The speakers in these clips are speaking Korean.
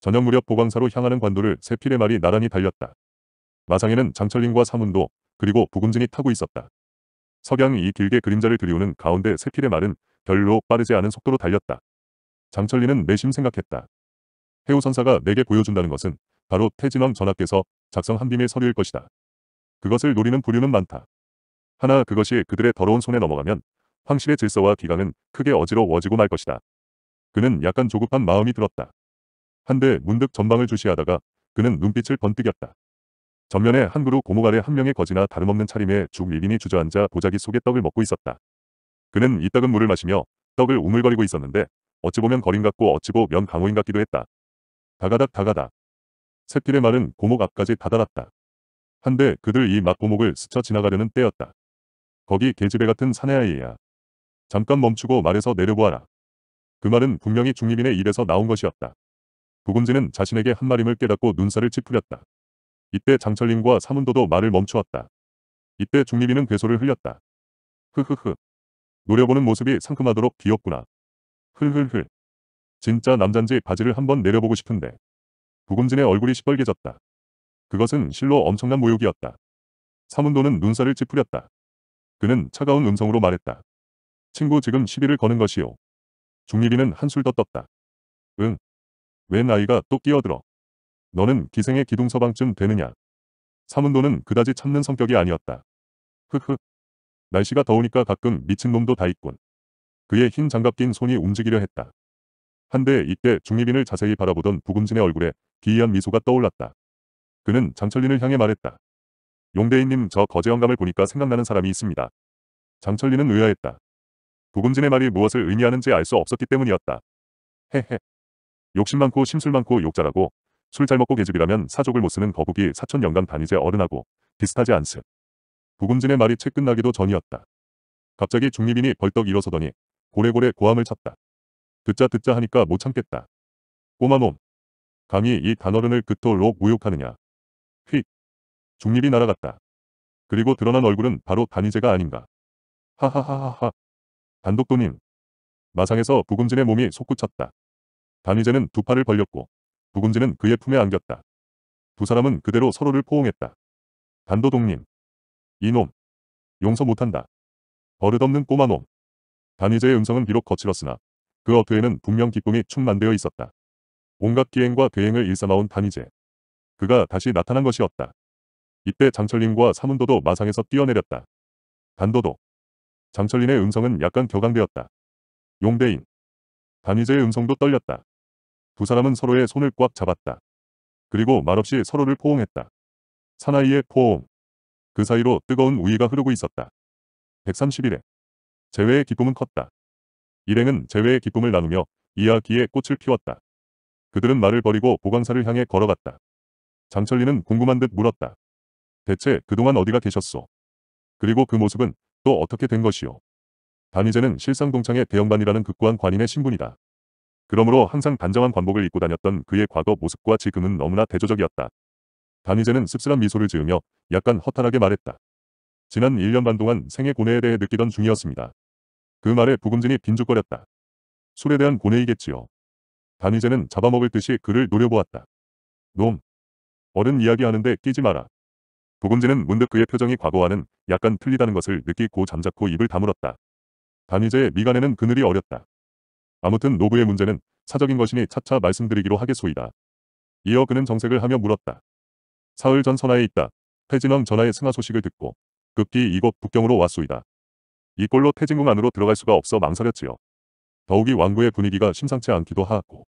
저녁 무렵 보광사로 향하는 관도를 세 필의 말이 나란히 달렸다. 마상에는 장철린과 사문도 그리고 부금진이 타고 있었다. 석양이 길게 그림자를 들이우는 가운데 세 필의 말은 별로 빠르지 않은 속도로 달렸다. 장철린은 내심 생각했다. 해우 선사가 내게 보여준다는 것은 바로 태진왕 전하께서 작성한 비밀 서류일 것이다. 그것을 노리는 부류는 많다. 하나 그것이 그들의 더러운 손에 넘어가면 황실의 질서와 기강은 크게 어지러워지고 말 것이다. 그는 약간 조급한 마음이 들었다. 한데 문득 전방을 주시하다가 그는 눈빛을 번뜩였다. 전면에 한 그루 고목 아래 한 명의 거지나 다름없는 차림에 죽 일인이 주저앉아 보자기 속에 떡을 먹고 있었다. 그는 이 떡은 물을 마시며 떡을 우물거리고 있었는데 어찌 보면 거림 같고 어찌 보면 강호인 같기도 했다. 다가닥 다가닥. 새끼의 말은 고목 앞까지 다다랐다. 한데 그들 이 막고목을 스쳐 지나가려는 때였다. 거기 계집애 같은 사내아이야. 잠깐 멈추고 말에서 내려보아라. 그 말은 분명히 중립인의 입에서 나온 것이었다. 구금진은 자신에게 한 말임을 깨닫고 눈살을 찌푸렸다. 이때 장철림과 사문도도 말을 멈추었다. 이때 중립이는 괴소를 흘렸다. 흐흐흐. 노려보는 모습이 상큼하도록 귀엽구나. 흘흘흘. 진짜 남잔지 바지를 한번 내려보고 싶은데. 구금진의 얼굴이 시뻘개졌다. 그것은 실로 엄청난 모욕이었다. 사문도는 눈살을 찌푸렸다. 그는 차가운 음성으로 말했다. 친구 지금 시비를 거는 것이요. 중립이는 한술 더 떴다. 응. 웬 아이가 또 끼어들어. 너는 기생의 기둥 서방쯤 되느냐. 사문도는 그다지 찾는 성격이 아니었다. 흑흑. 날씨가 더우니까 가끔 미친놈도 다 있군. 그의 흰 장갑 낀 손이 움직이려 했다. 한데 이때 중립인을 자세히 바라보던 부금진의 얼굴에 기이한 미소가 떠올랐다. 그는 장철린을 향해 말했다. 용대인님 저 거제 영감을 보니까 생각나는 사람이 있습니다. 장철린은 의아했다. 부금진의 말이 무엇을 의미하는지 알 수 없었기 때문이었다. 헤헤. 욕심 많고 심술 많고 욕잘하고 술 잘 먹고 계집이라면 사족을 못 쓰는 거북이 사촌 영감 단위제 어른하고 비슷하지 않스. 부금진의 말이 채 끝나기도 전이었다. 갑자기 중립인이 벌떡 일어서더니 고래고래 고함을 쳤다. 듣자 듣자 하니까 못 참겠다. 꼬마놈. 감히 이 단어른을 그토록 모욕하느냐. 휙. 중립이 날아갔다. 그리고 드러난 얼굴은 바로 단위제가 아닌가. 하하하하하. 단독도님. 마상에서 부금진의 몸이 솟구쳤다. 단위제는 두 팔을 벌렸고 부군제는 그의 품에 안겼다. 두 사람은 그대로 서로를 포옹했다. 단도동님. 이놈. 용서 못한다. 버릇없는 꼬마놈. 단위제의 음성은 비록 거칠었으나 그 어투에는 분명 기쁨이 충만되어 있었다. 온갖 기행과 괴행을 일삼아온 단위제. 그가 다시 나타난 것이었다. 이때 장철린과 사문도도 마상에서 뛰어내렸다. 단도도. 장철린의 음성은 약간 격앙되었다. 용대인. 담이제의 음성도 떨렸다. 두 사람은 서로의 손을 꽉 잡았다. 그리고 말없이 서로를 포옹했다. 사나이의 포옹. 그 사이로 뜨거운 우위가 흐르고 있었다. 131회. 재회의 기쁨은 컸다. 일행은 재회의 기쁨을 나누며 이야기의 꽃을 피웠다. 그들은 말을 버리고 보광사를 향해 걸어갔다. 장철리는 궁금한 듯 물었다. 대체 그동안 어디가 계셨소? 그리고 그 모습은 또 어떻게 된 것이오? 단희재는 실상동창의 대형반이라는극구한 관인의 신분이다. 그러므로 항상 단정한 관복을 입고 다녔던 그의 과거 모습과 지금은 너무나 대조적이었다. 단희재는 씁쓸한 미소를 지으며 약간 허탄하게 말했다. 지난 1년 반 동안 생애 고뇌에 대해 느끼던 중이었습니다. 그 말에 부금진이 빈죽거렸다. 술에 대한 고뇌이겠지요. 단희재는 잡아먹을 듯이 그를 노려보았다. 놈. 어른 이야기하는데 끼지 마라. 부금진은 문득 그의 표정이 과거와는 약간 틀리다는 것을 느끼고 잠자코 입을 다물었다. 단위제의 미간에는 그늘이 어렸다. 아무튼 노부의 문제는 사적인 것이니 차차 말씀드리기로 하겠소이다. 이어 그는 정색을 하며 물었다. 사흘 전 선하에 있다. 태진왕 전하의 승하 소식을 듣고 급히 이곳 북경으로 왔소이다. 이꼴로 태진궁 안으로 들어갈 수가 없어 망설였지요. 더욱이 왕궁의 분위기가 심상치 않기도 하였고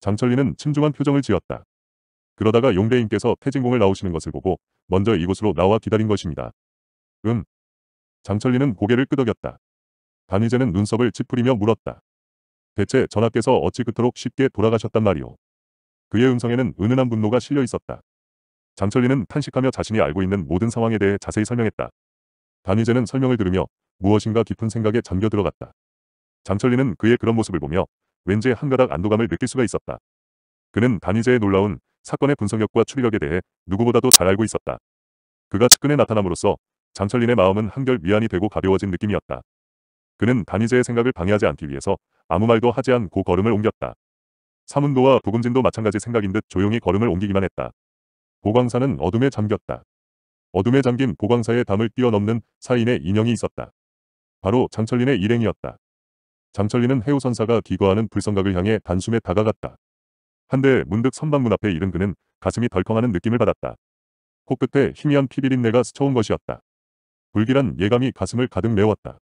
장철리는 침중한 표정을 지었다. 그러다가 용대인께서 태진궁을 나오시는 것을 보고 먼저 이곳으로 나와 기다린 것입니다. 음. 장철리는 고개를 끄덕였다. 담이제는 눈썹을 찌푸리며 물었다. 대체 전하께서 어찌 그토록 쉽게 돌아가셨단 말이오. 그의 음성에는 은은한 분노가 실려 있었다. 장철리는 탄식하며 자신이 알고 있는 모든 상황에 대해 자세히 설명했다. 단희재는 설명을 들으며 무엇인가 깊은 생각에 잠겨 들어갔다. 장철리는 그의 그런 모습을 보며 왠지 한 가닥 안도감을 느낄 수가 있었다. 그는 단희재의 놀라운 사건의 분석력과 추리력에 대해 누구보다도 잘 알고 있었다. 그가 측근에 나타남으로써 장철린의 마음은 한결 미안이 되고 가벼워진 느낌이었다. 그는 다니재의 생각을 방해하지 않기 위해서 아무 말도 하지 않고 걸음을 옮겼다. 사문도와 부금진도 마찬가지 생각인 듯 조용히 걸음을 옮기기만 했다. 보광사는 어둠에 잠겼다. 어둠에 잠긴 보광사의 담을 뛰어넘는 사인의 인형이 있었다. 바로 장철린의 일행이었다. 장철린은 해우선사가 기거하는 불성각을 향해 단숨에 다가갔다. 한데 문득 선방문 앞에 이른 그는 가슴이 덜컹하는 느낌을 받았다. 코끝에 희미한 피비린내가 스쳐온 것이었다. 불길한 예감이 가슴을 가득 메웠다.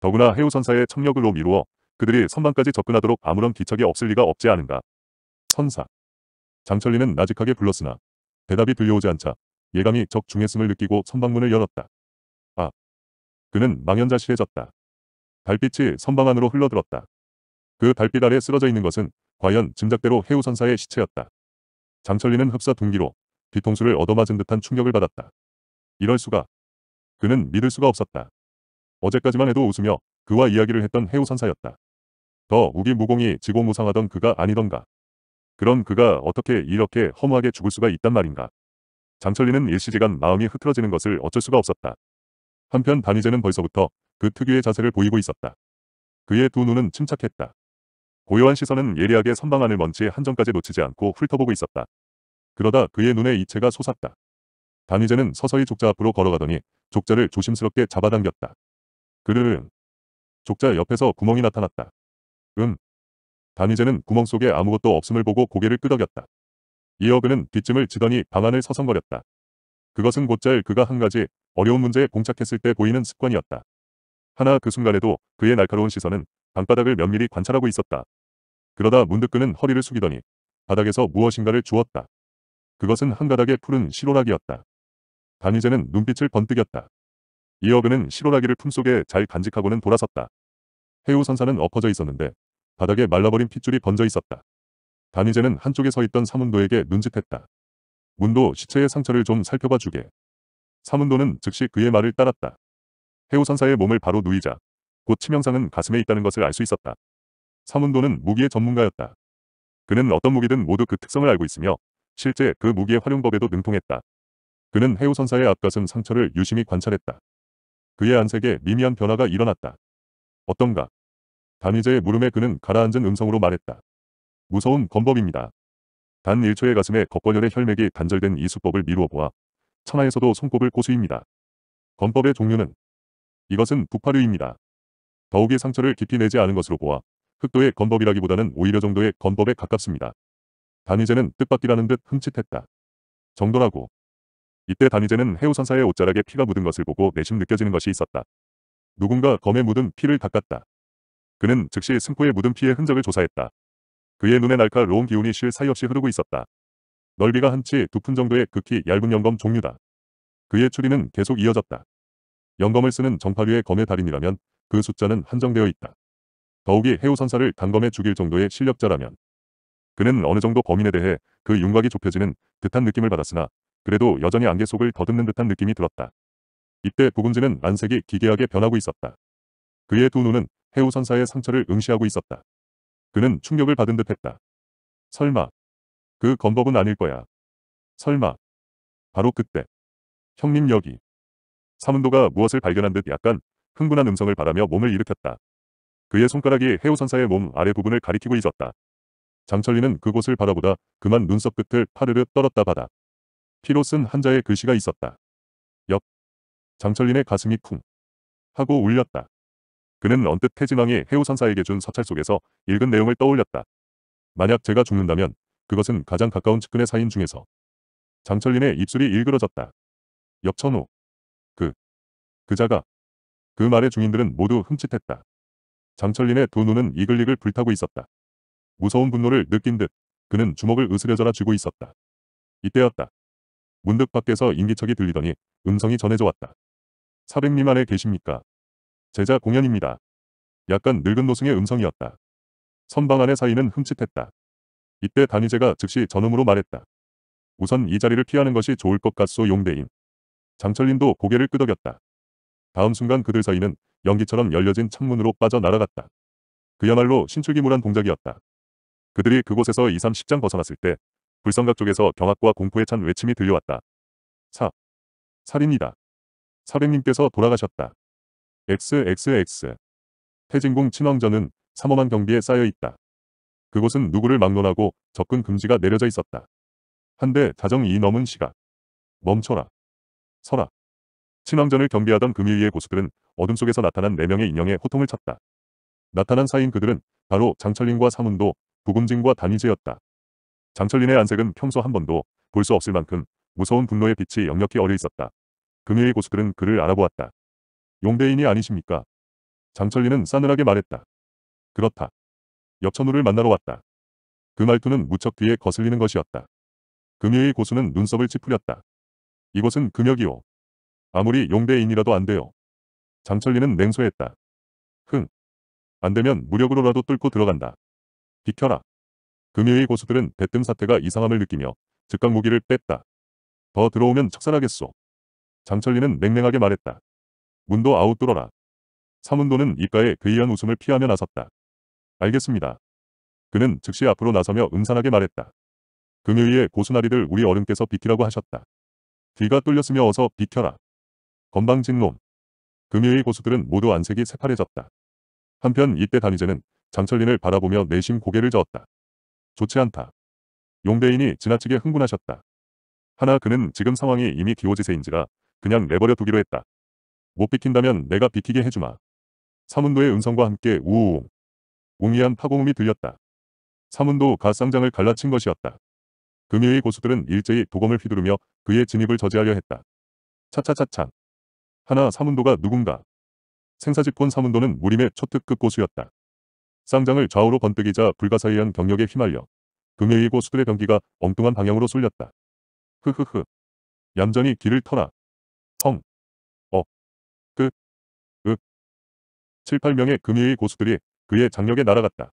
더구나 해우선사의 청력을로 미루어 그들이 선방까지 접근하도록 아무런 기척이 없을 리가 없지 않은가. 선사. 장철리는 나직하게 불렀으나 대답이 들려오지 않자 예감이 적중했음을 느끼고 선방문을 열었다. 아. 그는 망연자실해졌다. 달빛이 선방 안으로 흘러들었다. 그 달빛 아래 쓰러져 있는 것은 과연 짐작대로 해우선사의 시체였다. 장철리는 흡사 둥기로 뒤통수를 얻어맞은 듯한 충격을 받았다. 이럴 수가. 그는 믿을 수가 없었다. 어제까지만 해도 웃으며 그와 이야기를 했던 해우 선사였다. 더우기무공이 지고무상하던 그가 아니던가. 그런 그가 어떻게 이렇게 허무하게 죽을 수가 있단 말인가. 장철리는 일시지간 마음이 흐트러지는 것을 어쩔 수가 없었다. 한편 단희재는 벌써부터 그 특유의 자세를 보이고 있었다. 그의 두 눈은 침착했다. 고요한 시선은 예리하게 선방 안을 먼지 한정까지 놓치지 않고 훑어보고 있었다. 그러다 그의 눈에 이체가 솟았다. 단희재는 서서히 족자 앞으로 걸어가더니 족자를 조심스럽게 잡아당겼다. 그르릉. 족자 옆에서 구멍이 나타났다. 음. 다니제는 구멍 속에 아무것도 없음을 보고 고개를 끄덕였다. 이어 그는 뒷짐을 치더니 방안을 서성거렸다. 그것은 곧잘 그가 한 가지 어려운 문제에 봉착했을 때 보이는 습관이었다. 하나 그 순간에도 그의 날카로운 시선은 방바닥을 면밀히 관찰하고 있었다. 그러다 문득 그는 허리를 숙이더니 바닥에서 무엇인가를 주었다. 그것은 한 가닥의 푸른 시로락이었다. 다니제는 눈빛을 번뜩였다. 이어그는 시로라기를 품속에 잘 간직하고는 돌아섰다. 해우 선사는 엎어져 있었는데 바닥에 말라버린 핏줄이 번져 있었다. 다니제는 한쪽에 서 있던 사문도에게 눈짓했다. 문도 시체의 상처를 좀 살펴봐 주게. 사문도는 즉시 그의 말을 따랐다. 해우 선사의 몸을 바로 누이자 곧 치명상은 가슴에 있다는 것을 알 수 있었다. 사문도는 무기의 전문가였다. 그는 어떤 무기든 모두 그 특성을 알고 있으며 실제 그 무기의 활용법에도 능통했다. 그는 해우 선사의 앞가슴 상처를 유심히 관찰했다. 그의 안색에 미미한 변화가 일어났다. 어떤가? 단희제의 물음에 그는 가라앉은 음성으로 말했다. 무서운 건법입니다단 1초의 가슴에 겉권열의 혈맥이 단절된 이 수법을 미루어 보아 천하에서도 손꼽을 고수입니다. 건법의 종류는 이것은 북파류입니다. 더욱이 상처를 깊이 내지 않은 것으로 보아 흑도의 건법이라기보다는 오히려 정도의 건법에 가깝습니다. 단희제는 뜻밖이라는 듯 흠칫했다. 정도라고. 이때 다니제는 해우선사의 옷자락에 피가 묻은 것을 보고 내심 느껴지는 것이 있었다. 누군가 검에 묻은 피를 닦았다. 그는 즉시 승포에 묻은 피의 흔적을 조사했다. 그의 눈에 날카로운 기운이 쉴 사이 없이 흐르고 있었다. 넓이가 한 치 두 푼 정도의 극히 얇은 연검 종류다. 그의 추리는 계속 이어졌다. 연검을 쓰는 정파류의 검의 달인이라면 그 숫자는 한정되어 있다. 더욱이 해우선사를 단검에 죽일 정도의 실력자라면 그는 어느 정도 범인에 대해 그 윤곽이 좁혀지는 듯한 느낌을 받았으나 그래도 여전히 안개 속을 더듬는 듯한 느낌이 들었다. 이때 부금지는 안색이 기괴하게 변하고 있었다. 그의 두 눈은 해우 선사의 상처를 응시하고 있었다. 그는 충격을 받은 듯했다. 설마. 그 건법은 아닐 거야. 설마. 바로 그때. 형님 여기. 사문도가 무엇을 발견한 듯 약간 흥분한 음성을 바라며 몸을 일으켰다. 그의 손가락이 해우 선사의 몸 아래 부분을 가리키고 있었다. 장철리는 그곳을 바라보다 그만 눈썹 끝을 파르르 떨었다 바다. 피로 쓴 한자의 글씨가 있었다. 옆. 장철린의 가슴이 쿵. 하고 울렸다. 그는 언뜻 태진왕이 해우선사에게 준 서찰 속에서 읽은 내용을 떠올렸다. 만약 제가 죽는다면 그것은 가장 가까운 측근의 사인 중에서 장철린의 입술이 일그러졌다. 역천호. 그. 그자가. 그 말의 중인들은 모두 흠칫했다. 장철린의 두 눈은 이글이글 불타고 있었다. 무서운 분노를 느낀 듯 그는 주먹을 으스려져라 쥐고 있었다. 이때였다. 문득 밖에서 인기척이 들리더니 음성이 전해져 왔다. 4 0 0님 안에 계십니까? 제자 공연입니다. 약간 늙은 노승의 음성이었다. 선방 안의 사이는 흠칫했다. 이때 단위제가 즉시 전음으로 말했다. 우선 이 자리를 피하는 것이 좋을 것 같소 용대인. 장철린도 고개를 끄덕였다. 다음 순간 그들 사이는 연기처럼 열려진 창문으로 빠져날아갔다. 그야말로 신출기물한 동작이었다. 그들이 그곳에서 2, 30장 벗어났을 때 불성각 쪽에서 경악과 공포에 찬 외침이 들려왔다. 사. 살인이다. 사백님께서 돌아가셨다. XXX. 태진궁 친왕전은 삼엄한 경비에 쌓여있다. 그곳은 누구를 막론하고 접근 금지가 내려져 있었다. 한데 자정이 넘은 시각. 멈춰라. 서라. 친왕전을 경비하던 금일위의 고수들은 어둠 속에서 나타난 4명의 인형에 호통을 쳤다. 나타난 사인 그들은 바로 장철린과 사문도, 부금진과 단위제였다 장철린의 안색은 평소 한 번도 볼 수 없을 만큼 무서운 분노의 빛이 역력히 어려 있었다. 금요일 고수들은 그를 알아보았다. 용대인이 아니십니까? 장철린은 싸늘하게 말했다. 그렇다. 엽천우를 만나러 왔다. 그 말투는 무척 뒤에 거슬리는 것이었다. 금요일 고수는 눈썹을 찌푸렸다. 이곳은 금역이오. 아무리 용대인이라도 안 돼요. 장철리은 냉소했다. 흥. 안 되면 무력으로라도 뚫고 들어간다. 비켜라. 금요일 고수들은 대뜸 사태가 이상함을 느끼며 즉각 무기를 뺐다. 더 들어오면 척산하겠소. 장철리는 냉랭하게 말했다. 문도 아웃 뚫어라. 사문도는 입가에 그이한 웃음을 피하며 나섰다. 알겠습니다. 그는 즉시 앞으로 나서며 음산하게 말했다. 금요일에 고수나리들 우리 어른께서 비키라고 하셨다. 귀가 뚫렸으며 어서 비켜라. 건방진놈. 금요일 고수들은 모두 안색이 새파래졌다. 한편 이때 단위제는 장철린을 바라보며 내심 고개를 저었다. 좋지 않다. 용대인이 지나치게 흥분하셨다. 하나 그는 지금 상황이 이미 기호지세인지라 그냥 내버려 두기로 했다. 못 비킨다면 내가 비키게 해주마. 사문도의 음성과 함께 우웅 웅이한 파공음이 들렸다. 사문도가 쌍장을 갈라친 것이었다. 금요의 고수들은 일제히 도검을 휘두르며 그의 진입을 저지하려 했다. 차차차차. 하나 사문도가 누군가. 생사직권 사문도는 무림의 초특급 고수였다. 쌍장을 좌우로 번뜩이자 불가사의한 경력에 휘말려 금해의 고수들의 변기가 엉뚱한 방향으로 쏠렸다. 흐흐흐. 얌전히 길을 터나. 펑. 어. 그. 으. 7, 8명의 금의의 고수들이 그의 장력에 날아갔다.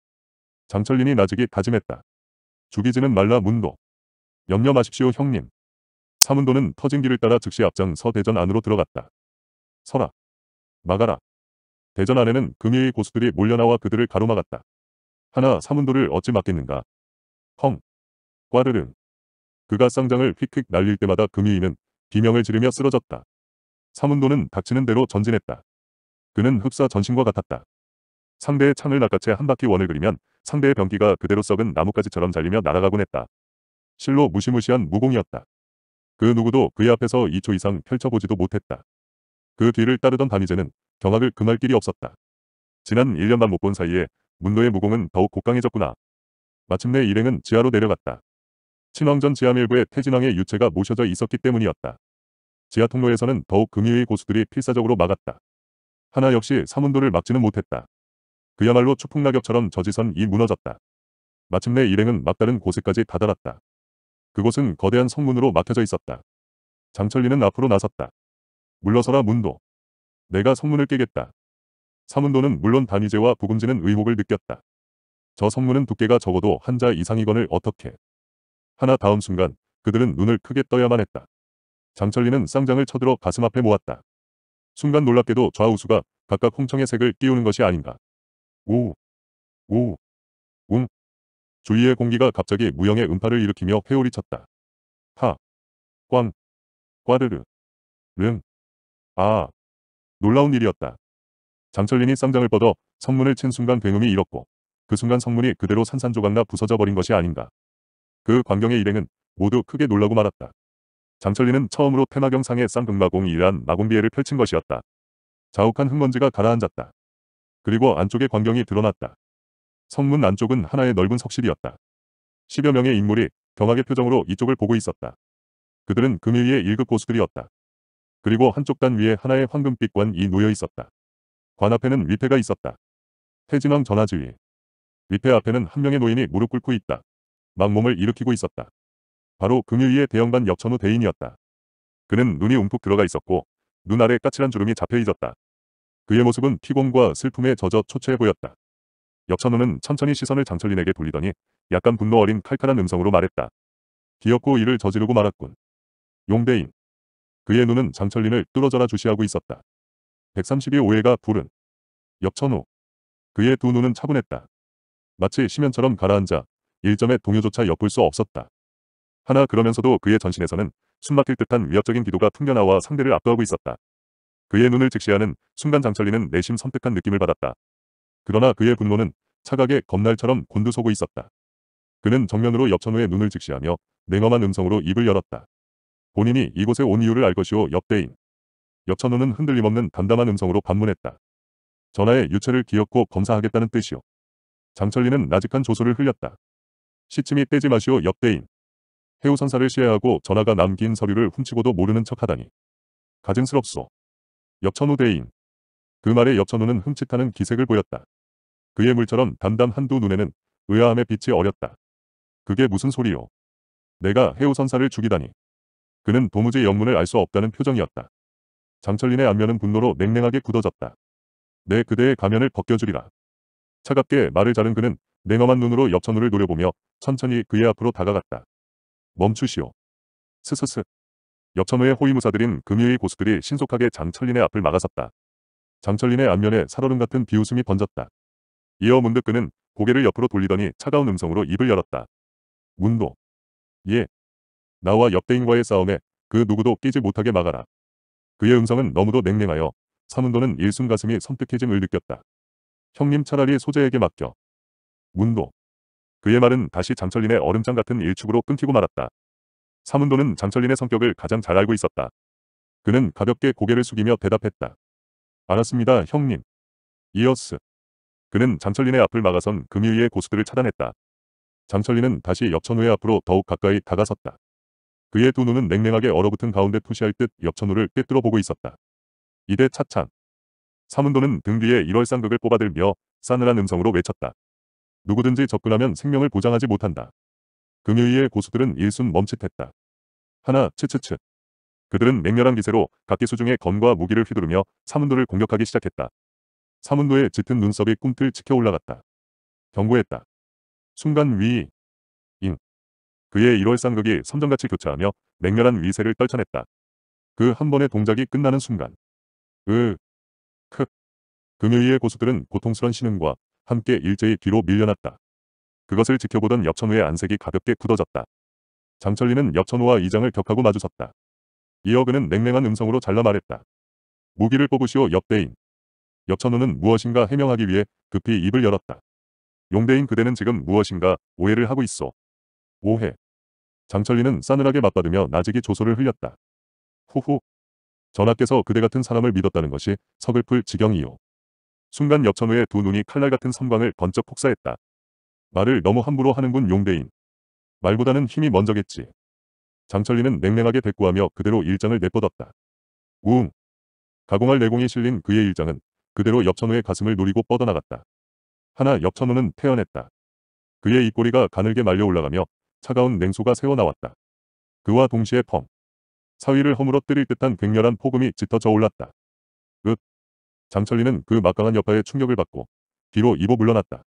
장철린이 나직이 다짐했다. 죽이지는 말라 문도. 염려 마십시오 형님. 사문도는 터진 길을 따라 즉시 앞장서 대전 안으로 들어갔다. 서라. 막아라. 대전 안에는 금예의 고수들이 몰려나와 그들을 가로막았다. 하나 사문도를 어찌 막겠는가. 헝. 꽈르릉. 그가 쌍장을 휙휙 날릴 때마다 금예인은 비명을 지르며 쓰러졌다. 사문도는 닥치는 대로 전진했다. 그는 흡사 전신과 같았다. 상대의 창을 낚아채 한 바퀴 원을 그리면 상대의 병기가 그대로 썩은 나뭇가지처럼 잘리며 날아가곤 했다. 실로 무시무시한 무공이었다. 그 누구도 그의 앞에서 2초 이상 펼쳐보지도 못했다. 그 뒤를 따르던 단위제는 경악을 금할 길이 없었다. 지난 1년만 못본 사이에 문로의 무공은 더욱 곡강해졌구나. 마침내 일행은 지하로 내려갔다. 친왕전 지하밀부에 태진왕의 유체가 모셔져 있었기 때문이었다. 지하 통로에서는 더욱 금위의 고수들이 필사적으로 막았다. 하나 역시 사문도를 막지는 못했다. 그야말로 추풍낙엽처럼 저지선이 무너졌다. 마침내 일행은 막다른 곳에까지 다다랐다. 그곳은 거대한 성문으로 막혀져 있었다. 장철리는 앞으로 나섰다. 물러서라 문도. 내가 성문을 깨겠다. 사문도는 물론 단위제와 부금제는 의혹을 느꼈다. 저 성문은 두께가 적어도 한자 이상이건을 어떻게. 하나 다음 순간 그들은 눈을 크게 떠야만 했다. 장철리는 쌍장을 쳐들어 가슴 앞에 모았다. 순간 놀랍게도 좌우수가 각각 홍청의 색을 띄우는 것이 아닌가. 오! 오! 웅. 주위의 공기가 갑자기 무형의 음파를 일으키며 회오리쳤다. 하, 꽝, 꽈르르, 릉, 아. 놀라운 일이었다. 장철린이 쌍장을 뻗어 성문을 친 순간 굉음이 일었고 그 순간 성문이 그대로 산산조각나 부서져 버린 것이 아닌가. 그 광경의 일행은 모두 크게 놀라고 말았다. 장철린은 처음으로 테마경상의 쌍극마공이란 마공비애를 펼친 것이었다. 자욱한 흙먼지가 가라앉았다. 그리고 안쪽의 광경이 드러났다. 성문 안쪽은 하나의 넓은 석실이었다. 10여 명의 인물이 경악의 표정으로 이쪽을 보고 있었다. 그들은 금일 위의 1급 고수들이었다. 그리고 한쪽 단 위에 하나의 황금빛 관이 놓여 있었다. 관 앞에는 위패가 있었다. 태진왕 전하지휘. 위패 앞에는 한 명의 노인이 무릎 꿇고 있다. 막몸을 일으키고 있었다. 바로 금유위의 대형반 역천우 대인이었다. 그는 눈이 움푹 들어가 있었고 눈 아래 까칠한 주름이 잡혀 있었다 그의 모습은 피곤과 슬픔에 젖어 초췌해 보였다. 역천우는 천천히 시선을 장철린에게 돌리더니 약간 분노 어린 칼칼한 음성으로 말했다. 귀엽고 일을 저지르고 말았군. 용대인. 그의 눈은 장철린을 뚫어져라 주시하고 있었다. 132 오해가 부른 역천호 그의 두 눈은 차분했다. 마치 시면처럼 가라앉아 일점의 동요조차 엿볼 수 없었다. 하나 그러면서도 그의 전신에서는 숨막힐 듯한 위협적인 기도가 풍겨나와 상대를 압도하고 있었다. 그의 눈을 직시하는 순간 장철리는 내심 섬뜩한 느낌을 받았다. 그러나 그의 분노는 차각에 겁날처럼 곤두서고 있었다. 그는 정면으로 옆천호의 눈을 직시하며 냉엄한 음성으로 입을 열었다. 본인이 이곳에 온 이유를 알 것이오 옆대인. 옆천호는 흔들림 없는 담담한 음성으로 반문했다. 전하의 유체를 기었고 검사하겠다는 뜻이오. 장철리는 나직한 조소를 흘렸다. 시침이 떼지 마시오 옆대인. 해우 선사를 시해하고 전하가 남긴 서류를 훔치고도 모르는 척하다니. 가증스럽소. 옆천우 대인. 그 말에 옆천우는 흠칫하는 기색을 보였다. 그의 물처럼 담담 한두 눈에는 의아함의 빛이 어렸다. 그게 무슨 소리요. 내가 해우 선사를 죽이다니. 그는 도무지 영문을 알 수 없다는 표정이었다. 장철린의 안면은 분노로 냉랭하게 굳어졌다. 내 그대의 가면을 벗겨주리라. 차갑게 말을 자른 그는 냉엄한 눈으로 옆천우를 노려보며 천천히 그의 앞으로 다가갔다. 멈추시오. 스스스. 옆천우의 호위무사들인 금유의 고수들이 신속하게 장철린의 앞을 막아섰다. 장철린의 안면에 살얼음 같은 비웃음이 번졌다. 이어 문득 그는 고개를 옆으로 돌리더니 차가운 음성으로 입을 열었다. 문도. 예, 나와 역대인과의 싸움에 그 누구도 끼지 못하게 막아라. 그의 음성은 너무도 냉랭하여 사문도는 일순 가슴이 섬뜩해짐을 느꼈다. 형님 차라리 소재에게 맡겨. 문도. 그의 말은 다시 장철린의 얼음장 같은 일축으로 끊기고 말았다. 사문도는 장철린의 성격을 가장 잘 알고 있었다. 그는 가볍게 고개를 숙이며 대답했다. 알았습니다, 형님. 이어스. 그는 장철린의 앞을 막아선 금위의 고수들을 차단했다. 장철린은 다시 역천우의 앞으로 더욱 가까이 다가섰다. 그의 두 눈은 냉랭하게 얼어붙은 가운데 투시할 듯 옆천우를 꿰뚫어 보고 있었다. 이대 차창. 사문도는 등 뒤에 1월 상극을 뽑아들며 싸늘한 음성으로 외쳤다. 누구든지 접근하면 생명을 보장하지 못한다. 금요일의 고수들은 일순 멈칫했다. 하나, 츠츠츠. 그들은 맹렬한 기세로 각기 수중의 검과 무기를 휘두르며 사문도를 공격하기 시작했다. 사문도의 짙은 눈썹이 꿈틀 치켜 올라갔다. 경고했다. 순간 위 그의 1월 쌍극이 선전같이 교차하며 맹렬한 위세를 떨쳐냈다. 그 한 번의 동작이 끝나는 순간. 으. 크. 금요일의 고수들은 고통스런 신음과 함께 일제히 뒤로 밀려났다. 그것을 지켜보던 엽천우의 안색이 가볍게 굳어졌다. 장철리는 엽천우와 이장을 격하고 마주섰다. 이어 그는 냉랭한 음성으로 잘라 말했다. 무기를 뽑으시오 엽대인. 엽천우는 무엇인가 해명하기 위해 급히 입을 열었다. 용대인 그대는 지금 무엇인가 오해를 하고 있어 오해. 장철리는 싸늘하게 맞받으며 나직이 조소를 흘렸다. 후후. 전하께서 그대 같은 사람을 믿었다는 것이 서글플 지경이요. 순간 엽천우의 두 눈이 칼날 같은 섬광을 번쩍 폭사했다. 말을 너무 함부로 하는군 용대인. 말보다는 힘이 먼저겠지. 장철리는 냉랭하게 대꾸하며 그대로 일장을 내뻗었다. 우웅. 가공할 내공이 실린 그의 일장은 그대로 엽천우의 가슴을 노리고 뻗어나갔다. 하나 엽천우는 태어냈다 그의 입꼬리가 가늘게 말려 올라가며 차가운 냉소가 새어나왔다. 그와 동시에 펑. 사위를 허물어뜨릴 듯한 맹렬한 폭음이 짙어져 올랐다. 윽. 장철리는 그 막강한 여파에 충격을 받고 뒤로 입어 물러났다.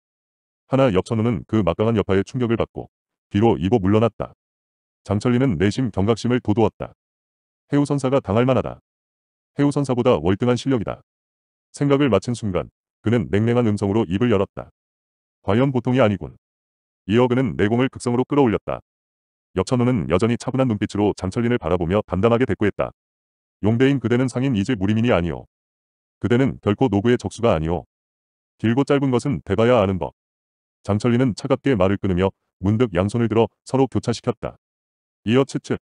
하나 옆 선우는 그 막강한 여파에 충격을 받고 뒤로 입어 물러났다. 장철리는 내심 경각심을 돋우었다. 해우 선사가 당할 만하다. 해우 선사보다 월등한 실력이다. 생각을 마친 순간 그는 냉랭한 음성으로 입을 열었다. 과연 보통이 아니군. 이어 그는 내공을 극성으로 끌어올렸다. 역천호는 여전히 차분한 눈빛으로 장철린을 바라보며 담담하게 대꾸했다. 용대인 그대는 상인이제 무리민이 아니오. 그대는 결코 노부의 적수가 아니오. 길고 짧은 것은 대봐야 아는 법. 장철린은 차갑게 말을 끊으며 문득 양손을 들어 서로 교차시켰다. 이어 치측.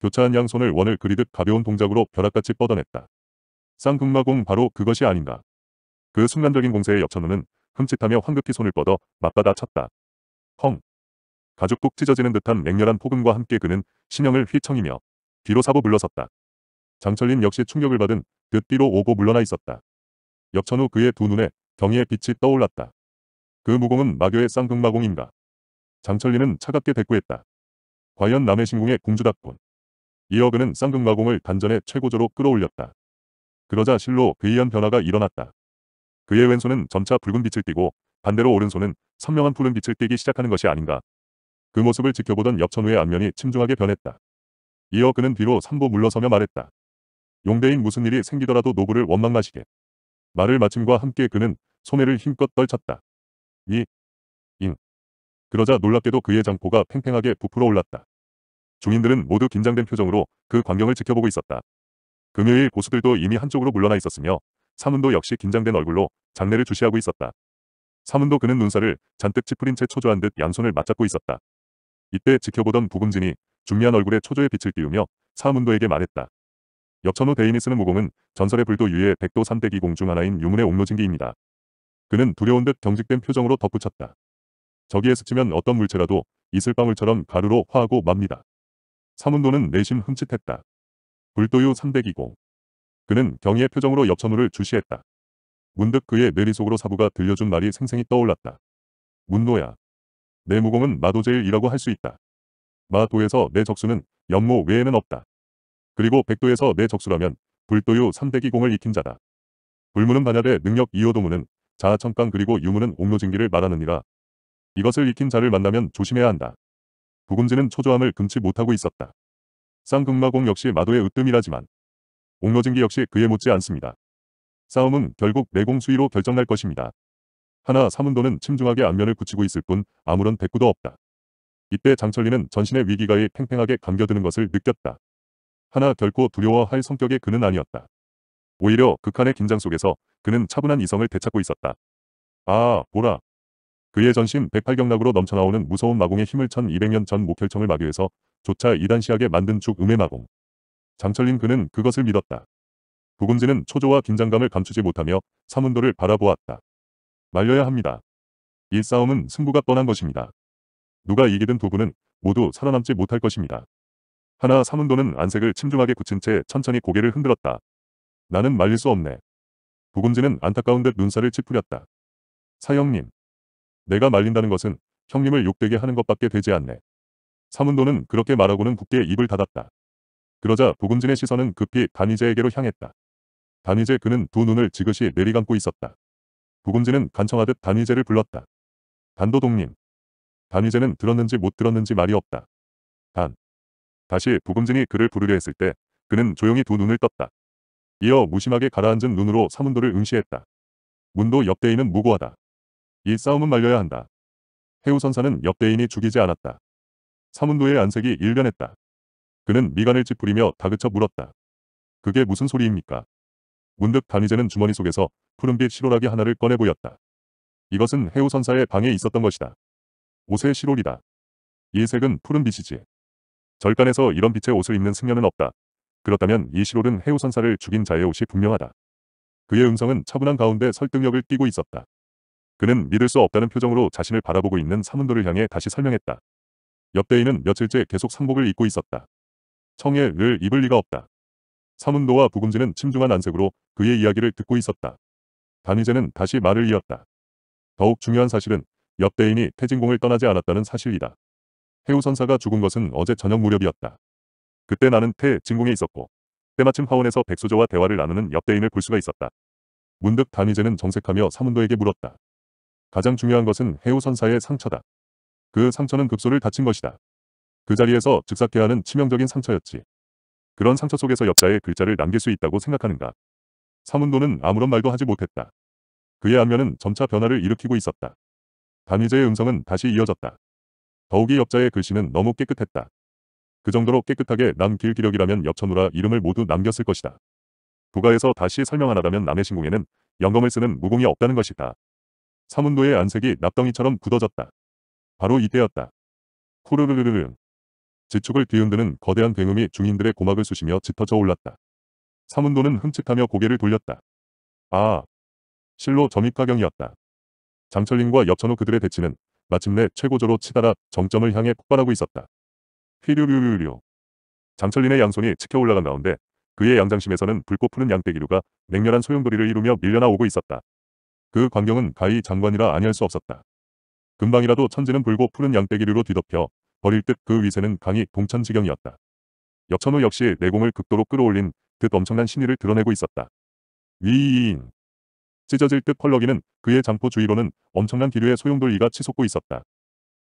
교차한 양손을 원을 그리듯 가벼운 동작으로 벼락같이 뻗어냈다. 쌍극마공 바로 그것이 아닌가. 그 순간적인 공세에 역천호는 흠칫하며 황급히 손을 뻗어 맞받아 쳤다. 헝. 가죽 뚝 찢어지는 듯한 맹렬한 폭음과 함께 그는 신형을 휘청이며 뒤로 사고 물러섰다. 장철린 역시 충격을 받은 듯 뒤로 오고 물러나 있었다. 역천 후 그의 두 눈에 경의의 빛이 떠올랐다. 그 무공은 마교의 쌍극마공인가. 장철린은 차갑게 대꾸했다. 과연 남의 신궁의 공주답군. 이어 그는 쌍극마공을 단전의 최고조로 끌어올렸다. 그러자 실로 그이한 변화가 일어났다. 그의 왼손은 점차 붉은 빛을 띠고 반대로 오른손은 선명한 푸른 빛을 띠기 시작하는 것이 아닌가. 그 모습을 지켜보던 엽천우의 안면이 침중하게 변했다. 이어 그는 뒤로 삼보 물러서며 말했다. 용대인 무슨 일이 생기더라도 노부를 원망 마시게. 말을 마침과 함께 그는 소매를 힘껏 떨쳤다. 이, 잉. 그러자 놀랍게도 그의 장포가 팽팽하게 부풀어 올랐다. 중인들은 모두 긴장된 표정으로 그 광경을 지켜보고 있었다. 금요일 고수들도 이미 한쪽으로 물러나 있었으며 사문도 역시 긴장된 얼굴로 장례를 주시하고 있었다. 사문도 그는 눈살을 잔뜩 찌푸린 채 초조한 듯 양손을 맞잡고 있었다. 이때 지켜보던 부금진이 중미한 얼굴에 초조의 빛을 띄우며 사문도에게 말했다. 역천호 대인이 쓰는 무공은 전설의 불도 유의 백도 3대기 공중 하나인 유문의 옥로진기입니다. 그는 두려운 듯 경직된 표정으로 덧붙였다. 저기에 스치면 어떤 물체라도 이슬방울처럼 가루로 화하고 맙니다. 사문도는 내심 흠칫했다. 불도유 3대기공 그는 경의의 표정으로 엽천후를 주시했다. 문득 그의 내리속으로 사부가 들려준 말이 생생히 떠올랐다. 문노야. 내 무공은 마도제일이라고 할 수 있다. 마도에서 내 적수는 연모 외에는 없다. 그리고 백도에서 내 적수라면 불도유 3대기공을 익힌 자다. 불무는 반야대 능력 2호도무는 자아천강 그리고 유무는 옥로진기를 말하느니라. 이것을 익힌 자를 만나면 조심해야 한다. 부금지는 초조함을 금치 못하고 있었다. 쌍극마공 역시 마도의 으뜸이라지만 옥로진기 역시 그에 못지 않습니다. 싸움은 결국 내공 수위로 결정날 것입니다. 하나 사문도는 침중하게 안면을 굳히고 있을 뿐 아무런 백구도 없다. 이때 장철리는 전신의 위기가에 팽팽하게 감겨드는 것을 느꼈다. 하나 결코 두려워할 성격의 그는 아니었다. 오히려 극한의 긴장 속에서 그는 차분한 이성을 되찾고 있었다. 아, 보라. 그의 전신 108경락으로 넘쳐나오는 무서운 마공의 힘을 1200년 전 목혈청을 마교해서 조차 이단시하게 만든 죽음의 마공. 장철린 그는 그것을 믿었다. 구금지는 초조와 긴장감을 감추지 못하며 사문도를 바라보았다. 말려야 합니다. 이 싸움은 승부가 떠난 것입니다. 누가 이기든 두 분은 모두 살아남지 못할 것입니다. 하나 사문도는 안색을 침중하게 굳힌 채 천천히 고개를 흔들었다. 나는 말릴 수 없네. 구금지는 안타까운 듯 눈살을 찌푸렸다. 사형님. 내가 말린다는 것은 형님을 욕되게 하는 것밖에 되지 않네. 사문도는 그렇게 말하고는 굳게 입을 닫았다. 그러자 부금진의 시선은 급히 단이제에게로 향했다. 단이제 그는 두 눈을 지그시 내리감고 있었다. 부군지는 간청하듯 단이제를 불렀다. 단도동님. 단이제는 들었는지 못 들었는지 말이 없다. 단. 다시 부금진이 그를 부르려 했을 때 그는 조용히 두 눈을 떴다. 이어 무심하게 가라앉은 눈으로 사문도를 응시했다. 문도 역대인은 무고하다. 이 싸움은 말려야 한다. 해우선사는 역대인이 죽이지 않았다. 사문도의 안색이 일변했다 그는 미간을 찌푸리며 다그쳐 물었다. 그게 무슨 소리입니까? 문득 다니제는 주머니 속에서 푸른빛 시로라기 하나를 꺼내 보였다. 이것은 해우 선사의 방에 있었던 것이다. 옷의 시로리다이 색은 푸른빛이지. 절간에서 이런 빛의 옷을 입는 승려는 없다. 그렇다면 이시로은 해우 선사를 죽인 자의 옷이 분명하다. 그의 음성은 차분한 가운데 설득력을 띠고 있었다. 그는 믿을 수 없다는 표정으로 자신을 바라보고 있는 사문도를 향해 다시 설명했다. 옆대인은 며칠째 계속 상복을 입고 있었다. 청에 늘 입을 리가 없다. 사문도와부금진은 침중한 안색으로 그의 이야기를 듣고 있었다. 단위제는 다시 말을 이었다. 더욱 중요한 사실은 옆대인이 태진공을 떠나지 않았다는 사실이다. 해우 선사가 죽은 것은 어제 저녁 무렵이었다. 그때 나는 태진공에 있었고 때마침 화원에서 백수저와 대화를 나누는 옆대인을 볼 수가 있었다. 문득 단위제는 정색하며 사문도에게 물었다. 가장 중요한 것은 해우 선사의 상처다. 그 상처는 급소를 다친 것이다. 그 자리에서 즉사케 하는 치명적인 상처였지. 그런 상처 속에서 엽자의 글자를 남길 수 있다고 생각하는가. 사문도는 아무런 말도 하지 못했다. 그의 안면은 점차 변화를 일으키고 있었다. 단위제의 음성은 다시 이어졌다. 더욱이 엽자의 글씨는 너무 깨끗했다. 그 정도로 깨끗하게 남길 기력이라면 엽천우라 이름을 모두 남겼을 것이다. 부가에서 다시 설명하나다면 남의 신공에는 영검을 쓰는 무공이 없다는 것이다. 사문도의 안색이 납덩이처럼 굳어졌다. 바로 이때였다. 후르르르르 지축을 뒤흔드는 거대한 굉음이 중인들의 고막을 쑤시며 짙어져 올랐다. 사문도는 흠칫하며 고개를 돌렸다. 아, 실로 점입가경이었다. 장철린과 엽천호 그들의 대치는 마침내 최고조로 치달아 정점을 향해 폭발하고 있었다. 휘류류류류. 장철린의 양손이 치켜 올라간 가운데 그의 양장심에서는 불꽃 푸는 양떼기류가 냉렬한 소용돌이를 이루며 밀려나오고 있었다. 그 광경은 가히 장관이라 아니할 수 없었다. 금방이라도 천지는 불고 푸는 양떼기류로 뒤덮여 버릴 듯 그 위세는 강이 동천지경이었다. 역천호 역시 내공을 극도로 끌어올린 듯 엄청난 신의를 드러내고 있었다. 위인 찢어질 듯 펄럭이는 그의 장포 주위로는 엄청난 기류의 소용돌이가 치솟고 있었다.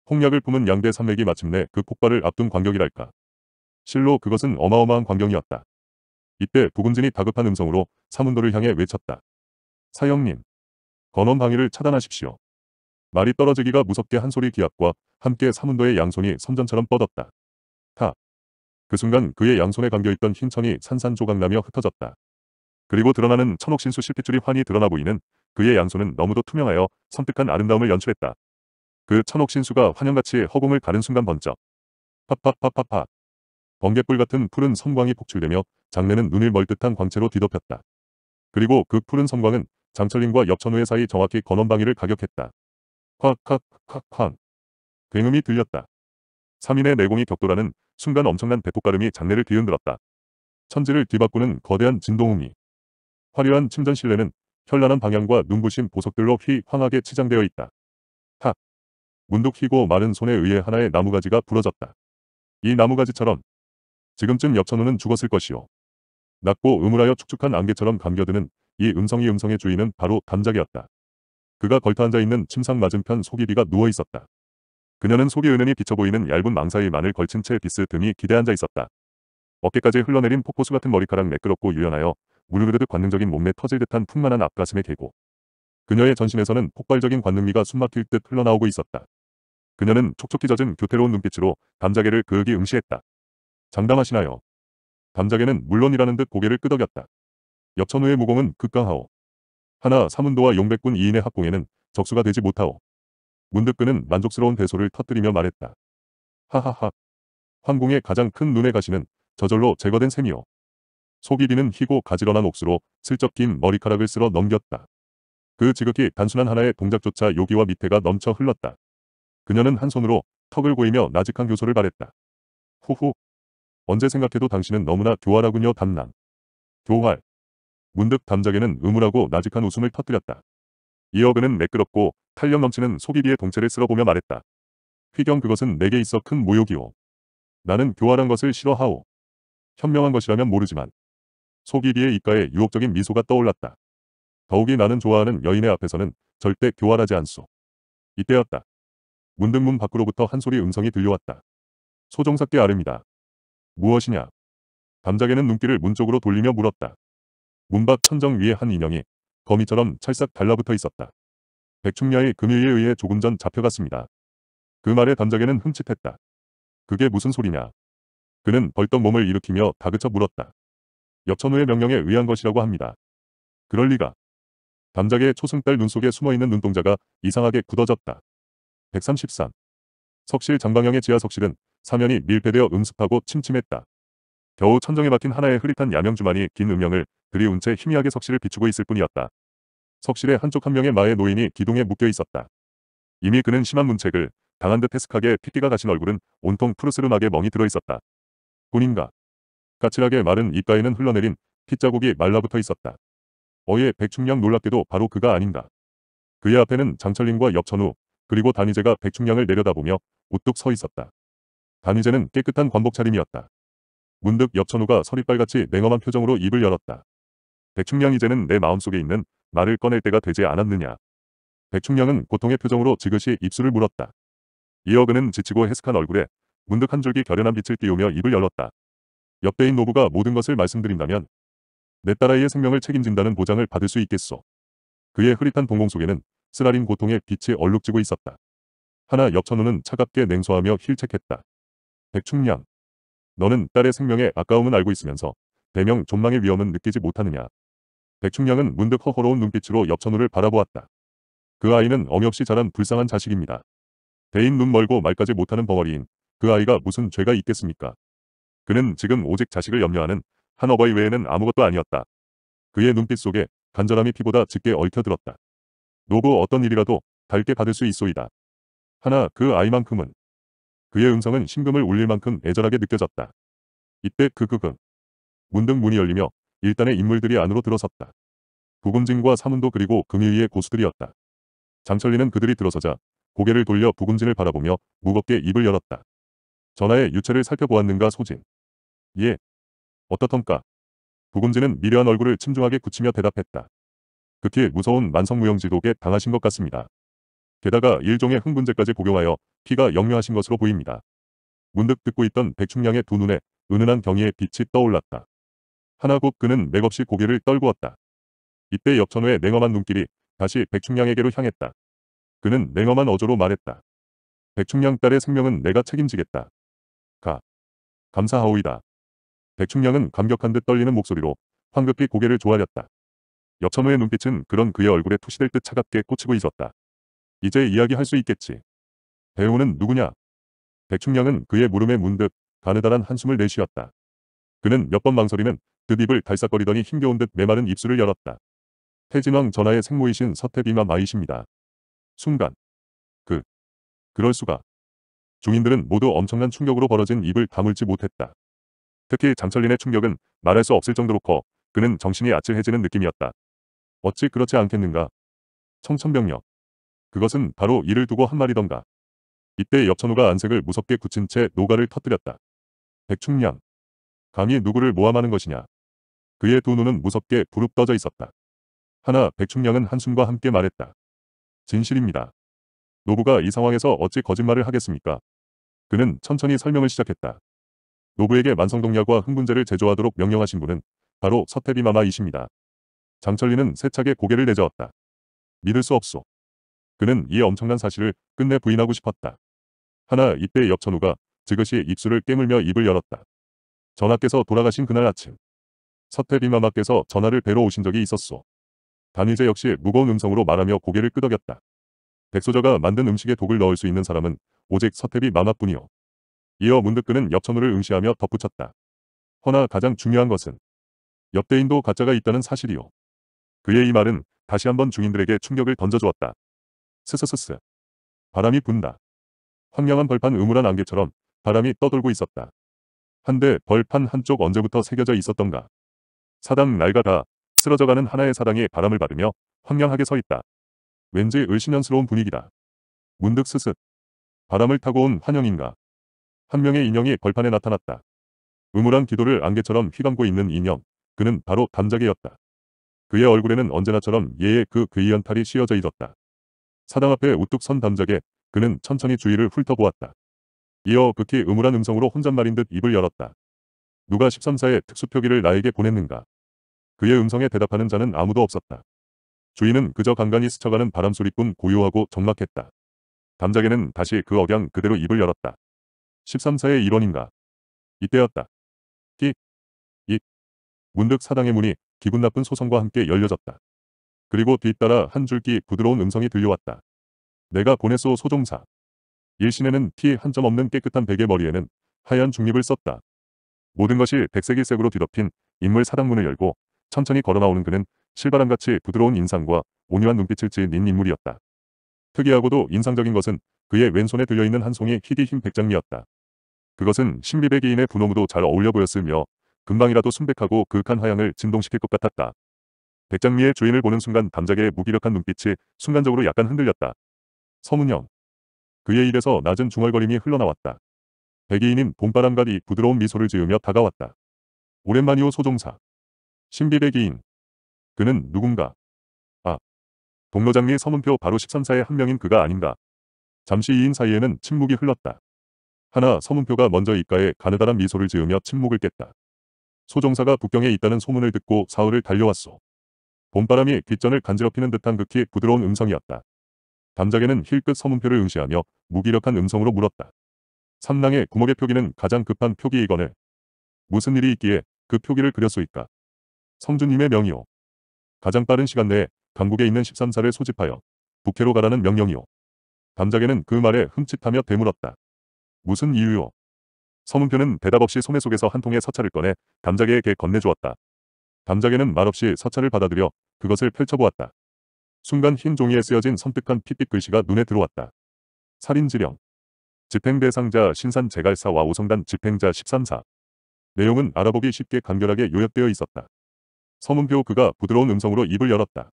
폭력을 품은 양대 산맥이 마침내 그 폭발을 앞둔 광경이랄까. 실로 그것은 어마어마한 광경이었다. 이때 부금진이 다급한 음성으로 사문도를 향해 외쳤다. 사형님, 건원 방위를 차단하십시오. 말이 떨어지기가 무섭게 한 소리 기압과 함께 사문도의 양손이 선전처럼 뻗었다. 타. 그 순간 그의 양손에 감겨있던 흰 천이 산산조각나며 흩어졌다. 그리고 드러나는 천옥신수 실핏줄이 환히 드러나 보이는 그의 양손은 너무도 투명하여 섬뜩한 아름다움을 연출했다. 그 천옥신수가 환영같이 허공을 가른 순간 번쩍. 팍팍팍팍파 번개불 같은 푸른 섬광이 폭출되며 장례는 눈을 멀듯한 광채로 뒤덮였다. 그리고 그 푸른 섬광은 장철림과 엽천우의 사이 정확히 건원방위를 가격했다. 헉헉헉헉 굉음이 들렸다. 3인의 내공이 격돌하는 순간 엄청난 대폭가름이 장내를 뒤흔들었다. 천지를 뒤바꾸는 거대한 진동음이 화려한 침전 실내는 현란한 방향과 눈부신 보석들로 휘황하게 치장되어 있다. 탁! 문득 휘고 마른 손에 의해 하나의 나무가지가 부러졌다. 이 나무가지처럼 지금쯤 옆천호는 죽었을 것이오. 낮고 음울하여 축축한 안개처럼 감겨드는 이 음성이 음성의 주인은 바로 담작이었다. 그가 걸터 앉아있는 침상 맞은편 소기비가 누워있었다. 그녀는 속이 은은히 비쳐 보이는 얇은 망사의 만을 걸친 채 비스 듬히 기대 앉아 있었다. 어깨까지 흘러내린 폭포수 같은 머리카락 매끄럽고 유연하여 무르르듯 관능적인 몸매 터질 듯한 풍만한 앞가슴에 개고. 그녀의 전신에서는 폭발적인 관능미가 숨막힐 듯 흘러나오고 있었다. 그녀는 촉촉히 젖은 교태로운 눈빛으로 담자개를 그윽이 응시했다. 장담하시나요? 담자개는 물론이라는 듯 고개를 끄덕였다. 옆천우의 무공은 극강하오. 하나 사문도와 용백군 2인의 합공에는 적수가 되지 못하오. 문득 그는 만족스러운 배소를 터뜨리며 말했다. 하하하. 황궁의 가장 큰 눈의 가시는 저절로 제거된 셈이오. 속이기는 희고 가지런한 옥수로 슬쩍 긴 머리카락을 쓸어 넘겼다. 그 지극히 단순한 하나의 동작조차 요기와 밑에가 넘쳐 흘렀다. 그녀는 한 손으로 턱을 고이며 나직한 교소를 바랬다. 후후. 언제 생각해도 당신은 너무나 교활하군요 담낭. 교활. 문득 담작에는 의울하고 나직한 웃음을 터뜨렸다. 이어 그는 매끄럽고 탄력 넘치는 소기비의 동체를 쓸어보며 말했다. 휘경 그것은 내게 있어 큰 모욕이오. 나는 교활한 것을 싫어하오. 현명한 것이라면 모르지만 소기비의 입가에 유혹적인 미소가 떠올랐다. 더욱이 나는 좋아하는 여인의 앞에서는 절대 교활하지 않소. 이때였다. 문득 문 밖으로부터 한 소리 음성이 들려왔다. 소정사께 아릅니다. 무엇이냐? 담작에는 눈길을 문 쪽으로 돌리며 물었다. 문밖 천정 위에 한 인형이 거미처럼 찰싹 달라붙어 있었다. 백충녀의 금일에 의해 조금 전 잡혀갔습니다. 그 말에 단적에는 흠칫했다. 그게 무슨 소리냐. 그는 벌떡 몸을 일으키며 다그쳐 물었다. 여천우의 명령에 의한 것이라고 합니다. 그럴 리가. 담작의 초승달 눈 속에 숨어있는 눈동자가 이상하게 굳어졌다. 133. 석실 장방형의 지하석실은 사면이 밀폐되어 음습하고 침침했다. 겨우 천정에 박힌 하나의 흐릿한 야명주만이 긴 음영을 그리운 채 희미하게 석실을 비추고 있을 뿐이었다. 석실의 한쪽 한 명의 마의 노인이 기둥에 묶여 있었다. 이미 그는 심한 문책을 당한 듯 해슥하게 핏기가 가신 얼굴은 온통 푸르스름하게 멍이 들어있었다. 군인가? 까칠하게 마른 입가에는 흘러내린 핏자국이 말라붙어 있었다. 어예 백충량 놀랍게도 바로 그가 아닌가. 그의 앞에는 장철림과 엽천우 그리고 단위제가 백충량을 내려다보며 우뚝 서 있었다. 단위제는 깨끗한 관복 차림이었다. 문득 엽천우가 서리빨같이 냉엄한 표정으로 입을 열었다. 백충량 이제는 내 마음속에 있는 말을 꺼낼 때가 되지 않았느냐. 백충량은 고통의 표정으로 지그시 입술을 물었다. 이어 그는 지치고 해슥한 얼굴에 문득 한 줄기 결연한 빛을 띄우며 입을 열었다. 옆대인 노부가 모든 것을 말씀드린다면 내 딸아이의 생명을 책임진다는 보장을 받을 수 있겠소. 그의 흐릿한 동공 속에는 쓰라린 고통의 빛이 얼룩지고 있었다. 하나 옆천우는 차갑게 냉소하며 힐책했다. 백충량. 너는 딸의 생명에 아까움은 알고 있으면서 대명 존망의 위험은 느끼지 못하느냐. 백충량은 문득 허허로운 눈빛으로 옆 천우를 바라보았다. 그 아이는 어이없이 자란 불쌍한 자식입니다. 대인 눈 멀고 말까지 못하는 벙어리인 그 아이가 무슨 죄가 있겠습니까? 그는 지금 오직 자식을 염려하는 한 어버이 외에는 아무것도 아니었다. 그의 눈빛 속에 간절함이 피보다 짙게 얽혀들었다. 노고 어떤 일이라도 달게 받을 수 있소이다. 하나 그 아이만큼은 그의 음성은 심금을 울릴 만큼 애절하게 느껴졌다. 이때 그그그 문득 문이 열리며 일단의 인물들이 안으로 들어섰다. 부금진과 사문도 그리고 금일이의 고수들이었다. 장철리는 그들이 들어서자 고개를 돌려 부금진을 바라보며 무겁게 입을 열었다. 전하의 유체를 살펴보았는가 소진. 예. 어떻던가. 부금진은 미려한 얼굴을 침중하게 굳히며 대답했다. 극히 무서운 만성무용지독에 당하신 것 같습니다. 게다가 일종의 흥분제까지 복용하여 피가 역류하신 것으로 보입니다. 문득 듣고 있던 백충량의 두 눈에 은은한 경의의 빛이 떠올랐다. 하나 곧 그는 맥없이 고개를 떨구었다. 이때 역천호의 냉엄한 눈길이 다시 백충량에게로 향했다. 그는 냉엄한 어조로 말했다. 백충량 딸의 생명은 내가 책임지겠다. 가. 감사하오이다. 백충량은 감격한 듯 떨리는 목소리로 황급히 고개를 조아렸다. 역천호의 눈빛은 그런 그의 얼굴에 투시될 듯 차갑게 꽂히고 있었다. 이제 이야기할 수 있겠지. 배우는 누구냐? 백충량은 그의 물음에 문득 가느다란 한숨을 내쉬었다. 그는 몇 번 망설이는 그 입을 달싹거리더니 힘겨운 듯 메마른 입술을 열었다. 태진왕 전하의 생모이신 서태비마 마이십니다. 순간. 그. 그럴 수가. 중인들은 모두 엄청난 충격으로 벌어진 입을 다물지 못했다. 특히 장철린의 충격은 말할 수 없을 정도로 커 그는 정신이 아찔해지는 느낌이었다. 어찌 그렇지 않겠는가. 청천벽력. 그것은 바로 이를 두고 한 말이던가. 이때 엽천호가 안색을 무섭게 굳힌 채 노가를 터뜨렸다. 백충량. 감히 누구를 모함하는 것이냐. 그의 두 눈은 무섭게 부릅 떠져 있었다. 하나 백충량은 한숨과 함께 말했다. 진실입니다. 노부가 이 상황에서 어찌 거짓말을 하겠습니까? 그는 천천히 설명을 시작했다. 노부에게 만성동약과 흥분제를 제조하도록 명령하신 분은 바로 서태비 마마이십니다. 장철리는 세차게 고개를 내저었다. 믿을 수 없소. 그는 이 엄청난 사실을 끝내 부인하고 싶었다. 하나 이때 엽천우가 지그시 입술을 깨물며 입을 열었다. 전하께서 돌아가신 그날 아침 서태비마마께서 전화를 뵈러 오신 적이 있었소. 단위제 역시 무거운 음성으로 말하며 고개를 끄덕였다. 백소저가 만든 음식에 독을 넣을 수 있는 사람은 오직 서태비 마마뿐이요. 이어 문득 그는 엽천우를 응시하며 덧붙였다. 허나 가장 중요한 것은 옆대인도 가짜가 있다는 사실이요. 그의 이 말은 다시 한번 중인들에게 충격을 던져주었다. 스스스스. 바람이 분다. 황량한 벌판 음울한 안개처럼 바람이 떠돌고 있었다. 한데 벌판 한쪽 언제부터 새겨져 있었던가. 사당 날가다 쓰러져가는 하나의 사당에 바람을 받으며 황량하게 서 있다. 왠지 을신년스러운 분위기다. 문득 스스 바람을 타고 온 환영인가. 한 명의 인형이 벌판에 나타났다. 음울한 기도를 안개처럼 휘감고 있는 인형. 그는 바로 담자게였다. 그의 얼굴에는 언제나처럼 예의 그귀이한 탈이 씌어져 있었다. 사당 앞에 우뚝 선 담자게 그는 천천히 주위를 훑어보았다. 이어 극히 음울한 음성으로 혼잣말인 듯 입을 열었다. 누가 13사의 특수표기를 나에게 보냈는가. 그의 음성에 대답하는 자는 아무도 없었다. 주인은 그저 간간히 스쳐가는 바람소리뿐 고요하고 적막했다. 담자게는 다시 그 억양 그대로 입을 열었다. 1 3세의 일원인가. 이때였다. 끼. 이. 문득 사당의 문이 기분 나쁜 소성과 함께 열려졌다. 그리고 뒤따라 한 줄기 부드러운 음성이 들려왔다. 내가 보냈소 소종사. 일신에는 티 한 점 없는 깨끗한 베개 머리에는 하얀 중립을 썼다. 모든 것이 백색일색으로 뒤덮인 인물 사당문을 열고 천천히 걸어나오는 그는 실바람같이 부드러운 인상과 온유한 눈빛을 지닌 인물이었다. 특이하고도 인상적인 것은 그의 왼손에 들려있는 한 송이 희디 흰 백장미였다. 그것은 신비백기인의분홍으로잘 어울려 보였으며 금방이라도 순백하고 극한 화양을 진동시킬 것 같았다. 백장미의 주인을 보는 순간 담작의 무기력한 눈빛이 순간적으로 약간 흔들렸다. 서문영. 그의 입에서 낮은 중얼거림이 흘러나왔다. 백이인인 봄바람과 이 부드러운 미소를 지으며 다가왔다. 오랜만이오 소종사. 신비배기인. 그는 누군가. 아. 동로장리 서문표 바로 13사의 한 명인 그가 아닌가. 잠시 이인 사이에는 침묵이 흘렀다. 하나 서문표가 먼저 입가에 가느다란 미소를 지으며 침묵을 깼다. 소종사가 북경에 있다는 소문을 듣고 사흘을 달려왔소. 봄바람이 귓전을 간지럽히는 듯한 극히 부드러운 음성이었다. 담작에는 힐끗 서문표를 응시하며 무기력한 음성으로 물었다. 삼랑의 구목의 표기는 가장 급한 표기이거늘. 무슨 일이 있기에 그 표기를 그렸소이까? 성주님의 명이요. 가장 빠른 시간 내에 강국에 있는 13사를 소집하여 북해로 가라는 명령이요. 담작에는그 말에 흠칫하며 되물었다. 무슨 이유요? 서문표는 대답 없이 소매 속에서 한 통의 서찰을 꺼내 감작에게 건네주었다. 담작에는 말없이 서찰을 받아들여 그것을 펼쳐보았다. 순간 흰 종이에 쓰여진 섬뜩한 핏빛 글씨가 눈에 들어왔다. 살인지령. 집행대상자 신산 제갈사와 오성단 집행자 13사. 내용은 알아보기 쉽게 간결하게 요약되어 있었다. 서문표 그가 부드러운 음성으로 입을 열었다.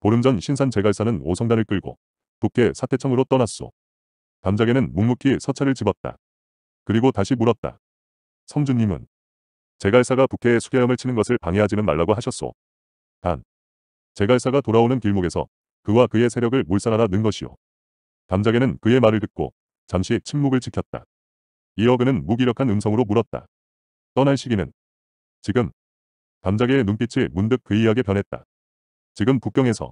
보름 전 신산 제갈사는 오성단을 끌고 북계 사태청으로 떠났소. 담작에는 묵묵히 서차를 집었다. 그리고 다시 물었다. 성주님은 제갈사가 북해의 수계염을 치는 것을 방해하지는 말라고 하셨소. 단, 제갈사가 돌아오는 길목에서 그와 그의 세력을 물살하라는 것이오. 담작에는 그의 말을 듣고 잠시 침묵을 지켰다. 이어 그는 무기력한 음성으로 물었다. 떠날 시기는 지금 담작의 눈빛이 문득 괴이하게 변했다. 지금 북경에서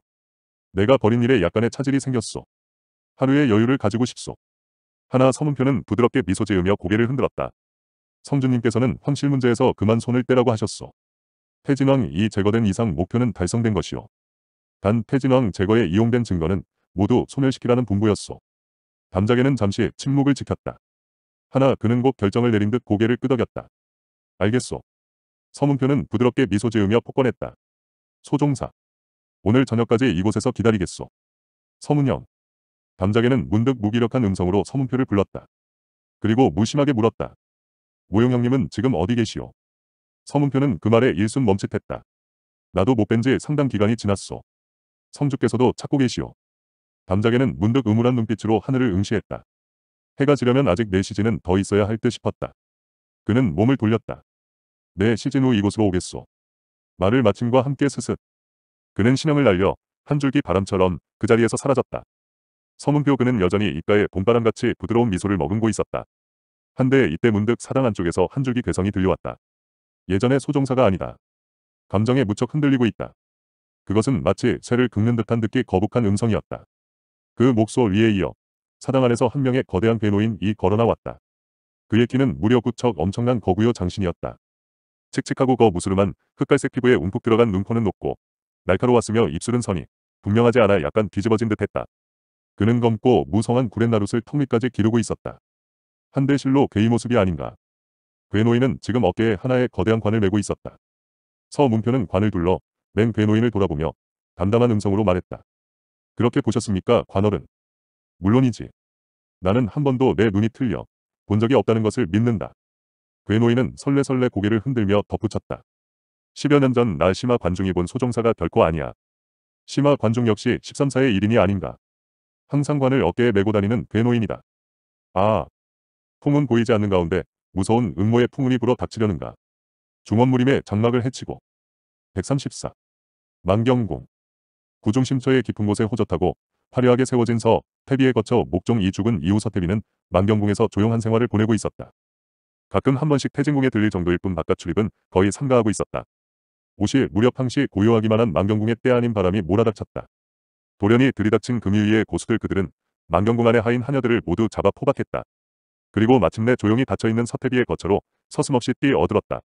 내가 벌인 일에 약간의 차질이 생겼소. 하루의 여유를 가지고 싶소. 하나 서문표는 부드럽게 미소 지으며 고개를 흔들었다. 성주님께서는 황실 문제에서 그만 손을 떼라고 하셨소. 태진왕이 이 제거된 이상 목표는 달성된 것이오. 단 태진왕 제거에 이용된 증거는 모두 소멸시키라는 분부였소. 담작에는 잠시 침묵을 지켰다. 하나 그는 곧 결정을 내린 듯 고개를 끄덕였다. 알겠소. 서문표는 부드럽게 미소 지으며 폭권했다. 소종사. 오늘 저녁까지 이곳에서 기다리겠소. 서문영. 담작에는 문득 무기력한 음성으로 서문표를 불렀다. 그리고 무심하게 물었다. 모용형님은 지금 어디 계시오? 서문표는 그 말에 일순 멈칫했다. 나도 못 뵌 지 상당 기간이 지났소. 성주께서도 찾고 계시오. 담작에는 문득 음울한 눈빛으로 하늘을 응시했다. 해가 지려면 아직 4시지는 더 있어야 할 듯 싶었다. 그는 몸을 돌렸다. 내 네, 시즌 후 이곳으로 오겠소. 말을 마침과 함께 스스. 그는 신형을 날려 한 줄기 바람처럼 그 자리에서 사라졌다. 서문표 그는 여전히 입가에 봄바람같이 부드러운 미소를 머금고 있었다. 한데 이때 문득 사당 안쪽에서 한 줄기 괴성이 들려왔다. 예전의 소종사가 아니다. 감정에 무척 흔들리고 있다. 그것은 마치 쇠를 긁는 듯한 듣기 거북한 음성이었다. 그 목소 위에 이어 사당 안에서 한 명의 거대한 괴노인이 걸어나왔다. 그의 키는 무려 구척 엄청난 거구요 장신이었다. 칙칙하고 거 무스름한 흑갈색 피부에 움푹 들어간 눈코는 높고 날카로웠으며 입술은 선이 분명하지 않아 약간 뒤집어진 듯했다. 그는 검고 무성한 구렛나룻을 턱 밑까지 기르고 있었다. 한대실로 괴이 모습이 아닌가. 괴노인은 지금 어깨에 하나의 거대한 관을 메고 있었다. 서문표는 관을 둘러 맹 괴노인을 돌아보며 담담한 음성으로 말했다. 그렇게 보셨습니까 관월은? 물론이지. 나는 한 번도 내 눈이 틀려 본 적이 없다는 것을 믿는다. 괴노인은 설레설레 고개를 흔들며 덧붙였다. 10여 년 전나 심화 관중이 본소종사가 별거 아니야. 심화 관중 역시 13사의 일인이 아닌가. 항상 관을 어깨에 메고 다니는 괴노인이다. 아. 풍은 보이지 않는 가운데 무서운 음모의 풍운이 불어 닥치려는가. 중원무림의 장막을 해치고. 134. 만경공. 구중심처의 깊은 곳에 호젓하고 화려하게 세워진 서 태비에 거쳐 목종 이죽은 이후 서태비는 만경궁에서 조용한 생활을 보내고 있었다. 가끔 한 번씩 태진궁에 들릴 정도일 뿐 바깥 출입은 거의 삼가하고 있었다. 오시 무렵 항시 고요하기만 한 망경궁의 때 아닌 바람이 몰아닥쳤다. 돌연이 들이닥친 금일위의 고수들 그들은 망경궁 안의 하인 하녀들을 모두 잡아 포박했다. 그리고 마침내 조용히 닫혀있는 서태비의 거처로 서슴없이 뛰어들었다.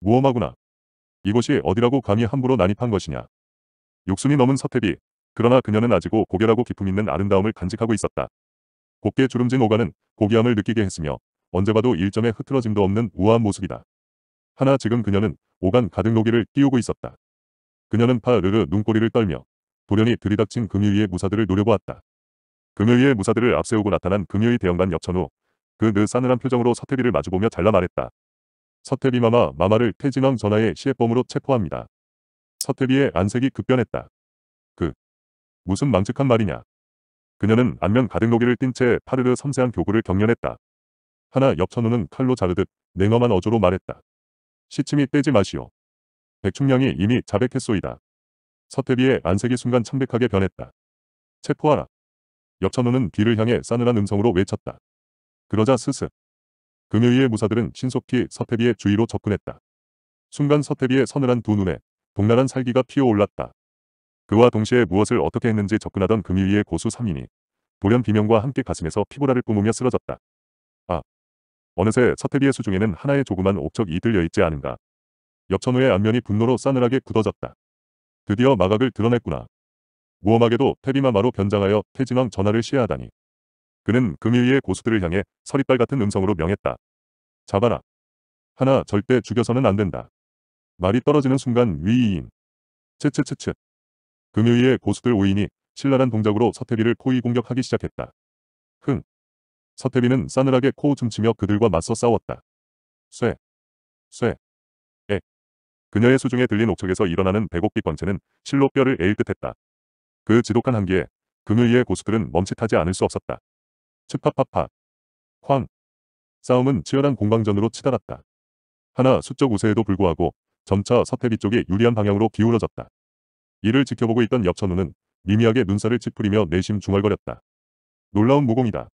무엄하구나. 이곳이 어디라고 감히 함부로 난입한 것이냐. 욕순이 넘은 서태비. 그러나 그녀는 아직도 고결하고 기품 있는 아름다움을 간직하고 있었다. 곱게 주름진 오가는 고귀함을 느끼게 했으며 언제 봐도 일점의 흐트러짐도 없는 우아한 모습이다. 하나 지금 그녀는 오간 가득 노기를 띄우고 있었다. 그녀는 파르르 눈꼬리를 떨며 돌연히 들이닥친 금유이의 무사들을 노려보았다. 금유이의 무사들을 앞세우고 나타난 금유이 대형관 옆천후 그느 싸늘한 표정으로 서태비를 마주보며 잘라 말했다. 서태비 마마 마마를 태진왕 전하의 시해범으로 체포합니다. 서태비의 안색이 급변했다. 그 무슨 망측한 말이냐. 그녀는 안면 가득 노기를 띤 채 파르르 섬세한 교구를 경련했다. 하나 옆 천우는 칼로 자르듯 냉엄한 어조로 말했다. 시침이 빼지 마시오. 백충량이 이미 자백했소이다. 서태비의 안색이 순간 창백하게 변했다. 체포하라. 옆 천우는 비를 향해 싸늘한 음성으로 외쳤다. 그러자 스스. 금요일의 무사들은 신속히 서태비의 주위로 접근했다. 순간 서태비의 서늘한 두 눈에 동란한 살기가 피어올랐다. 그와 동시에 무엇을 어떻게 했는지 접근하던 금유이의 고수 3인이 돌연 비명과 함께 가슴에서 피보라를 뿜으며 쓰러졌다. 어느새 서태비의 수중에는 하나의 조그만 옥척이 들려 있지 않은가. 엽천우의 안면이 분노로 싸늘하게 굳어졌다. 드디어 마각을 드러냈구나. 무엄하게도 태비마마로 변장하여 태진왕 전화를 시해하다니. 그는 금일위의 고수들을 향해 서리빨 같은 음성으로 명했다. 잡아라. 하나 절대 죽여서는 안 된다. 말이 떨어지는 순간 위이인. 채채채채. 금요일에 고수들 오인이 신랄한 동작으로 서태비를 포위 공격하기 시작했다. 흥. 서태비는 싸늘하게 코우춤치며 그들과 맞서 싸웠다. 쇠. 쇠. 에. 그녀의 수중에 들린 옥척에서 일어나는 백옥빛 번체는 실로 뼈를 에일 듯했다. 그 지독한 한기에 금요위의 고수들은 멈칫하지 않을 수 없었다. 츠파파파. 황. 싸움은 치열한 공방전으로 치달았다. 하나 수적 우세에도 불구하고 점차 서태비 쪽이 유리한 방향으로 기울어졌다. 이를 지켜보고 있던 옆천우는 미미하게 눈살을 찌푸리며 내심 중얼거렸다. 놀라운 무공이다.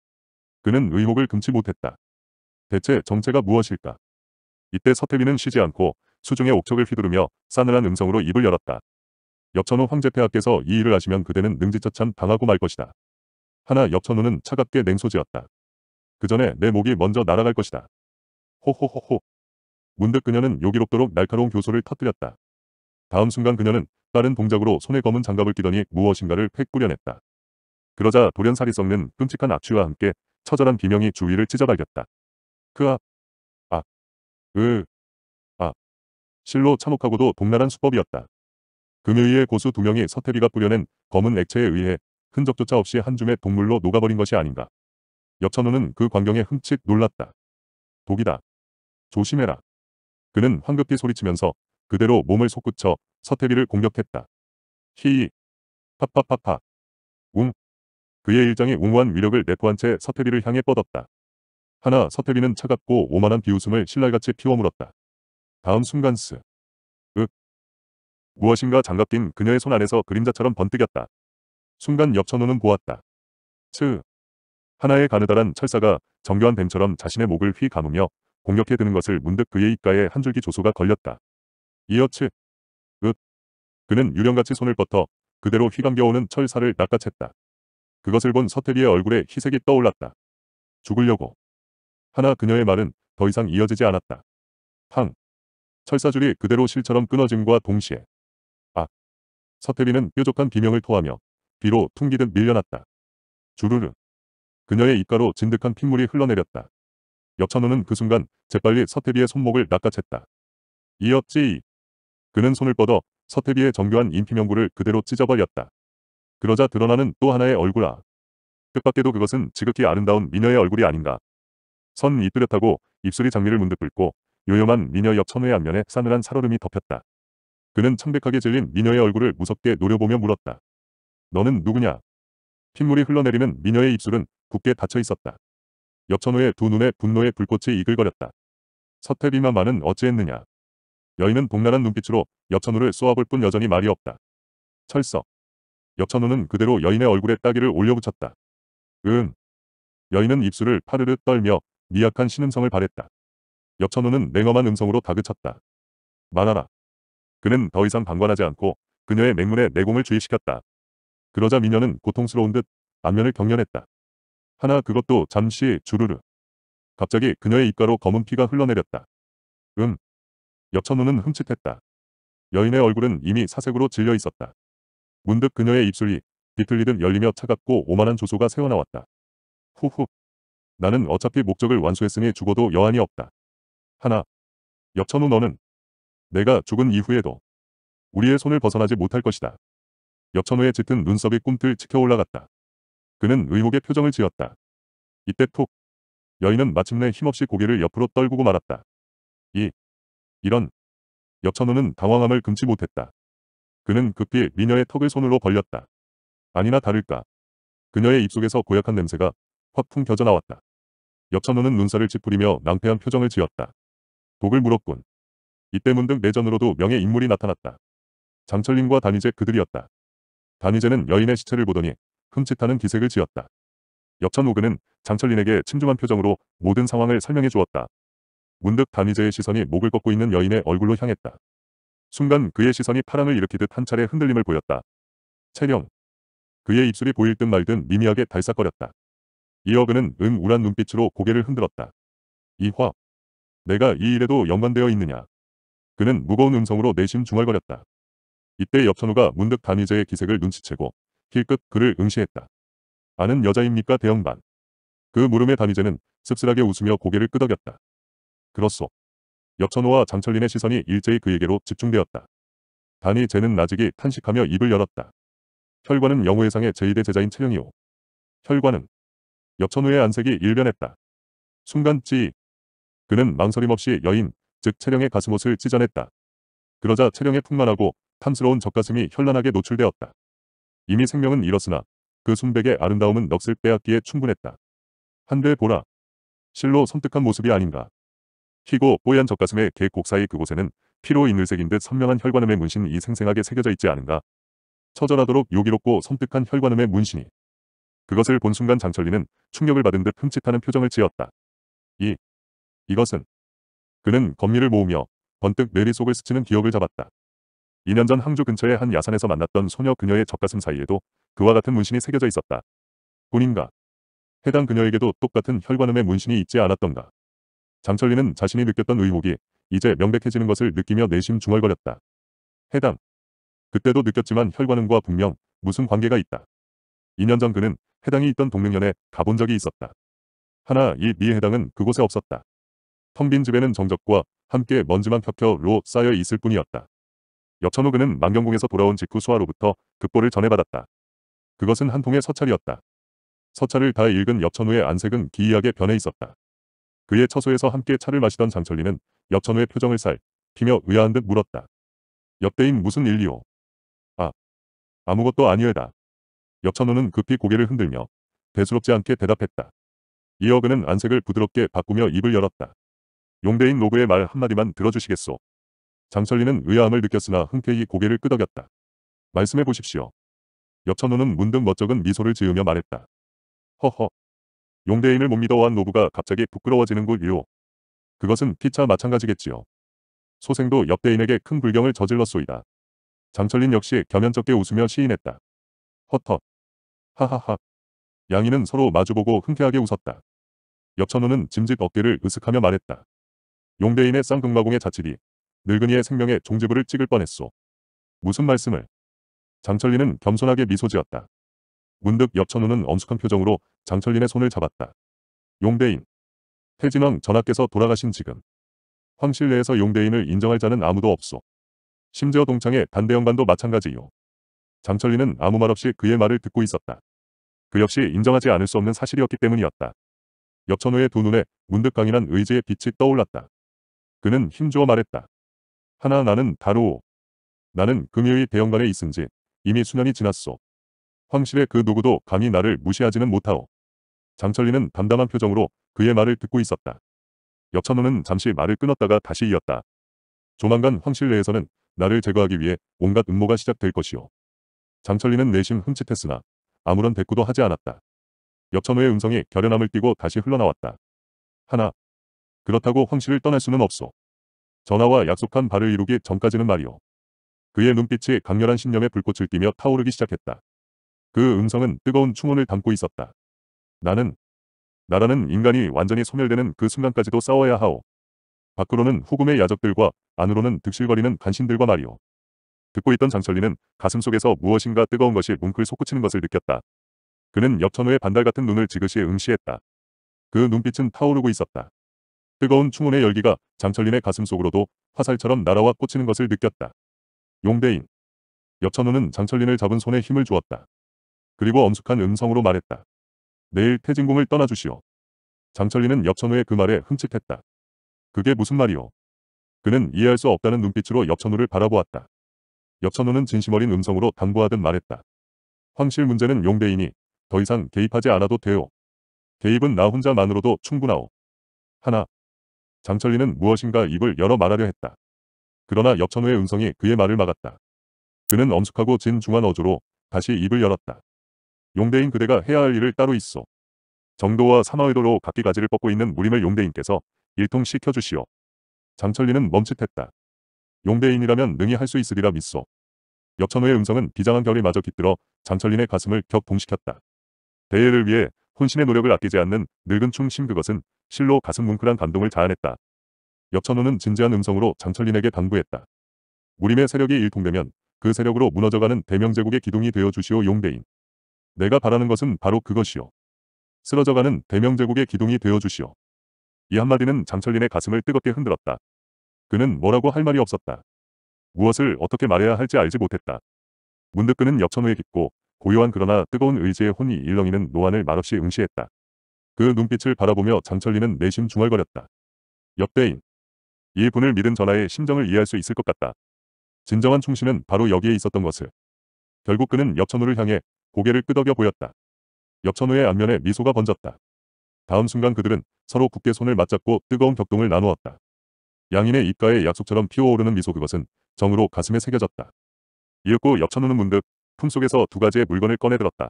그는 의혹을 금치 못했다. 대체 정체가 무엇일까? 이때 서태비는 쉬지 않고 수중의 옥척을 휘두르며 싸늘한 음성으로 입을 열었다. 엽천호 황제폐하께서 이 일을 아시면 그대는 능지처참 당하고 말 것이다. 하나 엽천호는 차갑게 냉소지었다. 그 전에 내 목이 먼저 날아갈 것이다. 호호호호. 문득 그녀는 요기롭도록 날카로운 교소를 터뜨렸다. 다음 순간 그녀는 빠른 동작으로 손에 검은 장갑을 끼더니 무엇인가를 팩 뿌려냈다. 그러자 돌연살이 썩는 끔찍한 악취와 함께 처절한 비명이 주위를 찢어발겼다. 그아, 아, 으, 아. 실로 참혹하고도 동랄한 수법이었다. 금요일에 고수 두 명이 서태비가 뿌려낸 검은 액체에 의해 흔적조차 없이 한 줌의 동물로 녹아버린 것이 아닌가. 여천호는 그 광경에 흠칫 놀랐다. 독이다. 조심해라. 그는 황급히 소리치면서 그대로 몸을 솟구쳐 서태비를 공격했다. 히이. 파파파파. 그의 일장이 우무한 위력을 내포한 채 서태비를 향해 뻗었다. 하나 서태비는 차갑고 오만한 비웃음을 신랄같이 피워물었다. 다음 순간 스. 윽. 무엇인가 장갑 낀 그녀의 손 안에서 그림자처럼 번뜩였다. 순간 옆 천호는 보았다. 츠. 하나의 가느다란 철사가 정교한 뱀처럼 자신의 목을 휘 감으며 공격해 드는 것을 문득 그의 입가에 한 줄기 조소가 걸렸다. 이어 츠. 윽. 그는 유령같이 손을 뻗어 그대로 휘감겨오는 철사를 낚아챘다. 그것을 본 서태리의 얼굴에 희색이 떠올랐다. 죽으려고. 하나 그녀의 말은 더 이상 이어지지 않았다. 팡. 철사줄이 그대로 실처럼 끊어짐과 동시에. 아. 서태리는 뾰족한 비명을 토하며 비로 퉁기듯 밀려났다. 주르르. 그녀의 입가로 진득한 핏물이 흘러내렸다. 역천호는그 순간 재빨리 서태비의 손목을 낚아챘다. 이었지. 그는 손을 뻗어 서태비의 정교한 인피명구를 그대로 찢어버렸다. 그러자 드러나는 또 하나의 얼굴아. 뜻밖에도 그것은 지극히 아름다운 미녀의 얼굴이 아닌가. 선이 뚜렷하고 입술이 장미를 문득 붉고 요염한 미녀 옆 천우의 안면에 싸늘한 살얼음이 덮였다. 그는 창백하게 질린 미녀의 얼굴을 무섭게 노려보며 물었다. 너는 누구냐? 핏물이 흘러내리는 미녀의 입술은 굳게 닫혀 있었다. 옆천우의두 눈에 분노의 불꽃이 이글거렸다. 서태비만만은 어찌했느냐. 여인은 동란한 눈빛으로 옆천우를 쏘아볼 뿐 여전히 말이 없다. 철석. 역천우는 그대로 여인의 얼굴에 따귀를 올려붙였다. 은. 여인은 입술을 파르르 떨며 미약한 신음성을 발했다. 역천우는 냉엄한 음성으로 다그쳤다. 말하라. 그는 더 이상 방관하지 않고 그녀의 맹문에 내공을 주입시켰다. 그러자 미녀는 고통스러운 듯 안면을 경련했다. 하나 그것도 잠시 주르르. 갑자기 그녀의 입가로 검은 피가 흘러내렸다. 음. 역천우는 흠칫했다. 여인의 얼굴은 이미 사색으로 질려 있었다. 문득 그녀의 입술이 비틀리듯 열리며 차갑고 오만한 조소가 새어나왔다. 후후. 나는 어차피 목적을 완수했으니 죽어도 여한이 없다. 하나. 역천우 너는 내가 죽은 이후에도 우리의 손을 벗어나지 못할 것이다. 역천우의 짙은 눈썹이 꿈틀 치켜 올라갔다. 그는 의혹의 표정을 지었다. 이때 톡. 여인은 마침내 힘없이 고개를 옆으로 떨구고 말았다. 이. 이런. 역천우는 당황함을 금치 못했다. 그는 급히 미녀의 턱을 손으로 벌렸다. 아니나 다를까. 그녀의 입속에서 고약한 냄새가 확 풍겨져 나왔다. 여천호는 눈살을 찌푸리며 낭패한 표정을 지었다. 독을 물었군. 이때 문득 내전으로도 명예 인물이 나타났다. 장철림과 단희재 그들이었다. 단희재는 여인의 시체를 보더니 흠칫하는 기색을 지었다. 역천우그는 장철린에게 침중한 표정으로 모든 상황을 설명해 주었다. 문득 단희재의 시선이 목을 꺾고 있는 여인의 얼굴로 향했다. 순간 그의 시선이 파랑을 일으키듯 한 차례 흔들림을 보였다. 체령 그의 입술이 보일 듯 말든 미미하게 달싹거렸다. 이어 그는 응 우란 눈빛으로 고개를 흔들었다. 이화. 내가 이 일에도 연관되어 있느냐. 그는 무거운 음성으로 내심 중얼거렸다. 이때 옆선우가 문득 담이제의 기색을 눈치채고 힐끗 그를 응시했다. 아는 여자입니까 대형반. 그 물음에 담이제는 씁쓸하게 웃으며 고개를 끄덕였다. 그렇소. 엽천호와 장철린의 시선이 일제히 그에게로 집중되었다. 단이 재는 나직이 탄식하며 입을 열었다. 혈관은 영호회상의 제2대 제자인 체령이오. 혈관은 엽천호의 안색이 일변했다. 순간 찌 그는 망설임 없이 여인, 즉채령의 가슴옷을 찢어냈다. 그러자 채령의 풍만하고 탐스러운 젖가슴이 현란하게 노출되었다. 이미 생명은 잃었으나 그 순백의 아름다움은 넋을 빼앗기에 충분했다. 한들 보라. 실로 섬뜩한 모습이 아닌가. 희고 뽀얀 젖가슴의 개곡 사이 그곳에는 피로 인을색인 듯 선명한 혈관음의 문신이 생생하게 새겨져 있지 않은가. 처절하도록 요기롭고 섬뜩한 혈관음의 문신이. 그것을 본 순간 장철리는 충격을 받은 듯 흠칫하는 표정을 지었다. 이. 이것은. 그는 검미를 모으며 번뜩 내리 속을 스치는 기억을 잡았다. 2년 전 항주 근처의 한 야산에서 만났던 소녀 그녀의 젖가슴 사이에도 그와 같은 문신이 새겨져 있었다. 본인가 해당 그녀에게도 똑같은 혈관음의 문신이 있지 않았던가? 장철리는 자신이 느꼈던 의혹이 이제 명백해지는 것을 느끼며 내심 중얼거렸다. 해당. 그때도 느꼈지만 혈관음과 분명 무슨 관계가 있다. 2년 전 그는 해당이 있던 동릉면에 가본 적이 있었다. 하나 이 미해당은 그곳에 없었다. 텅 빈 집에는 정적과 함께 먼지만 펴켜로 쌓여 있을 뿐이었다. 여천호 그는 만경궁에서 돌아온 직후 수아로부터 급보를 전해받았다. 그것은 한 통의 서찰이었다. 서찰을 다 읽은 여천우의 안색은 기이하게 변해 있었다. 그의 처소에서 함께 차를 마시던 장철리는 여천우의 표정을 살피며 의아한 듯 물었다. 역대인 무슨 일이오? 아, 아무것도 아니에다. 여천우는 급히 고개를 흔들며 대수롭지 않게 대답했다. 이어 그는 안색을 부드럽게 바꾸며 입을 열었다. 용대인 로그의 말 한마디만 들어주시겠소. 장철리는 의아함을 느꼈으나 흔쾌히 고개를 끄덕였다. 말씀해 보십시오. 여천우는 문득 멋쩍은 미소를 지으며 말했다. 허허. 용대인을 못믿어한 노부가 갑자기 부끄러워지는 걸 이유. 그것은 피차 마찬가지겠지요. 소생도 옆대인에게큰 불경을 저질렀소이다. 장철린 역시 겸연쩍게 웃으며 시인했다. 헛헛. 하하하. 양이는 서로 마주보고 흔쾌하게 웃었다. 역천호는 짐짓 어깨를 으쓱하며 말했다. 용대인의 쌍극마공의 자칫이 늙은이의 생명에 종지부를 찍을 뻔했소. 무슨 말씀을? 장철리는 겸손하게 미소지었다. 문득 옆 천우는 엄숙한 표정으로 장철림의 손을 잡았다. 용대인. 태진왕 전하께서 돌아가신 지금. 황실내에서 용대인을 인정할 자는 아무도 없소. 심지어 동창의 단대영반도 마찬가지요. 장철리은 아무 말 없이 그의 말을 듣고 있었다. 그 역시 인정하지 않을 수 없는 사실이었기 때문이었다. 옆천우의 두 눈에 문득 강인한 의지의 빛이 떠올랐다. 그는 힘주어 말했다. 하나 나는 다루오. 나는 금요일 대영관에 있은 지 이미 수년이 지났소. 황실의 그 누구도 감히 나를 무시하지는 못하오. 장철리는 담담한 표정으로 그의 말을 듣고 있었다. 역천호는 잠시 말을 끊었다가 다시 이었다. 조만간 황실 내에서는 나를 제거하기 위해 온갖 음모가 시작될 것이오. 장철리는 내심 흠칫했으나 아무런 대꾸도 하지 않았다. 역천호의 음성이 결연함을 띠고 다시 흘러나왔다. 하나. 그렇다고 황실을 떠날 수는 없소. 전화와 약속한 발을 이루기 전까지는 말이오. 그의 눈빛이 강렬한 신념의 불꽃을 띠며 타오르기 시작했다. 그 음성은 뜨거운 충원을 담고 있었다. 나는 나라는 인간이 완전히 소멸되는 그 순간까지도 싸워야 하오. 밖으로는 후금의 야적들과 안으로는 득실거리는 간신들과 말이오. 듣고 있던 장철리는 가슴속에서 무엇인가 뜨거운 것이 뭉클 솟구치는 것을 느꼈다. 그는 옆천호의 반달 같은 눈을 지그시 응시했다. 그 눈빛은 타오르고 있었다. 뜨거운 충원의 열기가 장철린의 가슴속으로도 화살처럼 날아와 꽂히는 것을 느꼈다. 용대인. 옆천호는 장철린을 잡은 손에 힘을 주었다. 그리고 엄숙한 음성으로 말했다. 내일 태진궁을 떠나주시오. 장철리는 엽천우의 그 말에 흠칫했다. 그게 무슨 말이오? 그는 이해할 수 없다는 눈빛으로 엽천우를 바라보았다. 엽천우는 진심 어린 음성으로 당부하듯 말했다. 황실 문제는 용대이니 더 이상 개입하지 않아도 돼요. 개입은 나 혼자만으로도 충분하오. 하나. 장철리는 무엇인가 입을 열어 말하려 했다. 그러나 엽천우의 음성이 그의 말을 막았다. 그는 엄숙하고 진중한 어조로 다시 입을 열었다. 용대인 그대가 해야 할 일을 따로 있어. 정도와 삼화의도로 각기가지를 뻗고 있는 무림을 용대인께서 일통시켜주시오. 장철리는 멈칫했다. 용대인이라면 능히 할 수 있으리라 믿소. 역천호의 음성은 비장한 결이 마저 깃들어 장철린의 가슴을 격동시켰다. 대회를 위해 혼신의 노력을 아끼지 않는 늙은 충심 그것은 실로 가슴 뭉클한 감동을 자아냈다. 역천호는 진지한 음성으로 장철린에게 당부했다. 무림의 세력이 일통되면 그 세력으로 무너져가는 대명제국의 기둥이 되어 주시오 용대인. 내가 바라는 것은 바로 그것이요. 쓰러져가는 대명제국의 기둥이 되어주시오. 이 한마디는 장철린의 가슴을 뜨겁게 흔들었다. 그는 뭐라고 할 말이 없었다. 무엇을 어떻게 말해야 할지 알지 못했다. 문득 그는 역천호에 깊고 고요한 그러나 뜨거운 의지의 혼이 일렁이는 노안을 말없이 응시했다. 그 눈빛을 바라보며 장철리은 내심 중얼거렸다. 역대인. 이 분을 믿은 전하의 심정을 이해할 수 있을 것 같다. 진정한 충신은 바로 여기에 있었던 것을. 결국 그는 역천호를 향해 고개를 끄덕여 보였다. 역천우의 안면에 미소가 번졌다. 다음 순간 그들은 서로 굳게 손을 맞잡고 뜨거운 격동을 나누었다. 양인의 입가에 약속처럼 피어오르는 미소 그것은 정으로 가슴에 새겨졌다. 이윽고 역천우는 문득 품속에서 두 가지의 물건을 꺼내들었다.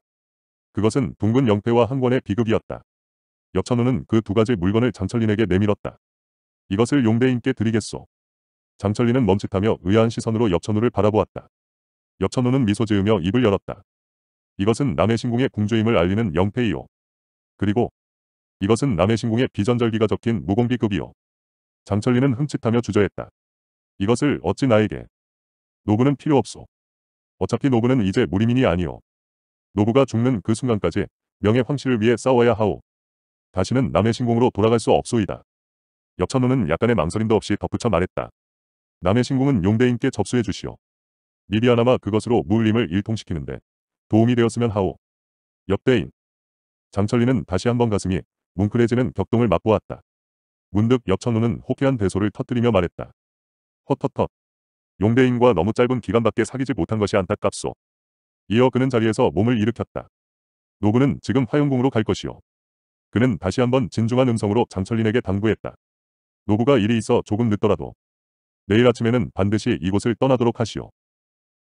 그것은 둥근 영패와 한 권의 비급이었다. 역천우는 그 두 가지 물건을 장철린에게 내밀었다. 이것을 용대인께 드리겠소. 장철린은 멈칫하며 의아한 시선으로 역천우를 바라보았다. 역천우는 미소 지으며 입을 열었다. 이것은 남해신궁의 궁주임을 알리는 영패이요. 그리고 이것은 남해신궁의 비전절기가 적힌 무공비급이요. 장철리는 흠칫하며 주저했다. 이것을 어찌 나에게. 노부는 필요 없소. 어차피 노부는 이제 무리민이 아니오. 노부가 죽는 그 순간까지 명예 황실을 위해 싸워야 하오. 다시는 남해신궁으로 돌아갈 수 없소이다. 역천호는 약간의 망설임도 없이 덧붙여 말했다. 남해신궁은 용대인께 접수해 주시오. 미비하나마 그것으로 물림을 일통시키는데 도움이 되었으면 하오. 역대인. 장철리는 다시 한번 가슴이 뭉클해지는 격동을 맛보았다. 문득 옆 천우는 호쾌한 배소를 터뜨리며 말했다. 헛헛헛. 용대인과 너무 짧은 기간밖에 사귀지 못한 것이 안타깝소. 이어 그는 자리에서 몸을 일으켰다. 노구는 지금 화영궁으로 갈 것이오. 그는 다시 한번 진중한 음성으로 장철린에게 당부했다. 노구가 일이 있어 조금 늦더라도 내일 아침에는 반드시 이곳을 떠나도록 하시오.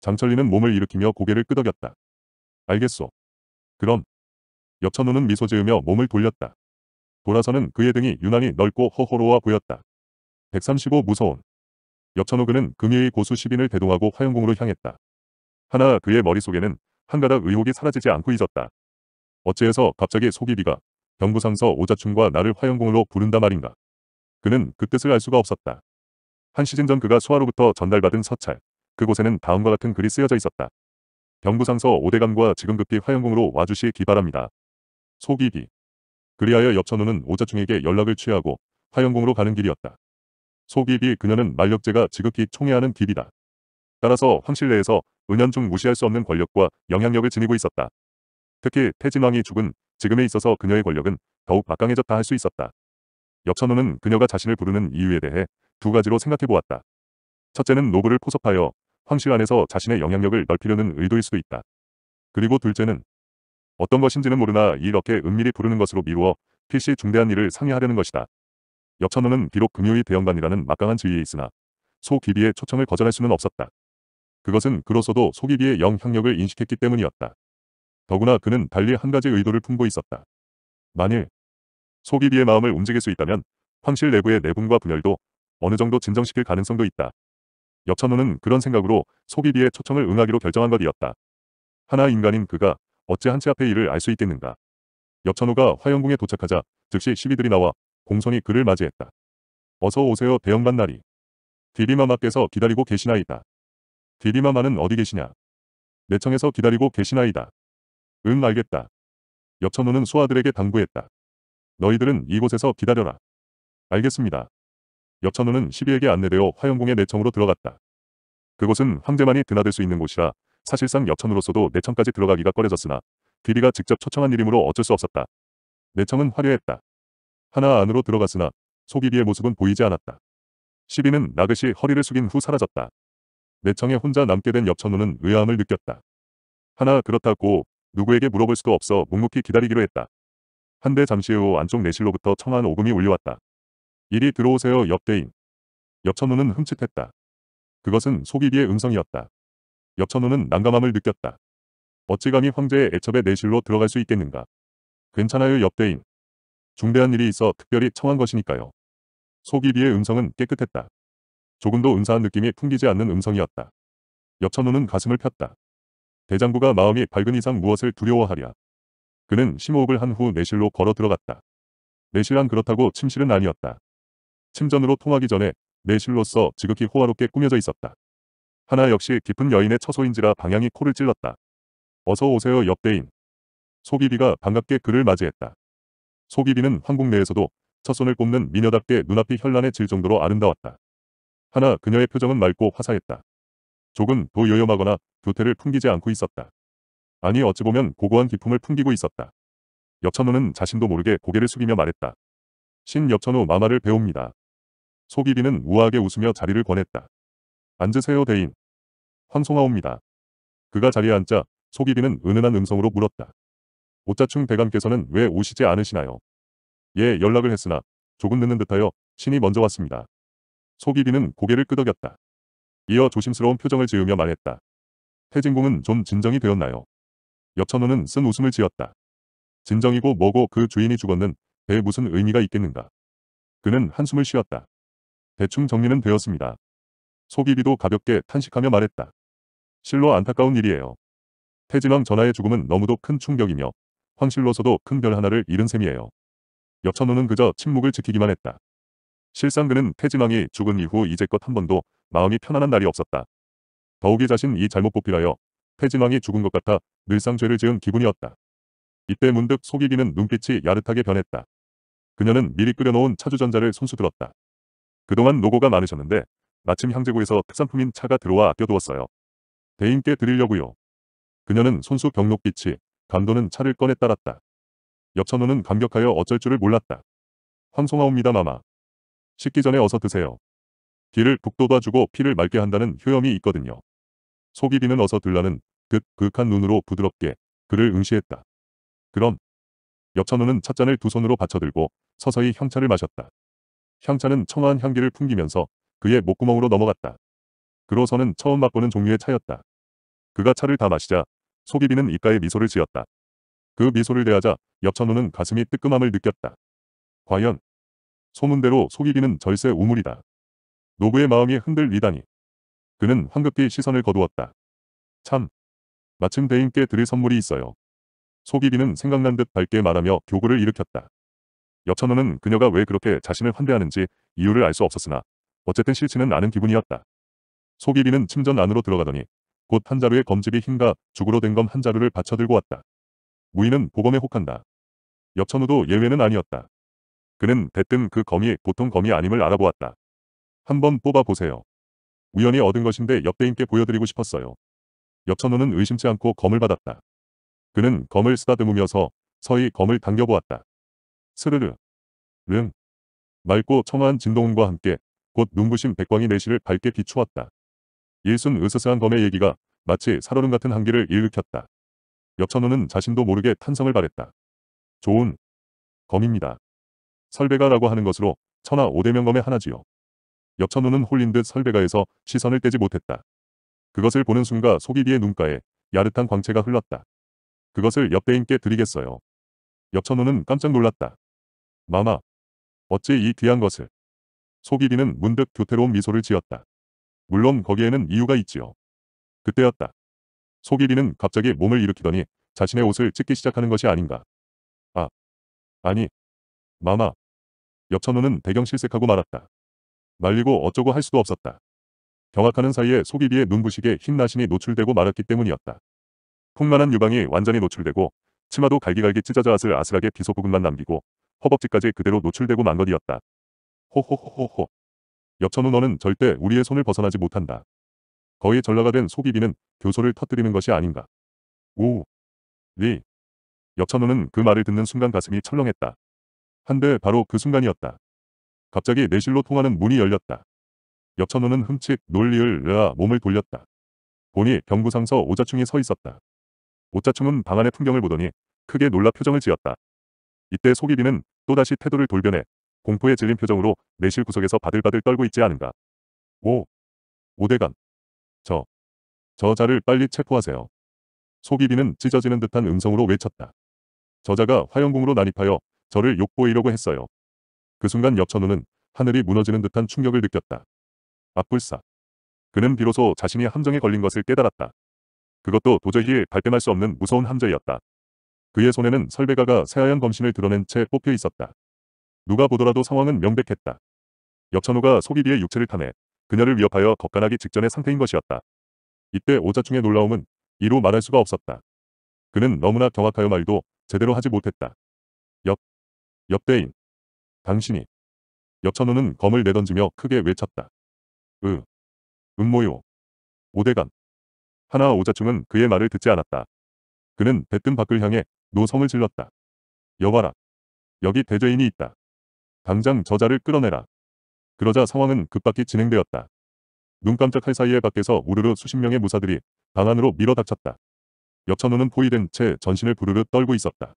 장철린은 몸을 일으키며 고개를 끄덕였다. 알겠소. 그럼. 역천우는 미소 지으며 몸을 돌렸다. 돌아서는 그의 등이 유난히 넓고 허허로워 보였다. 135 무서운. 역천우 그는 금의의 고수 시빈을 대동하고 화영궁으로 향했다. 하나 그의 머릿속에는 한가닥 의혹이 사라지지 않고 잊었다. 어째서 갑자기 속이비가 경부상서 오자춘과 나를 화영궁으로 부른다 말인가. 그는 그 뜻을 알 수가 없었다. 한 시즌 전 그가 수하로부터 전달받은 서찰, 그곳에는 다음과 같은 글이 쓰여져 있었다. 병부상서 오대강과지금급기 화영궁으로 와주시기 바랍니다. 소기비 그리하여 엽천우는 오자충에게 연락을 취하고 화영궁으로 가는 길이었다. 소기비 그녀는 만력제가 지극히 총애하는 기이다 따라서 황실 내에서 은연중 무시할 수 없는 권력과 영향력을 지니고 있었다. 특히 태진왕이 죽은 지금에 있어서 그녀의 권력은 더욱 막강해졌다 할 수 있었다. 엽천우는 그녀가 자신을 부르는 이유에 대해 두 가지로 생각해 보았다. 첫째는 노부를 포섭하여 황실 안에서 자신의 영향력을 넓히려는 의도일 수도 있다. 그리고 둘째는 어떤 것인지는 모르나 이렇게 은밀히 부르는 것으로 미루어 필시 중대한 일을 상의하려는 것이다. 역천호는 비록 금요의 대형관이라는 막강한 지위에 있으나 소기비의 초청을 거절할 수는 없었다. 그것은 그로서도 소기비의 영향력을 인식했기 때문이었다. 더구나 그는 달리 한 가지 의도를 품고 있었다. 만일 소기비의 마음을 움직일 수 있다면 황실 내부의 내분과 분열도 어느 정도 진정시킬 가능성도 있다. 역천호는 그런 생각으로 소비비의 초청을 응하기로 결정한 것이었다. 하나 인간인 그가 어찌 한채앞에 일을 알 수 있겠는가. 역천호가 화영궁에 도착하자 즉시 시비들이 나와 공손히 그를 맞이했다. 어서 오세요 대영반 나리. 디디마마께서 기다리고 계시나이다. 디디마마는 어디 계시냐. 내청에서 기다리고 계시나이다. 응 알겠다. 역천호는 수아들에게 당부했다. 너희들은 이곳에서 기다려라. 알겠습니다. 엽천우는 시비에게 안내되어 화영궁의 내청으로 들어갔다. 그곳은 황제만이 드나들 수 있는 곳이라 사실상 엽천으로서도 내청까지 들어가기가 꺼려졌으나 비비가 직접 초청한 일이므로 어쩔 수 없었다. 내청은 화려했다. 하나 안으로 들어갔으나 소비비의 모습은 보이지 않았다. 시비는 나긋이 허리를 숙인 후 사라졌다. 내청에 혼자 남게 된 엽천우는 의아함을 느꼈다. 하나 그렇다고 누구에게 물어볼 수도 없어 묵묵히 기다리기로 했다. 한 대 잠시 후 안쪽 내실로부터 청한 오금이 울려왔다. 이리 들어오세요 옆대인. 옆천우는 흠칫했다. 그것은 속이비의 음성이었다. 옆천우는 난감함을 느꼈다. 어찌감히 황제의 애첩의 내실로 들어갈 수 있겠는가. 괜찮아요 옆대인. 중대한 일이 있어 특별히 청한 것이니까요. 속이비의 음성은 깨끗했다. 조금도 은사한 느낌이 풍기지 않는 음성이었다. 옆천우는 가슴을 폈다. 대장부가 마음이 밝은 이상 무엇을 두려워하랴. 그는 심호흡을 한 후 내실로 걸어 들어갔다. 내실은 그렇다고 침실은 아니었다. 침전으로 통하기 전에 내실로서 지극히 호화롭게 꾸며져 있었다. 하나 역시 깊은 여인의 처소인지라 방향이 코를 찔렀다. 어서 오세요 역대인. 소비비가 반갑게 그를 맞이했다. 소비비는 황국 내에서도 처 손을 꼽는 미녀답게 눈앞이 현란해 질 정도로 아름다웠다. 하나 그녀의 표정은 맑고 화사했다. 조금 도 요염하거나 교태를 풍기지 않고 있었다. 아니 어찌 보면 고고한 기품을 풍기고 있었다. 여천호는 자신도 모르게 고개를 숙이며 말했다. 신엽천우 마마를 배웁니다. 소비비는 우아하게 웃으며 자리를 권했다. 앉으세요 대인. 황송하옵니다. 그가 자리에 앉자 소비비는 은은한 음성으로 물었다. 오짜충 대감께서는 왜 오시지 않으시나요? 예 연락을 했으나 조금 늦는 듯하여 신이 먼저 왔습니다. 소비비는 고개를 끄덕였다. 이어 조심스러운 표정을 지으며 말했다. 태진공은 좀 진정이 되었나요? 엽천우는쓴 웃음을 지었다. 진정이고 뭐고 그 주인이 죽었는 대 무슨 의미가 있겠는가. 그는 한숨을 쉬었다. 대충 정리는 되었습니다. 소비비도 가볍게 탄식하며 말했다. 실로 안타까운 일이에요. 태진왕 전하의 죽음은 너무도 큰 충격이며 황실로서도 큰 별 하나를 잃은 셈이에요. 여천호는 그저 침묵을 지키기만 했다. 실상 그는 태진왕이 죽은 이후 이제껏 한 번도 마음이 편안한 날이 없었다. 더욱이 자신 이 잘못 뽑히하여 태진왕이 죽은 것 같아 늘상 죄를 지은 기분이었다. 이때 문득 속이기는 눈빛이 야릇하게 변했다. 그녀는 미리 끓여놓은 차주전자를 손수 들었다. 그동안 노고가 많으셨는데 마침 향제구에서 특산품인 차가 들어와 아껴두었어요. 대인께 드리려고요. 그녀는 손수 병록빛이 감도는 차를 꺼내 따랐다. 옆천호는 감격하여 어쩔 줄을 몰랐다. 황송하옵니다 마마. 식기 전에 어서 드세요. 기를 북돋아주고 피를 맑게 한다는 효염이 있거든요. 속이 비는 어서 들라는 극, 극한 눈으로 부드럽게 그를 응시했다. 그럼 엽천호는 찻잔을 두 손으로 받쳐들고 서서히 향차를 마셨다. 향차는 청아한 향기를 풍기면서 그의 목구멍으로 넘어갔다. 그로서는 처음 맛보는 종류의 차였다. 그가 차를 다 마시자 소비비는 입가에 미소를 지었다. 그 미소를 대하자 엽천호는 가슴이 뜨끔함을 느꼈다. 과연 소문대로 소기비는 절세 우물이다. 노부의 마음이 흔들리다니. 그는 황급히 시선을 거두었다. 참, 마침 대인께 드릴 선물이 있어요. 소비비는 생각난 듯 밝게 말하며 교구를 일으켰다. 여천호는 그녀가 왜 그렇게 자신을 환대하는지 이유를 알 수 없었으나 어쨌든 싫지는 않은 기분이었다. 소비비는 침전 안으로 들어가더니 곧 한 자루의 검집이 흰과 죽으로 된 검 한 자루를 받쳐들고 왔다. 무인은 보검에 혹한다. 여천우도 예외는 아니었다. 그는 대뜸 그 검이 보통 검이 아님을 알아보았다. 한번 뽑아보세요. 우연히 얻은 것인데 역대인께 보여드리고 싶었어요. 여천우는 의심치 않고 검을 받았다. 그는 검을 쓰다듬으면서 서히 검을 당겨보았다. 스르르. 릉. 맑고 청아한 진동음과 함께 곧 눈부신 백광이 내실을 밝게 비추었다. 일순 으스스한 검의 얘기가 마치 살얼음 같은 한기를 일으켰다. 역천호는 자신도 모르게 탄성을 바랬다 좋은 검입니다. 설배가라고 하는 것으로 천하 오대명검의 하나지요. 역천호는 홀린 듯 설배가에서 시선을 떼지 못했다. 그것을 보는 순간 속이비의 눈가에 야릇한 광채가 흘렀다. 그것을 옆대인께 드리겠어요. 옆천호는 깜짝 놀랐다. 마마, 어찌 이 귀한 것을. 소기비는 문득 교태로운 미소를 지었다. 물론 거기에는 이유가 있지요. 그때였다. 소기비는 갑자기 몸을 일으키더니 자신의 옷을 찢기 시작하는 것이 아닌가. 아, 아니, 마마. 옆천호는 배경실색하고 말았다. 말리고 어쩌고 할 수도 없었다. 경악하는 사이에 소기비의 눈부시게 흰 나신이 노출되고 말았기 때문이었다. 폭만한 유방이 완전히 노출되고 치마도 갈기갈기 찢어져 아슬아슬하게 비소 부분만 남기고 허벅지까지 그대로 노출되고 만 것이었다. 호호호호호. 옆천우 너는 절대 우리의 손을 벗어나지 못한다. 거의 전라가 된 소비비는 교소를 터뜨리는 것이 아닌가. 오. 리. 옆천우는 그 말을 듣는 순간 가슴이 철렁했다. 한데 바로 그 순간이었다. 갑자기 내실로 통하는 문이 열렸다. 옆천우는 흠칫 놀리을 르아 몸을 돌렸다. 보니 경부상서 오자충이 서 있었다. 오짜총은 방 안의 풍경을 보더니 크게 놀라 표정을 지었다. 이때 속이비는 또다시 태도를 돌변해 공포에 질린 표정으로 내실 구석에서 바들바들 떨고 있지 않은가. 오! 오대간! 저! 저자를 빨리 체포하세요. 속이비는 찢어지는 듯한 음성으로 외쳤다. 저자가 화영궁으로 난입하여 저를 욕보이려고 했어요. 그 순간 옆천우는 하늘이 무너지는 듯한 충격을 느꼈다. 악불사. 그는 비로소 자신이 함정에 걸린 것을 깨달았다. 그것도 도저히 발뺌할 수 없는 무서운 함재였다. 그의 손에는 설배가가 새하얀 검신을 드러낸 채 뽑혀 있었다. 누가 보더라도 상황은 명백했다. 역천호가 소비비의 육체를 타내 그녀를 위협하여 겁간하기 직전의 상태인 것이었다. 이때 오자충의 놀라움은 이루 말할 수가 없었다. 그는 너무나 경악하여 말도 제대로 하지 못했다. 역, 역대인. 당신이. 역천호는 검을 내던지며 크게 외쳤다. 으. 음모요. 오대간. 하나 오자충은 그의 말을 듣지 않았다. 그는 대뜸 밖을 향해 노성을 질렀다. 여봐라. 여기 대죄인이 있다. 당장 저자를 끌어내라. 그러자 상황은 급박히 진행되었다. 눈 깜짝할 사이에 밖에서 우르르 수십 명의 무사들이 방 안으로 밀어닥쳤다. 역천호는 포위된 채 전신을 부르르 떨고 있었다.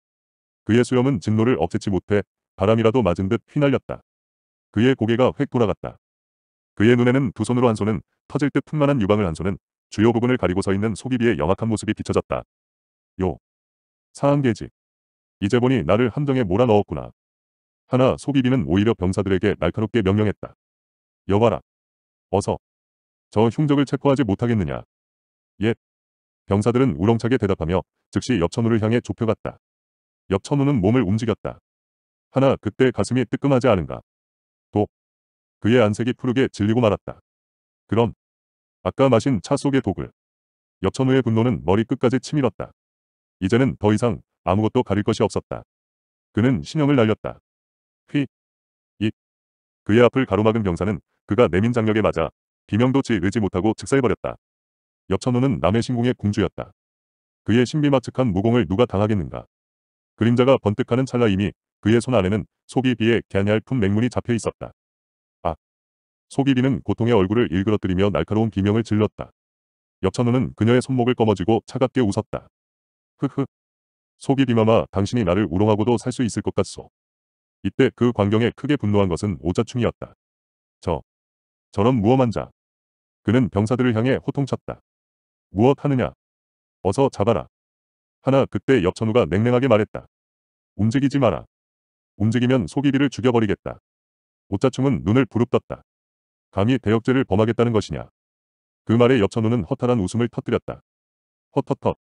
그의 수염은 진노를 억제치 못해 바람이라도 맞은 듯 휘날렸다. 그의 고개가 획 돌아갔다. 그의 눈에는 두 손으로 한 손은 터질 듯 풍만한 유방을 한 손은 주요 부분을 가리고 서 있는 소비비의 영악한 모습이 비춰졌다. 요. 사항계지. 이제 보니 나를 함정에 몰아넣었구나. 하나 소비비는 오히려 병사들에게 날카롭게 명령했다. 여봐라. 어서. 저 흉적을 체포하지 못하겠느냐. 옛. 예. 병사들은 우렁차게 대답하며 즉시 옆천우를 향해 좁혀갔다. 옆천우는 몸을 움직였다. 하나 그때 가슴이 뜨끔하지 않은가. 도. 그의 안색이 푸르게 질리고 말았다. 그럼 아까 마신 차 속의 독을. 역천우의 분노는 머리끝까지 치밀었다. 이제는 더 이상 아무것도 가릴 것이 없었다. 그는 신형을 날렸다. 휘. 이. 그의 앞을 가로막은 병사는 그가 내민 장력에 맞아 비명도 지르지 못하고 즉살해버렸다 역천우는 남해 신궁의 궁주였다. 그의 신비마측한 무공을 누가 당하겠는가. 그림자가 번뜩하는 찰나 이미 그의 손 안에는 속이 비에 개한얄 품 맹문이 잡혀 있었다. 소비비는 고통의 얼굴을 일그러뜨리며 날카로운 비명을 질렀다. 옆천우는 그녀의 손목을 꺼머쥐고 차갑게 웃었다. 흐흐. 소비비마마 당신이 나를 우롱하고도 살 수 있을 것 같소. 이때 그 광경에 크게 분노한 것은 오자충이었다. 저. 저런 무엄한 자. 그는 병사들을 향해 호통쳤다. 무엇 하느냐. 어서 잡아라. 하나 그때 옆천우가 냉랭하게 말했다. 움직이지 마라. 움직이면 소비비를 죽여버리겠다. 오자충은 눈을 부릅떴다. 감히 대역죄를 범하겠다는 것이냐. 그 말에 엽천우는 허탈한 웃음을 터뜨렸다. 헛헛헛.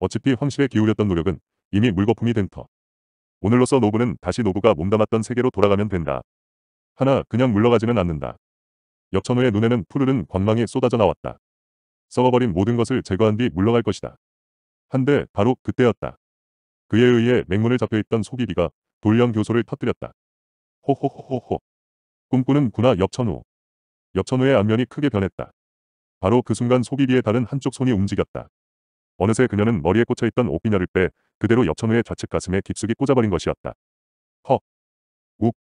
어차피 황실에 기울였던 노력은 이미 물거품이 된 터. 오늘로서 노부는 다시 노부가 몸담았던 세계로 돌아가면 된다. 하나 그냥 물러가지는 않는다. 역천우의 눈에는 푸르른 광망이 쏟아져 나왔다. 썩어버린 모든 것을 제거한 뒤 물러갈 것이다. 한데 바로 그때였다. 그에 의해 맹문을 잡혀있던 소비비가 돌령 교소를 터뜨렸다. 호호호호호. 꿈꾸는구나 역천우 옆천우의 안면이 크게 변했다. 바로 그 순간 속이 비의 다른 한쪽 손이 움직였다. 어느새 그녀는 머리에 꽂혀있던 옷비녀를 빼 그대로 옆천우의 좌측 가슴에 깊숙이 꽂아버린 것이었다. 헉! 욱!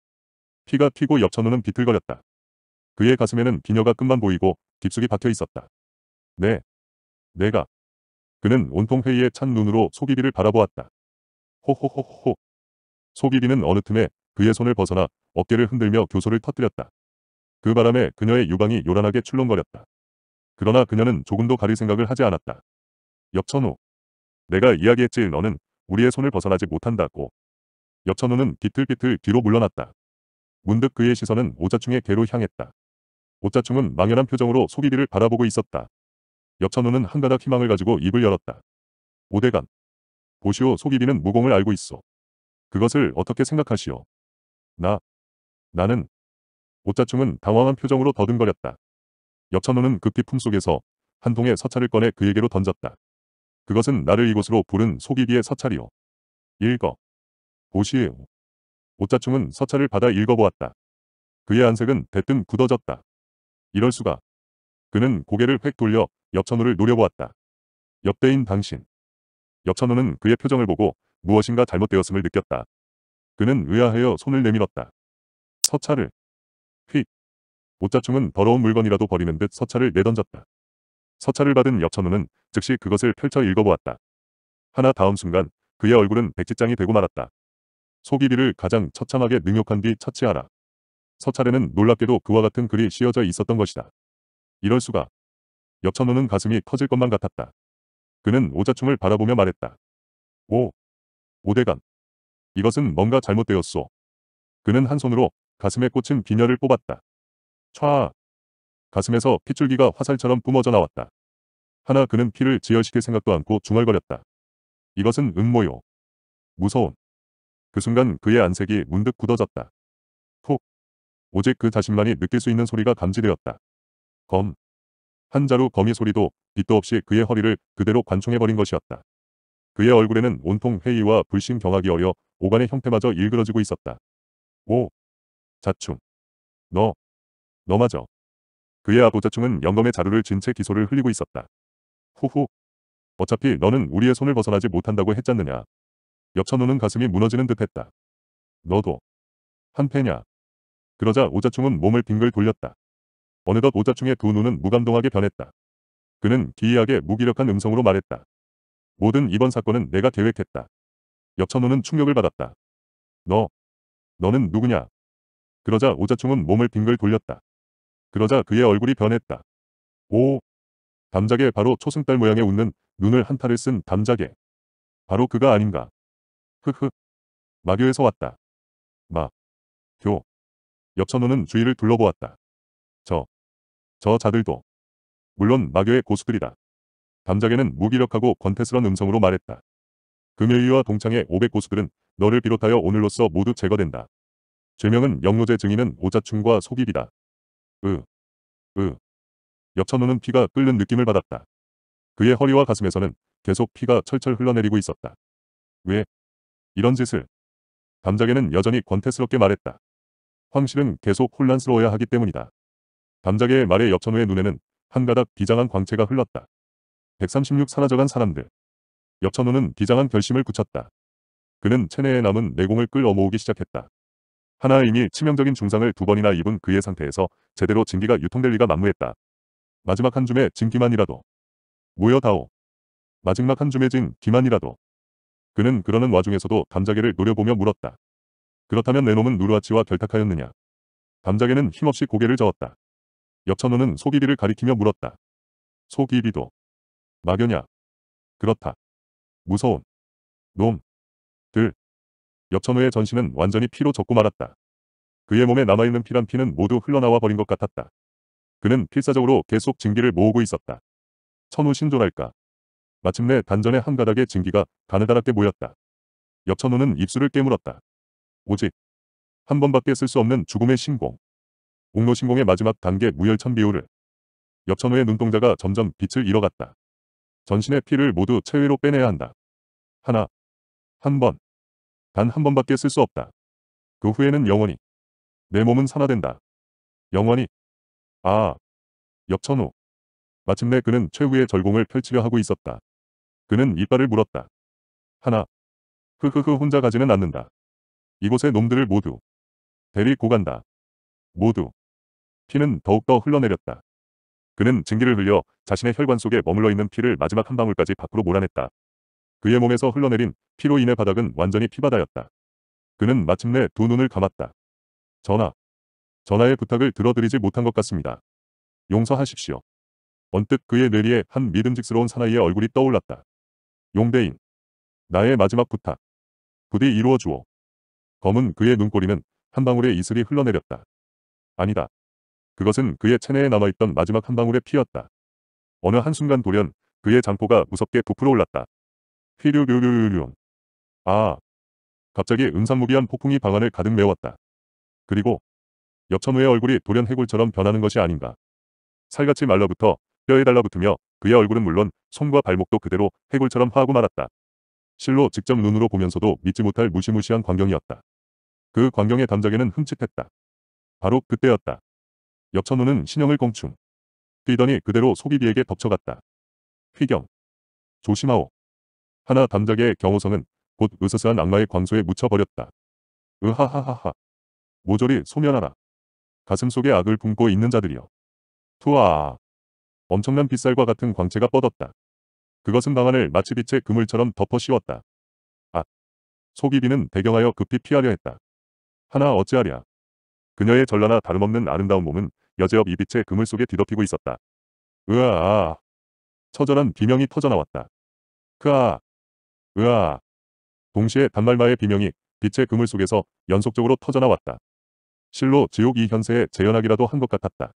피가 튀고 옆천우는 비틀거렸다. 그의 가슴에는 비녀가 끝만 보이고 깊숙이 박혀 있었다. 네. 내가. 그는 온통 회의에 찬 눈으로 소비비를 바라보았다. 호호호호. 소비비는 어느 틈에 그의 손을 벗어나 어깨를 흔들며 교소를 터뜨렸다. 그 바람에 그녀의 유방이 요란하게 출렁거렸다. 그러나 그녀는 조금도 가릴 생각을 하지 않았다. 엽천호. 내가 이야기했지 너는 우리의 손을 벗어나지 못한다고. 엽천호는 비틀비틀 뒤로 물러났다. 문득 그의 시선은 오자충의 개로 향했다. 오자충은 망연한 표정으로 소기비를 바라보고 있었다. 엽천호는 한가닥 희망을 가지고 입을 열었다. 오대간. 보시오 소기비는 무공을 알고 있어. 그것을 어떻게 생각하시오? 나. 나는 오짜충은 당황한 표정으로 더듬거렸다. 역천호는 급히 품속에서 한 통의 서찰을 꺼내 그에게로 던졌다. 그것은 나를 이곳으로 부른 속이비의서찰이요 읽어. 보시에오. 오짜충은 서찰을 받아 읽어보았다. 그의 안색은 대뜸 굳어졌다. 이럴 수가. 그는 고개를 획 돌려 역천호를 노려보았다. 역대인 당신. 역천호는 그의 표정을 보고 무엇인가 잘못되었음을 느꼈다. 그는 의아하여 손을 내밀었다. 서찰을. 휙. 옷자충은 더러운 물건이라도 버리는 듯 서차를 내던졌다. 서차를 받은 여천우는 즉시 그것을 펼쳐 읽어보았다. 하나 다음 순간 그의 얼굴은 백지장이 되고 말았다. 소기비를 가장 처참하게 능욕한 뒤 처치하라. 서찰에는 놀랍게도 그와 같은 글이 씌어져 있었던 것이다. 이럴 수가. 역천호는 가슴이 터질 것만 같았다. 그는 오자충을 바라보며 말했다. 오. 오대간. 이것은 뭔가 잘못되었소. 그는 한 손으로 가슴에 꽂힌 비녀를 뽑았다. 촤아. 가슴에서 핏줄기가 화살처럼 뿜어져 나왔다. 하나 그는 피를 지혈시킬 생각도 않고 중얼거렸다. 이것은 음모요. 무서운. 그 순간 그의 안색이 문득 굳어졌다. 톡. 오직 그 자신만이 느낄 수 있는 소리가 감지되었다. 검. 한 자루 거미 소리도 빛도 없이 그의 허리를 그대로 관총해버린 것이었다. 그의 얼굴에는 온통 회의와 불신 경악이 어려 오간의 형태마저 일그러지고 있었다. 오. 자충. 너. 너마저. 그의 아부 자충은 영검의 자루를 진 채 기소를 흘리고 있었다. 후후. 어차피 너는 우리의 손을 벗어나지 못한다고 했잖느냐. 엽천우는 가슴이 무너지는 듯했다. 너도. 한패냐. 그러자 오자충은 몸을 빙글 돌렸다. 어느덧 오자충의 두 눈은 무감동하게 변했다. 그는 기이하게 무기력한 음성으로 말했다. 모든 이번 사건은 내가 계획했다. 엽천호는 충격을 받았다. 너, 너는 누구냐? 그러자 오자충은 몸을 빙글 돌렸다. 그러자 그의 얼굴이 변했다. 오! 담자게 바로 초승달 모양의 웃는 눈을 한타를 쓴 담자게. 바로 그가 아닌가. 흑흑. 마교에서 왔다. 마. 교. 엽천호는 주위를 둘러보았다. 저. 저 자들도. 물론 마교의 고수들이다. 담자게는 무기력하고 권태스런 음성으로 말했다. 금요일과 동창의 500 고수들은 너를 비롯하여 오늘로써 모두 제거된다. 죄명은 영로제 증인은 오자충과 소깁이다. 으. 으. 역천호는 피가 끓는 느낌을 받았다. 그의 허리와 가슴에서는 계속 피가 철철 흘러내리고 있었다. 왜? 이런 짓을. 감작에는 여전히 권태스럽게 말했다. 황실은 계속 혼란스러워야 하기 때문이다. 감작의 말에 역천호의 눈에는 한 가닥 비장한 광채가 흘렀다. 136 사라져간 사람들. 역천호는 비장한 결심을 굳혔다. 그는 체내에 남은 내공을 끌어모으기 시작했다. 하나인이 치명적인 중상을 두 번이나 입은 그의 상태에서 제대로 진기가 유통될 리가 만무했다. 마지막 한 줌의 진기만이라도 모여다오. 마지막 한 줌의 진 기만이라도. 그는 그러는 와중에서도 담자개를 노려보며 물었다. 그렇다면 내 놈은 누르아치와 결탁하였느냐. 담자개는 힘없이 고개를 저었다. 옆천호는 소기비를 가리키며 물었다. 소기비도. 막연야. 아. 그렇다. 무서운. 놈. 들. 엽천우의 전신은 완전히 피로 젖고 말았다. 그의 몸에 남아있는 피란 피는 모두 흘러나와 버린 것 같았다. 그는 필사적으로 계속 증기를 모으고 있었다. 천우 신존할까. 마침내 단전의 한 가닥의 증기가 가느다랗게 모였다. 엽천우는 입술을 깨물었다. 오직 한 번밖에 쓸 수 없는 죽음의 신공. 공로 신공의 마지막 단계 무열천 비우를 엽천우의 눈동자가 점점 빛을 잃어갔다. 전신의 피를 모두 체외로 빼내야 한다. 하나, 한 번, 단한 번밖에 쓸 수 없다. 그 후에는 영원히 내 몸은 산화된다. 영원히 아 역천후 마침내 그는 최후의 절공을 펼치려 하고 있었다. 그는 이빨을 물었다. 하나 흐흐흐 혼자 가지는 않는다. 이곳의 놈들을 모두 데리고 간다. 모두 피는 더욱더 흘러내렸다. 그는 증기를 흘려 자신의 혈관 속에 머물러 있는 피를 마지막 한 방울까지 밖으로 몰아냈다. 그의 몸에서 흘러내린 피로 인해 바닥은 완전히 피바다였다. 그는 마침내 두 눈을 감았다. 전하. 전하의 부탁을 들어드리지 못한 것 같습니다. 용서하십시오. 언뜻 그의 뇌리에 한 믿음직스러운 사나이의 얼굴이 떠올랐다. 용대인. 나의 마지막 부탁. 부디 이루어주오. 검은 그의 눈꼬리는 한 방울의 이슬이 흘러내렸다. 아니다. 그것은 그의 체내에 남아있던 마지막 한 방울의 피였다. 어느 한순간 돌연 그의 장포가 무섭게 부풀어 올랐다. 휘류류류류류. 아. 갑자기 음산무비한 폭풍이 방안을 가득 메웠다. 그리고 역천우의 얼굴이 돌연 해골처럼 변하는 것이 아닌가. 살같이 말라붙어 뼈에 달라붙으며 그의 얼굴은 물론 손과 발목도 그대로 해골처럼 화하고 말았다. 실로 직접 눈으로 보면서도 믿지 못할 무시무시한 광경이었다. 그 광경의 담자에는 흠칫했다. 바로 그때였다. 역천우는 신형을 꽁충. 뛰더니 그대로 소비비에게 덮쳐갔다. 휘경. 조심하오. 하나 담작의 경호성은곧 으스스한 악마의 광소에 묻혀버렸다. 으하하하하. 모조리 소멸하라. 가슴 속에 악을 품고 있는 자들이여. 투아아. 엄청난 빗살과 같은 광채가 뻗었다. 그것은 방안을 마치 빛의 그물처럼 덮어 씌웠다. 아. 속이비는 배경하여 급히 피하려 했다. 하나 어찌하랴. 그녀의 전라나 다름없는 아름다운 몸은 여제업 이 빛의 그물 속에 뒤덮이고 있었다. 으아아. 처절한 비명이 터져나왔다. 크아. 으아. 동시에 단말마의 비명이 빛의 그물 속에서 연속적으로 터져나왔다. 실로 지옥 이 현세의 재현악이라도 한 것 같았다.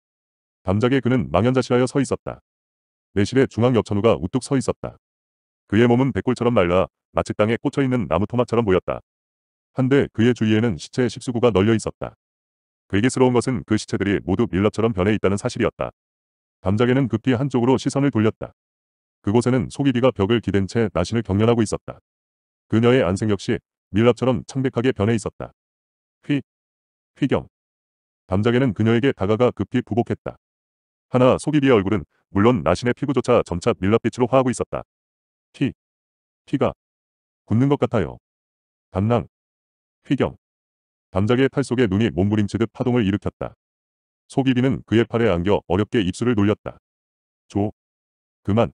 담작에 그는 망연자실하여 서 있었다. 내실의 중앙 옆천우가 우뚝 서 있었다. 그의 몸은 백골처럼 말라 마치 땅에 꽂혀있는 나무 토막처럼 보였다. 한데 그의 주위에는 시체의 식수구가 널려 있었다. 괴기스러운 것은 그 시체들이 모두 밀랍처럼 변해 있다는 사실이었다. 담작에는 급히 한쪽으로 시선을 돌렸다. 그곳에는 소기비가 벽을 기댄 채 나신을 경련하고 있었다. 그녀의 안색 역시 밀랍처럼 창백하게 변해 있었다. 휘, 휘경. 담작에는 그녀에게 다가가 급히 부복했다. 하나 소기비의 얼굴은 물론 나신의 피부조차 점차 밀랍빛으로 화하고 있었다. 피, 피가 굳는 것 같아요. 담낭, 휘경. 담작의 팔 속에 눈이 몸부림치듯 파동을 일으켰다. 소기비는 그의 팔에 안겨 어렵게 입술을 놀렸다. 조, 그만.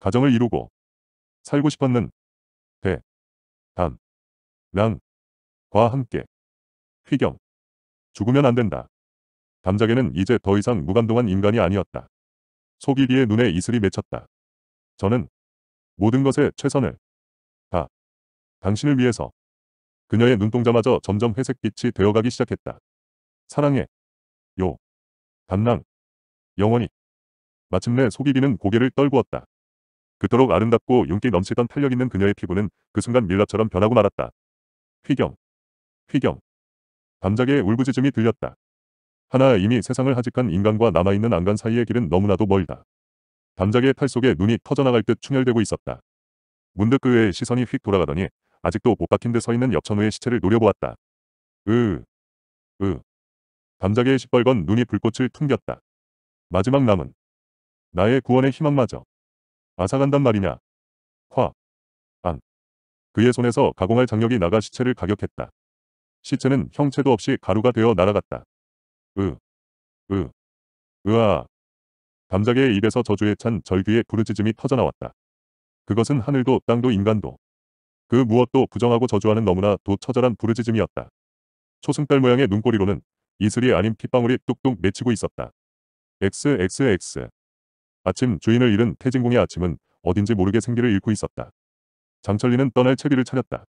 가정을 이루고 살고 싶었는 대, 담, 랑, 과 함께 휘경 죽으면 안 된다. 담작에는 이제 더 이상 무감동한 인간이 아니었다. 소기비의 눈에 이슬이 맺혔다. 저는 모든 것에 최선을 다 당신을 위해서 그녀의 눈동자마저 점점 회색빛이 되어가기 시작했다. 사랑해. 요. 담낭. 영원히. 마침내 소기비는 고개를 떨구었다. 그토록 아름답고 윤기 넘치던 탄력 있는 그녀의 피부는 그 순간 밀랍처럼 변하고 말았다. 휘경. 휘경. 감자의 울부짖음이 들렸다. 하나 이미 세상을 하직한 인간과 남아있는 안간 사이의 길은 너무나도 멀다. 담작의 팔 속에 눈이 터져나갈 듯 충혈되고 있었다. 문득 그의 시선이 휙 돌아가더니 아직도 못 박힌 데 서있는 옆천우의 시체를 노려보았다. 으, 으. 담작의 시뻘건 눈이 불꽃을 풍겼다. 마지막 남은 나의 구원의 희망마저. 아아간단 말이냐. 화. 안. 그의 손에서 가공할 장력이 나가 시체를 가격했다. 시체는 형체도 없이 가루가 되어 날아갔다. 으. 으. 으아. 감자게의 입에서 저주에 찬 절규의 부르짖음이 터져나왔다. 그것은 하늘도 땅도 인간도 그 무엇도 부정하고 저주하는 너무나 도 처절한 부르짖음이었다. 초승달 모양의 눈꼬리로는 이슬이 아닌 핏방울이 뚝뚝 맺히고 있었다. XXX 아침 주인을 잃은 태진공의 아침은 어딘지 모르게 생기를 잃고 있었다. 장철리는 떠날 채비를 차렸다.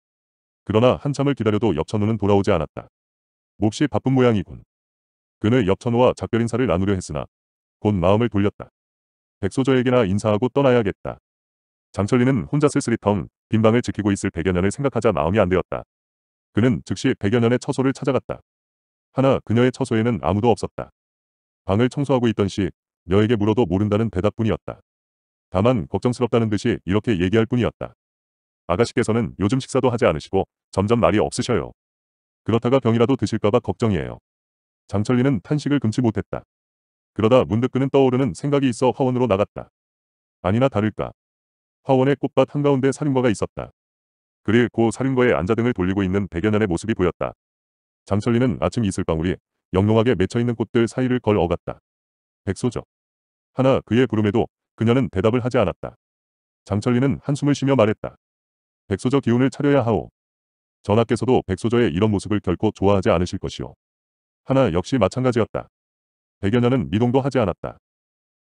그러나 한참을 기다려도 엽천우는 돌아오지 않았다. 몹시 바쁜 모양이군. 그는 엽천우와 작별 인사를 나누려 했으나 곧 마음을 돌렸다. 백소저에게나 인사하고 떠나야겠다. 장철리는 혼자 쓸쓸히텅 빈방을 지키고 있을 백여년을 생각하자 마음이 안 되었다. 그는 즉시 백여년의 처소를 찾아갔다. 하나 그녀의 처소에는 아무도 없었다. 방을 청소하고 있던 시 너에게 물어도 모른다는 대답뿐이었다. 다만 걱정스럽다는 듯이 이렇게 얘기할 뿐이었다. 아가씨께서는 요즘 식사도 하지 않으시고 점점 말이 없으셔요. 그렇다가 병이라도 드실까봐 걱정이에요. 장철리는 탄식을 금치 못했다. 그러다 문득 그는 떠오르는 생각이 있어 화원으로 나갔다. 아니나 다를까. 화원의 꽃밭 한가운데 살인과가 있었다. 그릴 고 살인과의 안자등을 돌리고 있는 백여 년의 모습이 보였다. 장철리는 아침 이슬방울이 영롱하게 맺혀있는 꽃들 사이를 걸어갔다. 백소적. 하나 그의 부름에도 그녀는 대답을 하지 않았다. 장철리는 한숨을 쉬며 말했다. 백소저 기운을 차려야 하오. 전하께서도 백소저의 이런 모습을 결코 좋아하지 않으실 것이오. 하나 역시 마찬가지였다. 백여년은 미동도 하지 않았다.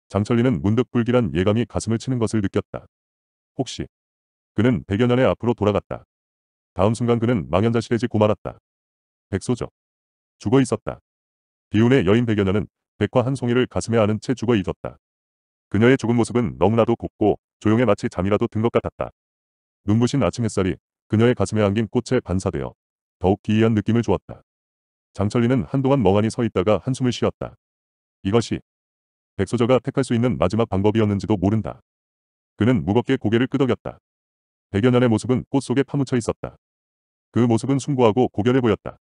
장철리는 문득 불길한 예감이 가슴을 치는 것을 느꼈다. 혹시 그는 백여년의 앞으로 돌아갔다. 다음 순간 그는 망연자실해지고 말았다. 백소적. 죽어 있었다. 비운의 여인 백여년은 백과한 송이를 가슴에 안은 채 죽어 잊었다. 그녀의 죽은 모습은 너무나도 곱고 조용해 마치 잠이라도 든 것 같았다. 눈부신 아침 햇살이 그녀의 가슴에 안긴 꽃에 반사되어 더욱 기이한 느낌을 주었다. 장철리는 한동안 멍하니 서 있다가 한숨을 쉬었다. 이것이 백소저가 택할 수 있는 마지막 방법이었는지도 모른다. 그는 무겁게 고개를 끄덕였다. 백여년의 모습은 꽃 속에 파묻혀 있었다. 그 모습은 숭고하고 고결해 보였다.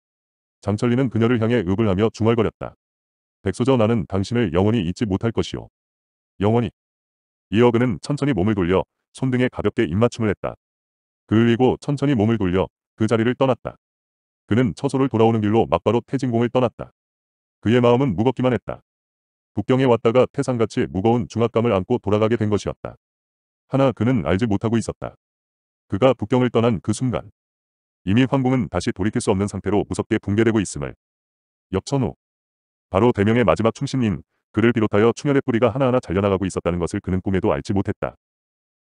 장철리는 그녀를 향해 읍을 하며 중얼거렸다. 백소저 나는 당신을 영원히 잊지 못할 것이오 영원히. 이어 그는 천천히 몸을 돌려 손등에 가볍게 입맞춤을 했다. 그리고 천천히 몸을 돌려 그 자리를 떠났다. 그는 처소를 돌아오는 길로 막바로 태진공을 떠났다. 그의 마음은 무겁기만 했다. 북경에 왔다가 태산같이 무거운 중압감을 안고 돌아가게 된 것이었다. 하나 그는 알지 못하고 있었다. 그가 북경을 떠난 그 순간 이미 황궁은 다시 돌이킬 수 없는 상태로 무섭게 붕괴되고 있음을. 역천호 바로 대명의 마지막 충신인 그를 비롯하여 충혈의 뿌리가 하나하나 잘려나가고 있었다는 것을 그는 꿈에도 알지 못했다.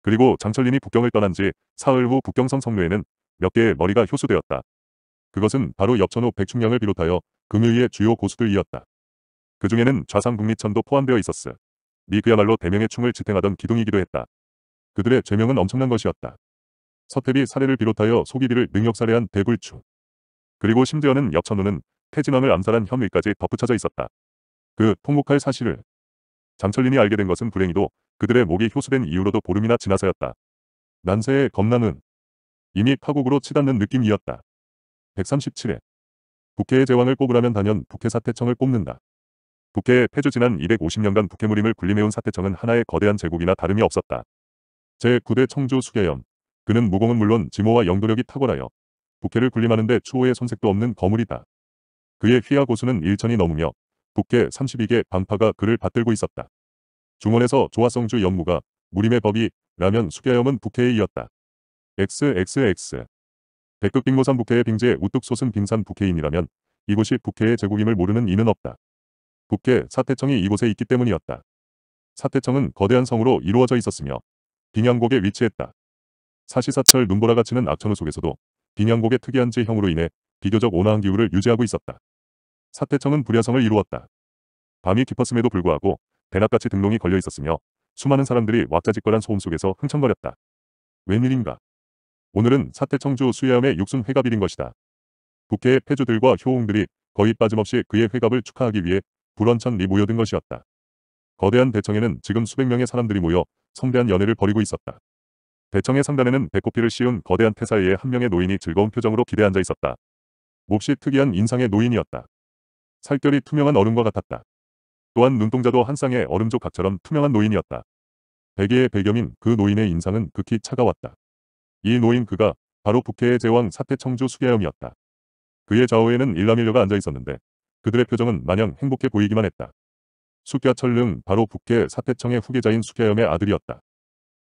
그리고 장철린이 북경을 떠난 지 사흘 후 북경성 성묘에는몇 개의 머리가 효수되었다. 그것은 바로 엽천호 백충량을 비롯하여 금유의 주요 고수들이었다. 그 중에는 좌상북미천도 포함되어 있었어. 니 그야말로 대명의 충을 지탱하던 기둥이기도 했다. 그들의 죄명은 엄청난 것이었다. 서태비 사례를 비롯하여 소기비를 능력살해한 대굴충. 그리고 심지어는 엽천호는 태진왕을 암살한 혐의까지 덧붙여져 있었다. 그 통곡할 사실을 장철린이 알게 된 것은 불행히도 그들의 목이 효수된 이후로도 보름이나 지나서였다. 난세의 검란은 이미 파국으로 치닫는 느낌이었다. 137회 국회의 제왕을 꼽으라면 단연 북해 사태청을 꼽는다북해의 폐주 지난 250년간 북해 무림을 군림해온 사태청은 하나의 거대한 제국이나 다름이 없었다. 제9대 청주 수계염 그는 무공은 물론 지모와 영도력이 탁월하여 북해를 군림하는데 추호의 손색도 없는 거물이다. 그의 휘하 고수는 1천이 넘으며 북계 32개 방파가 그를 받들고 있었다. 중원에서 조화성주 연무가 무림의 법이 라면 수계염은 북해에 이었다. XXX 백급 빙고산 북해의 빙제 우뚝 솟은 빙산 북해인이라면 이곳이 북해의 제국임을 모르는 이는 없다. 북해 사태청이 이곳에 있기 때문이었다. 사태청은 거대한 성으로 이루어져 있었으며 빙양곡에 위치했다. 사시사철 눈보라가 치는 악천후 속에서도 빙양곡의 특이한 지형으로 인해 비교적 온화한 기후를 유지하고 있었다. 사태청은 불야성을 이루었다. 밤이 깊었음에도 불구하고 대낮같이 등록이 걸려 있었으며 수많은 사람들이 왁자지껄한 소음 속에서 흥청거렸다. 웬일인가? 오늘은 사태청주 수야함의 육순 회갑일인 것이다. 국회의 폐주들과 효웅들이 거의 빠짐없이 그의 회갑을 축하하기 위해 불원천리 모여든 것이었다. 거대한 대청에는 지금 수백 명의 사람들이 모여 성대한 연애를 벌이고 있었다. 대청의 상단에는 배꼽피를 씌운 거대한 태사의한 명의 노인이 즐거운 표정으로 기대앉아 있었다. 몹시 특이한 인상의 노인이었다. 살결이 투명한 얼음과 같았다. 또한 눈동자도 한 쌍의 얼음 조각처럼 투명한 노인이었다. 백의의 배경인 그 노인의 인상은 극히 차가웠다. 이 노인 그가 바로 북해의 제왕 사태청주 수계염이었다. 그의 좌우에는 일남일녀가 앉아 있었는데 그들의 표정은 마냥 행복해 보이기만 했다. 숙야철릉 바로 북해 사태청의 후계자인 숙야염의 아들이었다.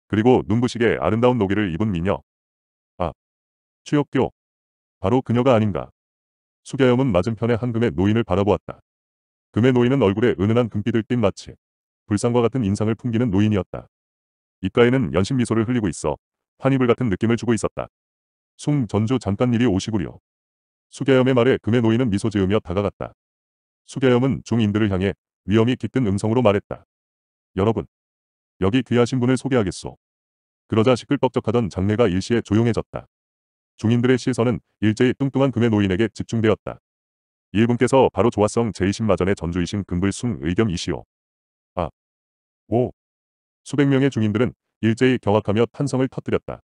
그리고 눈부시게 아름다운 노기를 입은 미녀. 아, 추역교. 바로 그녀가 아닌가. 수겨염은 맞은편에한 금의 노인을 바라보았다. 금의 노인은 얼굴에 은은한 금빛을 띤 마치 불상과 같은 인상을 풍기는 노인이었다. 입가에는 연신 미소를 흘리고 있어 환희불 같은 느낌을 주고 있었다. 숭 전주 잠깐 일이 오시구려. 수계염의 말에 금의 노인은 미소 지으며 다가갔다. 수계염은 중인들을 향해 위험이 깃든 음성으로 말했다. 여러분, 여기 귀하신 분을 소개하겠소. 그러자 시끌벅적하던 장례가 일시에 조용해졌다. 중인들의 시선은 일제히 뚱뚱한 금의 노인에게 집중되었다. 일본께서 바로 조화성 제20마전의 전주이신 금불숭 의겸이시오. 아. 오. 수백 명의 중인들은 일제히 경악하며 탄성을 터뜨렸다.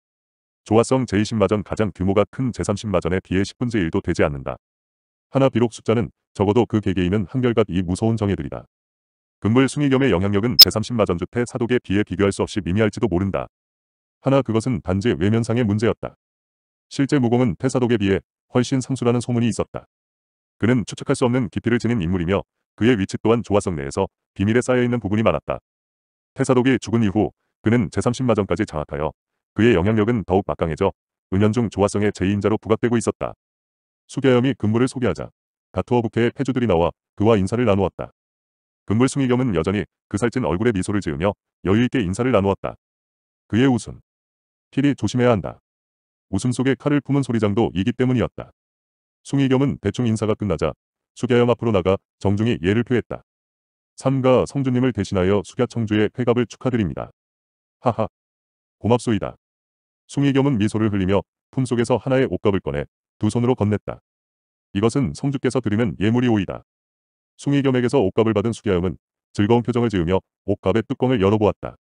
조화성 제20마전 가장 규모가 큰 제30마전에 비해 1 0분제 1도 되지 않는다. 하나 비록 숫자는 적어도 그 개개인은 한결같 이 무서운 정예들이다. 금불숭의겸의 영향력은 제30마전주태 사독에 비해 비교할 수 없이 미미할지도 모른다. 하나 그것은 단지 외면상의 문제였다. 실제 무공은 태사독에 비해 훨씬 상수라는 소문이 있었다. 그는 추측할 수 없는 깊이를 지닌 인물이며 그의 위치 또한 조화성 내에서 비밀에 쌓여있는 부분이 많았다. 태사독이 죽은 이후 그는 제30마전까지 장악하여 그의 영향력은 더욱 막강해져 은연중 조화성의 제2인자로 부각되고 있었다. 수계염이 근무를 소개하자 다투어 부캐의 패주들이 나와 그와 인사를 나누었다. 금물숭이 겸은 여전히 그 살찐 얼굴에 미소를 지으며 여유있게 인사를 나누었다. 그의 웃음. 필히 조심해야 한다. 웃음 속에 칼을 품은 소리장도 이기 때문이었다. 숭의겸은 대충 인사가 끝나자 숙야염 앞으로 나가 정중히 예를 표했다. 삼가 성주님을 대신하여 숙야청주의 폐갑을 축하드립니다. 하하. 고맙소이다. 숭의겸은 미소를 흘리며 품속에서 하나의 옷갑을 꺼내 두 손으로 건넸다. 이것은 성주께서 드리는 예물이오이다. 숭의겸에게서 옷갑을 받은 숙야염은 즐거운 표정을 지으며 옷갑의 뚜껑을 열어보았다.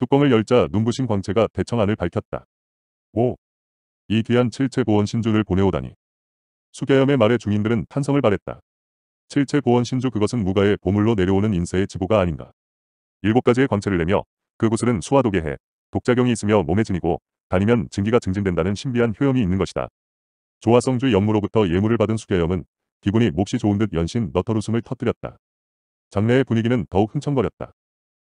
뚜껑을 열자 눈부신 광채가 대청 안을 밝혔다. 오! 이 귀한 칠체보원 신주를 보내오다니. 수계염의 말에 중인들은 탄성을 바랬다 칠체보원 신주 그것은 무가의 보물로 내려오는 인세의 지보가 아닌가. 일곱 가지의 광채를 내며 그곳은 수화독에 해, 독작용이 있으며 몸에 지니고 다니면 증기가 증진된다는 신비한 효염이 있는 것이다. 조화성주 연무로부터 예물을 받은 수계염은 기분이 몹시 좋은 듯 연신 너털웃음을 터뜨렸다. 장례의 분위기는 더욱 흥청거렸다.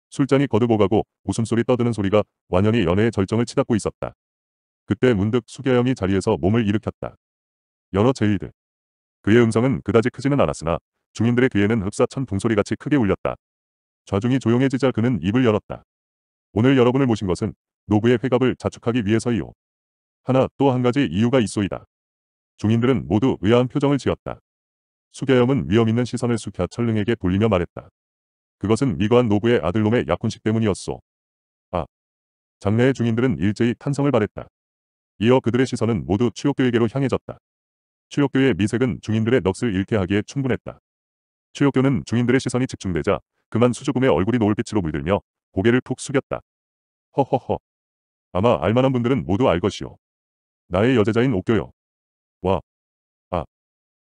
술잔이 거듭오가고 웃음소리 떠드는 소리가 완연히 연애의 절정을 치닫고 있었다. 그때 문득 수계영이 자리에서 몸을 일으켰다. 여러 제의드 그의 음성은 그다지 크지는 않았으나 중인들의 귀에는 흡사천 동소리같이 크게 울렸다. 좌중이 조용해지자 그는 입을 열었다. 오늘 여러분을 모신 것은 노부의 회갑을 자축하기 위해서이오. 하나 또 한 가지 이유가 있소이다. 중인들은 모두 의아한 표정을 지었다. 수계염은 위험있는 시선을 숙여 철릉에게 돌리며 말했다. 그것은 미거한 노부의 아들놈의 약혼식 때문이었소. 아. 장래의 중인들은 일제히 탄성을 바랬다 이어 그들의 시선은 모두 추역교에게로 향해졌다. 추역교의 미색은 중인들의 넋을 잃게 하기에 충분했다. 추역교는 중인들의 시선이 집중되자 그만 수줍음의 얼굴이 노을빛으로 물들며 고개를 푹 숙였다. 허허허. 아마 알만한 분들은 모두 알 것이오. 나의 여제자인 옥교요 와. 아.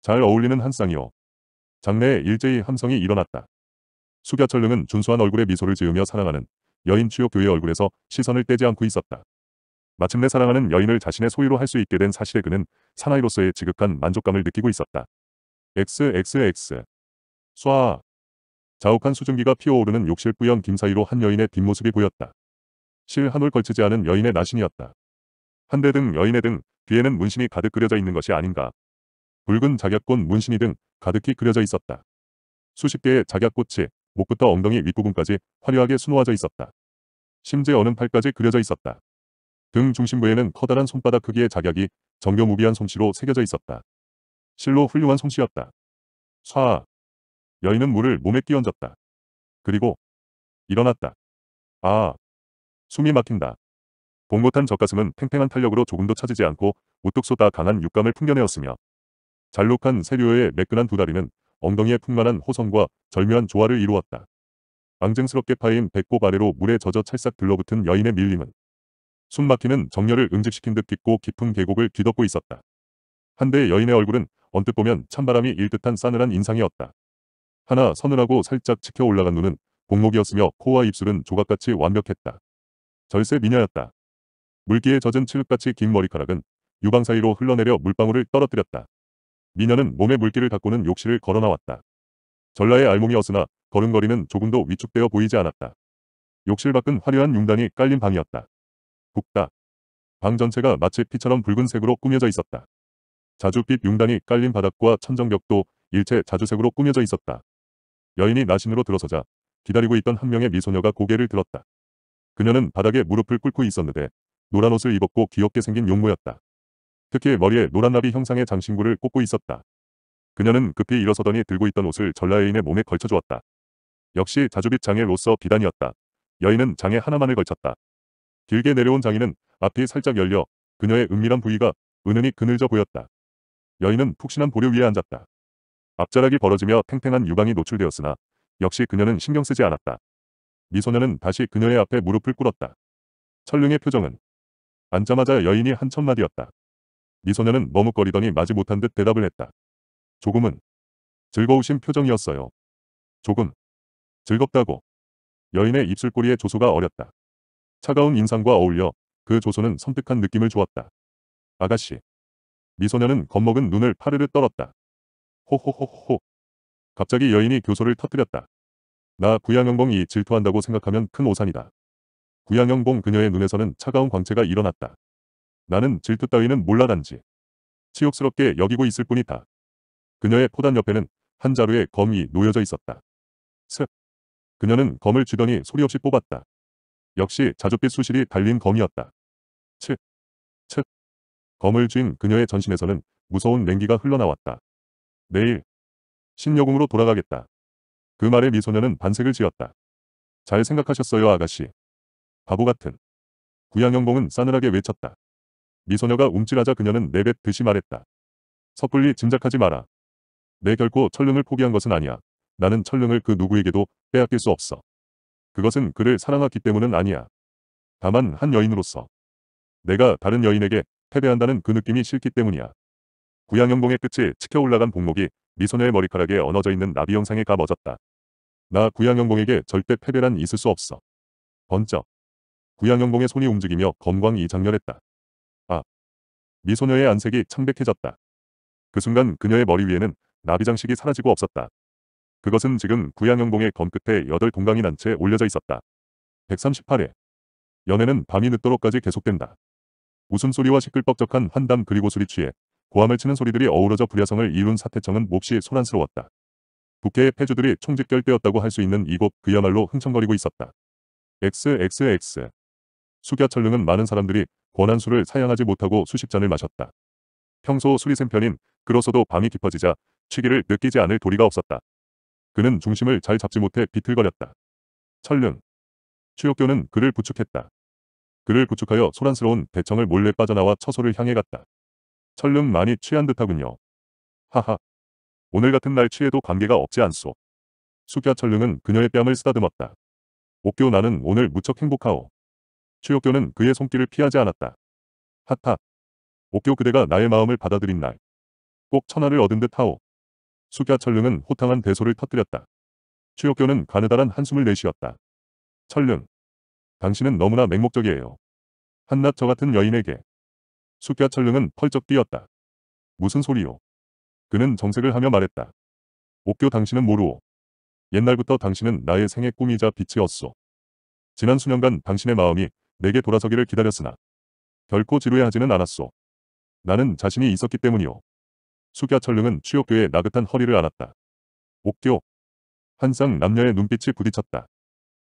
잘 어울리는 한쌍이오. 장래에 일제히 함성이 일어났다. 수갸철릉은 준수한 얼굴에 미소를 지으며 사랑하는 여인 추역교의 얼굴에서 시선을 떼지 않고 있었다. 마침내 사랑하는 여인을 자신의 소유로 할 수 있게 된 사실에 그는 사나이로서의 지극한 만족감을 느끼고 있었다. XXX 쏴 자욱한 수증기가 피어오르는 욕실 뿌연 김사이로 한 여인의 뒷모습이 보였다. 실 한 올 걸치지 않은 여인의 나신이었다. 한 대 등 여인의 등 뒤에는 문신이 가득 그려져 있는 것이 아닌가. 붉은 자격꽃 문신이 등 가득히 그려져 있었다. 수십 개의 자격꽃이 목부터 엉덩이 윗부분까지 화려하게 수놓아져 있었다. 심지어 어는 팔까지 그려져 있었다. 등 중심부에는 커다란 손바닥 크기의 작약이 정교무비한 솜씨로 새겨져 있었다. 실로 훌륭한 솜씨였다. 쏴. 여인은 물을 몸에 끼얹었다. 그리고 일어났다. 아. 숨이 막힌다. 봉고탄 젖가슴은 팽팽한 탄력으로 조금도 차지지 않고 우뚝 쏟다 강한 육감을 풍겨내었으며 잘록한 세류의 매끈한 두 다리는 엉덩이에 풍만한 호성과 절묘한 조화를 이루었다. 앙증스럽게 파인 배꼽 아래로 물에 젖어 찰싹 들러붙은 여인의 밀림은 숨막히는 정열을 응집시킨 듯 깊고 깊은 계곡을 뒤덮고 있었다. 한데 여인의 얼굴은 언뜻 보면 찬바람이 일듯한 싸늘한 인상이었다. 하나 서늘하고 살짝 치켜 올라간 눈은 복목이었으며 코와 입술은 조각같이 완벽했다. 절세 미녀였다. 물기에 젖은 칠흑같이 긴 머리카락은 유방 사이로 흘러내려 물방울을 떨어뜨렸다. 미녀는 몸에 물기를 닦고는 욕실을 걸어나왔다. 전라의 알몸이었으나 걸음걸이는 조금도 위축되어 보이지 않았다. 욕실 밖은 화려한 융단이 깔린 방이었다. 굽다. 방 전체가 마치 피처럼 붉은색으로 꾸며져 있었다. 자주빛 용단이 깔린 바닥과 천정벽도 일체 자주색으로 꾸며져 있었다. 여인이 나신으로 들어서자 기다리고 있던 한 명의 미소녀가 고개를 들었다. 그녀는 바닥에 무릎을 꿇고 있었는데 노란 옷을 입었고 귀엽게 생긴 용모였다. 특히 머리에 노란 나비 형상의 장신구를 꽂고 있었다. 그녀는 급히 일어서더니 들고 있던 옷을 전라여인의 몸에 걸쳐주었다. 역시 자주빛 장애 로서 비단이었다. 여인은 장애 하나만을 걸쳤다. 길게 내려온 장인은 앞이 살짝 열려 그녀의 은밀한 부위가 은은히 그늘져 보였다. 여인은 푹신한 보류 위에 앉았다. 앞자락이 벌어지며 팽팽한 유방이 노출되었으나 역시 그녀는 신경 쓰지 않았다. 미소녀는 다시 그녀의 앞에 무릎을 꿇었다. 철릉의 표정은 앉자마자 여인이 한 첫마디였다. 미소녀는 머뭇거리더니 마지 못한 듯 대답을 했다. 조금은 즐거우신 표정이었어요. 조금 즐겁다고 여인의 입술꼬리에 조소가 어렸다. 차가운 인상과 어울려 그 조소는 섬뜩한 느낌을 주었다. 아가씨. 미소녀는 겁먹은 눈을 파르르 떨었다. 호호호호. 갑자기 여인이 교소를 터뜨렸다. 나 구양영봉이 질투한다고 생각하면 큰 오산이다. 구양영봉 그녀의 눈에서는 차가운 광채가 일어났다. 나는 질투 따위는 몰라단지. 치욕스럽게 여기고 있을 뿐이다. 그녀의 포단 옆에는 한 자루의 검이 놓여져 있었다. 슥. 그녀는 검을 쥐더니 소리 없이 뽑았다. 역시 자줏빛 수실이 달린 검이었다. 측, 측. 검을 쥔 그녀의 전신에서는 무서운 냉기가 흘러나왔다. 내일 신여궁으로 돌아가겠다. 그 말에 미소녀는 반색을 지었다. 잘 생각하셨어요 아가씨. 바보 같은. 구양영봉은 싸늘하게 외쳤다. 미소녀가 움찔하자 그녀는 내뱉듯이 말했다. 섣불리 짐작하지 마라. 내 결코 철릉을 포기한 것은 아니야. 나는 철릉을그 누구에게도 빼앗길 수 없어. 그것은 그를 사랑하기 때문은 아니야. 다만 한 여인으로서 내가 다른 여인에게 패배한다는 그 느낌이 싫기 때문이야. 구양연공의 끝이 치켜 올라간 복목이 미소녀의 머리카락에 얹어져 있는 나비 영상에 감어졌다. 나 구양연공에게 절대 패배란 있을 수 없어. 번쩍. 구양연공의 손이 움직이며 검광이 장렬했다. 아. 미소녀의 안색이 창백해졌다. 그 순간 그녀의 머리 위에는 나비 장식이 사라지고 없었다. 그것은 지금 구양영봉의 검끝에 여덟 동강이 난 채 올려져 있었다. 138회 연애는 밤이 늦도록까지 계속된다. 웃음소리와 시끌벅적한 환담 그리고 술이 취해 고함을 치는 소리들이 어우러져 불야성을 이룬 사태청은 몹시 소란스러웠다. 국회의 패주들이 총집결되었다고 할 수 있는 이곳 그야말로 흥청거리고 있었다. XXX 숙여철릉은 많은 사람들이 권한술을 사양하지 못하고 수십 잔을 마셨다. 평소 술이 센 편인 그로서도 밤이 깊어지자 취기를 느끼지 않을 도리가 없었다. 그는 중심을 잘 잡지 못해 비틀거렸다. 철릉. 추역교는 그를 부축했다. 그를 부축하여 소란스러운 대청을 몰래 빠져나와 처소를 향해 갔다. 철릉 많이 취한 듯하군요. 하하. 오늘 같은 날 취해도 관계가 없지 않소. 숙야 철릉은 그녀의 뺨을 쓰다듬었다. 옥교 나는 오늘 무척 행복하오. 추역교는 그의 손길을 피하지 않았다. 하하. 옥교 그대가 나의 마음을 받아들인 날. 꼭 천하를 얻은 듯 하오. 숙야 철릉은 호탕한 대소를 터뜨렸다. 추역교는 가느다란 한숨을 내쉬었다. 철릉 당신은 너무나 맹목적이에요. 한낱 저 같은 여인에게. 숙야 철릉은 펄쩍 뛰었다. 무슨 소리요? 그는 정색을 하며 말했다. 옥교 당신은 모르오. 옛날부터 당신은 나의 생애 꿈이자 빛이었소. 지난 수년간 당신의 마음이 내게 돌아서기를 기다렸으나 결코 지루해하지는 않았소. 나는 자신이 있었기 때문이오. 숙야철릉은 추욕교의 나긋한 허리를 안았다. 옥교. 한상 남녀의 눈빛이 부딪혔다.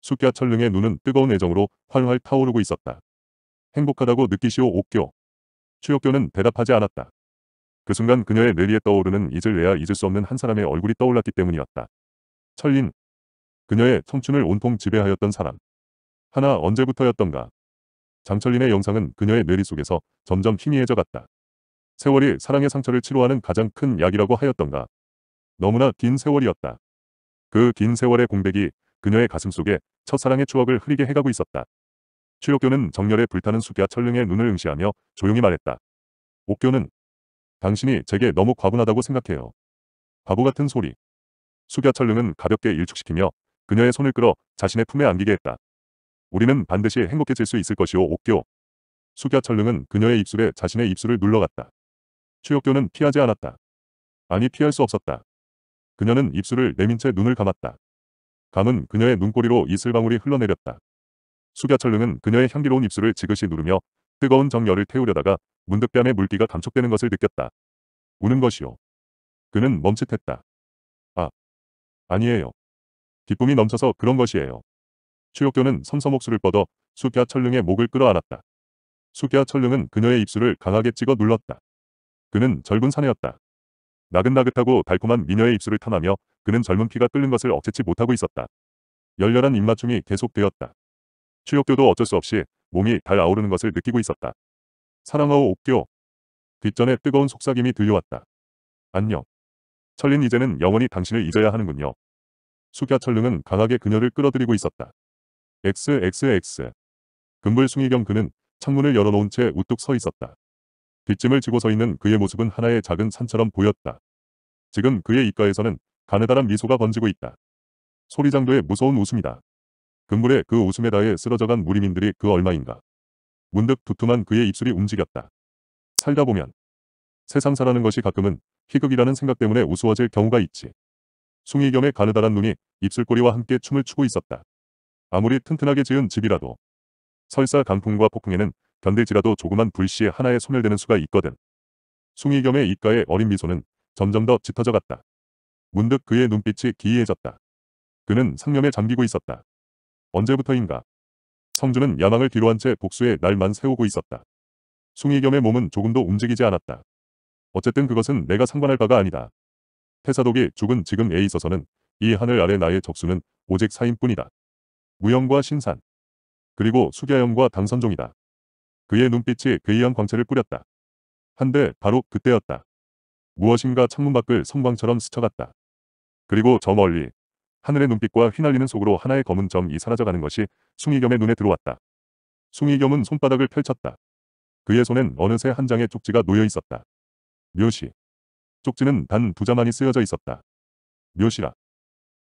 숙야철릉의 눈은 뜨거운 애정으로 활활 타오르고 있었다. 행복하다고 느끼시오 옥교. 추욕교는 대답하지 않았다. 그 순간 그녀의 뇌리에 떠오르는 잊을래야 잊을 수 없는 한 사람의 얼굴이 떠올랐기 때문이었다. 철린. 그녀의 청춘을 온통 지배하였던 사람. 하나 언제부터였던가. 장철린의 영상은 그녀의 뇌리 속에서 점점 희미해져 갔다. 세월이 사랑의 상처를 치료하는 가장 큰 약이라고 하였던가. 너무나 긴 세월이었다. 그 긴 세월의 공백이 그녀의 가슴 속에 첫사랑의 추억을 흐리게 해가고 있었다. 최옥교는 정열에 불타는 숙야 철릉의 눈을 응시하며 조용히 말했다. 옥교는 당신이 제게 너무 과분하다고 생각해요. 바보 같은 소리. 숙야 철릉은 가볍게 일축시키며 그녀의 손을 끌어 자신의 품에 안기게 했다. 우리는 반드시 행복해질 수 있을 것이오 옥교. 숙야 철릉은 그녀의 입술에 자신의 입술을 눌러갔다. 추격교는 피하지 않았다. 아니 피할 수 없었다. 그녀는 입술을 내민 채 눈을 감았다. 감은 그녀의 눈꼬리로 이슬방울이 흘러내렸다. 수갸철릉은 그녀의 향기로운 입술을 지그시 누르며 뜨거운 정열을 태우려다가 문득 뺨에 물기가 감촉되는 것을 느꼈다. 우는 것이요. 그는 멈칫했다. 아, 아니에요. 기쁨이 넘쳐서 그런 것이에요. 추욕교는 섬섬옥수를 뻗어 수갸철릉의 목을 끌어안았다. 수갸철릉은 그녀의 입술을 강하게 찍어 눌렀다. 그는 젊은 사내였다. 나긋나긋하고 달콤한 미녀의 입술을 탐하며 그는 젊은 피가 끓는 것을 억제치 못하고 있었다. 열렬한 입맞춤이 계속되었다. 추역교도 어쩔 수 없이 몸이 달아오르는 것을 느끼고 있었다. 사랑하오 옥교. 뒷전에 뜨거운 속삭임이 들려왔다. 안녕. 철린 이제는 영원히 당신을 잊어야 하는군요. 숙야 철릉은 강하게 그녀를 끌어들이고 있었다. XXX. 금불숭이경 그는 창문을 열어놓은 채 우뚝 서 있었다. 뒷짐을 지고 서 있는 그의 모습은 하나의 작은 산처럼 보였다. 지금 그의 입가에서는 가느다란 미소가 번지고 있다. 소리장도의 무서운 웃음이다. 금물의그 웃음에 다해 쓰러져간 무리민들이 그 얼마인가. 문득 두툼한 그의 입술이 움직였다. 살다 보면 세상 사라는 것이 가끔은 희극이라는 생각 때문에 우스워질 경우가 있지. 숭이겸의 가느다란 눈이 입술꼬리와 함께 춤을 추고 있었다. 아무리 튼튼하게 지은 집이라도 설사 강풍과 폭풍에는 견딜지라도 조그만 불씨에 하나에 손을 대는 수가 있거든. 숭이겸의 입가에 어린 미소는 점점 더 짙어져 갔다. 문득 그의 눈빛이 기이해졌다. 그는 상념에 잠기고 있었다. 언제부터인가. 성주는 야망을 뒤로한 채 복수의 날만 세우고 있었다. 숭이겸의 몸은 조금도 움직이지 않았다. 어쨌든 그것은 내가 상관할 바가 아니다. 태사독이 죽은 지금에 있어서는 이 하늘 아래 나의 적수는 오직 사인뿐이다. 무영과 신산. 그리고 수계영과 당선종이다. 그의 눈빛이 괴이한 광채를 뿌렸다. 한데 바로 그때였다. 무엇인가 창문 밖을 성광처럼 스쳐갔다. 그리고 저 멀리 하늘의 눈빛과 휘날리는 속으로 하나의 검은 점이 사라져가는 것이 숭이겸의 눈에 들어왔다. 숭이겸은 손바닥을 펼쳤다. 그의 손엔 어느새 한 장의 쪽지가 놓여 있었다. 묘시. 쪽지는 단 두 자만이 쓰여져 있었다. 묘시라.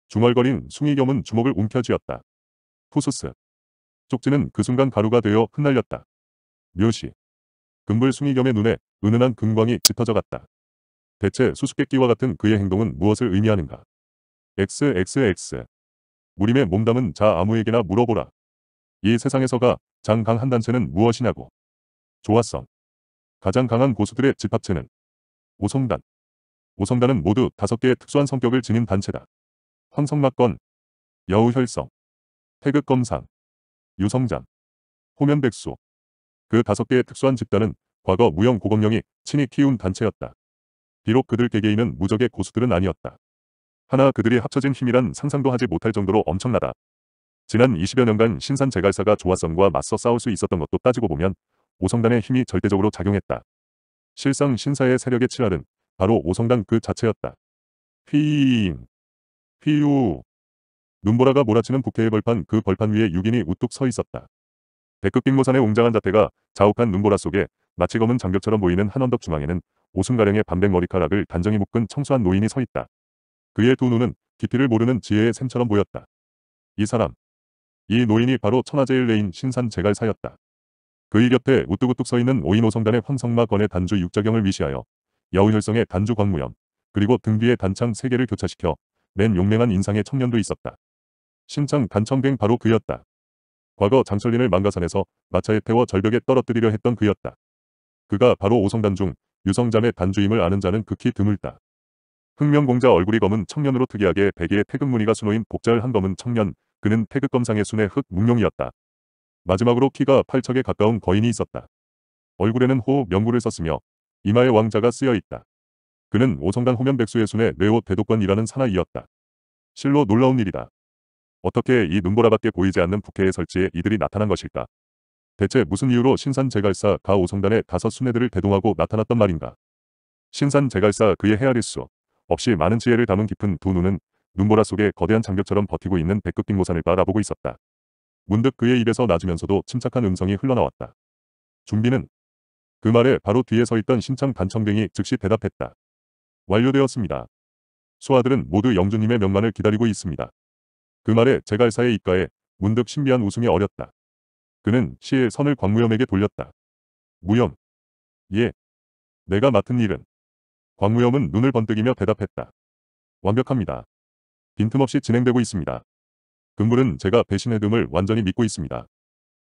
중얼거린 숭이겸은 주먹을 움켜쥐었다. 푸스스. 쪽지는 그 순간 가루가 되어 흩날렸다. 묘시. 금불숭이 겸의 눈에 은은한 금광이 짙어져 갔다. 대체 수수께끼와 같은 그의 행동은 무엇을 의미하는가? XXX. 무림의 몸담은 자 아무에게나 물어보라. 이 세상에서가 장 강한 단체는 무엇이냐고. 조화성. 가장 강한 고수들의 집합체는 오성단. 오성단은 모두 다섯 개의 특수한 성격을 지닌 단체다. 황성막건 여우혈성, 태극검상, 유성장, 호면백수, 그 다섯 개의 특수한 집단은 과거 무형 고검령이 친히 키운 단체였다. 비록 그들 개개인은 무적의 고수들은 아니었다. 하나 그들이 합쳐진 힘이란 상상도 하지 못할 정도로 엄청나다. 지난 20여 년간 신산 제갈사가 조화성과 맞서 싸울 수 있었던 것도 따지고 보면 오성단의 힘이 절대적으로 작용했다. 실상 신사의 세력의 치알는 바로 오성단 그 자체였다. 휘잉 휘우 눈보라가 몰아치는 북해의 벌판 그 벌판 위에 6인이 우뚝 서 있었다. 백극빙모산의 웅장한 자태가 자욱한 눈보라 속에 마치 검은 장벽처럼 보이는 한 언덕 주앙에는오순가령의 반백 머리카락을 단정히 묶은 청소한 노인이 서 있다. 그의 두 눈은 깊이를 모르는 지혜의 샘처럼 보였다. 이 사람. 이 노인이 바로 천하제일레인 신산 제갈사였다. 그의 곁에 우뚝우뚝 서 있는 오인오성단의 황성마 건의 단주 육자경을 위시하여 여우혈성의 단주 광무염 그리고 등뒤의 단창 세개를 교차시켜 맨 용맹한 인상의 청년도 있었다. 신창 단청뱅 바로 그였다. 과거 장설린을 망가산에서 마차에 태워 절벽에 떨어뜨리려 했던 그였다. 그가 바로 오성단 중 유성잠의 단주임을 아는 자는 극히 드물다. 흑명공자 얼굴이 검은 청년으로 특이하게 베개에 태극 무늬가 수놓인 복자를 한 검은 청년, 그는 태극검상의 순회 흑 문명이었다. 마지막으로 키가 팔척에 가까운 거인이 있었다. 얼굴에는 호 명구를 썼으며 이마에 왕자가 쓰여있다. 그는 오성단 호면백수의 순회 뇌호 대독관이라는 사나이였다. 실로 놀라운 일이다. 어떻게 이 눈보라밖에 보이지 않는 북해의 설치에 이들이 나타난 것일까? 대체 무슨 이유로 신산 제갈사 가오성단의 다섯 순애들을 대동하고 나타났던 말인가? 신산 제갈사 그의 헤아릴수 없이 많은 지혜를 담은 깊은 두 눈은 눈보라 속에 거대한 장벽처럼 버티고 있는 백급 빙고산을 바라보고 있었다. 문득 그의 입에서 낮으면서도 침착한 음성이 흘러나왔다. 준비는? 그 말에 바로 뒤에 서 있던 신창 단청뱅이 즉시 대답했다. 완료되었습니다. 수아들은 모두 영주님의 명만을 기다리고 있습니다. 그 말에 제갈사의 입가에 문득 신비한 웃음이 어렸다. 그는 시의 선을 광무염에게 돌렸다. 무염. 예. 내가 맡은 일은. 광무염은 눈을 번뜩이며 대답했다. 완벽합니다. 빈틈없이 진행되고 있습니다. 금불은 제가 배신의둠을 완전히 믿고 있습니다.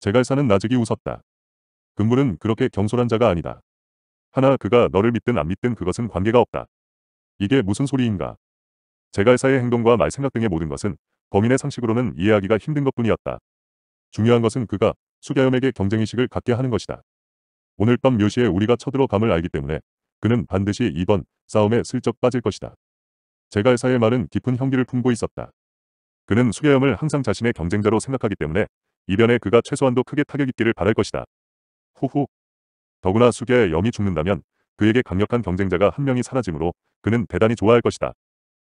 제갈사는 나직이 웃었다. 금불은 그렇게 경솔한 자가 아니다. 하나 그가 너를 믿든 안 믿든 그것은 관계가 없다. 이게 무슨 소리인가. 제갈사의 행동과 말 생각 등의 모든 것은 범인의 상식으로는 이해하기가 힘든 것뿐이었다. 중요한 것은 그가 수자염에게 경쟁의식을 갖게 하는 것이다. 오늘 밤 묘시에 우리가 쳐들어감을 알기 때문에 그는 반드시 이번 싸움에 슬쩍 빠질 것이다. 제갈사의 말은 깊은 형기를 품고 있었다. 그는 수계염을 항상 자신의 경쟁자로 생각하기 때문에 이변에 그가 최소한도 크게 타격 있기를 바랄 것이다. 호호. 더구나 수계의 염이 죽는다면 그에게 강력한 경쟁자가 한 명이 사라지므로 그는 대단히 좋아할 것이다.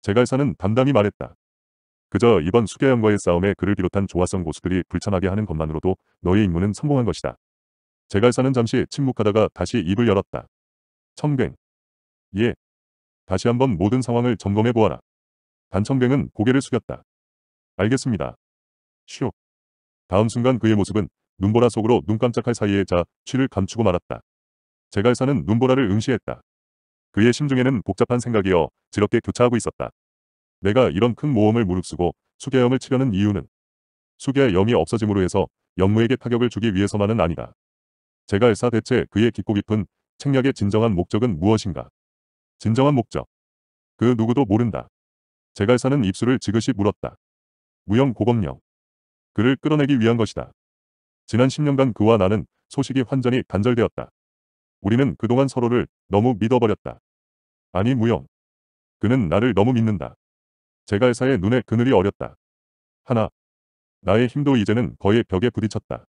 제갈사는 담담히 말했다. 그저 이번 수교양과의 싸움에 그를 비롯한 조화성 고수들이 불참하게 하는 것만으로도 너의 임무는 성공한 것이다. 제갈사는 잠시 침묵하다가 다시 입을 열었다. 청뱅. 예. 다시 한번 모든 상황을 점검해 보아라. 단청뱅은 고개를 숙였다. 알겠습니다. 쉬오. 다음 순간 그의 모습은 눈보라 속으로 눈 깜짝할 사이에 자 취를 감추고 말았다. 제갈사는 눈보라를 응시했다. 그의 심중에는 복잡한 생각이어 지럽게 교차하고 있었다. 내가 이런 큰 모험을 무릅쓰고 수계염을 치려는 이유는 수계 염이 없어짐으로 해서 영무에게 타격을 주기 위해서만은 아니다. 제가 일사 대체 그의 깊고 깊은 책략의 진정한 목적은 무엇인가? 진정한 목적. 그 누구도 모른다. 제갈사는 입술을 지그시 물었다. 무영 고검령. 그를 끌어내기 위한 것이다. 지난 10년간 그와 나는 소식이 환전이 단절되었다. 우리는 그동안 서로를 너무 믿어버렸다. 아니 무용 그는 나를 너무 믿는다. 제가 의사의 눈에 그늘이 어렸다. 하나. 나의 힘도 이제는 거의 벽에 부딪혔다.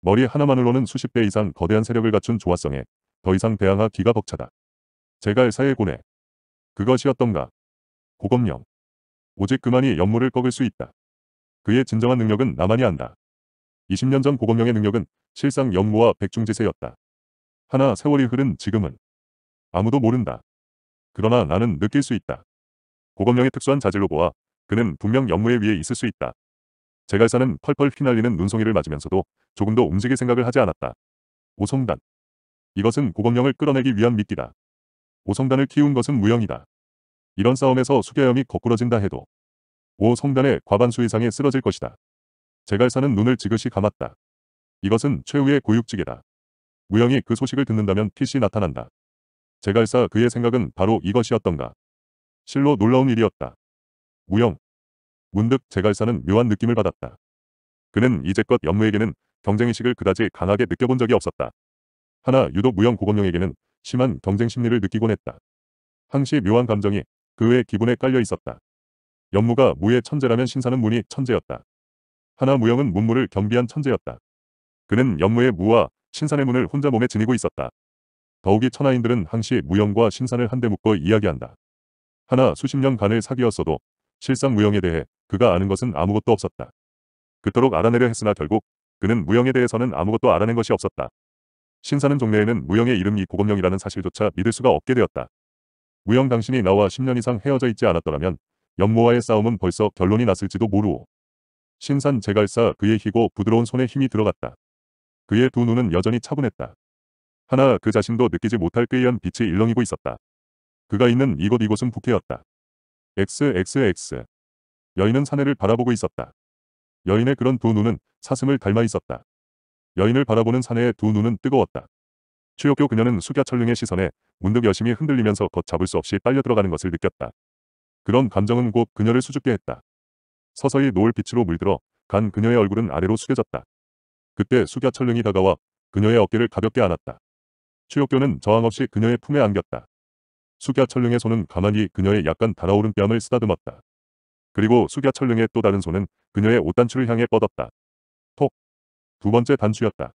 머리 하나만으로는 수십 배 이상 거대한 세력을 갖춘 조화성에 더 이상 대항하 기가 벅차다. 제가 의사의 고뇌. 그것이었던가. 고검령. 오직 그만이 연물을 꺾을 수 있다. 그의 진정한 능력은 나만이 안다. 20년 전 고검령의 능력은 실상 연모와 백중지세였다. 하나 세월이 흐른 지금은 아무도 모른다. 그러나 나는 느낄 수 있다. 고검령의 특수한 자질로 보아 그는 분명 연무에 위에 있을 수 있다. 제갈사는 펄펄 휘날리는 눈송이를 맞으면서도 조금도 움직일 생각을 하지 않았다. 오성단. 이것은 고검령을 끌어내기 위한 미끼다. 오성단을 키운 것은 무형이다. 이런 싸움에서 수계염이 거꾸러진다 해도 오성단의 과반수 이상이 쓰러질 것이다. 제갈사는 눈을 지그시 감았다. 이것은 최후의 고육지계다. 무형이 그 소식을 듣는다면 핏이 나타난다. 제갈사 그의 생각은 바로 이것이었던가. 실로 놀라운 일이었다. 무영. 문득 제갈사는 묘한 느낌을 받았다. 그는 이제껏 연무에게는 경쟁의식을 그다지 강하게 느껴본 적이 없었다. 하나 유독 무영 고검령에게는 심한 경쟁 심리를 느끼곤 했다. 항시 묘한 감정이 그의 기분에 깔려 있었다. 연무가 무의 천재라면 신사는 문이 천재였다. 하나 무영은 문무를 겸비한 천재였다. 그는 연무의 무와 신산의 문을 혼자 몸에 지니고 있었다. 더욱이 천하인들은 항시 무영과 신산을 한데 묶어 이야기한다. 하나 수십 년간을 사귀었어도 실상 무영에 대해 그가 아는 것은 아무것도 없었다. 그토록 알아내려 했으나 결국 그는 무영에 대해서는 아무것도 알아낸 것이 없었다. 신사는 종래에는 무영의 이름이 고검령이라는 사실조차 믿을 수가 없게 되었다. 무영 당신이 나와 10년 이상 헤어져 있지 않았더라면 연모와의 싸움은 벌써 결론이 났을지도 모르오. 신산 제갈사 그의 희고 부드러운 손에 힘이 들어갔다. 그의 두 눈은 여전히 차분했다. 하나 그 자신도 느끼지 못할 꾀이한 빛이 일렁이고 있었다. 그가 있는 이곳 이곳은 부캐였다. XXX. 여인은 사내를 바라보고 있었다. 여인의 그런 두 눈은 사슴을 닮아 있었다. 여인을 바라보는 사내의 두 눈은 뜨거웠다. 추역교 그녀는 숙야철릉의 시선에 문득 여심이 흔들리면서 걷잡을 수 없이 빨려 들어가는 것을 느꼈다. 그런 감정은 곧 그녀를 수줍게 했다. 서서히 노을 빛으로 물들어 간 그녀의 얼굴은 아래로 숙여졌다. 그때 숙야철릉이 다가와 그녀의 어깨를 가볍게 안았다. 추역교는 저항 없이 그녀의 품에 안겼다. 숙야철릉의 손은 가만히 그녀의 약간 달아오른 뺨을 쓰다듬었다. 그리고 숙야철릉의 또 다른 손은 그녀의 옷단추를 향해 뻗었다. 톡. 두 번째 단추였다.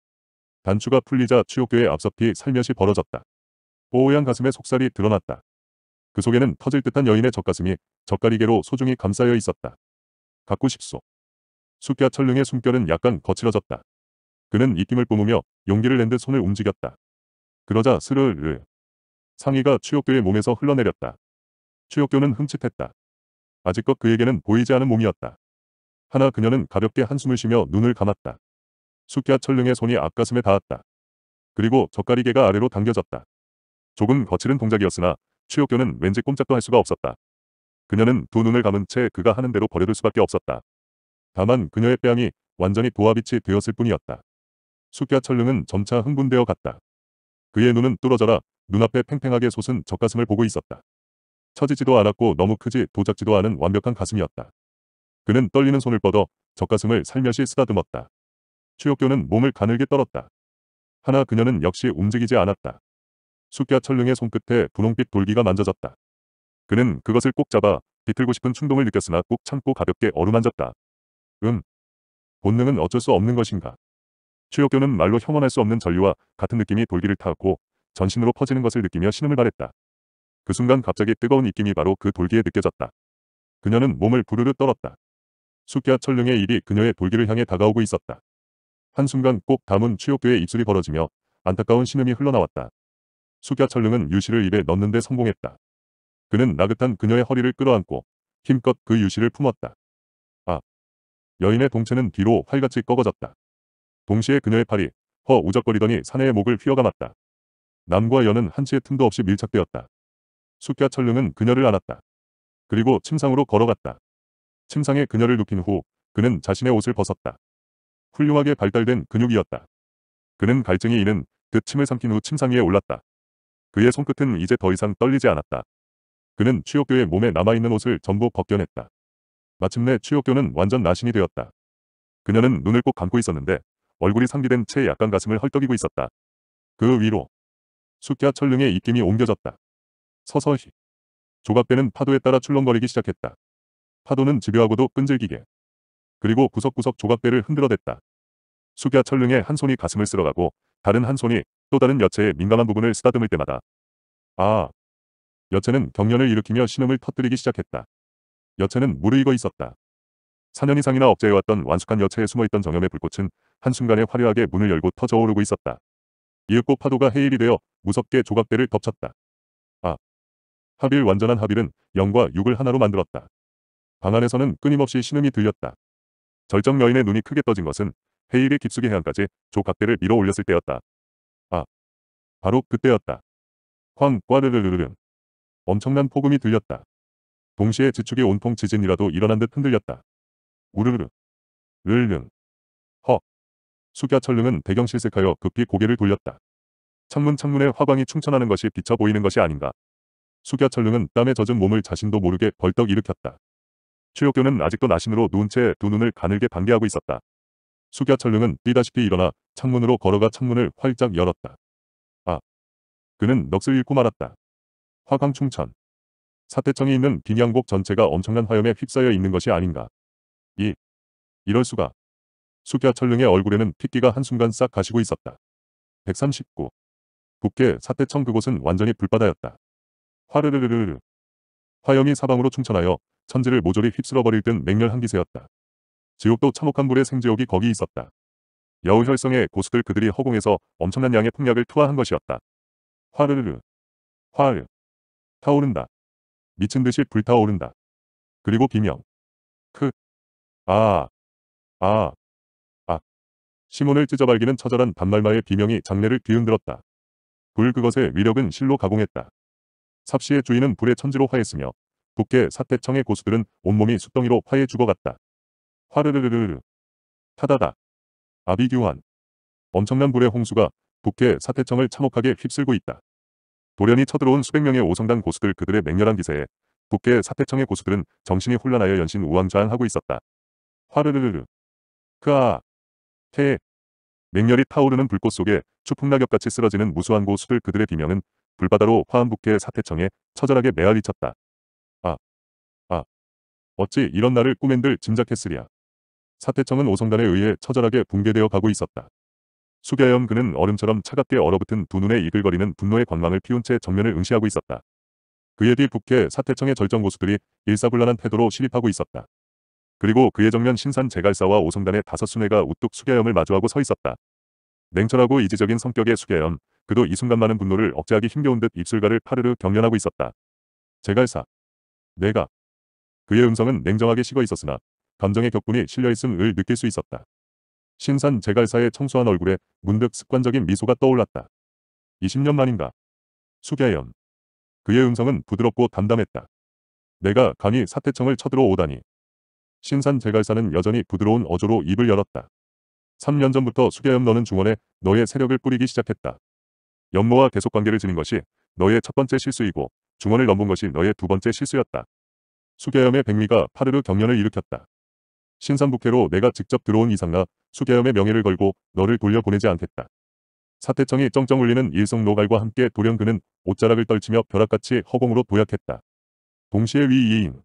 단추가 풀리자 추옥교의 앞서피 살며시 벌어졌다. 뽀얀 가슴에 속살이 드러났다. 그 속에는 터질 듯한 여인의 젖가슴이 젓가리개로 소중히 감싸여 있었다. 갖고 싶소. 숙야철릉의 숨결은 약간 거칠어졌다. 그는 입김을 뿜으며 용기를 낸 듯 손을 움직였다. 그러자 스르르 상의가 추욕교의 몸에서 흘러내렸다. 추욕교는 흠칫했다. 아직껏 그에게는 보이지 않은 몸이었다. 하나 그녀는 가볍게 한숨을 쉬며 눈을 감았다. 숙야 철릉의 손이 앞가슴에 닿았다. 그리고 젓가리개가 아래로 당겨졌다. 조금 거칠은 동작이었으나 추욕교는 왠지 꼼짝도 할 수가 없었다. 그녀는 두 눈을 감은 채 그가 하는 대로 버려둘 수밖에 없었다. 다만 그녀의 뺨이 완전히 도화빛이 되었을 뿐이었다. 숙야 철릉은 점차 흥분되어 갔다. 그의 눈은 뚫어져라 눈앞에 팽팽하게 솟은 젖가슴을 보고 있었다. 처지지도 않았고 너무 크지 도작지도 않은 완벽한 가슴이었다. 그는 떨리는 손을 뻗어 젖가슴을 살며시 쓰다듬었다. 추역교는 몸을 가늘게 떨었다. 하나 그녀는 역시 움직이지 않았다. 숙야 철릉의 손끝에 분홍빛 돌기가 만져졌다. 그는 그것을 꼭 잡아 비틀고 싶은 충동을 느꼈으나 꼭 참고 가볍게 어루만졌다. 음. 본능은 어쩔 수 없는 것인가. 추혁교는 말로 형언할 수 없는 전류와 같은 느낌이 돌기를 타았고 전신으로 퍼지는 것을 느끼며 신음을 발했다. 그 순간 갑자기 뜨거운 입김이 바로 그 돌기에 느껴졌다. 그녀는 몸을 부르르 떨었다. 숙야 철릉의 입이 그녀의 돌기를 향해 다가오고 있었다. 한순간 꼭 담은 추혁교의 입술이 벌어지며 안타까운 신음이 흘러나왔다. 숙야 철릉은 유실을 입에 넣는 데 성공했다. 그는 나긋한 그녀의 허리를 끌어안고 힘껏 그유실을 품었다. 아! 여인의 동체는 뒤로 활같이 꺾어졌다. 동시에 그녀의 팔이 허 우적거리더니 사내의 목을 휘어감았다. 남과 여는 한치의 틈도 없이 밀착되었다. 숙야 철릉은 그녀를 안았다. 그리고 침상으로 걸어갔다. 침상에 그녀를 눕힌 후 그는 자신의 옷을 벗었다. 훌륭하게 발달된 근육이었다. 그는 갈증이 있는듯 침을 삼킨 후 침상 위에 올랐다. 그의 손끝은 이제 더 이상 떨리지 않았다. 그는 취옥교의 몸에 남아있는 옷을 전부 벗겨냈다. 마침내 취옥교는 완전 나신이 되었다. 그녀는 눈을 꼭 감고 있었는데 얼굴이 상기된채 약간 가슴을 헐떡이고 있었다. 그 위로 숙야 철릉의 입김이 옮겨졌다. 서서히 조각배는 파도에 따라 출렁거리기 시작했다. 파도는 집요하고도 끈질기게 그리고 구석구석 조각배를 흔들어댔다. 숙야 철릉의 한 손이 가슴을 쓸어가고 다른 한 손이 또 다른 여체의 민감한 부분을 쓰다듬을 때마다 아 여체는 경련을 일으키며 신음을 터뜨리기 시작했다. 여체는 무르익어 있었다. 4년 이상이나 억제해왔던 완숙한 여체에 숨어있던 정염의 불꽃은 한순간에 화려하게 문을 열고 터져오르고 있었다. 이윽고 파도가 해일이 되어 무섭게 조각대를 덮쳤다. 아! 합일 완전한 합일은 영과 육을 하나로 만들었다. 방 안에서는 끊임없이 신음이 들렸다. 절정 여인의 눈이 크게 떠진 것은 해일의 깊숙이 해안까지 조각대를 밀어 올렸을 때였다. 아! 바로 그때였다. 황, 꽈르르르릉. 엄청난 폭음이 들렸다. 동시에 지축의 온통 지진이라도 일어난 듯 흔들렸다. 우르르르. 르릉. 숙야 철릉은 배경실색하여 급히 고개를 돌렸다. 창문 창문에 화광이 충천하는 것이 비쳐 보이는 것이 아닌가. 숙야 철릉은 땀에 젖은 몸을 자신도 모르게 벌떡 일으켰다. 최옥교는 아직도 나신으로 누운 채 두 눈을 가늘게 반개하고 있었다. 숙야 철릉은 뛰다시피 일어나 창문으로 걸어가 창문을 활짝 열었다. 아. 그는 넋을 잃고 말았다. 화광 충천. 사태청이 있는 빈양곡 전체가 엄청난 화염에 휩싸여 있는 것이 아닌가. 이. 이럴 수가. 숙아 철릉의 얼굴에는 핏기가 한순간 싹 가시고 있었다. 139. 북계 사태청 그곳은 완전히 불바다였다. 화르르르르. 화염이 사방으로 충천하여 천지를 모조리 휩쓸어버릴 듯 맹렬한 기세였다. 지옥도 참혹한 불의 생지옥이 거기 있었다. 여우혈성의 고수들 그들이 허공에서 엄청난 양의 풍력을 투하한 것이었다. 화르르르. 화르. 타오른다. 미친 듯이 불타오른다. 그리고 비명. 크. 아. 아. 시몬을 찢어발기는 처절한 반말마의 비명이 장례를 뒤흔들었다. 불 그것의 위력은 실로 가공했다. 삽시의 주인은 불의 천지로 화했으며 북계 사태청의 고수들은 온몸이 숯덩이로 화해 죽어갔다. 화르르르르르. 타다다. 아비규환. 엄청난 불의 홍수가 북계 사태청을 참혹하게 휩쓸고 있다. 돌연히 쳐들어온 수백 명의 오성당 고수들 그들의 맹렬한 기세에 북계 사태청의 고수들은 정신이 혼란하여 연신 우왕좌왕하고 있었다. 화르르르르. 크아. 태해 맹렬히 타오르는 불꽃 속에 추풍낙엽같이 쓰러지는 무수한 고수들 그들의 비명은 불바다로 화암북회의 사태청에 처절하게 메아리 쳤다. 아, 아, 어찌 이런 날을 꾸맨들 짐작했으랴. 사태청은 오성단에 의해 처절하게 붕괴되어 가고 있었다. 수개염 그는 얼음처럼 차갑게 얼어붙은 두 눈에 이글거리는 분노의 관망을 피운 채 정면을 응시하고 있었다. 그의뒤 북해 사태청의 절정 고수들이 일사불란한 태도로 실입하고 있었다. 그리고 그의 정면 신산 제갈사와 오성단의 다섯 순회가 우뚝 수계염을 마주하고 서 있었다. 냉철하고 이지적인 성격의 수계염, 그도 이 순간 많은 분노를 억제하기 힘겨운 듯 입술가를 파르르 경련하고 있었다. 제갈사. 내가. 그의 음성은 냉정하게 식어 있었으나 감정의 격분이 실려있음을 느낄 수 있었다. 신산 제갈사의 청소한 얼굴에 문득 습관적인 미소가 떠올랐다. 20년 만인가. 수계염 그의 음성은 부드럽고 담담했다. 내가 감히 사태청을 쳐들어 오다니. 신산 제갈사는 여전히 부드러운 어조로 입을 열었다. 3년 전부터 수계염 너는 중원에 너의 세력을 뿌리기 시작했다. 연모와 계속 관계를 지닌 것이 너의 첫 번째 실수이고 중원을 넘은 것이 너의 두 번째 실수였다. 수계염의 백미가 파르르 경련을 일으켰다. 신산북해로 내가 직접 들어온 이상나 수계염의 명예를 걸고 너를 돌려보내지 않겠다. 사태청이 쩡쩡 울리는 일성노갈과 함께 도령그는 옷자락을 떨치며 벼락같이 허공으로 도약했다. 동시에 위이인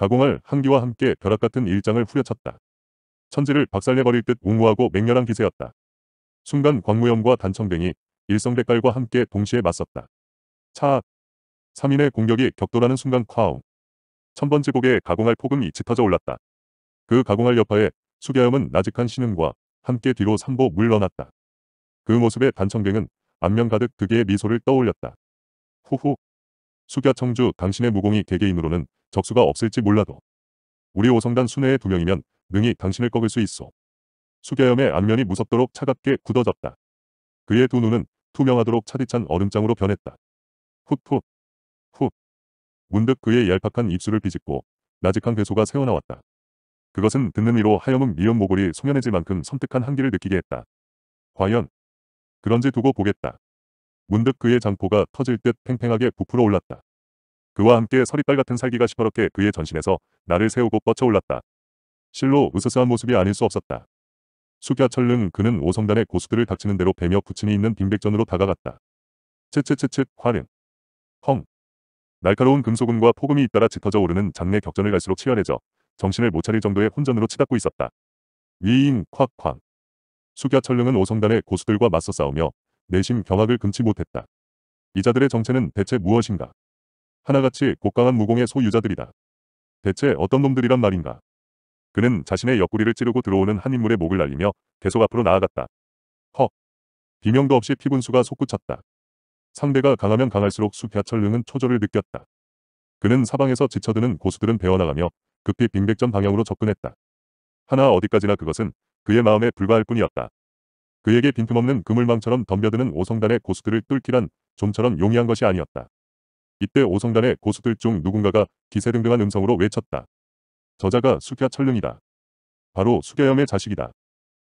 가공할 한기와 함께 벼락 같은 일장을 후려쳤다. 천지를 박살내버릴 듯 웅우하고 맹렬한 기세였다. 순간 광무염과 단청뱅이 일성백갈과 함께 동시에 맞섰다. 차악! 3인의 공격이 격돌하는 순간 콰옹. 천번지 곡에 가공할 폭음이 짙어져 올랐다. 그 가공할 여파에 수계염은 나직한 신음과 함께 뒤로 삼보 물러났다. 그 모습에 단청뱅은 안면 가득 그게의 미소를 떠올렸다. 후후. 수갸청주 당신의 무공이 개개인으로는 적수가 없을지 몰라도 우리 오성단 순회의 두 명이면 능히 당신을 꺾을 수 있어. 수계염의 안면이 무섭도록 차갑게 굳어졌다. 그의 두 눈은 투명하도록 차디찬 얼음장으로 변했다. 훗훗 훗 문득 그의 얄팍한 입술을 비집고 나직한 괴소가 새어나왔다. 그것은 듣는 이로 하염은 미연 모골이 소면해질 만큼 섬뜩한 한기를 느끼게 했다. 과연 그런지 두고 보겠다. 문득 그의 장포가 터질 듯 팽팽하게 부풀어 올랐다. 그와 함께 서리딸 같은 살기가 시퍼렇게 그의 전신에서 나를 세우고 뻗쳐올랐다. 실로 으스스한 모습이 아닐 수 없었다. 숙야철릉 그는 오성단의 고수들을 닥치는 대로 배며 부친이 있는 빈백전으로 다가갔다. 쯧쯧쯧쯧 화릉. 헝. 날카로운 금속음과 폭음이 잇따라 짙어져 오르는 장내 격전을 갈수록 치열해져 정신을 못 차릴 정도의 혼전으로 치닫고 있었다. 위잉 콱콱. 숙야철릉은 오성단의 고수들과 맞서 싸우며 내심 경악을 금치 못했다. 이자들의 정체는 대체 무엇인가? 하나같이 곡강한 무공의 소유자들이다. 대체 어떤 놈들이란 말인가. 그는 자신의 옆구리를 찌르고 들어오는 한 인물의 목을 날리며 계속 앞으로 나아갔다. 헉. 비명도 없이 피분수가 솟구쳤다. 상대가 강하면 강할수록 수피아철릉은 초조를 느꼈다. 그는 사방에서 지쳐드는 고수들은 배워나가며 급히 빙백전 방향으로 접근했다. 하나 어디까지나 그것은 그의 마음에 불과할 뿐이었다. 그에게 빈틈없는 그물망처럼 덤벼드는 오성단의 고수들을 뚫기란 좀처럼 용이한 것이 아니었다. 이때 오성단의 고수들 중 누군가가 기세등등한 음성으로 외쳤다. 저자가 숙야 철릉이다 바로 숙야염의 자식이다.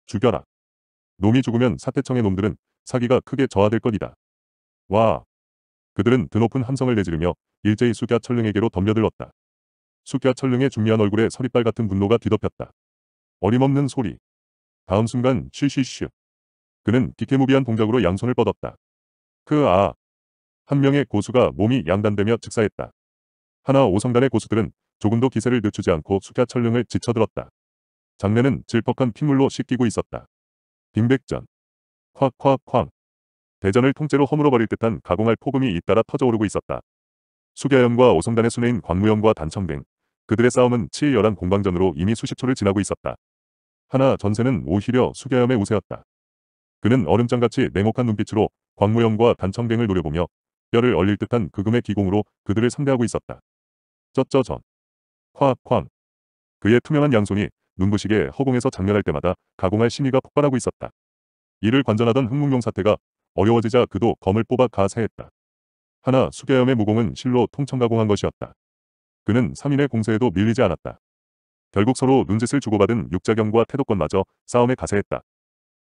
죽여라. 놈이 죽으면 사태청의 놈들은 사기가 크게 저하될 것이다. 와. 그들은 드높은 함성을 내지르며 일제히 숙야 철릉에게로 덤벼들었다. 숙야 철릉의 중미한 얼굴에 서리빨 같은 분노가 뒤덮였다. 어림없는 소리. 다음 순간 쉬쉬쉬. 그는 디케무비한 동작으로 양손을 뻗었다. 크아. 그한 명의 고수가 몸이 양단되며 즉사했다. 하나 오성단의 고수들은 조금도 기세를 늦추지 않고 숙야 철릉을 지쳐들었다. 장내는 질퍽한 핏물로 씻기고 있었다. 빙백전. 콱콱콱. 대전을 통째로 허물어버릴 듯한 가공할 폭음이 잇따라 터져오르고 있었다. 수야염과 오성단의 순회인 광무염과 단청 등 그들의 싸움은 치열한 공방전으로 이미 수십 초를 지나고 있었다. 하나 전세는 오히려 수야염의 우세였다. 그는 얼음장같이 냉혹한 눈빛으로 광무염과 단청뱅을 노려보며 뼈를 얼릴 듯한 그금의 기공으로 그들을 상대하고 있었다. 쩌쩌전. 화, 쾅. 그의 투명한 양손이 눈부시게 허공에서 장렬할 때마다 가공할 심의가 폭발하고 있었다. 이를 관전하던 흥문용 사태가 어려워지자 그도 검을 뽑아 가세했다. 하나 수계염의 무공은 실로 통청가공한 것이었다. 그는 3인의 공세에도 밀리지 않았다. 결국 서로 눈짓을 주고받은 육자경과 태도권마저 싸움에 가세했다.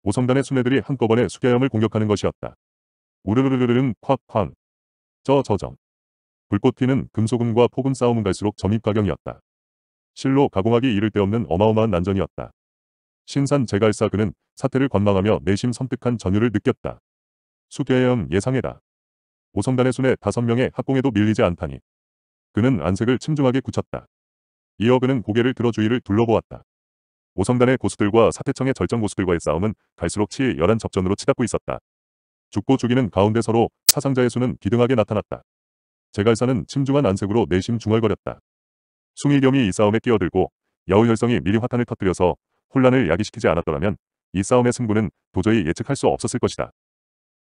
오성단의 순애들이 한꺼번에 수계염을 공격하는 것이었다. 우르르르르릉 콱콱 저 저점. 불꽃 피는 금소금과 폭음 싸움은 갈수록 점입가경이었다. 실로 가공하기 이를 데 없는 어마어마한 난전이었다. 신산 제갈사 그는 사태를 관망하며 내심 섬뜩한 전율을 느꼈다. 수괴형 예상해다. 오성단의 손에 다섯 명의 학공에도 밀리지 않다니. 그는 안색을 침중하게 굳혔다. 이어 그는 고개를 들어 주위를 둘러보았다. 오성단의 고수들과 사태청의 절정 고수들과의 싸움은 갈수록 치열한 접전으로 치닫고 있었다. 죽고 죽이는 가운데 서로 사상자의 수는 비등하게 나타났다. 제갈사는 침중한 안색으로 내심 중얼거렸다. 숭일겸이 이 싸움에 끼어들고 여우혈성이 미리 화탄을 터뜨려서 혼란을 야기시키지 않았더라면 이 싸움의 승부는 도저히 예측할 수 없었을 것이다.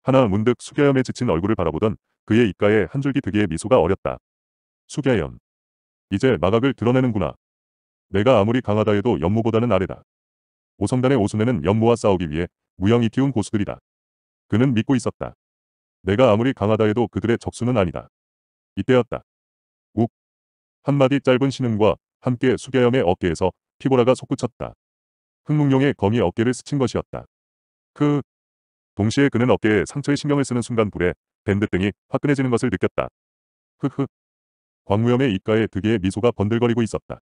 하나 문득 수계염에 지친 얼굴을 바라보던 그의 입가에 한 줄기 득의 미소가 어렸다. 수계염. 이제 마각을 드러내는구나. 내가 아무리 강하다 해도 연무보다는 아래다. 오성단의 오순에는 연무와 싸우기 위해 무형이 키운 고수들이다. 그는 믿고 있었다. 내가 아무리 강하다 해도 그들의 적수는 아니다. 이때였다. 욱. 한마디 짧은 신음과 함께 수계염의 어깨에서 피보라가 솟구쳤다. 흑묵룡의 검이 어깨를 스친 것이었다. 그... 동시에 그는 어깨에 상처에 신경을 쓰는 순간 불에 밴드 등이 화끈해지는 것을 느꼈다. 흐흐. 광무염의 입가에 득의 미소가 번들거리고 있었다.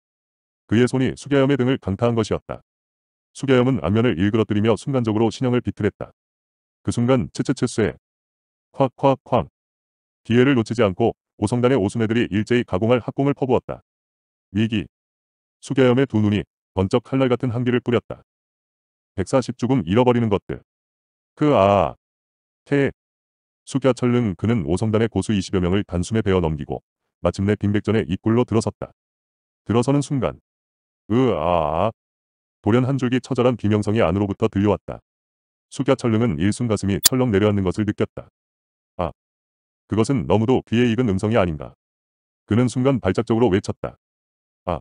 그의 손이 수계염의 등을 강타한 것이었다. 수계염은 안면을 일그러뜨리며 순간적으로 신형을 비틀했다. 그 순간 츠츠츠쇠에확확콱 기회를 놓치지 않고 오성단의 오순애들이 일제히 가공할 학공을 퍼부었다. 위기 수계염의 두 눈이 번쩍 칼날 같은 한기를 뿌렸다. 140죽음 잃어버리는 것들. 그아 아태수계갸철릉 그는 오성단의 고수 20여 명을 단숨에 베어 넘기고 마침내 빈백전의 입굴로 들어섰다. 들어서는 순간 으아아 아. 돌연 한 줄기 처절한 비명성이 안으로부터 들려왔다. 숙여 철릉은 일순 가슴이 철렁 내려앉는 것을 느꼈다. 아. 그것은 너무도 귀에 익은 음성이 아닌가. 그는 순간 발작적으로 외쳤다. 아.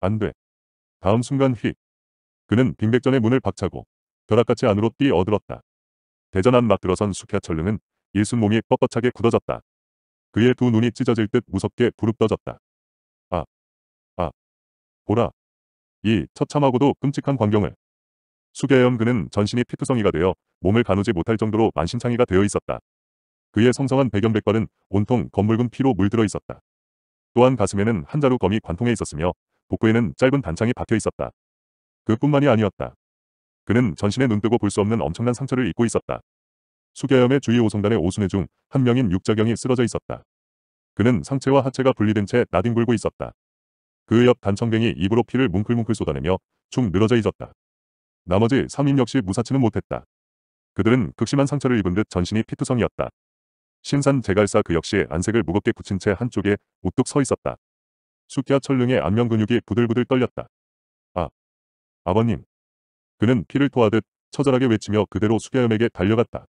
안 돼. 다음 순간 휙. 그는 빙백전의 문을 박차고 벼락같이 안으로 뛰어들었다. 대전 안 맞들어선 숙야 철릉은 일순 몸이 뻣뻣하게 굳어졌다. 그의 두 눈이 찢어질 듯 무섭게 부릅떠졌다. 아. 아. 보라. 이 처참하고도 끔찍한 광경을. 수개염 그는 전신이 피투성이가 되어 몸을 가누지 못할 정도로 만신창이가 되어 있었다. 그의 성성한 백연백발은 온통 검물근 피로 물들어 있었다. 또한 가슴에는 한 자루 검이 관통해 있었으며 복부에는 짧은 단창이 박혀 있었다. 그뿐만이 아니었다. 그는 전신에 눈뜨고 볼 수 없는 엄청난 상처를 입고 있었다. 수계염의 주위 오성단의 오순회 중 한 명인 육자경이 쓰러져 있었다. 그는 상체와 하체가 분리된 채 나뒹굴고 있었다. 그옆단청뱅이 입으로 피를 뭉클뭉클 쏟아내며 축 늘어져 있었다. 나머지 3인 역시 무사치는 못했다. 그들은 극심한 상처를 입은 듯 전신이 피투성이었다. 신산 제갈사 그 역시 안색을 무겁게 굳힌 채 한쪽에 우뚝 서 있었다. 숙야 철릉의 안면 근육이 부들부들 떨렸다. 아, 아버님. 그는 피를 토하듯 처절하게 외치며 그대로 숙야염에게 달려갔다.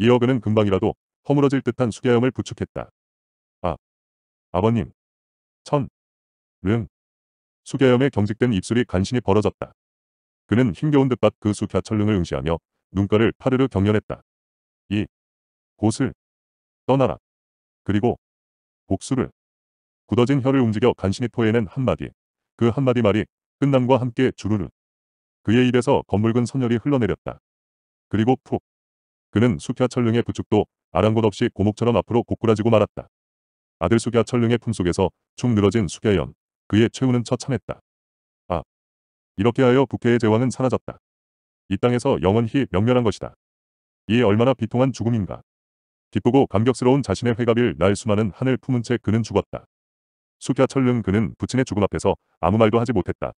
이어 그는 금방이라도 허물어질 듯한 숙야염을 부축했다. 아, 아버님. 천, 릉. 숙야염의 경직된 입술이 간신히 벌어졌다. 그는 힘겨운 듯밭그 수갸철릉을 응시하며 눈가를 파르르 경련했다. 이 곳을 떠나라. 그리고 복수를 굳어진 혀를 움직여 간신히 토해낸 한마디. 그 한마디 말이 끝남과 함께 주르르 그의 입에서 검붉은 선열이 흘러내렸다. 그리고 푹 그는 수갸철릉의 부축도 아랑곳 없이 고목처럼 앞으로 고꾸라지고 말았다. 아들 수갸철릉의 품속에서 축 늘어진 수갸연 그의 최후는 처참했다. 이렇게 하여 국회의 제왕은 사라졌다. 이 땅에서 영원히 명멸한 것이다. 이에 얼마나 비통한 죽음인가. 기쁘고 감격스러운 자신의 회갑일 날 수많은 한을 품은 채 그는 죽었다. 숙야철릉 그는 부친의 죽음 앞에서 아무 말도 하지 못했다.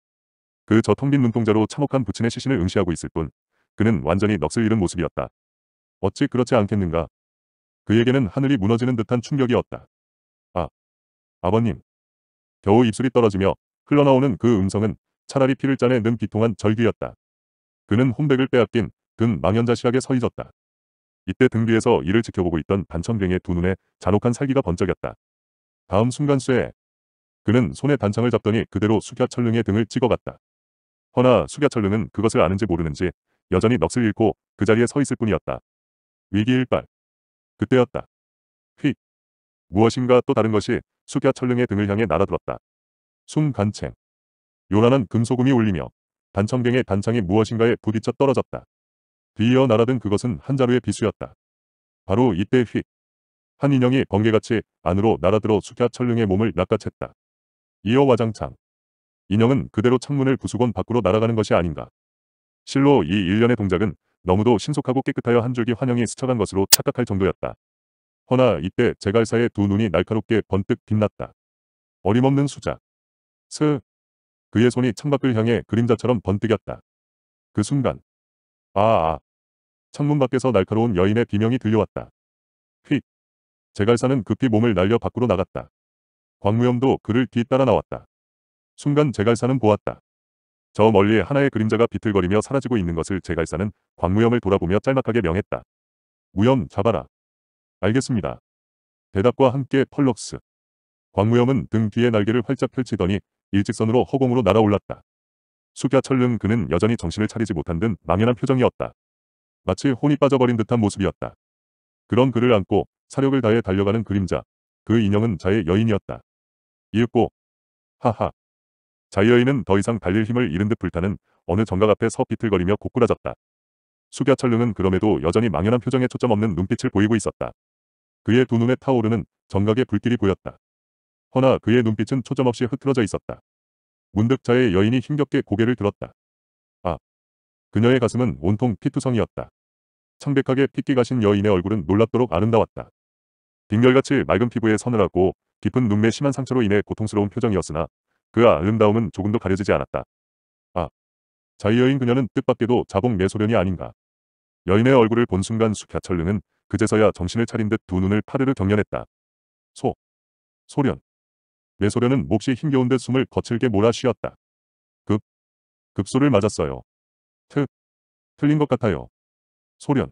그 저텅빈 눈동자로 참혹한 부친의 시신을 응시하고 있을 뿐 그는 완전히 넋을 잃은 모습이었다. 어찌 그렇지 않겠는가. 그에게는 하늘이 무너지는 듯한 충격이었다. 아, 아버님. 겨우 입술이 떨어지며 흘러나오는 그 음성은 차라리 피를 짜내는 비통한 절규였다. 그는 혼백을 빼앗긴 등 망연자실하게 서있었다. 이때 등 뒤에서 이를 지켜보고 있던 단천병의두 눈에 잔혹한 살기가 번쩍였다. 다음 순간쇠에 그는 손에 단창을 잡더니 그대로 숙야철릉의 등을 찍어갔다. 허나 숙야철릉은 그것을 아는지 모르는지 여전히 넋을 잃고 그 자리에 서 있을 뿐이었다. 위기일발. 그때였다. 휙. 무엇인가 또 다른 것이 숙야철릉의 등을 향해 날아들었다. 숨간챙 요란한 금소금이 울리며 단청경의 단창이 무엇인가에 부딪혀 떨어졌다. 뒤이어 날아든 그것은 한 자루의 비수였다. 바로 이때 휙. 한 인형이 번개같이 안으로 날아들어 숙야 철릉의 몸을 낚아챘다. 이어 와장창. 인형은 그대로 창문을 부수곤 밖으로 날아가는 것이 아닌가. 실로 이 일련의 동작은 너무도 신속하고 깨끗하여 한 줄기 환영이 스쳐간 것으로 착각할 정도였다. 허나 이때 제갈사의 두 눈이 날카롭게 번뜩 빛났다. 어림없는 수작. 스, 그의 손이 창밖을 향해 그림자처럼 번뜩였다. 그 순간 아아 아, 창문 밖에서 날카로운 여인의 비명이 들려왔다. 휙 제갈사는 급히 몸을 날려 밖으로 나갔다. 광무염도 그를 뒤따라 나왔다. 순간 제갈사는 보았다. 저멀리 하나의 그림자가 비틀거리며 사라지고 있는 것을 제갈사는 광무염을 돌아보며 짤막하게 명했다. 무염 잡아라. 알겠습니다. 대답과 함께 펄럭스. 광무염은 등 뒤에 날개를 활짝 펼치더니 일직선으로 허공으로 날아올랐다. 숙야 철릉 그는 여전히 정신을 차리지 못한 듯 망연한 표정이었다. 마치 혼이 빠져버린 듯한 모습이었다. 그런 그를 안고 사력을 다해 달려가는 그림자. 그 인형은 자의 여인이었다. 이윽고 하하. 자의 여인은 더 이상 달릴 힘을 잃은 듯 불타는 어느 정각 앞에 서 비틀거리며 고꾸라졌다. 숙야 철릉은 그럼에도 여전히 망연한 표정에 초점 없는 눈빛을 보이고 있었다. 그의 두 눈에 타오르는 정각의 불길이 보였다. 허나 그의 눈빛은 초점없이 흐트러져 있었다. 문득 자의 여인이 힘겹게 고개를 들었다. 아. 그녀의 가슴은 온통 피투성이었다. 창백하게 핏기 가신 여인의 얼굴은 놀랍도록 아름다웠다. 빙결같이 맑은 피부에 서늘하고 깊은 눈매 심한 상처로 인해 고통스러운 표정이었으나 그 아름다움은 조금도 가려지지 않았다. 아. 자의 여인 그녀는 뜻밖에도 자봉 매소련이 아닌가. 여인의 얼굴을 본 순간 숙야철릉은 그제서야 정신을 차린 듯 두 눈을 파르르 경련했다. 소. 소련. 내 소련은 몹시 힘겨운 듯 숨을 거칠게 몰아 쉬었다. 급. 급소를 맞았어요. 트. 틀린 것 같아요. 소련.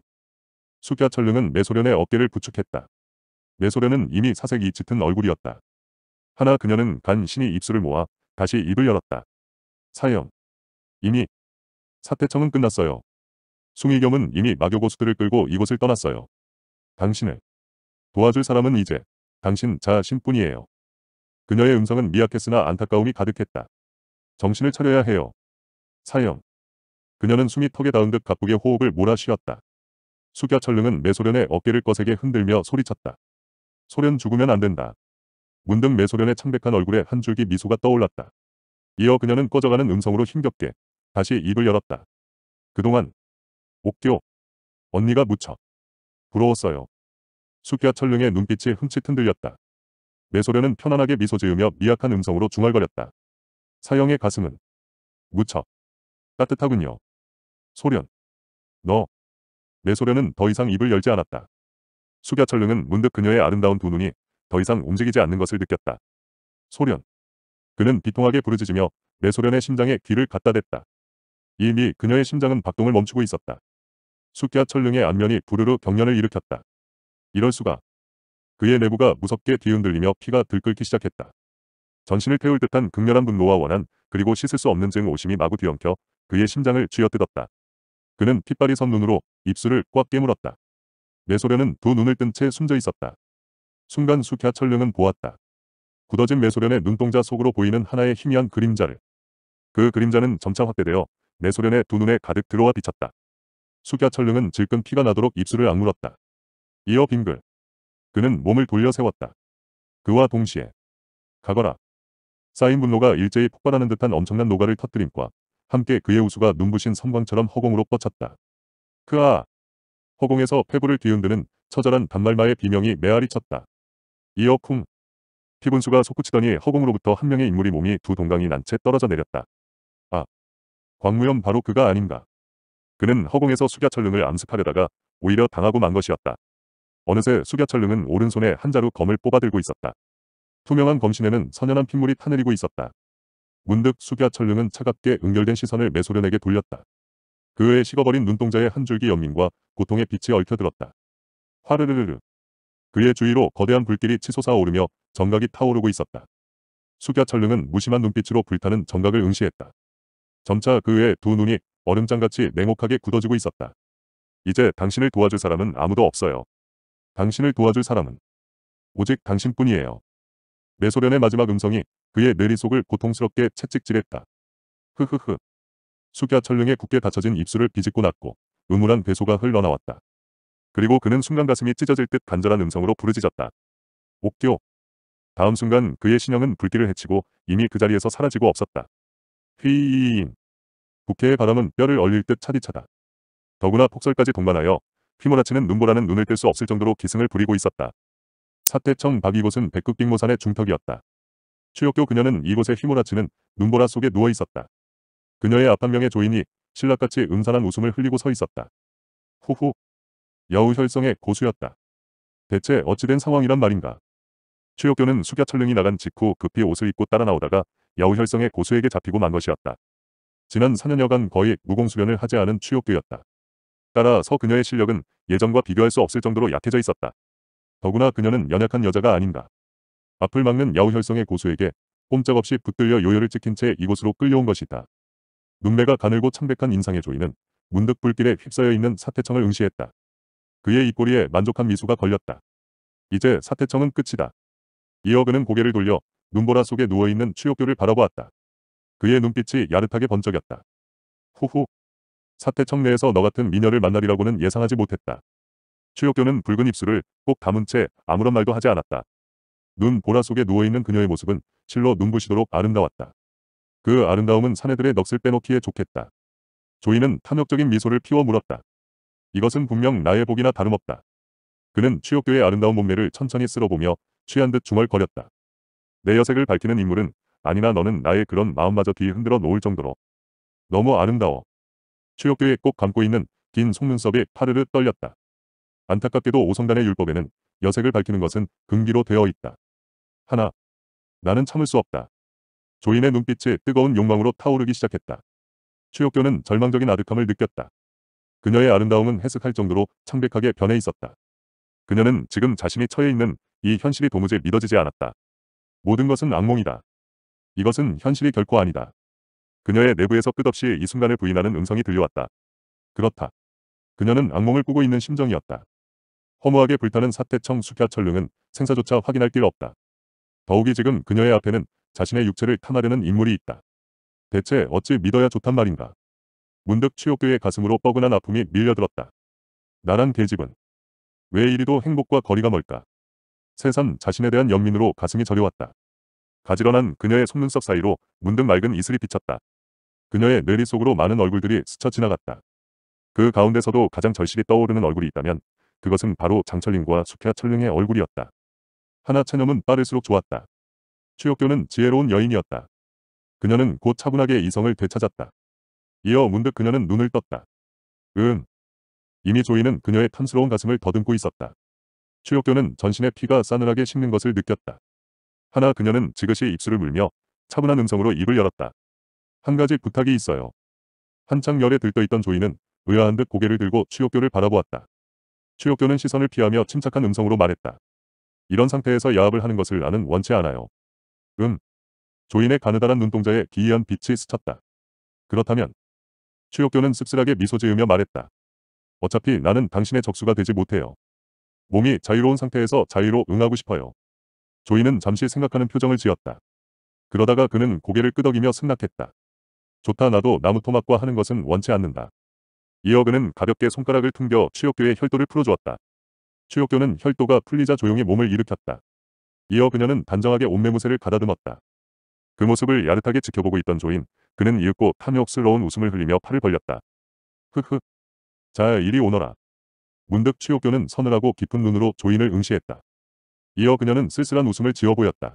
숙야 철릉은 매소련의 어깨를 부축했다. 매소련은 이미 사색이 짙은 얼굴이었다. 하나 그녀는 간신히 입술을 모아 다시 입을 열었다. 사형. 이미. 사태청은 끝났어요. 숭이겸은 이미 마교 고수들을 끌고 이곳을 떠났어요. 당신을 도와줄 사람은 이제 당신 자신뿐이에요. 그녀의 음성은 미약했으나 안타까움이 가득했다. 정신을 차려야 해요. 사형. 그녀는 숨이 턱에 닿은 듯 가쁘게 호흡을 몰아 쉬었다. 숙야 철릉은 매소련의 어깨를 거세게 흔들며 소리쳤다. 소련 죽으면 안 된다. 문득 매소련의 창백한 얼굴에 한 줄기 미소가 떠올랐다. 이어 그녀는 꺼져가는 음성으로 힘겹게 다시 입을 열었다. 그동안 옥교 언니가 무척 부러웠어요. 숙야 철릉의 눈빛이 흠칫 흔들렸다. 내소련은 편안하게 미소 지으며 미약한 음성으로 중얼거렸다. 사형의 가슴은 무척 따뜻하군요. 소련. 너. 내소련은더 이상 입을 열지 않았다. 숙야철릉은 문득 그녀의 아름다운 두 눈이 더 이상 움직이지 않는 것을 느꼈다. 소련. 그는 비통하게 부르짖으며 내소련의 심장에 귀를 갖다 댔다. 이미 그녀의 심장은 박동을 멈추고 있었다. 숙야철릉의 안면이 부르르 경련을 일으켰다. 이럴 수가. 그의 내부가 무섭게 뒤흔들리며 피가 들끓기 시작했다. 전신을 태울 듯한 극렬한 분노와 원한 그리고 씻을 수 없는 증 오심이 마구 뒤엉켜 그의 심장을 쥐어뜯었다. 그는 핏발이 선 눈으로 입술을 꽉 깨물었다. 매소련은 두 눈을 뜬 채 숨져 있었다. 순간 수캬 철릉은 보았다. 굳어진 매소련의 눈동자 속으로 보이는 하나의 희미한 그림자를. 그 그림자는 점차 확대되어 매소련의 두 눈에 가득 들어와 비쳤다. 수캬 철릉은 질끈 피가 나도록 입술을 악물었다. 이어 빙글. 그는 몸을 돌려 세웠다. 그와 동시에 가거라. 쌓인 분노가 일제히 폭발하는 듯한 엄청난 노가를 터뜨림과 함께 그의 우수가 눈부신 섬광처럼 허공으로 뻗쳤다. 크아! 허공에서 폐부를 뒤흔드는 처절한 단말마의 비명이 메아리 쳤다. 이어 쿵! 피분수가 솟구치더니 허공으로부터 한 명의 인물이 몸이 두 동강이 난 채 떨어져 내렸다. 아! 광무염 바로 그가 아닌가. 그는 허공에서 수갸철릉을 암습하려다가 오히려 당하고 만 것이었다. 어느새 숙여철릉은 오른손에 한 자루 검을 뽑아들고 있었다. 투명한 검신에는 선연한 핏물이 타내리고 있었다. 문득 숙여철릉은 차갑게 응결된 시선을 매소련에게 돌렸다. 그의 식어버린 눈동자의 한 줄기 연민과 고통의 빛이 얽혀들었다. 화르르르르. 그의 주위로 거대한 불길이 치솟아오르며 정각이 타오르고 있었다. 숙여철릉은 무심한 눈빛으로 불타는 정각을 응시했다. 점차 그의 두 눈이 얼음장같이 냉혹하게 굳어지고 있었다. 이제 당신을 도와줄 사람은 아무도 없어요. 당신을 도와줄 사람은 오직 당신뿐이에요. 매소련의 마지막 음성이 그의 내리 속을 고통스럽게 채찍질했다. 흐흐흐. 숙야 철릉에 굳게 닫혀진 입술을 비집고 났고 음울한 배소가 흘러나왔다. 그리고 그는 순간 가슴이 찢어질 듯 간절한 음성으로 부르짖었다. 옥교. 다음 순간 그의 신형은 불길을 헤치고 이미 그 자리에서 사라지고 없었다. 휘인 국회의 바람은 뼈를 얼릴 듯 차디차다. 더구나 폭설까지 동반하여 휘몰아치는 눈보라는 눈을 뜰 수 없을 정도로 기승을 부리고 있었다. 사태청 박 이곳은 백극빙모산의 중턱이었다. 추역교 그녀는 이곳에 휘몰아치는 눈보라 속에 누워 있었다. 그녀의 앞판명의 조인이 신라같이 음산한 웃음을 흘리고 서 있었다. 호호. 여우 혈성의 고수였다. 대체 어찌된 상황이란 말인가. 추역교는 숙야 철릉이 나간 직후 급히 옷을 입고 따라 나오다가 여우 혈성의 고수에게 잡히고 만 것이었다. 지난 4년여간 거의 무공수련을 하지 않은 추역교였다. 따라 서 그녀의 실력은 예전과 비교할 수 없을 정도로 약해져 있었다. 더구나 그녀는 연약한 여자가 아닌가. 앞을 막는 야우혈성의 고수에게 꼼짝없이 붙들려 요요를 찍힌 채 이곳으로 끌려온 것이다. 눈매가 가늘고 창백한 인상의 조이는 문득 불길에 휩싸여 있는 사태청을 응시했다. 그의 입꼬리에 만족한 미소가 걸렸다. 이제 사태청은 끝이다. 이어 그는 고개를 돌려 눈보라 속에 누워있는 추욕교를 바라보았다. 그의 눈빛이 야릇하게 번쩍였다. 후후, 사태청 내에서 너 같은 미녀를 만나리라고는 예상하지 못했다. 추욕교는 붉은 입술을 꼭다은채 아무런 말도 하지 않았다. 눈 보라 속에 누워있는 그녀의 모습은 실로 눈부시도록 아름다웠다. 그 아름다움은 사내들의 넋을 빼놓기에 좋겠다. 조이는 탐욕적인 미소를 피워 물었다. 이것은 분명 나의 복이나 다름없다. 그는 추옥교의 아름다운 몸매를 천천히 쓸어보며 취한 듯 중얼거렸다. 내 여색을 밝히는 인물은 아니나 너는 나의 그런 마음마저 뒤흔들어 놓을 정도로 너무 아름다워. 최역교에 꼭 감고 있는 긴 속눈썹이 파르르 떨렸다. 안타깝게도 오성단의 율법에는 여색을 밝히는 것은 금기로 되어 있다. 하나, 나는 참을 수 없다. 조인의 눈빛이 뜨거운 욕망으로 타오르기 시작했다. 최옥교는 절망적인 아득함을 느꼈다. 그녀의 아름다움은 해석할 정도로 창백하게 변해 있었다. 그녀는 지금 자신이 처해 있는 이 현실이 도무지 믿어지지 않았다. 모든 것은 악몽이다. 이것은 현실이 결코 아니다. 그녀의 내부에서 끝없이 이 순간을 부인하는 음성이 들려왔다. 그렇다. 그녀는 악몽을 꾸고 있는 심정이었다. 허무하게 불타는 사태청 숙야철릉은 생사조차 확인할 길 없다. 더욱이 지금 그녀의 앞에는 자신의 육체를 탐하려는 인물이 있다. 대체 어찌 믿어야 좋단 말인가. 문득 취옥교의 가슴으로 뻐근한 아픔이 밀려들었다. 나란 계집은 왜 이리도 행복과 거리가 멀까. 새삼 자신에 대한 연민으로 가슴이 저려왔다. 가지런한 그녀의 속눈썹 사이로 문득 맑은 이슬이 비쳤다. 그녀의 뇌리 속으로 많은 얼굴들이 스쳐 지나갔다. 그 가운데서도 가장 절실히 떠오르는 얼굴이 있다면 그것은 바로 장철린과 숙혜아 철릉의 얼굴이었다. 하나 체념은 빠를수록 좋았다. 추역교는 지혜로운 여인이었다. 그녀는 곧 차분하게 이성을 되찾았다. 이어 문득 그녀는 눈을 떴다. 응. 이미 조이는 그녀의 탐스러운 가슴을 더듬고 있었다. 추역교는 전신의 피가 싸늘하게 식는 것을 느꼈다. 하나 그녀는 지그시 입술을 물며 차분한 음성으로 입을 열었다. 한 가지 부탁이 있어요. 한창 열에 들떠있던 조이는 의아한 듯 고개를 들고 추옥교를 바라보았다. 추옥교는 시선을 피하며 침착한 음성으로 말했다. 이런 상태에서 야합을 하는 것을 나는 원치 않아요. 음. 조인의 가느다란 눈동자에 기이한 빛이 스쳤다. 그렇다면 추옥교는 씁쓸하게 미소 지으며 말했다. 어차피 나는 당신의 적수가 되지 못해요. 몸이 자유로운 상태에서 자유로 응하고 싶어요. 조인은 잠시 생각하는 표정을 지었다. 그러다가 그는 고개를 끄덕이며 승낙했다. 좋다 나도 나무토막과 하는 것은 원치 않는다. 이어그는 가볍게 손가락을 튕겨 추역교의 혈도를 풀어주었다. 추역교는 혈도가 풀리자 조용히 몸을 일으켰다. 이어 그녀는 단정하게 옷매무새를 가다듬었다. 그 모습을 야릇하게 지켜보고 있던 조인, 그는 이윽고 탐욕스러운 웃음을 흘리며 팔을 벌렸다. 흐흐. 자, 이리 오너라. 문득 추역교는 서늘하고 깊은 눈으로 조인을 응시했다. 이어 그녀는 쓸쓸한 웃음을 지어 보였다.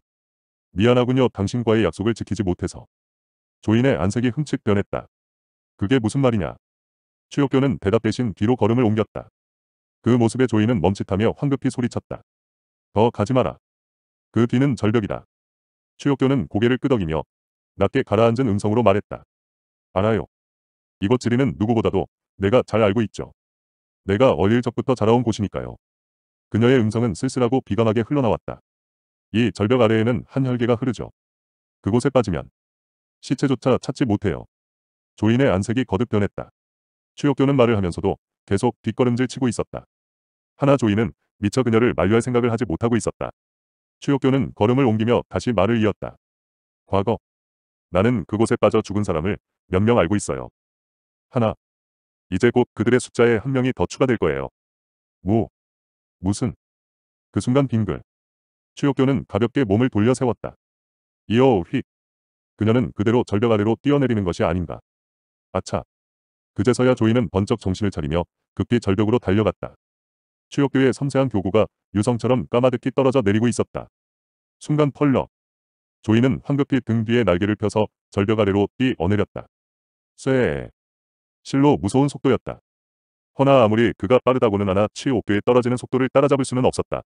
미안하군요 당신과의 약속을 지키지 못해서. 조인의 안색이 흠칫 변했다. 그게 무슨 말이냐. 추역교는 대답 대신 뒤로 걸음을 옮겼다. 그 모습에 조인은 멈칫하며 황급히 소리쳤다. 더 가지 마라. 그 뒤는 절벽이다. 추역교는 고개를 끄덕이며 낮게 가라앉은 음성으로 말했다. 알아요. 이곳 지리는 누구보다도 내가 잘 알고 있죠. 내가 어릴 적부터 자라온 곳이니까요. 그녀의 음성은 쓸쓸하고 비감하게 흘러나왔다. 이 절벽 아래에는 한 혈계가 흐르죠. 그곳에 빠지면 시체조차 찾지 못해요. 조인의 안색이 거듭 변했다. 추역교는 말을 하면서도 계속 뒷걸음질 치고 있었다. 하나 조인은 미처 그녀를 만류할 생각을 하지 못하고 있었다. 추역교는 걸음을 옮기며 다시 말을 이었다. 과거. 나는 그곳에 빠져 죽은 사람을 몇 명 알고 있어요. 하나. 이제 곧 그들의 숫자에 한 명이 더 추가될 거예요. 뭐? 무슨? 그 순간 빙글. 추역교는 가볍게 몸을 돌려 세웠다. 이어 휙. 그녀는 그대로 절벽 아래로 뛰어내리는 것이 아닌가. 아차. 그제서야 조이는 번쩍 정신을 차리며 급히 절벽으로 달려갔다. 추역교의 섬세한 교구가 유성처럼 까마득히 떨어져 내리고 있었다. 순간 펄럭. 조이는 황급히 등 뒤에 날개를 펴서 절벽 아래로 뛰 어내렸다. 쇠. 실로 무서운 속도였다. 허나 아무리 그가 빠르다고는 하나 취옥교에 떨어지는 속도를 따라잡을 수는 없었다.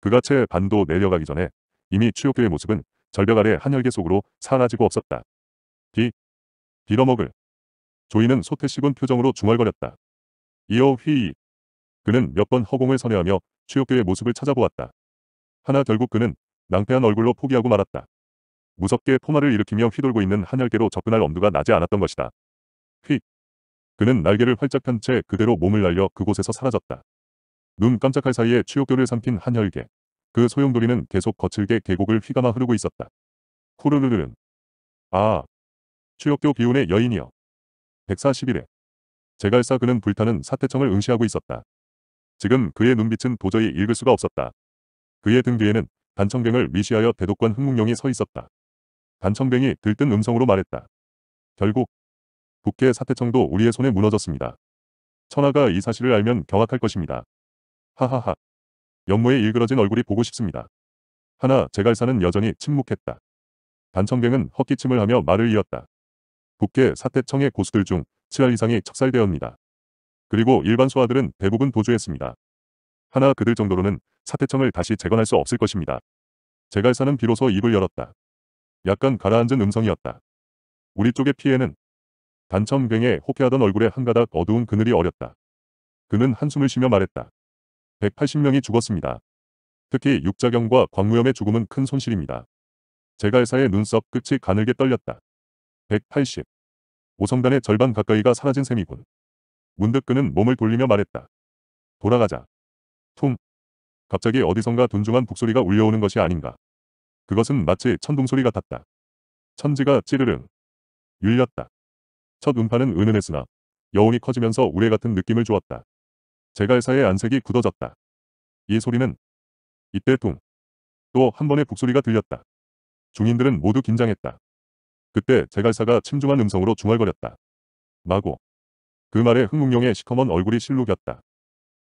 그가 채 반도 내려가기 전에 이미 취옥교의 모습은 절벽 아래 한혈개 속으로 사라지고 없었다. 비, 빌어먹을. 조이는 소태 식은 표정으로 중얼거렸다. 이어 휘이. 그는 몇 번 허공을 선회하며 취옥교의 모습을 찾아보았다. 하나 결국 그는 낭패한 얼굴로 포기하고 말았다. 무섭게 포마를 일으키며 휘돌고 있는 한혈개로 접근할 엄두가 나지 않았던 것이다. 휘. 그는 날개를 활짝 편 채 그대로 몸을 날려 그곳에서 사라졌다. 눈 깜짝할 사이에 취욕교를 삼킨 한혈개 그 소용돌이는 계속 거칠게 계곡을 휘감아 흐르고 있었다. 후르르르른. 아. 추역교 비운의 여인이여. 141회. 제갈사 그는 불타는 사태청을 응시하고 있었다. 지금 그의 눈빛은 도저히 읽을 수가 없었다. 그의 등 뒤에는 단청병을위시하여 대독관 흥문룡이서 있었다. 단청병이 들뜬 음성으로 말했다. 결국 북해 사태청도 우리의 손에 무너졌습니다. 천하가 이 사실을 알면 경악할 것입니다. 하하하. 연모의 일그러진 얼굴이 보고 싶습니다. 하나 제갈사는 여전히 침묵했다. 단청갱은 헛기침을 하며 말을 이었다. 북계 사태청의 고수들 중 7할 이상이 척살되었습니다. 그리고 일반 소아들은 대부분 도주했습니다. 하나 그들 정도로는 사태청을 다시 재건할 수 없을 것입니다. 제갈사는 비로소 입을 열었다. 약간 가라앉은 음성이었다. 우리 쪽의 피해는 단첨갱에 호쾌하던 얼굴에 한가닥 어두운 그늘이 어렸다. 그는 한숨을 쉬며 말했다. 180명이 죽었습니다. 특히 육자경과 광무염의 죽음은 큰 손실입니다. 제갈사의 눈썹 끝이 가늘게 떨렸다. 180. 오성단의 절반 가까이가 사라진 셈이군. 문득 그는 몸을 돌리며 말했다. 돌아가자. 퉁. 갑자기 어디선가 둔중한 북소리가 울려오는 것이 아닌가. 그것은 마치 천둥소리 같았다. 천지가 찌르릉. 율렸다첫 음파는 은은했으나 여운이 커지면서 우레 같은 느낌을 주었다. 제갈사의 안색이 굳어졌다. 이 소리는 이때 둥. 또 한 번의 북소리가 들렸다. 중인들은 모두 긴장했다. 그때 제갈사가 침중한 음성으로 중얼거렸다. 마고. 그 말에 흥문룡의 시커먼 얼굴이 실룩였다.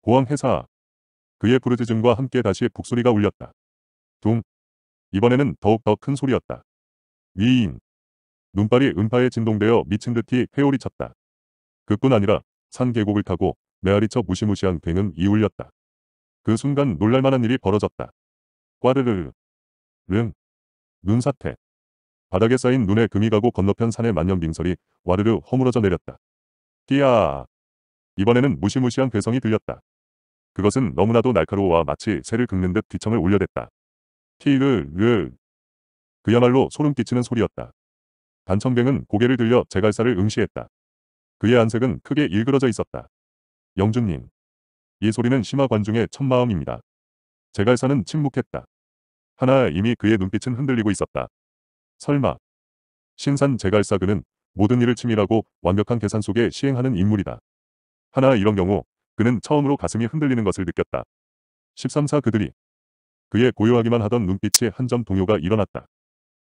고왕 회사 그의 부르짖음과 함께 다시 북소리가 울렸다. 둥. 이번에는 더욱 더 큰 소리였다. 위잉. 눈발이 음파에 진동되어 미친 듯이 회오리쳤다. 그뿐 아니라 산 계곡을 타고 메아리처 무시무시한 팽은 이울렸다. 그 순간 놀랄만한 일이 벌어졌다. 꽈르르. 릉. 눈사태. 바닥에 쌓인 눈에 금이 가고 건너편 산의 만년빙설이 와르르 허물어져 내렸다. 띠야. 이번에는 무시무시한 괴성이 들렸다. 그것은 너무나도 날카로워 와 마치 새를 긁는 듯 뒤청을 올려댔다. 티르 르. 그야말로 소름 끼치는 소리였다. 단청뱅은 고개를 들려 제갈사를 응시했다. 그의 안색은 크게 일그러져 있었다. 영준님. 이 소리는 심화 관중의 첫 마음입니다. 제갈사는 침묵했다. 하나 이미 그의 눈빛은 흔들리고 있었다. 설마. 신산 제갈사 그는 모든 일을 치밀하고 완벽한 계산 속에 시행하는 인물이다. 하나 이런 경우 그는 처음으로 가슴이 흔들리는 것을 느꼈다. 13사 그들이 그의 고요하기만 하던 눈빛에 한 점 동요가 일어났다.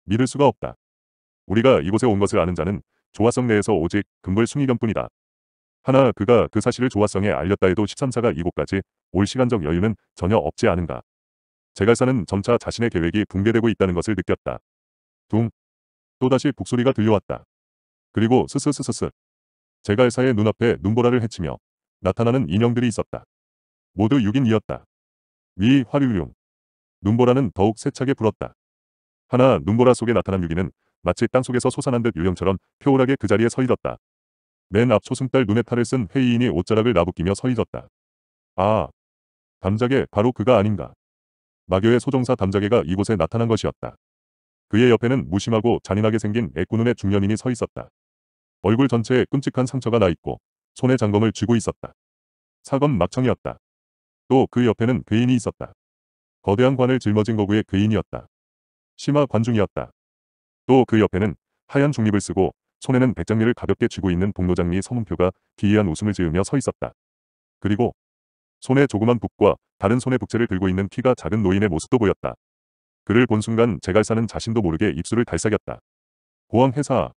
믿을 수가 없다. 우리가 이곳에 온 것을 아는 자는 조화성 내에서 오직 금불 숭의견뿐이다 하나 그가 그 사실을 조화성에 알렸다 해도 13사가 이곳까지 올 시간적 여유는 전혀 없지 않은가. 제갈사는 점차 자신의 계획이 붕괴되고 있다는 것을 느꼈다. 둥. 또다시 북소리가 들려왔다. 그리고 스스스스스. 제갈사의 눈앞에 눈보라를 헤치며 나타나는 인형들이 있었다. 모두 6인이었다. 위, 화류룡. 눈보라는 더욱 세차게 불었다. 하나 눈보라 속에 나타난 유기는 마치 땅속에서 솟아난 듯 유령처럼 표울하게 그 자리에 서있었다. 맨앞 초승달 눈에 탈을 쓴 회의인이 옷자락을 나부끼며 서 있었다. 아, 담자에 바로 그가 아닌가. 마교의 소종사 담자에가 이곳에 나타난 것이었다. 그의 옆에는 무심하고 잔인하게 생긴 애꾸눈의 중년인이 서 있었다. 얼굴 전체에 끔찍한 상처가 나 있고 손에 장검을 쥐고 있었다. 사검 막창이었다. 또 그 옆에는 괴인이 있었다. 거대한 관을 짊어진 거구의 괴인이었다. 심화 관중이었다. 또 그 옆에는 하얀 중립을 쓰고 손에는 백장미를 가볍게 쥐고 있는 동로장미 서문표가 기이한 웃음을 지으며 서 있었다. 그리고 손에 조그만 북과 다른 손에 북채를 들고 있는 키가 작은 노인의 모습도 보였다. 그를 본 순간 제갈사는 자신도 모르게 입술을 달싹였다. 고왕 회사.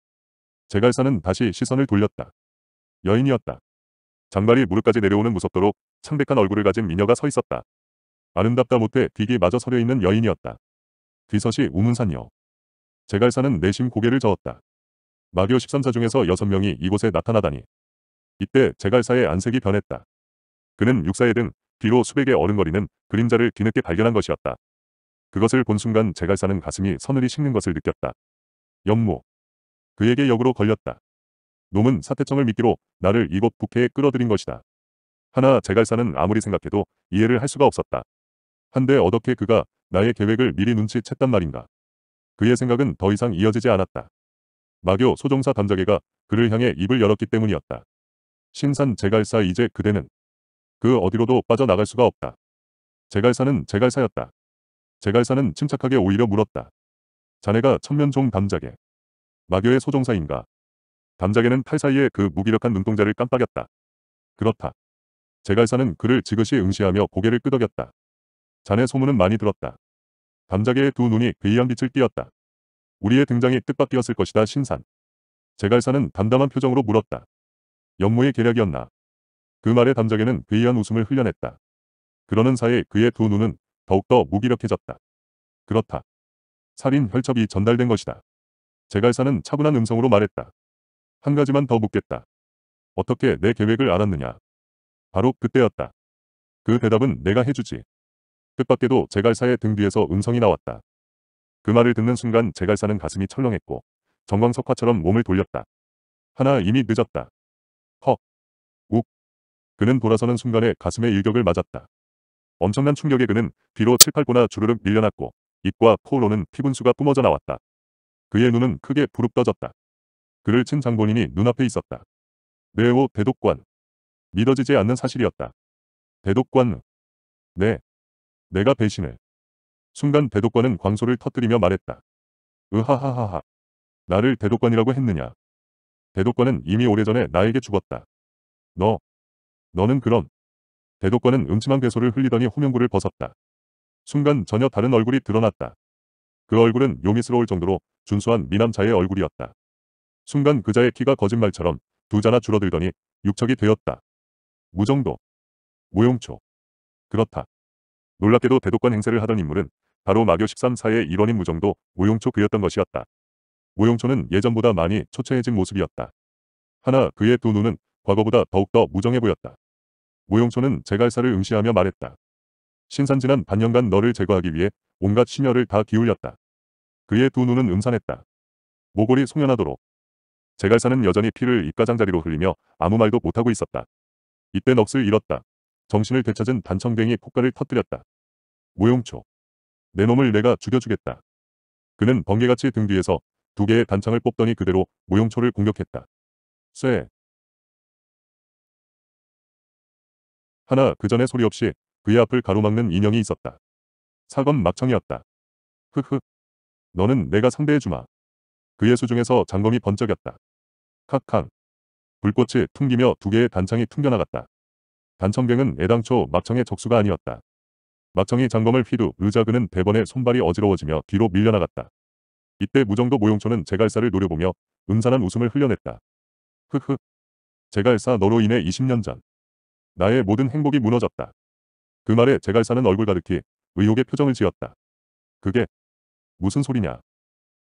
제갈사는 다시 시선을 돌렸다. 여인이었다. 장발이 무릎까지 내려오는 무섭도록 창백한 얼굴을 가진 미녀가 서 있었다. 아름답다 못해 뒷기 마저 서려 있는 여인이었다. 뒤서시 우문산이여. 제갈사는 내심 고개를 저었다. 마교 13사 중에서 6명이 이곳에 나타나다니. 이때 제갈사의 안색이 변했다. 그는 육사에 등 뒤로 수백의 어른거리는 그림자를 뒤늦게 발견한 것이었다. 그것을 본 순간 제갈사는 가슴이 서늘히 식는 것을 느꼈다. 연모. 그에게 역으로 걸렸다. 놈은 사태청을 믿기로 나를 이곳 북해에 끌어들인 것이다. 하나 제갈사는 아무리 생각해도 이해를 할 수가 없었다. 한데 어떻게 그가 나의 계획을 미리 눈치챘단 말인가. 그의 생각은 더 이상 이어지지 않았다. 마교 소종사 단자계가 그를 향해 입을 열었기 때문이었다. 신산 제갈사 이제 그대는 그 어디로도 빠져나갈 수가 없다. 제갈사는 제갈사였다. 제갈사는 침착하게 오히려 물었다. 자네가 천면종 담자계. 마교의 소종사인가? 담자계는 팔 사이에 그 무기력한 눈동자를 깜빡였다. 그렇다. 제갈사는 그를 지그시 응시하며 고개를 끄덕였다. 자네 소문은 많이 들었다. 담자계의 두 눈이 괴이한 빛을 띄었다. 우리의 등장이 뜻밖이었을 것이다 신산. 제갈사는 담담한 표정으로 물었다. 연모의 계략이었나. 그 말의 담적에는 괴이한 웃음을 흘려냈다. 그러는 사이 그의 두 눈은 더욱더 무기력해졌다. 그렇다. 살인 혈첩이 전달된 것이다. 제갈사는 차분한 음성으로 말했다. 한 가지만 더 묻겠다. 어떻게 내 계획을 알았느냐. 바로 그때였다. 그 대답은 내가 해주지. 뜻밖에도 제갈사의 등 뒤에서 음성이 나왔다. 그 말을 듣는 순간 제갈사는 가슴이 철렁했고 정광석화처럼 몸을 돌렸다. 하나 이미 늦었다. 헉. 욱. 그는 돌아서는 순간에 가슴에 일격을 맞았다. 엄청난 충격에 그는 뒤로 7, 8구나 주르륵 밀려났고 입과 코로는 피분수가 뿜어져 나왔다. 그의 눈은 크게 부릅 떠졌다. 그를 친 장본인이 눈앞에 있었다. 네오 대독관. 믿어지지 않는 사실이었다. 대독관. 네. 내가 배신을. 순간 대독관은 광소를 터뜨리며 말했다. 으하하하하. 나를 대독관이라고 했느냐. 대독관은 이미 오래전에 나에게 죽었다. 너. 너는 그럼. 대독관은 음침한 괴소를 흘리더니 호명구를 벗었다. 순간 전혀 다른 얼굴이 드러났다. 그 얼굴은 용이스러울 정도로 준수한 미남자의 얼굴이었다. 순간 그자의 키가 거짓말처럼 두 자나 줄어들더니 육척이 되었다. 무정도. 무용초. 그렇다. 놀랍게도 대독관 행세를 하던 인물은 바로 마교 13사의 일원인 무정도 무용초 그였던 것이었다. 무용초는 예전보다 많이 초췌해진 모습이었다. 하나 그의 두 눈은 과거보다 더욱더 무정해 보였다. 무용초는 제갈사를 응시하며 말했다. 신산지난 반년간 너를 제거하기 위해 온갖 신혈을 다 기울였다. 그의 두 눈은 음산했다. 모골이 송연하도록. 제갈사는 여전히 피를 입가장자리로 흘리며 아무 말도 못하고 있었다. 이때 넋을 잃었다. 정신을 되찾은 단청뱅이 폭발을 터뜨렸다. 무용초. 내 놈을 내가 죽여주겠다. 그는 번개같이 등 뒤에서 두 개의 단창을 뽑더니 그대로 무용초를 공격했다. 쇠. 하나 그 전에 소리 없이 그의 앞을 가로막는 인형이 있었다. 사검막청이었다 흑흑. 너는 내가 상대해주마. 그의 수중에서 장검이 번쩍였다. 칵칵. 불꽃이 퉁기며 두 개의 단창이 튕겨나갔다. 단청병은 애당초 막청의 적수가 아니었다. 막청이 장검을 휘두 의자근은 대번에 손발이 어지러워지며 뒤로 밀려나갔다. 이때 무정도 모용초는 제갈사를 노려보며 은산한 웃음을 흘려냈다. 흑흑. 제갈사 너로 인해 20년 전. 나의 모든 행복이 무너졌다. 그 말에 제갈사는 얼굴 가득히 의혹의 표정을 지었다. 그게 무슨 소리냐.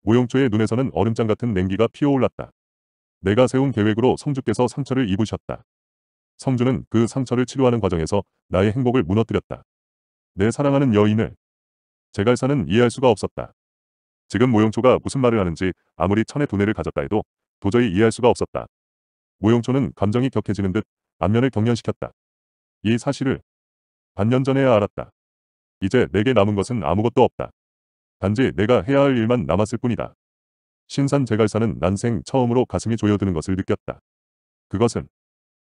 모용초의 눈에서는 얼음장 같은 냉기가 피어올랐다. 내가 세운 계획으로 성주께서 상처를 입으셨다. 성주는 그 상처를 치료하는 과정에서 나의 행복을 무너뜨렸다. 내 사랑하는 여인을 제갈사는 이해할 수가 없었다. 지금 모용초가 무슨 말을 하는지 아무리 천의 두뇌를 가졌다 해도 도저히 이해할 수가 없었다. 모용초는 감정이 격해지는 듯 안면을 경련시켰다. 이 사실을 반년 전에야 알았다. 이제 내게 남은 것은 아무것도 없다. 단지 내가 해야 할 일만 남았을 뿐이다. 신산 제갈사는 난생 처음으로 가슴이 조여드는 것을 느꼈다. 그것은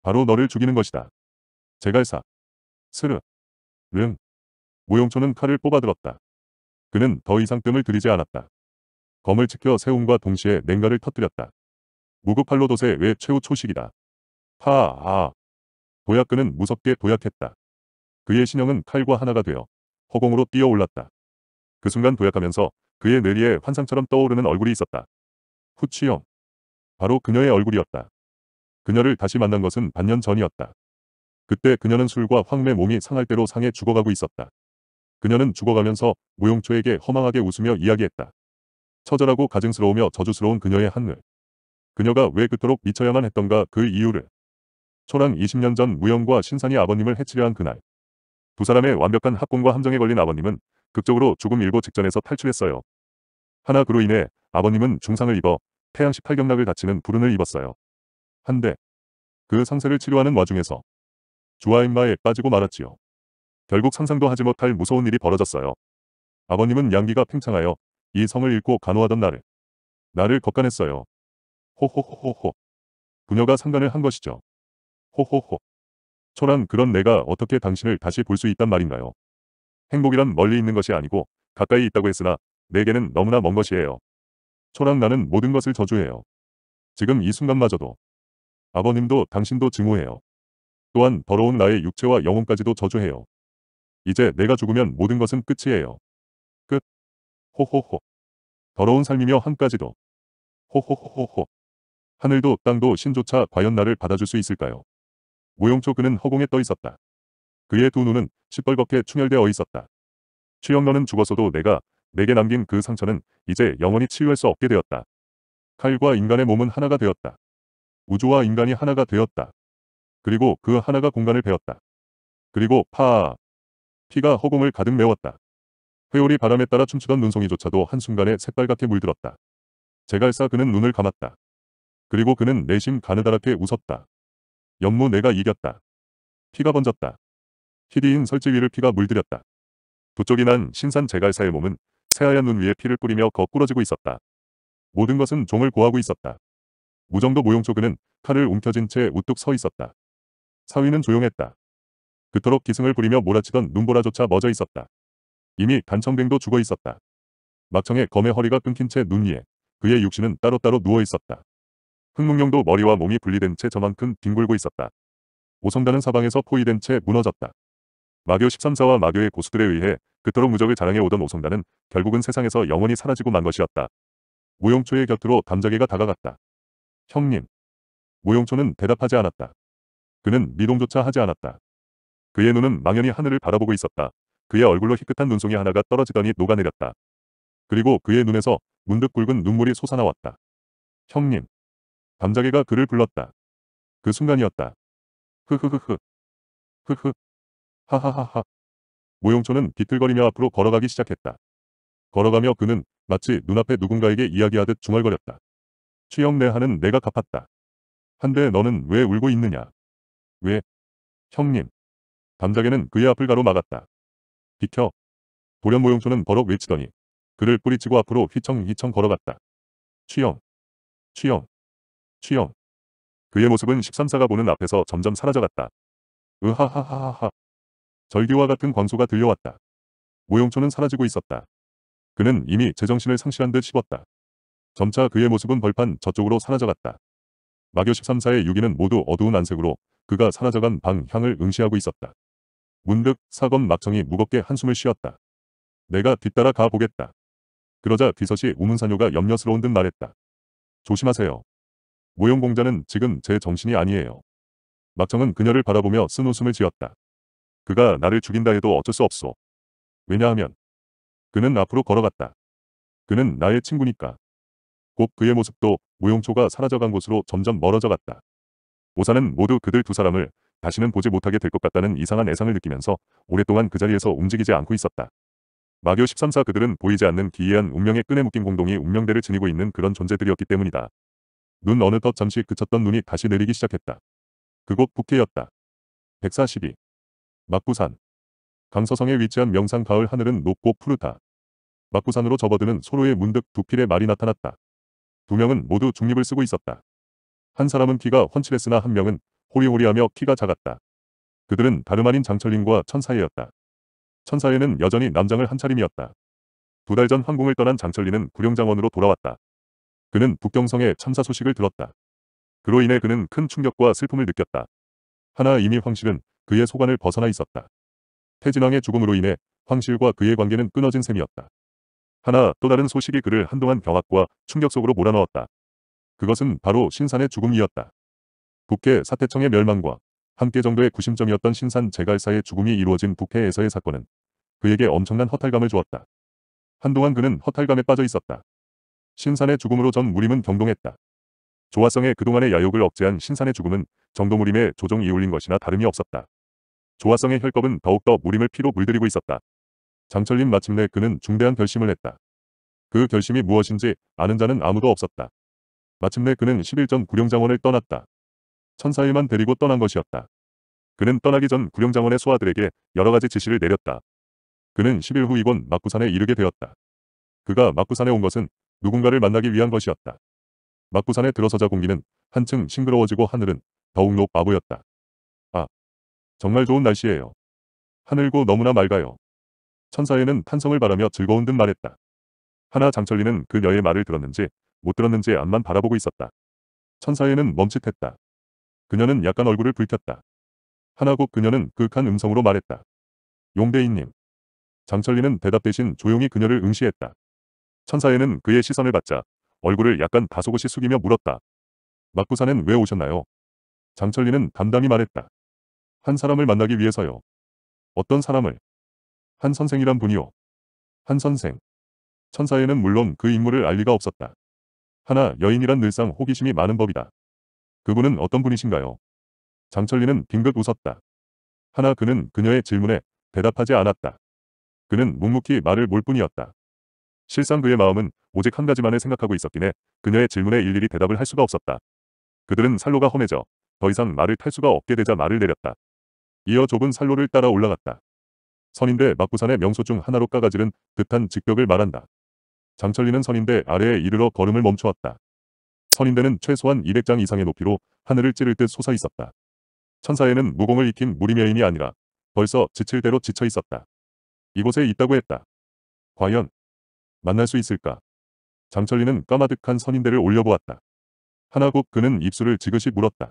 바로 너를 죽이는 것이다. 제갈사. 스르. 름. 모용초는 칼을 뽑아들었다. 그는 더 이상 뜸을 들이지 않았다. 검을 지켜 세움과 동시에 냉가를 터뜨렸다. 무급팔로 도세 외 최후 초식이다. 하아. 도약근은 무섭게 도약했다. 그의 신형은 칼과 하나가 되어 허공으로 뛰어올랐다. 그 순간 도약하면서 그의 뇌리에 환상처럼 떠오르는 얼굴이 있었다. 후치형 바로 그녀의 얼굴이었다. 그녀를 다시 만난 것은 반년 전이었다. 그때 그녀는 술과 황매 몸이 상할 대로 상해 죽어가고 있었다. 그녀는 죽어가면서 무용초에게 허망하게 웃으며 이야기했다. 처절하고 가증스러우며 저주스러운 그녀의 한글 그녀가 왜 그토록 미쳐야만 했던가 그 이유를. 초란 20년 전무용과 신산이 아버님을 해치려 한 그날. 두 사람의 완벽한 합공과 함정에 걸린 아버님은 극적으로 죽음 일보 직전에서 탈출했어요. 하나 그로 인해 아버님은 중상을 입어 태양1 8경락을 다치는 불운을 입었어요. 한데 그 상세를 치료하는 와중에서 주아인마에 빠지고 말았지요. 결국 상상도 하지 못할 무서운 일이 벌어졌어요. 아버님은 양기가 팽창하여 이 성을 잃고 간호하던 나를 나를 걷간했어요 호호호호호. 부녀가 상관을 한 것이죠. 호호호. 초란 그런 내가 어떻게 당신을 다시 볼 수 있단 말인가요? 행복이란 멀리 있는 것이 아니고 가까이 있다고 했으나 내게는 너무나 먼 것이에요. 초랑 나는 모든 것을 저주해요. 지금 이 순간마저도 아버님도 당신도 증오해요. 또한 더러운 나의 육체와 영혼까지도 저주해요. 이제 내가 죽으면 모든 것은 끝이에요. 끝. 호호호. 더러운 삶이며 한까지도. 호호호호호. 하늘도 땅도 신조차 과연 나를 받아줄 수 있을까요? 무용초 그는 허공에 떠 있었다. 그의 두 눈은 시뻘겋게 충혈되어 있었다. 취영러는 죽었어도 내가 내게 남긴 그 상처는 이제 영원히 치유할 수 없게 되었다. 칼과 인간의 몸은 하나가 되었다. 우주와 인간이 하나가 되었다. 그리고 그 하나가 공간을 베었다. 그리고 파 피가 허공을 가득 메웠다. 회오리 바람에 따라 춤추던 눈송이조차도 한순간에 새빨갛게 물들었다. 제갈사 그는 눈을 감았다. 그리고 그는 내심 가느다랗게 웃었다. 연무 내가 이겼다. 피가 번졌다. 희디인 설지 위를 피가 물들였다. 부쪽이 난 신산 제갈사의 몸은 새하얀 눈 위에 피를 뿌리며 거꾸러지고 있었다. 모든 것은 종을 고하고 있었다. 무정도 모용초 그는 칼을 움켜쥔 채 우뚝 서 있었다. 사위는 조용했다. 그토록 기승을 부리며 몰아치던 눈보라조차 멎어 있었다. 이미 단청뱅도 죽어 있었다. 막청의 검의 허리가 끊긴 채 눈 위에 그의 육신은 따로따로 누워 있었다. 흑문룡도 머리와 몸이 분리된 채 저만큼 뒹굴고 있었다. 오성단은 사방에서 포위된 채 무너졌다. 마교 13사와 마교의 고수들에 의해 그토록 무적을 자랑해 오던 오성단은 결국은 세상에서 영원히 사라지고 만 것이었다. 무용초의 곁으로 담자개가 다가갔다. 형님. 무용초는 대답하지 않았다. 그는 미동조차 하지 않았다. 그의 눈은 망연히 하늘을 바라보고 있었다. 그의 얼굴로 희끗한 눈송이 하나가 떨어지더니 녹아내렸다. 그리고 그의 눈에서 문득 굵은 눈물이 솟아나왔다. 형님. 감자개가 그를 불렀다. 그 순간이었다. 흐흐흐흐. 흐흐. 하하하하. 모용초는 비틀거리며 앞으로 걸어가기 시작했다. 걸어가며 그는 마치 눈앞에 누군가에게 이야기하듯 중얼거렸다. 취영내 하는 내가 갚았다. 한데 너는 왜 울고 있느냐? 왜? 형님. 담작에는 그의 앞을 가로막았다. 비켜. 돌연모용초는 버럭 외치더니 그를 뿌리치고 앞으로 휘청휘청 걸어갔다. 취영. 취영. 취영. 그의 모습은 13사가 보는 앞에서 점점 사라져갔다. 으하하하하하. 절규와 같은 광소가 들려왔다. 모용초는 사라지고 있었다. 그는 이미 제정신을 상실한 듯 씹었다. 점차 그의 모습은 벌판 저쪽으로 사라져갔다. 마교 13사의 유기는 모두 어두운 안색으로 그가 사라져간 방향을 응시하고 있었다. 문득 사범 막청이 무겁게 한숨을 쉬었다. 내가 뒤따라 가보겠다. 그러자 비서시 우문사녀가 염려스러운 듯 말했다. 조심하세요. 모형공자는 지금 제 정신이 아니에요. 막청은 그녀를 바라보며 쓴 웃음을 지었다. 그가 나를 죽인다 해도 어쩔 수 없소. 왜냐하면 그는 앞으로 걸어갔다. 그는 나의 친구니까. 곧 그의 모습도 모용초가 사라져간 곳으로 점점 멀어져갔다. 모사는 모두 그들 두 사람을 다시는 보지 못하게 될 것 같다는 이상한 애상을 느끼면서 오랫동안 그 자리에서 움직이지 않고 있었다. 마교 13사 그들은 보이지 않는 기이한 운명의 끈에 묶인 공동이 운명대를 지니고 있는 그런 존재들이었기 때문이다. 눈 어느덧 잠시 그쳤던 눈이 다시 내리기 시작했다. 그곳 북해였다. 142. 막부산. 강서성에 위치한 명상 가을 하늘은 높고 푸르다. 막부산으로 접어드는 서로의 문득 두 필의 말이 나타났다. 두 명은 모두 중립을 쓰고 있었다. 한 사람은 키가 훤칠했으나 한 명은 호리호리하며 키가 작았다. 그들은 다름 아닌 장철림과 천사예였다. 천사예는 여전히 남장을 한 차림이었다. 두 달 전 황궁을 떠난 장철림은 구룡장원으로 돌아왔다. 그는 북경성의 참사 소식을 들었다. 그로 인해 그는 큰 충격과 슬픔을 느꼈다. 하나 이미 황실은 그의 소관을 벗어나 있었다. 태진왕의 죽음으로 인해 황실과 그의 관계는 끊어진 셈이었다. 하나 또 다른 소식이 그를 한동안 경악과 충격 속으로 몰아넣었다. 그것은 바로 신산의 죽음이었다. 북해 사태청의 멸망과 함께 정도의 구심점이었던 신산 제갈사의 죽음이 이루어진 북해에서의 사건은 그에게 엄청난 허탈감을 주었다. 한동안 그는 허탈감에 빠져 있었다. 신산의 죽음으로 전 무림은 경동했다. 조화성의 그동안의 야욕을 억제한 신산의 죽음은 정도 무림의 조정이 울린 것이나 다름이 없었다. 조화성의 혈법은 더욱더 무림을 피로 물들이고 있었다. 장철린 마침내 그는 중대한 결심을 했다. 그 결심이 무엇인지 아는 자는 아무도 없었다. 마침내 그는 1 1일전구령장원을 떠났다. 천사위만 데리고 떠난 것이었다. 그는 떠나기 전 구령장원의 소아들에게 여러가지 지시를 내렸다. 그는 10일 후 이곳 막구산에 이르게 되었다. 그가 막구산에 온 것은 누군가를 만나기 위한 것이었다. 막구산에 들어서자 공기는 한층 싱그러워지고 하늘은 더욱 높아 보였다. 아, 정말 좋은 날씨예요. 하늘고 너무나 맑아요. 천사에는 탄성을 바라며 즐거운 듯 말했다. 하나 장철리는 그녀의 말을 들었는지 못 들었는지 앞만 바라보고 있었다. 천사에는 멈칫했다. 그녀는 약간 얼굴을 붉혔다. 하나고 그녀는 극한 그 음성으로 말했다. 용대인님. 장철리는 대답 대신 조용히 그녀를 응시했다. 천사에는 그의 시선을 받자 얼굴을 약간 다소곳이 숙이며 물었다. 막부사는 왜 오셨나요? 장철리는 담담히 말했다. 한 사람을 만나기 위해서요. 어떤 사람을? 한 선생이란 분이요. 한 선생. 천사에는 물론 그 인물을 알 리가 없었다. 하나 여인이란 늘상 호기심이 많은 법이다. 그분은 어떤 분이신가요? 장철리는 빙긋 웃었다. 하나 그는 그녀의 질문에 대답하지 않았다. 그는 묵묵히 말을 몰 뿐이었다. 실상 그의 마음은 오직 한 가지만을 생각하고 있었기에 그녀의 질문에 일일이 대답을 할 수가 없었다. 그들은 산로가 험해져 더 이상 말을 탈 수가 없게 되자 말을 내렸다. 이어 좁은 산로를 따라 올라갔다. 선인대 막부산의 명소 중 하나로 까가지른 듯한 직벽을 말한다. 장철리는 선인대 아래에 이르러 걸음을 멈추었다. 선인대는 최소한 200장 이상의 높이로 하늘을 찌를 듯 솟아 있었다. 천사에는 무공을 익힌 무리매인이 아니라 벌써 지칠 대로 지쳐 있었다. 이곳에 있다고 했다. 과연 만날 수 있을까? 장철리는 까마득한 선인대를 올려보았다. 하나국 그는 입술을 지그시 물었다.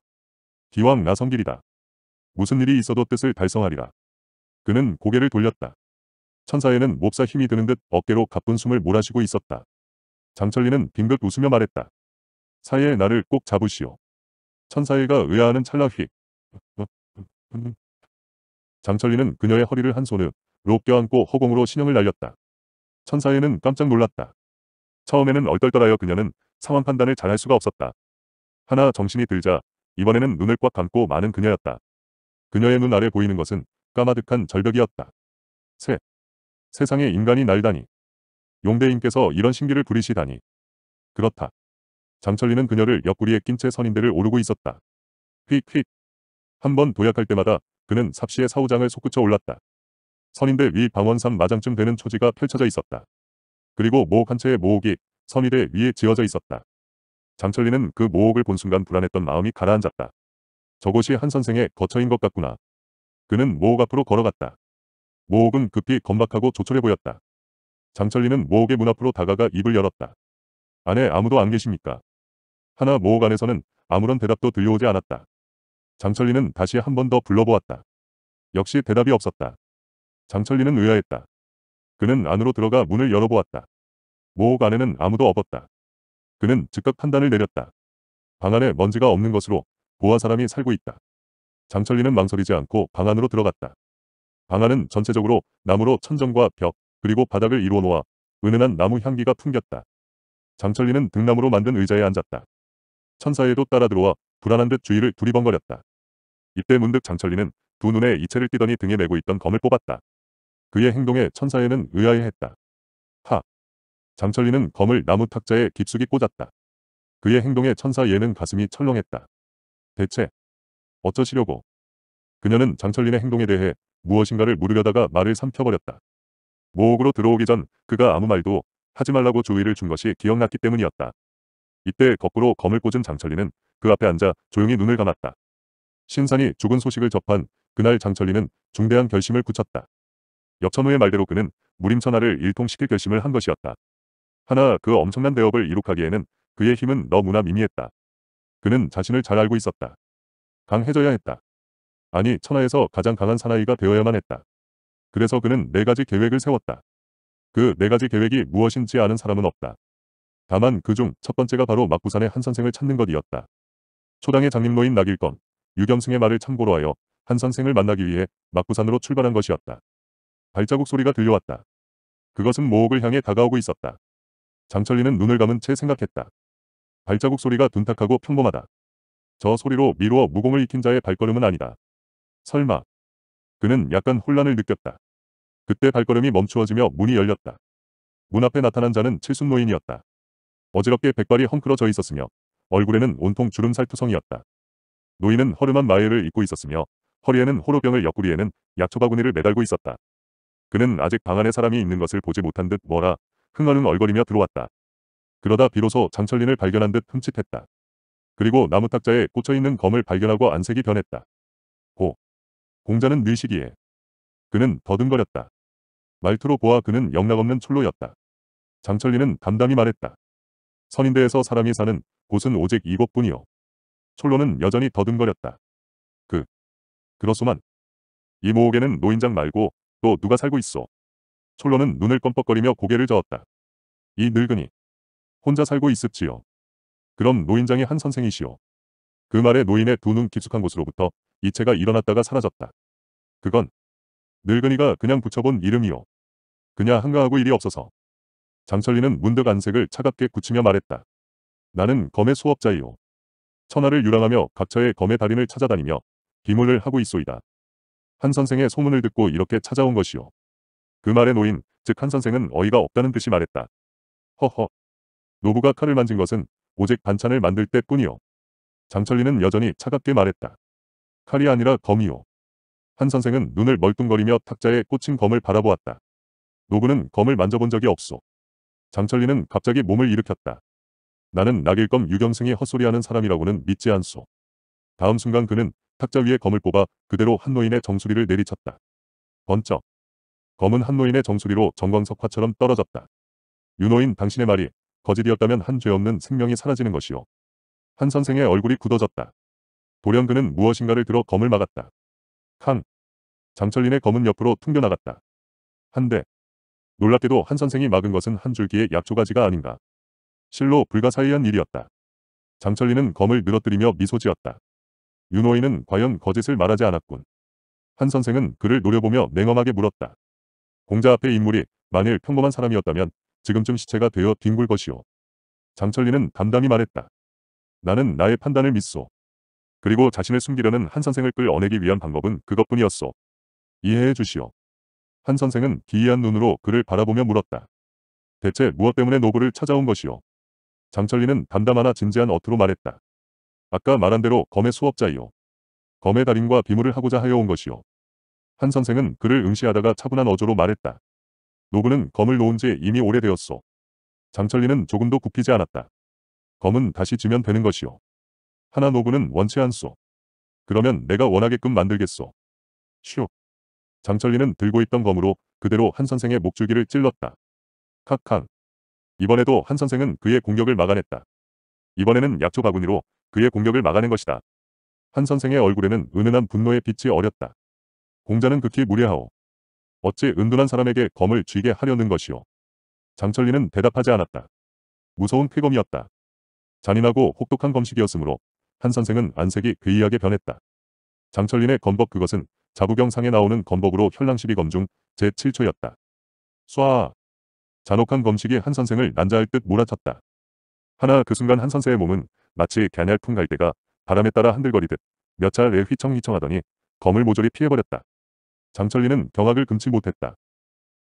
기왕 나성길이다. 무슨 일이 있어도 뜻을 달성하리라. 그는 고개를 돌렸다. 천사에는 몹사 힘이 드는 듯 어깨로 가쁜 숨을 몰아쉬고 있었다. 장철리는 빙긋 웃으며 말했다. 사의 나를 꼭 잡으시오. 천사애가 의아하는 찰나 휙. 장철리는 그녀의 허리를 한 손으로 껴안고 허공으로 신형을 날렸다. 천사애는 깜짝 놀랐다. 처음에는 얼떨떨하여 그녀는 상황 판단을 잘할 수가 없었다. 하나 정신이 들자 이번에는 눈을 꽉 감고 많은 그녀였다. 그녀의 눈 아래 보이는 것은 까마득한 절벽이었다. 세. 세상에 인간이 날다니. 용대인께서 이런 신기를 부리시다니. 그렇다. 장철리는 그녀를 옆구리에 낀 채 선인대를 오르고 있었다. 휙휙. 한 번 도약할 때마다 그는 삽시의 사우장을 솟구쳐 올랐다. 선인대 위 방원상 마장쯤 되는 초지가 펼쳐져 있었다. 그리고 모옥 한 채의 모옥이 선인대 위에 지어져 있었다. 장철리는 그 모옥을 본 순간 불안했던 마음이 가라앉았다. 저곳이 한 선생의 거처인 것 같구나. 그는 모옥 앞으로 걸어갔다. 모옥은 급히 건박하고 조촐해 보였다. 장철리는 모옥의 문 앞으로 다가가 입을 열었다. 안에 아무도 안 계십니까? 하나 모호간에서는 아무런 대답도 들려오지 않았다. 장철리는 다시 한 번 더 불러보았다. 역시 대답이 없었다. 장철리는 의아했다. 그는 안으로 들어가 문을 열어보았다. 모옥 안에는 아무도 없었다. 그는 즉각 판단을 내렸다. 방 안에 먼지가 없는 것으로 보아 사람이 살고 있다. 장철리는 망설이지 않고 방 안으로 들어갔다. 방 안은 전체적으로 나무로 천정과 벽 그리고 바닥을 이루어 놓아 은은한 나무 향기가 풍겼다. 장철리는 등나무로 만든 의자에 앉았다. 천사에도 따라 들어와 불안한 듯 주위를 두리번거렸다. 이때 문득 장철리는 두 눈에 이체를 띠더니 등에 메고 있던 검을 뽑았다. 그의 행동에 천사에는 의아해했다. 하! 장철리는 검을 나무 탁자에 깊숙이 꽂았다. 그의 행동에 천사 예는 가슴이 철렁했다. 대체 어쩌시려고? 그녀는 장철린의 행동에 대해 무엇인가를 물으려다가 말을 삼켜버렸다. 모옥으로 들어오기 전 그가 아무 말도 하지 말라고 주의를 준 것이 기억났기 때문이었다. 이때 거꾸로 검을 꽂은 장철리는 그 앞에 앉아 조용히 눈을 감았다. 신산이 죽은 소식을 접한 그날 장철리는 중대한 결심을 굳혔다. 역천우의 말대로 그는 무림천하를 일통시킬 결심을 한 것이었다. 하나 그 엄청난 대업을 이룩하기에는 그의 힘은 너무나 미미했다. 그는 자신을 잘 알고 있었다. 강해져야 했다. 아니 천하에서 가장 강한 사나이가 되어야만 했다. 그래서 그는 네 가지 계획을 세웠다. 그 네 가지 계획이 무엇인지 아는 사람은 없다. 다만 그 중 첫 번째가 바로 막부산의 한 선생을 찾는 것이었다. 초당의 장림로인 나길건, 유겸승의 말을 참고로 하여 한 선생을 만나기 위해 막부산으로 출발한 것이었다. 발자국 소리가 들려왔다. 그것은 모옥을 향해 다가오고 있었다. 장철리는 눈을 감은 채 생각했다. 발자국 소리가 둔탁하고 평범하다. 저 소리로 미루어 무공을 익힌 자의 발걸음은 아니다. 설마. 그는 약간 혼란을 느꼈다. 그때 발걸음이 멈추어지며 문이 열렸다. 문 앞에 나타난 자는 칠순노인이었다. 어지럽게 백발이 헝클어져 있었으며 얼굴에는 온통 주름살 투성이었다. 노인은 허름한 마예를 입고 있었으며 허리에는 호로병을 옆구리에는 약초 바구니를 매달고 있었다. 그는 아직 방 안에 사람이 있는 것을 보지 못한 듯 뭐라 흥얼흥 얼거리며 들어왔다. 그러다 비로소 장철린을 발견한 듯 흠칫했다. 그리고 나무 탁자에 꽂혀있는 검을 발견하고 안색이 변했다. 고. 공자는 늘시기에 그는 더듬거렸다. 말투로 보아 그는 영락없는 출로였다. 장철린은 담담히 말했다. 선인대에서 사람이 사는 곳은 오직 이곳뿐이요. 촐로는 여전히 더듬거렸다. 그, 그렇소만. 이 모옥에는 노인장 말고 또 누가 살고 있어. 촐로는 눈을 껌뻑거리며 고개를 저었다. 이 늙은이. 혼자 살고 있읍지요. 그럼 노인장의 한 선생이시오. 그 말에 노인의 두 눈 깊숙한 곳으로부터 이체가 일어났다가 사라졌다. 그건 늙은이가 그냥 붙여본 이름이요. 그냥 한가하고 일이 없어서 장철리는 문득 안색을 차갑게 굳히며 말했다. 나는 검의 수업자이오. 천하를 유랑하며 각처의 검의 달인을 찾아다니며 기문을 하고 있소이다. 한 선생의 소문을 듣고 이렇게 찾아온 것이오. 그 말에 노인, 즉 한 선생은 어이가 없다는 뜻이 말했다. 허허. 노부가 칼을 만진 것은 오직 반찬을 만들 때뿐이오. 장철리는 여전히 차갑게 말했다. 칼이 아니라 검이오. 한 선생은 눈을 멀뚱거리며 탁자에 꽂힌 검을 바라보았다. 노부는 검을 만져본 적이 없소. 장철리는 갑자기 몸을 일으켰다. 나는 낙일검 유경승이 헛소리하는 사람이라고는 믿지 않소. 다음 순간 그는 탁자 위에 검을 뽑아 그대로 한노인의 정수리를 내리쳤다. 번쩍. 검은 한노인의 정수리로 정광석화처럼 떨어졌다. 유노인 당신의 말이 거짓이었다면 한 죄 없는 생명이 사라지는 것이오. 한 선생의 얼굴이 굳어졌다. 돌연 그는 무엇인가를 들어 검을 막았다. 칸. 장철린의 검은 옆으로 튕겨나갔다. 한 대, 놀랍게도 한 선생이 막은 것은 한 줄기의 약조가지가 아닌가. 실로 불가사의한 일이었다. 장철리는 검을 늘어뜨리며 미소 지었다. 윤호이는 과연 거짓을 말하지 않았군. 한 선생은 그를 노려보며 냉엄하게 물었다. 공자 앞에 인물이 만일 평범한 사람이었다면 지금쯤 시체가 되어 뒹굴 것이오. 장철리는 담담히 말했다. 나는 나의 판단을 믿소. 그리고 자신을 숨기려는 한 선생을 끌어내기 위한 방법은 그것뿐이었소. 이해해 주시오. 한 선생은 기이한 눈으로 그를 바라보며 물었다. 대체 무엇 때문에 노부를 찾아온 것이오? 장철리는 담담하나 진지한 어투로 말했다. 아까 말한 대로 검의 수업자이오. 검의 달인과 비물을 하고자 하여 온 것이오. 한 선생은 그를 응시하다가 차분한 어조로 말했다. 노부는 검을 놓은 지 이미 오래되었소. 장철리는 조금도 굽히지 않았다. 검은 다시 지면 되는 것이오. 하나 노부는 원치 않소. 그러면 내가 원하게끔 만들겠소. 슈. 장철리는 들고 있던 검으로 그대로 한 선생의 목줄기를 찔렀다. 칵칵. 이번에도 한 선생은 그의 공격을 막아냈다. 이번에는 약초 바구니로 그의 공격을 막아낸 것이다. 한 선생의 얼굴에는 은은한 분노의 빛이 어렸다. 공자는 극히 무례하오. 어찌 은둔한 사람에게 검을 쥐게 하려는 것이오. 장철리는 대답하지 않았다. 무서운 쾌검이었다. 잔인하고 혹독한 검식이었으므로 한 선생은 안색이 괴이하게 변했다. 장철린의 검법 그것은 자부경상에 나오는 검복으로 현랑시비 검중 제7초였다. 쏴! 잔혹한 검식이 한 선생을 난자할 듯 몰아쳤다. 하나 그 순간 한 선생의 몸은 마치 갸냘풍 갈대가 바람에 따라 한들거리듯 몇 차례 휘청휘청하더니 검을 모조리 피해버렸다. 장철리는 경악을 금치 못했다.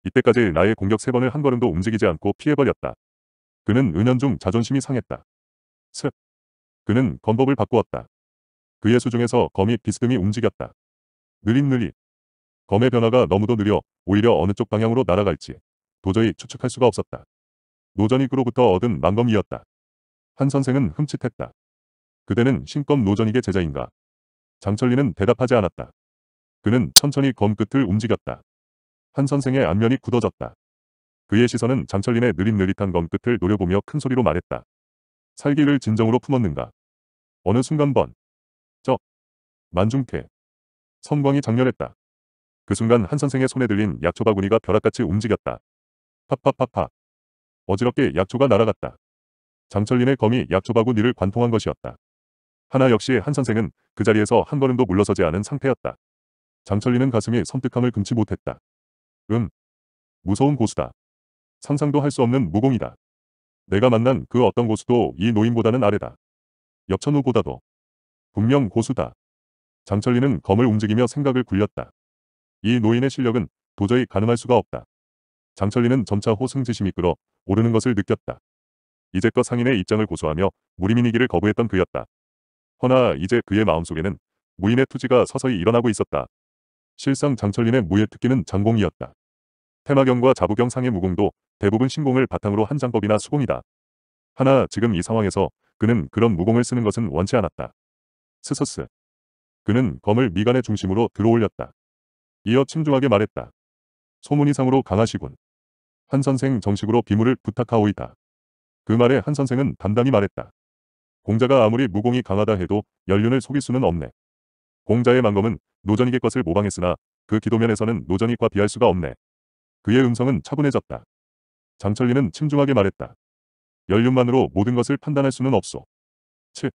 이때까지 나의 공격 세 번을 한 걸음도 움직이지 않고 피해버렸다. 그는 은연중 자존심이 상했다. 슥! 그는 검법을 바꾸었다. 그의 수중에서 검이 비스듬히 움직였다. 느릿느릿. 검의 변화가 너무도 느려 오히려 어느 쪽 방향으로 날아갈지 도저히 추측할 수가 없었다. 노전이그로부터 얻은 망검이었다. 한 선생은 흠칫했다. 그대는 신검 노전이게 제자인가? 장철리는 대답하지 않았다. 그는 천천히 검 끝을 움직였다. 한 선생의 안면이 굳어졌다. 그의 시선은 장철린의 느릿느릿한 검 끝을 노려보며 큰 소리로 말했다. 살기를 진정으로 품었는가? 어느 순간 번. 쩍. 만중태. 성광이 작렬했다그 순간 한 선생의 손에 들린 약초 바구니가 벼락같이 움직였다. 팍팍팍팍. 어지럽게 약초가 날아갔다. 장철린의 검이 약초 바구니를 관통한 것이었다. 하나 역시 한 선생은 그 자리에서 한 걸음도 물러서지 않은 상태였다. 장철린은 가슴이 섬뜩함을 금치 못했다. 음. 무서운 고수다. 상상도 할 수 없는 무공이다. 내가 만난 그 어떤 고수도 이 노인보다는 아래다. 옆천우보다도. 분명 고수다. 장철리는 검을 움직이며 생각을 굴렸다. 이 노인의 실력은 도저히 가능할 수가 없다. 장철리는 점차 호승지심이 끌어 오르는 것을 느꼈다. 이제껏 상인의 입장을 고수하며 무리민이기를 거부했던 그였다. 허나 이제 그의 마음속에는 무인의 투지가 서서히 일어나고 있었다. 실상 장철린의 무의 특기는 장공이었다. 테마경과 자부경 상의 무공도 대부분 신공을 바탕으로 한 장법이나 수공이다. 하나 지금 이 상황에서 그는 그런 무공을 쓰는 것은 원치 않았다. 스서스 그는 검을 미간의 중심으로 들어올렸다. 이어 침중하게 말했다. 소문 이상으로 강하시군. 한 선생 정식으로 비물을 부탁하오이다. 그 말에 한 선생은 담담히 말했다. 공자가 아무리 무공이 강하다 해도 연륜을 속일 수는 없네. 공자의 만검은 노전이의 것을 모방했으나 그 기도면에서는 노전이과 비할 수가 없네. 그의 음성은 차분해졌다. 장철리는 침중하게 말했다. 연륜만으로 모든 것을 판단할 수는 없소. 7.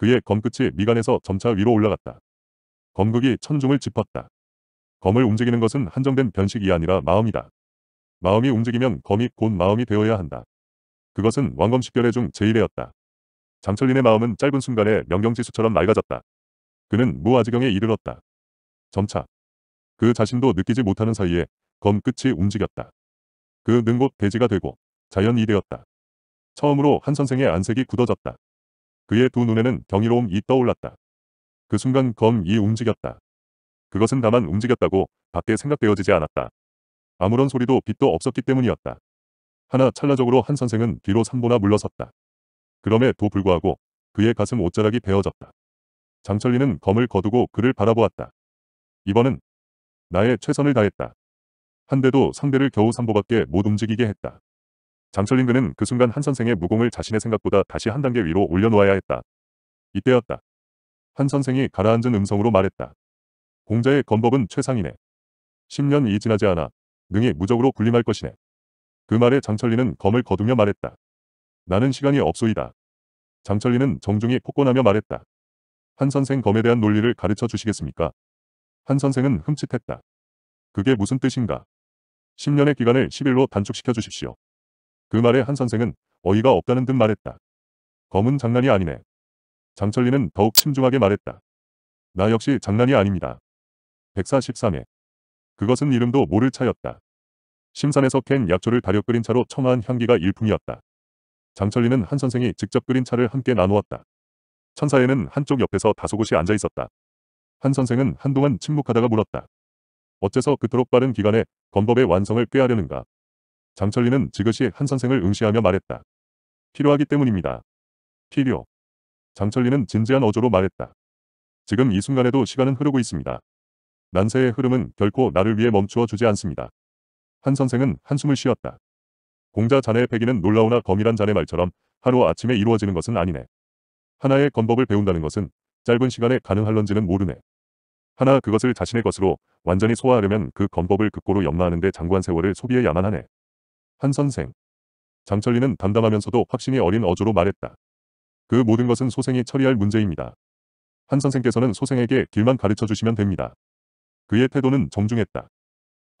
그의 검끝이 미간에서 점차 위로 올라갔다. 검극이 천중을 짚었다. 검을 움직이는 것은 한정된 변식이 아니라 마음이다. 마음이 움직이면 검이 곧 마음이 되어야 한다. 그것은 왕검식별의중 제1회였다. 장철린의 마음은 짧은 순간에 명경지수처럼 낡아졌다 그는 무아지경에 이르렀다. 점차. 그 자신도 느끼지 못하는 사이에 검 끝이 움직였다. 그 능곳 대지가 되고 자연이 되었다. 처음으로 한 선생의 안색이 굳어졌다. 그의 두 눈에는 경이로움이 떠올랐다. 그 순간 검이 움직였다. 그것은 다만 움직였다고 밖에 생각되어지지 않았다. 아무런 소리도 빛도 없었기 때문이었다. 하나 찰나적으로 한 선생은 뒤로 삼보나 물러섰다. 그럼에도 불구하고 그의 가슴 옷자락이 베어졌다. 장철리는 검을 거두고 그를 바라보았다. 이번은 나의 최선을 다했다. 한대도 상대를 겨우 삼보밖에 못 움직이게 했다. 장철링그는그 순간 한 선생의 무공을 자신의 생각보다 다시 한 단계 위로 올려놓아야 했다. 이때였다. 한 선생이 가라앉은 음성으로 말했다. 공자의 건법은 최상이네. 10년이 지나지 않아 능히 무적으로 군림할 것이네. 그 말에 장철리는 검을 거두며 말했다. 나는 시간이 없소이다. 장철리는 정중히 폭권하며 말했다. 한 선생 검에 대한 논리를 가르쳐 주시겠습니까? 한 선생은 흠칫했다. 그게 무슨 뜻인가? 10년의 기간을 10일로 단축시켜 주십시오. 그 말에 한 선생은 어이가 없다는 듯 말했다. 검은 장난이 아니네. 장철리는 더욱 침중하게 말했다. 나 역시 장난이 아닙니다. 143회. 그것은 이름도 모를 차였다. 심산에서 캔 약초를 다려 끓인 차로 청아한 향기가 일품이었다. 장철리는 한 선생이 직접 끓인 차를 함께 나누었다. 천사에는 한쪽 옆에서 다소곳이 앉아 있었다. 한 선생은 한동안 침묵하다가 물었다. 어째서 그토록 빠른 기간에 검법의 완성을 꾀하려는가? 장철리는 지그시 한 선생을 응시하며 말했다. 필요하기 때문입니다. 필요. 장철리는 진지한 어조로 말했다. 지금 이 순간에도 시간은 흐르고 있습니다. 난세의 흐름은 결코 나를 위해 멈추어 주지 않습니다. 한 선생은 한숨을 쉬었다. 공자 자네의 패기는 놀라우나 거미란 자네 말처럼 하루 아침에 이루어지는 것은 아니네. 하나의 건법을 배운다는 것은 짧은 시간에 가능할런지는 모르네. 하나 그것을 자신의 것으로 완전히 소화하려면 그 건법을 극고로 연마하는데 장구한 세월을 소비해야만 하네. 한 선생. 장철리는 담담하면서도 확신이 어린 어조로 말했다. 그 모든 것은 소생이 처리할 문제입니다. 한 선생께서는 소생에게 길만 가르쳐 주시면 됩니다. 그의 태도는 정중했다.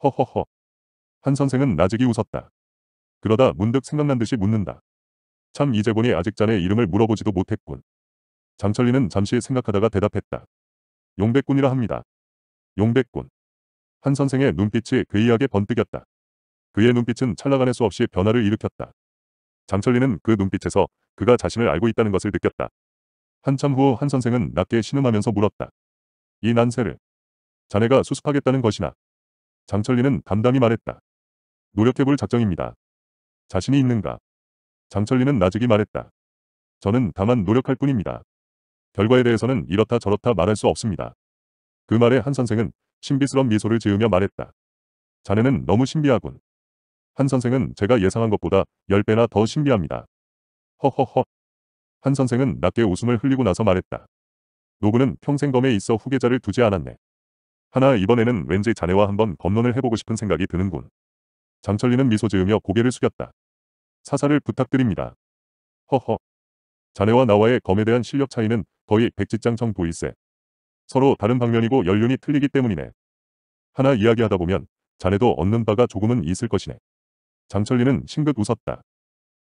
허허허. 한 선생은 나직이 웃었다. 그러다 문득 생각난 듯이 묻는다. 참 이제 보니 아직 자네 이름을 물어보지도 못했군. 장철리는 잠시 생각하다가 대답했다. 용백군이라 합니다. 용백군. 한 선생의 눈빛이 괴이하게 번뜩였다. 그의 눈빛은 찰나간의 수 없이 변화를 일으켰다. 장철리는 그 눈빛에서 그가 자신을 알고 있다는 것을 느꼈다. 한참 후 한 선생은 낮게 신음하면서 물었다. 이 난세를 자네가 수습하겠다는 것이나 장철리는 담담히 말했다. 노력해볼 작정입니다. 자신이 있는가? 장철리는 나직이 말했다. 저는 다만 노력할 뿐입니다. 결과에 대해서는 이렇다 저렇다 말할 수 없습니다. 그 말에 한 선생은 신비스런 미소를 지으며 말했다. 자네는 너무 신비하군. 한 선생은 제가 예상한 것보다 10배나 더 신비합니다. 허허허. 한 선생은 낮게 웃음을 흘리고 나서 말했다. 노부는 평생 검에 있어 후계자를 두지 않았네. 하나 이번에는 왠지 자네와 한번 검론을 해보고 싶은 생각이 드는군. 장철리는 미소 지으며 고개를 숙였다. 사사를 부탁드립니다. 허허. 자네와 나와의 검에 대한 실력 차이는 거의 백지장청 보일세 서로 다른 방면이고 연륜이 틀리기 때문이네. 하나 이야기하다 보면 자네도 얻는 바가 조금은 있을 것이네. 장철리는 싱긋 웃었다.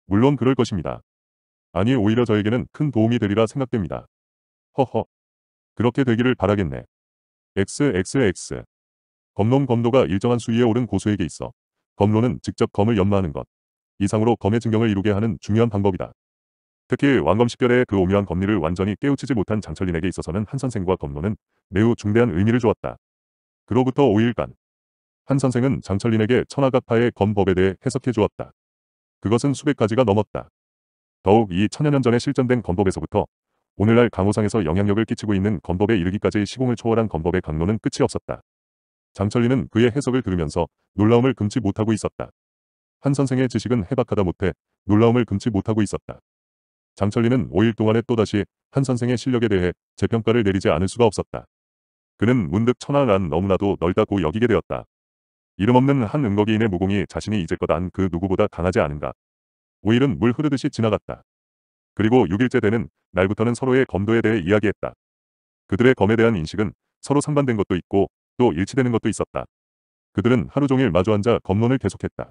물론 그럴 것입니다. 아니 오히려 저에게는 큰 도움이 되리라 생각됩니다. 허허. 그렇게 되기를 바라겠네. XXX. 검론 검도가 일정한 수위에 오른 고수에게 있어 검론은 직접 검을 연마하는 것. 이상으로 검의 증경을 이루게 하는 중요한 방법이다. 특히 왕검식별의 그 오묘한 검리를 완전히 깨우치지 못한 장철린에게 있어서는 한 선생과 검론은 매우 중대한 의미를 주었다. 그로부터 5일간 한 선생은 장철린에게 천하각파의 검법에 대해 해석해 주었다. 그것은 수백 가지가 넘었다. 더욱 이 천여 년 전에 실전된 검법에서부터 오늘날 강호상에서 영향력을 끼치고 있는 검법에 이르기까지 시공을 초월한 검법의 강론은 끝이 없었다. 장철리은 그의 해석을 들으면서 놀라움을 금치 못하고 있었다. 한 선생의 지식은 해박하다 못해 놀라움을 금치 못하고 있었다. 장철리은 5일 동안에 또다시 한 선생의 실력에 대해 재평가를 내리지 않을 수가 없었다. 그는 문득 천하란 너무나도 넓다고 여기게 되었다. 이름 없는 한 은거기인의 무공이 자신이 이제껏 안 그 누구보다 강하지 않은가. 5일은 물 흐르듯이 지나갔다. 그리고 6일째 되는 날부터는 서로의 검도에 대해 이야기했다. 그들의 검에 대한 인식은 서로 상반된 것도 있고 또 일치되는 것도 있었다. 그들은 하루 종일 마주앉아 검론을 계속했다.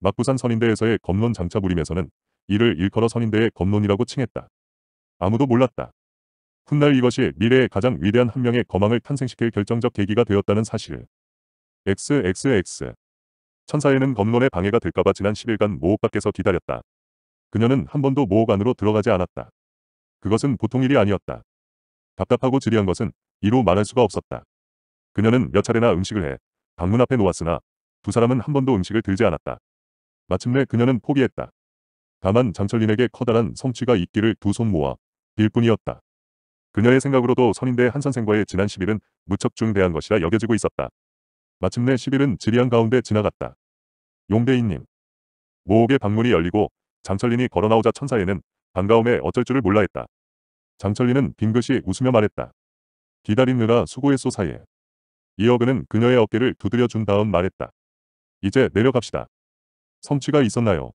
막부산 선인대에서의 검론 장차 무림에서는 이를 일컬어 선인대의 검론이라고 칭했다. 아무도 몰랐다. 훗날 이것이 미래의 가장 위대한 한 명의 거망을 탄생시킬 결정적 계기가 되었다는 사실을. XXX. 천사에는 법론의 방해가 될까봐 지난 10일간 모옥 밖에서 기다렸다. 그녀는 한 번도 모옥 안으로 들어가지 않았다. 그것은 보통 일이 아니었다. 답답하고 지리한 것은 이로 말할 수가 없었다. 그녀는 몇 차례나 음식을 해 방문 앞에 놓았으나 두 사람은 한 번도 음식을 들지 않았다. 마침내 그녀는 포기했다. 다만 장철린에게 커다란 성취가 있기를 두 손 모아 빌 뿐이었다. 그녀의 생각으로도 선인대 한 선생과의 지난 10일은 무척 중대한 것이라 여겨지고 있었다. 마침내 10일은 지리한 가운데 지나갔다. 용대인님. 모옥의 방문이 열리고 장철린이 걸어나오자 천사에는 반가움에 어쩔 줄을 몰라 했다. 장철린은 빙긋이 웃으며 말했다. 기다리느라 수고했소 사이에. 이어그는 그녀의 어깨를 두드려준 다음 말했다. 이제 내려갑시다. 성취가 있었나요?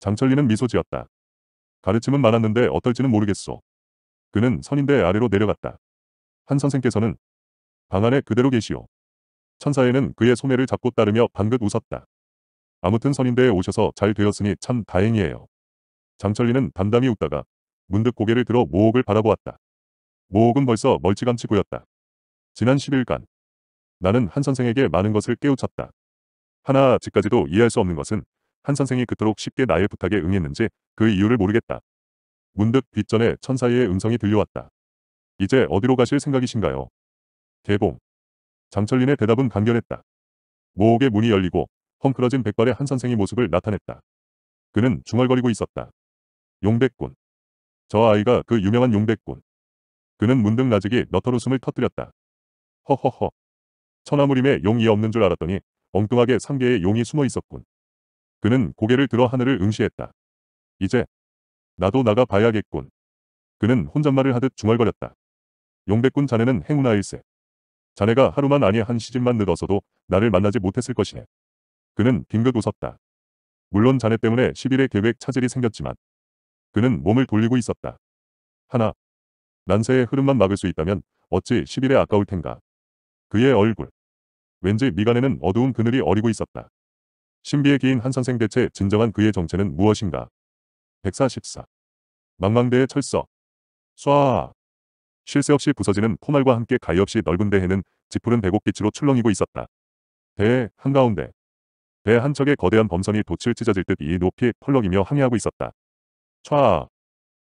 장철린는 미소 지었다. 가르침은 많았는데 어떨지는 모르겠소. 그는 선인대 아래로 내려갔다. 한 선생께서는 방 안에 그대로 계시오. 천사에는 그의 소매를 잡고 따르며 방긋 웃었다. 아무튼 선인대에 오셔서 잘 되었으니 참 다행이에요. 장철리는 담담히 웃다가 문득 고개를 들어 모옥을 바라보았다. 모옥은 벌써 멀찌감치 고였다. 지난 10일간 나는 한 선생에게 많은 것을 깨우쳤다. 하나 아직까지도 이해할 수 없는 것은 한 선생이 그토록 쉽게 나의 부탁에 응했는지 그 이유를 모르겠다. 문득 뒷전에 천사의 음성이 들려왔다. 이제 어디로 가실 생각이신가요? 개봉 장철린의 대답은 간결했다. 모옥의 문이 열리고 헝클어진 백발의 한선생의 모습을 나타냈다. 그는 중얼거리고 있었다. 용백군. 저 아이가 그 유명한 용백군. 그는 문득 나직이 너털웃음을 터뜨렸다. 허허허. 천하무림에 용이 없는 줄 알았더니 엉뚱하게 상계의 용이 숨어 있었군. 그는 고개를 들어 하늘을 응시했다. 이제 나도 나가 봐야겠군. 그는 혼잣말을 하듯 중얼거렸다. 용백군 자네는 행운아일세. 자네가 하루만 아니 한 시즌만 늦어서도 나를 만나지 못했을 것이네. 그는 빙긋 웃었다. 물론 자네 때문에 10일의 계획 차질이 생겼지만 그는 몸을 돌리고 있었다. 하나, 난세의 흐름만 막을 수 있다면 어찌 10일에 아까울 텐가. 그의 얼굴. 왠지 미간에는 어두운 그늘이 어리고 있었다. 신비의 기인 한선생 대체 진정한 그의 정체는 무엇인가. 144. 망망대의 철석. 쏴. 아 쉴새 없이 부서지는 포말과 함께 가위 없이 넓은 대해는 지푸른 배곡빛으로 출렁이고 있었다. 대해 한가운데 배 한 척의 거대한 범선이 돛을 찢어질 듯 이 높이 펄럭이며 항해하고 있었다. 촤아!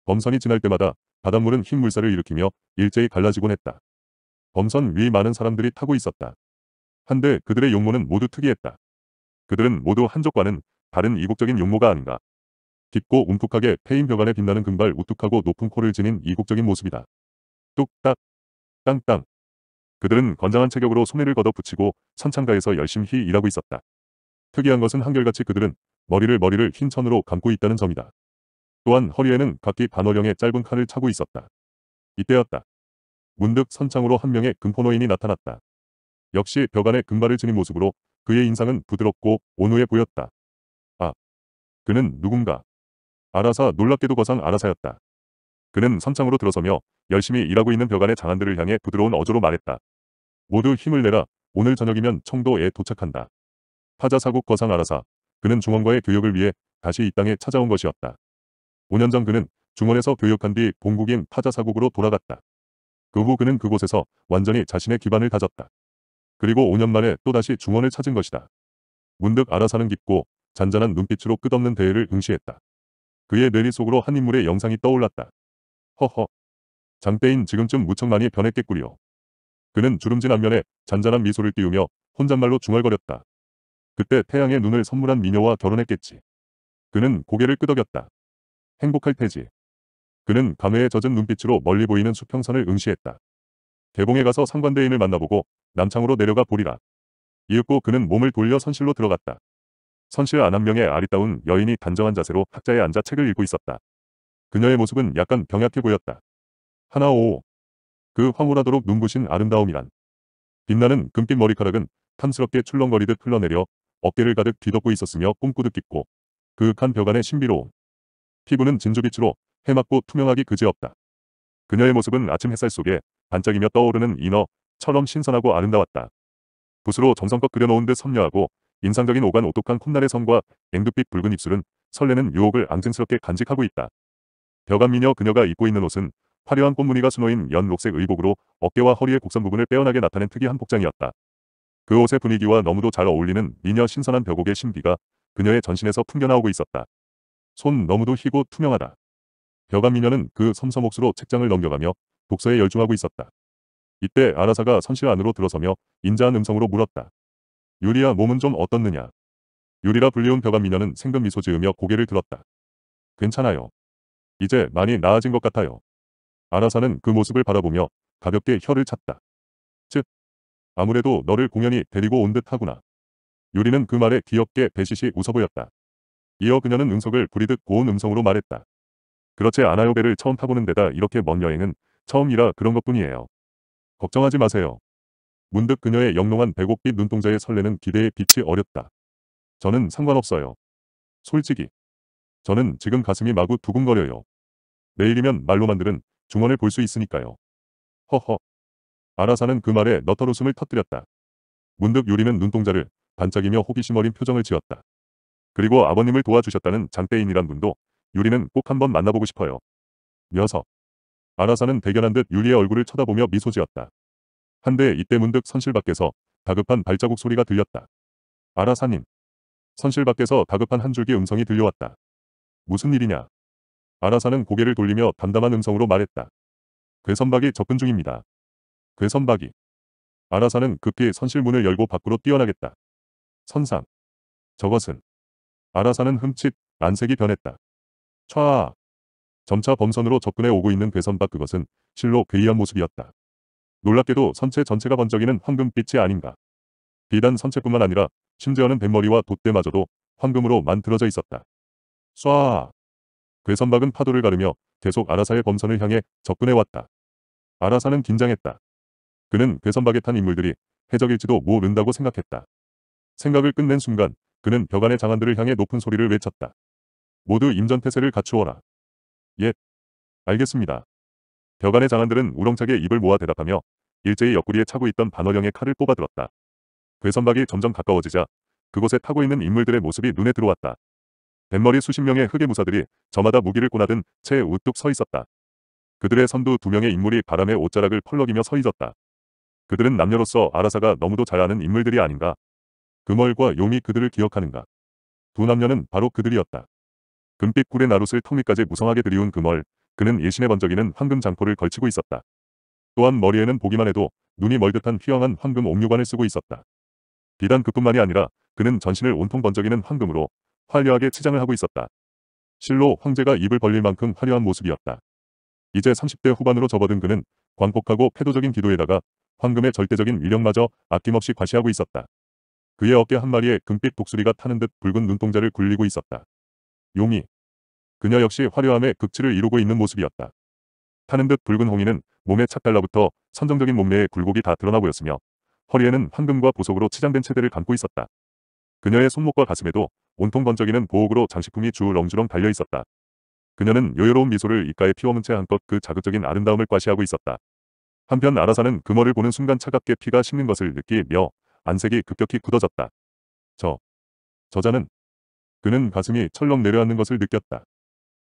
범선이 지날 때마다 바닷물은 흰 물살을 일으키며 일제히 갈라지곤 했다. 범선 위 많은 사람들이 타고 있었다. 한데 그들의 용모는 모두 특이했다. 그들은 모두 한족과는 다른 이국적인 용모가 아닌가. 깊고 움푹하게 패인 벽안에 빛나는 금발 우뚝하고 높은 코를 지닌 이국적인 모습이다. 뚝딱 땅땅 그들은 건장한 체격으로 손해를 걷어붙이고 선창가에서 열심히 일하고 있었다. 특이한 것은 한결같이 그들은 머리를 머리를 흰 천으로 감고 있다는 점이다. 또한 허리에는 각기 반월령의 짧은 칼을 차고 있었다. 이때였다. 문득 선창으로 한 명의 금포노인이 나타났다. 역시 벽안에 금발을 지닌 모습으로 그의 인상은 부드럽고 온후해 보였다. 아, 그는 누군가. 아라사 놀랍게도 거상 아라사였다. 그는 선창으로 들어서며 열심히 일하고 있는 벽안의 장안들을 향해 부드러운 어조로 말했다. 모두 힘을 내라. 오늘 저녁이면 청도에 도착한다. 파자사국 거상 알 아라사. 그는 중원과의 교역을 위해 다시 이 땅에 찾아온 것이었다. 5년 전 그는 중원에서 교역한 뒤 본국인 파자사국으로 돌아갔다. 그 후 그는 그곳에서 완전히 자신의 기반을 다졌다. 그리고 5년 만에 또다시 중원을 찾은 것이다. 문득 알 아라사는 깊고 잔잔한 눈빛으로 끝없는 대회를 응시했다. 그의 뇌리 속으로 한 인물의 영상이 떠올랐다. 허허, 장대인 지금쯤 무척 많이 변했겠구려. 그는 주름진 안면에 잔잔한 미소를 띄우며 혼잣말로 중얼거렸다. 그때 태양의 눈을 선물한 미녀와 결혼했겠지. 그는 고개를 끄덕였다. 행복할 테지. 그는 감회에 젖은 눈빛으로 멀리 보이는 수평선을 응시했다. 개봉에 가서 상관대인을 만나보고 남창으로 내려가 보리라. 이윽고 그는 몸을 돌려 선실로 들어갔다. 선실 안 한 명의 아리따운 여인이 단정한 자세로 학자에 앉아 책을 읽고 있었다. 그녀의 모습은 약간 병약해 보였다. 하나오그 황홀하도록 눈부신 아름다움이란. 빛나는 금빛 머리카락은 탐스럽게 출렁거리듯 흘러내려 어깨를 가득 뒤덮고 있었으며 꿈꾸듯 깊고 그윽한 벽안의 신비로움. 피부는 진주빛으로 해맑고 투명하기 그지없다. 그녀의 모습은 아침 햇살 속에 반짝이며 떠오르는 인어처럼 신선하고 아름다웠다. 붓으로 정성껏 그려놓은 듯 선녀하고 인상적인 오간 오똑한 콧날의 성과 앵두빛 붉은 입술은 설레는 유혹을 앙증스럽게 간직하고 있다. 벽안 미녀 그녀가 입고 있는 옷은 화려한 꽃무늬가 수놓인연 녹색 의복으로 어깨와 허리의 곡선 부분을 빼어나게 나타낸 특이한 복장이었다. 그 옷의 분위기와 너무도 잘 어울리는 미녀 신선한 벽옥의 신비가 그녀의 전신에서 풍겨나오고 있었다. 손 너무도 희고 투명하다. 벽안 미녀는 그 섬섬 옥수로 책장을 넘겨가며 독서에 열중하고 있었다. 이때 아라사가 선실 안으로 들어서며 인자한 음성으로 물었다. 유리야 몸은 좀 어떻느냐? 유리라 불리운 벽안 미녀는 생금 미소 지으며 고개를 들었다. 괜찮아요. 이제 많이 나아진 것 같아요. 아나사는 그 모습을 바라보며 가볍게 혀를 찼다. 즉, 아무래도 너를 공연히 데리고 온 듯 하구나. 유리는 그 말에 귀엽게 배시시 웃어 보였다. 이어 그녀는 응석을 부리듯 고운 음성으로 말했다. 그렇지 않아요 배를 처음 타보는 데다 이렇게 먼 여행은 처음이라 그런 것뿐이에요. 걱정하지 마세요. 문득 그녀의 영롱한 배고빛 눈동자의 설레는 기대에 빛이 어렸다. 저는 상관없어요. 솔직히. 저는 지금 가슴이 마구 두근거려요. 내일이면 말로만 들은 중원을 볼 수 있으니까요. 허허. 아라사는 그 말에 너털웃음을 터뜨렸다. 문득 유리는 눈동자를 반짝이며 호기심 어린 표정을 지었다. 그리고 아버님을 도와주셨다는 장대인이란 분도 유리는 꼭 한번 만나보고 싶어요. 녀석. 아라사는 대견한 듯 유리의 얼굴을 쳐다보며 미소 지었다. 한데 이때 문득 선실 밖에서 다급한 발자국 소리가 들렸다. 아라사님. 선실 밖에서 다급한 한 줄기 음성이 들려왔다. 무슨 일이냐? 아라사는 고개를 돌리며 담담한 음성으로 말했다. 괴선박이 그 접근 중입니다. 괴선박이. 그 아라사는 급히 선실문을 열고 밖으로 뛰어나겠다. 선상. 저것은. 아라사는 흠칫 안색이 변했다. 촤아. 점차 범선으로 접근해 오고 있는 괴선박 그 그것은 실로 괴이한 모습이었다. 놀랍게도 선체 전체가 번쩍이는 황금빛이 아닌가. 비단 선체뿐만 아니라 심지어는 백머리와 돛대마저도 황금으로 만들어져 있었다. 쏴! 괴 선박은 파도를 가르며 계속 아라사의 범선을 향해 접근해왔다. 아라사는 긴장했다. 그는 괴 선박에 탄 인물들이 해적일지도 모른다고 생각했다. 생각을 끝낸 순간 그는 벽안의 장안들을 향해 높은 소리를 외쳤다. 모두 임전태세를 갖추어라. 예. 알겠습니다. 벽안의 장안들은 우렁차게 입을 모아 대답하며 일제히 옆구리에 차고 있던 반월령의 칼을 뽑아들었다. 괴선박이 점점 가까워지자 그곳에 타고 있는 인물들의 모습이 눈에 들어왔다. 뱃머리 수십 명의 흑의 무사들이 저마다 무기를 꼬나든 채 우뚝 서 있었다. 그들의 선두 두 명의 인물이 바람에 옷자락을 펄럭이며 서 있었다. 그들은 남녀로서 아라사가 너무도 잘 아는 인물들이 아닌가. 금월과 용이 그들을 기억하는가. 두 남녀는 바로 그들이었다. 금빛 굴의 나룻을 턱밑까지 무성하게 들이운 금월, 그는 일신에 번쩍이는 황금 장포를 걸치고 있었다. 또한 머리에는 보기만 해도 눈이 멀듯한 휘황한 황금 옥류관을 쓰고 있었다. 비단 그뿐만이 아니라 그는 전신을 온통 번쩍이는 황금으로 화려하게 치장을 하고 있었다. 실로 황제가 입을 벌릴 만큼 화려한 모습이었다. 이제 30대 후반으로 접어든 그는 광폭하고 패도적인 기도에다가 황금의 절대적인 위력마저 아낌없이 과시하고 있었다. 그의 어깨 한 마리에 금빛 독수리가 타는 듯 붉은 눈동자를 굴리고 있었다. 용이. 그녀 역시 화려함의 극치를 이루고 있는 모습이었다. 타는 듯 붉은 홍이는 몸에 착 달라붙어 선정적인 몸매의 굴곡이 다 드러나 보였으며 허리에는 황금과 보석으로 치장된 체대를 감고 있었다. 그녀의 손목과 가슴에도 온통 번쩍이는 보옥으로 장식품이 주렁주렁 달려있었다. 그녀는 여유로운 미소를 입가에 피워문 채 한껏 그 자극적인 아름다움을 과시하고 있었다. 한편 아라사는 그머를 보는 순간 차갑게 피가 식는 것을 느끼며 안색이 급격히 굳어졌다. 저, 저자는 그는 가슴이 철렁 내려앉는 것을 느꼈다.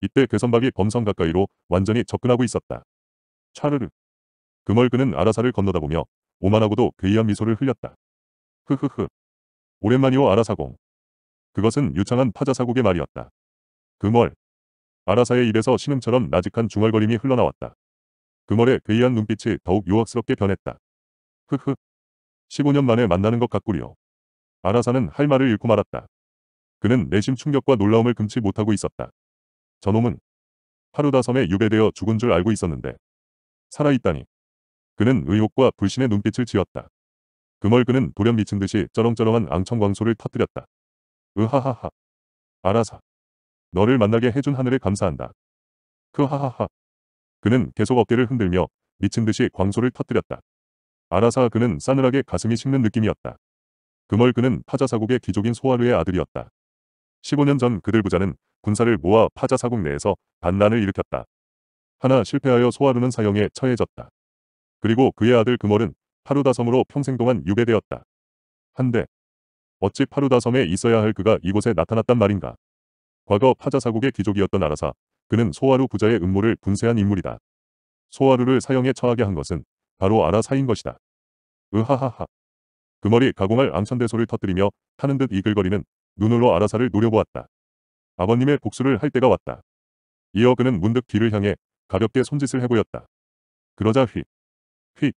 이때 괴선박이 그 범선 가까이로 완전히 접근하고 있었다. 차르르. 그멀 그는 아라사를 건너다보며 오만하고도 괴이한 미소를 흘렸다. 흐흐흐. 오랜만이오 아라사공. 그것은 유창한 파자사국의 말이었다. 그멀. 아라사의 입에서 신음처럼 나직한 중얼거림이 흘러나왔다. 그멀의 괴이한 눈빛이 더욱 유혹스럽게 변했다. 흐흐. 15년 만에 만나는 것 같구려. 아라사는 할 말을 잃고 말았다. 그는 내심 충격과 놀라움을 금치 못하고 있었다. 저놈은 하루다 섬에 유배되어 죽은 줄 알고 있었는데 살아있다니. 그는 의혹과 불신의 눈빛을 지었다. 그멀 그는 돌연 미친 듯이 쩌렁쩌렁한 앙청광소를 터뜨렸다. 으하하하. 알아서. 너를 만나게 해준 하늘에 감사한다. 크하하하. 그는 계속 어깨를 흔들며 미친 듯이 광소를 터뜨렸다. 아라사 그는 싸늘하게 가슴이 식는 느낌이었다. 그멀 그는 파자사국의 귀족인 소아르의 아들이었다. 15년 전 그들 부자는 군사를 모아 파자사국 내에서 반란을 일으켰다. 하나 실패하여 소아르는 사형에 처해졌다. 그리고 그의 아들 그멀은 파루다 섬으로 평생 동안 유배되었다. 한데 어찌 파루다 섬에 있어야 할 그가 이곳에 나타났단 말인가. 과거 파자사국의 귀족이었던 아라사, 그는 소아루 부자의 음모를 분쇄한 인물이다. 소아루를 사형에 처하게 한 것은 바로 아라사인 것이다. 으하하하. 그 머리 가공할 암천대소를 터뜨리며 타는 듯 이글거리는 눈으로 아라사를 노려보았다. 아버님의 복수를 할 때가 왔다. 이어 그는 문득 뒤를 향해 가볍게 손짓을 해보였다. 그러자 휙, 휙.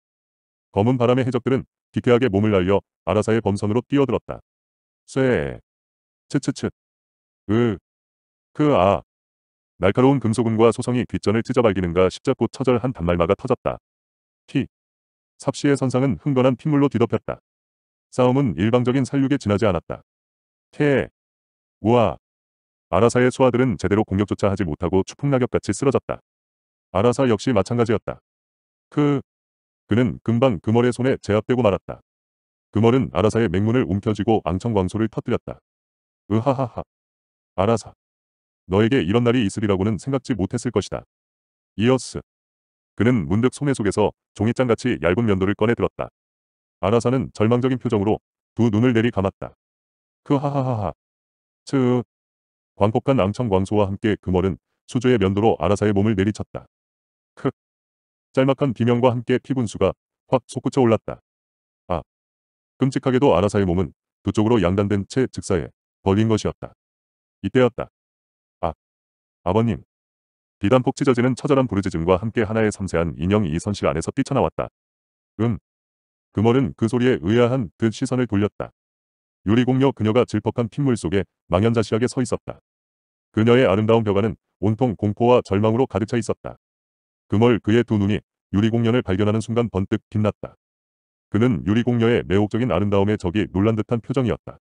검은 바람의 해적들은 기쾌하게 몸을 날려 아라사의 범선으로 뛰어들었다. 쇠, 츠츠츠, 으, 그, 아. 날카로운 금속음과 소성이 귓전을 찢어발기는가 십자꽃 처절한 단말마가 터졌다. 피. 삽시의 선상은 흥건한 핏물로 뒤덮였다. 싸움은 일방적인 살육에 지나지 않았다. 케. 우와 아라사의 수하들은 제대로 공격조차 하지 못하고 추풍낙엽같이 쓰러졌다. 아라사 역시 마찬가지였다. 그. 그는 금방 그머의 손에 제압되고 말았다. 금월은 아라사의 맹문을 움켜쥐고 앙청광소를 터뜨렸다. 으하하하. 아라사. 너에게 이런 날이 있으리라고는 생각지 못했을 것이다. 이어스. 그는 문득 손해 속에서 종이장같이 얇은 면도를 꺼내 들었다. 아라사는 절망적인 표정으로 두 눈을 내리 감았다. 크하하하하. 츠. 광폭한 앙청광소와 함께 금월은 수조의 면도로 아라사의 몸을 내리쳤다. 크. 짤막한 비명과 함께 피분수가 확 솟구쳐 올랐다. 끔찍하게도 아라사의 몸은 두 쪽으로 양단된 채 즉사에 벌린 것이었다. 이때였다. 아, 아버님. 비단 폭치저지는 처절한 부르짖음과 함께 하나의 섬세한 인형이 이 선실 안에서 뛰쳐나왔다. 음. 그멀은 그 소리에 의아한 듯 시선을 돌렸다. 유리공녀 그녀가 질퍽한 핏물 속에 망연자실하게 서 있었다. 그녀의 아름다운 벽안은 온통 공포와 절망으로 가득 차 있었다. 그멀 그의 두 눈이 유리공연을 발견하는 순간 번뜩 빛났다. 그는 유리공녀의 매혹적인 아름다움에 적이 놀란 듯한 표정이었다.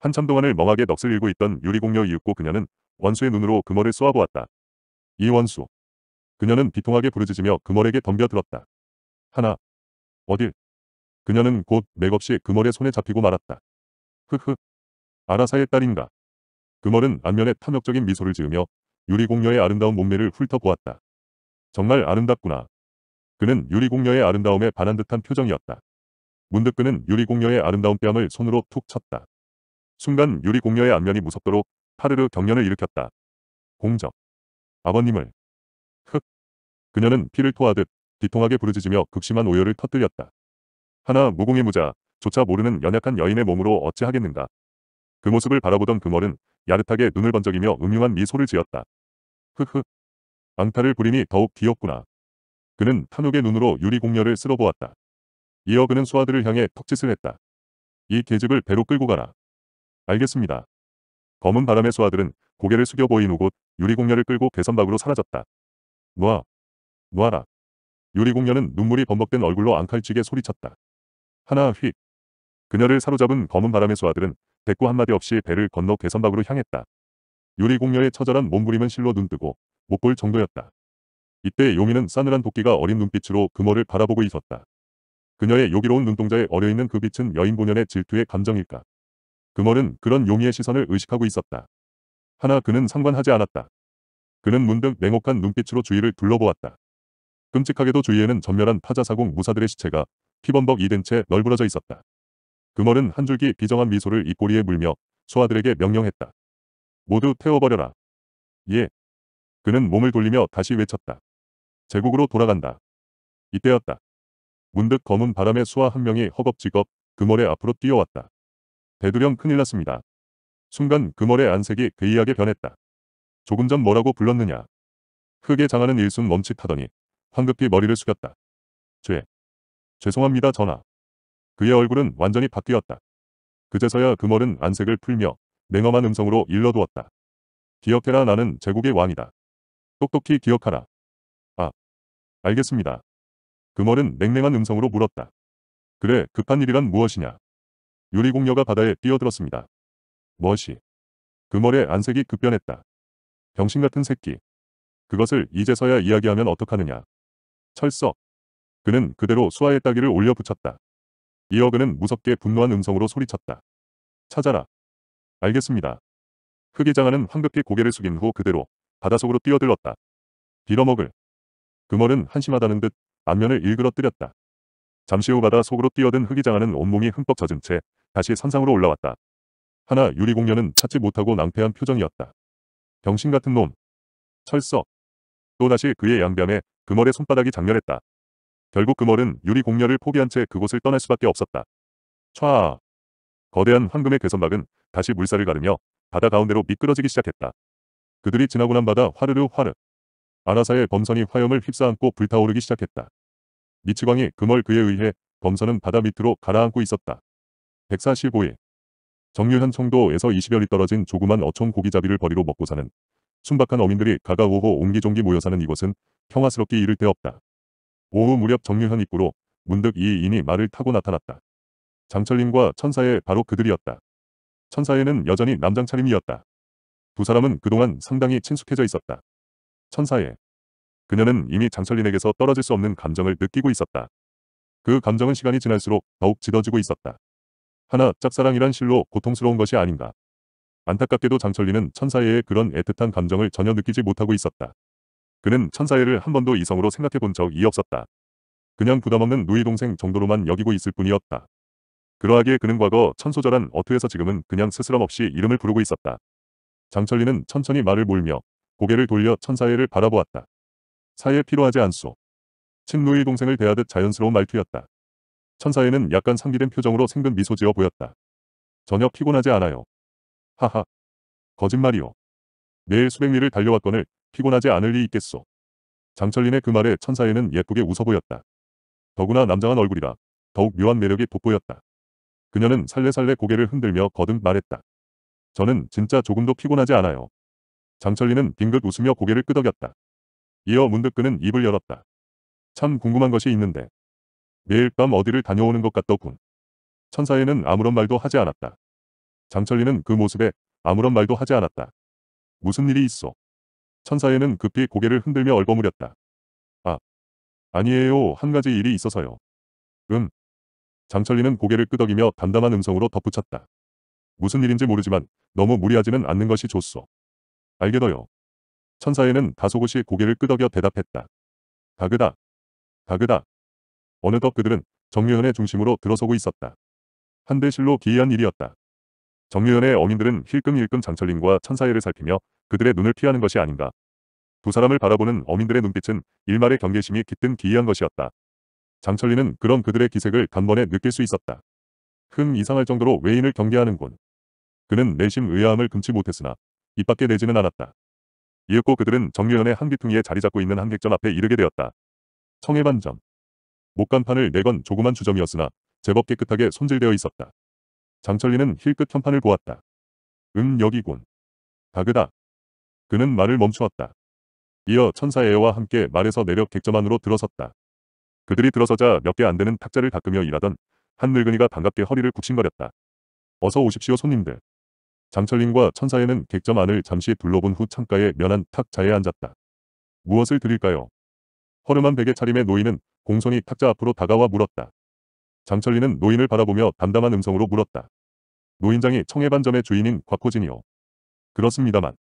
한참 동안을 멍하게 넋을 잃고 있던 유리공녀 이윽고 그녀는 원수의 눈으로 그머를 쏘아보았다. 이 원수. 그녀는 비통하게 부르짖으며 그머에게 덤벼들었다. 하나. 어딜. 그녀는 곧 맥없이 그머의 손에 잡히고 말았다. 흐흐. 아라사의 딸인가. 그머는 안면에 탐욕적인 미소를 지으며 유리공녀의 아름다운 몸매를 훑어보았다. 정말 아름답구나. 그는 유리공녀의 아름다움에 반한 듯한 표정이었다. 문득 그는 유리공녀의 아름다운 뺨을 손으로 툭 쳤다. 순간 유리공녀의 안면이 무섭도록 파르르 경련을 일으켰다. 공적. 아버님을. 흑. 그녀는 피를 토하듯 비통하게 부르짖으며 극심한 오열을 터뜨렸다. 하나 무공의 무자, 조차 모르는 연약한 여인의 몸으로 어찌하겠는가. 그 모습을 바라보던 금월은 그 야릇하게 눈을 번쩍이며 음흉한 미소를 지었다. 흑흑. 앙탈을 부리니 더욱 귀엽구나. 그는 탐욕의 눈으로 유리공녀를 쓸어보았다. 이어 그는 수하들을 향해 턱짓을 했다. 이 계집을 배로 끌고 가라. 알겠습니다. 검은 바람의 수하들은 고개를 숙여 보인 우곳 유리공녀를 끌고 개선박으로 사라졌다. 놓아. 놓아라. 유리공녀는 눈물이 범벅된 얼굴로 앙칼지게 소리쳤다. 하나 휙. 그녀를 사로잡은 검은 바람의 수하들은 대꾸 한마디 없이 배를 건너 개선박으로 향했다. 유리공녀의 처절한 몸부림은 실로 눈뜨고 못 볼 정도였다. 이때 용인는 싸늘한 도끼가 어린 눈빛으로 그모를 바라보고 있었다. 그녀의 요기로운 눈동자에 어려있는 그 빛은 여인본연의 질투의 감정일까. 금월은 그런 용의의 시선을 의식하고 있었다. 하나 그는 상관하지 않았다. 그는 문득 냉혹한 눈빛으로 주위를 둘러보았다. 끔찍하게도 주위에는 전멸한 파자사공 무사들의 시체가 피범벅 이된 채 널브러져 있었다. 금월은 한 줄기 비정한 미소를 입꼬리에 물며 소아들에게 명령했다. 모두 태워버려라. 예. 그는 몸을 돌리며 다시 외쳤다. 제국으로 돌아간다. 이때였다. 문득 검은 바람에 수아 한 명이 허겁지겁 그머리 앞으로 뛰어왔다. 대두령 큰일 났습니다. 순간 그머리 안색이 괴이하게 변했다. 조금 전 뭐라고 불렀느냐. 흙에 장하는 일순 멈칫하더니 황급히 머리를 숙였다. 죄. 죄송합니다 전하. 그의 얼굴은 완전히 바뀌었다. 그제서야 그머른 안색을 풀며 냉엄한 음성으로 일러두었다. 기억해라 나는 제국의 왕이다. 똑똑히 기억하라. 아. 알겠습니다. 금월은 냉랭한 음성으로 물었다. 그래 급한 일이란 무엇이냐. 유리공녀가 바다에 뛰어들었습니다. 무엇이? 금월의 안색이 급변했다. 병신같은 새끼. 그것을 이제서야 이야기하면 어떡하느냐. 철석. 그는 그대로 수아의 따귀를 올려 붙였다. 이어 그는 무섭게 분노한 음성으로 소리쳤다. 찾아라. 알겠습니다. 흑이장하는 황급히 고개를 숙인 후 그대로 바다속으로 뛰어들었다. 빌어먹을. 금월은 한심하다는 듯 안면을 일그러뜨렸다. 잠시 후 바다 속으로 뛰어든 흑이장하는 온몸이 흠뻑 젖은 채 다시 선상으로 올라왔다. 하나 유리공녀는 찾지 못하고 낭패한 표정이었다. 병신 같은 놈. 철썩 또다시 그의 양변에 그멀의 손바닥이 장렬했다. 결국 그멀은 유리공녀를 포기한 채 그곳을 떠날 수밖에 없었다. 촤 거대한 황금의 괴선박은 다시 물살을 가르며 바다 가운데로 미끄러지기 시작했다. 그들이 지나고 난 바다 화르르 화르. 아라사의 범선이 화염을 휩싸안고 불타오르기 시작했다. 미치광이 금월 그에 의해 범선은 바다 밑으로 가라앉고 있었다. 145일 정유현 청도에서 20여리 떨어진 조그만 어촌 고기잡이를 버리로 먹고 사는 순박한 어민들이 가가오호 옹기종기 모여 사는 이곳은 평화스럽게 이를 데 없다. 오후 무렵 정유현 입구로 문득 이인이 말을 타고 나타났다. 장철림과 천사의 바로 그들이었다. 천사에는 여전히 남장 차림이었다. 두 사람은 그동안 상당히 친숙해져 있었다. 천사에. 그녀는 이미 장철린에게서 떨어질 수 없는 감정을 느끼고 있었다. 그 감정은 시간이 지날수록 더욱 짙어지고 있었다. 하나, 짝사랑이란 실로 고통스러운 것이 아닌가. 안타깝게도 장철리은 천사예의 그런 애틋한 감정을 전혀 느끼지 못하고 있었다. 그는 천사예를 한 번도 이성으로 생각해 본 적이 없었다. 그냥 부담없는 누이 동생 정도로만 여기고 있을 뿐이었다. 그러하기에 그는 과거 천소절한 어투에서 지금은 그냥 스스럼 없이 이름을 부르고 있었다. 장철리은 천천히 말을 몰며 고개를 돌려 천사회를 바라보았다. 사회 필요하지 않소. 친누이 동생을 대하듯 자연스러운 말투였다. 천사회는 약간 상기된 표정으로 생근 미소 지어 보였다. 전혀 피곤하지 않아요. 하하. 거짓말이요. 매일 수백 리를 달려왔건을 피곤하지 않을 리 있겠소. 장철린의 그 말에 천사에는 예쁘게 웃어 보였다. 더구나 남장한 얼굴이라 더욱 묘한 매력이 돋보였다. 그녀는 살레살레 고개를 흔들며 거듭 말했다. 저는 진짜 조금도 피곤하지 않아요. 장철리는 빙긋 웃으며 고개를 끄덕였다. 이어 문득 그는 입을 열었다. 참 궁금한 것이 있는데 매일 밤 어디를 다녀오는 것 같더군. 천사에는 아무런 말도 하지 않았다. 장철리는 그 모습에 아무런 말도 하지 않았다. 무슨 일이 있어? 천사에는 급히 고개를 흔들며 얼버무렸다. 아, 아니에요. 한 가지 일이 있어서요. 음. 장철리는 고개를 끄덕이며 담담한 음성으로 덧붙였다. 무슨 일인지 모르지만 너무 무리하지는 않는 것이 좋소. 알게어요 천사에는 다소곳이 고개를 끄덕여 대답했다. 가그다. 가그다. 어느덧 그들은 정유현의 중심으로 들어서고 있었다. 한대실로 기이한 일이었다. 정유현의 어민들은 힐끔힐끔 장철린과 천사애를 살피며 그들의 눈을 피하는 것이 아닌가. 두 사람을 바라보는 어민들의 눈빛은 일말의 경계심이 깃든 기이한 것이었다. 장철린은 그런 그들의 기색을 단번에 느낄 수 있었다. 흠 이상할 정도로 외인을 경계하는군. 그는 내심 의아함을 금치 못했으나 입 밖에 내지는 않았다. 이윽고 그들은 정유현의 한기퉁이에 자리잡고 있는 한객점 앞에 이르게 되었다. 청해반점. 목간판을 내건 조그만 주점이었으나 제법 깨끗하게 손질되어 있었다. 장철리는 힐끗 현판을 보았다. 음 여기군. 다그다. 그는 말을 멈추었다. 이어 천사애와 함께 말에서 내려 객점 안으로 들어섰다. 그들이 들어서자 몇 개 안 되는 탁자를 닦으며 일하던 한 늙은이가 반갑게 허리를 굽신거렸다. 어서 오십시오 손님들. 장철린과 천사에는 객점 안을 잠시 둘러본 후 창가에 면한 탁자에 앉았다. 무엇을 드릴까요? 허름한 베개 차림의 노인은 공손히 탁자 앞으로 다가와 물었다. 장철린은 노인을 바라보며 담담한 음성으로 물었다. 노인장이 청해반점의 주인인 곽호진이요. 그렇습니다만.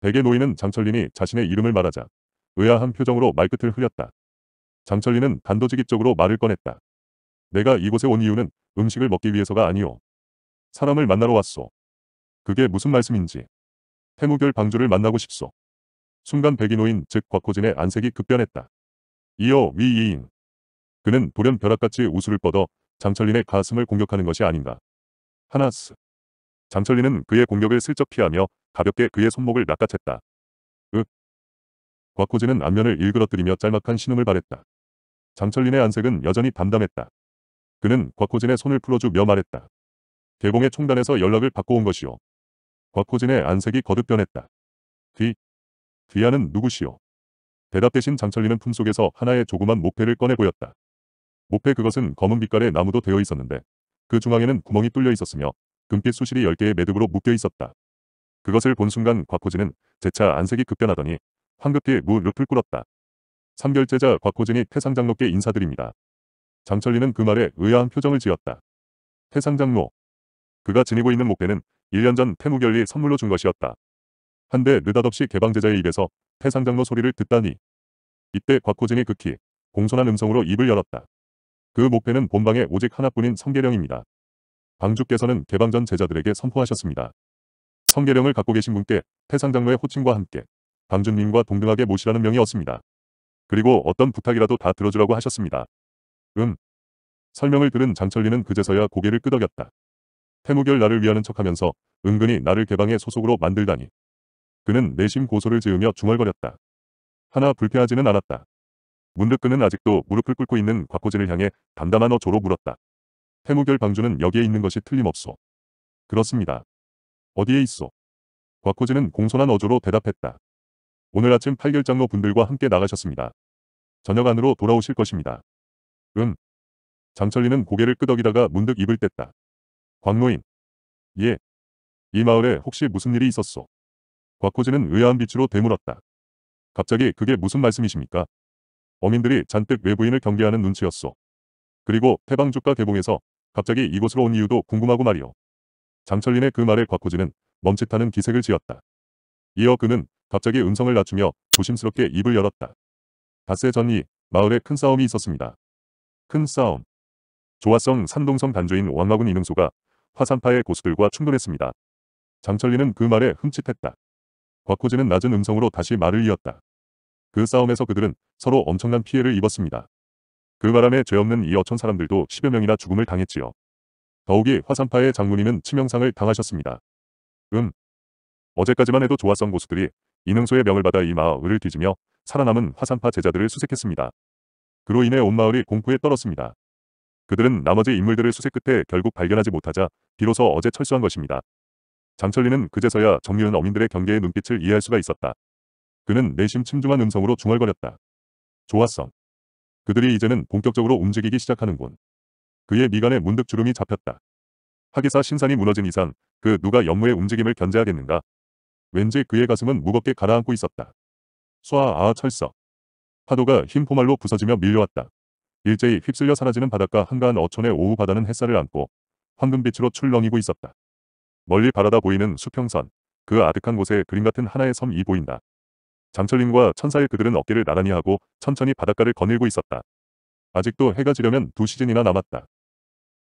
베개 노인은 장철린이 자신의 이름을 말하자 의아한 표정으로 말끝을 흐렸다. 장철린은 단도직입적으로 말을 꺼냈다. 내가 이곳에 온 이유는 음식을 먹기 위해서가 아니오. 사람을 만나러 왔소. 그게 무슨 말씀인지. 태무별 방주를 만나고 싶소. 순간 백인호인 즉 곽호진의 안색이 급변했다. 이어 위이인. 그는 돌연 벼락같이 우수를 뻗어 장철린의 가슴을 공격하는 것이 아닌가. 하나스. 장철린은 그의 공격을 슬쩍 피하며 가볍게 그의 손목을 낚아챘다. 윽. 곽호진은 안면을 일그러뜨리며 짤막한 신음을 발했다. 장철린의 안색은 여전히 담담했다. 그는 곽호진의 손을 풀어주며 말했다. 개봉의 총단에서 연락을 받고 온 것이오. 곽호진의 안색이 거듭 변했다. 뒤, 뒤하는 누구시오? 대답 대신 장철리는 품속에서 하나의 조그만 목패를 꺼내 보였다. 목패 그것은 검은 빛깔의 나무도 되어 있었는데 그 중앙에는 구멍이 뚫려 있었으며 금빛 수실이 10개의 매듭으로 묶여 있었다. 그것을 본 순간 곽호진은 재차 안색이 급변하더니 황급히 무릎을 꿇었다. 삼결제자 곽호진이 태상장로께 인사드립니다. 장철리는 그 말에 의아한 표정을 지었다. 태상장로. 그가 지니고 있는 목패는 1년 전 태무결리 선물로 준 것이었다. 한데 느닷없이 개방제자의 입에서 태상장로 소리를 듣다니. 이때 곽호진이 극히 공손한 음성으로 입을 열었다. 그 목표는 본방에 오직 하나뿐인 성계령입니다. 방주께서는 개방 전 제자들에게 선포하셨습니다. 성계령을 갖고 계신 분께 태상장로의 호칭과 함께 방주님과 동등하게 모시라는 명이었습니다. 그리고 어떤 부탁이라도 다 들어주라고 하셨습니다. 음. 설명을 들은 장철리는 그제서야 고개를 끄덕였다. 태무결 나를 위하는 척하면서 은근히 나를 개방의 소속으로 만들다니. 그는 내심 고소를 지으며 중얼거렸다. 하나 불쾌하지는 않았다. 문득 그는 아직도 무릎을 꿇고 있는 곽호진을 향해 담담한 어조로 물었다. 태무결 방주는 여기에 있는 것이 틀림없소. 그렇습니다. 어디에 있소? 곽호진은 공손한 어조로 대답했다. 오늘 아침 팔결장로 분들과 함께 나가셨습니다. 저녁 안으로 돌아오실 것입니다. 음. 장철리는 고개를 끄덕이다가 문득 입을 뗐다. 광노인 예. 이 마을에 혹시 무슨 일이 있었소? 곽호진은 의아한 빛으로 되물었다. 갑자기 그게 무슨 말씀이십니까? 어민들이 잔뜩 외부인을 경계하는 눈치였소. 그리고 태방주가 개봉해서 갑자기 이곳으로 온 이유도 궁금하고 말이오. 장철린의 그 말에 곽호진은 멈칫하는 기색을 지었다. 이어 그는 갑자기 음성을 낮추며 조심스럽게 입을 열었다. 닷새 전이 마을에 큰 싸움이 있었습니다. 큰 싸움. 조화성 산동성 단주인 왕마군 이능소가 화산파의 고수들과 충돌했습니다. 장철리는 그 말에 흠칫했다. 곽호진은 낮은 음성으로 다시 말을 이었다. 그 싸움에서 그들은 서로 엄청난 피해를 입었습니다. 그 바람에 죄 없는 이 어촌 사람들도 10여 명이나 죽음을 당했지요. 더욱이 화산파의 장문인은 치명상을 당하셨습니다. 음. 어제까지만 해도 조화성 고수들이 이능소의 명을 받아 이 마을을 뒤지며 살아남은 화산파 제자들을 수색했습니다. 그로 인해 온 마을이 공포에 떨었습니다. 그들은 나머지 인물들을 수색 끝에 결국 발견하지 못하자 비로소 어제 철수한 것입니다. 장철리는 그제서야 정유현 어민들의 경계의 눈빛을 이해할 수가 있었다. 그는 내심 침중한 음성으로 중얼거렸다. 좋았어. 그들이 이제는 본격적으로 움직이기 시작하는군. 그의 미간에 문득 주름이 잡혔다. 하기사 신산이 무너진 이상 그 누가 연무의 움직임을 견제하겠는가. 왠지 그의 가슴은 무겁게 가라앉고 있었다. 쏴아 철석. 파도가 흰 포말로 부서지며 밀려왔다. 일제히 휩쓸려 사라지는 바닷가 한가한 어촌의 오후 바다는 햇살을 안고 황금빛으로 출렁이고 있었다. 멀리 바라다 보이는 수평선, 그 아득한 곳에 그림 같은 하나의 섬이 보인다. 장철림과 천사일 그들은 어깨를 나란히 하고 천천히 바닷가를 거닐고 있었다. 아직도 해가 지려면 두 시즌이나 남았다.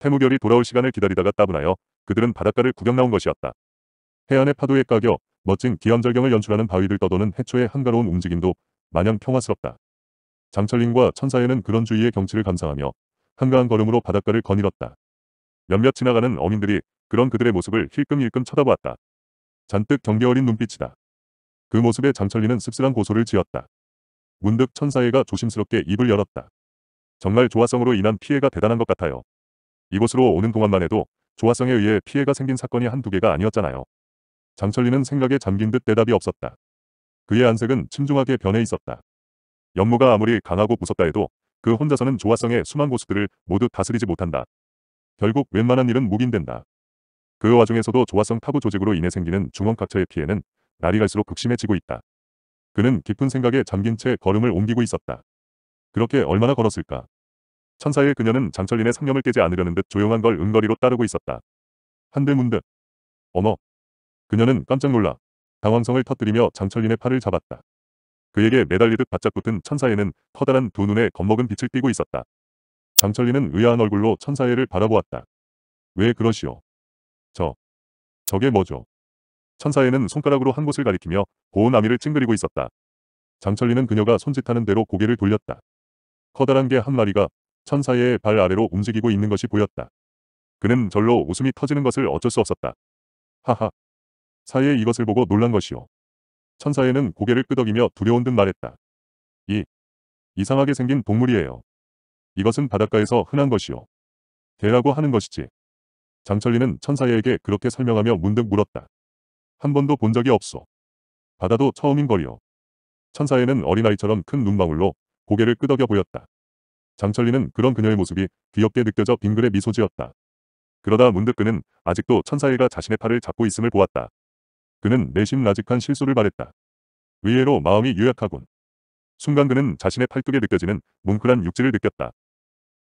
태무결이 돌아올 시간을 기다리다가 따분하여 그들은 바닷가를 구경 나온 것이었다. 해안의 파도에 까겨 멋진 기암절경을 연출하는 바위들 떠도는 해초의 한가로운 움직임도 마냥 평화스럽다. 장철린과 천사에는 그런 주위의 경치를 감상하며 한가한 걸음으로 바닷가를 거닐었다. 몇몇 지나가는 어민들이 그런 그들의 모습을 힐끔힐끔 쳐다보았다. 잔뜩 경계 어린 눈빛이다. 그 모습에 장철리는 씁쓸한 고소를 지었다. 문득 천사애가 조심스럽게 입을 열었다. 정말 조화성으로 인한 피해가 대단한 것 같아요. 이곳으로 오는 동안만 해도 조화성에 의해 피해가 생긴 사건이 한두 개가 아니었잖아요. 장철리는 생각에 잠긴 듯 대답이 없었다. 그의 안색은 침중하게 변해 있었다. 연무가 아무리 강하고 무섭다 해도 그 혼자서는 조화성의 수만 고수들을 모두 다스리지 못한다. 결국 웬만한 일은 묵인된다. 그 와중에서도 조화성 타부 조직으로 인해 생기는 중원각처의 피해는 날이 갈수록 극심해지고 있다. 그는 깊은 생각에 잠긴 채 걸음을 옮기고 있었다. 그렇게 얼마나 걸었을까? 천사의 그녀는 장철린의 상념을 깨지 않으려는 듯 조용한 걸 은거리로 따르고 있었다. 한들문득. 어머. 그녀는 깜짝 놀라 당황성을 터뜨리며 장철린의 팔을 잡았다. 그에게 매달리듯 바짝 붙은 천사애는 커다란 두 눈에 겁먹은 빛을 띠고 있었다. 장철리는 의아한 얼굴로 천사애를 바라보았다. 왜 그러시오? 저, 저게 뭐죠? 천사애는 손가락으로 한 곳을 가리키며 고운 아미를 찡그리고 있었다. 장철리는 그녀가 손짓하는 대로 고개를 돌렸다. 커다란 게 한 마리가 천사애의 발 아래로 움직이고 있는 것이 보였다. 그는 절로 웃음이 터지는 것을 어쩔 수 없었다. 하하. 사이에 이것을 보고 놀란 것이오. 천사에는 고개를 끄덕이며 두려운 듯 말했다. 이 이상하게 생긴 동물이에요. 이것은 바닷가에서 흔한 것이요. 개라고 하는 것이지. 장철리는 천사에게 그렇게 설명하며 문득 물었다. 한 번도 본 적이 없어. 바다도 처음인 거리요. 천사에는 어린아이처럼 큰 눈망울로 고개를 끄덕여 보였다. 장철리는 그런 그녀의 모습이 귀엽게 느껴져 빙글에 미소지었다. 그러다 문득 그는 아직도 천사애가 자신의 팔을 잡고 있음을 보았다. 그는 내심 나직한 실소를 바랬다. 의외로 마음이 유약하군. 순간 그는 자신의 팔뚝에 느껴지는 뭉클한 육질을 느꼈다.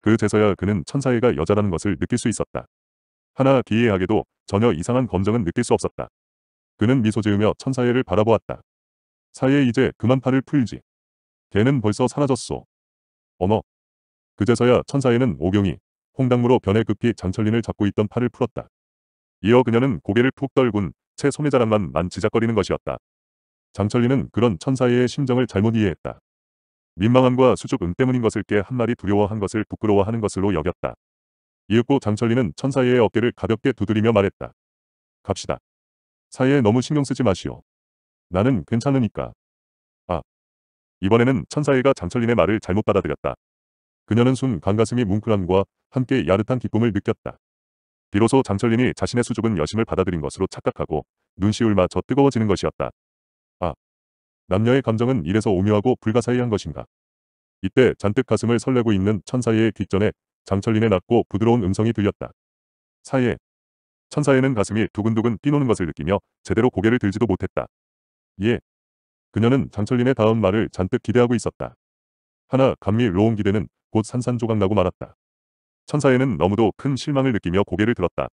그제서야 그는 천사애가 여자라는 것을 느낄 수 있었다. 하나 기이하게도 전혀 이상한 검정은 느낄 수 없었다. 그는 미소 지으며 천사애를 바라보았다. 사이에 이제 그만 팔을 풀지. 걔는 벌써 사라졌소. 어머. 그제서야 천사애는 오경이 홍당무로 변해 급히 장철린을 잡고 있던 팔을 풀었다. 이어 그녀는 고개를 푹 떨군 업체 손해자랑만만 지작거리는 것이었다. 장철리는 그런 천사의 심정을 잘못 이해했다. 민망함과 수줍음 때문인 것을 깨 한마디 두려워한 것을 부끄러워하는 것으로 여겼다. 이윽고 장철리는 천사의 어깨를 가볍게 두드리며 말했다. 갑시다. 사회에 너무 신경 쓰지 마시오. 나는 괜찮으니까. 아. 이번에는 천사애가 장철린의 말을 잘못 받아들였다. 그녀는 순간가슴이 뭉클함과 함께 야릇한 기쁨을 느꼈다. 비로소 장철린이 자신의 수줍은 여심을 받아들인 것으로 착각하고 눈시울 마저 뜨거워지는 것이었다. 아, 남녀의 감정은 이래서 오묘하고 불가사의한 것인가. 이때 잔뜩 가슴을 설레고 있는 천사의 귓전에 장철린의 낮고 부드러운 음성이 들렸다. 사예. 천사에는 가슴이 두근두근 뛰노는 것을 느끼며 제대로 고개를 들지도 못했다. 예. 그녀는 장철린의 다음 말을 잔뜩 기대하고 있었다. 하나 감미로운 기대는 곧 산산조각나고 말았다. 천사에는 너무도 큰 실망을 느끼며 고개를 들었다.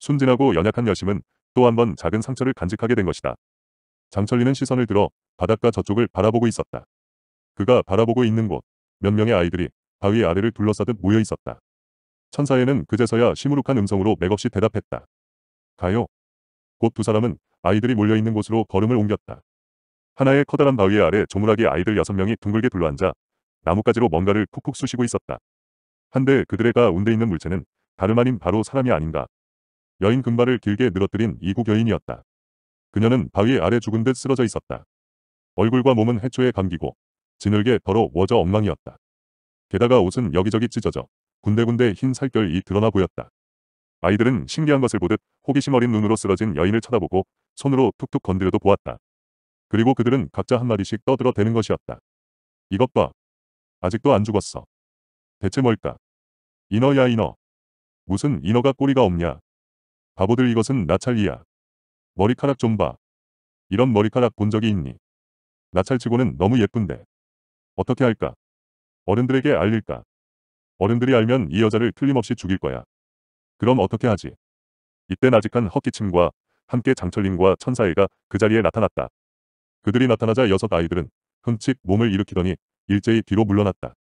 순진하고 연약한 여심은 또 한 번 작은 상처를 간직하게 된 것이다. 장철리는 시선을 들어 바닷가 저쪽을 바라보고 있었다. 그가 바라보고 있는 곳, 몇 명의 아이들이 바위 아래를 둘러싸듯 모여 있었다. 천사에는 그제서야 시무룩한 음성으로 맥없이 대답했다. 가요. 곧 두 사람은 아이들이 몰려있는 곳으로 걸음을 옮겼다. 하나의 커다란 바위 아래 조물하게 아이들 여섯 명이 둥글게 둘러앉아 나뭇가지로 뭔가를 푹푹 쑤시고 있었다. 한데 그들의 가운데 있는 물체는 다름 아닌 바로 사람이 아닌가. 여인 금발을 길게 늘어뜨린 이국 여인이었다. 그녀는 바위 아래 죽은 듯 쓰러져 있었다. 얼굴과 몸은 해초에 감기고 진흙에 더러워져 엉망이었다. 게다가 옷은 여기저기 찢어져 군데군데 흰 살결이 드러나 보였다. 아이들은 신기한 것을 보듯 호기심 어린 눈으로 쓰러진 여인을 쳐다보고 손으로 툭툭 건드려도 보았다. 그리고 그들은 각자 한마리씩 떠들어 대는 것이었다. 이것 봐. 아직도 안 죽었어. 대체 뭘까? 뭐 인어야 인어. 무슨 인어가 꼬리가 없냐? 바보들 이것은 나찰리야 머리카락 좀 봐. 이런 머리카락 본 적이 있니? 나찰치고는 너무 예쁜데. 어떻게 할까? 어른들에게 알릴까? 어른들이 알면 이 여자를 틀림없이 죽일 거야. 그럼 어떻게 하지? 이때 나직한 헛기침과 함께 장철림과 천사애가 그 자리에 나타났다. 그들이 나타나자 여섯 아이들은 흠칫 몸을 일으키더니 일제히 뒤로 물러났다.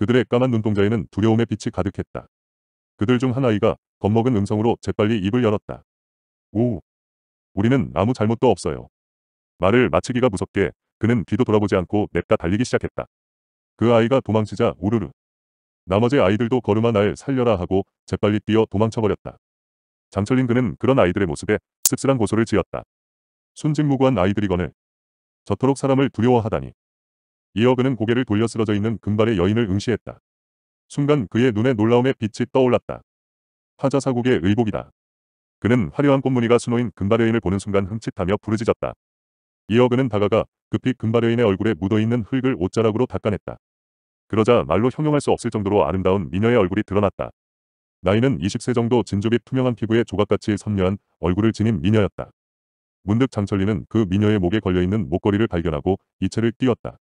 그들의 까만 눈동자에는 두려움의 빛이 가득했다. 그들 중 한 아이가 겁먹은 음성으로 재빨리 입을 열었다. 우. 우리는 아무 잘못도 없어요. 말을 마치기가 무섭게 그는 뒤도 돌아보지 않고 냅다 달리기 시작했다. 그 아이가 도망치자 우르르. 나머지 아이들도 걸음아 날 살려라 하고 재빨리 뛰어 도망쳐버렸다. 장철린 그는 그런 아이들의 모습에 씁쓸한 고소를 지었다. 순진무구한 아이들이거늘 저토록 사람을 두려워하다니. 이어 그는 고개를 돌려 쓰러져 있는 금발의 여인을 응시했다. 순간 그의 눈에 놀라움의 빛이 떠올랐다. 화자사국의 의복이다. 그는 화려한 꽃무늬가 수놓인 금발 여인을 보는 순간 흠칫하며 부르짖었다. 이어 그는 다가가 급히 금발 여인의 얼굴에 묻어있는 흙을 옷자락으로 닦아냈다. 그러자 말로 형용할 수 없을 정도로 아름다운 미녀의 얼굴이 드러났다. 나이는 20세 정도 진주빛 투명한 피부에 조각같이 선녀한 얼굴을 지닌 미녀였다. 문득 장철리는 그 미녀의 목에 걸려있는 목걸이를 발견하고 이채를 띄웠다.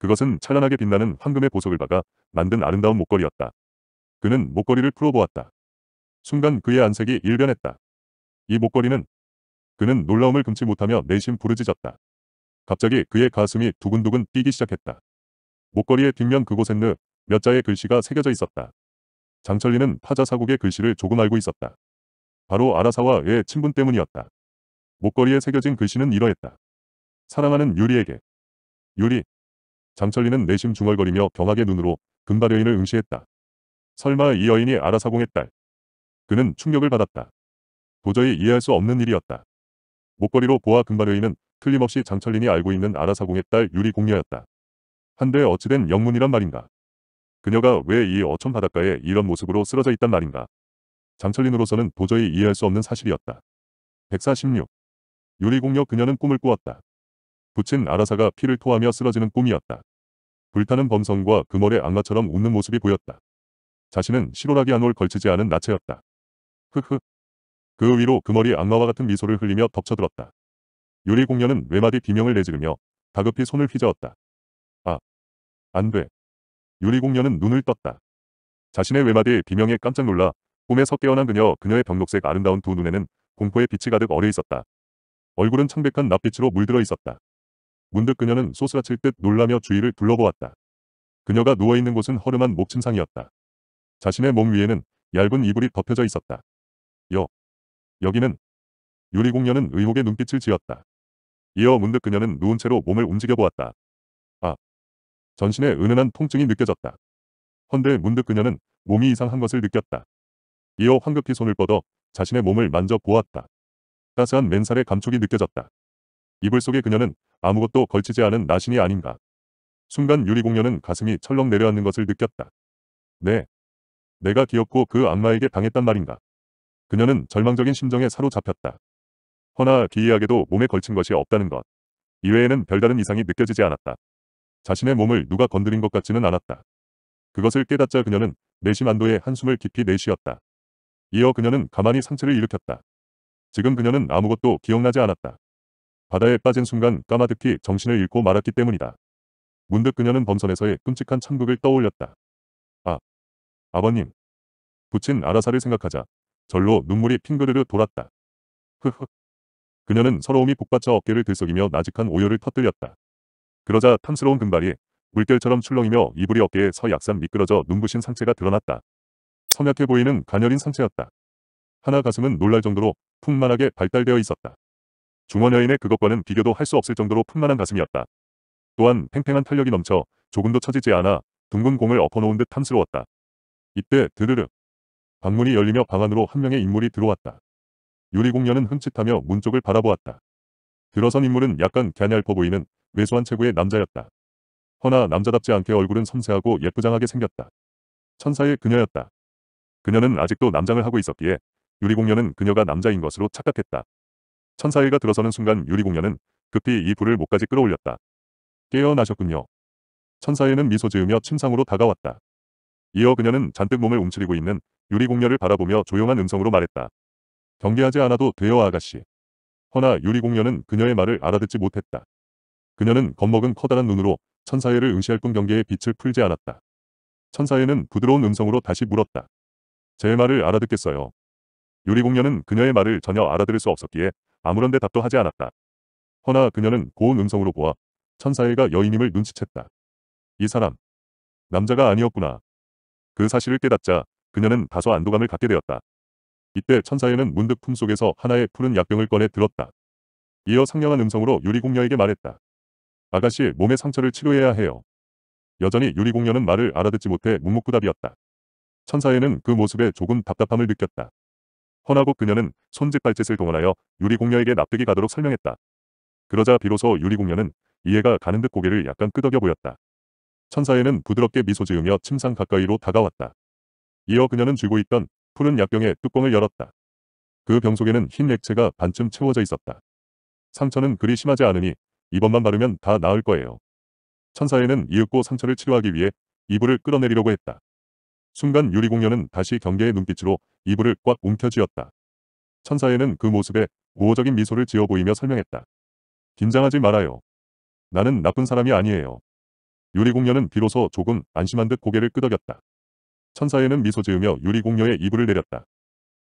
그것은 찬란하게 빛나는 황금의 보석을 박아 만든 아름다운 목걸이였다. 그는 목걸이를 풀어보았다. 순간 그의 안색이 일변했다. 이 목걸이는 그는 놀라움을 금치 못하며 내심 부르짖었다. 갑자기 그의 가슴이 두근두근 뛰기 시작했다. 목걸이의 뒷면 그곳엔 몇 자의 글씨가 새겨져 있었다. 장철리는 타자 사국의 글씨를 조금 알고 있었다. 바로 아라사와 의 친분 때문이었다. 목걸이에 새겨진 글씨는 이러했다. 사랑하는 유리에게. 유리, 장철리는 내심 중얼거리며 경악의 눈으로 금발 여인을 응시했다. 설마 이 여인이 아라사공의 딸. 그는 충격을 받았다. 도저히 이해할 수 없는 일이었다. 목걸이로 보아 금발 여인은 틀림없이 장철린이 알고 있는 아라사공의 딸 유리공녀였다. 한데 어찌된 영문이란 말인가. 그녀가 왜 이 어촌 바닷가에 이런 모습으로 쓰러져 있단 말인가. 장철린으로서는 도저히 이해할 수 없는 사실이었다. 146. 유리공녀 그녀는 꿈을 꾸었다. 부친 아라사가 피를 토하며 쓰러지는 꿈이었다. 불타는 범성과 그머의 악마처럼 웃는 모습이 보였다. 자신은 시로라기 안올 걸치지 않은 나체였다. 흐흐. 그 위로 그머리 악마와 같은 미소를 흘리며 덮쳐들었다. 유리 공녀는 외마디 비명을 내지르며 다급히 손을 휘저었다. 아. 안 돼. 유리 공녀는 눈을 떴다. 자신의 외마디 비명에 깜짝 놀라 꿈에서 깨어난 그녀 그녀의 병록색 아름다운 두 눈에는 공포의 빛이 가득 어려 있었다. 얼굴은 창백한 낯빛으로 물들어 있었다. 문득 그녀는 소스라칠 듯 놀라며 주위를 둘러보았다. 그녀가 누워있는 곳은 허름한 목침상이었다. 자신의 몸 위에는 얇은 이불이 덮여져 있었다. 여. 여기는 유리공녀는 의혹의 눈빛을 지었다. 이어 문득 그녀는 누운 채로 몸을 움직여 보았다. 아. 전신에 은은한 통증이 느껴졌다. 헌데 문득 그녀는 몸이 이상한 것을 느꼈다. 이어 황급히 손을 뻗어 자신의 몸을 만져 보았다. 따스한 맨살의 감촉이 느껴졌다. 이불 속에 그녀는 아무것도 걸치지 않은 나신이 아닌가. 순간 유리공녀는 가슴이 철렁 내려앉는 것을 느꼈다. 네. 내가 귀엽고 그 악마에게 당했단 말인가. 그녀는 절망적인 심정에 사로잡혔다. 허나 기이하게도 몸에 걸친 것이 없다는 것. 이외에는 별다른 이상이 느껴지지 않았다. 자신의 몸을 누가 건드린 것 같지는 않았다. 그것을 깨닫자 그녀는 내심 안도의 한숨을 깊이 내쉬었다. 이어 그녀는 가만히 상처를 일으켰다. 지금 그녀는 아무것도 기억나지 않았다. 바다에 빠진 순간 까마득히 정신을 잃고 말았기 때문이다. 문득 그녀는 범선에서의 끔찍한 참극을 떠올렸다. 아, 아버님. 부친 아라사를 생각하자 절로 눈물이 핑그르르 돌았다. 흐흐. 그녀는 서러움이 복받쳐 어깨를 들썩이며 나직한 오열을 터뜨렸다. 그러자 탐스러운 금발이 물결처럼 출렁이며 이불이 어깨에 서 약산 미끄러져 눈부신 상체가 드러났다. 선약해 보이는 가녀린 상체였다. 하나 가슴은 놀랄 정도로 풍만하게 발달되어 있었다. 중원 여인의 그것과는 비교도 할 수 없을 정도로 풍만한 가슴이었다. 또한 팽팽한 탄력이 넘쳐 조금도 처지지 않아 둥근 공을 엎어놓은 듯 탐스러웠다. 이때 드르르 방문이 열리며 방 안으로 한 명의 인물이 들어왔다. 유리공녀는 흠칫하며 문 쪽을 바라보았다. 들어선 인물은 약간 갸냘퍼 보이는 외소한 체구의 남자였다. 허나 남자답지 않게 얼굴은 섬세하고 예쁘장하게 생겼다. 천사의 그녀였다. 그녀는 아직도 남장을 하고 있었기에 유리공녀는 그녀가 남자인 것으로 착각했다. 천사의가 들어서는 순간 유리공녀는 급히 이 불을 목까지 끌어올렸다. 깨어나셨군요. 천사의는 미소 지으며 침상으로 다가왔다. 이어 그녀는 잔뜩 몸을 움츠리고 있는 유리공녀를 바라보며 조용한 음성으로 말했다. 경계하지 않아도 되어 아가씨. 허나 유리공녀는 그녀의 말을 알아듣지 못했다. 그녀는 겁먹은 커다란 눈으로 천사회를 응시할 뿐 경계의 빛을 풀지 않았다. 천사회는 부드러운 음성으로 다시 물었다. 제 말을 알아듣겠어요. 유리공녀는 그녀의 말을 전혀 알아들을 수 없었기에 아무런 대답도 하지 않았다. 허나 그녀는 고운 음성으로 보아 천사일가 여인임을 눈치챘다. 이 사람. 남자가 아니었구나. 그 사실을 깨닫자 그녀는 다소 안도감을 갖게 되었다. 이때 천사일은 문득 품속에서 하나의 푸른 약병을 꺼내 들었다. 이어 상냥한 음성으로 유리공녀에게 말했다. 아가씨 몸의 상처를 치료해야 해요. 여전히 유리공녀는 말을 알아듣지 못해 묵묵부답이었다. 천사에는 그 모습에 조금 답답함을 느꼈다. 허나고 그녀는 손짓발짓을 동원하여 유리공녀에게 납득이 가도록 설명했다. 그러자 비로소 유리공녀는 이해가 가는 듯 고개를 약간 끄덕여 보였다. 천사에는 부드럽게 미소 지으며 침상 가까이로 다가왔다. 이어 그녀는 쥐고 있던 푸른 약병의 뚜껑을 열었다. 그 병 속에는 흰 액체가 반쯤 채워져 있었다. 상처는 그리 심하지 않으니 이번만 바르면 다 나을 거예요. 천사에는 이윽고 상처를 치료하기 위해 이불을 끌어내리려고 했다. 순간 유리공녀는 다시 경계의 눈빛으로 이불을 꽉 움켜쥐었다. 천사에는 그 모습에 우호적인 미소를 지어 보이며 설명했다. 긴장하지 말아요. 나는 나쁜 사람이 아니에요. 유리공녀는 비로소 조금 안심한 듯 고개를 끄덕였다. 천사에는 미소 지으며 유리공녀의 이불을 내렸다.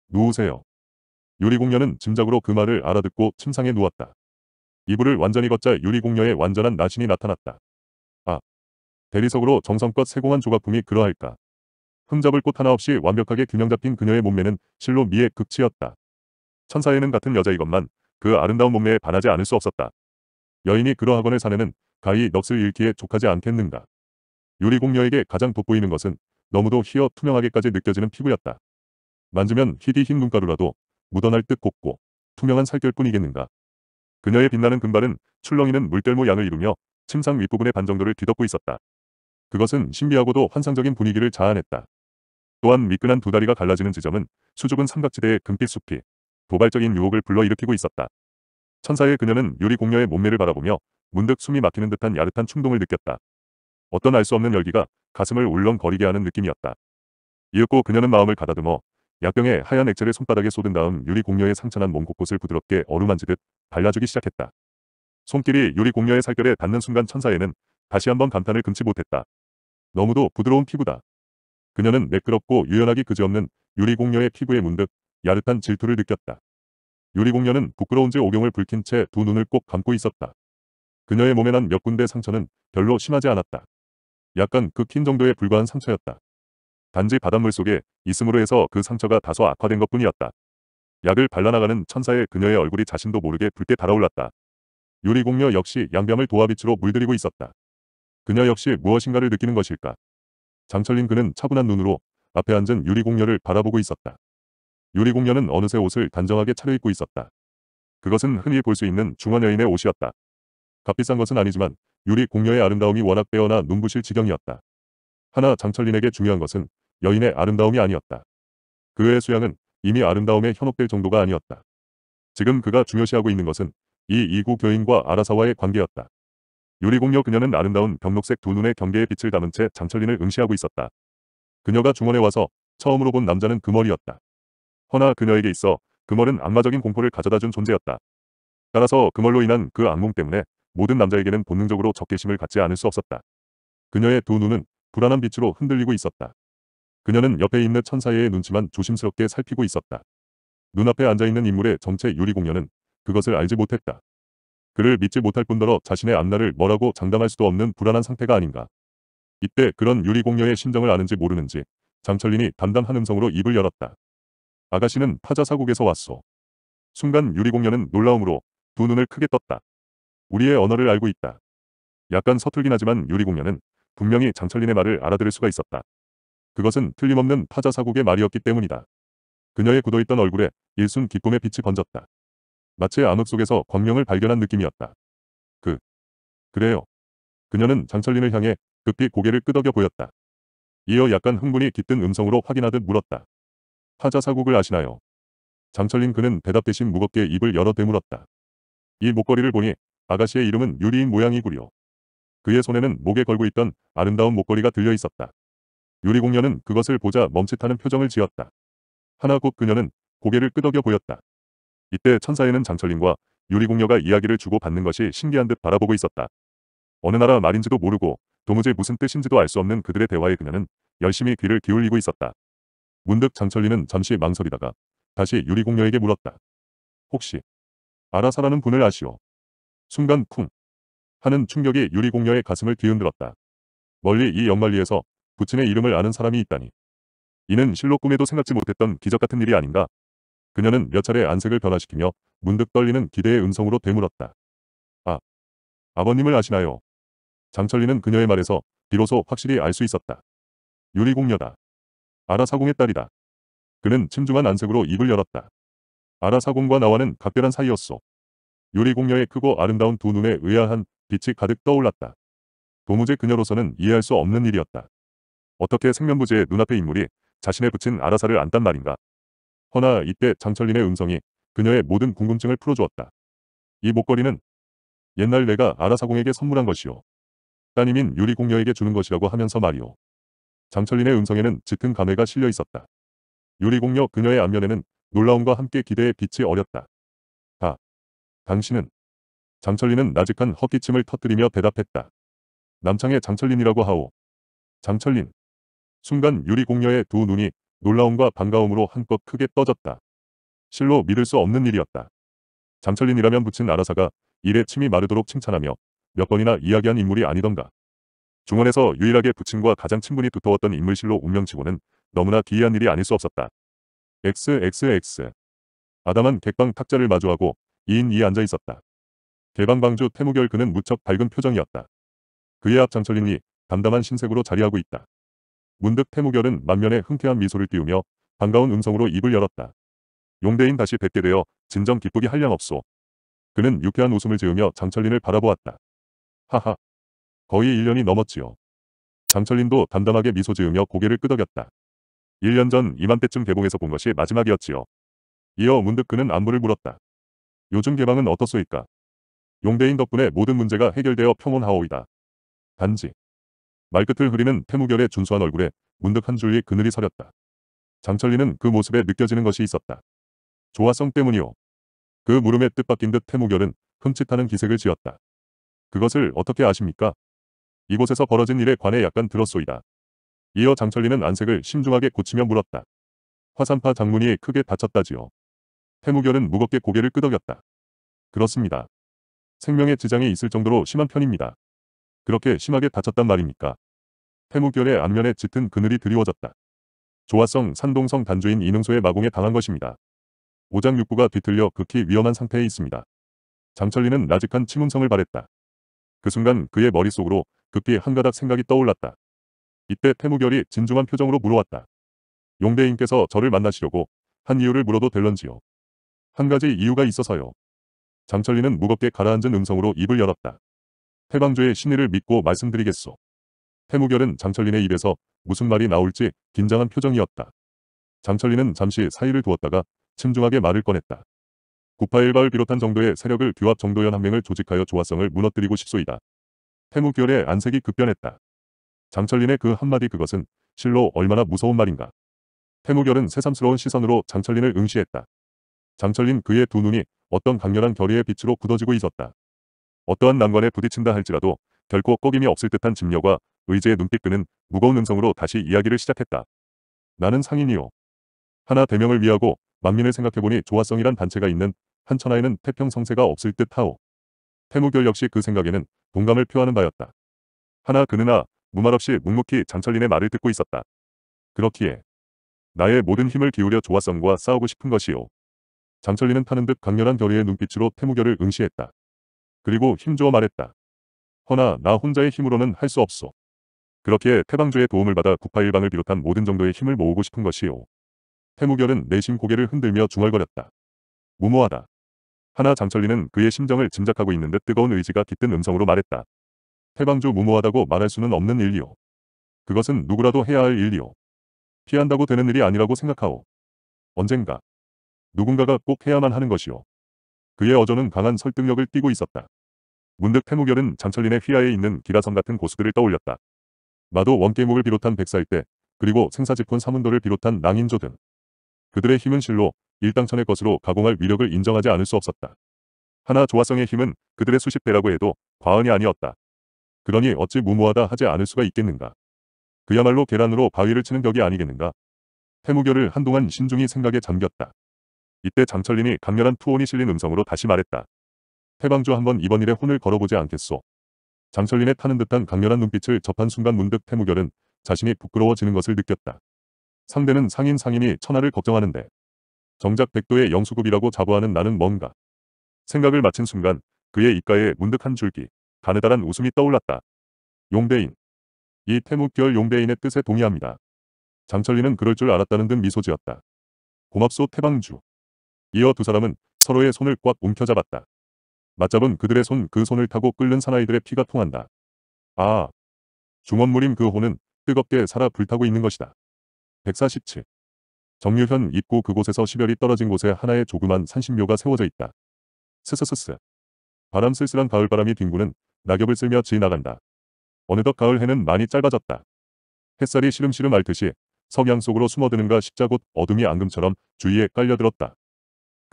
누우세요. 유리공녀는 짐작으로 그 말을 알아듣고 침상에 누웠다. 이불을 완전히 걷자 유리공녀의 완전한 나신이 나타났다. 아, 대리석으로 정성껏 세공한 조각품이 그러할까. 흠잡을 곳 하나 없이 완벽하게 균형 잡힌 그녀의 몸매는 실로 미의 극치였다. 천사에는 같은 여자이건만 그 아름다운 몸매에 반하지 않을 수 없었다. 여인이 그러하건의 사내는 가히 넋을 잃기에 족하지 않겠는가. 유리공녀에게 가장 돋보이는 것은 너무도 희어 투명하게까지 느껴지는 피부였다. 만지면 희디 흰 눈가루라도 묻어날 듯 곱고 투명한 살결뿐이겠는가. 그녀의 빛나는 금발은 출렁이는 물결모 양을 이루며 침상 윗부분의 반 정도를 뒤덮고 있었다. 그것은 신비하고도 환상적인 분위기를 자아냈다. 또한 미끈한 두 다리가 갈라지는 지점은 수줍은 삼각지대의 금빛 숲이 도발적인 유혹을 불러일으키고 있었다. 천사의 그녀는 유리 공녀의 몸매를 바라보며 문득 숨이 막히는 듯한 야릇한 충동을 느꼈다. 어떤 알 수 없는 열기가 가슴을 울렁거리게 하는 느낌이었다. 이윽고 그녀는 마음을 가다듬어 약병에 하얀 액체를 손바닥에 쏟은 다음 유리 공녀의 상처난 몸 곳곳을 부드럽게 어루만지듯 발라주기 시작했다. 손길이 유리 공녀의 살결에 닿는 순간 천사에는 다시 한번 감탄을 금치 못했다. 너무도 부드러운 피부다. 그녀는 매끄럽고 유연하기 그지없는 유리공녀의 피부에 문득 야릇한 질투를 느꼈다. 유리공녀는 부끄러운지 오경을 붉힌 채 두 눈을 꼭 감고 있었다. 그녀의 몸에 난 몇 군데 상처는 별로 심하지 않았다. 약간 극힌 그 정도에 불과한 상처였다. 단지 바닷물 속에 있음으로 해서 그 상처가 다소 악화된 것뿐이었다. 약을 발라나가는 천사의 그녀의 얼굴이 자신도 모르게 붉게 달아올랐다. 유리공녀 역시 양병을 도화빛으로 물들이고 있었다. 그녀 역시 무엇인가를 느끼는 것일까? 장철림 그는 차분한 눈으로 앞에 앉은 유리공녀를 바라보고 있었다. 유리공녀는 어느새 옷을 단정하게 차려입고 있었다. 그것은 흔히 볼 수 있는 중화여인의 옷이었다. 값비싼 것은 아니지만 유리공녀의 아름다움이 워낙 빼어나 눈부실 지경이었다. 하나 장철린에게 중요한 것은 여인의 아름다움이 아니었다. 그의 수양은 이미 아름다움에 현혹될 정도가 아니었다. 지금 그가 중요시하고 있는 것은 이 이구 교인과 아라사와의 관계였다. 유리공녀 그녀는 아름다운 병록색 두 눈의 경계의 빛을 담은 채 장철린을 응시하고 있었다. 그녀가 중원에 와서 처음으로 본 남자는 금월이었다. 허나 그녀에게 있어 금월은 악마적인 공포를 가져다준 존재였다. 따라서 금월로 인한 그 악몽 때문에 모든 남자에게는 본능적으로 적개심을 갖지 않을 수 없었다. 그녀의 두 눈은 불안한 빛으로 흔들리고 있었다. 그녀는 옆에 있는 천사의 눈치만 조심스럽게 살피고 있었다. 눈앞에 앉아있는 인물의 정체 유리공녀는 그것을 알지 못했다. 그를 믿지 못할 뿐더러 자신의 앞날을 뭐라고 장담할 수도 없는 불안한 상태가 아닌가. 이때 그런 유리공녀의 심정을 아는지 모르는지 장철린이 담담한 음성으로 입을 열었다. 아가씨는 타자사국에서 왔소. 순간 유리공녀는 놀라움으로 두 눈을 크게 떴다. 우리의 언어를 알고 있다. 약간 서툴긴 하지만 유리공녀는 분명히 장철린의 말을 알아들을 수가 있었다. 그것은 틀림없는 타자사국의 말이었기 때문이다. 그녀의 굳어있던 얼굴에 일순 기쁨의 빛이 번졌다. 마치 암흑 속에서 광명을 발견한 느낌이었다. 그. 그래요. 그녀는 장철린을 향해 급히 고개를 끄덕여 보였다. 이어 약간 흥분이 깃든 음성으로 확인하듯 물었다. 화자사국을 아시나요? 장철린 그는 대답 대신 무겁게 입을 열어 대물었다이 목걸이를 보니 아가씨의 이름은 유리인 모양이구려. 그의 손에는 목에 걸고 있던 아름다운 목걸이가 들려 있었다. 유리 공녀는 그것을 보자 멈칫하는 표정을 지었다. 하나 곧 그녀는 고개를 끄덕여 보였다. 이때 천사에는 장철림과 유리공녀가 이야기를 주고받는 것이 신기한 듯 바라보고 있었다. 어느 나라 말인지도 모르고 도무지 무슨 뜻인지도 알 수 없는 그들의 대화에 그녀는 열심히 귀를 기울이고 있었다. 문득 장철림은 잠시 망설이다가 다시 유리공녀에게 물었다. 혹시 아라사라는 분을 아시오? 순간 쿵 하는 충격이 유리공녀의 가슴을 뒤흔들었다. 멀리 이 연말리에서 부친의 이름을 아는 사람이 있다니. 이는 실로 꿈에도 생각지 못했던 기적 같은 일이 아닌가 그녀는 몇 차례 안색을 변화시키며 문득 떨리는 기대의 음성으로 되물었다. 아, 아버님을 아시나요? 장철리는 그녀의 말에서 비로소 확실히 알 수 있었다. 유리공녀다. 아라사공의 딸이다. 그는 침중한 안색으로 입을 열었다. 아라사공과 나와는 각별한 사이였소. 유리공녀의 크고 아름다운 두 눈에 의아한 빛이 가득 떠올랐다. 도무지 그녀로서는 이해할 수 없는 일이었다. 어떻게 생면부지의 눈앞의 인물이 자신의 붙인 아라사를 안단 말인가. 허나 이때 장철림의 음성이 그녀의 모든 궁금증을 풀어주었다. 이 목걸이는 옛날 내가 아라사공에게 선물한 것이요. 따님인 유리공녀에게 주는 것이라고 하면서 말이오. 장철린의 음성에는 짙은 감회가 실려 있었다. 유리공녀 그녀의 안면에는 놀라움과 함께 기대의 빛이 어렸다. 다. 아, 당신은? 장철린은 나직한 헛기침을 터뜨리며 대답했다. 남창의 장철린이라고 하오. 장철린. 순간 유리공녀의 두 눈이 놀라움과 반가움으로 한껏 크게 떠졌다. 실로 믿을 수 없는 일이었다. 장철린이라면 붙인 아라사가 일에 침이 마르도록 칭찬하며 몇 번이나 이야기한 인물이 아니던가. 중원에서 유일하게 부친과 가장 친분이 두터웠던 인물실로 운명치고는 너무나 기이한 일이 아닐 수 없었다. XXX 아담한 객방 탁자를 마주하고 2인 2 앉아 있었다. 개방방주 태무결 그는 무척 밝은 표정이었다. 그의 앞 장철린이 담담한 신색으로 자리하고 있다. 문득 태무결은 만면에 흔쾌한 미소를 띄우며 반가운 음성으로 입을 열었다. 용대인 다시 뵙게 되어 진정 기쁘기 한량없소. 그는 유쾌한 웃음을 지으며 장철린을 바라보았다. 하하. 거의 1년이 넘었지요. 장철린도 담담하게 미소 지으며 고개를 끄덕였다. 1년 전 이맘때쯤 개봉해서 본 것이 마지막이었지요. 이어 문득 그는 안부를 물었다. 요즘 개방은 어떻소이까? 용대인 덕분에 모든 문제가 해결되어 평온하오이다. 단지 말끝을 흐리는 태무결의 준수한 얼굴에 문득 한 줄기 그늘이 서렸다. 장철리는 그 모습에 느껴지는 것이 있었다. 조화성 때문이오그 물음에 뜻밖인 듯 태무결은 흠칫하는 기색을 지었다. 그것을 어떻게 아십니까? 이곳에서 벌어진 일에 관해 약간 들었소이다. 이어 장철리는 안색을 신중하게 고치며 물었다. 화산파 장문이 크게 다쳤다지요. 태무결은 무겁게 고개를 끄덕였다. 그렇습니다. 생명의 지장이 있을 정도로 심한 편입니다. 그렇게 심하게 다쳤단 말입니까? 태무결의 안면에 짙은 그늘이 드리워졌다. 조화성 산동성 단주인 이능소의 마공에 당한 것입니다. 오장육부가 뒤틀려 극히 위험한 상태에 있습니다. 장철리는 나직한 침문성을 바랬다. 그 순간 그의 머릿속으로 급히 한 가닥 생각이 떠올랐다. 이때 태무결이 진중한 표정으로 물어왔다. 용대인께서 저를 만나시려고 한 이유를 물어도 될런지요. 한 가지 이유가 있어서요. 장철리는 무겁게 가라앉은 음성으로 입을 열었다. 태방주의 신의를 믿고 말씀드리겠소. 태무결은 장철린의 입에서 무슨 말이 나올지 긴장한 표정이었다. 장철린은 잠시 사이를 두었다가 침중하게 말을 꺼냈다. 981바을 비롯한 정도의 세력을 규합 정도연 한명을 조직하여 조화성을 무너뜨리고 싶소이다. 태무결의 안색이 급변했다. 장철린의 그 한마디 그것은 실로 얼마나 무서운 말인가. 태무결은 새삼스러운 시선으로 장철린을 응시했다. 장철린 그의 두 눈이 어떤 강렬한 결의의 빛으로 굳어지고 있었다. 어떠한 난관에 부딪힌다 할지라도 결코 꺾임이 없을 듯한 집념과 의지의 눈빛 그는 무거운 음성으로 다시 이야기를 시작했다. 나는 상인이요. 하나 대명을 위하고 만민을 생각해보니 조화성이란 단체가 있는 한천하에는 태평성세가 없을 듯 하오. 태무결 역시 그 생각에는 동감을 표하는 바였다. 하나 그는 아 무말없이 묵묵히 장철린의 말을 듣고 있었다. 그렇기에 나의 모든 힘을 기울여 조화성과 싸우고 싶은 것이오. 장철린은 타는 듯 강렬한 결의의 눈빛으로 태무결을 응시했다. 그리고 힘주어 말했다. 허나 나 혼자의 힘으로는 할 수 없소. 그렇기에 태방주의 도움을 받아 국파일방을 비롯한 모든 정도의 힘을 모으고 싶은 것이요. 태무결은 내심 고개를 흔들며 중얼거렸다. 무모하다. 하나 장철리는 그의 심정을 짐작하고 있는듯 뜨거운 의지가 깃든 음성으로 말했다. 태방주 무모하다고 말할 수는 없는 일이오. 그것은 누구라도 해야 할 일이오. 피한다고 되는 일이 아니라고 생각하오. 언젠가 누군가가 꼭 해야만 하는 것이오. 그의 어조는 강한 설득력을 띠고 있었다. 문득 태무결은 장철린의 휘하에 있는 기라성 같은 고수들을 떠올렸다. 마도 원계목을 비롯한 백사일대 그리고 생사집권 사문도를 비롯한 낭인조 등 그들의 힘은 실로 일당천의 것으로 가공할 위력을 인정하지 않을 수 없었다. 하나 조화성의 힘은 그들의 수십 배라고 해도 과언이 아니었다. 그러니 어찌 무모하다 하지 않을 수가 있겠는가. 그야말로 계란으로 바위를 치는 격이 아니겠는가. 태무결을 한동안 신중히 생각에 잠겼다. 이때 장철린이 강렬한 투혼이 실린 음성으로 다시 말했다. 태방주 한번 이번 일에 혼을 걸어보지 않겠소. 장철린의 타는 듯한 강렬한 눈빛을 접한 순간 문득 태무결은 자신이 부끄러워지는 것을 느꼈다. 상대는 상인 상인이 천하를 걱정하는데 정작 백도의 영수급이라고 자부하는 나는 뭔가. 생각을 마친 순간 그의 입가에 문득 한 줄기 가느다란 웃음이 떠올랐다. 용대인. 이 태무결 용대인의 뜻에 동의합니다. 장철리은 그럴 줄 알았다는 듯 미소 지었다. 고맙소 태방주. 이어 두 사람은 서로의 손을 꽉 움켜잡았다. 맞잡은 그들의 손 그 손을 타고 끓는 사나이들의 피가 통한다. 아! 중원물임 그 호는 뜨겁게 살아 불타고 있는 것이다. 147. 정유현 입구 그곳에서 시별이 떨어진 곳에 하나의 조그만 산신묘가 세워져 있다. 스스스스. 바람 쓸쓸한 가을바람이 뒹구는 낙엽을 쓸며 지나간다. 어느덧 가을 해는 많이 짧아졌다. 햇살이 시름시름 알듯이 석양 속으로 숨어드는가 십자곳 어둠이 앙금처럼 주위에 깔려들었다.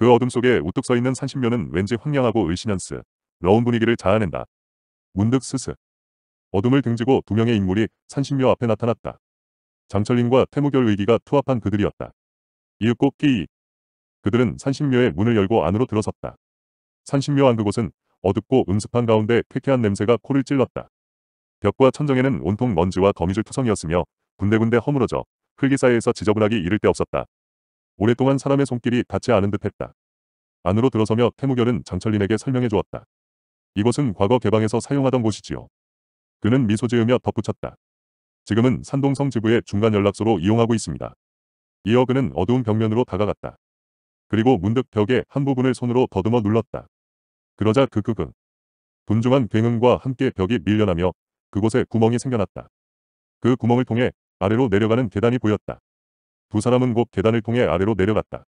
그 어둠 속에 우뚝 서 있는 산신묘는 왠지 황량하고 의신연스, 러운 분위기를 자아낸다. 문득 스스. 어둠을 등지고 두 명의 인물이 산신묘 앞에 나타났다. 장철린과 태무결 의기가 투합한 그들이었다. 이윽고 끼이. 그들은 산신묘의 문을 열고 안으로 들어섰다. 산신묘 안 그곳은 어둡고 음습한 가운데 쾌쾌한 냄새가 코를 찔렀다. 벽과 천정에는 온통 먼지와 거미줄 투성이었으며 군데군데 허물어져 흙이 사이에서 지저분하기 이를 데 없었다. 오랫동안 사람의 손길이 닿지 않은 듯했다. 안으로 들어서며 태무결은 장철린에게 설명해 주었다. 이곳은 과거 개방에서 사용하던 곳이지요. 그는 미소 지으며 덧붙였다. 지금은 산동성 지부의 중간 연락소로 이용하고 있습니다. 이어 그는 어두운 벽면으로 다가갔다. 그리고 문득 벽의 한 부분을 손으로 더듬어 눌렀다. 그러자 그그그 분중한 굉음과 함께 벽이 밀려나며 그곳에 구멍이 생겨났다. 그 구멍을 통해 아래로 내려가는 계단이 보였다. 두 사람은 곧 계단을 통해 아래로 내려갔다.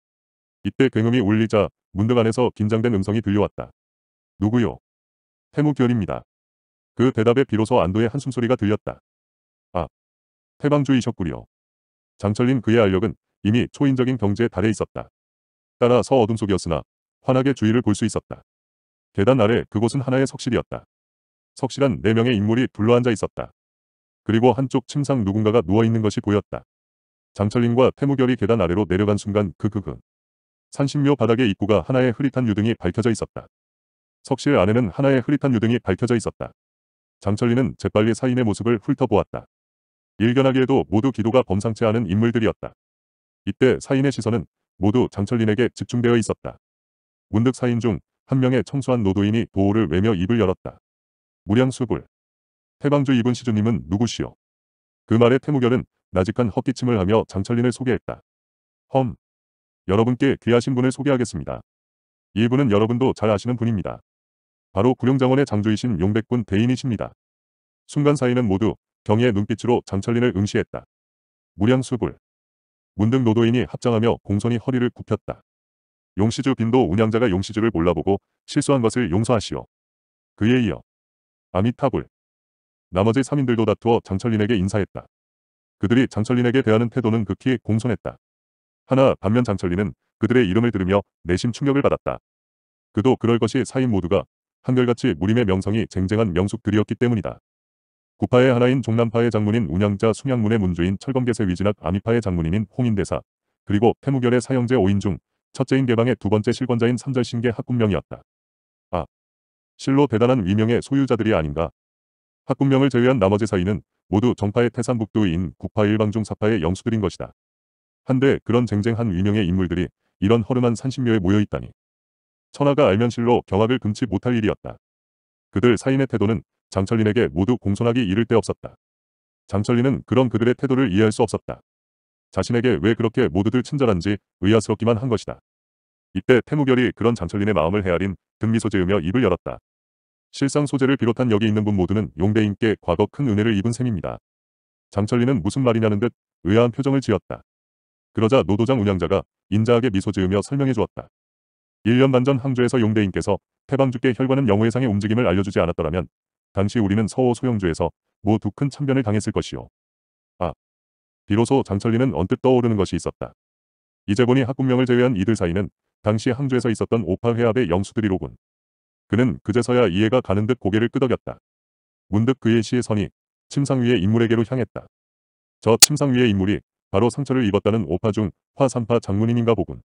이때 굉음이 울리자 문득 안에서 긴장된 음성이 들려왔다. 누구요? 태무결입니다. 그 대답에 비로소 안도의 한숨소리가 들렸다. 아, 태방주이셨구려 장철린 그의 알력은 이미 초인적인 경지에 달해 있었다. 따라서 어둠 속이었으나 환하게 주위를 볼 수 있었다. 계단 아래 그곳은 하나의 석실이었다. 석실한 네 명의 인물이 둘러앉아 있었다. 그리고 한쪽 침상 누군가가 누워있는 것이 보였다. 장철림과 태무결이 계단 아래로 내려간 순간 그그그. 산신묘 바닥의 입구가 하나의 흐릿한 유등이 밝혀져 있었다. 석실 안에는 하나의 흐릿한 유등이 밝혀져 있었다. 장철리는 재빨리 사인의 모습을 훑어보았다. 일견하기에도 모두 기도가 범상치 않은 인물들이었다. 이때 사인의 시선은 모두 장철린에게 집중되어 있었다. 문득 사인 중 한 명의 청소한 노도인이 도호를 외며 입을 열었다. 무량수불. 태방주 이분 시주님은 누구시오? 그 말에 태무결은 나직한 헛기침을 하며 장철린을 소개했다. 험. 여러분께 귀하신 분을 소개하겠습니다. 이분은 여러분도 잘 아시는 분입니다. 바로 구룡장원의 장주이신 용백군 대인이십니다. 순간 사이는 모두 경의의 눈빛으로 장철린을 응시했다. 무량수불. 문등 노도인이 합장하며 공손히 허리를 굽혔다. 용시주 빈도 운양자가 용시주를 몰라보고 실수한 것을 용서하시오. 그에 이어 아미타불. 나머지 3인들도 다투어 장철린에게 인사했다. 그들이 장철린에게 대하는 태도는 극히 공손했다. 하나 반면 장철린은 그들의 이름을 들으며 내심 충격을 받았다. 그도 그럴 것이 사인 모두가 한결같이 무림의 명성이 쟁쟁한 명숙들이었기 때문이다. 구파의 하나인 종남파의 장문인 운양자 숭양문의 문주인 철검계세 위진학 아미파의 장문인인 홍인대사 그리고 태무결의 사형제 5인 중 첫째인 개방의 두 번째 실권자인 삼절신계 학군명이었다. 아, 실로 대단한 위명의 소유자들이 아닌가 학군명을 제외한 나머지 사인은 모두 정파의 태산북도인 국파 일방중 사파의 영수들인 것이다. 한데 그런 쟁쟁한 위명의 인물들이 이런 허름한 산신묘에 모여있다니. 천하가 알면 실로 경악을 금치 못할 일이었다. 그들 사인의 태도는 장철린에게 모두 공손하기 이를 데 없었다. 장철린은 그런 그들의 태도를 이해할 수 없었다. 자신에게 왜 그렇게 모두들 친절한지 의아스럽기만 한 것이다. 이때 태무결이 그런 장철린의 마음을 헤아린 등미소 지으며 입을 열었다. 실상 소재를 비롯한 여기 있는 분 모두는 용대인께 과거 큰 은혜를 입은 셈입니다. 장철리는 무슨 말이냐는 듯 의아한 표정을 지었다. 그러자 노도장 운영자가 인자하게 미소 지으며 설명해 주었다. 1년 반 전 항주에서 용대인께서 태방주께 혈관은 영호의상의 움직임을 알려주지 않았더라면 당시 우리는 서호 소영주에서 모두큰 참변을 당했을 것이요. 아, 비로소 장철리는 언뜻 떠오르는 것이 있었다. 이제 보니 학군명을 제외한 이들 사이는 당시 항주에서 있었던 오파 회합의 영수들이로군. 그는 그제서야 이해가 가는 듯 고개를 끄덕였다. 문득 그의 시의 선이 침상 위의 인물에게로 향했다. 저 침상 위의 인물이 바로 상처를 입었다는 오파 중 화삼파 장문인인가 보군.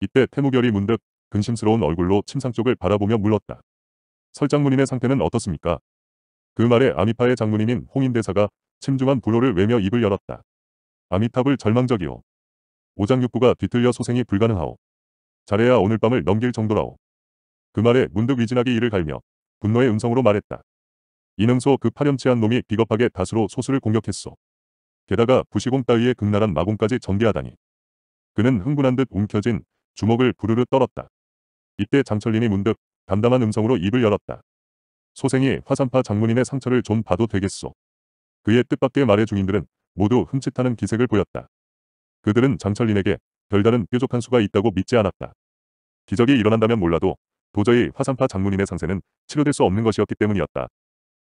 이때 태무결이 문득 근심스러운 얼굴로 침상 쪽을 바라보며 물렀다 설장문인의 상태는 어떻습니까? 그 말에 아미파의 장문인인 홍인대사가 침중한 불호를 외며 입을 열었다. 아미탑을 절망적이오. 오장육부가 뒤틀려 소생이 불가능하오. 잘해야 오늘 밤을 넘길 정도라오. 그 말에 문득 위진하게 이를 갈며 분노의 음성으로 말했다. 이능소 그 파렴치한 놈이 비겁하게 다수로 소수를 공격했소. 게다가 부시공 따위의 극나란 마공까지 전개하다니. 그는 흥분한 듯움켜진 주먹을 부르르 떨었다. 이때 장철린이 문득 담담한 음성으로 입을 열었다. 소생이 화산파 장문인의 상처를 좀 봐도 되겠소. 그의 뜻밖의 말의 중인들은 모두 흠칫하는 기색을 보였다. 그들은 장철린에게 별다른 뾰족한 수가 있다고 믿지 않았다. 기적이 일어난다면 몰라도 도저히 화산파 장모님의 상세는 치료될 수 없는 것이었기 때문이었다.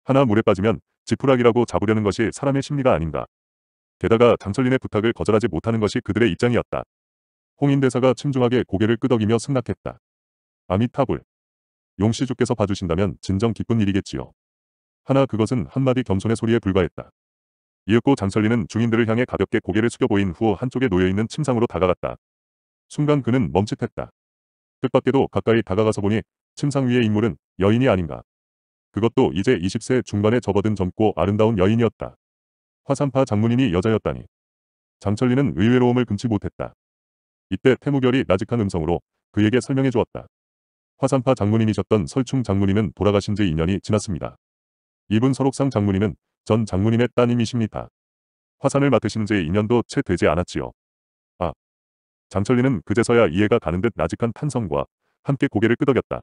하나 물에 빠지면 지푸라기라고 잡으려는 것이 사람의 심리가 아닌가. 게다가 장철린의 부탁을 거절하지 못하는 것이 그들의 입장이었다. 홍인대사가 침중하게 고개를 끄덕이며 승낙했다. 아미타불. 용시주께서 봐주신다면 진정 기쁜 일이겠지요. 하나 그것은 한마디 겸손의 소리에 불과했다. 이윽고 장철리는 중인들을 향해 가볍게 고개를 숙여 보인 후 한쪽에 놓여있는 침상으로 다가갔다. 순간 그는 멈칫했다. 뜻밖에도 가까이 다가가서 보니 침상 위의 인물은 여인이 아닌가. 그것도 이제 20세 중반에 접어든 젊고 아름다운 여인이었다. 화산파 장문인이 여자였다니. 장철리는 의외로움을 금치 못했다. 이때 태무결이 나직한 음성으로 그에게 설명해 주었다. 화산파 장문인이셨던 설충 장문인은 돌아가신 지 2년이 지났습니다. 이분 설옥상 장문인은 전 장문인의 따님이십니다. 화산을 맡으신 지 2년도 채 되지 않았지요. 장철리는 그제서야 이해가 가는 듯 나직한 탄성과 함께 고개를 끄덕였다.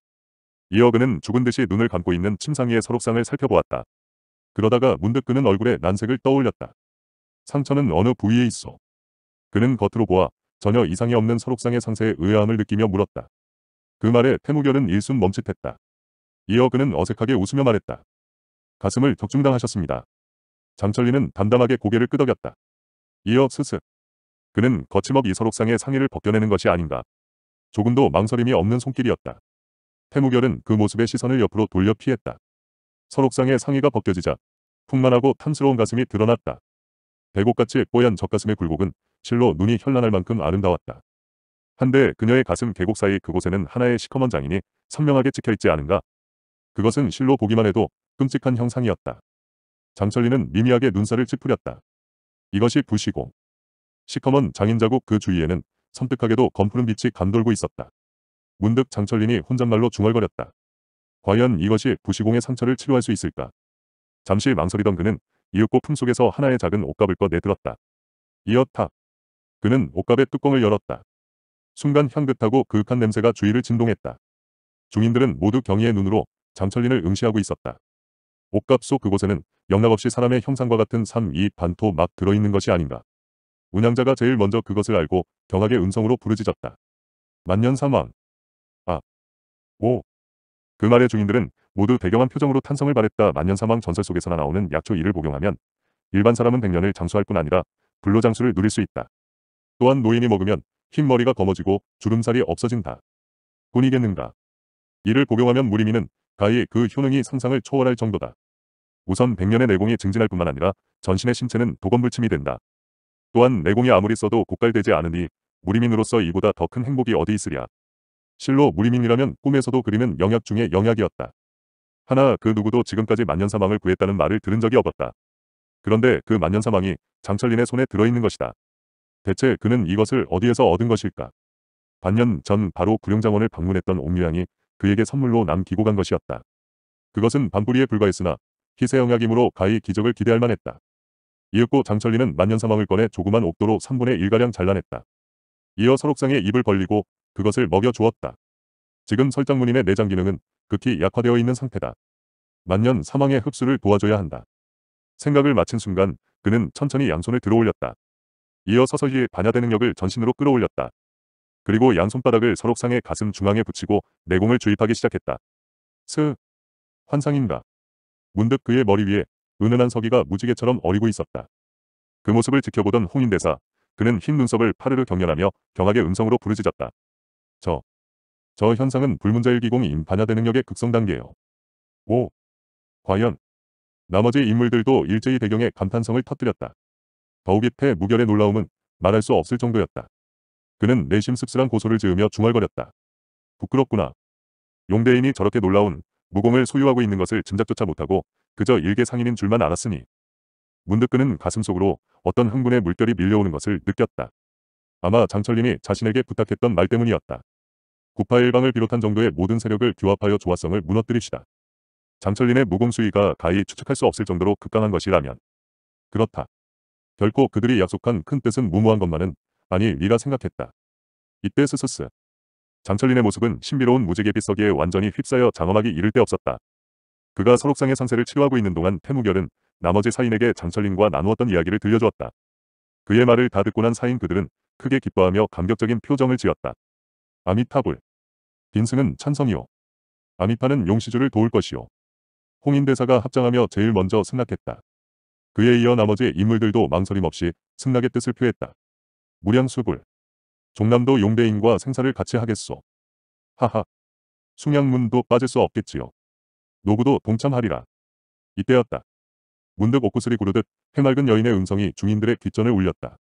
이어 그는 죽은 듯이 눈을 감고 있는 침상위의 설옥상을 살펴보았다. 그러다가 문득 그는 얼굴에 난색을 떠올렸다. 상처는 어느 부위에 있어? 그는 겉으로 보아 전혀 이상이 없는 설옥상의 상세의 의아함을 느끼며 물었다. 그 말에 태무결은 일순 멈칫했다. 이어 그는 어색하게 웃으며 말했다. 가슴을 적중당하셨습니다. 장철리는 담담하게 고개를 끄덕였다. 이어 스스 그는 거침없이 설옥상의 상의를 벗겨내는 것이 아닌가. 조금도 망설임이 없는 손길이었다. 태무결은 그모습의 시선을 옆으로 돌려 피했다. 설옥상의 상의가 벗겨지자 풍만하고 탐스러운 가슴이 드러났다. 배곡같이 뽀얀 젖가슴의 굴곡은 실로 눈이 현란할 만큼 아름다웠다. 한데 그녀의 가슴 계곡 사이 그곳에는 하나의 시커먼 장인이 선명하게 찍혀있지 않은가? 그것은 실로 보기만 해도 끔찍한 형상이었다. 장철리는 미미하게 눈살을 찌푸렸다. 이것이 부시고 시커먼 장인자국 그 주위에는 섬뜩하게도 검푸른 빛이 감돌고 있었다. 문득 장철린이 혼잣말로 중얼거렸다. 과연 이것이 부시공의 상처를 치료할 수 있을까? 잠시 망설이던 그는 이윽고 품속에서 하나의 작은 옷갑을 꺼내 들었다. 이어탑. 그는 옷갑의 뚜껑을 열었다. 순간 향긋하고 그윽한 냄새가 주위를 진동했다. 중인들은 모두 경이의 눈으로 장철린을 응시하고 있었다. 옷값 속 그곳에는 영락없이 사람의 형상과 같은 삼이 반토 막 들어있는 것이 아닌가. 운양자가 제일 먼저 그것을 알고 경악의 음성으로 부르짖었다. 만년 사망. 아. 오. 그 말의 주인들은 모두 배경한 표정으로 탄성을 바랬다 만년 사망 전설 속에서나 나오는 약초 이를 복용하면 일반 사람은 백년을 장수할 뿐 아니라 불로장수를 누릴 수 있다. 또한 노인이 먹으면 흰머리가 검어지고 주름살이 없어진다. 뿐이겠는가 이를 복용하면 무림이는 가히 그 효능이 상상을 초월할 정도다. 우선 백년의 내공이 증진할 뿐만 아니라 전신의 신체는 도건불침이 된다. 또한 내공이 아무리 써도 고갈되지 않으니 무리민으로서 이보다 더 큰 행복이 어디 있으랴. 실로 무리민이라면 꿈에서도 그리는 영약 중의 영약이었다. 하나 그 누구도 지금까지 만년사망을 구했다는 말을 들은 적이 없었다. 그런데 그 만년사망이 장철린의 손에 들어있는 것이다. 대체 그는 이것을 어디에서 얻은 것일까? 반년 전 바로 구룡장원을 방문했던 옥류양이 그에게 선물로 남기고 간 것이었다. 그것은 반부리에 불과했으나 희세영약이므로 가히 기적을 기대할 만했다. 이윽고 장철리는 만년사망을 꺼내 조그만 옥도로 3분의 1가량 잘라냈다. 이어 설옥상에 입을 벌리고 그것을 먹여 주었다. 지금 설장문인의 내장 기능은 극히 약화되어 있는 상태다. 만년 사망의 흡수를 도와줘야 한다. 생각을 마친 순간 그는 천천히 양손을 들어올렸다. 이어 서서히 반야대 능력을 전신으로 끌어올렸다. 그리고 양손바닥을 설옥상의 가슴 중앙에 붙이고 내공을 주입하기 시작했다. 스 환상인가? 문득 그의 머리 위에 은은한 서기가 무지개처럼 어리고 있었다. 그 모습을 지켜보던 홍인대사, 그는 흰 눈썹을 파르르 경련하며 경악의 음성으로 부르짖었다. 저, 저 현상은 불문자일기공이 반야대 능력의 극성 단계요. 5. 과연 나머지 인물들도 일제히 배경의 감탄성을 터뜨렸다. 더욱이패 무결의 놀라움은 말할 수 없을 정도였다. 그는 내심 씁쓸한 고소를 지으며 중얼거렸다. 부끄럽구나. 용대인이 저렇게 놀라운 무공을 소유하고 있는 것을 짐작조차 못하고 그저 일개 상인인 줄만 알았으니. 문득 그는 가슴속으로 어떤 흥분의 물결이 밀려오는 것을 느꼈다. 아마 장철림이 자신에게 부탁했던 말 때문이었다. 구파일방을 비롯한 정도의 모든 세력을 규합하여 조화성을 무너뜨립시다. 장철림의 무공수위가 가히 추측할 수 없을 정도로 극강한 것이라면. 그렇다. 결코 그들이 약속한 큰 뜻은 무모한 것만은 아니 리라 생각했다. 이때 스스스. 장철린의 모습은 신비로운 무지개 빗서기에 완전히 휩싸여 장엄하기 이를 데 없었다. 그가 설옥상의 상세를 치료하고 있는 동안 태무결은 나머지 사인에게 장철림과 나누었던 이야기를 들려주었다. 그의 말을 다 듣고 난 사인 그들은 크게 기뻐하며 감격적인 표정을 지었다. 아미타불. 빈승은 찬성이요. 아미파는 용시주를 도울 것이요. 홍인대사가 합장하며 제일 먼저 승낙했다. 그에 이어 나머지 인물들도 망설임 없이 승낙의 뜻을 표했다. 무량수불. 종남도 용대인과 생사를 같이 하겠소. 하하. 숭양문도 빠질 수 없겠지요. 노구도 동참하리라. 이때였다. 문득 옷구슬이 구르듯 해맑은 여인의 음성이 중인들의 귓전을 울렸다.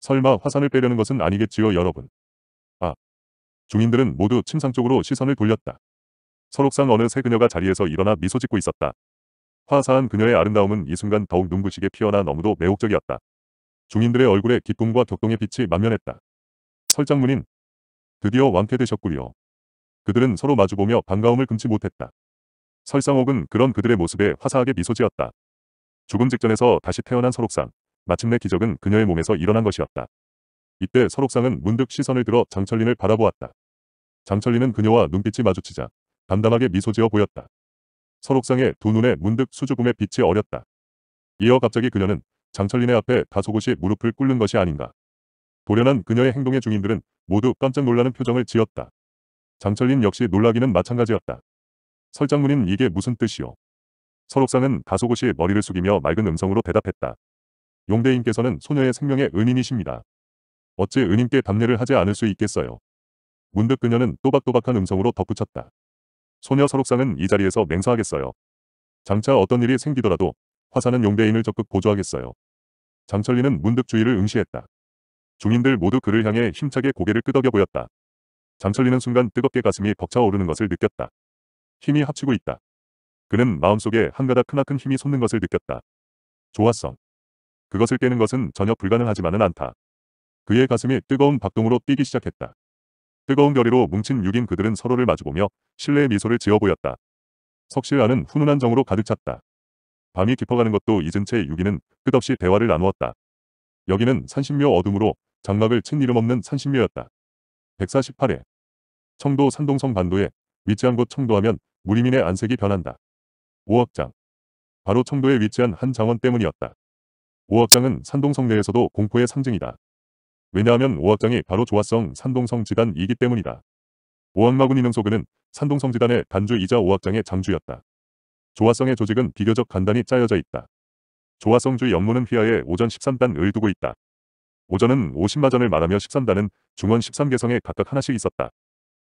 설마 화산을 빼려는 것은 아니겠지요 여러분. 아. 중인들은 모두 침상 쪽으로 시선을 돌렸다. 설옥상 어느 새 그녀가 자리에서 일어나 미소 짓고 있었다. 화사한 그녀의 아름다움은 이 순간 더욱 눈부시게 피어나 너무도 매혹적이었다. 중인들의 얼굴에 기쁨과 격동의 빛이 만면했다. 설장문인 드디어 왕쾌되셨구려. 그들은 서로 마주보며 반가움을 금치 못했다. 설상옥은 그런 그들의 모습에 화사하게 미소 지었다. 죽음 직전에서 다시 태어난 설옥상. 마침내 기적은 그녀의 몸에서 일어난 것이었다. 이때 설옥상은 문득 시선을 들어 장철린을 바라보았다. 장철린은 그녀와 눈빛이 마주치자 담담하게 미소지어 보였다. 설옥상의 두 눈에 문득 수줍음의 빛이 어렸다. 이어 갑자기 그녀는 장철린의 앞에 다소곳이 무릎을 꿇는 것이 아닌가. 도련한 그녀의 행동의 중인들은 모두 깜짝 놀라는 표정을 지었다. 장철린 역시 놀라기는 마찬가지였다. 설장문인 이게 무슨 뜻이오. 설옥상은 다소곳이 머리를 숙이며 맑은 음성으로 대답했다. 용대인께서는 소녀의 생명의 은인이십니다. 어찌 은인께 답례를 하지 않을 수 있겠어요. 문득 그녀는 또박또박한 음성으로 덧붙였다. 소녀 설옥상은 이 자리에서 맹세하겠어요. 장차 어떤 일이 생기더라도 화사는 용대인을 적극 보조하겠어요. 장철리는 문득 주의를 응시했다. 중인들 모두 그를 향해 힘차게 고개를 끄덕여 보였다. 장철리는 순간 뜨겁게 가슴이 벅차오르는 것을 느꼈다. 힘이 합치고 있다. 그는 마음속에 한가닥 크나큰 힘이 솟는 것을 느꼈다. 조화성. 그것을 깨는 것은 전혀 불가능하지만은 않다. 그의 가슴이 뜨거운 박동으로 뛰기 시작했다. 뜨거운 결의로 뭉친 육인 그들은 서로를 마주보며 실내의 미소를 지어 보였다. 석실 안은 훈훈한 정으로 가득 찼다. 밤이 깊어가는 것도 잊은 채유인은 끝없이 대화를 나누었다. 여기는 산신묘 어둠으로 장막을 친 이름 없는 산신묘였다. 148회 청도 산동성 반도에 위치한 곳 청도하면 무리민의 안색이 변한다. 5억장 바로 청도에 위치한 한 장원 때문이었다. 5억장은 산동성 내에서도 공포의 상징이다. 왜냐하면 5억장이 바로 조화성 산동성 지단이기 때문이다. 오악마군 이능소그는 산동성 지단의 단주이자 5억장의 장주였다. 조화성의 조직은 비교적 간단히 짜여져 있다. 조화성주 연문은 휘하에 오전 13단을 두고 있다. 오전은 50마전을 말하며 13단은 중원 13개성에 각각 하나씩 있었다.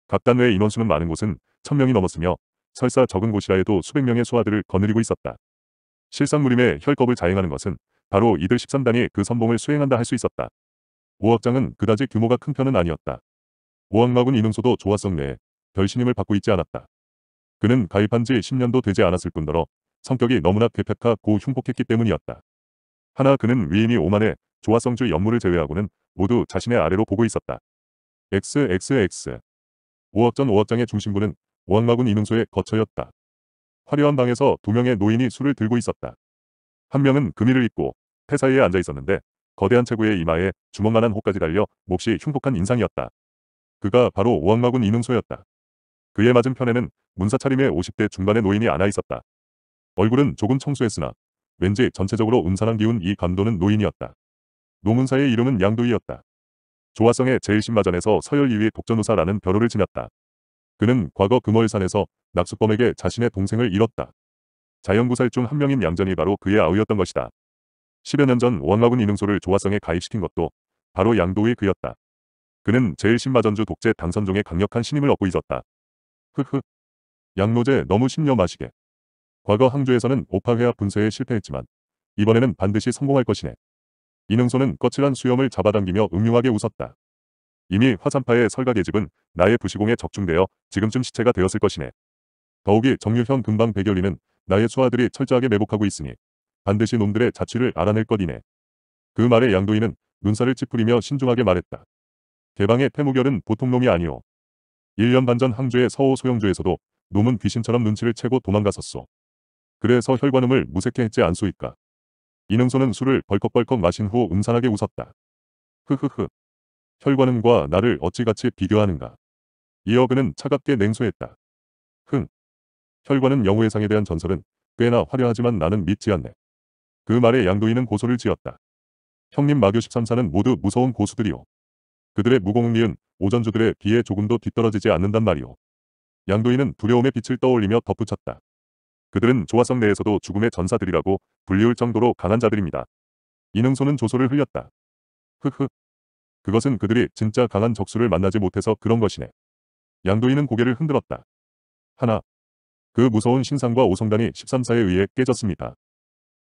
각단외 인원수는 많은 곳은 1000명이 넘었으며 설사 적은 곳이라 해도 수백 명의 소아들을 거느리고 있었다. 실상 무림의 혈겁을 자행하는 것은 바로 이들 13단이 그 선봉을 수행한다 할 수 있었다. 오학장은 그다지 규모가 큰 편은 아니었다. 오학마군 이능소도 조화성 내에 별신임을 받고 있지 않았다. 그는 가입한 지 10년도 되지 않았을 뿐더러 성격이 너무나 괴팍하고 흉폭했기 때문이었다. 하나 그는 위임이 오만해 조화성주 연무를 제외하고는 모두 자신의 아래로 보고 있었다. XXX 5억 전 5억장의 중심부는 원마군 이능소의 거처였다. 화려한 방에서 두 명의 노인이 술을 들고 있었다. 한 명은 금의를 입고 태 사이에 앉아 있었는데 거대한 체구의 이마에 주먹만한 호까지 달려 몹시 흉폭한 인상이었다. 그가 바로 원마군 이능소였다. 그의 맞은편에는 문사 차림의 50대 중반의 노인이 앉아 있었다. 얼굴은 조금 청소했으나 왠지 전체적으로 음산한 기운 이 감도는 노인이었다. 노문사의 이름은 양도이였다. 조화성의 제1신마전에서 서열 2위 독전우사라는 벼호를 지녔다. 그는 과거 금월산에서 낙수범에게 자신의 동생을 잃었다. 자연구살 중 한 명인 양전이 바로 그의 아우였던 것이다. 10여 년 전 원마군 이능소를 조화성에 가입시킨 것도 바로 양도의 그였다. 그는 제1신마전주 독재 당선종의 강력한 신임을 얻고 있었다. 흐흐. 양노제 너무 신려 마시게. 과거 항주에서는 오파회와 분쇄에 실패했지만 이번에는 반드시 성공할 것이네. 이능소는 거칠한 수염을 잡아당기며 음흉하게 웃었다. 이미 화산파의 설가계 집은 나의 부시공에 적중되어 지금쯤 시체가 되었을 것이네. 더욱이 정유현 금방 백열리는 나의 수하들이 철저하게 매복하고 있으니 반드시 놈들의 자취를 알아낼 것이네. 그 말에 양도인은 눈살을 찌푸리며 신중하게 말했다. 개방의 폐무결은 보통 놈이 아니오. 1년 반 전 항주의 서호 소영주에서도 놈은 귀신처럼 눈치를 채고 도망갔었소. 그래서 혈관음을 무색해 했지 않소이까. 이능소는 술을 벌컥벌컥 마신 후 음산하게 웃었다. 흐흐흐. 혈관음과 나를 어찌같이 비교하는가. 이어 그는 차갑게 냉소했다. 흥. 혈관음 영우회상에 대한 전설은 꽤나 화려하지만 나는 믿지 않네. 그 말에 양도인은 고소를 지었다. 형님 마교 13사는 모두 무서운 고수들이오. 그들의 무공리은 오전주들의 비에 조금도 뒤떨어지지 않는단 말이오. 양도인은 두려움의 빛을 떠올리며 덧붙였다. 그들은 조화성 내에서도 죽음의 전사들이라고 불리울 정도로 강한 자들입니다. 이능소는 조소를 흘렸다. 흐흐. 그것은 그들이 진짜 강한 적수를 만나지 못해서 그런 것이네. 양도인은 고개를 흔들었다. 하나. 그 무서운 신상과 오성단이 13사에 의해 깨졌습니다.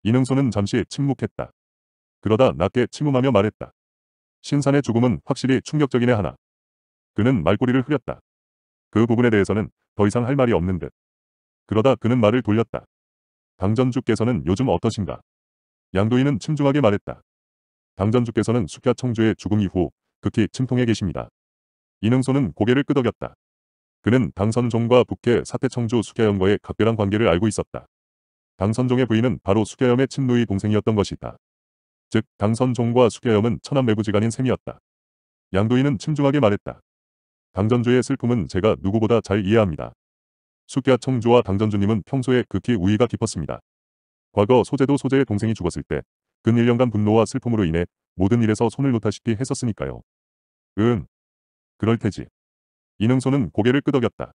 이능소는 잠시 침묵했다. 그러다 낮게 침음하며 말했다. 신산의 죽음은 확실히 충격적이네 하나. 그는 말꼬리를 흐렸다. 그 부분에 대해서는 더 이상 할 말이 없는 듯. 그러다 그는 말을 돌렸다. 당전주께서는 요즘 어떠신가? 양도인은 침중하게 말했다. 당전주께서는 숙야 청주의 죽음 이후 극히 침통해 계십니다. 이능소는 고개를 끄덕였다. 그는 당선종과 북해 사태청주 숙야연과의 각별한 관계를 알고 있었다. 당선종의 부인은 바로 숙야염의 친누이 동생이었던 것이다. 즉 당선종과 숙야염은 천안매부지간인 셈이었다. 양도인은 침중하게 말했다. 당전주의 슬픔은 제가 누구보다 잘 이해합니다. 숙야 청주와 당전주님은 평소에 극히 우위가 깊었습니다. 과거 소재도 소재의 동생이 죽었을 때 근 1년간 분노와 슬픔으로 인해 모든 일에서 손을 놓다시피 했었으니까요. 응. 그럴 테지. 이능소는 고개를 끄덕였다.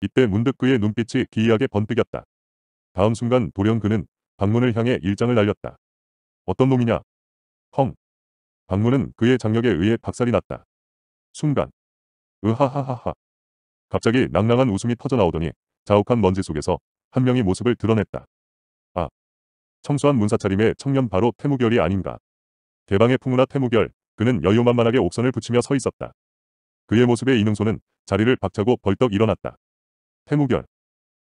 이때 문득 그의 눈빛이 기이하게 번뜩였다. 다음 순간 도연 그는 방문을 향해 일장을 날렸다. 어떤 놈이냐? 헝. 방문은 그의 장력에 의해 박살이 났다. 순간. 으하하하하. 갑자기 낭낭한 웃음이 터져나오더니 자욱한 먼지 속에서 한 명이 모습을 드러냈다. 아, 청소한 문사차림의 청년 바로 태무결이 아닌가. 대방의 풍우나 태무결, 그는 여유만만하게 옥선을 붙이며 서 있었다. 그의 모습에 이능소는 자리를 박차고 벌떡 일어났다. 태무결.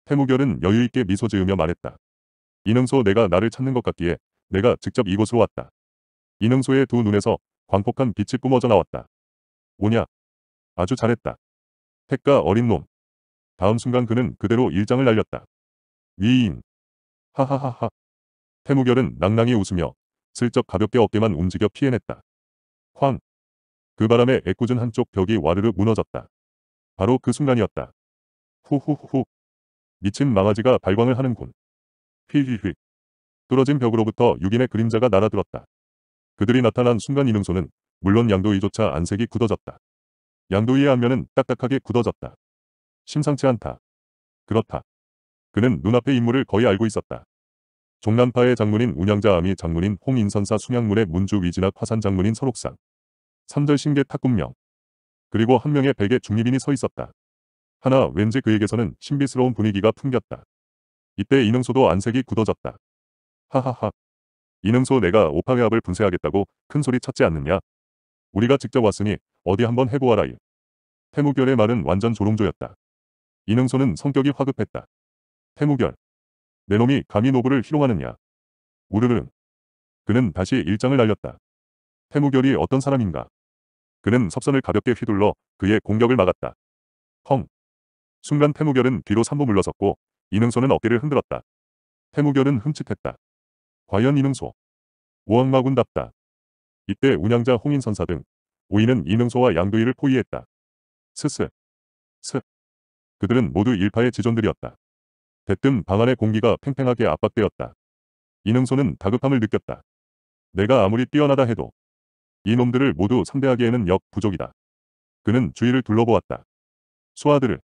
태무결은 여유있게 미소 지으며 말했다. 이능소 내가 나를 찾는 것 같기에 내가 직접 이곳으로 왔다. 이능소의 두 눈에서 광폭한 빛이 뿜어져 나왔다. 뭐냐 아주 잘했다. 택가 어린 놈. 다음 순간 그는 그대로 일장을 날렸다. 위인. 하하하하. 태무결은 낭낭이 웃으며 슬쩍 가볍게 어깨만 움직여 피해냈다. 황. 그 바람에 애꿎은 한쪽 벽이 와르르 무너졌다. 바로 그 순간이었다. 후후후. 미친 망아지가 발광을 하는군. 휘휘휘. 뚫어진 벽으로부터 6인의 그림자가 날아들었다. 그들이 나타난 순간 이능소는 물론 양도이조차 안색이 굳어졌다. 양도희의 안면은 딱딱하게 굳어졌다. 심상치 않다. 그렇다. 그는 눈앞의 인물을 거의 알고 있었다. 종남파의 장문인 운영자 암이 장문인 홍인선사 순양문의 문주 위진학 화산 장문인 설옥상. 3절 신계 탁군명. 그리고 한 명의 백의 중립인이 서 있었다. 하나 왠지 그에게서는 신비스러운 분위기가 풍겼다. 이때 이능소도 안색이 굳어졌다. 하하하. 이능소 내가 오파회합을 분쇄하겠다고 큰소리 쳤지 않느냐? 우리가 직접 왔으니 어디 한번 해보아라이. 태무결의 말은 완전 조롱조였다. 이능소는 성격이 화급했다. 태무결. 내 놈이 감히 노부를 희롱하느냐. 우르르. 그는 다시 일장을 날렸다. 태무결이 어떤 사람인가. 그는 섭선을 가볍게 휘둘러 그의 공격을 막았다. 헝. 순간 태무결은 뒤로 삼보 물러섰고 이능소는 어깨를 흔들었다. 태무결은 흠칫했다. 과연 이능소. 우악마군답다. 이때 운양자 홍인선사 등 오이는 이능소와 양도이를 포위했다. 스스. 스. 그들은 모두 일파의 지존들이었다. 대뜸 방 안의 공기가 팽팽하게 압박되었다. 이능소는 다급함을 느꼈다. 내가 아무리 뛰어나다 해도 이놈들을 모두 상대하기에는 역 부족이다. 그는 주위를 둘러보았다. 수아들을.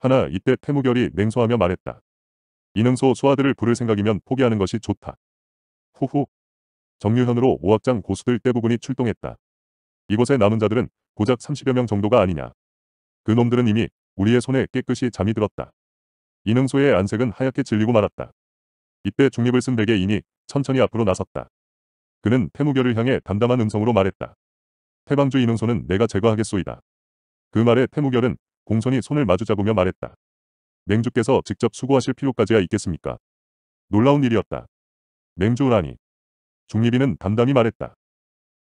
하나 이때 태무결이 냉소하며 말했다. 이능소 수아들을 부를 생각이면 포기하는 것이 좋다. 후후. 정류현으로 오악장 고수들 대부분이 출동했다. 이곳에 남은 자들은 고작 30여 명 정도가 아니냐. 그 놈들은 이미 우리의 손에 깨끗이 잠이 들었다. 이능소의 안색은 하얗게 질리고 말았다. 이때 중립을 쓴 백의인이 천천히 앞으로 나섰다. 그는 태무결을 향해 담담한 음성으로 말했다. 태방주 이능소는 내가 제거하겠소이다. 그 말에 태무결은 공손히 손을 마주잡으며 말했다. 맹주께서 직접 수고하실 필요까지야 있겠습니까? 놀라운 일이었다. 맹주라니. 중립이는 담담히 말했다.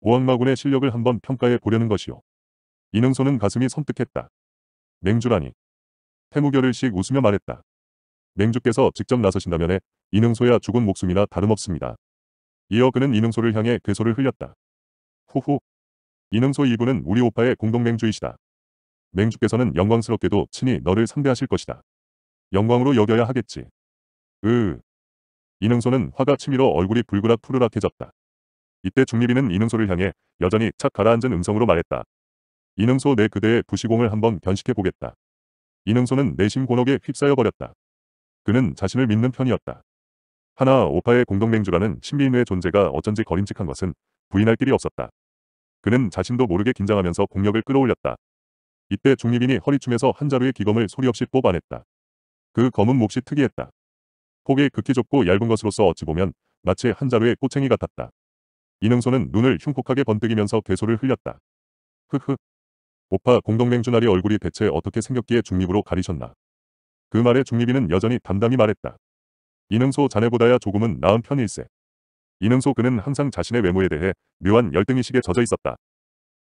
고항마군의 실력을 한번 평가해 보려는 것이요. 이능소는 가슴이 섬뜩했다. 맹주라니. 태무결을씩 웃으며 말했다. 맹주께서 직접 나서신다면 이능소야 죽은 목숨이나 다름없습니다. 이어 그는 이능소를 향해 괴소를 흘렸다. 호호. 이능소 이분은 우리 오빠의 공동맹주이시다. 맹주께서는 영광스럽게도 친히 너를 상대하실 것이다. 영광으로 여겨야 하겠지. 으 이능소는 화가 치밀어 얼굴이 불그락 푸르락해졌다. 이때 중립이는 이능소를 향해 여전히 착 가라앉은 음성으로 말했다. 이능소 내 그대의 부시공을 한번 변식해보겠다. 이능소는 내심 곤혹에 휩싸여버렸다. 그는 자신을 믿는 편이었다. 하나 오파의 공동맹주라는 신비인의 존재가 어쩐지 거림직한 것은 부인할 길이 없었다. 그는 자신도 모르게 긴장하면서 공력을 끌어올렸다. 이때 중립인이 허리춤에서 한 자루의 기검을 소리없이 뽑아냈다. 그 검은 몹시 특이했다. 폭이 극히 좁고 얇은 것으로서 어찌 보면 마치 한 자루의 꼬챙이 같았다. 이능소는 눈을 흉폭하게 번뜩이면서 괴소를 흘렸다. 흐흐. 오파 공동맹주나리 얼굴이 대체 어떻게 생겼기에 중립으로 가리셨나. 그 말에 중립이는 여전히 담담히 말했다. 이능소 자네보다야 조금은 나은 편일세. 이능소 그는 항상 자신의 외모에 대해 묘한 열등의식에 젖어 있었다.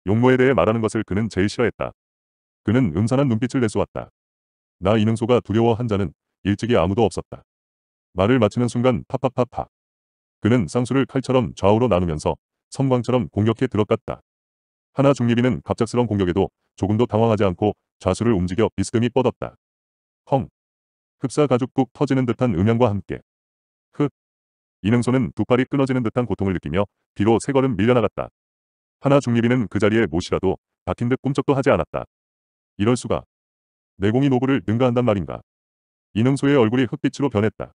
용모에 대해 말하는 것을 그는 제일 싫어했다. 그는 음산한 눈빛을 내쏘았다. 나 이능소가 두려워한 자는 일찍이 아무도 없었다. 말을 마치는 순간 팍팍팍팍. 그는 쌍수를 칼처럼 좌우로 나누면서 섬광처럼 공격해 들어갔다. 하나 중립이는 갑작스런 공격에도 조금도 당황하지 않고 좌수를 움직여 비스듬히 뻗었다. 헝! 흡사 가죽국 터지는 듯한 음향과 함께 흑! 이능소는 두 팔이 끊어지는 듯한 고통을 느끼며 비로세 걸음 밀려나갔다. 하나 중립이는 그 자리에 못이라도 박힌 듯 꿈쩍도 하지 않았다. 이럴 수가. 내공이 노부를 능가한단 말인가. 이능소의 얼굴이 흑빛으로 변했다.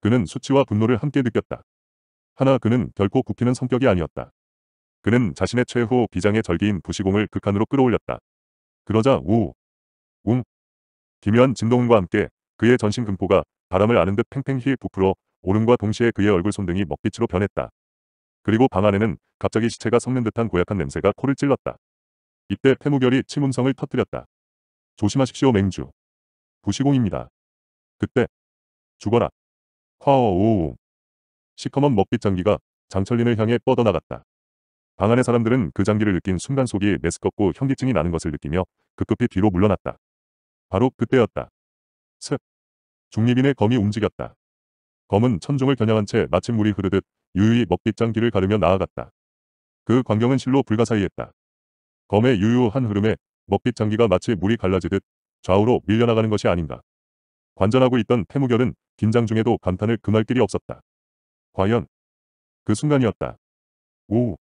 그는 수치와 분노를 함께 느꼈다. 하나 그는 결코 굽히는 성격이 아니었다. 그는 자신의 최후 비장의 절기인 부시공을 극한으로 끌어올렸다. 그러자 우, 웅, 기묘한 진동과 함께 그의 전신 금포가 바람을 아는 듯 팽팽히 부풀어 오름과 동시에 그의 얼굴 손등이 먹빛으로 변했다. 그리고 방 안에는 갑자기 시체가 섞는 듯한 고약한 냄새가 코를 찔렀다. 이때 폐무결이 침음성을 터뜨렸다. 조심하십시오 맹주. 부시공입니다. 그때 죽어라. 화오우오 시커먼 먹빛 장기가 장철린을 향해 뻗어나갔다. 방 안의 사람들은 그 장기를 느낀 순간 속이 메스껍고 현기증이 나는 것을 느끼며 급급히 뒤로 물러났다. 바로 그때였다. 슥! 중립인의 검이 움직였다. 검은 천중을 겨냥한 채 마침 물이 흐르듯 유유히 먹빛장 기를 가르며 나아갔다. 그 광경은 실로 불가사의했다. 검의 유유한 흐름에 먹빛장기가 마치 물이 갈라지듯 좌우로 밀려나가는 것이 아닌가. 관전하고 있던 태무결은 긴장 중에도 감탄을 금할 길이 없었다. 과연 그 순간이었다. 오,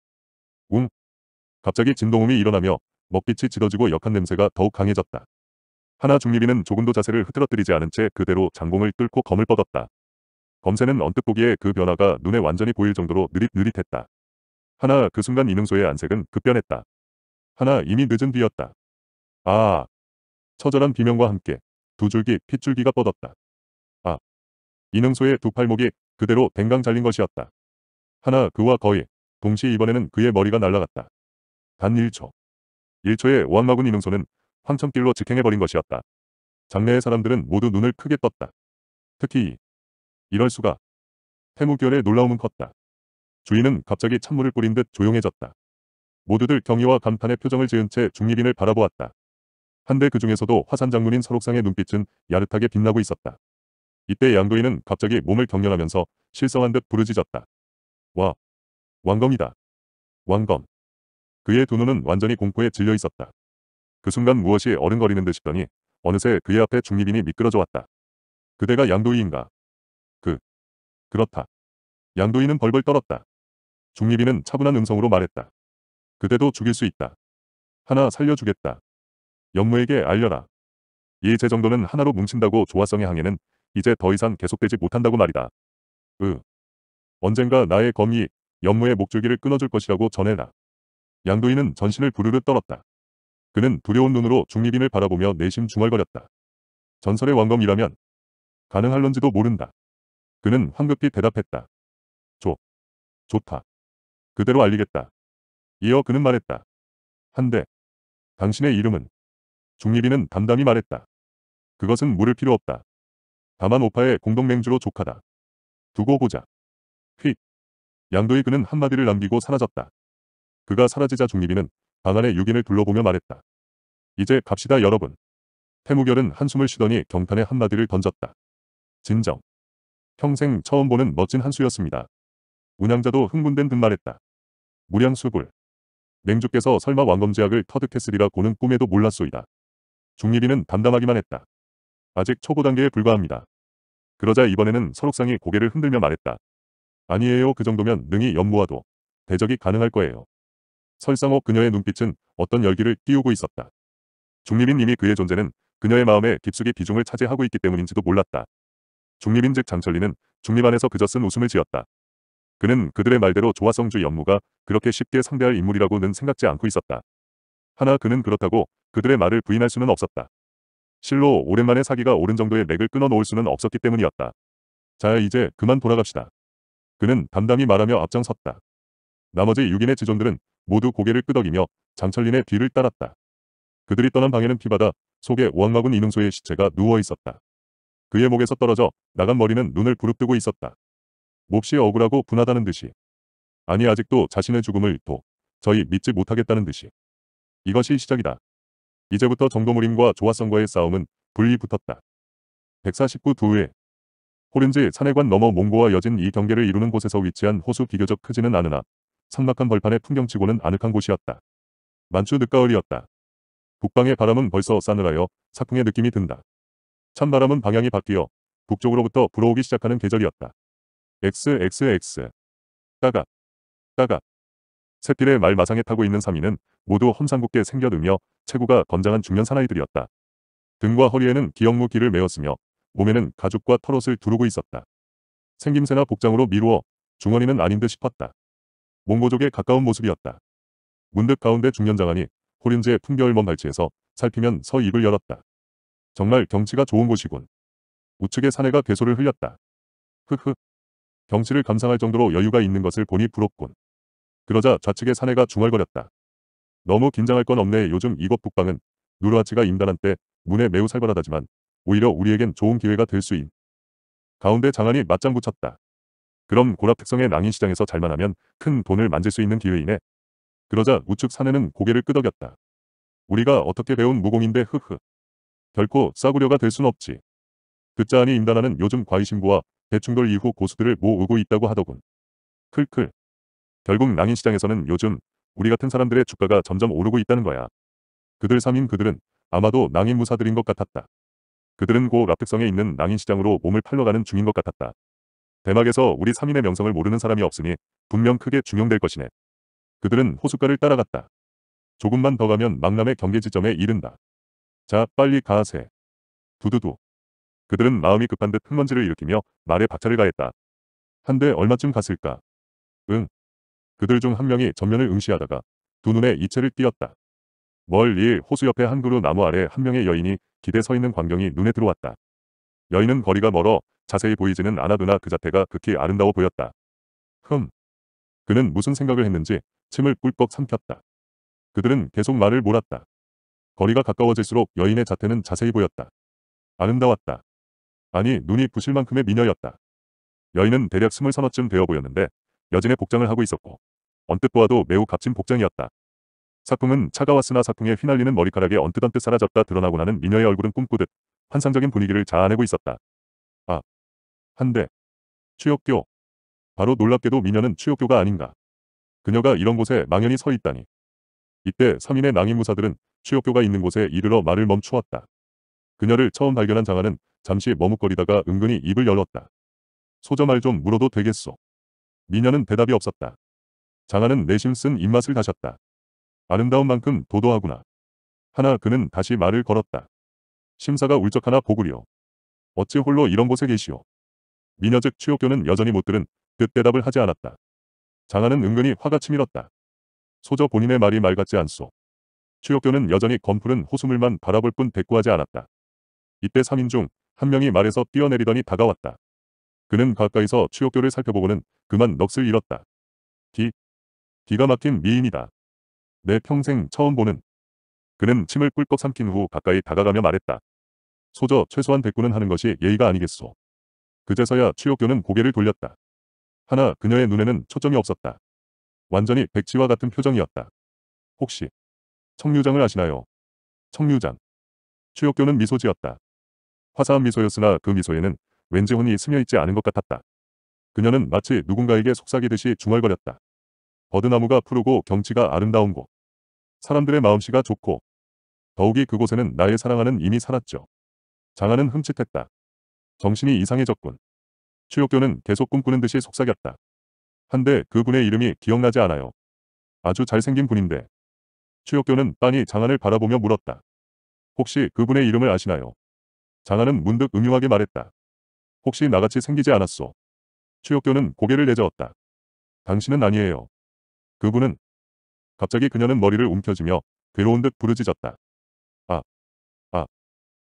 웅. 음. 갑자기 진동음이 일어나며 먹빛이 짙어지고 역한 냄새가 더욱 강해졌다. 하나 중립이는 조금도 자세를 흐트러뜨리지 않은 채 그대로 장공을 뚫고 검을 뻗었다. 검새는 언뜻 보기에 그 변화가 눈에 완전히 보일 정도로 느릿느릿했다. 하나 그 순간 이능소의 안색은 급변했다. 하나 이미 늦은 뒤였다. 아! 처절한 비명과 함께 두 줄기 핏줄기가 뻗었다. 이능소의 두 팔목이 그대로 댕강 잘린 것이었다. 하나 그와 거의 동시 에 이번에는 그의 머리가 날아갔다. 단 1초. 1초에 왕마군 이능소는 황천길로 직행해버린 것이었다. 장례의 사람들은 모두 눈을 크게 떴다. 특히 이. 이럴 수가. 태무결의 놀라움은 컸다. 주인은 갑자기 찬물을 뿌린 듯 조용해졌다. 모두들 경의와 감탄의 표정을 지은 채 중립인을 바라보았다. 한데 그 중에서도 화산 장군인 설옥상의 눈빛은 야릇하게 빛나고 있었다. 이때 양도인은 갑자기 몸을 경련하면서 실성한 듯 부르짖었다. 와! 왕검이다. 왕검. 그의 두 눈은 완전히 공포에 질려 있었다. 그 순간 무엇이 어른거리는 듯 싶더니 어느새 그의 앞에 중립인이 미끄러져 왔다. 그대가 양도인가? 인 그. 그렇다. 양도인은 벌벌 떨었다. 중립인은 차분한 음성으로 말했다. 그대도 죽일 수 있다. 하나 살려주겠다. 영무에게 알려라. 이 제정도는 하나로 뭉친다고 조화성의 항해는 이제 더 이상 계속되지 못한다고 말이다. 으. 언젠가 나의 검이 연무의 목줄기를 끊어줄 것이라고 전해라. 양도인은 전신을 부르르 떨었다. 그는 두려운 눈으로 중립인을 바라보며 내심 중얼거렸다. 전설의 왕검이라면 가능할런지도 모른다. 그는 황급히 대답했다. 좋. 좋다. 그대로 알리겠다. 이어 그는 말했다. 한데 당신의 이름은 중립인은 담담히 말했다. 그것은 물을 필요 없다. 다만 오파의 공동맹주로 족하다. 두고 보자. 휙. 양도의 그는 한마디를 남기고 사라졌다. 그가 사라지자 중립이는 방 안의 6인을 둘러보며 말했다. 이제 갑시다 여러분. 태무결은 한숨을 쉬더니 경탄의 한마디를 던졌다. 진정. 평생 처음 보는 멋진 한수였습니다. 운양자도 흥분된 듯 말했다. 무량수불 맹주께서 설마 왕검제약을 터득했으리라 고는 꿈에도 몰랐소이다. 중립이는 담담하기만 했다. 아직 초보 단계에 불과합니다. 그러자 이번에는 설옥상이 고개를 흔들며 말했다. 아니에요 그 정도면 능히 연모와도 대적이 가능할 거예요. 설상호 그녀의 눈빛은 어떤 열기를 띄우고 있었다. 중립인 이미 그의 존재는 그녀의 마음에 깊숙이 비중을 차지하고 있기 때문인지도 몰랐다. 중립인 즉 장철리는 중립 안에서 그저 쓴 웃음을 지었다. 그는 그들의 말대로 조화성주 연무가 그렇게 쉽게 상대할 인물이라고는 생각지 않고 있었다. 하나 그는 그렇다고 그들의 말을 부인할 수는 없었다. 실로 오랜만에 사기가 오른 정도의 맥을 끊어놓을 수는 없었기 때문이었다. 자 이제 그만 돌아갑시다. 그는 담담히 말하며 앞장섰다. 나머지 6인의 지존들은 모두 고개를 끄덕이며 장철린의 뒤를 따랐다. 그들이 떠난 방에는 피바다 속에 왕마군 이능소의 시체가 누워있었다. 그의 목에서 떨어져 나간 머리는 눈을 부릅뜨고 있었다. 몹시 억울하고 분하다는 듯이 아니 아직도 자신의 죽음을 또 저희 믿지 못하겠다는 듯이 이것이 시작이다. 이제부터 정도무림과 조화성과의 싸움은 불리 붙었다. 149 두해 호른지 산해관 넘어 몽고와 여진 이 경계를 이루는 곳에서 위치한 호수 비교적 크지는 않으나 상막한 벌판의 풍경치고는 아늑한 곳이었다. 만추 늦가을이었다. 북방의 바람은 벌써 싸늘하여 사풍의 느낌이 든다. 찬바람은 방향이 바뀌어 북쪽으로부터 불어오기 시작하는 계절이었다. XXX 따가 따가 새끼를 말 마상에 타고 있는 3인은 모두 험상궂게 생겨들며 체구가 건장한 중년 사나이들이었다. 등과 허리에는 기역무 기를 메었으며 몸에는 가죽과 털옷을 두르고 있었다. 생김새나 복장으로 미루어 중원이는 아닌 듯 싶었다. 몽고족에 가까운 모습이었다. 문득 가운데 중년 장안이 호륜지의 풍겨을먼 발치에서 살피면 서 입을 열었다. 정말 경치가 좋은 곳이군. 우측의 사내가 괴소를 흘렸다. 흐흐. 경치를 감상할 정도로 여유가 있는 것을 보니 부럽군. 그러자 좌측의 사내가 중얼거렸다. 너무 긴장할 건 없네 요즘 이곳 북방은 누르하치가 임단한 때 문에 매우 살벌하다지만 오히려 우리에겐 좋은 기회가 될 수인. 가운데 장안이 맞장구 쳤다. 그럼 고랍 특성의 낭인시장에서 잘만 하면 큰 돈을 만질 수 있는 기회이네. 그러자 우측 사내는 고개를 끄덕였다. 우리가 어떻게 배운 무공인데 흐흐. 결코 싸구려가 될 순 없지. 듣자 하니 임단하는 요즘 과이신부와 대충돌 이후 고수들을 모으고 있다고 하더군. 클클. 결국 낭인시장에서는 요즘 우리 같은 사람들의 주가가 점점 오르고 있다는 거야. 그들 3인 그들은 아마도 낭인 무사들인 것 같았다. 그들은 고락특성에 있는 낭인시장으로 몸을 팔러가는 중인 것 같았다. 대막에서 우리 3인의 명성을 모르는 사람이 없으니 분명 크게 중용될 것이네. 그들은 호숫가를 따라갔다. 조금만 더 가면 망남의 경계지점에 이른다. 자, 빨리 가세. 두두두. 그들은 마음이 급한 듯 흙먼지를 일으키며 말에 박차를 가했다. 한데 얼마쯤 갔을까? 응, 그들 중 한 명이 전면을 응시하다가 두 눈에 이체를 띄었다. 멀리 호수 옆에 한 그루 나무 아래 한 명의 여인이 기대 서 있는 광경이 눈에 들어왔다. 여인은 거리가 멀어 자세히 보이지는 않아도나 그 자태가 극히 아름다워 보였다. 흠. 그는 무슨 생각을 했는지 침을 꿀꺽 삼켰다. 그들은 계속 말을 몰았다. 거리가 가까워질수록 여인의 자태는 자세히 보였다. 아름다웠다. 아니 눈이 부실 만큼의 미녀였다. 여인은 대략 스물서너쯤 되어 보였는데 여진의 복장을 하고 있었고 언뜻 보아도 매우 값진 복장이었다. 사풍은 차가웠으나 사풍에 휘날리는 머리카락에 언뜻언뜻 사라졌다 드러나고 나는 미녀의 얼굴은 꿈꾸듯 환상적인 분위기를 자아내고 있었다. 아, 한데 추역교. 바로 놀랍게도 미녀는 추역교가 아닌가. 그녀가 이런 곳에 망연히 서 있다니. 이때 3인의 낭인무사들은 추역교가 있는 곳에 이르러 말을 멈추었다. 그녀를 처음 발견한 장하은 잠시 머뭇거리다가 은근히 입을 열었다. 소저 말 좀 물어도 되겠소. 미녀는 대답이 없었다. 장하는 내심 쓴 입맛을 다셨다. 아름다운 만큼 도도하구나. 하나 그는 다시 말을 걸었다. 심사가 울적하나 보구려. 어찌 홀로 이런 곳에 계시오. 미녀 즉추옥교는 여전히 못 들은 듯 대답을 하지 않았다. 장하는 은근히 화가 치밀었다. 소저 본인의 말이 말 같지 않소. 추옥교는 여전히 검푸른 호수물만 바라볼 뿐 대꾸하지 않았다. 이때 3인 중 한 명이 말에서 뛰어내리더니 다가왔다. 그는 가까이서 추격교를 살펴보고는 그만 넋을 잃었다. 기, 기가 막힌 미인이다. 내 평생 처음 보는. 그는 침을 꿀꺽 삼킨 후 가까이 다가가며 말했다. 소저 최소한 대꾸는 하는 것이 예의가 아니겠소. 그제서야 추격교는 고개를 돌렸다. 하나 그녀의 눈에는 초점이 없었다. 완전히 백지와 같은 표정이었다. 혹시 청류장을 아시나요? 청류장. 추격교는 미소 지었다. 화사한 미소였으나 그 미소에는 왠지 혼이 스며있지 않은 것 같았다. 그녀는 마치 누군가에게 속삭이듯이 중얼거렸다. 버드나무가 푸르고 경치가 아름다운 곳. 사람들의 마음씨가 좋고 더욱이 그곳에는 나의 사랑하는 이미 살았죠. 장하은 흠칫했다. 정신이 이상해졌군. 추욕교는 계속 꿈꾸는 듯이 속삭였다. 한데 그분의 이름이 기억나지 않아요. 아주 잘생긴 분인데. 추욕교는 빤히 장안을 바라보며 물었다. 혹시 그분의 이름을 아시나요? 장안은 문득 음흉하게 말했다. 혹시 나같이 생기지 않았소. 추혁교는 고개를 내저었다. 당신은 아니에요. 그분은 갑자기 그녀는 머리를 움켜쥐며 괴로운 듯 부르짖었다. 아, 아,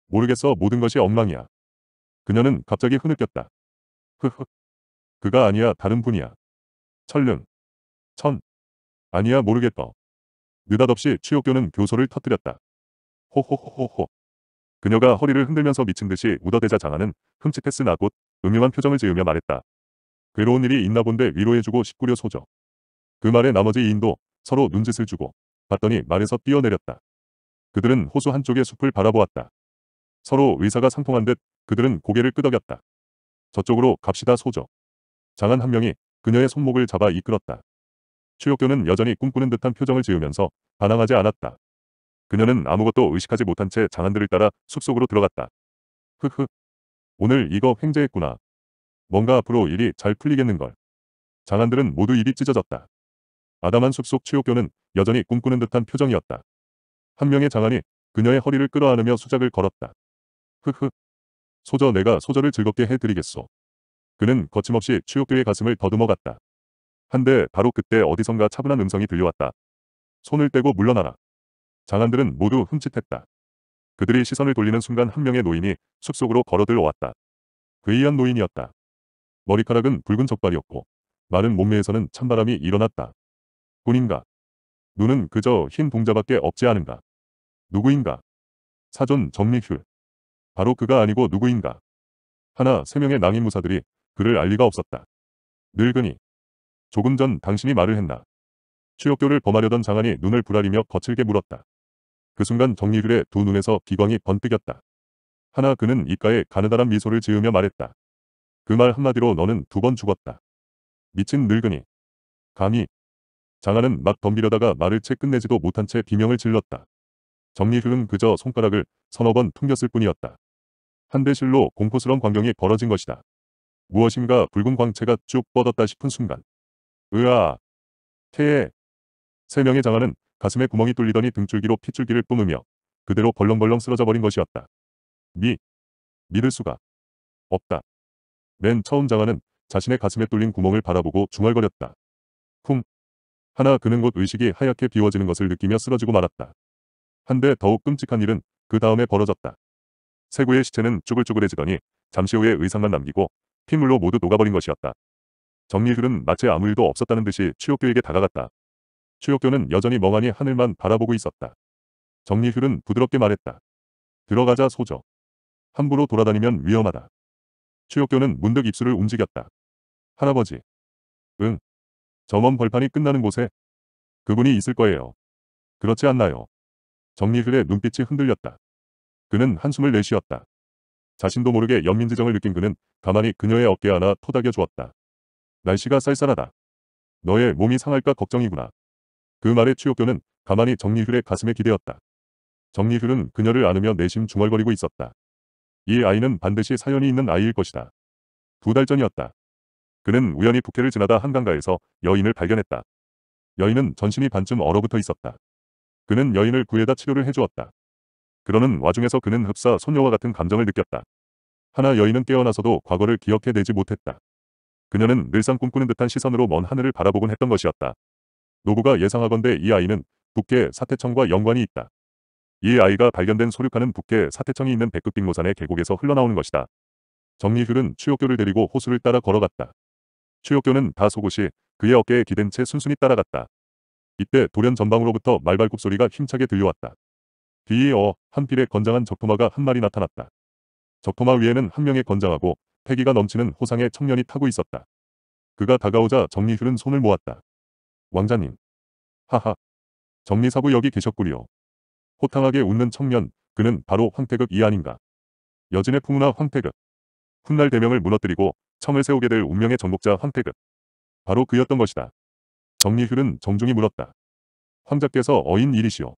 모르겠어 모든 것이 엉망이야. 그녀는 갑자기 흐느꼈다. 흐흐, 그가 아니야 다른 분이야. 철릉 천, 아니야 모르겠어. 느닷없이 추혁교는 교소를 터뜨렸다. 호호호호호. 그녀가 허리를 흔들면서 미친 듯이 우더대자 장하는 흠칫패스 나곧 음흉한 표정을 지으며 말했다. 괴로운 일이 있나 본데 위로해주고 싶구려 소저그 말에 나머지 이인도 서로 눈짓을 주고 봤더니 말에서 뛰어내렸다. 그들은 호수 한쪽의 숲을 바라보았다. 서로 의사가 상통한 듯 그들은 고개를 끄덕였다. 저쪽으로 갑시다 소저 장한 한 명이 그녀의 손목을 잡아 이끌었다. 추혁교는 여전히 꿈꾸는 듯한 표정을 지으면서 반항하지 않았다. 그녀는 아무것도 의식하지 못한 채 장안들을 따라 숲속으로 들어갔다. 흐흐. 오늘 이거 횡재했구나. 뭔가 앞으로 일이 잘 풀리겠는걸. 장안들은 모두 입이 찢어졌다. 아담한 숲속 치욕교는 여전히 꿈꾸는 듯한 표정이었다. 한 명의 장안이 그녀의 허리를 끌어안으며 수작을 걸었다. 흐흐. 소저 내가 소저를 즐겁게 해드리겠소. 그는 거침없이 치욕교의 가슴을 더듬어 갔다. 한데 바로 그때 어디선가 차분한 음성이 들려왔다. 손을 떼고 물러나라. 장안들은 모두 흠칫했다. 그들이 시선을 돌리는 순간 한 명의 노인이 숲속으로 걸어들어왔다. 괴이한 그 노인이었다. 머리카락은 붉은 적발이었고 마른 몸매에서는 찬바람이 일어났다. 군인가? 눈은 그저 흰 동자밖에 없지 않은가? 누구인가? 사존 정리휴. 바로 그가 아니고 누구인가? 하나 세 명의 낭인 무사들이 그를 알 리가 없었다. 늙은이. 조금 전 당신이 말을 했나? 취업교를 범하려던 장안이 눈을 부라리며 거칠게 물었다. 그 순간 정리글의두 눈에서 비광이 번뜩였다. 하나 그는 입가에 가느다란 미소를 지으며 말했다. 그 말 한마디로 너는 두 번 죽었다. 미친 늙은이. 감히. 장하는 막 덤비려다가 말을 채 끝내지도 못한 채 비명을 질렀다. 정리글은 그저 손가락을 서너 번 퉁겼을 뿐이었다. 한대실로 공포스러운 광경이 벌어진 것이다. 무엇인가 붉은 광채가 쭉 뻗었다 싶은 순간. 으아! 태에! 세 명의 장하는 가슴에 구멍이 뚫리더니 등줄기로 핏줄기를 뿜으며 그대로 벌렁벌렁 쓰러져 버린 것이었다. 미. 믿을 수가 없다. 맨 처음 장화는 자신의 가슴에 뚫린 구멍을 바라보고 중얼거렸다. 쿵. 하나 그는 곧 의식이 하얗게 비워지는 것을 느끼며 쓰러지고 말았다. 한데 더욱 끔찍한 일은 그 다음에 벌어졌다. 세구의 시체는 쭈글쭈글해지더니 잠시 후에 의상만 남기고 핏물로 모두 녹아버린 것이었다. 정리율은 마치 아무 일도 없었다는 듯이 취옥교에게 다가갔다. 추욕교는 여전히 멍하니 하늘만 바라보고 있었다. 정리휴은 부드럽게 말했다. 들어가자 소저. 함부로 돌아다니면 위험하다. 추욕교는 문득 입술을 움직였다. 할아버지. 응. 점원 벌판이 끝나는 곳에 그분이 있을 거예요. 그렇지 않나요? 정리흘의 눈빛이 흔들렸다. 그는 한숨을 내쉬었다. 자신도 모르게 연민지정을 느낀 그는 가만히 그녀의 어깨 하나 토닥여 주었다. 날씨가 쌀쌀하다. 너의 몸이 상할까 걱정이구나. 그 말에 취옥교는 가만히 정리휼의 가슴에 기대었다. 정리휼은 그녀를 안으며 내심 중얼거리고 있었다. 이 아이는 반드시 사연이 있는 아이일 것이다. 두 달 전이었다. 그는 우연히 부케를 지나다 한강가에서 여인을 발견했다. 여인은 전신이 반쯤 얼어붙어 있었다. 그는 여인을 구해다 치료를 해주었다. 그러는 와중에서 그는 흡사 소녀와 같은 감정을 느꼈다. 하나 여인은 깨어나서도 과거를 기억해내지 못했다. 그녀는 늘상 꿈꾸는 듯한 시선으로 먼 하늘을 바라보곤 했던 것이었다. 노부가 예상하건대 이 아이는 북계 사태청과 연관이 있다. 이 아이가 발견된 소륙하는 북계 사태청이 있는 백급빙로산의 계곡에서 흘러나오는 것이다. 정리휼은 추역교를 데리고 호수를 따라 걸어갔다. 추역교는 다 속옷이 그의 어깨에 기댄 채 순순히 따라갔다. 이때 돌연 전방으로부터 말발굽 소리가 힘차게 들려왔다. 뒤에 어어 한 필의 건장한 적토마가 한 마리 나타났다. 적토마 위에는 한 명의 건장하고 패기가 넘치는 호상의 청년이 타고 있었다. 그가 다가오자 정리휼은 손을 모았다. 왕자님. 하하. 정리사부 여기 계셨구려. 호탕하게 웃는 청년, 그는 바로 황태극 이 아닌가. 여진의 풍우나 황태극. 훗날 대명을 무너뜨리고 청을 세우게 될 운명의 전국자 황태극. 바로 그였던 것이다. 정리휼은 정중히 물었다. 황자께서 어인 일이시오.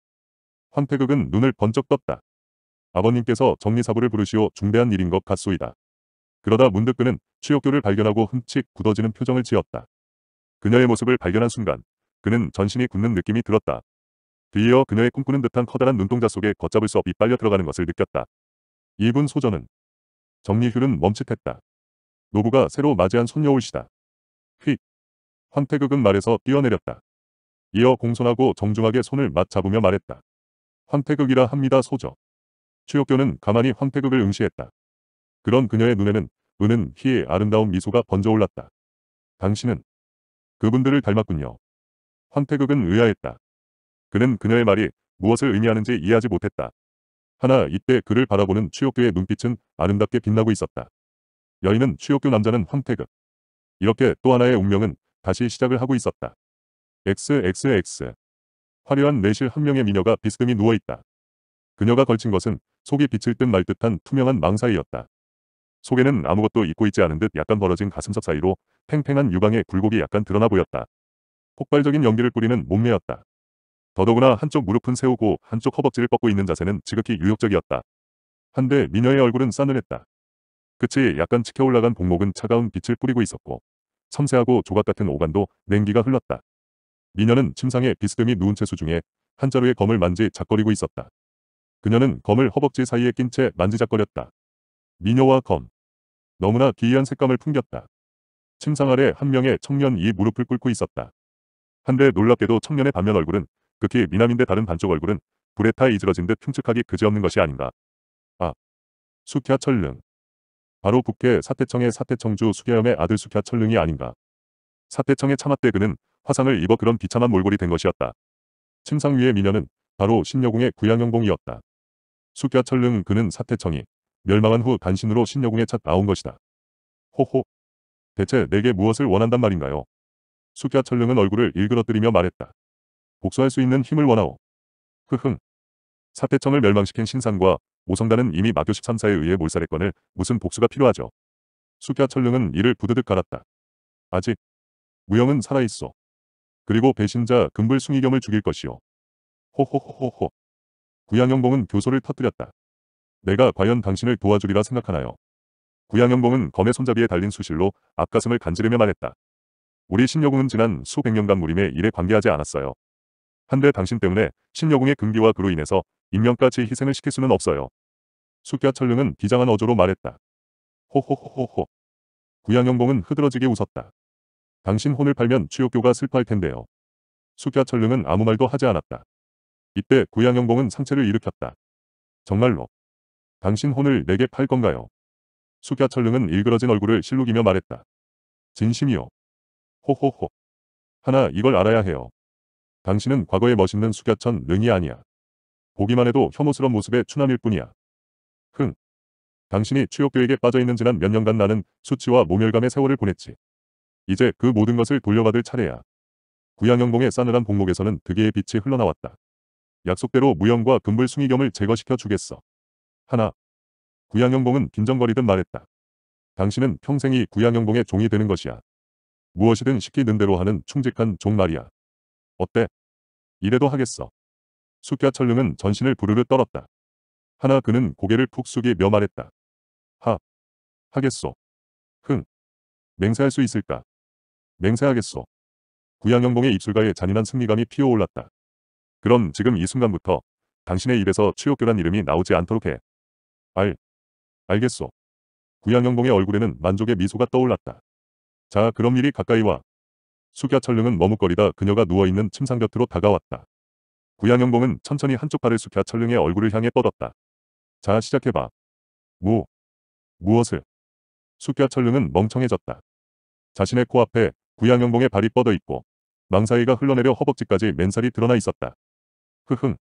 황태극은 눈을 번쩍 떴다. 아버님께서 정리사부를 부르시오 중대한 일인 것 같소이다. 그러다 문득 그는 취옥교를 발견하고 흠칫 굳어지는 표정을 지었다. 그녀의 모습을 발견한 순간 그는 전신이 굳는 느낌이 들었다. 뒤이어 그녀의 꿈꾸는 듯한 커다란 눈동자 속에 걷잡을 수 없이 빨려 들어가는 것을 느꼈다. 이분 소전은 정리휴는 멈칫했다. 노부가 새로 맞이한 손녀울시다. 휙! 황태극은 말에서 뛰어내렸다. 이어 공손하고 정중하게 손을 맞잡으며 말했다. 황태극이라 합니다 소저. 추역교는 가만히 황태극을 응시했다. 그런 그녀의 눈에는 은은 희의 아름다운 미소가 번져올랐다. 당신은 그분들을 닮았군요. 황태극은 의아했다. 그는 그녀의 말이 무엇을 의미하는지 이해하지 못했다. 하나 이때 그를 바라보는 취옥교의 눈빛은 아름답게 빛나고 있었다. 여인은 취옥교 남자는 황태극. 이렇게 또 하나의 운명은 다시 시작을 하고 있었다. XXX 화려한 내실 한 명의 미녀가 비스듬히 누워있다. 그녀가 걸친 것은 속이 비칠 듯 말 듯한 투명한 망사이였다. 속에는 아무것도 잊고 있지 않은 듯 약간 벌어진 가슴석 사이로 팽팽한 유방의 굴곡이 약간 드러나 보였다. 폭발적인 연기를 뿌리는 몸매였다. 더더구나 한쪽 무릎은 세우고 한쪽 허벅지를 뻗고 있는 자세는 지극히 유혹적이었다. 한데 미녀의 얼굴은 싸늘했다. 끝이 약간 치켜 올라간 복목은 차가운 빛을 뿌리고 있었고 섬세하고 조각 같은 오간도 냉기가 흘렀다. 미녀는 침상에 비스듬히 누운 채 수중에 한 자루의 검을 만지 작거리고 있었다. 그녀는 검을 허벅지 사이에 낀 채 만지작거렸다. 미녀와 검. 너무나 기이한 색감을 풍겼다. 침상 아래 한 명의 청년이 무릎을 꿇고 있었다. 한데 놀랍게도 청년의 반면 얼굴은 극히 미남인데 다른 반쪽 얼굴은 불에 타이즈러진듯 흉측하기 그지없는 것이 아닌가. 아, 숙야철릉. 바로 북해 사태청의 사태청주 수계염의 아들 숙야철릉이 아닌가. 사태청의 참아 때 그는 화상을 입어 그런 비참한 몰골이 된 것이었다. 침상 위의 미녀는 바로 신여궁의구양영봉이었다 숙야철릉 그는 사태청이 멸망한 후간신으로 신여궁에 차 나온 것이다. 호호. 대체 내게 무엇을 원한단 말인가요? 숙야 철릉은 얼굴을 일그러뜨리며 말했다. 복수할 수 있는 힘을 원하오. 흐흥. 사태청을 멸망시킨 신상과 오성단은 이미 마교 13사에 의해 몰살했건을 무슨 복수가 필요하죠. 숙야 철릉은 이를 부드득 갈았다. 아직 무형은 살아있어. 그리고 배신자 금불 숭이겸을 죽일 것이오. 호호호호호. 구양영봉은 교소를 터뜨렸다. 내가 과연 당신을 도와주리라 생각하나요? 구양영공은 검의 손잡이에 달린 수실로 앞가슴을 간지르며 말했다. 우리 신여궁은 지난 수백 년간 무림의 일에 관계하지 않았어요. 한데 당신 때문에 신여궁의 금기와 그로 인해서 인명까지 희생을 시킬 수는 없어요. 숙야 철릉은 비장한 어조로 말했다. 호호호호호. 구양영공은 흐드러지게 웃었다. 당신 혼을 팔면 추욕교가 슬퍼할 텐데요. 숙야 철릉은 아무 말도 하지 않았다. 이때 구양영공은 상체를 일으켰다. 정말로 당신 혼을 내게 팔 건가요? 숙야철릉은 일그러진 얼굴을 실룩이며 말했다. 진심이요. 호호호. 하나 이걸 알아야 해요. 당신은 과거에 멋있는 숙야천 능이 아니야. 보기만 해도 혐오스러운 모습의 추남일 뿐이야. 흥. 당신이 추욕교에게 빠져있는 지난 몇 년간 나는 수치와 모멸감의 세월을 보냈지. 이제 그 모든 것을 돌려받을 차례야. 구양영봉의 싸늘한 복목에서는 득의 빛이 흘러나왔다. 약속대로 무형과 금불숭이 겸을 제거시켜 주겠어. 하나. 구양영봉은 긴정거리듯 말했다. 당신은 평생이 구양영봉의 종이 되는 것이야. 무엇이든 시키는 대로 하는 충직한 종 말이야. 어때? 이래도 하겠어. 숙가철릉은 전신을 부르르 떨었다. 하나 그는 고개를 푹 숙이며 말했다. 하. 하겠소. 흥. 맹세할 수 있을까? 맹세하겠소. 구양영봉의 입술가에 잔인한 승리감이 피어올랐다. 그럼 지금 이 순간부터 당신의 입에서 추욕교란 이름이 나오지 않도록 해. 알. 알겠소. 구양영봉의 얼굴에는 만족의 미소가 떠올랐다. 자 그럼 일이 가까이 와. 숙야철릉은 머뭇거리다 그녀가 누워있는 침상 곁으로 다가왔다. 구양영봉은 천천히 한쪽 발을 숙야철릉의 얼굴을 향해 뻗었다. 자 시작해봐. 뭐? 무엇을? 숙야철릉은 멍청해졌다. 자신의 코앞에 구양영봉의 발이 뻗어있고 망사이가 흘러내려 허벅지까지 맨살이 드러나 있었다. 흐흥.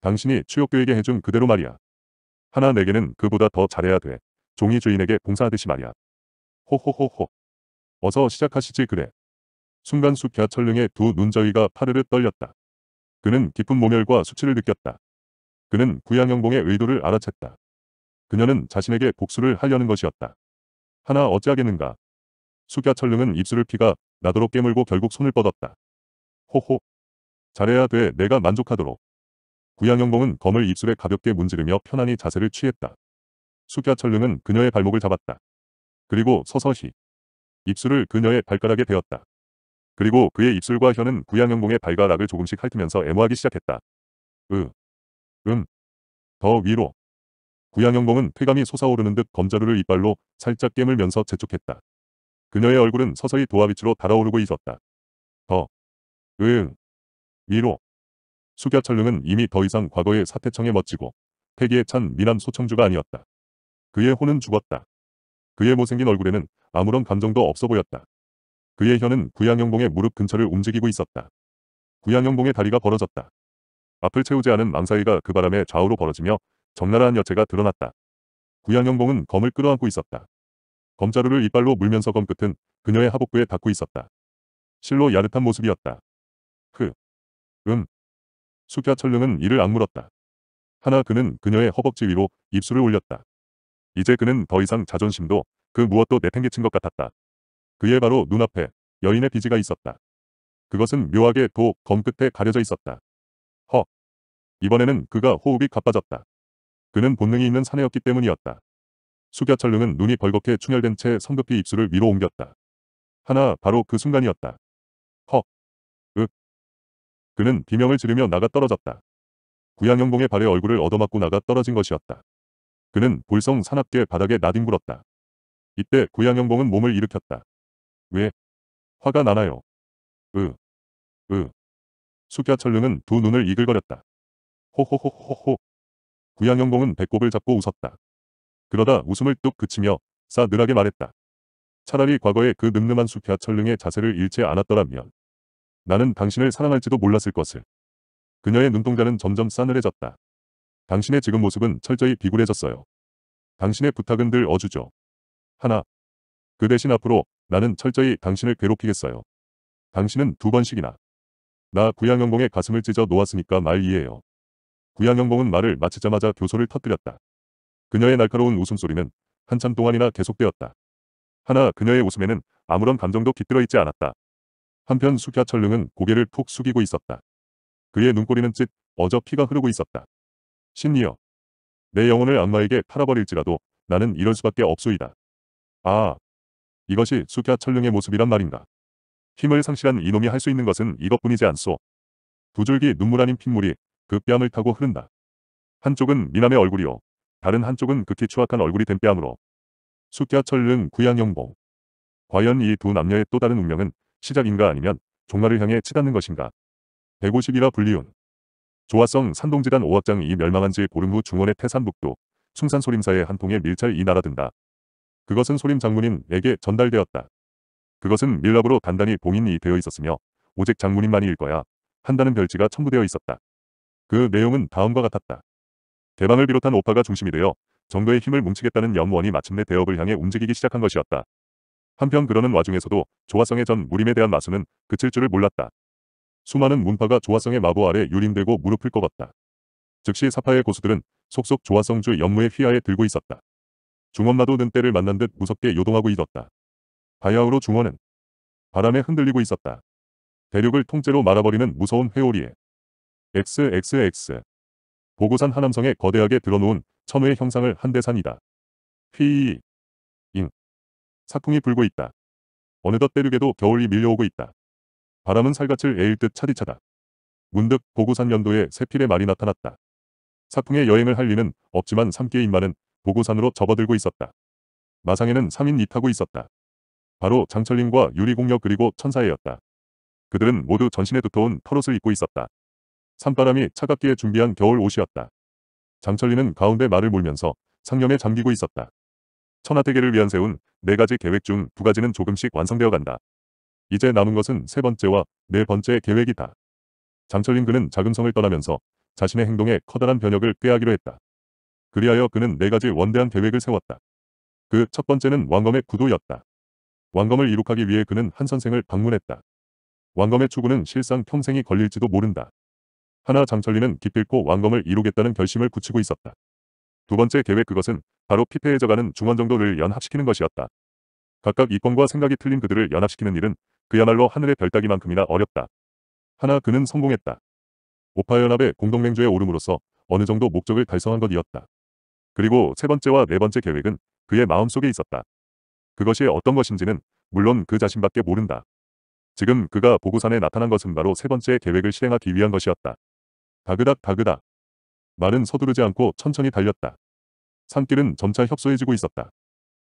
당신이 추욕교에게 해준 그대로 말이야. 하나 내게는 그보다 더 잘해야 돼. 종이 주인에게 봉사하듯이 말이야. 호호호호. 어서 시작하시지 그래. 순간 숲 갸철릉의 두 눈저위가 파르르 떨렸다. 그는 깊은 모멸과 수치를 느꼈다. 그는 구양영봉의 의도를 알아챘다. 그녀는 자신에게 복수를 하려는 것이었다. 하나 어찌하겠는가. 숙야철릉은 입술을 피가 나도록 깨물고 결국 손을 뻗었다. 호호. 잘해야 돼 내가 만족하도록. 구양영봉은 검을 입술에 가볍게 문지르며 편안히 자세를 취했다. 숙야철릉은 그녀의 발목을 잡았다. 그리고 서서히 입술을 그녀의 발가락에 베었다. 그리고 그의 입술과 혀는 구양영봉의 발가락을 조금씩 핥으면서 애모하기 시작했다. 으, 음, 더 위로. 구양영봉은 쾌감이 솟아오르는 듯 검자루를 이빨로 살짝 깨물면서 재촉했다. 그녀의 얼굴은 서서히 도화빛으로 달아오르고 있었다. 더, 으응, 위로. 수교철릉은 이미 더 이상 과거의 사태청에 멋지고 패기에 찬 미남 소청주가 아니었다. 그의 혼은 죽었다. 그의 못생긴 얼굴에는 아무런 감정도 없어 보였다. 그의 혀는 구양영봉의 무릎 근처를 움직이고 있었다. 구양영봉의 다리가 벌어졌다. 앞을 채우지 않은 망사위가 그 바람에 좌우로 벌어지며 적나라한 여체가 드러났다. 구양영봉은 검을 끌어안고 있었다. 검자루를 이빨로 물면서 검 끝은 그녀의 하복부에 닿고 있었다. 실로 야릇한 모습이었다. 흐. 음. 숙야 철릉은 이를 악물었다. 하나 그는 그녀의 허벅지 위로 입술을 올렸다. 이제 그는 더 이상 자존심도 그 무엇도 내팽개친 것 같았다. 그의 바로 눈앞에 여인의 비지가 있었다. 그것은 묘하게 도 검끝에 가려져 있었다. 허. 이번에는 그가 호흡이 가빠졌다. 그는 본능이 있는 사내였기 때문이었다. 숙야철릉은 눈이 벌겋게 충혈된 채 성급히 입술을 위로 옮겼다. 하나 바로 그 순간이었다. 그는 비명을 지르며 나가 떨어졌다. 구양영공의 발에 얼굴을 얻어맞고 나가 떨어진 것이었다. 그는 볼성 사납게 바닥에 나뒹굴었다. 이때 구양영봉은 몸을 일으켰다. 왜? 화가 나나요? 으. 으. 숙야철릉은 두 눈을 이글거렸다. 호호호호호. 구양영봉은 배꼽을 잡고 웃었다. 그러다 웃음을 뚝 그치며 싸늘하게 말했다. 차라리 과거에 그 늠름한 숙야철릉의 자세를 잃지 않았더라면 나는 당신을 사랑할지도 몰랐을 것을. 그녀의 눈동자는 점점 싸늘해졌다. 당신의 지금 모습은 철저히 비굴해졌어요. 당신의 부탁은 늘 어주죠. 하나. 그 대신 앞으로 나는 철저히 당신을 괴롭히겠어요. 당신은 두 번씩이나. 나구양영봉의 가슴을 찢어 놓았으니까 말이에요구양영봉은 말을 마치자마자 교소를 터뜨렸다. 그녀의 날카로운 웃음소리는 한참 동안이나 계속되었다. 하나 그녀의 웃음에는 아무런 감정도 깃들어 있지 않았다. 한편 숙야철릉은 고개를 푹 숙이고 있었다. 그의 눈꼬리는 찢 어저 피가 흐르고 있었다. 신이여. 내 영혼을 악마에게 팔아버릴지라도 나는 이럴 수밖에 없소이다. 아. 이것이 숙야철릉의 모습이란 말인가. 힘을 상실한 이놈이 할 수 있는 것은 이것뿐이지 않소. 두 줄기 눈물 아닌 핏물이 그 뺨을 타고 흐른다. 한쪽은 미남의 얼굴이요. 다른 한쪽은 극히 추악한 얼굴이 된 뺨으로. 숙야철릉 구양영봉. 과연 이 두 남녀의 또 다른 운명은 시작인가 아니면 종말을 향해 치닫는 것인가. 1 5 0이라 불리운 조화성 산동지단 5억장이 멸망한 지 보름 후 중원의 태산북도 충산 소림사의 한 통의 밀찰이 날아든다. 그것은 소림 장문인에게 전달되었다. 그것은 밀랍으로 단단히 봉인이 되어 있었으며 오직 장문인만이 일거야 한다는 별지가 첨부되어 있었다. 그 내용은 다음과 같았다. 대방을 비롯한 오파가 중심이 되어 정도의 힘을 뭉치겠다는 염원이 마침내 대업을 향해 움직이기 시작한 것이었다. 한편 그러는 와중에서도 조화성의 전 무림에 대한 마수는 그칠 줄을 몰랐다. 수많은 문파가 조화성의 마보 아래 유림되고 무릎을 꺾었다 즉시 사파의 고수들은 속속 조화성주 연무의 휘하에 들고 있었다. 중원마도 는때를 만난 듯 무섭게 요동하고 있었다. 바야흐로 중원은 바람에 흔들리고 있었다. 대륙을 통째로 말아버리는 무서운 회오리에 XXX 보고산 하남성에 거대하게 들어놓은 천우의 형상을 한대산이다. 휘 사풍이 불고 있다. 어느덧 때륙에도 겨울이 밀려오고 있다. 바람은 살갗을 에일듯 차디차다. 문득 보고산 연도에 새필의 말이 나타났다. 사풍의 여행을 할 리는 없지만 삼끼의 인마는 보고산으로 접어들고 있었다. 마상에는 3인 이타고 있었다. 바로 장철림과 유리공력 그리고 천사애였다. 그들은 모두 전신에 두터운 털옷을 입고 있었다. 산바람이 차갑기에 준비한 겨울 옷이었다. 장철리는 가운데 말을 몰면서 상념에 잠기고 있었다. 천하태계를 위한 세운 네 가지 계획 중 두 가지는 조금씩 완성되어 간다. 이제 남은 것은 세 번째와 네 번째 계획이다. 장철인 그는 자금성을 떠나면서 자신의 행동에 커다란 변혁을 꾀하기로 했다. 그리하여 그는 네 가지 원대한 계획을 세웠다. 그 첫 번째는 왕검의 구도였다. 왕검을 이룩하기 위해 그는 한 선생을 방문했다. 왕검의 추구는 실상 평생이 걸릴지도 모른다. 하나 장철리는 기필코 왕검을 이루겠다는 결심을 굳히고 있었다. 두 번째 계획 그것은 바로 피폐해져가는 중원정도를 연합시키는 것이었다. 각각 이권과 생각이 틀린 그들을 연합시키는 일은 그야말로 하늘의 별따기만큼이나 어렵다. 하나 그는 성공했다. 오파연합의 공동맹주에 오름으로써 어느 정도 목적을 달성한 것이었다. 그리고 세 번째와 네 번째 계획은 그의 마음속에 있었다. 그것이 어떤 것인지는 물론 그 자신밖에 모른다. 지금 그가 보고산에 나타난 것은 바로 세 번째 계획을 실행하기 위한 것이었다. 다그닥 다그닥. 말은 서두르지 않고 천천히 달렸다. 산길은 점차 협소해지고 있었다.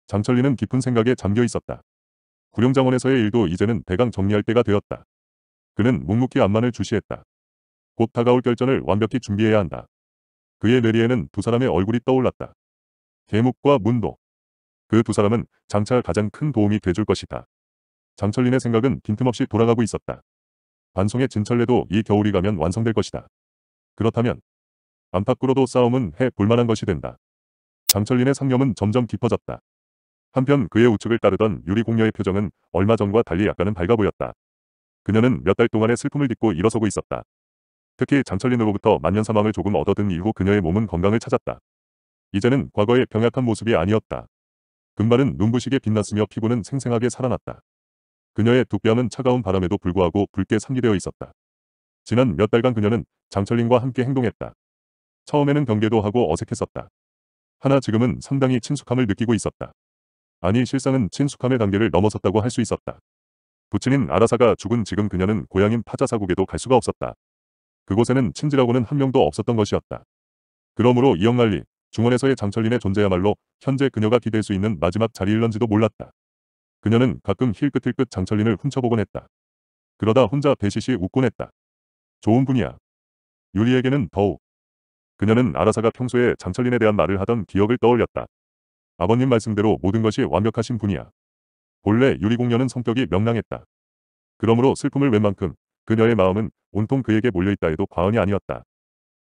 장철리는 깊은 생각에 잠겨 있었다. 구룡장원에서의 일도 이제는 대강 정리할 때가 되었다. 그는 묵묵히 안만을 주시했다. 곧 다가올 결전을 완벽히 준비해야 한다. 그의 뇌리에는 두 사람의 얼굴이 떠올랐다. 개묵과 문도. 그 두 사람은 장차 가장 큰 도움이 돼줄 것이다. 장철린의 생각은 빈틈없이 돌아가고 있었다. 반송의 진철래도이 겨울이 가면 완성될 것이다. 그렇다면 안팎으로도 싸움은 해 볼만한 것이 된다. 장철린의 상념은 점점 깊어졌다. 한편 그의 우측을 따르던 유리공녀의 표정은 얼마 전과 달리 약간은 밝아 보였다. 그녀는 몇 달 동안의 슬픔을 딛고 일어서고 있었다. 특히 장철린으로부터 만년 사망을 조금 얻어든 이후 그녀의 몸은 건강을 찾았다. 이제는 과거의 병약한 모습이 아니었다. 금발은 눈부시게 빛났으며 피부는 생생하게 살아났다. 그녀의 두 뺨은 차가운 바람에도 불구하고 붉게 상기되어 있었다. 지난 몇 달간 그녀는 장철린과 함께 행동했다. 처음에는 경계도 하고 어색했었다. 하나 지금은 상당히 친숙함을 느끼고 있었다. 아니 실상은 친숙함의 단계를 넘어섰다고 할 수 있었다. 부친인 아라사가 죽은 지금 그녀는 고향인 파자사국에도 갈 수가 없었다. 그곳에는 친지라고는 한 명도 없었던 것이었다. 그러므로 이영만리 중원에서의 장철린의 존재야말로 현재 그녀가 기댈 수 있는 마지막 자리일런지도 몰랐다. 그녀는 가끔 힐끗힐끗 장철린을 훔쳐보곤 했다. 그러다 혼자 배시시 웃곤 했다. 좋은 분이야. 유리에게는 더욱 그녀는 아라사가 평소에 장철린에 대한 말을 하던 기억을 떠올렸다. 아버님 말씀대로 모든 것이 완벽하신 분이야. 본래 유리공녀는 성격이 명랑했다. 그러므로 슬픔을 웬만큼 그녀의 마음은 온통 그에게 몰려있다 해도 과언이 아니었다.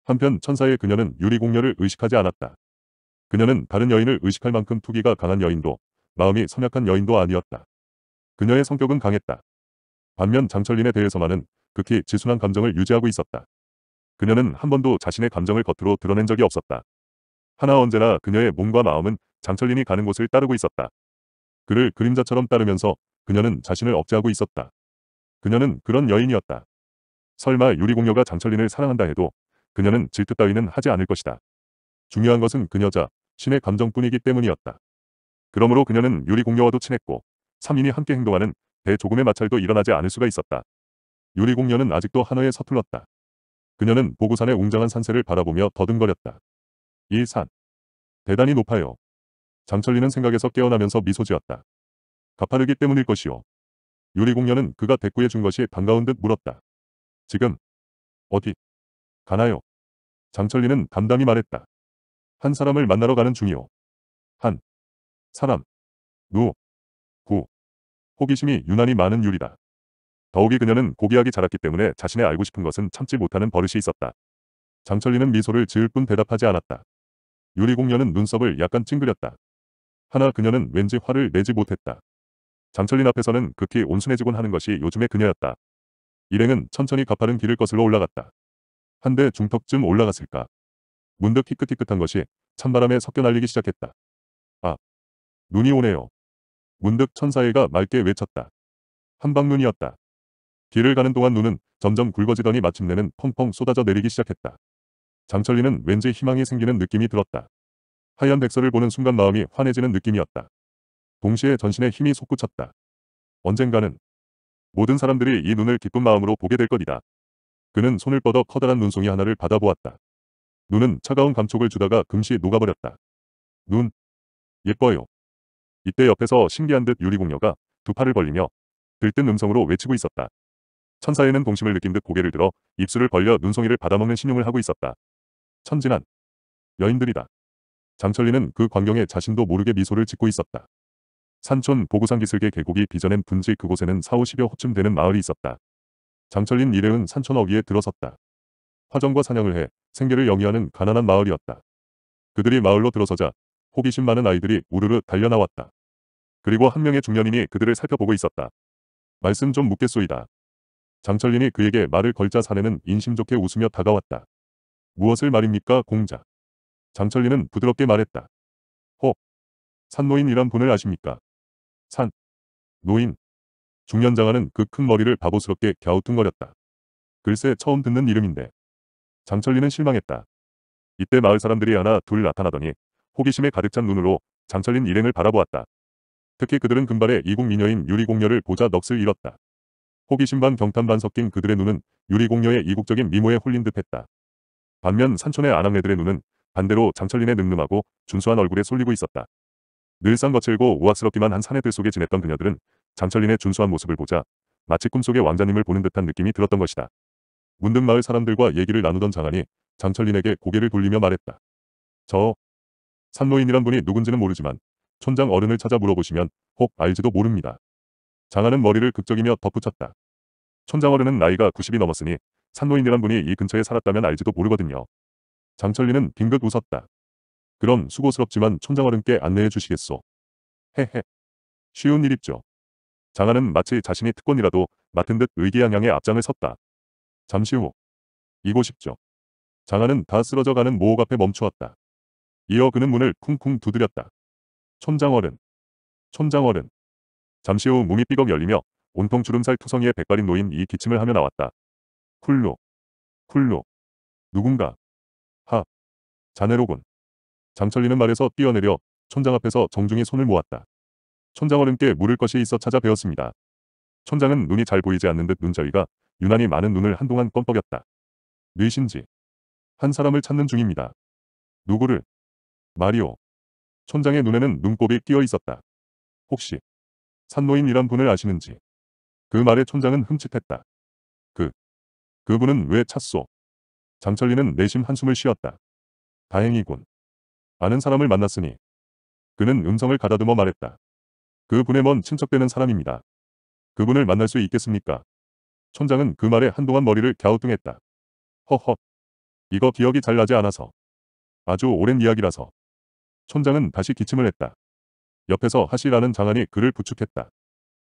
한편 천사의 그녀는 유리공녀를 의식하지 않았다. 그녀는 다른 여인을 의식할 만큼 투기가 강한 여인도 마음이 선약한 여인도 아니었다. 그녀의 성격은 강했다. 반면 장철린에 대해서만은 극히 지순한 감정을 유지하고 있었다. 그녀는 한 번도 자신의 감정을 겉으로 드러낸 적이 없었다. 하나 언제나 그녀의 몸과 마음은 장철린이 가는 곳을 따르고 있었다. 그를 그림자처럼 따르면서 그녀는 자신을 억제하고 있었다. 그녀는 그런 여인이었다. 설마 유리공녀가 장철린을 사랑한다 해도 그녀는 질투 따위는 하지 않을 것이다. 중요한 것은 그녀자, 신의 감정뿐이기 때문이었다. 그러므로 그녀는 유리공녀와도 친했고 3인이 함께 행동하는 대조금의 마찰도 일어나지 않을 수가 있었다. 유리공녀는 아직도 한어에 서툴렀다. 그녀는 보고산의 웅장한 산세를 바라보며 더듬거렸다. 이 산. 대단히 높아요. 장철리는 생각에서 깨어나면서 미소 지었다. 가파르기 때문일 것이요. 유리공녀는 그가 대꾸해 준 것이 반가운 듯 물었다. 지금 어디 가나요? 장철리는 담담히 말했다. 한 사람을 만나러 가는 중이오한 사람 누구 호기심이 유난히 많은 유리다. 더욱이 그녀는 고귀하게 자랐기 때문에 자신의 알고 싶은 것은 참지 못하는 버릇이 있었다. 장철리는 미소를 지을 뿐 대답하지 않았다. 유리공녀는 눈썹을 약간 찡그렸다. 하나 그녀는 왠지 화를 내지 못했다. 장철린 앞에서는 극히 온순해지곤 하는 것이 요즘의 그녀였다. 일행은 천천히 가파른 길을 거슬러 올라갔다. 한대 중턱쯤 올라갔을까. 문득 희끗희끗한 것이 찬바람에 섞여 날리기 시작했다. 아, 눈이 오네요. 문득 천사애가 맑게 외쳤다. 한방눈이었다. 길을 가는 동안 눈은 점점 굵어지더니 마침내는 펑펑 쏟아져 내리기 시작했다. 장철리는 왠지 희망이 생기는 느낌이 들었다. 하얀 백설을 보는 순간 마음이 환해지는 느낌이었다. 동시에 전신에 힘이 솟구쳤다. 언젠가는 모든 사람들이 이 눈을 기쁜 마음으로 보게 될 것이다. 그는 손을 뻗어 커다란 눈송이 하나를 받아보았다. 눈은 차가운 감촉을 주다가 금시 녹아버렸다. 눈, 예뻐요. 이때 옆에서 신기한 듯 유리공녀가 두 팔을 벌리며 들뜬 음성으로 외치고 있었다. 천사에는 동심을 느낀 듯 고개를 들어 입술을 벌려 눈송이를 받아먹는 신용을 하고 있었다. 천진한 여인들이다. 장철리는 그 광경에 자신도 모르게 미소를 짓고 있었다. 산촌 보구산 기슭의 계곡이 빚어낸 분지 그곳에는 4, 50여 호쯤 되는 마을이 있었다. 장철린 일회은 산촌 어귀에 들어섰다. 화정과 사냥을 해 생계를 영위하는 가난한 마을이었다. 그들이 마을로 들어서자 호기심 많은 아이들이 우르르 달려나왔다. 그리고 한 명의 중년인이 그들을 살펴보고 있었다. 말씀 좀 묻겠소이다. 장철린이 그에게 말을 걸자 사내는 인심 좋게 웃으며 다가왔다. 무엇을 말입니까 공자. 장철린은 부드럽게 말했다. 혹 산노인이란 분을 아십니까? 산 노인 중년장하는 그 큰 머리를 바보스럽게 갸우뚱거렸다. 글쎄 처음 듣는 이름인데. 장철리는 실망했다. 이때 마을 사람들이 하나 둘 나타나더니 호기심에 가득 찬 눈으로 장철린 일행을 바라보았다. 특히 그들은 금발의 이국 미녀인 유리공녀를 보자 넋을 잃었다. 호기심 반 경탄 반 섞인 그들의 눈은 유리공녀의 이국적인 미모에 홀린 듯했다. 반면 산촌의 아낙네들의 눈은 반대로 장철린의 늠름하고 준수한 얼굴에 쏠리고 있었다. 늘상 거칠고 우악스럽기만 한 사내들 속에 지냈던 그녀들은 장철린의 준수한 모습을 보자 마치 꿈속의 왕자님을 보는 듯한 느낌이 들었던 것이다. 문득 마을 사람들과 얘기를 나누던 장안이 장철린에게 고개를 돌리며 말했다. 저 산노인이란 분이 누군지는 모르지만 촌장 어른을 찾아 물어보시면 혹 알지도 모릅니다. 장안은 머리를 극적이며 덧붙였다. 천장어른은 나이가 90이 넘었으니 산노인이란 분이 이 근처에 살았다면 알지도 모르거든요. 장철리는 빙긋 웃었다. 그럼 수고스럽지만 촌장어른께 안내해 주시겠소. 헤헤. 쉬운 일입죠. 장하은 마치 자신이 특권이라도 맡은 듯 의기양양의 앞장을 섰다. 잠시 후. 이곳이죠. 장하은다 쓰러져가는 모옥 앞에 멈추었다. 이어 그는 문을 쿵쿵 두드렸다. 촌장어른. 촌장어른. 잠시 후 문이 삐걱 열리며 온통 주름살 투성이의 백발인 노인 이 기침을 하며 나왔다. 쿨로. 쿨로. 누군가. 하. 자네로군. 장철리는 말에서 뛰어내려 촌장 앞에서 정중히 손을 모았다. 촌장 어른께 물을 것이 있어 찾아 뵈었습니다 촌장은 눈이 잘 보이지 않는 듯 눈저위가 유난히 많은 눈을 한동안 껌뻑였다. 뉘신지. 한 사람을 찾는 중입니다. 누구를? 마리오. 촌장의 눈에는 눈곱이 끼어 있었다. 혹시 산노인이란 분을 아시는지? 그 말에 촌장은 흠칫했다. 그, 그분은 왜 찼소? 장철리는 내심 한숨을 쉬었다. 다행이군. 아는 사람을 만났으니. 그는 음성을 가다듬어 말했다. 그분의 먼 친척되는 사람입니다. 그분을 만날 수 있겠습니까? 촌장은 그 말에 한동안 머리를 갸우뚱했다. 허허. 이거 기억이 잘 나지 않아서. 아주 오랜 이야기라서. 촌장은 다시 기침을 했다. 옆에서 하시라는 장안이 그를 부축했다.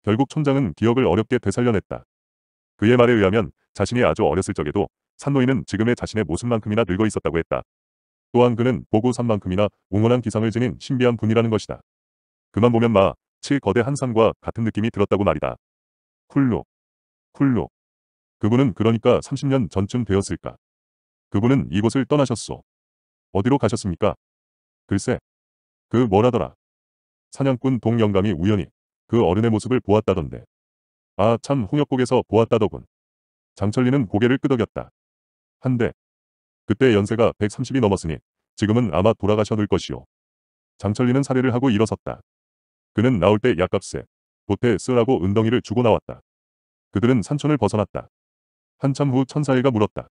결국 촌장은 기억을 어렵게 되살려냈다. 그의 말에 의하면 자신이 아주 어렸을 적에도 산노인은 지금의 자신의 모습만큼이나 늙어 있었다고 했다. 또한 그는 보고 산만큼이나 웅원한 기상을 지닌 신비한 분이라는 것이다. 그만 보면 마, 칠 거대 한산과 같은 느낌이 들었다고 말이다. 훌로, 훌로. 그분은 그러니까 30년 전쯤 되었을까. 그분은 이곳을 떠나셨소. 어디로 가셨습니까? 글쎄, 그 뭐라더라. 사냥꾼 동영감이 우연히 그 어른의 모습을 보았다던데. 아 참 홍역곡에서 보았다더군. 장철리는 고개를 끄덕였다. 한데 그때 연세가 130이 넘었으니 지금은 아마 돌아가셨을 것이오. 장철리는 사례를 하고 일어섰다. 그는 나올 때 약값에 보태 쓰라고 은덩이를 주고 나왔다. 그들은 산촌을 벗어났다. 한참 후 천사애가 물었다.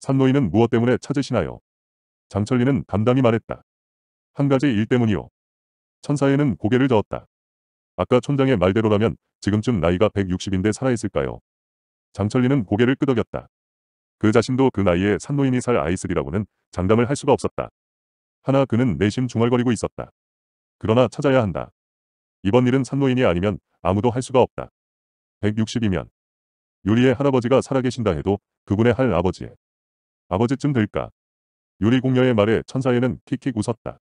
산노인은 무엇 때문에 찾으시나요? 장철리는 담담히 말했다. 한 가지 일때문이오 천사애는 고개를 저었다. 아까 촌장의 말대로라면 지금쯤 나이가 160인데 살아있을까요? 장철리는 고개를 끄덕였다. 그 자신도 그 나이에 산노인이 살아이스이라고는 장담을 할 수가 없었다. 하나 그는 내심 중얼거리고 있었다. 그러나 찾아야 한다. 이번 일은 산노인이 아니면 아무도 할 수가 없다. 160이면 유리의 할아버지가 살아계신다 해도 그분의 할 아버지 에 아버지쯤 될까? 유리 공녀의 말에 천사에는 킥킥 웃었다.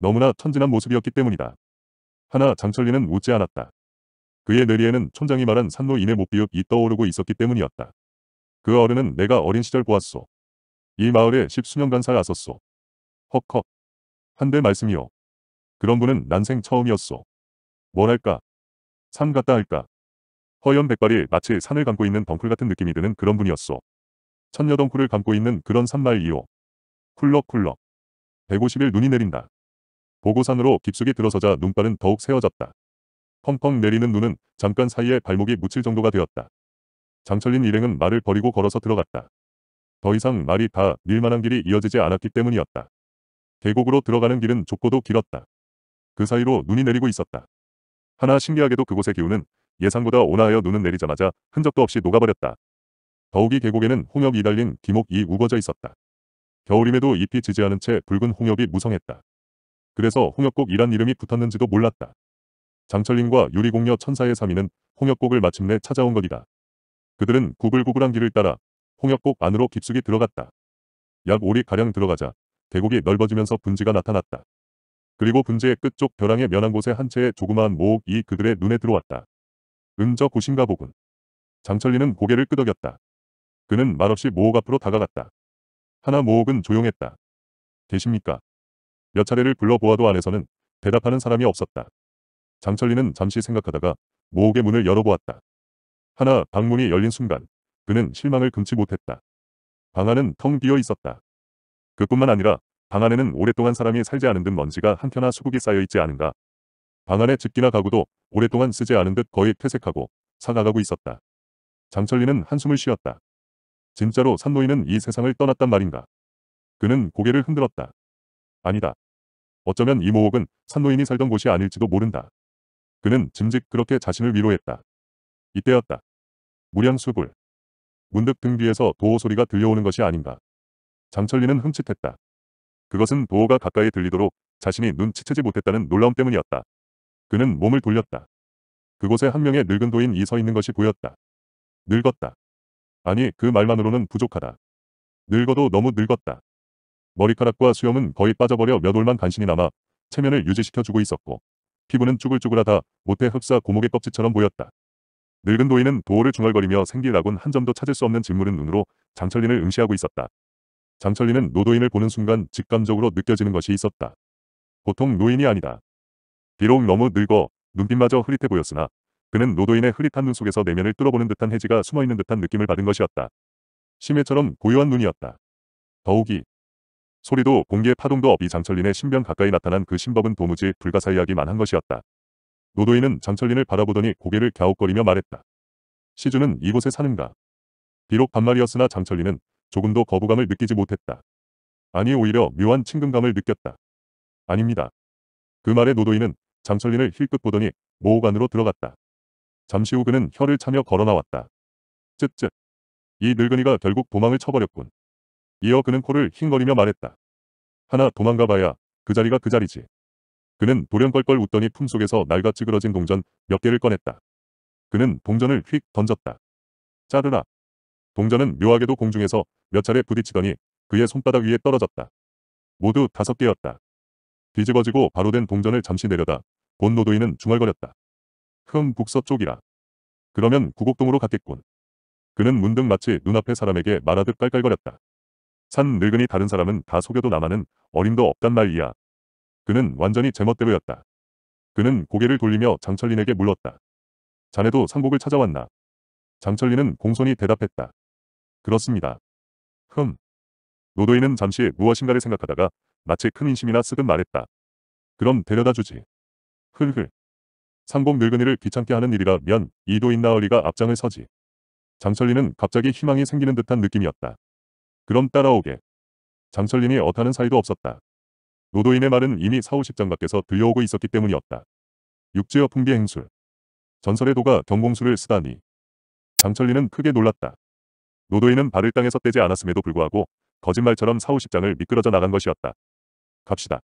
너무나 천진한 모습이었기 때문이다. 하나 장철리는 웃지 않았다. 그의 뇌리에는 촌장이 말한 산로 인해 못 비읍이 떠오르고 있었기 때문이었다. 그 어른은 내가 어린 시절 보았소. 이 마을에 십수년간 살았었소. 헉헉. 한데 말씀이요. 그런 분은 난생 처음이었소. 뭐랄까. 산 같다 할까. 허연 백발이 마치 산을 감고 있는 덩굴 같은 느낌이 드는 그런 분이었소. 천녀 덩굴을 감고 있는 그런 산말이요 쿨럭쿨럭. 150일 눈이 내린다. 보고산으로 깊숙이 들어서자 눈발은 더욱 세워졌다 펑펑 내리는 눈은 잠깐 사이에 발목이 묻힐 정도가 되었다. 장철린 일행은 말을 버리고 걸어서 들어갔다. 더 이상 말이 다 밀만한 길이 이어지지 않았기 때문이었다. 계곡으로 들어가는 길은 좁고도 길었다. 그 사이로 눈이 내리고 있었다. 하나 신기하게도 그곳의 기운은 예상보다 온화하여 눈은 내리자마자 흔적도 없이 녹아버렸다. 더욱이 계곡에는 홍엽이 달린 기목이 우거져 있었다. 겨울임에도 잎이 지지 않은 채 붉은 홍엽이 무성했다. 그래서 홍역곡이란 이름이 붙었는지도 몰랐다. 장철림과 유리공녀 천사의 사인는홍역곡을 마침내 찾아온 것이다. 그들은 구불구불한 길을 따라 홍역곡 안으로 깊숙이 들어갔다. 약오리가량 들어가자 대곡이 넓어지면서 분지가 나타났다. 그리고 분지의 끝쪽 벼랑의 면한 곳에 한 채의 조그마한 모옥이 그들의 눈에 들어왔다. 음저 곳인가 보군. 장철리는 고개를 끄덕였다. 그는 말없이 모옥 앞으로 다가갔다. 하나 모옥은 조용했다. 계십니까? 몇 차례를 불러보아도 안에서는 대답하는 사람이 없었다. 장철리는 잠시 생각하다가 모옥의 문을 열어보았다. 하나 방문이 열린 순간 그는 실망을 금치 못했다. 방 안은 텅 비어 있었다. 그뿐만 아니라 방 안에는 오랫동안 사람이 살지 않은 듯 먼지가 한켠하 수국이 쌓여있지 않은가. 방안에 집기나 가구도 오랫동안 쓰지 않은 듯 거의 퇴색하고 사나가고 있었다. 장철리는 한숨을 쉬었다. 진짜로 산노인은 이 세상을 떠났단 말인가. 그는 고개를 흔들었다. 아니다. 어쩌면 이 모옥은 산노인이 살던 곳이 아닐지도 모른다. 그는 짐짓 그렇게 자신을 위로했다. 이때였다. 무량수불. 문득 등 뒤에서 도어 소리가 들려오는 것이 아닌가. 장철리는 흠칫했다. 그것은 도어가 가까이 들리도록 자신이 눈치채지 못했다는 놀라움 때문이었다. 그는 몸을 돌렸다. 그곳에 한 명의 늙은 도인이 서 있는 것이 보였다. 늙었다. 아니 그 말만으로는 부족하다. 늙어도 너무 늙었다. 머리카락과 수염은 거의 빠져버려 몇 올만 간신히 남아 체면을 유지시켜주고 있었고 피부는 쭈글쭈글하다 못해 흡사 고목의 껍질처럼 보였다. 늙은 노인은 도어를 중얼거리며 생기라곤 한 점도 찾을 수 없는 직물은 눈으로 장철린을 응시하고 있었다. 장철린은 노도인을 보는 순간 직감적으로 느껴지는 것이 있었다. 보통 노인이 아니다. 비록 너무 늙어 눈빛마저 흐릿해 보였으나 그는 노도인의 흐릿한 눈 속에서 내면을 뚫어보는 듯한 해지가 숨어있는 듯한 느낌을 받은 것이었다. 심해처럼 고요한 눈이었다. 더욱이 소리도 공개 파동도 없이 장철린의 신변 가까이 나타난 그 신법은 도무지 불가사의하기만 한 것이었다. 노도인은 장철린을 바라보더니 고개를 갸웃거리며 말했다. 시주는 이곳에 사는가? 비록 반말이었으나 장철린은 조금도 거부감을 느끼지 못했다. 아니 오히려 묘한 친근감을 느꼈다. 아닙니다. 그 말에 노도인은 장철린을 힐끗 보더니 모호 관으로 들어갔다. 잠시 후 그는 혀를 차며 걸어나왔다. 쯧쯧. 이 늙은이가 결국 도망을 쳐버렸군. 이어 그는 코를 휭거리며 말했다. 하나 도망가 봐야 그 자리가 그 자리지. 그는 돌연껄껄 웃더니 품속에서 날같이 그러진 동전 몇 개를 꺼냈다. 그는 동전을 휙 던졌다. 짜르라. 동전은 묘하게도 공중에서 몇 차례 부딪히더니 그의 손바닥 위에 떨어졌다. 모두 다섯 개였다. 뒤집어지고 바로 된 동전을 잠시 내려다 본 노도인은 중얼거렸다. 흠 북서쪽이라. 그러면 구곡동으로 갔겠군. 그는 문득 마치 눈앞에 사람에게 말하듯 깔깔거렸다. 산 늙은이 다른 사람은 다 속여도 나만은 어림도 없단 말이야. 그는 완전히 제멋대로였다. 그는 고개를 돌리며 장철린에게 물었다. 자네도 상복을 찾아왔나? 장철린은 공손히 대답했다. 그렇습니다. 흠. 노도인은 잠시 무엇인가를 생각하다가 마치 큰 인심이나 쓰듯 말했다. 그럼 데려다 주지. 흘흘. 상복 늙은이를 귀찮게 하는 일이라 면 이도인 나얼리가 앞장을 서지. 장철리는 갑자기 희망이 생기는 듯한 느낌이었다. 그럼 따라오게. 장철님이 어타는 사이도 없었다. 노도인의 말은 이미 사오십장 밖에서 들려오고 있었기 때문이었다. 육지어 풍비 행술. 전설의 도가 경공술을 쓰다니. 장철리는 크게 놀랐다. 노도인은 발을 땅에서 떼지 않았음에도 불구하고 거짓말처럼 사오십장을 미끄러져 나간 것이었다. 갑시다.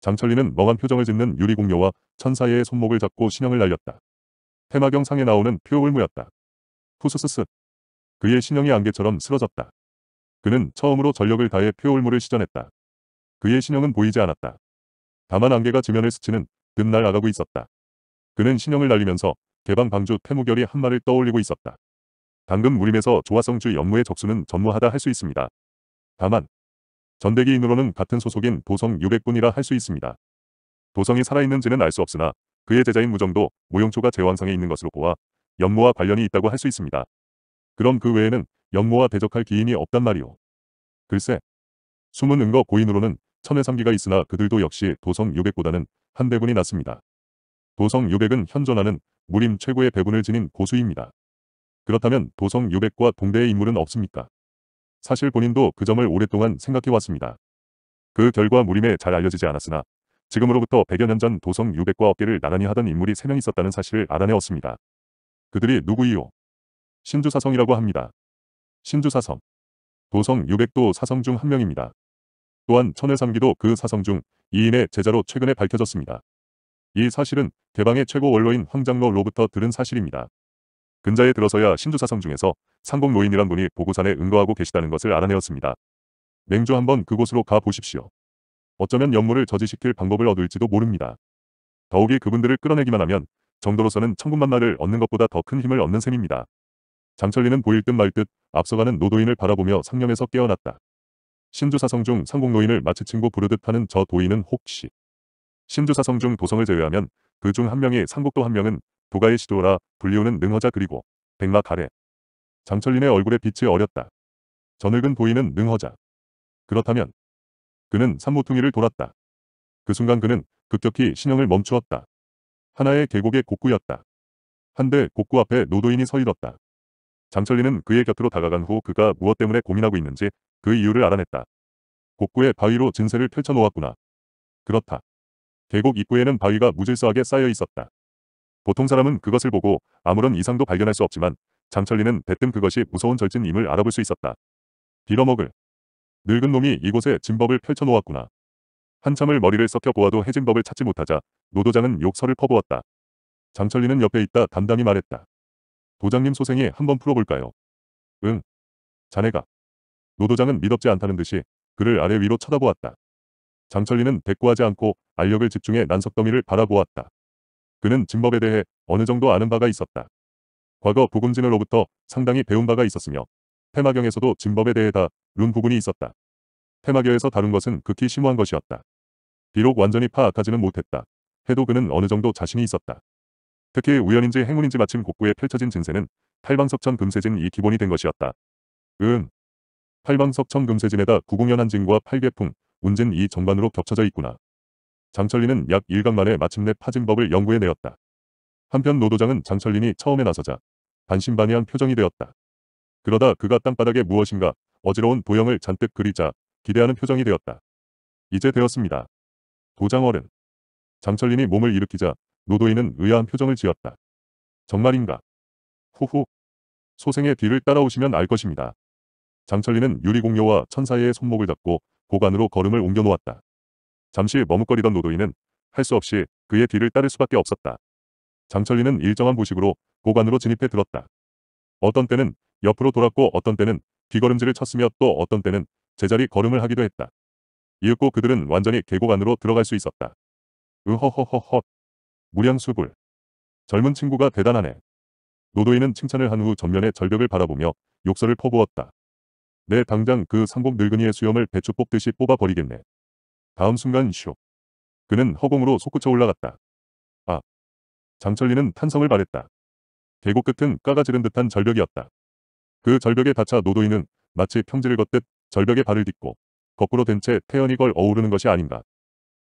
장철리는 멍한 표정을 짓는 유리공녀와 천사의 손목을 잡고 신형을 날렸다. 테마경 상에 나오는 표울무였다. 후스스스 그의 신형이 안개처럼 쓰러졌다. 그는 처음으로 전력을 다해 표올물을 시전했다. 그의 신형은 보이지 않았다. 다만 안개가 지면을 스치는 듯날 아가고 있었다. 그는 신형을 날리면서 개방 방주 태무결이 한 말을 떠올리고 있었다. 당금 무림에서 조화성주 연무의 적수는 전무하다 할 수 있습니다. 다만 전대기인으로는 같은 소속인 도성 유백0분이라할 수 있습니다. 도성이 살아있는지는 알 수 없으나 그의 제자인 무정도 무용초가 제왕상에 있는 것으로 보아 연무와 관련이 있다고 할 수 있습니다. 그럼 그 외에는 영모와 대적할 기인이 없단 말이오. 글쎄, 숨은 은거 고인으로는 천해삼기가 있으나 그들도 역시 도성 유백보다는 한대분이낫습니다 도성 유백은 현존하는 무림 최고의 배분을 지닌 고수입니다. 그렇다면 도성 유백과 동대의 인물은 없습니까? 사실 본인도 그 점을 오랫동안 생각해왔습니다. 그 결과 무림에 잘 알려지지 않았으나 지금으로부터 100여 년 전 도성 유백과 어깨를 나란히 하던 인물이 3명 있었다는 사실을 알아내었습니다. 그들이 누구이요? 신주사성이라고 합니다. 신주사성. 도성 600도 사성 중 한 명입니다. 또한 천혜삼기도그 사성 중 이인의 제자로 최근에 밝혀졌습니다. 이 사실은 개방의 최고 원로인 황장로로부터 들은 사실입니다. 근자에 들어서야 신주사성 중에서 상봉노인이란 분이 보고산에 응거하고 계시다는 것을 알아내었습니다. 맹주 한번 그곳으로 가보십시오. 어쩌면 연무를 저지시킬 방법을 얻을지도 모릅니다. 더욱이 그분들을 끌어내기만 하면 정도로서는 천국만마를 얻는 것보다 더 큰 힘을 얻는 셈입니다. 장철리는 보일 듯 말 듯 앞서가는 노도인을 바라보며 상념에서 깨어났다. 신주사성 중 상공노인을 마치친구 부르듯 하는 저 도인은 혹시 신주사성 중 도성을 제외하면 그 중 한 명이 상국도 한 명은 도가의 시도라 불리우는 능허자 그리고 백마 가래 장철린의 얼굴에 빛이 어렸다. 저 늙은 도인은 능허자. 그렇다면 그는 산모퉁이를 돌았다. 그 순간 그는 급격히 신형을 멈추었다. 하나의 계곡의 곡구였다. 한데 곡구 앞에 노도인이 서있었다. 장철리는 그의 곁으로 다가간 후 그가 무엇 때문에 고민하고 있는지 그 이유를 알아냈다. 곡구에 바위로 진세를 펼쳐놓았구나. 그렇다. 계곡 입구에는 바위가 무질서하게 쌓여 있었다. 보통 사람은 그것을 보고 아무런 이상도 발견할 수 없지만 장철리는 대뜸 그것이 무서운 절진임을 알아볼 수 있었다. 빌어먹을. 늙은 놈이 이곳에 진법을 펼쳐놓았구나. 한참을 머리를 썩혀보아도 해진법을 찾지 못하자 노도장은 욕설을 퍼부었다. 장철리는 옆에 있다 담담히 말했다. 도장님 소생이 한번 풀어볼까요? 응. 자네가. 노도장은 믿없지 않다는 듯이 그를 아래 위로 쳐다보았다. 장철리는 대꾸하지 않고 알력을 집중해 난석더미를 바라보았다. 그는 진법에 대해 어느 정도 아는 바가 있었다. 과거 부금진으로부터 상당히 배운 바가 있었으며 테마경에서도 진법에 대해 다룬 부분이 있었다. 테마교에서 다룬 것은 극히 심오한 것이었다. 비록 완전히 파악하지는 못했다. 해도 그는 어느 정도 자신이 있었다. 특히 우연인지 행운인지 마침 곡구에 펼쳐진 증세는 팔방석천 금세진이 기본이 된 것이었다. 응. 팔방석천 금세진에다 구공연한진과 팔개풍, 운진 이 전반으로 겹쳐져 있구나. 장철린은 약 1강 만에 마침내 파진법을 연구해내었다. 한편 노도장은 장철린이 처음에 나서자 반신반의한 표정이 되었다. 그러다 그가 땅바닥에 무엇인가 어지러운 도형을 잔뜩 그리자 기대하는 표정이 되었다. 이제 되었습니다. 도장어른. 장철린이 몸을 일으키자 노도인은 의아한 표정을 지었다. 정말인가? 후후. 소생의 뒤를 따라오시면 알 것입니다. 장철리는 유리공녀와 천사의 손목을 잡고 고관으로 걸음을 옮겨놓았다. 잠시 머뭇거리던 노도인은 할 수 없이 그의 뒤를 따를 수밖에 없었다. 장철리는 일정한 보식으로 고관으로 진입해 들었다. 어떤 때는 옆으로 돌았고 어떤 때는 뒤걸음질을 쳤으며 또 어떤 때는 제자리 걸음을 하기도 했다. 이윽고 그들은 완전히 계곡 안으로 들어갈 수 있었다. 으허허허헛. 무련수불. 젊은 친구가 대단하네. 노도인은 칭찬을 한 후 전면의 절벽을 바라보며 욕설을 퍼부었다. 내 당장 그 상복 늙은이의 수염을 배추 뽑듯이 뽑아버리겠네. 다음 순간 쇼. 그는 허공으로 솟구쳐 올라갔다. 아. 장철리는 탄성을 바랬다 계곡 끝은 까가지른 듯한 절벽이었다. 그 절벽에 닿자 노도인은 마치 평지를 걷듯 절벽에 발을 딛고 거꾸로 된 채 태연이 걸 어우르는 것이 아닌가.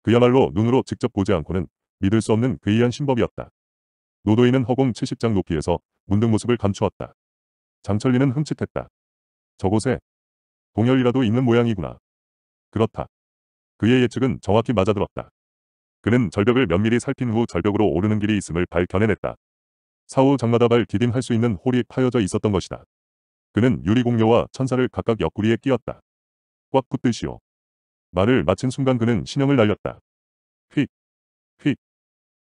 그야말로 눈으로 직접 보지 않고는 믿을 수 없는 괴이한 신법이었다. 노도인은 허공 70장 높이에서 문득 모습을 감추었다. 장철리는 흠칫했다. 저곳에 동열이라도 있는 모양이구나. 그렇다. 그의 예측은 정확히 맞아들었다. 그는 절벽을 면밀히 살핀 후 절벽으로 오르는 길이 있음을 밝혀내냈다. 사후 장마다 발 디딤할 수 있는 홀이 파여져 있었던 것이다. 그는 유리공녀와 천사를 각각 옆구리에 끼었다. 꽉 붙듯이요. 말을 마친 순간 그는 신형을 날렸다.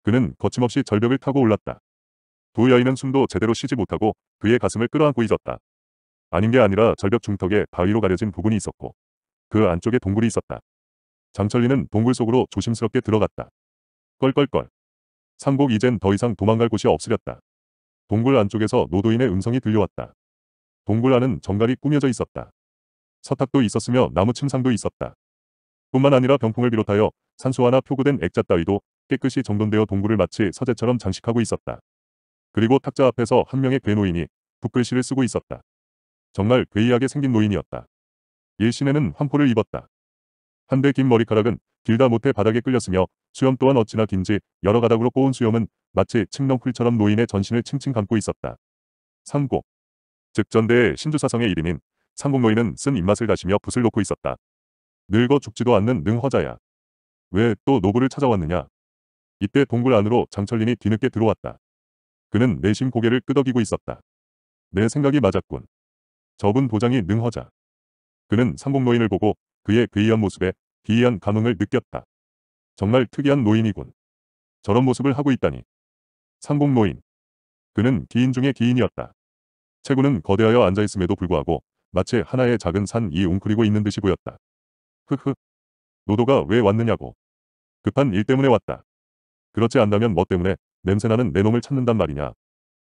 그는 거침없이 절벽을 타고 올랐다. 두 여인은 숨도 제대로 쉬지 못하고 그의 가슴을 끌어안고 잊었다 아닌 게 아니라 절벽 중턱에 바위로 가려진 부분이 있었고 그 안쪽에 동굴이 있었다. 장철리는 동굴 속으로 조심스럽게 들어갔다. 껄껄껄. 상복 이젠 더 이상 도망갈 곳이 없으렸다. 동굴 안쪽에서 노도인의 음성이 들려왔다. 동굴 안은 정갈이 꾸며져 있었다. 서탁도 있었으며 나무 침상도 있었다. 뿐만 아니라 병풍을 비롯하여 산소화나 표구된 액자 따위도 깨끗이 정돈되어 동굴을 마치 서재처럼 장식하고 있었다. 그리고 탁자 앞에서 한 명의 괴노인이 붓글씨를 쓰고 있었다. 정말 괴이하게 생긴 노인이었다. 일신에는 환포를 입었다. 한대 긴 머리카락은 길다 못해 바닥에 끌렸으며 수염 또한 어찌나 긴지 여러 가닥으로 꼬은 수염은 마치 칡넝풀처럼 노인의 전신을 칭칭 감고 있었다. 삼곡. 즉 전대의 신주사성의 이름인 삼곡 노인은 쓴 입맛을 다시며 붓을 놓고 있었다. 늙어 죽지도 않는 능허자야. 왜 또 노부를 찾아왔느냐? 이때 동굴 안으로 장철린이 뒤늦게 들어왔다. 그는 내심 고개를 끄덕이고 있었다. 내 생각이 맞았군. 저분 도장이 능허자. 그는 삼복 노인을 보고 그의 괴이한 모습에 기이한 감흥을 느꼈다. 정말 특이한 노인이군. 저런 모습을 하고 있다니. 삼복 노인. 그는 기인 중에 기인이었다. 체구는 거대하여 앉아있음에도 불구하고 마치 하나의 작은 산이 웅크리고 있는 듯이 보였다. 흐흐. 노도가 왜 왔느냐고. 급한 일 때문에 왔다. 그렇지 않다면 뭐 때문에 냄새나는 내 놈을 찾는단 말이냐.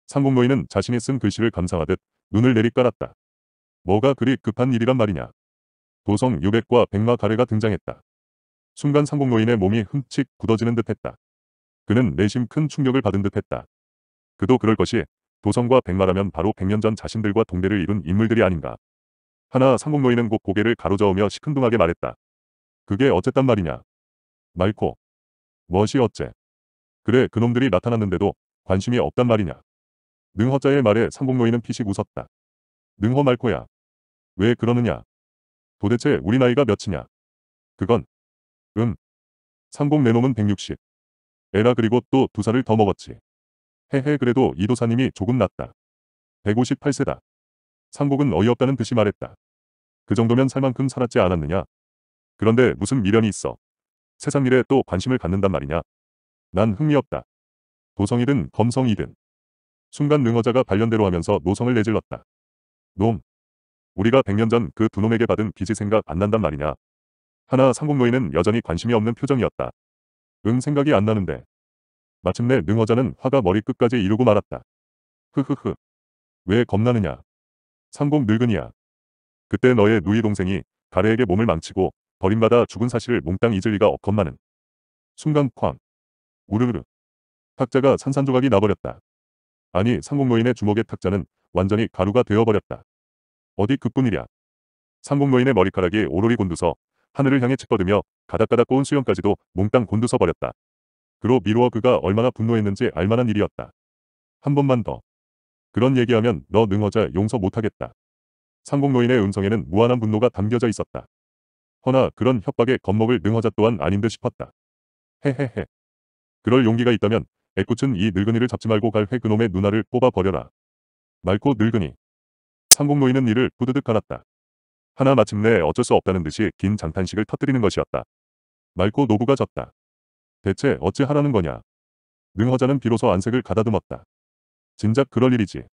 상공노인은 자신이 쓴 글씨를 감상하듯 눈을 내리깔았다. 뭐가 그리 급한 일이란 말이냐. 도성 유백과 백마 가래가 등장했다. 순간 상공노인의 몸이 흠칫 굳어지는 듯했다. 그는 내심 큰 충격을 받은 듯했다. 그도 그럴 것이 도성과 백마라면 바로 100년 전 자신들과 동대를 이룬 인물들이 아닌가. 하나 상공노인은 곧 고개를 가로저으며 시큰둥하게 말했다. 그게 어쨌단 말이냐. 말코. 무엇이 어째. 그래 그놈들이 나타났는데도 관심이 없단 말이냐. 능허자의 말에 삼공노인은 피식 웃었다. 능허 말코야. 왜 그러느냐. 도대체 우리 나이가 몇이냐. 그건 음. 삼공 내놈은 160. 에라 그리고 또 두 살을 더 먹었지. 헤헤 그래도 이도사님이 조금 낫다. 158세다. 상복은 어이없다는 듯이 말했다. 그 정도면 살만큼 살았지 않았느냐. 그런데 무슨 미련이 있어. 세상 일에 또 관심을 갖는단 말이냐. 난 흥미없다. 도성이든 범성이든. 순간 능어자가 발련대로 하면서 노성을 내질렀다. 놈. 우리가 100년 전 그 두 놈에게 받은 빚이 생각 안 난단 말이냐. 하나 상국노인은 여전히 관심이 없는 표정이었다. 응 생각이 안 나는데. 마침내 능어자는 화가 머리끝까지 이루고 말았다. 흐흐흐. 왜 겁나느냐. 상국 늙은이야. 그때 너의 누이 동생이 가래에게 몸을 망치고 버림받아 죽은 사실을 몽땅 잊을 리가 없건만은. 순간 쾅. 우르르. 탁자가 산산조각이 나버렸다. 아니 상공노인의 주먹의 탁자는 완전히 가루가 되어버렸다. 어디 그뿐이랴. 상공노인의 머리카락이 오로리 곤두서 하늘을 향해 치뻗으며 가닥가닥 꼬은 수염까지도 몽땅 곤두서 버렸다. 그로 미루어 그가 얼마나 분노했는지 알만한 일이었다. 한 번만 더. 그런 얘기하면 너 능어자 용서 못하겠다. 상공노인의 음성에는 무한한 분노가 담겨져 있었다. 허나 그런 협박에 겁먹을 능어자 또한 아닌 듯 싶었다. 헤헤헤. 그럴 용기가 있다면 애꽃은이 늙은이를 잡지 말고 갈 회 그놈의 누나를 뽑아버려라. 맑고 늙은이. 상공노인은 이를 부드득 안았다. 하나 마침내 어쩔 수 없다는 듯이 긴 장탄식을 터뜨리는 것이었다. 맑고 노부가 졌다. 대체 어찌 하라는 거냐. 능허자는 비로소 안색을 가다듬었다. 진작 그럴 일이지.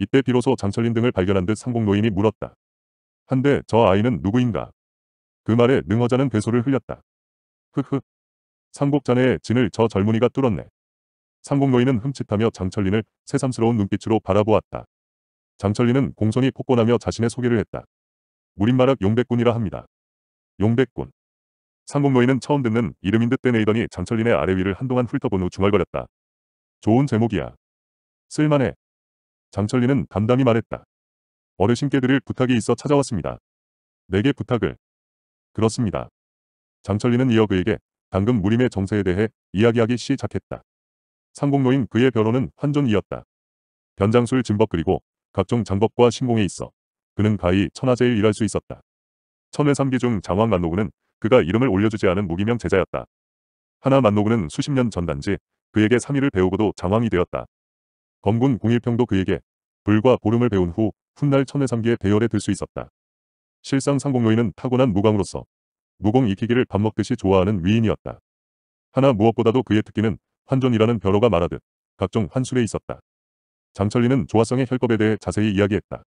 이때 비로소 장철린 등을 발견한 듯 상공노인이 물었다. 한데 저 아이는 누구인가? 그 말에 능허자는 괴소를 흘렸다. 흐흐. 삼국전의 진을 저 젊은이가 뚫었네. 삼국노인은 흠칫하며 장철린을 새삼스러운 눈빛으로 바라보았다. 장철린은 공손히 폭권하며 자신의 소개를 했다. 무림마락 용백군이라 합니다. 용백군. 삼국노인은 처음 듣는 이름인 듯 떼내이더니 장철린의 아래 위를 한동안 훑어본 후 중얼거렸다. 좋은 제목이야. 쓸만해. 장철린은 담담히 말했다. 어르신께 드릴 부탁이 있어 찾아왔습니다. 내게 부탁을. 그렇습니다. 장철리는 이어 그에게 당근 무림의 정세에 대해 이야기하기 시작했다. 상공노인 그의 변호는 환존이었다. 변장술 증법 그리고 각종 장법과 신공에 있어 그는 가히 천하제일 일할 수 있었다. 천회삼기 중 장왕 만노구는 그가 이름을 올려주지 않은 무기명 제자였다. 하나 만노구는 수십 년 전 단지 그에게 삼위를 배우고도 장왕이 되었다. 검군 공일평도 그에게 불과 보름을 배운 후 훗날 천회삼기의 대열에 들 수 있었다. 실상 상공노인은 타고난 무광으로서 무공 익히기를 밥 먹듯이 좋아하는 위인이었다. 하나 무엇보다도 그의 특기는 환존이라는 벼로가 말하듯 각종 환술에 있었다. 장철리는 조화성의 혈법에 대해 자세히 이야기했다.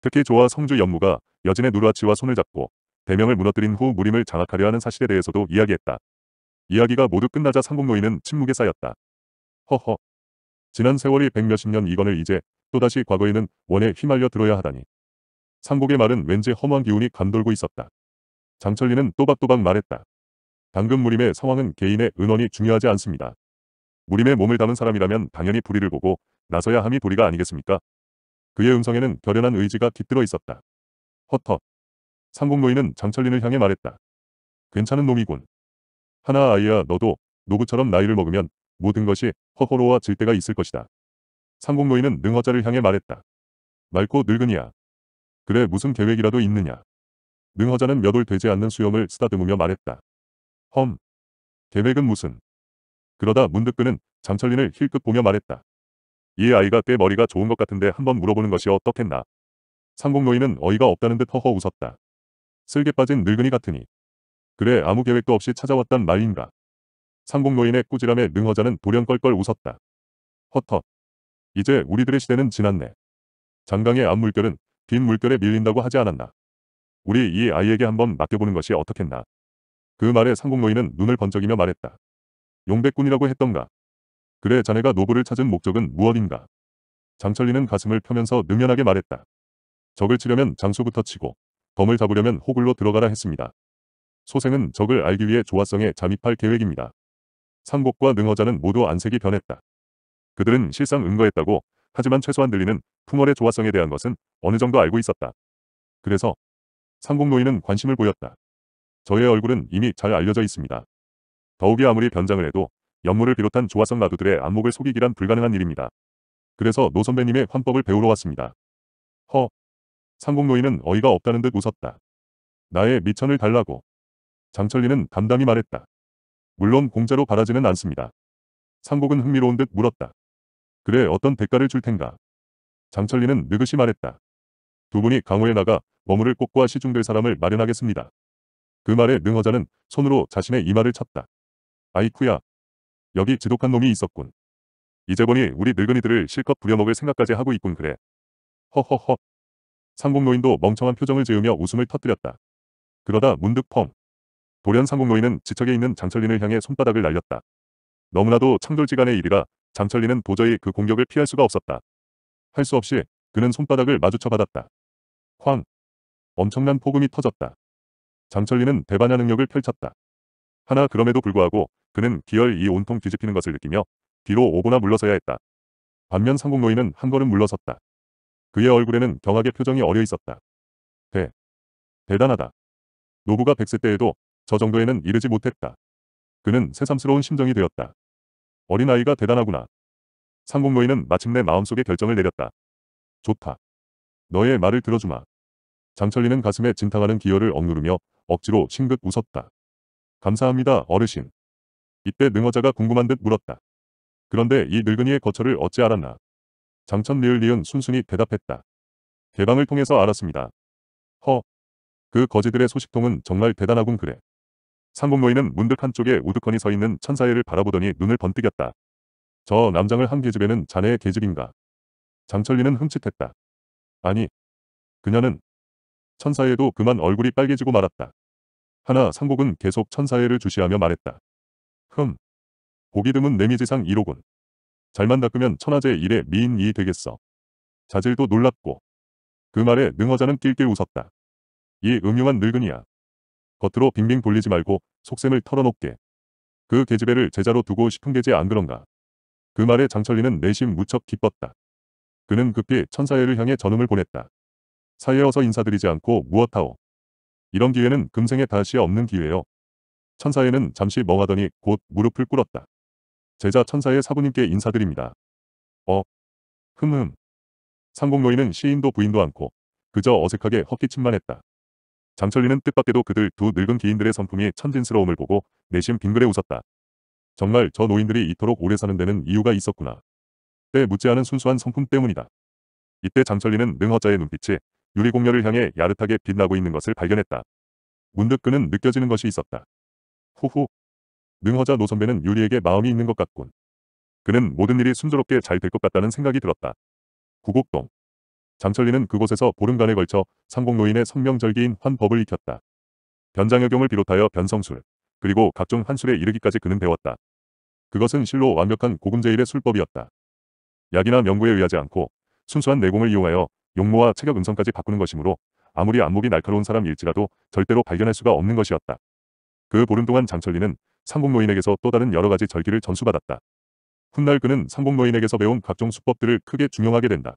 특히 조화 성주 연무가 여진의 누르아치와 손을 잡고 대명을 무너뜨린 후 무림을 장악하려 하는 사실에 대해서도 이야기했다. 이야기가 모두 끝나자 상국노인은 침묵에 쌓였다. 허허. 지난 세월이 백몇십 년 이건을 이제 또다시 과거에는 원에 휘말려 들어야 하다니. 상국의 말은 왠지 허무한 기운이 감돌고 있었다. 장철리는 또박또박 말했다. 당근 무림의 상황은 개인의 은원이 중요하지 않습니다. 무림의 몸을 담은 사람이라면 당연히 불의를 보고 나서야 함이 도리가 아니겠습니까? 그의 음성에는 결연한 의지가 깃들어 있었다. 헛헛. 상공노인은 장철린을 향해 말했다. 괜찮은 놈이군. 하나 아이야 너도 노부처럼 나이를 먹으면 모든 것이 허허로워질 때가 있을 것이다. 상공노인은 능허자를 향해 말했다. 맑고 늙은이야. 그래 무슨 계획이라도 있느냐. 능허자는 몇올 되지 않는 수염을 쓰다듬으며 말했다. 험. 계획은 무슨. 그러다 문득 그는 장철린을 힐끗 보며 말했다. 이 아이가 꽤 머리가 좋은 것 같은데 한번 물어보는 것이 어떻겠나. 상공노인은 어이가 없다는 듯 허허 웃었다. 슬게 빠진 늙은이 같으니. 그래 아무 계획도 없이 찾아왔단 말인가. 상공노인의 꾸지람에 능허자는 돌연껄껄 웃었다. 헛헛. 이제 우리들의 시대는 지났네. 장강의 앞물결은 빈 물결에 밀린다고 하지 않았나. 우리 이 아이에게 한번 맡겨보는 것이 어떻겠나. 그 말에 상공노인은 눈을 번쩍이며 말했다. 용백군이라고 했던가. 그래 자네가 노부를 찾은 목적은 무엇인가. 장철리는 가슴을 펴면서 능연하게 말했다. 적을 치려면 장수부터 치고 범을 잡으려면 호굴로 들어가라 했습니다. 소생은 적을 알기 위해 조화성에 잠입할 계획입니다. 상곡과 능허자는 모두 안색이 변했다. 그들은 실상 응거했다고 하지만 최소한 들리는 풍월의 조화성에 대한 것은 어느 정도 알고 있었다. 그래서 상공노인은 관심을 보였다. 저의 얼굴은 이미 잘 알려져 있습니다. 더욱이 아무리 변장을 해도 연물을 비롯한 조화성 나두들의 안목을 속이기란 불가능한 일입니다. 그래서 노 선배님의 환법을 배우러 왔습니다. 허. 상공노인은 어이가 없다는 듯 웃었다. 나의 미천을 달라고. 장철리는 담담히 말했다. 물론 공짜로 바라지는 않습니다. 상복은 흥미로운 듯 물었다. 그래 어떤 대가를 줄 텐가. 장철리는 느긋이 말했다. 두 분이 강호에 나가 머무를 꽃과 시중될 사람을 마련하겠습니다. 그 말에 능허자는 손으로 자신의 이마를 찼다. 아이쿠야. 여기 지독한 놈이 있었군. 이제 보니 우리 늙은이들을 실컷 부려먹을 생각까지 하고 있군 그래. 허허허. 상공노인도 멍청한 표정을 지으며 웃음을 터뜨렸다. 그러다 문득 펑. 돌연 상공노인은 지척에 있는 장철린을 향해 손바닥을 날렸다. 너무나도 창졸지간의 일이라 장철린은 도저히 그 공격을 피할 수가 없었다. 할 수 없이 그는 손바닥을 마주쳐 받았다. 황. 엄청난 폭음이 터졌다. 장철리는 대반야 능력을 펼쳤다. 하나 그럼에도 불구하고 그는 기열 이 온통 뒤집히는 것을 느끼며 뒤로 오거나 물러서야 했다. 반면 상공노인은 한 걸음 물러섰다. 그의 얼굴에는 경악의 표정이 어려 있었다. 대. 대단하다. 노부가 백세 때에도 저 정도에는 이르지 못했다. 그는 새삼스러운 심정이 되었다. 어린아이가 대단하구나. 상공노인은 마침내 마음속에 결정을 내렸다. 좋다. 너의 말을 들어주마. 장철리는 가슴에 진탕하는 기혈를 억누르며 억지로 싱긋 웃었다. 감사합니다 어르신. 이때 능어자가 궁금한 듯 물었다. 그런데 이 늙은이의 거처를 어찌 알았나. 장천리을 리은 순순히 대답했다. 개방을 통해서 알았습니다. 허. 그 거지들의 소식통은 정말 대단하군 그래. 상공노인은 문득 한쪽에 우두커니 서 있는 천사애를 바라보더니 눈을 번뜩였다. 저 남장을 한 계집에는 자네의 계집인가. 장철리는 흠칫했다. 아니. 그녀는 천사에도 그만 얼굴이 빨개지고 말았다. 하나 상복은 계속 천사애를 주시하며 말했다. 흠. 보기 드문 내미지상 1호군. 잘만 닦으면 천하제 일의 미인이 되겠어. 자질도 놀랍고. 그 말에 능어자는 낄낄 웃었다. 이 음흉한 늙은이야. 겉으로 빙빙 돌리지 말고 속셈을 털어놓게. 그 계집애를 제자로 두고 싶은 게지 안 그런가. 그 말에 장철리는 내심 무척 기뻤다. 그는 급히 천사회를 향해 전음을 보냈다. 사회에 어서 인사드리지 않고 무엇하오. 이런 기회는 금생에 다시 없는 기회요. 천사회는 잠시 멍하더니 곧 무릎을 꿇었다. 제자 천사의 사부님께 인사드립니다. 어. 흠흠. 상공노인은 시인도 부인도 않고 그저 어색하게 헛기침만 했다. 장철리는 뜻밖에도 그들 두 늙은 기인들의 성품이 천진스러움을 보고 내심 빙그레 웃었다. 정말 저 노인들이 이토록 오래 사는 데는 이유가 있었구나. 때 묻지 않은 순수한 성품 때문이다. 이때 장철리는 능허자의 눈빛이 유리공녀를 향해 야릇하게 빛나고 있는 것을 발견했다. 문득 그는 느껴지는 것이 있었다. 후후. 능허자 노선배는 유리에게 마음이 있는 것 같군. 그는 모든 일이 순조롭게 잘 될 것 같다는 생각이 들었다. 구곡동. 장철리는 그곳에서 보름간에 걸쳐 상공노인의 성명절기인 환법을 익혔다. 변장여경을 비롯하여 변성술, 그리고 각종 한술에 이르기까지 그는 배웠다. 그것은 실로 완벽한 고금제일의 술법이었다. 약이나 명구에 의하지 않고 순수한 내공을 이용하여 용모와 체격 음성까지 바꾸는 것이므로 아무리 안목이 날카로운 사람일지라도 절대로 발견할 수가 없는 것이었다. 그 보름 동안 장철리는 상공노인에게서 또 다른 여러 가지 절기를 전수받았다. 훗날 그는 상공노인에게서 배운 각종 수법들을 크게 중용하게 된다.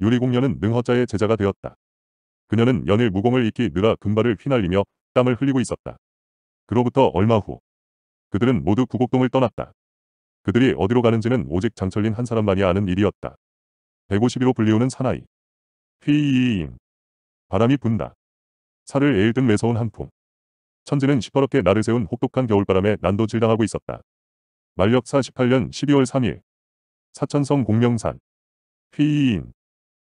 유리공녀는 능허자의 제자가 되었다. 그녀는 연일 무공을 익히 느라 금발을 휘날리며 땀을 흘리고 있었다. 그로부터 얼마 후 그들은 모두 구곡동을 떠났다. 그들이 어디로 가는지는 오직 장철린 한 사람만이 아는 일이었다. 151호 불리우는 사나이. 휘이이잉. 바람이 분다. 살을 에일든 매서운 한풍. 천지는 시퍼렇게 나를 세운 혹독한 겨울바람에 난도질당하고 있었다. 만력사 18년 12월 3일. 사천성 공명산. 휘이잉.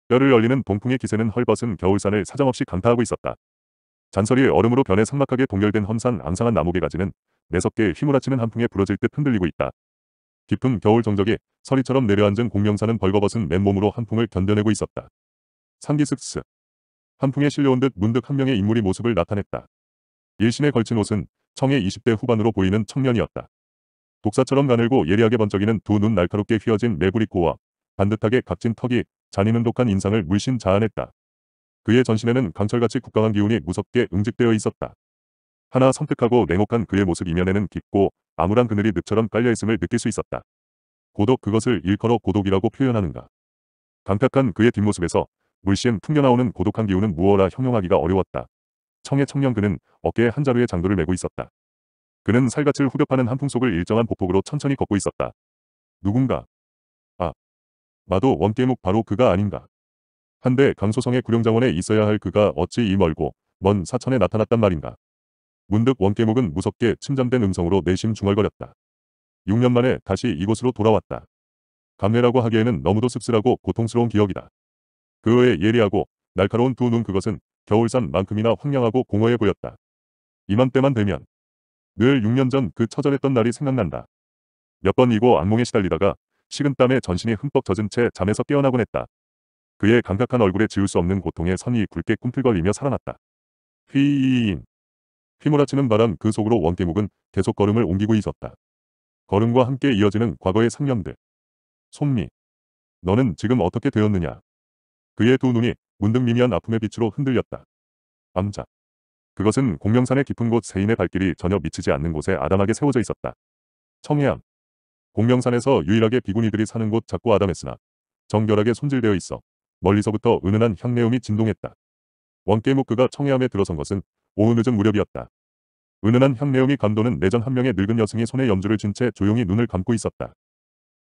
뼈를 열리는 동풍의 기세는 헐벗은 겨울산을 사정없이 강타하고 있었다. 잔설이 얼음으로 변해 삭막하게 동결된 험산 앙상한 나무개 가지는 매섭게 휘몰아치는 한풍에 부러질 듯 흔들리고 있다. 깊은 겨울 정적에 서리처럼 내려앉은 공명사는 벌거벗은 맨몸으로 한풍을 견뎌내고 있었다. 상기슥스. 한풍에 실려온 듯 문득 한 명의 인물이 모습을 나타냈다. 일신에 걸친 옷은 청의 20대 후반으로 보이는 청년이었다. 독사처럼 가늘고 예리하게 번쩍이는 두 눈 날카롭게 휘어진 매부리코와 반듯하게 각진 턱이 잔인은 독한 인상을 물씬 자아냈다. 그의 전신에는 강철같이 국강한 기운이 무섭게 응집되어 있었다. 하나 섬뜩하고 냉혹한 그의 모습 이면에는 깊고 암울한 그늘이 늪처럼 깔려있음을 느낄 수 있었다. 고독 그것을 일컬어 고독이라고 표현하는가. 강탁한 그의 뒷모습에서 물씬 풍겨나오는 고독한 기운은 무어라 형용하기가 어려웠다. 청의 청년 그는 어깨에 한 자루의 장도를 메고 있었다. 그는 살갗을 후벼파는 한풍 속을 일정한 보폭으로 천천히 걷고 있었다. 누군가. 아. 마도 원깨묵 바로 그가 아닌가. 한데 강소성의 구룡장원에 있어야 할 그가 어찌 이 멀고 먼 사천에 나타났단 말인가. 문득 원깨목은 무섭게 침잠된 음성으로 내심 중얼거렸다. 6년 만에 다시 이곳으로 돌아왔다. 감내라고 하기에는 너무도 씁쓸하고 고통스러운 기억이다. 그의 예리하고 날카로운 두 눈 그것은 겨울산만큼이나 황량하고 공허해 보였다. 이맘때만 되면 늘 6년 전 그 처절했던 날이 생각난다. 몇번 이고 악몽에 시달리다가 식은땀에 전신이 흠뻑 젖은 채 잠에서 깨어나곤 했다. 그의 감각한 얼굴에 지울 수 없는 고통에 선이 굵게 꿈틀거리며 살아났다. 휘이인 휘몰아치는 바람 그 속으로 원깨목은 계속 걸음을 옮기고 있었다. 걸음과 함께 이어지는 과거의 상념들. 손미. 너는 지금 어떻게 되었느냐. 그의 두 눈이 문득 미미한 아픔의 빛으로 흔들렸다. 암자. 그것은 공명산의 깊은 곳 세인의 발길이 전혀 미치지 않는 곳에 아담하게 세워져 있었다. 청해암. 공명산에서 유일하게 비구니들이 사는 곳 자꾸 아담했으나 정결하게 손질되어 있어 멀리서부터 은은한 향내음이 진동했다. 원깨묵 그가 청해암에 들어선 것은 오후 늦은 무렵이었다. 은은한 향내음이 감도는 내전 한 명의 늙은 여성이 손에 염주를 쥔 채 조용히 눈을 감고 있었다.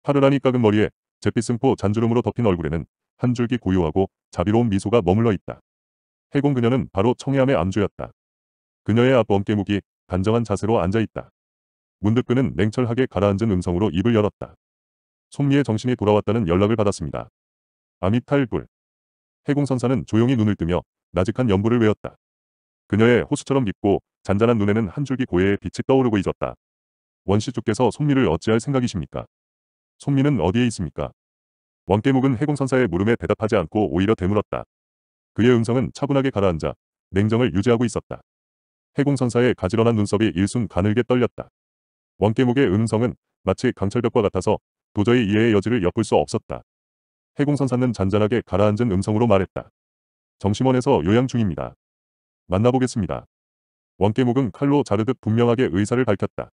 파르란니 깎은 머리에 잿빛승포 잔주름으로 덮인 얼굴에는 한 줄기 고요하고 자비로운 미소가 머물러 있다. 해공 그녀는 바로 청해암의 암주였다. 그녀의 앞 어깨무기 단정한 자세로 앉아있다. 문득 그는 냉철하게 가라앉은 음성으로 입을 열었다. 손미의 정신이 돌아왔다는 연락을 받았습니다. 아미탈불. 해공선사는 조용히 눈을 뜨며 나직한 연부를 외웠다. 그녀의 호수처럼 깊고 잔잔한 눈에는 한 줄기 고해의 빛이 떠오르고 잊었다원씨쪽께서 손미를 어찌할 생각이십니까? 손미는 어디에 있습니까? 원깨묵은 해공선사의 물음에 대답하지 않고 오히려 되물었다. 그의 음성은 차분하게 가라앉아 냉정을 유지하고 있었다. 해공선사의 가지런한 눈썹이 일순 가늘게 떨렸다. 원깨묵의 음성은 마치 강철벽과 같아서 도저히 이해의 여지를 엿볼 수 없었다. 해공선사는 잔잔하게 가라앉은 음성으로 말했다. 정심원에서 요양 중입니다. 만나보겠습니다. 원깨목은 칼로 자르듯 분명하게 의사를 밝혔다.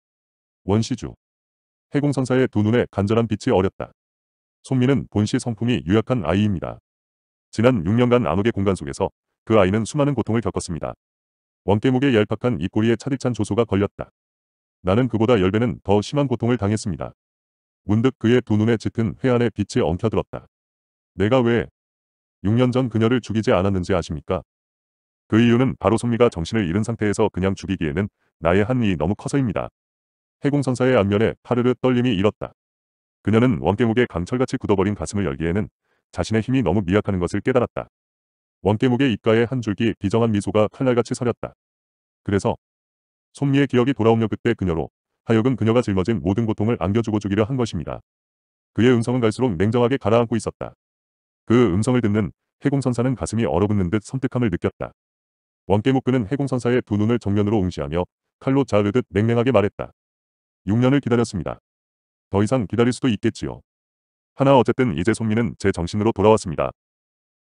원시주. 해공선사의 두 눈에 간절한 빛이 어렸다. 손미는 본시 성품이 유약한 아이입니다. 지난 6년간 암흑의 공간 속에서 그 아이는 수많은 고통을 겪었습니다. 원깨목의 얄팍한 입꼬리에 차디찬 조소가 걸렸다. 나는 그보다 열배는 더 심한 고통을 당했습니다. 문득 그의 두 눈에 짙은 회안의 빛이 엉켜들었다. 내가 왜 6년 전 그녀를 죽이지 않았는지 아십니까? 그 이유는 바로 송미가 정신을 잃은 상태에서 그냥 죽이기에는 나의 한이 너무 커서입니다. 해공선사의 안면에 파르르 떨림이 일었다. 그녀는 원깨묵의 강철같이 굳어버린 가슴을 열기에는 자신의 힘이 너무 미약하는 것을 깨달았다. 원깨묵의 입가에 한 줄기 비정한 미소가 칼날같이 서렸다. 그래서 손미의 기억이 돌아오며 그때 그녀로 하여금 그녀가 짊어진 모든 고통을 안겨주고 주기려 한 것입니다. 그의 음성은 갈수록 냉정하게 가라앉고 있었다. 그 음성을 듣는 해공선사는 가슴이 얼어붙는 듯 섬뜩함을 느꼈다. 왕깨묵그는 해공선사의 두 눈을 정면으로 응시하며 칼로 자르듯 냉랭하게 말했다. 6년을 기다렸습니다. 더 이상 기다릴 수도 있겠지요. 하나 어쨌든 이제 손미는 제 정신으로 돌아왔습니다.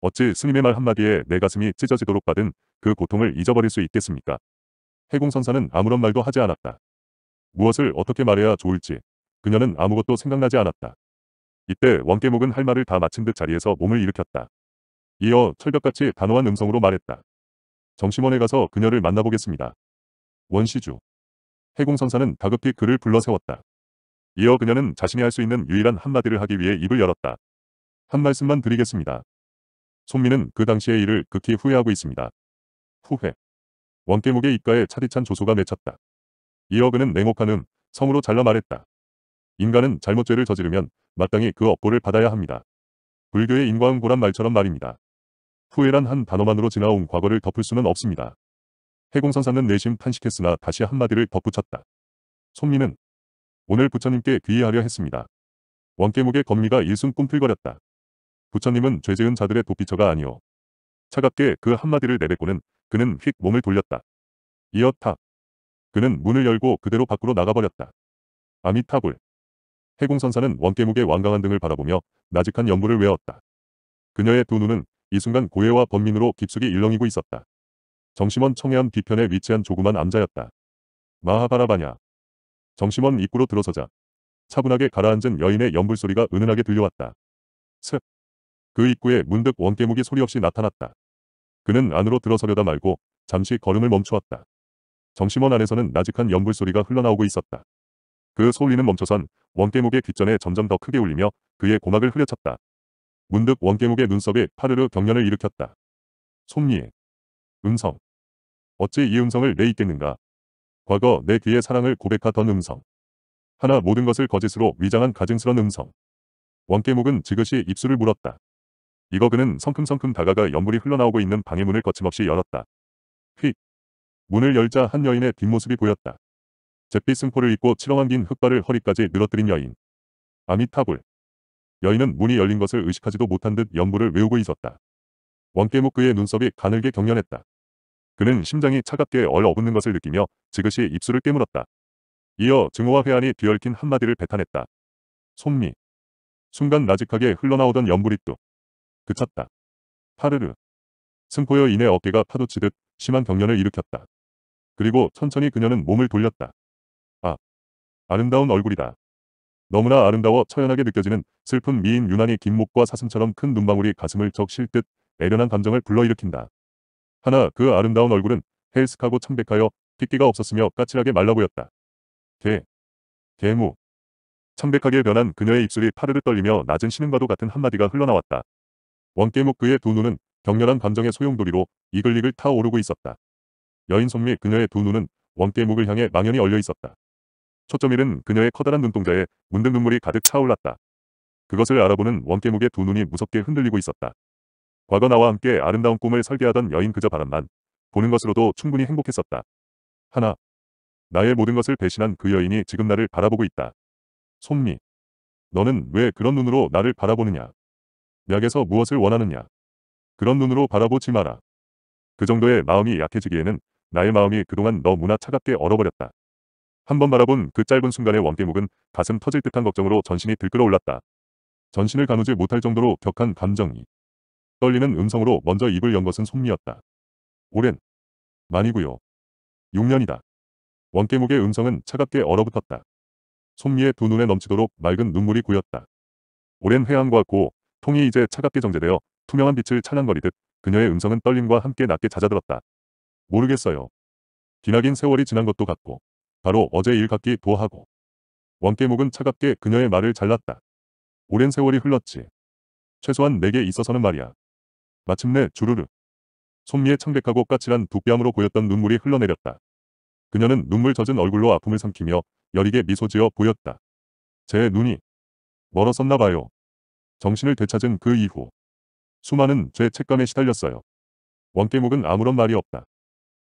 어찌 스님의 말 한마디에 내 가슴이 찢어지도록 받은 그 고통을 잊어버릴 수 있겠습니까? 해공선사는 아무런 말도 하지 않았다. 무엇을 어떻게 말해야 좋을지 그녀는 아무것도 생각나지 않았다. 이때 원깨목은 할 말을 다 마친 듯 자리에서 몸을 일으켰다. 이어 철벽같이 단호한 음성으로 말했다. 정심원에 가서 그녀를 만나보겠습니다. 원시주. 해공선사는 다급히 그를 불러세웠다. 이어 그녀는 자신이 할 수 있는 유일한 한마디를 하기 위해 입을 열었다. 한 말씀만 드리겠습니다. 손민은그 당시의 일을 극히 후회하고 있습니다. 후회. 원깨목의 입가에 차디찬 조소가 맺혔다. 이어 그는 냉혹한 음, 성으로 잘라 말했다. 인간은 잘못죄를 저지르면 마땅히 그 업보를 받아야 합니다. 불교의 인과응보란 말처럼 말입니다. 후회란 한 단어만으로 지나온 과거를 덮을 수는 없습니다. 해공선사는 내심 탄식했으나 다시 한마디를 덧붙였다. 손미는 오늘 부처님께 귀의하려 했습니다. 원깨목의 건미가 일순 꿈틀거렸다. 부처님은 죄지은 자들의 도피처가 아니오. 차갑게 그 한마디를 내뱉고는 그는 휙 몸을 돌렸다. 이어 타 그는 문을 열고 그대로 밖으로 나가버렸다. 아미타불. 해공선사는 원깨목의 완강한 등을 바라보며 나직한 연구를 외웠다. 그녀의 두 눈은 이 순간 고해와 번민으로 깊숙이 일렁이고 있었다. 정심원 청해안 뒤편에 위치한 조그만 암자였다. 마하바라바냐. 정심원 입구로 들어서자 차분하게 가라앉은 여인의 연불소리가 은은하게 들려왔다. 슥. 그 입구에 문득 원깨무기 소리 없이 나타났다. 그는 안으로 들어서려다 말고 잠시 걸음을 멈추었다. 정심원 안에서는 나직한 연불소리가 흘러나오고 있었다. 그 소리는 멈춰선 원깨무기의 전에 점점 더 크게 울리며 그의 고막을 흐려쳤다. 문득 원계목의 눈썹이 파르르 경련을 일으켰다. 손리의 음성. 어찌 이 음성을 내 있겠는가. 과거 내 귀에 사랑을 고백하던 음성. 하나 모든 것을 거짓으로 위장한 가증스런 음성. 원계목은 지그시 입술을 물었다. 이거 그는 성큼성큼 다가가 연물이 흘러나오고 있는 방의 문을 거침없이 열었다. 휙. 문을 열자 한 여인의 뒷모습이 보였다. 잿빛 승포를 입고 칠렁한긴 흑발을 허리까지 늘어뜨린 여인. 아미타불. 여인은 문이 열린 것을 의식하지도 못한 듯 연부를 외우고 있었다. 원깨묵 그의 눈썹이 가늘게 경련했다. 그는 심장이 차갑게 얼어붙는 것을 느끼며 지그시 입술을 깨물었다. 이어 증오와 회안이 뒤얽힌 한마디를 뱉어냈다. 손미. 순간 나직하게 흘러나오던 연불이 뚝. 그쳤다. 파르르. 승포여 인의 어깨가 파도치듯 심한 경련을 일으켰다. 그리고 천천히 그녀는 몸을 돌렸다. 아. 아름다운 얼굴이다. 너무나 아름다워 처연하게 느껴지는 슬픈 미인 유난히 긴 목과 사슴처럼 큰 눈방울이 가슴을 적실 듯 애련한 감정을 불러일으킨다. 하나 그 아름다운 얼굴은 헬스하고 창백하여 핏기가 없었으며 까칠하게 말라 보였다. 개, 개무. 창백하게 변한 그녀의 입술이 파르르 떨리며 낮은 신음과도 같은 한마디가 흘러나왔다. 원개목 그의 두 눈은 격렬한 감정의 소용돌이로 이글이글 타오르고 있었다. 여인 손미 그녀의 두 눈은 원개목을 향해 망연히 얼려 있었다. 초점일은 그녀의 커다란 눈동자에 문득 눈물이 가득 차올랐다. 그것을 알아보는 원깨묵의 두 눈이 무섭게 흔들리고 있었다. 과거 나와 함께 아름다운 꿈을 설계하던 여인 그저 바람만 보는 것으로도 충분히 행복했었다. 하나. 나의 모든 것을 배신한 그 여인이 지금 나를 바라보고 있다. 손미. 너는 왜 그런 눈으로 나를 바라보느냐? 약에서 무엇을 원하느냐? 그런 눈으로 바라보지 마라. 그 정도의 마음이 약해지기에는 나의 마음이 그동안 너무나 차갑게 얼어버렸다. 한번 바라본 그 짧은 순간의 원깨묵은 가슴 터질 듯한 걱정으로 전신이 들끓어 올랐다. 전신을 가누지 못할 정도로 격한 감정이 떨리는 음성으로 먼저 입을 연 것은 손미였다. 오랜 만이구요. 6년이다. 원깨묵의 음성은 차갑게 얼어붙었다. 손미의 두 눈에 넘치도록 맑은 눈물이 고였다. 오랜 회항과 고, 통이 이제 차갑게 정제되어 투명한 빛을 찬양거리듯 그녀의 음성은 떨림과 함께 낮게 잦아들었다. 모르겠어요. 기나긴 세월이 지난 것도 같고 바로 어제 일 같기도 하고 원깨목은 차갑게 그녀의 말을 잘랐다. 오랜 세월이 흘렀지. 최소한 내게 있어서는 말이야. 마침내 주르르. 손미의 창백하고 까칠한 두뺨으로 보였던 눈물이 흘러내렸다. 그녀는 눈물 젖은 얼굴로 아픔을 삼키며 여리게 미소지어 보였다. 제 눈이 멀었었나 봐요. 정신을 되찾은 그 이후 수많은 죄 책감에 시달렸어요. 원깨목은 아무런 말이 없다.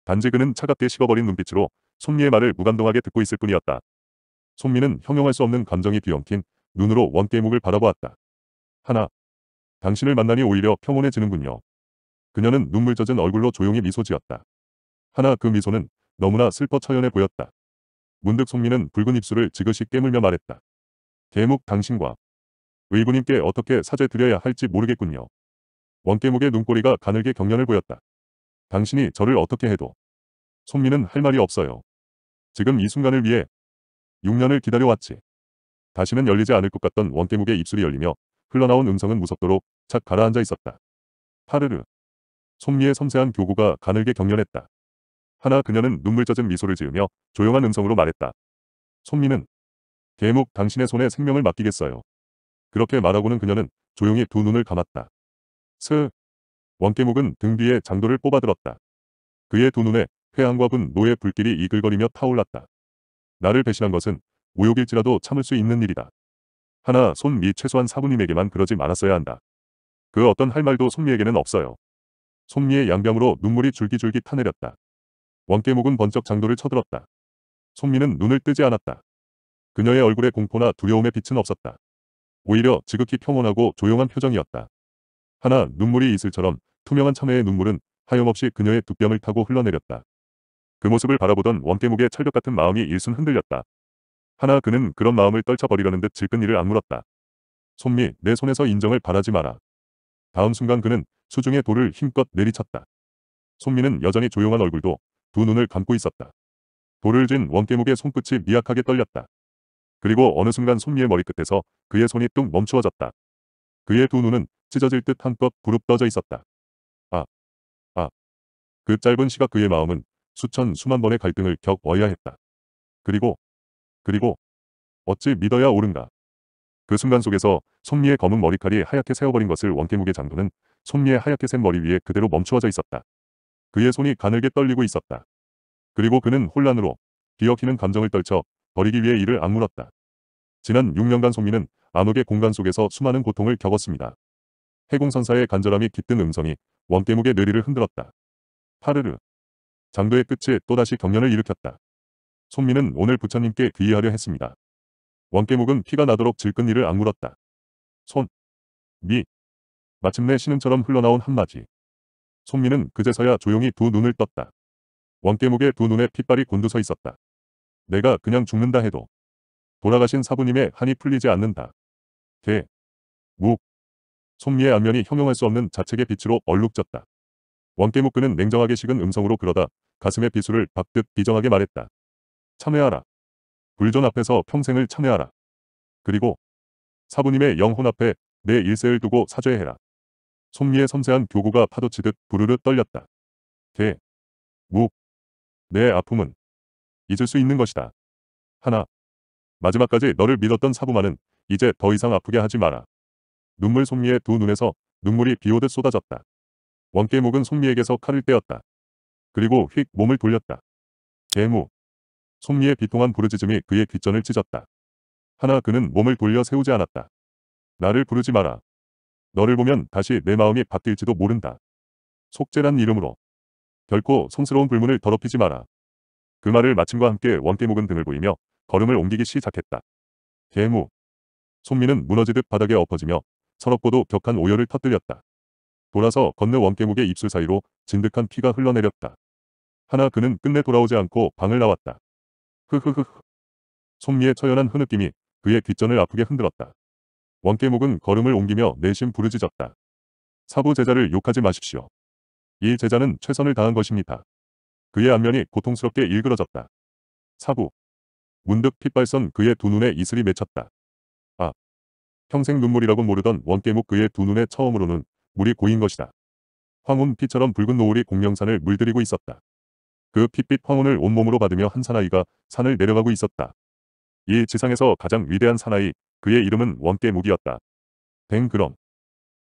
단지 그는 차갑게 식어버린 눈빛으로 손미의 말을 무감동하게 듣고 있을 뿐이었다. 손미는 형용할 수 없는 감정이 뒤엉킨 눈으로 원깨묵을 바라보았다. 하나, 당신을 만나니 오히려 평온해지는군요. 그녀는 눈물 젖은 얼굴로 조용히 미소 지었다. 하나 그 미소는 너무나 슬퍼 처연해 보였다. 문득 손미는 붉은 입술을 지그시 깨물며 말했다. 개묵 당신과 의군님께 어떻게 사죄 드려야 할지 모르겠군요. 원깨묵의 눈꼬리가 가늘게 경련을 보였다. 당신이 저를 어떻게 해도 손미는 할 말이 없어요. 지금 이 순간을 위해 6년을 기다려왔지. 다시는 열리지 않을 것 같던 원깨묵의 입술이 열리며 흘러나온 음성은 무섭도록 착 가라앉아 있었다. 파르르. 손미의 섬세한 교구가 가늘게 경련했다. 하나 그녀는 눈물 젖은 미소를 지으며 조용한 음성으로 말했다. 손미는 대목 당신의 손에 생명을 맡기겠어요. 그렇게 말하고는 그녀는 조용히 두 눈을 감았다. 스. 원깨묵은 등 뒤에 장도를 뽑아들었다. 그의 두 눈에 회항과 분, 노의 불길이 이글거리며 타올랐다. 나를 배신한 것은 모욕일지라도 참을 수 있는 일이다. 하나, 손미 최소한 사부님에게만 그러지 말았어야 한다. 그 어떤 할 말도 손미에게는 없어요. 손미의 양병으로 눈물이 줄기줄기 타내렸다. 원깨목은 번쩍 장도를 쳐들었다. 손미는 눈을 뜨지 않았다. 그녀의 얼굴에 공포나 두려움의 빛은 없었다. 오히려 지극히 평온하고 조용한 표정이었다. 하나 눈물이 이슬처럼 투명한 참외의 눈물은 하염없이 그녀의 두뺨을 타고 흘러내렸다. 그 모습을 바라보던 원깨묵의 철벽 같은 마음이 일순 흔들렸다. 하나 그는 그런 마음을 떨쳐버리려는 듯 질끈 이를 악물었다. 손미, 내 손에서 인정을 바라지 마라. 다음 순간 그는 수중에 돌을 힘껏 내리쳤다. 손미는 여전히 조용한 얼굴도 두 눈을 감고 있었다. 돌을 쥔 원깨묵의 손끝이 미약하게 떨렸다. 그리고 어느 순간 손미의 머리끝에서 그의 손이 뚝 멈추어졌다. 그의 두 눈은 찢어질 듯 한껏 부릅 떠져 있었다. 아, 아. 그 짧은 시각 그의 마음은 수천 수만 번의 갈등을 겪어야 했다. 그리고 그리고 어찌 믿어야 옳은가. 그 순간 속에서 손미의 검은 머리칼이 하얗게 세어버린 것을 원태무의 장도는 손미의 하얗게 센 머리 위에 그대로 멈추어져 있었다. 그의 손이 가늘게 떨리고 있었다. 그리고 그는 혼란으로 기어히는 감정을 떨쳐 버리기 위해 이를 악물었다. 지난 6년간 송미는 암흑의 공간 속에서 수많은 고통을 겪었습니다. 해공선사의 간절함이 깃든 음성이 원깨묵의 뇌리를 흔들었다. 파르르 장도의 끝이 또다시 경련을 일으켰다. 손민은 오늘 부처님께 귀의하려 했습니다. 원깨묵은 피가 나도록 질끈 이를 악물었다. 손, 미. 마침내 신음처럼 흘러나온 한마디. 손민은 그제서야 조용히 두 눈을 떴다. 원깨묵의 두 눈에 핏발이 곤두서 있었다. 내가 그냥 죽는다 해도 돌아가신 사부님의 한이 풀리지 않는다. 개, 묵. 손미의 안면이 형용할 수 없는 자책의 빛으로 얼룩졌다. 원깨묵그는 냉정하게 식은 음성으로 그러다 가슴의 비수를 박듯 비정하게 말했다. 참회하라. 불전 앞에서 평생을 참회하라. 그리고 사부님의 영혼 앞에 내 일세를 두고 사죄해라. 손미의 섬세한 교구가 파도치듯 부르르 떨렸다. 개, 무, 내 아픔은 잊을 수 있는 것이다. 하나, 마지막까지 너를 믿었던 사부만은 이제 더 이상 아프게 하지 마라. 눈물 손미의 두 눈에서 눈물이 비오듯 쏟아졌다. 원깨목은 손미에게서 칼을 떼었다. 그리고 휙 몸을 돌렸다. 개무. 솜리의 비통한 부르짖음이 그의 귀전을 찢었다. 하나 그는 몸을 돌려 세우지 않았다. 나를 부르지 마라. 너를 보면 다시 내 마음이 바뀔지도 모른다. 속죄란 이름으로. 결코 성스러운 불문을 더럽히지 마라. 그 말을 마침과 함께 원깨묵은 등을 보이며 걸음을 옮기기 시작했다. 개무. 손미는 무너지듯 바닥에 엎어지며 서럽고도 격한 오열을 터뜨렸다. 돌아서 건너 원깨묵의 입술 사이로 진득한 피가 흘러내렸다. 하나 그는 끝내 돌아오지 않고 방을 나왔다. 흐흐흐. 손미의 처연한 흐느낌이 그의 귀전을 아프게 흔들었다. 원깨목은 걸음을 옮기며 내심 부르짖었다. 사부 제자를 욕하지 마십시오. 이 제자는 최선을 다한 것입니다. 그의 안면이 고통스럽게 일그러졌다. 사부. 문득 핏발선 그의 두 눈에 이슬이 맺혔다. 아. 평생 눈물이라고 모르던 원깨목 그의 두 눈에 처음으로는 물이 고인 것이다. 황혼 피처럼 붉은 노을이 공명산을 물들이고 있었다. 그 핏빛 황혼을 온몸으로 받으며 한 사나이가 산을 내려가고 있었다. 이 지상에서 가장 위대한 사나이, 그의 이름은 원께무기였다댕 그럼.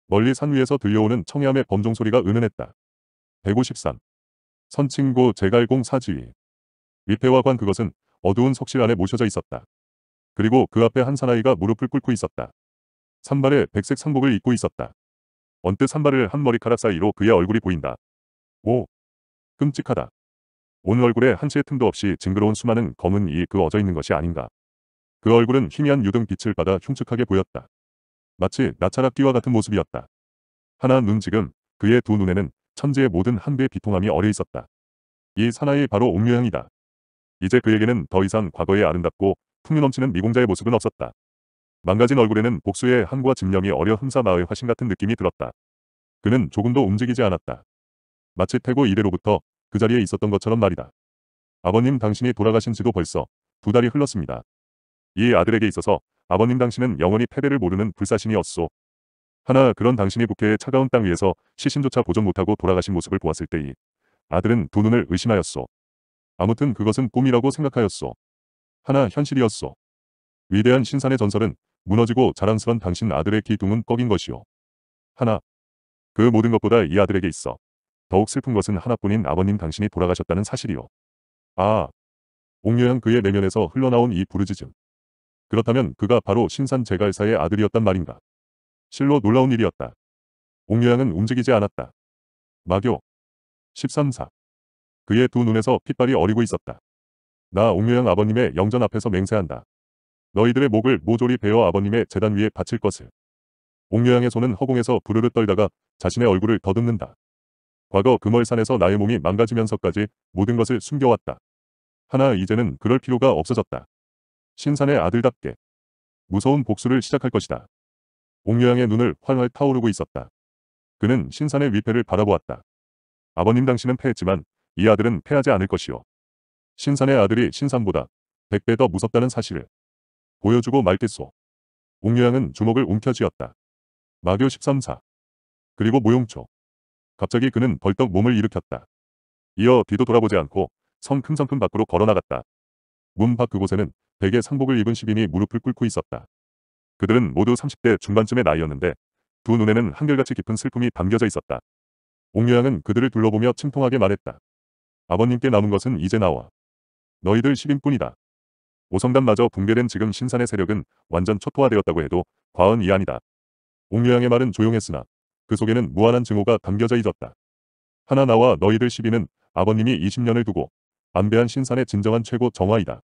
멀리 산 위에서 들려오는 청야함의 범종 소리가 은은했다. 153. 선친고 제갈공 사지위. 위패와 관 그것은 어두운 석실 안에 모셔져 있었다. 그리고 그 앞에 한 사나이가 무릎을 꿇고 있었다. 산발에 백색 상복을 입고 있었다. 언뜻 산발을 한 머리카락 사이로 그의 얼굴이 보인다. 오! 끔찍하다. 온 얼굴에 한치의 틈도 없이 징그러운 수많은 검은 이 그어져 있는 것이 아닌가. 그 얼굴은 희미한 유등 빛을 받아 흉측하게 보였다. 마치 나차라 기와 같은 모습이었다. 하나 눈 지금 그의 두 눈에는 천지의 모든 한배의 비통함이 어려 있었다. 이 사나이 바로 옥묘향이다 이제 그에게는 더 이상 과거의 아름답고 풍요 넘치는 미공자의 모습은 없었다. 망가진 얼굴에는 복수의 한과 집념이 어려 흠사 마의 화신 같은 느낌이 들었다. 그는 조금도 움직이지 않았다. 마치 태고 이래로부터 그 자리에 있었던 것처럼 말이다. 아버님 당신이 돌아가신 지도 벌써 두 달이 흘렀습니다. 이 아들에게 있어서 아버님 당신은 영원히 패배를 모르는 불사신이었소. 하나 그런 당신이 국회의 차가운 땅 위에서 시신조차 보존 못하고 돌아가신 모습을 보았을 때 이 아들은 두 눈을 의심하였소. 아무튼 그것은 꿈이라고 생각하였소. 하나 현실이었소. 위대한 신산의 전설은 무너지고 자랑스런 당신 아들의 기둥은 꺾인 것이오. 하나 그 모든 것보다 이 아들에게 있어 더욱 슬픈 것은 하나뿐인 아버님 당신이 돌아가셨다는 사실이요. 아, 옥녀양 그의 내면에서 흘러나온 이 부르짖음. 그렇다면 그가 바로 신산 제갈사의 아들이었단 말인가. 실로 놀라운 일이었다. 옥녀양은 움직이지 않았다. 마교. 13사. 그의 두 눈에서 핏발이 어리고 있었다. 나 옥녀양 아버님의 영전 앞에서 맹세한다. 너희들의 목을 모조리 베어 아버님의 재단 위에 바칠 것을. 옥녀양의 손은 허공에서 부르르 떨다가 자신의 얼굴을 더듬는다. 과거 금월산에서 나의 몸이 망가지면서까지 모든 것을 숨겨왔다. 하나 이제는 그럴 필요가 없어졌다. 신산의 아들답게 무서운 복수를 시작할 것이다. 옥녀양의 눈을 활활 타오르고 있었다. 그는 신산의 위패를 바라보았다. 아버님 당신은 패했지만 이 아들은 패하지 않을 것이오 신산의 아들이 신산보다 100배 더 무섭다는 사실을 보여주고 말겠소. 옥녀양은 주먹을 움켜쥐었다. 마교 13사 그리고 모용초 갑자기 그는 벌떡 몸을 일으켰다. 이어 뒤도 돌아보지 않고 성큼성큼 밖으로 걸어나갔다. 문밖 그곳에는 베개 상복을 입은 시빈이 무릎을 꿇고 있었다. 그들은 모두 30대 중반쯤의 나이였는데 두 눈에는 한결같이 깊은 슬픔이 담겨져 있었다. 옥류양은 그들을 둘러보며 침통하게 말했다. 아버님께 남은 것은 이제 나와. 너희들 시빈뿐이다 오성단마저 붕괴된 지금 신산의 세력은 완전 초토화되었다고 해도 과언이 아니다. 옥류양의 말은 조용했으나 그 속에는 무한한 증오가 담겨져 있었다. 하나 나와 너희들 시비는 아버님이 20년을 두고 안배한 신산의 진정한 최고 정화이다.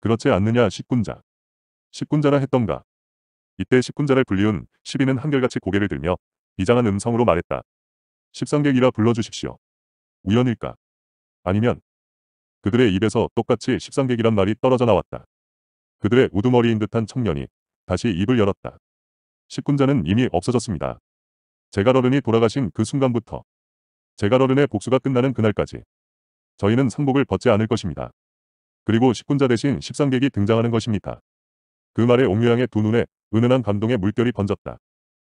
그렇지 않느냐 식군자식군자라 했던가. 이때 식군자를 불리운 시비는 한결같이 고개를 들며 비장한 음성으로 말했다. 십상객이라 불러주십시오. 우연일까? 아니면 그들의 입에서 똑같이 십상객이란 말이 떨어져 나왔다. 그들의 우두머리인 듯한 청년이 다시 입을 열었다. 식군자는 이미 없어졌습니다. 제갈어른이 돌아가신 그 순간부터 제갈어른의 복수가 끝나는 그날까지 저희는 상복을 벗지 않을 것입니다. 그리고 10군자 대신 13객이 등장하는 것입니다. 그 말에 옥류양의 두 눈에 은은한 감동의 물결이 번졌다.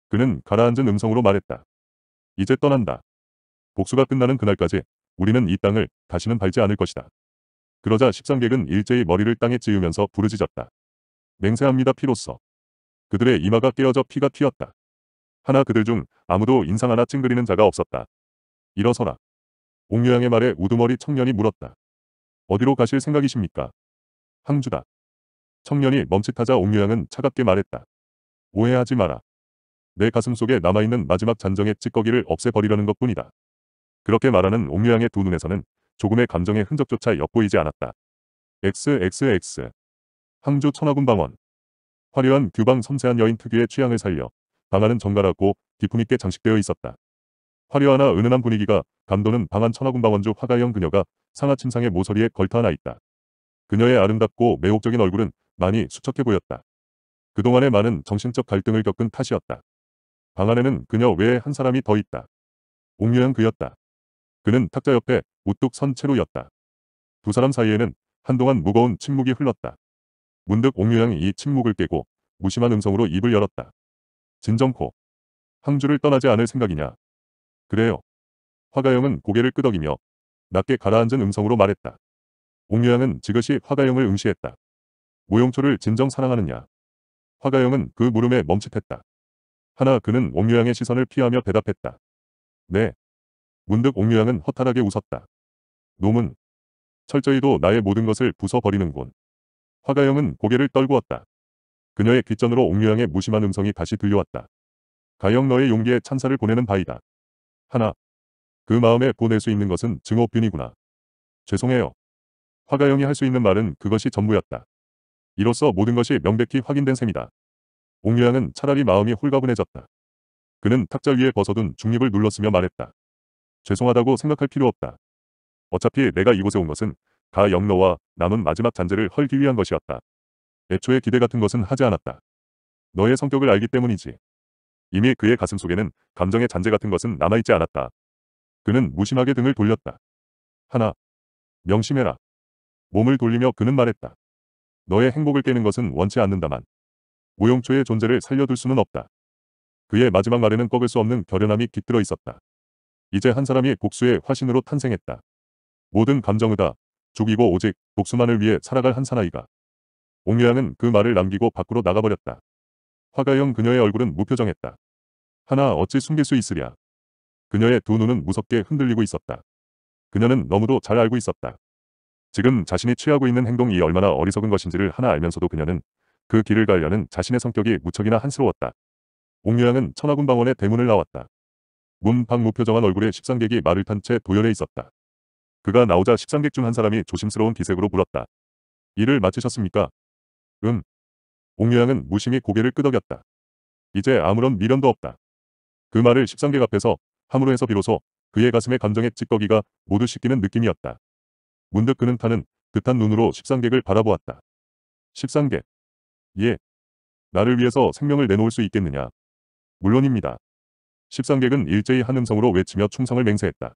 그는 가라앉은 음성으로 말했다. 이제 떠난다. 복수가 끝나는 그날까지 우리는 이 땅을 다시는 밟지 않을 것이다. 그러자 13객은 일제히 머리를 땅에 찌우면서 부르짖었다. 맹세합니다 피로써. 그들의 이마가 깨어져 피가 튀었다. 하나 그들 중 아무도 인상 하나 찡그리는 자가 없었다. 일어서라. 옥류양의 말에 우두머리 청년이 물었다. 어디로 가실 생각이십니까? 항주다. 청년이 멈칫하자 옥류양은 차갑게 말했다. 오해하지 마라. 내 가슴 속에 남아있는 마지막 잔정의 찌꺼기를 없애버리려는 것뿐이다. 그렇게 말하는 옥류양의 두 눈에서는 조금의 감정의 흔적조차 엿보이지 않았다. XXX 항주 천하군 방원 화려한 규방 섬세한 여인 특유의 취향을 살려 방안은 정갈하고 기품 있게 장식되어 있었다. 화려하나 은은한 분위기가 감도는 방안 천하군방원주 화가형 그녀가 상하 침상의 모서리에 걸터하나 있다. 그녀의 아름답고 매혹적인 얼굴은 많이 수척해 보였다. 그동안의 많은 정신적 갈등을 겪은 탓이었다. 방 안에는 그녀 외에 한 사람이 더 있다. 옥류현 그였다. 그는 탁자 옆에 우뚝 선 채로였다. 두 사람 사이에는 한동안 무거운 침묵이 흘렀다. 문득 옥류현이 이 침묵을 깨고 무심한 음성으로 입을 열었다. 진정코. 항주를 떠나지 않을 생각이냐. 그래요. 화가영은 고개를 끄덕이며 낮게 가라앉은 음성으로 말했다. 옥류양은 지그시 화가영을 응시했다. 모용초를 진정 사랑하느냐. 화가영은 그 물음에 멈칫했다. 하나 그는 옥류양의 시선을 피하며 대답했다. 네. 문득 옥류양은 허탈하게 웃었다. 놈은 철저히도 나의 모든 것을 부숴버리는군. 화가영은 고개를 떨구었다. 그녀의 귀전으로 옥류양의 무심한 음성이 다시 들려왔다. 가영 너의 용기에 찬사를 보내는 바이다. 하나. 그 마음에 보낼 수 있는 것은 증오뿐이구나. 죄송해요. 화가영이 할 수 있는 말은 그것이 전부였다. 이로써 모든 것이 명백히 확인된 셈이다. 옥류양은 차라리 마음이 홀가분해졌다. 그는 탁자 위에 벗어둔 중립을 눌렀으며 말했다. 죄송하다고 생각할 필요 없다. 어차피 내가 이곳에 온 것은 가영너와 남은 마지막 잔재를 헐기 위한 것이었다. 애초에 기대 같은 것은 하지 않았다. 너의 성격을 알기 때문이지. 이미 그의 가슴 속에는 감정의 잔재 같은 것은 남아있지 않았다. 그는 무심하게 등을 돌렸다. 하나. 명심해라. 몸을 돌리며 그는 말했다. 너의 행복을 깨는 것은 원치 않는다만. 무용초의 존재를 살려둘 수는 없다. 그의 마지막 말에는 꺾을 수 없는 결연함이 깃들어 있었다. 이제 한 사람이 복수의 화신으로 탄생했다. 모든 감정을 다 죽이고 오직 복수만을 위해 살아갈 한 사나이가. 옹유양은 그 말을 남기고 밖으로 나가버렸다. 화가영 그녀의 얼굴은 무표정했다. 하나 어찌 숨길 수 있으랴. 그녀의 두 눈은 무섭게 흔들리고 있었다. 그녀는 너무도 잘 알고 있었다. 지금 자신이 취하고 있는 행동이 얼마나 어리석은 것인지를 하나 알면서도 그녀는 그 길을 가려는 자신의 성격이 무척이나 한스러웠다. 옥유양은 천하군방원의 대문을 나왔다. 문방 무표정한 얼굴에 십상객이 말을 탄 채 도열해 있었다. 그가 나오자 십상객 중 한 사람이 조심스러운 기색으로 물었다. 일을 마치셨습니까? 음. 옥류양은 무심히 고개를 끄덕였다. 이제 아무런 미련도 없다. 그 말을 십상객 앞에서 함으로 해서 비로소 그의 가슴에 감정의 찌꺼기가 모두 씻기는 느낌이었다. 문득 그는 타는 듯한 눈으로 십상객을 바라보았다. 십상객. 예. 나를 위해서 생명을 내놓을 수 있겠느냐. 물론입니다. 십상객은 일제히 한 음성으로 외치며 충성을 맹세했다.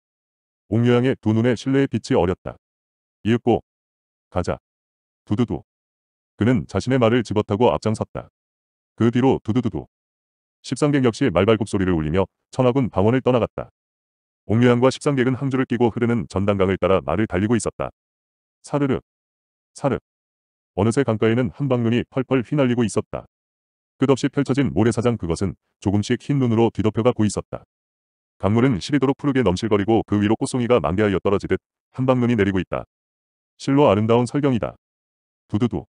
옥류양의 두 눈에 신뢰의 빛이 어렸다. 이윽고 가자. 두두두. 그는 자신의 말을 집어타고 앞장섰다. 그 뒤로 두두두두. 십상객 역시 말발굽 소리를 울리며 천하군 방원을 떠나갔다. 옥류양과 십상객은 항주를 끼고 흐르는 전당강을 따라 말을 달리고 있었다. 사르르. 사르. 어느새 강가에는 한방눈이 펄펄 휘날리고 있었다. 끝없이 펼쳐진 모래사장 그것은 조금씩 흰 눈으로 뒤덮여가고 있었다. 강물은 시리도록 푸르게 넘실거리고 그 위로 꽃송이가 만개하여 떨어지듯 한방눈이 내리고 있다. 실로 아름다운 설경이다. 두두두.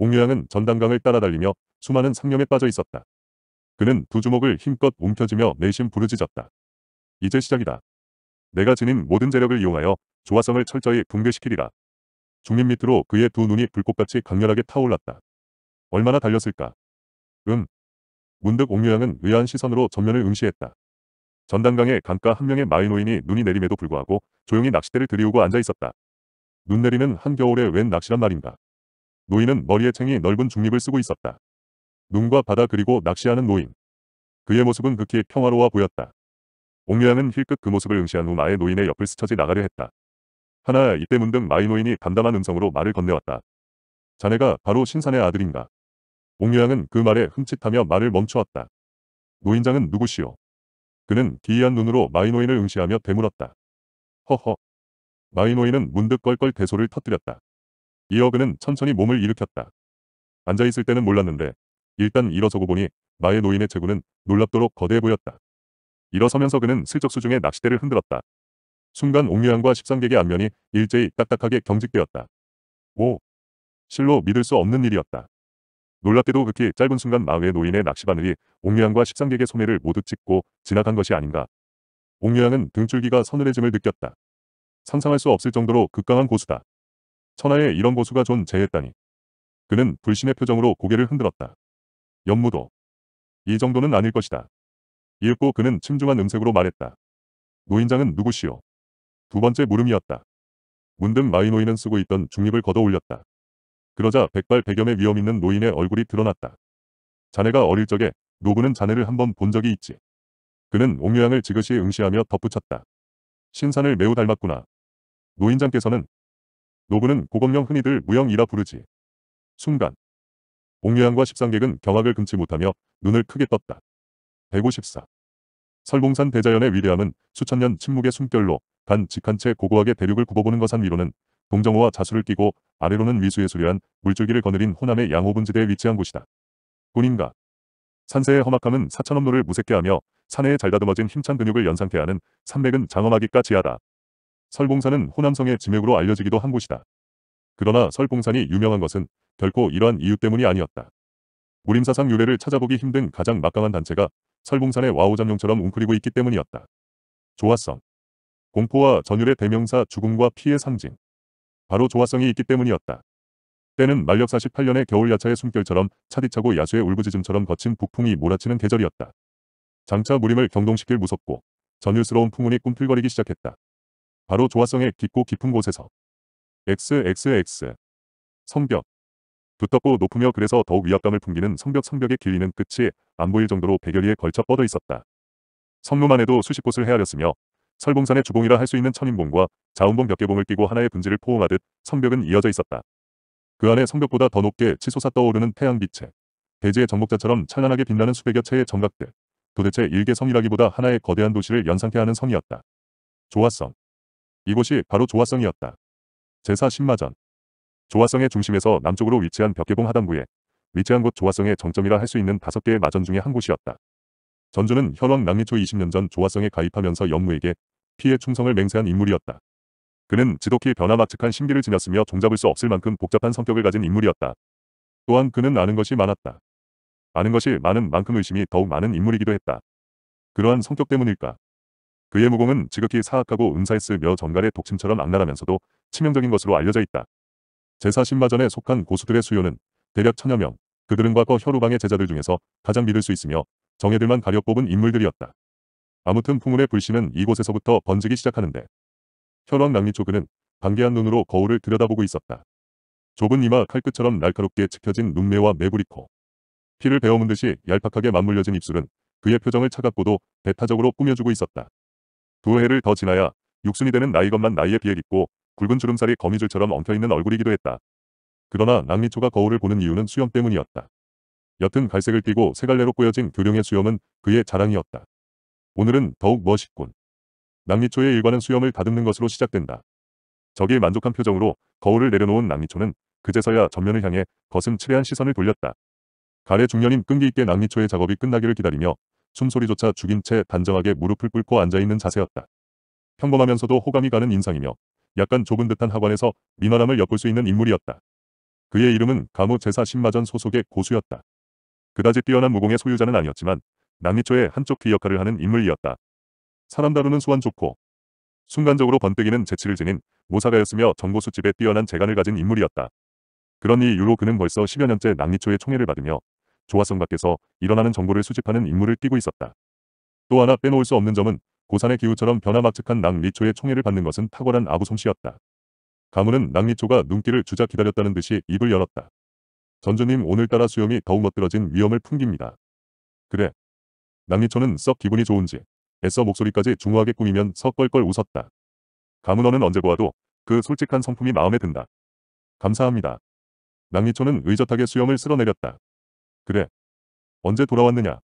옥유양은전당강을 따라 달리며 수많은 상념에 빠져 있었다. 그는 두 주먹을 힘껏 움켜쥐며 내심 부르짖었다. 이제 시작이다. 내가 지닌 모든 재력을 이용하여 조화성을 철저히 붕괴시키리라. 중립 밑으로 그의 두 눈이 불꽃같이 강렬하게 타올랐다. 얼마나 달렸을까? 음. 문득 옥류양은 의아한 시선으로 전면을 응시했다. 전당강의 강가 한 명의 마이노인이 눈이 내림에도 불구하고 조용히 낚싯대를 들이우고 앉아 있었다. 눈 내리는 한겨울에 웬 낚시란 말인가. 노인은 머리에 챙이 넓은 중립을 쓰고 있었다. 눈과 바다 그리고 낚시하는 노인. 그의 모습은 극히 평화로워 보였다. 옥류양은 힐끗 그 모습을 응시한 후 마의 노인의 옆을 스쳐지 나가려 했다. 하나 이때 문득 마이 노인이 담담한 음성으로 말을 건네왔다. 자네가 바로 신산의 아들인가. 옥류양은 그 말에 흠칫하며 말을 멈추었다. 노인장은 누구시오? 그는 기이한 눈으로 마이 노인을 응시하며 되물었다. 허허. 마이 노인은 문득 껄껄 대소를 터뜨렸다. 이어 그는 천천히 몸을 일으켰다. 앉아있을 때는 몰랐는데 일단 일어서고 보니 마의 노인의 체구는 놀랍도록 거대해 보였다. 일어서면서 그는 슬쩍 수중에 낚싯대를 흔들었다. 순간 옥류양과 십상객의 안면이 일제히 딱딱하게 경직되었다. 오! 실로 믿을 수 없는 일이었다. 놀랍게도 극히 짧은 순간 마의 노인의 낚시바늘이 옥류양과 십상객의 소매를 모두 찍고 지나간 것이 아닌가. 옥류양은 등줄기가 서늘해짐을 느꼈다. 상상할 수 없을 정도로 극강한 고수다. 천하에 이런 고수가 존재했다니. 그는 불신의 표정으로 고개를 흔들었다. 연무도. 이 정도는 아닐 것이다. 이고 그는 침중한 음색으로 말했다. 노인장은 누구시오? 두 번째 물음이었다. 문득 마이노인은 쓰고 있던 중립을 걷어 올렸다. 그러자 백발백염의 위험 있는 노인의 얼굴이 드러났다. 자네가 어릴 적에 노부는 자네를 한 번 본 적이 있지. 그는 옹유양을 지그시 응시하며 덧붙였다. 신산을 매우 닮았구나. 노인장께서는 노부는 고검령 흔히들 무영이라 부르지. 순간 옥류양과 십상객은 경악을 금치 못하며 눈을 크게 떴다. 154. 설봉산 대자연의 위대함은 수천 년 침묵의 숨결로 간직한 채 고고하게 대륙을 굽어보는 것한 위로는 동정호와 자수를 끼고 아래로는 위수의 수려한 물줄기를 거느린 호남의 양호분지대에 위치한 곳이다. 군인가 산세의 험악함은 사천 업로를 무색케 하며 산에 잘 다듬어진 힘찬 근육을 연상케 하는 산맥은 장엄하기까지하다. 설봉산은 호남성의 지맥으로 알려지기도 한 곳이다. 그러나 설봉산이 유명한 것은 결코 이러한 이유 때문이 아니었다. 무림사상 유래를 찾아보기 힘든 가장 막강한 단체가 설봉산의 와우잠룡처럼 웅크리고 있기 때문이었다. 조화성. 공포와 전율의 대명사 죽음과 피의 상징. 바로 조화성이 있기 때문이었다. 때는 만력 48년의 겨울 야차의 숨결처럼 차디차고 야수의 울부짖음처럼 거친 북풍이 몰아치는 계절이었다. 장차 무림을 경동시킬 무섭고 전율스러운 풍운이 꿈틀거리기 시작했다. 바로 조화성의 깊고 깊은 곳에서 XXX 성벽 두텁고 높으며 그래서 더욱 위압감을 풍기는 성벽 성벽의 길이는 끝이 안 보일 정도로 백여리에 걸쳐 뻗어 있었다. 성로만 해도 수십 곳을 헤아렸으며 설봉산의 주봉이라 할 수 있는 천인봉과 자운봉 벽 개봉을 끼고 하나의 분지를 포옹하듯 성벽은 이어져 있었다. 그 안에 성벽보다 더 높게 치솟아 떠오르는 태양빛에 대지의 정복자처럼 찬란하게 빛나는 수백여 채의 정각들 도대체 일개 성이라기보다 하나의 거대한 도시를 연상케 하는 성이었다. 조화성 이곳이 바로 조화성이었다. 제사 10마전 조화성의 중심에서 남쪽으로 위치한 벽계봉 하단부에 위치한 곳 조화성의 정점이라 할 수 있는 다섯 개의 마전 중에 한 곳이었다. 전주는 현왕 랑리초 20년 전 조화성에 가입하면서 영무에게 피해 충성을 맹세한 인물이었다. 그는 지독히 변화막측한 신비를 지녔으며 종잡을 수 없을 만큼 복잡한 성격을 가진 인물이었다. 또한 그는 아는 것이 많았다. 아는 것이 많은 만큼 의심이 더욱 많은 인물이기도 했다. 그러한 성격 때문일까? 그의 무공은 지극히 사악하고 은사했으며 전갈의 독침처럼 악랄하면서도 치명적인 것으로 알려져 있다. 제사 신마전에 속한 고수들의 수요는 대략 천여 명, 그들은 과거 혈우방의 제자들 중에서 가장 믿을 수 있으며 정예들만 가려 뽑은 인물들이었다. 아무튼 풍운의 불신은 이곳에서부터 번지기 시작하는데 혈왕 낭리초 그는 방개한 눈으로 거울을 들여다보고 있었다. 좁은 이마 칼끝처럼 날카롭게 찍혀진 눈매와 매부리코. 피를 베어문 듯이 얄팍하게 맞물려진 입술은 그의 표정을 차갑고도 배타적으로 꾸며주고 있었다. 두 해를 더 지나야 육순이 되는 나이 것만 나이에 비해 깊고 굵은 주름살이 거미줄처럼 엉켜있는 얼굴이기도 했다. 그러나 낭미초가 거울을 보는 이유는 수염 때문이었다. 옅은 갈색을 띠고 세 갈래로 꼬여진 교룡의 수염은 그의 자랑이었다. 오늘은 더욱 멋있군. 낭미초의 일과는 수염을 다듬는 것으로 시작된다. 저기 만족한 표정으로 거울을 내려놓은 낭미초는 그제서야 전면을 향해 거슴 치레한 시선을 돌렸다. 가래 중년인 끈기 있게 낭미초의 작업이 끝나기를 기다리며 숨소리조차 죽인 채 단정하게 무릎을 꿇고 앉아있는 자세였다. 평범하면서도 호감이 가는 인상이며 약간 좁은 듯한 학원에서 미나람을 엿볼 수 있는 인물이었다. 그의 이름은 가무 제사 신마전 소속의 고수였다. 그다지 뛰어난 무공의 소유자는 아니었지만 낭미초의 한쪽 귀 역할을 하는 인물이었다. 사람 다루는 수완 좋고 순간적으로 번뜩이는 재치를 지닌 모사가였으며 정고수집에 뛰어난 재간을 가진 인물이었다. 그런 이유로 그는 벌써 10여 년째 낭미초의 총애를 받으며 조화성 밖에서 일어나는 정보를 수집하는 임무를 띠고 있었다. 또 하나 빼놓을 수 없는 점은 고산의 기후처럼 변화막측한 낭리초의 총애를 받는 것은 탁월한 아부솜씨였다. 가문은 낭리초가 눈길을 주자 기다렸다는 듯이 입을 열었다. 전주님 오늘따라 수염이 더욱 멋들어진 위험을 풍깁니다. 그래. 낭리초는 썩 기분이 좋은지 애써 목소리까지 중후하게 꾸미면 썩 껄껄 웃었다. 가문어는 언제 보아도 그 솔직한 성품이 마음에 든다. 감사합니다. 낭리초는 의젓하게 수염을 쓸어내렸다. 그래. 언제 돌아왔느냐?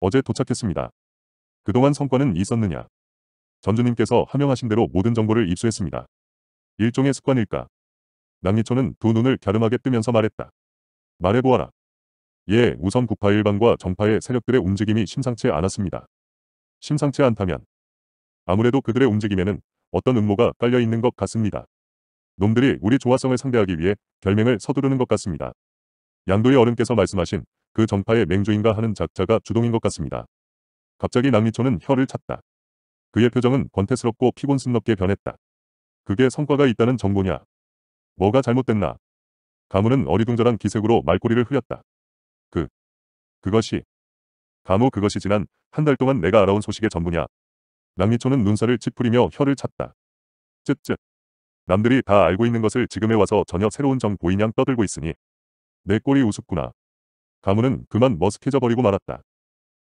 어제 도착했습니다. 그동안 성과는 있었느냐? 전주님께서 하명하신 대로 모든 정보를 입수했습니다. 일종의 습관일까? 낭리초는두 눈을 갸름하게 뜨면서 말했다. 말해보아라. 예, 우선 국파 일반과 정파의 세력들의 움직임이 심상치 않았습니다. 심상치 않다면 아무래도 그들의 움직임에는 어떤 음모가 깔려있는 것 같습니다. 놈들이 우리 조화성을 상대하기 위해 결맹을 서두르는 것 같습니다. 양도의 어른께서 말씀하신 그 전파의 맹주인가 하는 작자가 주동인 것 같습니다. 갑자기 낭미초는 혀를 찼다. 그의 표정은 권태스럽고 피곤스럽게 변했다. 그게 성과가 있다는 정보냐? 뭐가 잘못됐나? 가무는 어리둥절한 기색으로 말꼬리를 흐렸다. 그, 그것이, 가무 그것이 지난 한 달 동안 내가 알아온 소식의 전부냐? 낭미초는 눈살을 찌푸리며 혀를 찼다. 쯧쯧. 남들이 다 알고 있는 것을 지금에 와서 전혀 새로운 정보이양 떠들고 있으니 내 꼴이 우습구나. 가문은 그만 머쓱해져 버리고 말았다.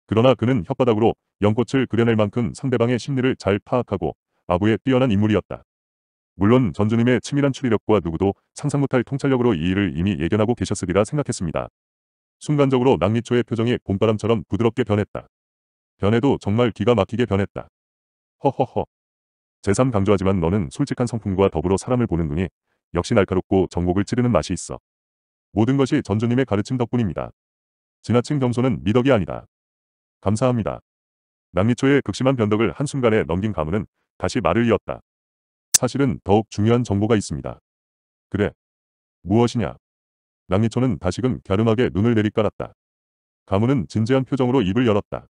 그러나 그는 혓바닥으로 연꽃을 그려낼 만큼 상대방의 심리를 잘 파악하고 아부에 뛰어난 인물이었다. 물론 전주님의 치밀한 추리력과 누구도 상상 못할 통찰력으로 이 일을 이미 예견하고 계셨으리라 생각했습니다. 순간적으로 낙리초의 표정이 봄바람처럼 부드럽게 변했다. 변해도 정말 기가 막히게 변했다. 허허허. 제3 강조하지만 너는 솔직한 성품과 더불어 사람을 보는 눈이 역시 날카롭고 정곡을 찌르는 맛이 있어. 모든 것이 전주님의 가르침 덕분입니다. 지나친 겸손은 미덕이 아니다. 감사합니다. 남리초의 극심한 변덕을 한순간에 넘긴 가문은 다시 말을 이었다. 사실은 더욱 중요한 정보가 있습니다. 그래. 무엇이냐. 남리초는 다시금 갸름하게 눈을 내리깔았다. 가문은 진지한 표정으로 입을 열었다.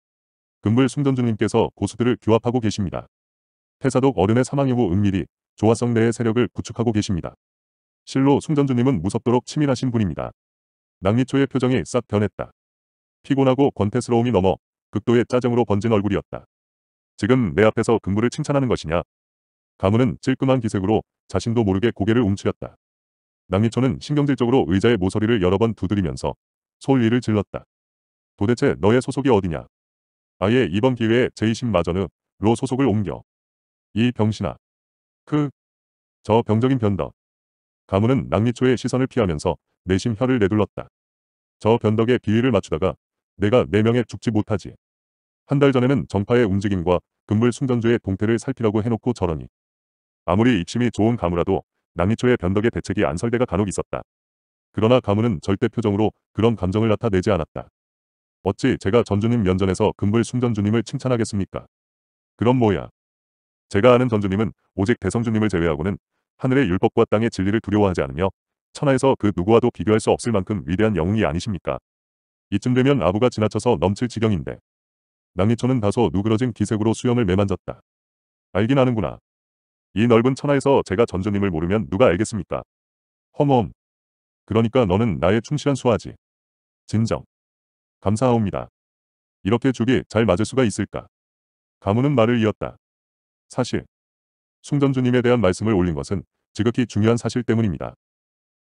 금불 승전주님께서 고수들을 규합하고 계십니다. 태사독 어른의 사망 이후 은밀히 조화성 내의 세력을 구축하고 계십니다. 실로 송전주님은 무섭도록 치밀하신 분입니다. 낭리초의 표정이 싹 변했다. 피곤하고 권태스러움이 넘어 극도의 짜증으로 번진 얼굴이었다. 지금 내 앞에서 근무를 칭찬하는 것이냐? 가문은 찔끔한 기색으로 자신도 모르게 고개를 움츠렸다. 낭리초는 신경질적으로 의자의 모서리를 여러 번 두드리면서 솔울리를 질렀다. 도대체 너의 소속이 어디냐? 아예 이번 기회에 제2 0마전는로 소속을 옮겨. 이 병신아. 크. 그. 저 병적인 변덕. 가문은 낙리초의 시선을 피하면서 내심 혀를 내둘렀다. 저 변덕의 비위를 맞추다가 내가 네 명에 죽지 못하지. 한 달 전에는 정파의 움직임과 금물 숭전주의 동태를 살피라고 해놓고 저러니. 아무리 입심이 좋은 가무라도 낭리초의 변덕의 대책이 안설대가 간혹 있었다. 그러나 가문은 절대 표정으로 그런 감정을 나타내지 않았다. 어찌 제가 전주님 면전에서 금물 숭전주님을 칭찬하겠습니까? 그럼 뭐야. 제가 아는 전주님은 오직 대성주님을 제외하고는 하늘의 율법과 땅의 진리를 두려워하지 않으며 천하에서 그 누구와도 비교할 수 없을 만큼 위대한 영웅이 아니십니까? 이쯤 되면 아부가 지나쳐서 넘칠 지경인데 낭리초는 다소 누그러진 기색으로 수염을 매만졌다. 알긴 아는구나. 이 넓은 천하에서 제가 전주님을 모르면 누가 알겠습니까? 허엄 그러니까 너는 나의 충실한 수하지. 진정. 감사하옵니다. 이렇게 죽이 잘 맞을 수가 있을까? 가문은 말을 이었다. 사실 송전주님에 대한 말씀을 올린 것은 지극히 중요한 사실 때문입니다.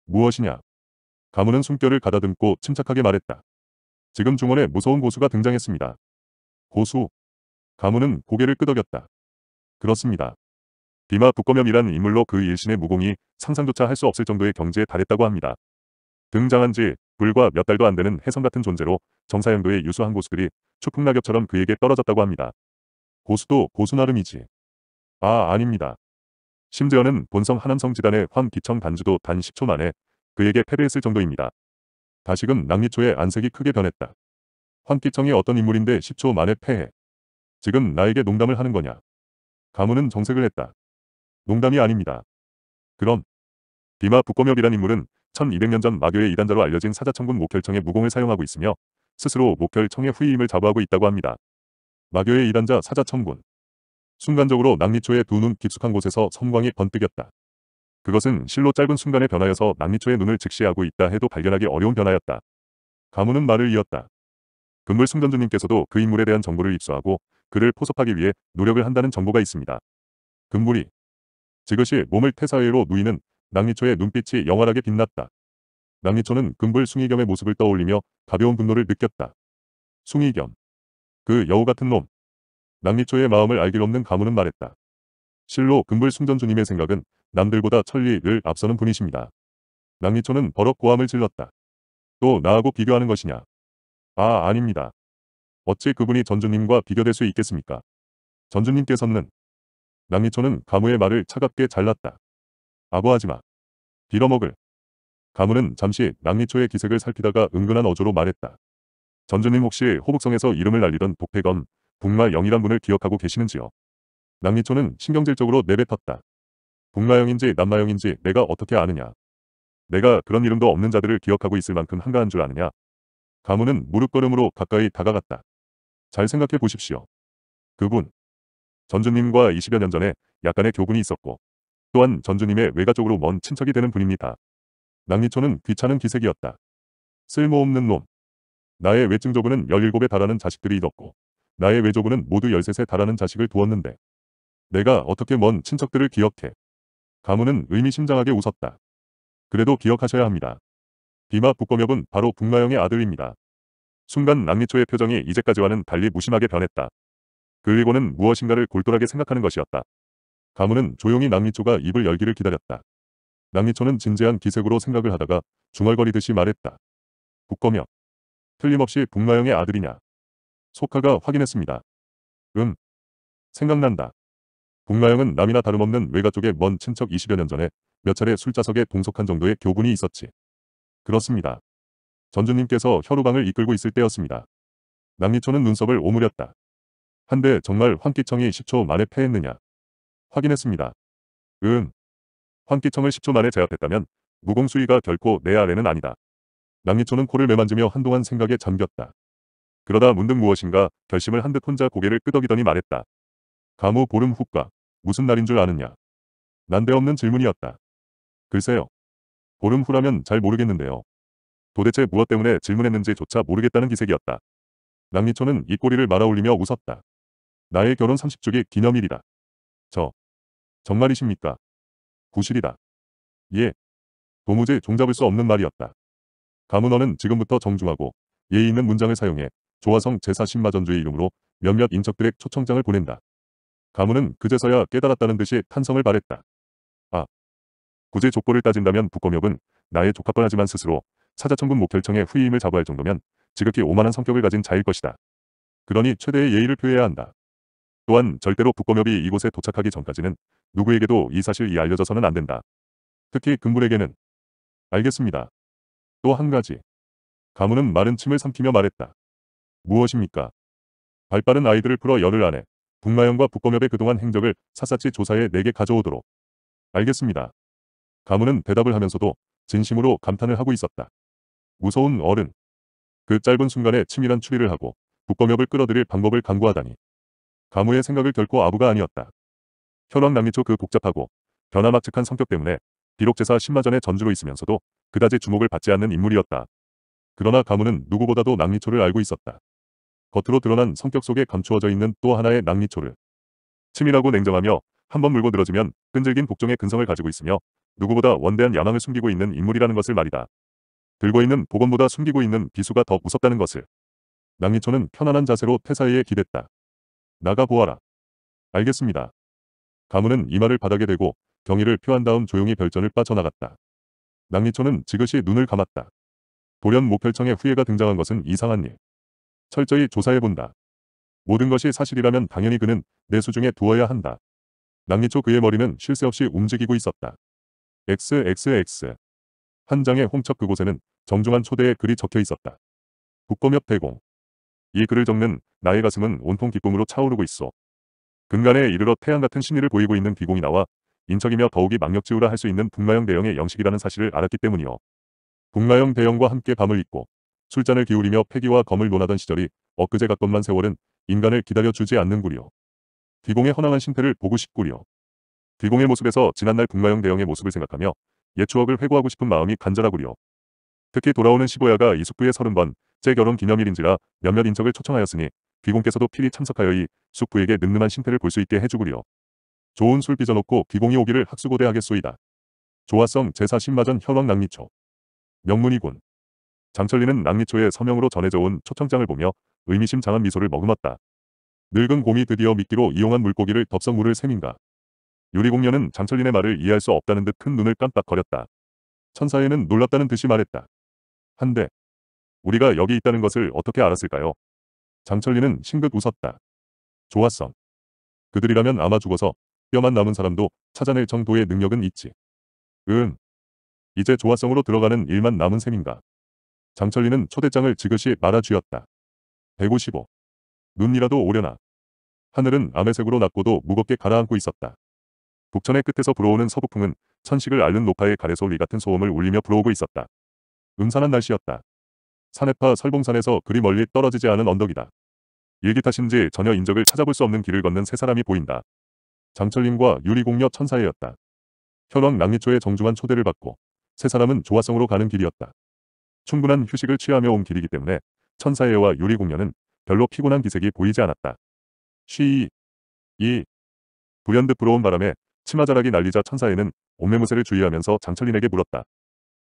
무엇이냐? 가문은 숨결을 가다듬고 침착하게 말했다. 지금 중원에 무서운 고수가 등장했습니다. 고수? 가문은 고개를 끄덕였다. 그렇습니다. 비마 북거염이란 인물로 그 일신의 무공이 상상조차 할 수 없을 정도의 경지에 달했다고 합니다. 등장한 지 불과 몇 달도 안 되는 해성 같은 존재로 정사형도의 유수한 고수들이 추풍낙엽처럼 그에게 떨어졌다고 합니다. 고수도 고수 나름이지. 아, 아닙니다. 심지어는 본성 하남성 지단의 황기청 단주도 단 10초 만에 그에게 패배했을 정도입니다. 다시금 낙리초의 안색이 크게 변했다. 황기청이 어떤 인물인데 10초 만에 패해. 지금 나에게 농담을 하는 거냐. 가문은 정색을 했다. 농담이 아닙니다. 그럼 비마 북검엽이란 인물은 1200년 전 마교의 이단자로 알려진 사자천군 목혈청의 무공을 사용하고 있으며 스스로 목혈청의 후임을 자부하고 있다고 합니다. 마교의 이단자 사자천군 순간적으로 남리초의 두 눈 깊숙한 곳에서 섬광이 번뜩였다. 그것은 실로 짧은 순간에 변화여서 남리초의 눈을 직시하고 있다 해도 발견하기 어려운 변화였다. 가문은 말을 이었다. 금물 승전주님께서도 그 인물에 대한 정보를 입수하고 그를 포섭하기 위해 노력을 한다는 정보가 있습니다. 금물이 지그시 몸을 태사회로 누이는 낭리초의 눈빛이 영활하게 빛났다. 낭리초는 금불 숭이겸의 모습을 떠올리며 가벼운 분노를 느꼈다. 숭이겸. 그 여우 같은 놈. 남리초의 마음을 알 길 없는 가문은 말했다. 실로 금불 승전주님의 생각은 남들보다 천리를 앞서는 분이십니다. 남리초는 버럭 고함을 질렀다. 또 나하고 비교하는 것이냐? 아 아닙니다. 어찌 그분이 전주님과 비교될 수 있겠습니까? 전주님께서는 남리초는 가무의 말을 차갑게 잘랐다. 아부하지마. 빌어먹을. 가문은 잠시 남리초의 기색을 살피다가 은근한 어조로 말했다. 전주님 혹시 호북성에서 이름을 날리던 독패검 북마 영이란 분을 기억하고 계시는지요? 남리초는 신경질적으로 내뱉었다. 북마영인지 남마영인지 내가 어떻게 아느냐. 내가 그런 이름도 없는 자들을 기억하고 있을 만큼 한가한 줄 아느냐. 가문은 무릎걸음으로 가까이 다가갔다. 잘 생각해 보십시오. 그분. 전주님과 20여 년 전에 약간의 교분이 있었고 또한 전주님의 외가 쪽으로 먼 친척이 되는 분입니다. 낭리초는 귀찮은 기색이었다. 쓸모없는 놈. 나의 외증조부는 17에 달하는 자식들이 있었고 나의 외조부는 모두 열셋에 달하는 자식을 두었는데 내가 어떻게 먼 친척들을 기억해. 가문은 의미심장하게 웃었다. 그래도 기억하셔야 합니다. 비마 북검엽은 바로 북마영의 아들입니다. 순간 남미초의 표정이 이제까지와는 달리 무심하게 변했다. 그리고는 무엇인가를 골똘하게 생각하는 것이었다. 가문은 조용히 남미초가 입을 열기를 기다렸다. 남미초는 진지한 기색으로 생각을 하다가 중얼거리듯이 말했다. 북검엽. 틀림없이 북마영의 아들이냐. 소카가 확인했습니다. 음. 생각난다. 북나영은 남이나 다름없는 외가 쪽의먼 친척 20여 년 전에 몇 차례 술자석에 동석한 정도의 교분이 있었지. 그렇습니다. 전주님께서 혈우방을 이끌고 있을 때였습니다. 남리초는 눈썹을 오므렸다. 한데 정말 환기청이 10초 만에 패했느냐. 확인했습니다. 음. 환기청을 10초 만에 제압했다면 무공수위가 결코 내 아래는 아니다. 남리초는 코를 매만지며 한동안 생각에 잠겼다. 그러다 문득 무엇인가 결심을 한 듯 혼자 고개를 끄덕이더니 말했다. 가무 보름 후가 무슨 날인 줄 아느냐. 난데없는 질문이었다. 글쎄요. 보름 후라면 잘 모르겠는데요. 도대체 무엇 때문에 질문했는지조차 모르겠다는 기색이었다. 낭미초는 입꼬리를 말아올리며 웃었다. 나의 결혼 30주기 기념일이다. 저. 정말이십니까? 구실이다. 예. 도무지 종잡을 수 없는 말이었다. 가문어는 지금부터 정중하고 예의 있는 문장을 사용해 조화성 제4 0마전주의 이름으로 몇몇 인척들의 초청장을 보낸다. 가문은 그제서야 깨달았다는 듯이 탄성을 바랬다 아, 굳이 족보를 따진다면 북검협은 나의 조카뻔하지만 스스로 사자청군 목결청의 후임을 자부할 정도면 지극히 오만한 성격을 가진 자일 것이다. 그러니 최대의 예의를 표해야 한다. 또한 절대로 북검협이 이곳에 도착하기 전까지는 누구에게도 이 사실이 알려져서는 안 된다. 특히 금군에게는 알겠습니다. 또 한 가지. 가문은 마른 침을 삼키며 말했다. 무엇입니까? 발빠른 아이들을 풀어 열흘 안에 북마영과 북검협의 그동안 행적을 샅샅이 조사해 내게 가져오도록. 알겠습니다. 가문은 대답을 하면서도 진심으로 감탄을 하고 있었다. 무서운 어른. 그 짧은 순간에 치밀한 추리를 하고 북검협을 끌어들일 방법을 강구하다니. 가무의 생각을 결코 아부가 아니었다. 현황 남미초 그 복잡하고 변화막측한 성격 때문에 비록 제사 1 0마전에 전주로 있으면서도 그다지 주목을 받지 않는 인물이었다. 그러나 가문은 누구보다도 낭미초를 알고 있었다. 겉으로 드러난 성격 속에 감추어져 있는 또 하나의 낭리초를 치밀하고 냉정하며 한 번 물고 늘어지면 끈질긴 복종의 근성을 가지고 있으며 누구보다 원대한 야망을 숨기고 있는 인물이라는 것을 말이다. 들고 있는 복원보다 숨기고 있는 비수가 더 무섭다는 것을. 낭리초는 편안한 자세로 태사에 기댔다. 나가 보아라. 알겠습니다. 가문은 이 말을 바닥에 대고 경의를 표한 다음 조용히 별전을 빠져나갔다. 낭리초는 지그시 눈을 감았다. 돌연 목펼청의 후예가 등장한 것은 이상한 일. 철저히 조사해본다. 모든 것이 사실이라면 당연히 그는 내 수중에 두어야 한다. 낭리초 그의 머리는 쉴 새 없이 움직이고 있었다. XXX 한 장의 홍첩 그곳에는 정중한 초대의 글이 적혀 있었다. 국범몇 대공 이 글을 적는 나의 가슴은 온통 기쁨으로 차오르고 있어. 근간에 이르러 태양 같은 신의를 보이고 있는 기공이 나와 인척이며 더욱이 망력지우라 할 수 있는 북마형 대형의 영식이라는 사실을 알았기 때문이요. 북마형 대형과 함께 밤을 잊고 술잔을 기울이며 패기와 검을 논하던 시절이 엊그제 같건만 세월은 인간을 기다려주지 않는구려. 귀공의 허황한 신태를 보고 싶구려. 귀공의 모습에서 지난날 북마영 대영의 모습을 생각하며 옛 추억을 회고하고 싶은 마음이 간절하구려. 특히 돌아오는 시보야가 이숙부의 3 0 번, 제 결혼 기념일인지라 몇몇 인척을 초청하였으니 귀공께서도 필히 참석하여 이 숙부에게 늠름한 심폐를볼 수 있게 해주구려. 좋은 술 빚어놓고 귀공이 오기를 학수고대하겠소이다. 조화성 제사 신마전 현황 낭미초. 명문이군. 장철리는 낭리초의 서명으로 전해져온 초청장을 보며 의미심장한 미소를 머금었다. 늙은 곰이 드디어 미끼로 이용한 물고기를 덥석 물을 셈인가. 유리공녀는 장철린의 말을 이해할 수 없다는 듯 큰 눈을 깜빡거렸다. 천사에는 놀랍다는 듯이 말했다. 한데 우리가 여기 있다는 것을 어떻게 알았을까요? 장철린은 싱긋 웃었다. 좋았어. 그들이라면 아마 죽어서 뼈만 남은 사람도 찾아낼 정도의 능력은 있지. 응. 이제 조화성으로 들어가는 일만 남은 셈인가. 장철리는 초대장을 지그시 말아쥐었다 155. 눈이라도 오려나. 하늘은 아메색으로 낮고도 무겁게 가라앉고 있었다. 북천의 끝에서 불어오는 서북풍은 천식을 앓는 노파의 가래소리 같은 소음을 울리며 불어오고 있었다. 음산한 날씨였다. 산해파 설봉산에서 그리 멀리 떨어지지 않은 언덕이다. 일기 탓인지 전혀 인적을 찾아볼 수 없는 길을 걷는 세 사람이 보인다. 장철림과 유리공녀 천사애였다. 현왕 낭리초의 정중한 초대를 받고 세 사람은 조화성으로 가는 길이었다. 충분한 휴식을 취하며 온 길이기 때문에 천사예와 유리공녀는 별로 피곤한 기색이 보이지 않았다. 쉬이 이 불현듯 불어온 바람에 치마 자락이 날리자 천사예는 옷매무새를 주의하면서 장철린에게 물었다.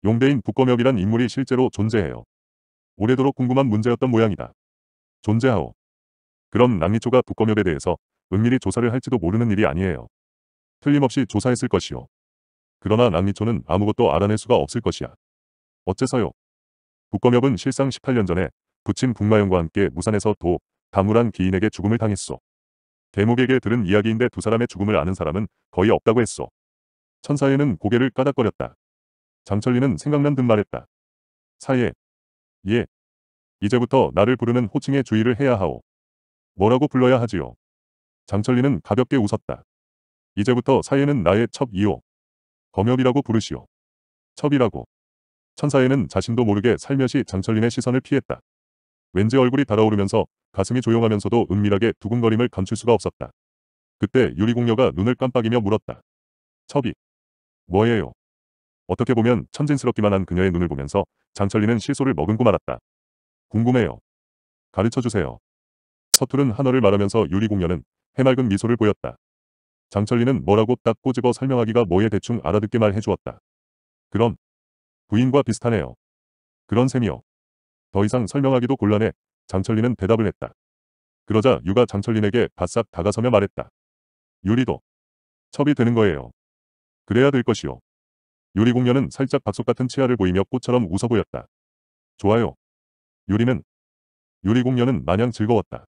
용대인 북검엽이란 인물이 실제로 존재해요. 오래도록 궁금한 문제였던 모양이다. 존재하오. 그럼 남리초가 북검엽에 대해서 은밀히 조사를 할지도 모르는 일이 아니에요. 틀림없이 조사했을 것이요. 그러나 남리초는 아무것도 알아낼 수가 없을 것이야. 어째서요? 북검협은 실상 18년 전에 부친 북마영과 함께 무산에서 도, 다물한 기인에게 죽음을 당했소. 대목에게 들은 이야기인데 두 사람의 죽음을 아는 사람은 거의 없다고 했소. 천사에는 고개를 까닥거렸다. 장철리는 생각난 듯 말했다. 사예. 예. 이제부터 나를 부르는 호칭에 주의를 해야 하오. 뭐라고 불러야 하지요? 장철리는 가볍게 웃었다. 이제부터 사예는 나의 첩이오. 검협이라고 부르시오. 첩이라고. 천사에는 자신도 모르게 살며시 장철린의 시선을 피했다. 왠지 얼굴이 달아오르면서 가슴이 조용하면서도 은밀하게 두근거림을 감출 수가 없었다. 그때 유리공녀가 눈을 깜빡이며 물었다. 첩이. 뭐예요? 어떻게 보면 천진스럽기만 한 그녀의 눈을 보면서 장철리는 실소를 머금고 말았다. 궁금해요. 가르쳐주세요. 서투른 한어를 말하면서 유리공녀는 해맑은 미소를 보였다. 장철리는 뭐라고 딱 꼬집어 설명하기가 뭐에 대충 알아듣게 말해주었다. 그럼 부인과 비슷하네요. 그런 셈이요. 더 이상 설명하기도 곤란해 장철리은 대답을 했다. 그러자 유가 장철린에게 바싹 다가서며 말했다. 유리도 첩이 되는 거예요. 그래야 될 것이요. 유리 공녀는 살짝 박속 같은 치아를 보이며 꽃처럼 웃어 보였다. 좋아요. 유리는 유리 공녀는 마냥 즐거웠다.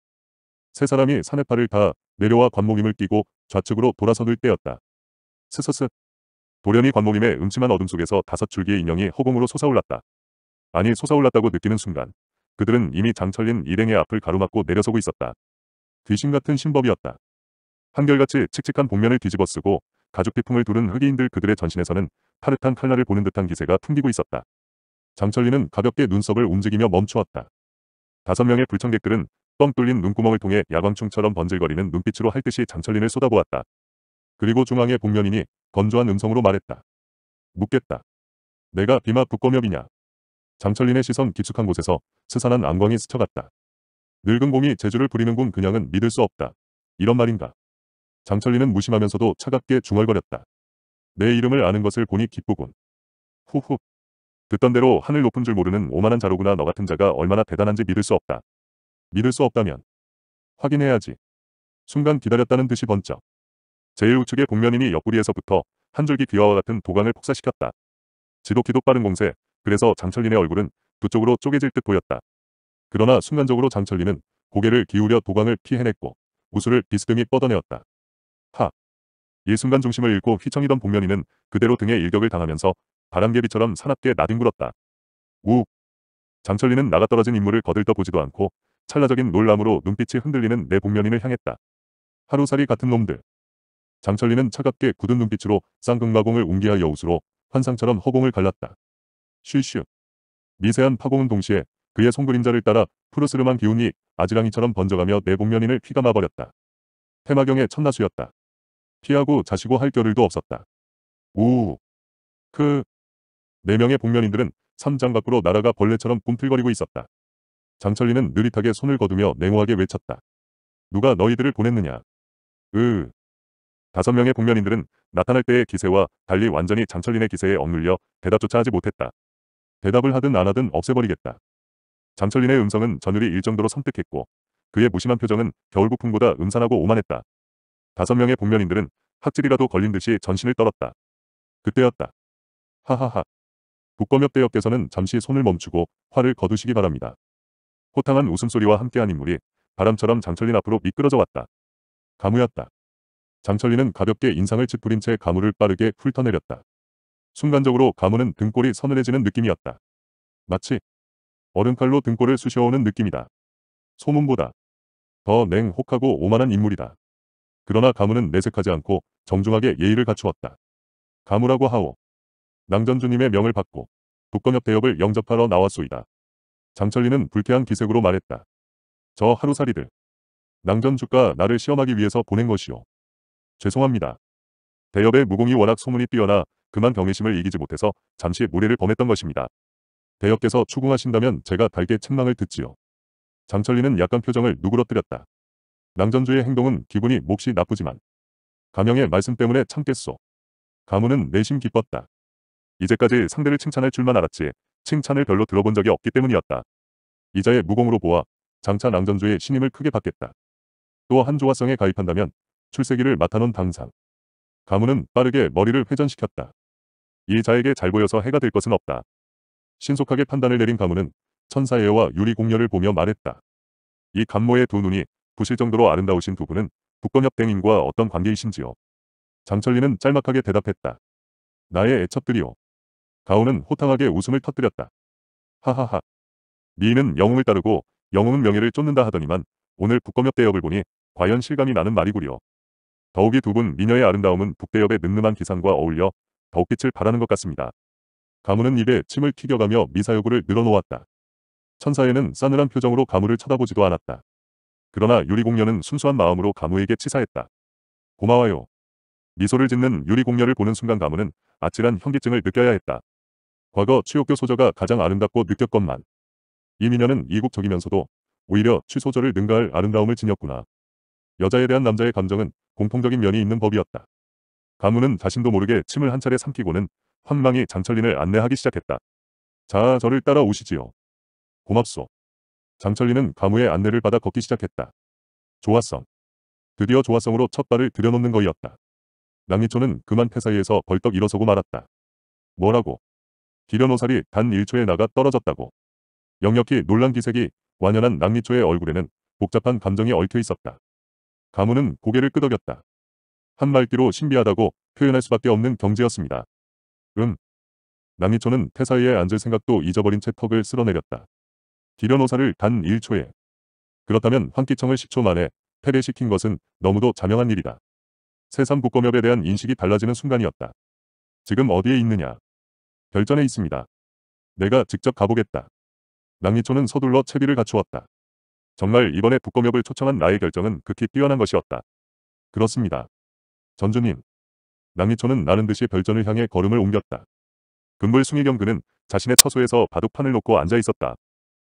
세 사람이 산해 팔을 다 내려와 관목임을 끼고 좌측으로 돌아서들 때였다. 스스스 돌연이 관모님의 음침한 어둠 속에서 다섯 줄기의 인형이 허공으로 솟아올랐다. 아니 솟아올랐다고 느끼는 순간 그들은 이미 장철린 일행의 앞을 가로막고 내려서고 있었다. 귀신같은 신법이었다. 한결같이 칙칙한 복면을 뒤집어쓰고 가죽 비풍을 두른 흑인들 그들의 전신에서는 파릇한 칼날을 보는 듯한 기세가 풍기고 있었다. 장철리는 가볍게 눈썹을 움직이며 멈추었다. 다섯 명의 불청객들은 뻥 뚫린 눈구멍을 통해 야광충처럼 번질거리는 눈빛으로 할 듯이 장철린을 쏟아보았다. 그리고 중앙의 복면이니 건조한 음성으로 말했다. 묻겠다. 내가 비마 북검엽이냐. 장철린의 시선 기축한 곳에서 스산한 안광이 스쳐갔다. 늙은 공이 재주를 부리는군 그냥은 믿을 수 없다. 이런 말인가. 장철린은 무심하면서도 차갑게 중얼거렸다. 내 이름을 아는 것을 보니 기쁘군. 후후. 듣던 대로 하늘 높은 줄 모르는 오만한 자로구나 너 같은 자가 얼마나 대단한지 믿을 수 없다. 믿을 수 없다면 확인해야지. 순간 기다렸다는 듯이 번쩍 제1우측의 복면인이 옆구리에서부터 한 줄기 귀화와 같은 도강을 폭사시켰다. 지독히도 빠른 공세, 그래서 장철린의 얼굴은 두 쪽으로 쪼개질 듯 보였다. 그러나 순간적으로 장철린은 고개를 기울여 도강을 피해냈고 우수를 비스듬히 뻗어내었다. 하! 이 순간 중심을 잃고 휘청이던 복면이는 그대로 등에 일격을 당하면서 바람개비처럼 사납게 나뒹굴었다. 우! 장철리은 나가떨어진 인물을 거들떠 보지도 않고 찰나적인 놀람으로 눈빛이 흔들리는 내 복면인을 향했다. 하루살이 같은 놈들. 장철리는 차갑게 굳은 눈빛으로 쌍극마공을 웅기하 여우수로 환상처럼 허공을 갈랐다. 슈슈. 미세한 파공은 동시에 그의 송그림자를 따라 푸르스름한 기운이 아지랑이처럼 번져가며 내복면인을 휘감아버렸다. 테마경의 첫나수였다. 피하고 자시고 할 겨를도 없었다. 우우. 그. 네 명의 복면인들은 삼장 밖으로 나라가 벌레처럼 꿈틀거리고 있었다. 장철리는 느릿하게 손을 거두며 냉호하게 외쳤다. 누가 너희들을 보냈느냐? 으. 다섯 명의 복면인들은 나타날 때의 기세와 달리 완전히 장철린의 기세에 억눌려 대답조차 하지 못했다. 대답을 하든 안 하든 없애버리겠다. 장철린의 음성은 전율이 일 정도로 섬뜩했고 그의 무심한 표정은 겨울 부품보다 음산하고 오만했다. 다섯 명의 복면인들은 학질이라도 걸린 듯이 전신을 떨었다. 그때였다. 하하하. 북검협 대역께서는 잠시 손을 멈추고 화를 거두시기 바랍니다. 호탕한 웃음소리와 함께한 인물이 바람처럼 장철린 앞으로 미끄러져 왔다. 가무였다. 장철리는 가볍게 인상을 찌푸린 채가무을 빠르게 훑어내렸다. 순간적으로 가문은 등골이 서늘해지는 느낌이었다. 마치 얼음칼로 등골을 쑤셔오는 느낌이다. 소문보다 더 냉혹하고 오만한 인물이다. 그러나 가문은 내색하지 않고 정중하게 예의를 갖추었다. 가무라고 하오. 낭전주님의 명을 받고 북검역 대협을 영접하러 나왔소이다. 장철리는 불쾌한 기색으로 말했다. 저 하루살이들. 낭전주가 나를 시험하기 위해서 보낸 것이오. 죄송합니다. 대협의 무공이 워낙 소문이 뛰어나 그만 병의심을 이기지 못해서 잠시 무례를 범했던 것입니다. 대협께서 추궁하신다면 제가 달게 책망을 듣지요. 장철리는 약간 표정을 누그러뜨렸다. 낭전주의 행동은 기분이 몹시 나쁘지만 가명의 말씀 때문에 참겠소. 가문은 내심 기뻤다. 이제까지 상대를 칭찬할 줄만 알았지 칭찬을 별로 들어본 적이 없기 때문이었다. 이자의 무공으로 보아 장차 낭전주의 신임을 크게 받겠다. 또 한조화성에 가입한다면 출세기를 맡아놓은 당상. 가문은 빠르게 머리를 회전시켰다. 이 자에게 잘 보여서 해가 될 것은 없다. 신속하게 판단을 내린 가문은 천사예와 유리공녀를 보며 말했다. 이간모의두 눈이 부실 정도로 아름다우신 두 분은 북건협댕인과 어떤 관계이신지요? 장철리는 짤막하게 대답했다. 나의 애첩들이요. 가오은 호탕하게 웃음을 터뜨렸다. 하하하. 미인은 영웅을 따르고 영웅은 명예를 쫓는다 하더니만 오늘 북검역 대역을 보니 과연 실감이 나는 말이구려. 더욱이 두 분 미녀의 아름다움은 북대엽의 늠름한 기상과 어울려 더욱 빛을 발하는것 같습니다. 가문은 입에 침을 튀겨가며 미사여구를 늘어놓았다. 천사에는 싸늘한 표정으로 가무를 쳐다보지도 않았다. 그러나 유리공녀는 순수한 마음으로 가무에게 치사했다. 고마워요. 미소를 짓는 유리공녀를 보는 순간 가무는 아찔한 현기증을 느껴야 했다. 과거 취옥교 소저가 가장 아름답고 느꼈건만 이 미녀는 이국적이면서도 오히려 취소저를 능가할 아름다움을 지녔구나. 여자에 대한 남자의 감정은 공통적인 면이 있는 법이었다. 가문은 자신도 모르게 침을 한 차례 삼키고는 황망히 장철린을 안내하기 시작했다. 자, 저를 따라오시지요. 고맙소. 장철린은 가무의 안내를 받아 걷기 시작했다. 조화성. 드디어 조화성으로 첫 발을 들여놓는 거였다. 낭리초는 그만 태사이에서 벌떡 일어서고 말았다. 뭐라고? 기련호살이 단 1초에 나가 떨어졌다고. 역력히 놀란 기색이 완연한 낭리초의 얼굴에는 복잡한 감정이 얽혀 있었다. 가문은 고개를 끄덕였다. 한 말귀로 신비하다고 표현할 수밖에 없는 경지였습니다. 음. 남이초는 태사이에 앉을 생각도 잊어버린 채 턱을 쓸어내렸다. 기련호사를 단 1초에. 그렇다면 환기청을 10초 만에 패배시킨 것은 너무도 자명한 일이다. 새삼 국검협에 대한 인식이 달라지는 순간이었다. 지금 어디에 있느냐? 별전에 있습니다. 내가 직접 가보겠다. 낭리초는 서둘러 채비를 갖추었다. 정말 이번에 북검역을 초청한 나의 결정은 극히 뛰어난 것이었다. 그렇습니다. 전주님. 남이초는 나는 듯이 별전을 향해 걸음을 옮겼다. 금불 숭이경 그는 자신의 처소에서 바둑판을 놓고 앉아 있었다.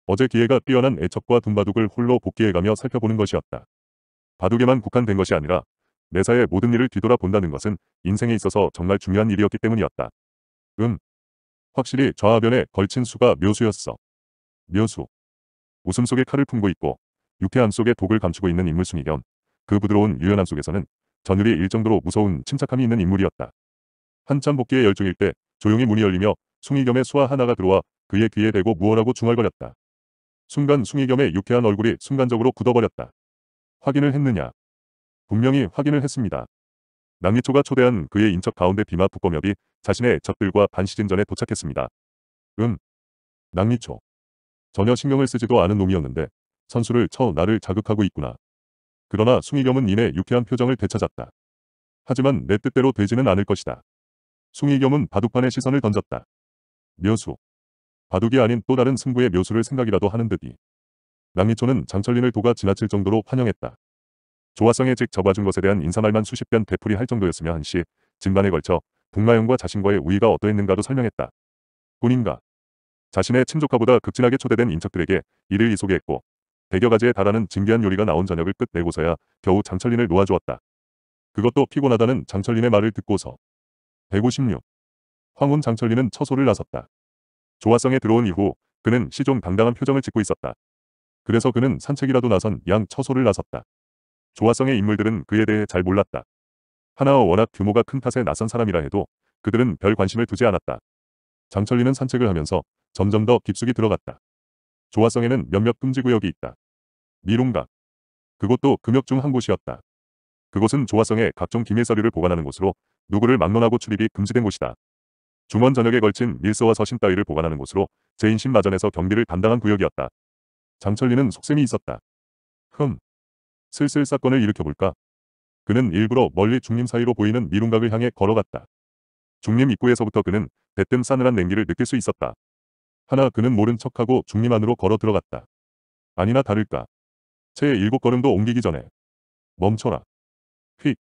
어제 기회가 뛰어난 애척과 둔바둑을 홀로 복귀해가며 살펴보는 것이었다. 바둑에만 국한된 것이 아니라 내사의 모든 일을 뒤돌아본다는 것은 인생에 있어서 정말 중요한 일이었기 때문이었다. 음. 확실히 좌하변에 걸친 수가 묘수였어. 묘수. 웃음 속에 칼을 품고 있고 육태함 속에 독을 감추고 있는 인물숭이견그 부드러운 유연함 속에서는 전율이 일 정도로 무서운 침착함이 있는 인물이었다. 한참 복귀에 열중일 때 조용히 문이 열리며 숭이겸의 수화 하나가 들어와 그의 귀에 대고 무어라고 중얼거렸다. 순간 숭이겸의 유쾌한 얼굴이 순간적으로 굳어버렸다. 확인을 했느냐? 분명히 확인을 했습니다. 남리초가 초대한 그의 인척 가운데 비마 북검협이 자신의 적들과 반시진전에 도착했습니다. 음. 낭리초 전혀 신경을 쓰지도 않은 놈이었는데 선수를 쳐 나를 자극하고 있구나. 그러나 숭이겸은 이내 유쾌한 표정을 되찾았다. 하지만 내 뜻대로 되지는 않을 것이다. 숭이겸은 바둑판에 시선을 던졌다. 묘수. 바둑이 아닌 또 다른 승부의 묘수를 생각이라도 하는 듯이. 남희초는 장철린을 도가 지나칠 정도로 환영했다. 조화성에 즉 접어준 것에 대한 인사말만 수십 변 되풀이 할 정도였으며 한시 진반에 걸쳐 동마영과 자신과의 우위가 어떠했는가도 설명했다. 본인과 자신의 친족화보다 극진하게 초대된 인척들에게 이를 이 소개했고 100여 가지에 달하는 진귀한 요리가 나온 저녁을 끝내고서야 겨우 장철린을 놓아주었다. 그것도 피곤하다는 장철린의 말을 듣고서 156. 황혼 장철린은 처소를 나섰다. 조화성에 들어온 이후 그는 시종 당당한 표정을 짓고 있었다. 그래서 그는 산책이라도 나선 양 처소를 나섰다. 조화성의 인물들은 그에 대해 잘 몰랐다. 하나와 워낙 규모가 큰 탓에 낯선 사람이라 해도 그들은 별 관심을 두지 않았다. 장철리는 산책을 하면서 점점 더 깊숙이 들어갔다. 조화성에는 몇몇 금지구역이 있다. 미롱각. 그곳도 금역 중 한 곳이었다. 그곳은 조화성의 각종 기밀 서류를 보관하는 곳으로 누구를 막론하고 출입이 금지된 곳이다. 중원 전역에 걸친 밀서와 서신 따위를 보관하는 곳으로 제인신 마전에서 경비를 담당한 구역이었다. 장철리는 속셈이 있었다. 흠. 슬슬 사건을 일으켜볼까? 그는 일부러 멀리 중림 사이로 보이는 미룬각을 향해 걸어갔다. 중림 입구에서부터 그는 대뜸 싸늘한 냉기를 느낄 수 있었다. 하나 그는 모른 척하고 중림 안으로 걸어 들어갔다. 아니나 다를까. 채의 일곱 걸음도 옮기기 전에 멈춰라. 휙.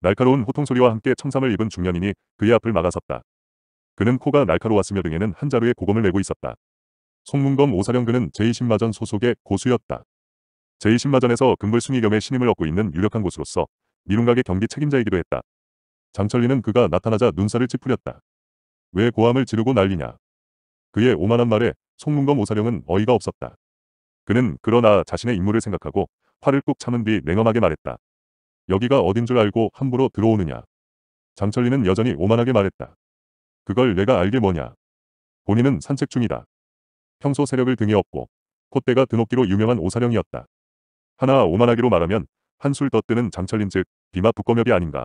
날카로운 호통소리와 함께 청삼을 입은 중년인이 그의 앞을 막아섰다. 그는 코가 날카로웠으며 등에는 한 자루의 고검을 메고 있었다. 송문검 오사령 그는 제2 0마전 소속의 고수였다. 제2 0마전에서 금불순위 겸의 신임을 얻고 있는 유력한 고수로서 미룬각의 경기 책임자이기도 했다. 장철리는 그가 나타나자 눈살을 찌푸렸다. 왜 고함을 지르고 난리냐. 그의 오만한 말에 송문검 오사령은 어이가 없었다. 그는 그러나 자신의 임무를 생각하고 화를 꾹 참은 뒤 냉엄하게 말했다. 여기가 어딘 줄 알고 함부로 들어오느냐. 장철리는 여전히 오만하게 말했다. 그걸 내가 알게 뭐냐. 본인은 산책 중이다. 평소 세력을 등에 업고 콧대가 드높기로 유명한 오사령이었다. 하나 오만하기로 말하면 한술 더 뜨는 장철린 즉 비마 북검협이 아닌가.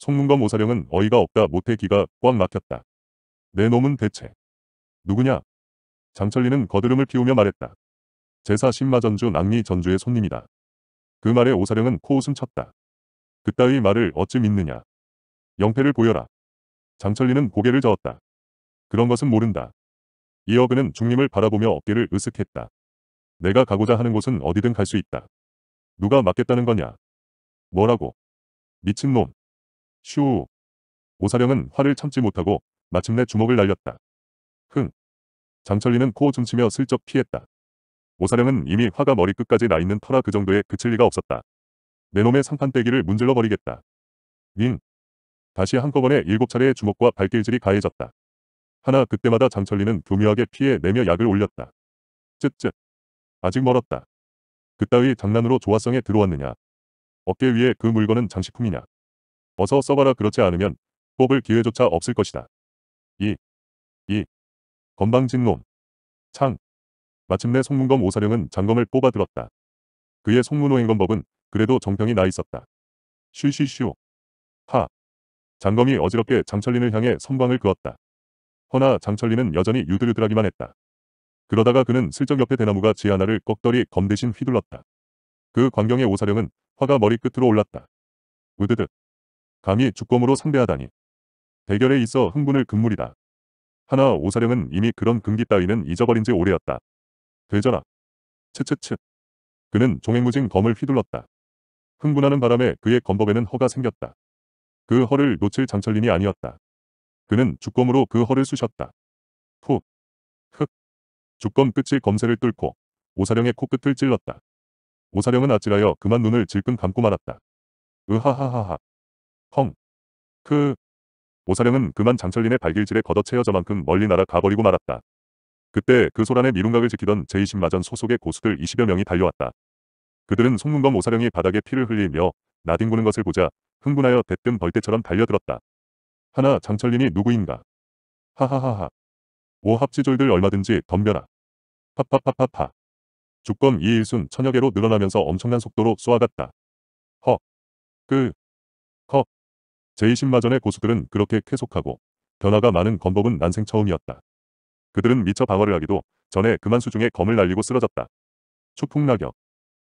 송문검 오사령은 어이가 없다 못해 기가 꽉 막혔다. 내 놈은 대체 누구냐? 장철리는 거드름을 피우며 말했다. 제사 신마전주 낭리 전주의 손님이다. 그 말에 오사령은 코웃음 쳤다. 그따위 말을 어찌 믿느냐. 영패를 보여라. 장철리는 고개를 저었다. 그런 것은 모른다. 이어 그는 중림을 바라보며 어깨를 으쓱했다. 내가 가고자 하는 곳은 어디든 갈 수 있다. 누가 막겠다는 거냐? 뭐라고? 미친놈. 슈우. 오사령은 화를 참지 못하고 마침내 주먹을 날렸다. 흥. 장철리는 코 춤추며 슬쩍 피했다. 오사령은 이미 화가 머리끝까지 나있는 터라 그 정도에 그칠 리가 없었다. 내 놈의 상판떼기를 문질러버리겠다. 윙. 다시 한꺼번에 일곱 차례의 주먹과 발길질이 가해졌다. 하나 그때마다 장철리는 교묘하게 피해 내며 약을 올렸다. 쯧쯧. 아직 멀었다. 그따위 장난으로 조화성에 들어왔느냐. 어깨 위에 그 물건은 장식품이냐. 어서 써봐라 그렇지 않으면 뽑을 기회조차 없을 것이다. 2. 2. 건방진놈. 창. 마침내 송문검 오사령은 장검을 뽑아들었다. 그의 송문호행검법은 그래도 정평이 나 있었다. 쉬쉬쉬오. 하. 장검이 어지럽게 장철린을 향해 선광을 그었다. 허나 장철린은 여전히 유들유들하기만 했다. 그러다가 그는 슬쩍 옆에 대나무가 지 하나를 꺽더리 검 대신 휘둘렀다. 그 광경의 오사령은 화가 머리끝으로 올랐다. 우드득 감히 죽검으로 상대하다니. 대결에 있어 흥분을 금물이다. 하나 오사령은 이미 그런 금기 따위는 잊어버린 지 오래였다. 되잖라 츠츠츠. 그는 종횡무진 검을 휘둘렀다. 흥분하는 바람에 그의 검법에는 허가 생겼다. 그 허를 놓칠 장철림이 아니었다. 그는 주검으로 그 허를 쑤셨다. 후. 흑. 주검 끝이 검세를 뚫고 오사령의 코끝을 찔렀다. 오사령은 아찔하여 그만 눈을 질끈 감고 말았다. 으하하하하. 헝. 크. 오사령은 그만 장철린의 발길질에 걷어채어져만큼 멀리 날아가버리고 말았다. 그때 그 소란의 미룬각을 지키던 제20마전 소속의 고수들 20여 명이 달려왔다. 그들은 송문검 오사령이 바닥에 피를 흘리며 나뒹구는 것을 보자 흥분하여 대뜸 벌떼처럼 달려들었다. 하나 장철린이 누구인가? 하하하하. 오합지졸들 얼마든지 덤벼라. 파파파파파. 주검 2일순 천여개로 늘어나면서 엄청난 속도로 쏘아갔다. 허. 그 제2 0마전의 고수들은 그렇게 쾌속하고 변화가 많은 건법은 난생 처음이었다. 그들은 미처 방어를 하기도 전에 그만 수중에 검을 날리고 쓰러졌다. 추풍낙엽.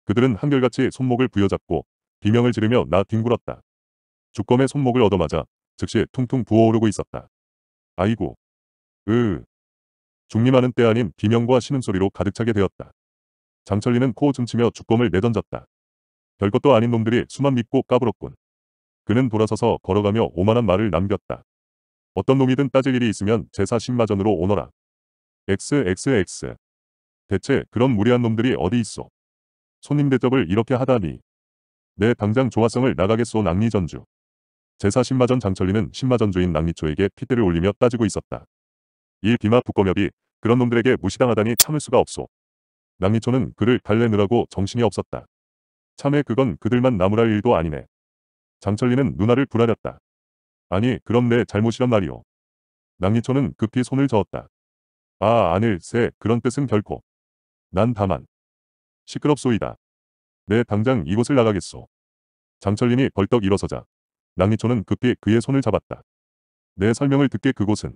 그들은 한결같이 손목을 부여잡고 비명을 지르며 나 뒹굴었다. 주검의 손목을 얻어맞아 즉시 퉁퉁 부어오르고 있었다. 아이고. 으으. 중림하는 때 아닌 비명과 신음소리로 가득 차게 되었다. 장철리는 코 증치며 주검을 내던졌다. 별것도 아닌 놈들이 수만 믿고 까불었군. 그는 돌아서서 걸어가며 오만한 말을 남겼다. 어떤 놈이든 따질 일이 있으면 제사 10마전으로 오너라. XXX. 대체 그런 무례한 놈들이 어디 있어? 손님 대접을 이렇게 하다니. 내 당장 조화성을 나가겠소 낭리전주. 제사 10마전 장철리는 10마전주인 낭리초에게 핏대를 올리며 따지고 있었다. 이 비마 북검엽이 그런 놈들에게 무시당하다니 참을 수가 없소. 낭리초는 그를 달래느라고 정신이 없었다. 참에 그건 그들만 나무랄 일도 아니네. 장철리는 누나를 불하렸다. 아니 그럼 내 잘못이란 말이오. 낭리초는 급히 손을 저었다. 아 아닐세 그런 뜻은 결코. 난 다만 시끄럽소이다. 내 당장 이곳을 나가겠소. 장철림이 벌떡 일어서자 낭리초는 급히 그의 손을 잡았다. 내 설명을 듣게 그곳은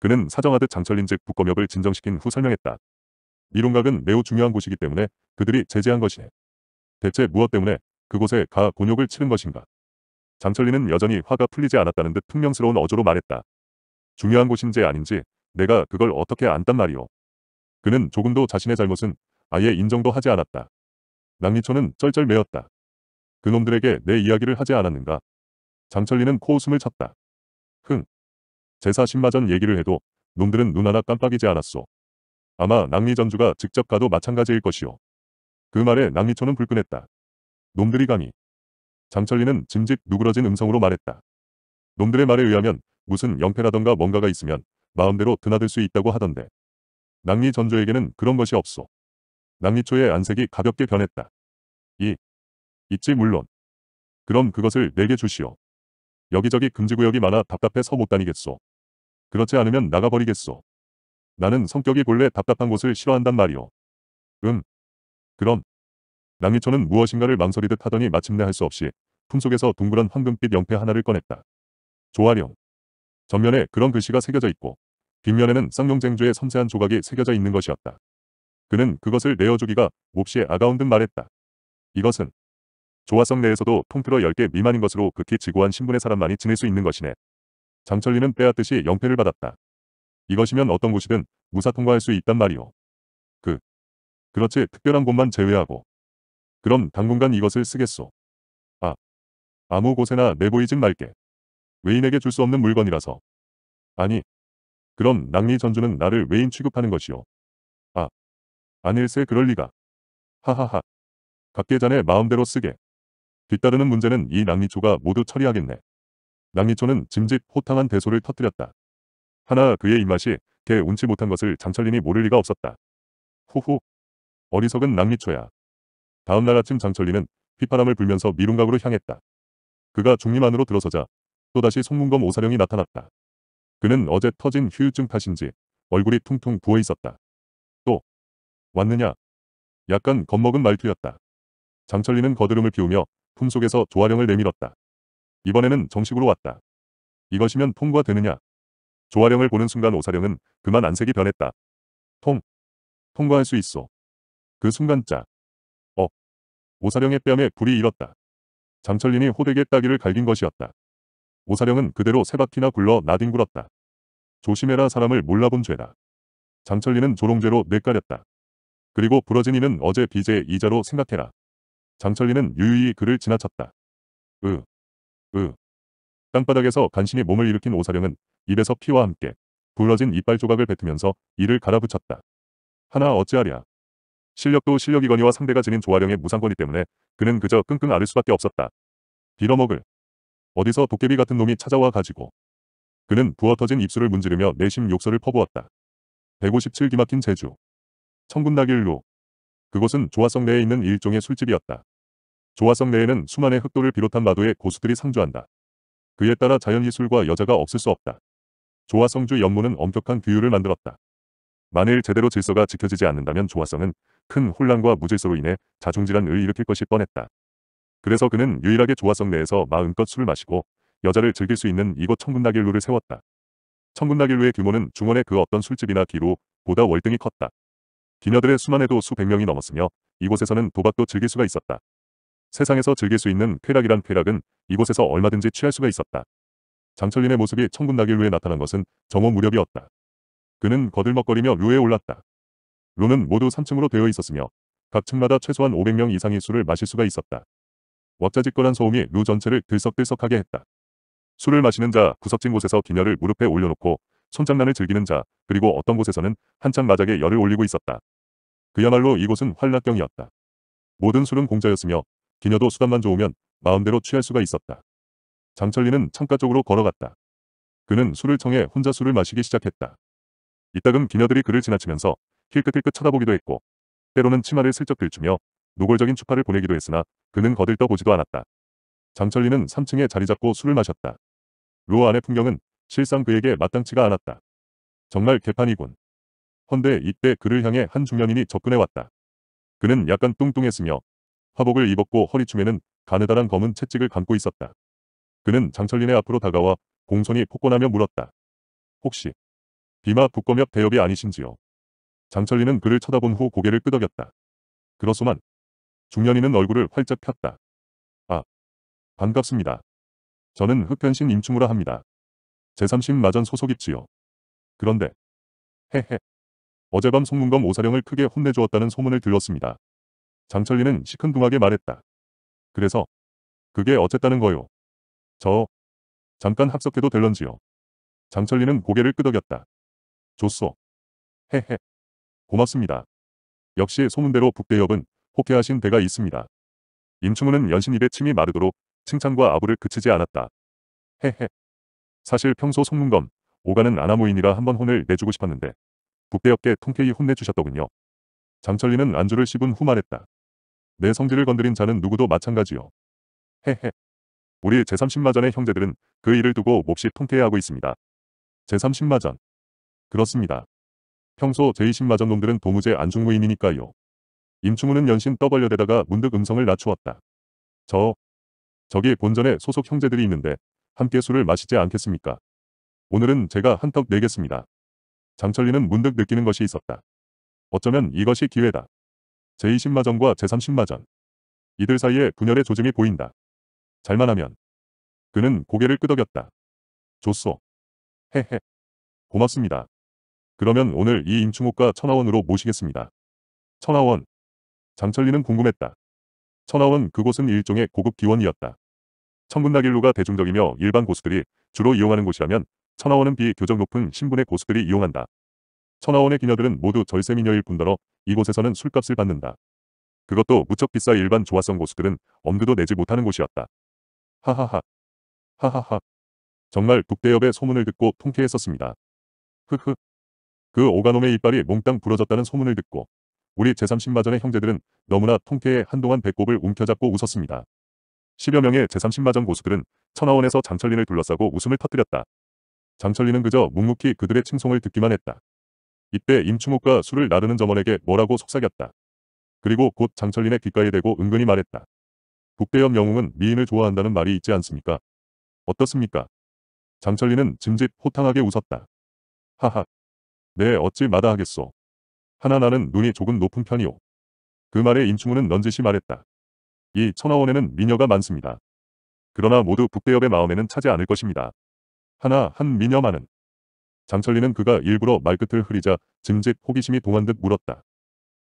그는 사정하듯 장철림즉 북검역을 진정시킨 후 설명했다. 미론각은 매우 중요한 곳이기 때문에 그들이 제재한 것이네. 대체 무엇 때문에 그곳에 가 곤욕을 치른 것인가? 장철리는 여전히 화가 풀리지 않았다는 듯 퉁명스러운 어조로 말했다. 중요한 곳인지 아닌지 내가 그걸 어떻게 안단 말이오. 그는 조금도 자신의 잘못은 아예 인정도 하지 않았다. 낭리초는 쩔쩔매었다. 그놈들에게 내 이야기를 하지 않았는가. 장철리는 코웃음을 쳤다. 흥. 제사 신마전 얘기를 해도 놈들은 눈 하나 깜빡이지 않았소. 아마 낭리전주가 직접 가도 마찬가지일 것이오. 그 말에 낭리초는 불끈했다. 놈들이 감히 장철리는 짐짓 누그러진 음성으로 말했다. 놈들의 말에 의하면 무슨 영패라던가 뭔가가 있으면 마음대로 드나들 수 있다고 하던데. 낭리 전조에게는 그런 것이 없소. 낭리초의 안색이 가볍게 변했다. 이. 있지 물론. 그럼 그것을 내게 주시오. 여기저기 금지구역이 많아 답답해서 못 다니겠소. 그렇지 않으면 나가버리겠소. 나는 성격이 본래 답답한 곳을 싫어한단 말이오. 음. 그럼 남리천은 무엇인가를 망설이듯 하더니 마침내 할 수 없이 품속에서 둥그런 황금빛 영패 하나를 꺼냈다. 조화룡. 전면에 그런 글씨가 새겨져 있고 뒷면에는 쌍용쟁주의 섬세한 조각이 새겨져 있는 것이었다. 그는 그것을 내어주기가 몹시 아가운 듯 말했다. 이것은 조화성 내에서도 통틀어 10개 미만인 것으로 극히 지고한 신분의 사람만이 지낼 수 있는 것이네. 장철리는 빼앗듯이 영패를 받았다. 이것이면 어떤 곳이든 무사 통과할 수 있단 말이오. 그. 그렇지 특별한 곳만 제외하고 그럼 당분간 이것을 쓰겠소. 아, 아무 곳에나 내보이진 말게. 외인에게 줄 수 없는 물건이라서. 아니, 그럼 낭리 전주는 나를 외인 취급하는 것이오 아, 아닐세 그럴 리가. 하하하. 각계자네 마음대로 쓰게. 뒤따르는 문제는 이 낭리초가 모두 처리하겠네. 낭리초는 짐짓 호탕한 대소를 터뜨렸다. 하나 그의 입맛이 개 운치 못한 것을 장철림이 모를 리가 없었다. 호호. 어리석은 낭리초야. 다음날 아침 장철리는 휘파람을 불면서 미룬각으로 향했다. 그가 중림 안으로 들어서자 또다시 송문검 오사령이 나타났다. 그는 어제 터진 휴유증 탓인지 얼굴이 퉁퉁 부어있었다. 또 왔느냐? 약간 겁먹은 말투였다. 장철리는 거드름을 피우며 품속에서 조화령을 내밀었다. 이번에는 정식으로 왔다. 이것이면 통과되느냐? 조화령을 보는 순간 오사령은 그만 안색이 변했다. 통. 통과할 수 있어. 그순간짜 오사령의 뺨에 불이 일었다. 장철린이 호되게 따귀를 갈긴 것이었다. 오사령은 그대로 세 바퀴나 굴러 나뒹굴었다. 조심해라 사람을 몰라본 죄다. 장철린은 조롱죄로 뇌까렸다. 그리고 부러진 이는 어제 빚의 이자로 생각해라. 장철린은 유유히 그를 지나쳤다. 으, 으. 땅바닥에서 간신히 몸을 일으킨 오사령은 입에서 피와 함께 부러진 이빨 조각을 뱉으면서 이를 갈아붙였다. 하나 어찌하랴. 실력도 실력이거니와 상대가 지닌 조화령의 무상권이 때문에 그는 그저 끙끙 앓을 수밖에 없었다. 빌어먹을. 어디서 도깨비 같은 놈이 찾아와 가지고. 그는 부어터진 입술을 문지르며 내심 욕설을 퍼부었다. 157 기막힌 제주. 청군나길로. 그곳은 조화성 내에 있는 일종의 술집이었다. 조화성 내에는 수만의 흑도를 비롯한 마도의 고수들이 상주한다. 그에 따라 자연예술과 여자가 없을 수 없다. 조화성주 연무는 엄격한 규율을 만들었다. 만일 제대로 질서가 지켜지지 않는다면 조화성은 큰 혼란과 무질서로 인해 자중질환을 일으킬 것이 뻔했다. 그래서 그는 유일하게 조화성 내에서 마음껏 술을 마시고 여자를 즐길 수 있는 이곳 청군나길로를 세웠다. 청군나길로의 규모는 중원의 그 어떤 술집이나 기로 보다 월등히 컸다. 기녀들의 수만 해도 수백 명이 넘었으며 이곳에서는 도박도 즐길 수가 있었다. 세상에서 즐길 수 있는 쾌락이란 쾌락은 이곳에서 얼마든지 취할 수가 있었다. 장철린의 모습이 청군나길로에 나타난 것은 정오 무렵이었다. 그는 거들먹거리며 루에 올랐다. 룸은 모두 3층으로 되어 있었으며 각 층마다 최소한 500명 이상의 술을 마실 수가 있었다. 왁자지껄한 소음이 루 전체를 들썩들썩하게 했다. 술을 마시는 자, 구석진 곳에서 기녀를 무릎에 올려놓고 손장난을 즐기는 자, 그리고 어떤 곳에서는 한창 마작에 열을 올리고 있었다. 그야말로 이곳은 활락경이었다 모든 술은 공짜였으며 기녀도 수단만 좋으면 마음대로 취할 수가 있었다. 장철리는 창가 쪽으로 걸어갔다. 그는 술을 청해 혼자 술을 마시기 시작했다. 이따금 기녀들이 그를 지나치면서 힐끗힐끗 쳐다보기도 했고 때로는 치마를 슬쩍 들추며 노골적인 추파를 보내기도 했으나 그는 거들떠 보지도 않았다. 장철리는 3층에 자리 잡고 술을 마셨다. 루어 안의 풍경은 실상 그에게 마땅치가 않았다. 정말 개판이군. 헌데 이때 그를 향해 한 중년인이 접근해왔다. 그는 약간 뚱뚱했으며 화복을 입었고 허리춤에는 가느다란 검은 채찍을 감고 있었다. 그는 장철린의 앞으로 다가와 공손히 폭권하며 물었다. 혹시 비마 북거역 대협이 아니신지요? 장철리는 그를 쳐다본 후 고개를 끄덕였다. 그렇소만. 중년이는 얼굴을 활짝 폈다. 아. 반갑습니다. 저는 흑현신 임충우라 합니다. 제3신 마전 소속입지요. 그런데. 헤헤. 어젯밤 송문검 오사령을 크게 혼내주었다는 소문을 들었습니다. 장철리는 시큰둥하게 말했다. 그래서 그게 어쨌다는 거요. 저 잠깐 합석해도 될런지요. 장철리는 고개를 끄덕였다. 좋소. 헤헤. 고맙습니다. 역시 소문대로 북대협은 호해하신 배가 있습니다. 임충우는 연신입에 침이 마르도록 칭찬과 아부를 그치지 않았다. 헤헤. 사실 평소 송문검, 오가는 아나무인이라 한번 혼을 내주고 싶었는데 북대협께 통쾌히 혼내주셨더군요. 장철리는 안주를 씹은 후 말했다. 내 성질을 건드린 자는 누구도 마찬가지요. 헤헤. 우리 제30마전의 형제들은 그 일을 두고 몹시 통쾌해하고 있습니다. 제30마전. 그렇습니다. 평소 제2신마전 놈들은 도무지 안중무인이니까요. 임충우는 연신 떠벌려대다가 문득 음성을 낮추었다. 저, 저기 본전에 소속 형제들이 있는데 함께 술을 마시지 않겠습니까? 오늘은 제가 한턱 내겠습니다. 장철리는 문득 느끼는 것이 있었다. 어쩌면 이것이 기회다. 제2 0마전과제3 0마전 이들 사이에 분열의 조짐이 보인다. 잘만 하면. 그는 고개를 끄덕였다. 좋소. 헤헤. 고맙습니다. 그러면 오늘 이 임충옥과 천하원으로 모시겠습니다. 천하원. 장철리는 궁금했다. 천하원 그곳은 일종의 고급 기원이었다. 천문나길로가 대중적이며 일반 고수들이 주로 이용하는 곳이라면 천하원은 비교적 높은 신분의 고수들이 이용한다. 천하원의 기녀들은 모두 절세미녀일 뿐더러 이곳에서는 술값을 받는다. 그것도 무척 비싸 일반 조화성 고수들은 엄두도 내지 못하는 곳이었다. 하하하. 하하하. 정말 북대협의 소문을 듣고 통쾌했었습니다. 흐흐. 그 오가놈의 이빨이 몽땅 부러졌다는 소문을 듣고 우리 제3 0마전의 형제들은 너무나 통쾌해 한동안 배꼽을 움켜잡고 웃었습니다. 10여 명의 제3 0마전 고수들은 천하원에서 장철린을 둘러싸고 웃음을 터뜨렸다. 장철린은 그저 묵묵히 그들의 칭송을 듣기만 했다. 이때 임충욱과 술을 나르는 점원에게 뭐라고 속삭였다. 그리고 곧 장철린의 귓가에 대고 은근히 말했다. 북대엽 영웅은 미인을 좋아한다는 말이 있지 않습니까? 어떻습니까? 장철린은 짐짓 호탕하게 웃었다. 하하. 네 어찌 마다하겠소. 하나나는 눈이 조금 높은 편이오. 그 말에 임충우는 넌지시 말했다. 이 천하원에는 미녀가 많습니다. 그러나 모두 북대엽의 마음에는 차지 않을 것입니다. 하나 한 미녀만은. 장철리는 그가 일부러 말끝을 흐리자 짐짓 호기심이 동한 듯 물었다.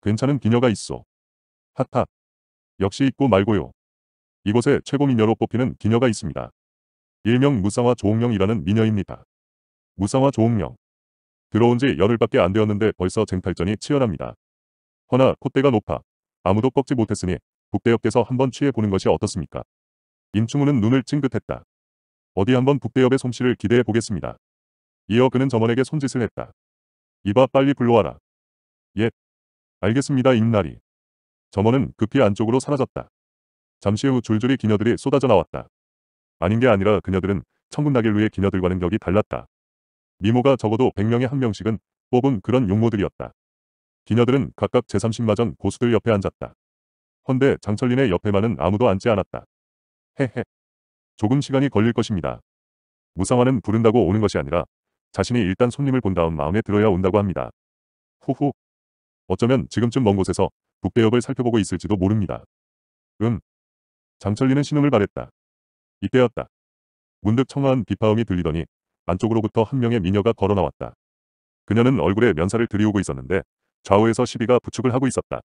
괜찮은 기녀가 있어. 핫핫. 역시 있고 말고요. 이곳에 최고 미녀로 뽑히는 기녀가 있습니다. 일명 무쌍화 조홍령이라는 미녀입니다. 무쌍화 조홍령. 들어온 지 열흘밖에 안 되었는데 벌써 쟁탈전이 치열합니다. 허나 콧대가 높아 아무도 꺾지 못했으니 북대협께서 한번 취해보는 것이 어떻습니까? 임충우는 눈을 찡긋했다. 어디 한번 북대협의 솜씨를 기대해 보겠습니다. 이어 그는 점원에게 손짓을 했다. 이봐 빨리 불러와라. 옛. 알겠습니다 임나리. 점원은 급히 안쪽으로 사라졌다. 잠시 후 줄줄이 기녀들이 쏟아져 나왔다. 아닌 게 아니라 그녀들은 천군나길루의 기녀들과는 격이 달랐다. 미모가 적어도 100명에 한 명씩은 뽑은 그런 용모들이었다. 기녀들은 각각 제30마전 고수들 옆에 앉았다. 헌데 장철린의 옆에만은 아무도 앉지 않았다. 헤헤. 조금 시간이 걸릴 것입니다. 무상화는 부른다고 오는 것이 아니라 자신이 일단 손님을 본 다음 마음에 들어야 온다고 합니다. 후후. 어쩌면 지금쯤 먼 곳에서 북대협을 살펴보고 있을지도 모릅니다. 음. 장철리는 신음을 바랬다. 이때였다. 문득 청아한 비파음이 들리더니 안쪽으로부터 한 명의 미녀가 걸어나왔다. 그녀는 얼굴에 면사를 들이우고 있었는데 좌우에서 시비가 부축을 하고 있었다.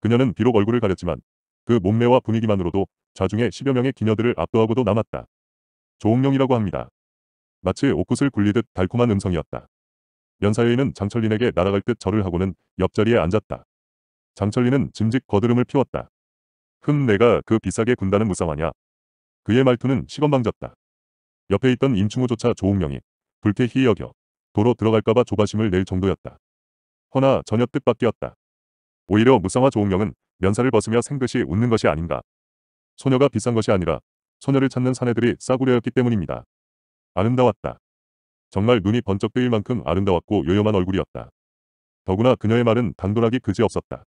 그녀는 비록 얼굴을 가렸지만 그 몸매와 분위기만으로도 좌중에 10여 명의 기녀들을 압도하고도 남았다. 조홍령이라고 합니다. 마치 옷구슬 굴리듯 달콤한 음성이었다. 면사회인은 장철린에게 날아갈 듯 절을 하고는 옆자리에 앉았다. 장철린은 짐직 거드름을 피웠다. 흠 내가 그 비싸게 군다는 무사하냐 그의 말투는 시건방졌다. 옆에 있던 임충우조차 조웅명이 불쾌히 여겨 도로 들어갈까봐 조바심을 낼 정도였다. 허나 전혀 뜻밖이었다. 오히려 무쌍화 조웅명은 면사를 벗으며 생긋이 웃는 것이 아닌가. 소녀가 비싼 것이 아니라 소녀를 찾는 사내들이 싸구려였기 때문입니다. 아름다웠다. 정말 눈이 번쩍 뜨일 만큼 아름다웠고 요염한 얼굴이었다. 더구나 그녀의 말은 당돌하기 그지없었다.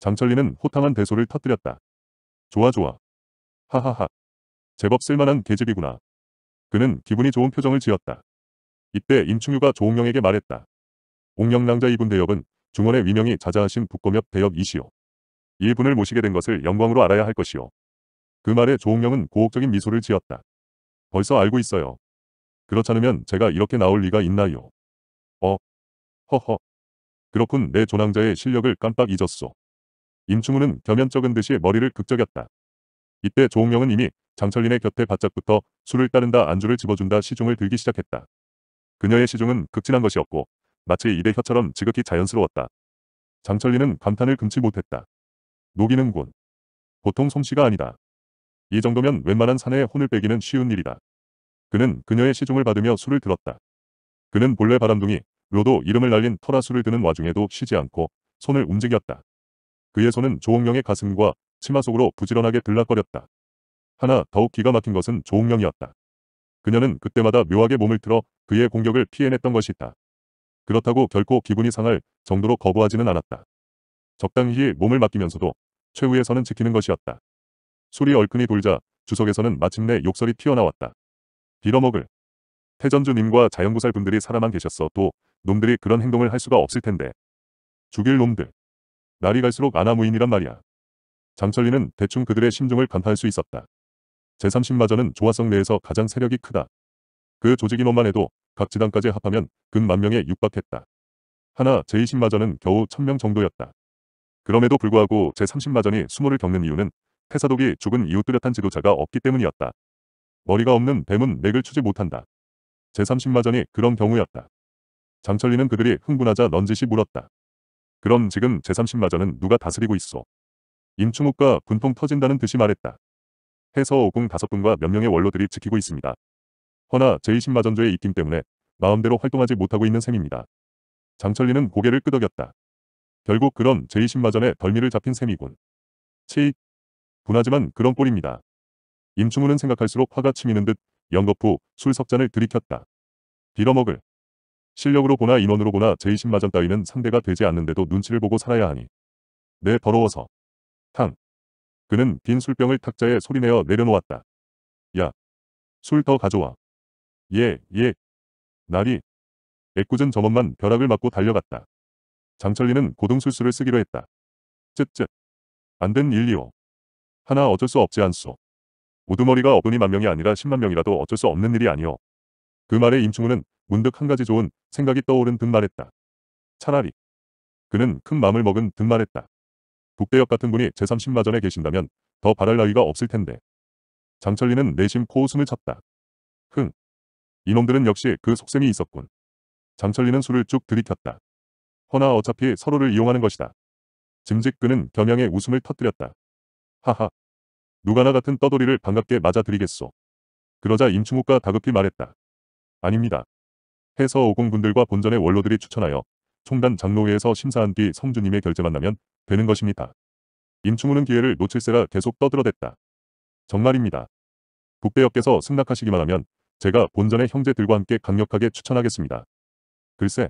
장철리는 호탕한 대소를 터뜨렸다. 좋아 좋아. 하하하. 제법 쓸만한 계집이구나. 그는 기분이 좋은 표정을 지었다. 이때 임충유가 조홍영에게 말했다. 옥영낭자 이분 대협은 중원의 위명이 자자하신 북검협 대협이시오. 이분을 모시게 된 것을 영광으로 알아야 할 것이오. 그 말에 조홍영은 고혹적인 미소를 지었다. 벌써 알고 있어요. 그렇잖으면 제가 이렇게 나올 리가 있나요? 어? 허허. 그렇군 내 조낭자의 실력을 깜빡 잊었소. 임충우는 겸연쩍은 듯이 머리를 극적였다. 이때 조홍영은 이미 장철린의 곁에 바짝 붙어 술을 따른다 안주를 집어준다 시중을 들기 시작했다. 그녀의 시중은 극진한 것이 었고 마치 입의 혀처럼 지극히 자연스러웠다. 장철린은 감탄을 금치 못했다. 녹이는군. 보통 솜씨가 아니다. 이 정도면 웬만한 사내의 혼을 빼기는 쉬운 일이다. 그는 그녀의 시중을 받으며 술을 들었다. 그는 본래 바람둥이, 로도 이름을 날린 터라 술을 드는 와중에도 쉬지 않고 손을 움직였다. 그의 손은 조홍명의 가슴과 치마 속으로 부지런하게 들락거렸다. 하나 더욱 기가 막힌 것은 조웅령이었다. 그녀는 그때마다 묘하게 몸을 틀어 그의 공격을 피해냈던 것이다. 있 그렇다고 결코 기분이 상할 정도로 거부하지는 않았다. 적당히 몸을 맡기면서도 최후에서는 지키는 것이었다. 술이 얼큰히 돌자 주석에서는 마침내 욕설이 튀어나왔다. 빌어먹을. 태전주님과 자연구살 분들이 살아만 계셨어 또 놈들이 그런 행동을 할 수가 없을 텐데. 죽일 놈들. 날이 갈수록 아나무인이란 말이야. 장철리는 대충 그들의 심중을 간파할 수 있었다. 제30마전은 조화성 내에서 가장 세력이 크다. 그 조직 인원만 해도 각 지단까지 합하면 근 만명에 육박했다. 하나 제20마전은 겨우 1000명 정도였다. 그럼에도 불구하고 제30마전이 수모를 겪는 이유는 태사독이 죽은 이후 뚜렷한 지도자가 없기 때문이었다. 머리가 없는 뱀은 맥을 추지 못한다. 제30마전이 그런 경우였다. 장철리는 그들이 흥분하자 넌지시 물었다. 그럼 지금 제30마전은 누가 다스리고 있어? 임충욱과 분통 터진다는 듯이 말했다. 해서 5궁 5분과몇 명의 원로들이 지키고 있습니다. 허나 제2신마전조의 입김 때문에 마음대로 활동하지 못하고 있는 셈입니다. 장철리는 고개를 끄덕였다. 결국 그런 제2신마전에 덜미를 잡힌 셈이군. 치. 분하지만 그런 꼴입니다. 임충우는 생각할수록 화가 치미는 듯영거푸술 석잔을 들이켰다. 빌어먹을. 실력으로 보나 인원으로 보나 제2신마전 따위는 상대가 되지 않는데도 눈치를 보고 살아야 하니. 내 네, 더러워서. 탕. 그는 빈 술병을 탁자에 소리내어 내려놓았다. 야, 술 더 가져와. 예, 예. 나리. 애꿎은 점원만 벼락을 맞고 달려갔다. 장철리는 고등술수를 쓰기로 했다. 쯧쯧. 안 된일리오 하나 어쩔 수 없지 않소. 우두머리가 어분이 만 명이 아니라 10만 명이라도 어쩔 수 없는 일이 아니오. 그 말에 임충우는 문득 한 가지 좋은 생각이 떠오른 듯 말했다. 차라리. 그는 큰맘을 먹은 듯 말했다. 국대역 같은 분이 제30마전에 계신다면 더 바랄 나위가 없을 텐데. 장철리는 내심 코웃음을 쳤다. 흥. 이놈들은 역시 그 속셈이 있었군. 장철리는 술을 쭉 들이켰다. 허나 어차피 서로를 이용하는 것이다. 짐짓 그는 겸양의 웃음을 터뜨렸다. 하하. 누가나 같은 떠돌이를 반갑게 맞아드리겠소 그러자 임충욱과 다급히 말했다. 아닙니다. 해서 오공군들과 본전의 원로들이 추천하여 총단 장로회에서 심사한 뒤 성주님의 결재 만나면 되는 것입니다. 임충우는 기회를 놓칠세라 계속 떠들어댔다. 정말입니다. 북대역께서 승낙하시기만 하면 제가 본전의 형제들과 함께 강력하게 추천하겠습니다. 글쎄.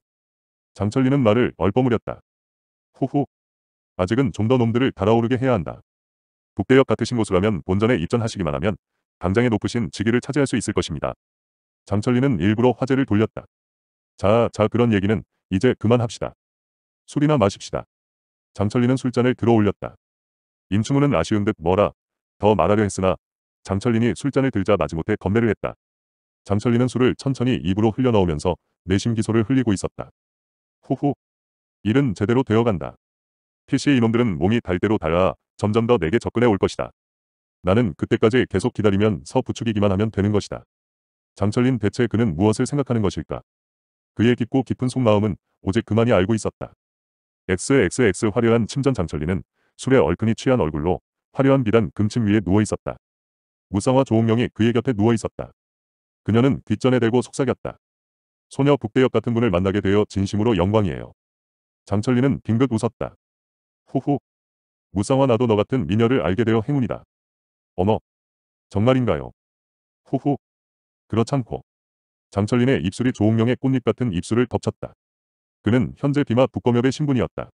장철리는 말을 얼버무렸다. 후후. 아직은 좀 더 놈들을 달아오르게 해야 한다. 북대역 같으신 곳이라면 본전에 입전하시기만 하면 당장에 높으신 직위를 차지할 수 있을 것입니다. 장철리는 일부러 화제를 돌렸다. 자, 자 그런 얘기는 이제 그만합시다. 술이나 마십시다. 장철리는 술잔을 들어올렸다. 임충우는 아쉬운 듯 뭐라 더 말하려 했으나 장철린이 술잔을 들자 마지못해 건네를 했다. 장철리는 술을 천천히 입으로 흘려넣으면서 내심 기소를 흘리고 있었다. 후후. 일은 제대로 되어간다. PC 이놈들은 몸이 달대로 달아 점점 더 내게 접근해 올 것이다. 나는 그때까지 계속 기다리면 서 부추기기만 하면 되는 것이다. 장철린 대체 그는 무엇을 생각하는 것일까? 그의 깊고 깊은 속마음은 오직 그만이 알고 있었다. XXX 화려한 침전 장철리는 술에 얼큰히 취한 얼굴로 화려한 비단 금침 위에 누워있었다. 무성화 조홍명이 그의 곁에 누워있었다. 그녀는 뒷전에 대고 속삭였다. 소녀 북대역 같은 분을 만나게 되어 진심으로 영광이에요. 장철리는 빙긋 웃었다. 후후. 무성화 나도 너 같은 미녀를 알게 되어 행운이다. 어머. 정말인가요? 후후. 그렇지 않고. 장철린의 입술이 조홍명의 꽃잎 같은 입술을 덮쳤다. 그는 현재 비마 북검협의 신분이었다.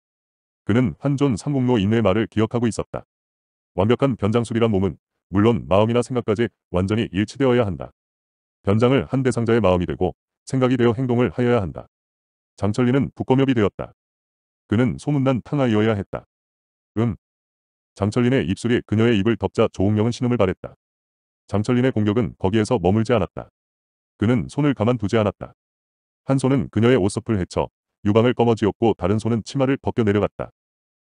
그는 한존 삼공로 인의 내 말을 기억하고 있었다. 완벽한 변장술이란 몸은 물론 마음이나 생각까지 완전히 일치되어야 한다. 변장을 한 대상자의 마음이 되고 생각이 되어 행동을 하여야 한다. 장철리는 북검협이 되었다. 그는 소문난 탕아이어야 했다. 음. 장철린의 입술이 그녀의 입을 덮자 조웅명은 신음을 바랬다. 장철린의 공격은 거기에서 머물지 않았다. 그는 손을 가만두지 않았다. 한 손은 그녀의 옷섭을 헤쳐 유방을 꺼머쥐었고 다른 손은 치마를 벗겨 내려갔다.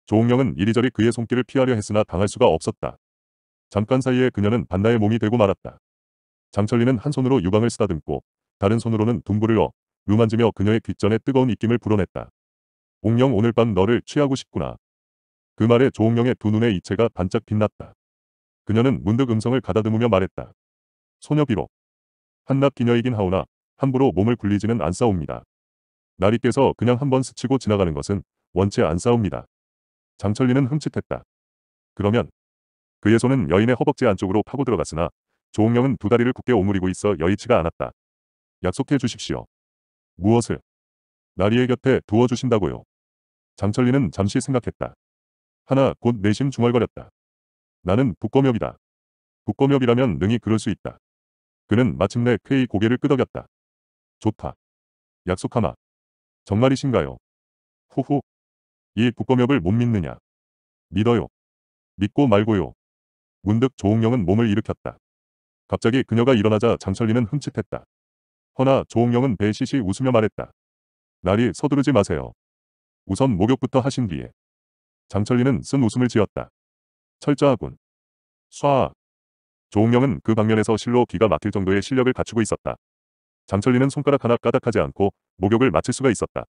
조홍령은 이리저리 그의 손길을 피하려 했으나 당할 수가 없었다. 잠깐 사이에 그녀는 반나의 몸이 되고 말았다. 장철리는 한 손으로 유방을 쓰다듬고 다른 손으로는 둔부를 어 루만지며 그녀의 귓전에 뜨거운 입김을 불어냈다. 옥령 오늘 밤 너를 취하고 싶구나. 그 말에 조홍령의두 눈의 이체가 반짝 빛났다. 그녀는 문득 음성을 가다듬으며 말했다. 소녀비로. 한낱 기녀이긴 하오나 함부로 몸을 굴리지는 않사옵니다. 나리께서 그냥 한번 스치고 지나가는 것은 원체 안 싸웁니다. 장철리는 흠칫했다. 그러면 그의 손은 여인의 허벅지 안쪽으로 파고 들어갔으나 조홍영은 두 다리를 굳게 오므리고 있어 여의치가 않았다. 약속해 주십시오. 무엇을? 나리의 곁에 두어주신다고요. 장철리는 잠시 생각했다. 하나 곧 내심 중얼거렸다. 나는 북검협이다. 북검협이라면 능히 그럴 수 있다. 그는 마침내 쾌히 고개를 끄덕였다. 좋다. 약속하마. 정말이신가요? 호호. 이 국검역을 못 믿느냐? 믿어요. 믿고 말고요. 문득 조홍영은 몸을 일으켰다. 갑자기 그녀가 일어나자 장철리는 흠칫했다. 허나 조홍영은 배시시 웃으며 말했다. 날이 서두르지 마세요. 우선 목욕부터 하신 뒤에. 장철리는 쓴 웃음을 지었다. 철저하군. 쏴. 조홍영은 그 방면에서 실로 기가 막힐 정도의 실력을 갖추고 있었다. 장철리는 손가락 하나 까닥하지 않고 목욕을 마칠 수가 있었다.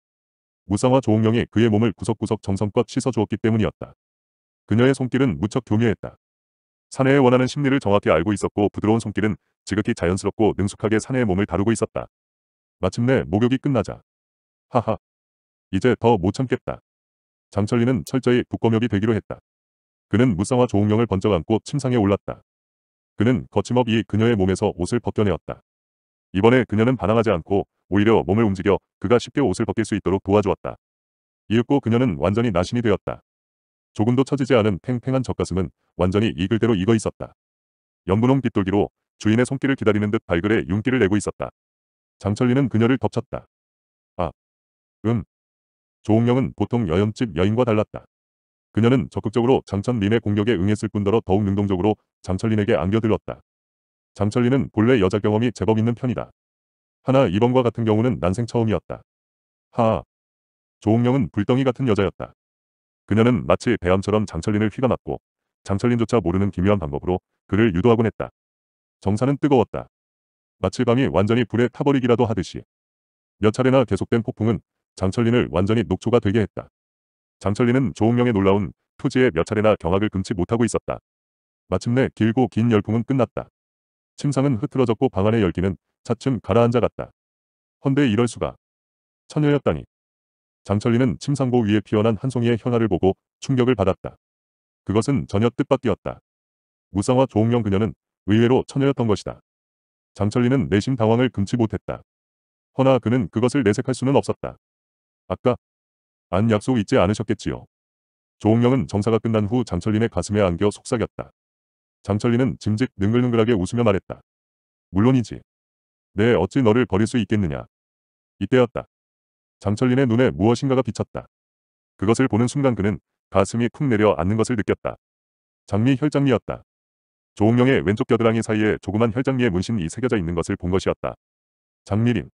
무성화 조홍영이 그의 몸을 구석구석 정성껏 씻어주었기 때문이었다. 그녀의 손길은 무척 교묘했다. 사내의 원하는 심리를 정확히 알고 있었고 부드러운 손길은 지극히 자연스럽고 능숙하게 사내의 몸을 다루고 있었다. 마침내 목욕이 끝나자. 하하. 이제 더 못 참겠다. 장철리는 철저히 북검역이 되기로 했다. 그는 무성화 조홍영을 번쩍 안고 침상에 올랐다. 그는 거침없이 그녀의 몸에서 옷을 벗겨내었다. 이번에 그녀는 반항하지 않고 오히려 몸을 움직여 그가 쉽게 옷을 벗길 수 있도록 도와주었다. 이윽고 그녀는 완전히 나신이 되었다. 조금도 처지지 않은 팽팽한 젖가슴은 완전히 이글대로 익어 있었다. 연분홍 빗돌기로 주인의 손길을 기다리는 듯 발글에 윤기를 내고 있었다. 장철리는 그녀를 덮쳤다. 아, 음. 조홍영은 보통 여염집 여인과 달랐다. 그녀는 적극적으로 장천린의 공격에 응했을 뿐더러 더욱 능동적으로 장철린에게 안겨들었다. 장철리는 본래 여자 경험이 제법 있는 편이다. 하나 이번과 같은 경우는 난생 처음이었다. 하아. 조홍령은 불덩이 같은 여자였다. 그녀는 마치 배암처럼 장철린을 휘감았고 장철린조차 모르는 기묘한 방법으로 그를 유도하곤 했다. 정사는 뜨거웠다. 마치 밤이 완전히 불에 타버리기라도 하듯이. 몇 차례나 계속된 폭풍은 장철린을 완전히 녹초가 되게 했다. 장철린은 조홍령의 놀라운 투지에 몇 차례나 경악을 금치 못하고 있었다. 마침내 길고 긴 열풍은 끝났다. 침상은 흐트러졌고 방 안의 열기는 차츰 가라앉아 갔다. 헌데 이럴 수가. 처녀였다니. 장철리는 침상고 위에 피어난 한 송이의 현아를 보고 충격을 받았다. 그것은 전혀 뜻밖이었다. 무쌍화 조홍영 그녀는 의외로 처녀였던 것이다. 장철리는 내심 당황을 금치 못했다. 허나 그는 그것을 내색할 수는 없었다. 아까 안 약속 잊지 않으셨겠지요. 조홍영은 정사가 끝난 후 장철린의 가슴에 안겨 속삭였다. 장철리는 짐직 능글능글하게 웃으며 말했다. 물론이지. 내 어찌 너를 버릴 수 있겠느냐. 이때였다. 장철린의 눈에 무엇인가가 비쳤다. 그것을 보는 순간 그는 가슴이 쿵 내려 앉는 것을 느꼈다. 장미 혈장미였다. 조홍령의 왼쪽 겨드랑이 사이에 조그만 혈장미의 문신이 새겨져 있는 것을 본 것이었다. 장미림.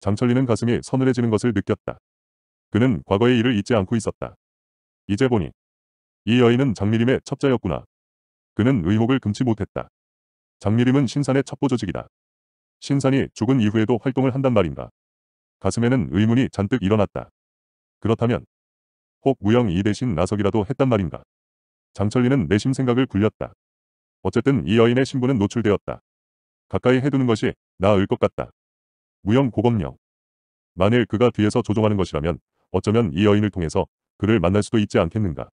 장철리은 가슴이 서늘해지는 것을 느꼈다. 그는 과거의 일을 잊지 않고 있었다. 이제 보니 이 여인은 장미림의 첩자였구나. 그는 의혹을 금치 못했다. 장미림은 신산의 첩 보조직이다. 신산이 죽은 이후에도 활동을 한단 말인가. 가슴에는 의문이 잔뜩 일어났다. 그렇다면 혹 무영이 대신 나석이라도 했단 말인가. 장철리는 내심 생각을 굴렸다. 어쨌든 이 여인의 신분은 노출되었다. 가까이 해두는 것이 나을 것 같다. 무영 고검령. 만일 그가 뒤에서 조종하는 것이라면 어쩌면 이 여인을 통해서 그를 만날 수도 있지 않겠는가.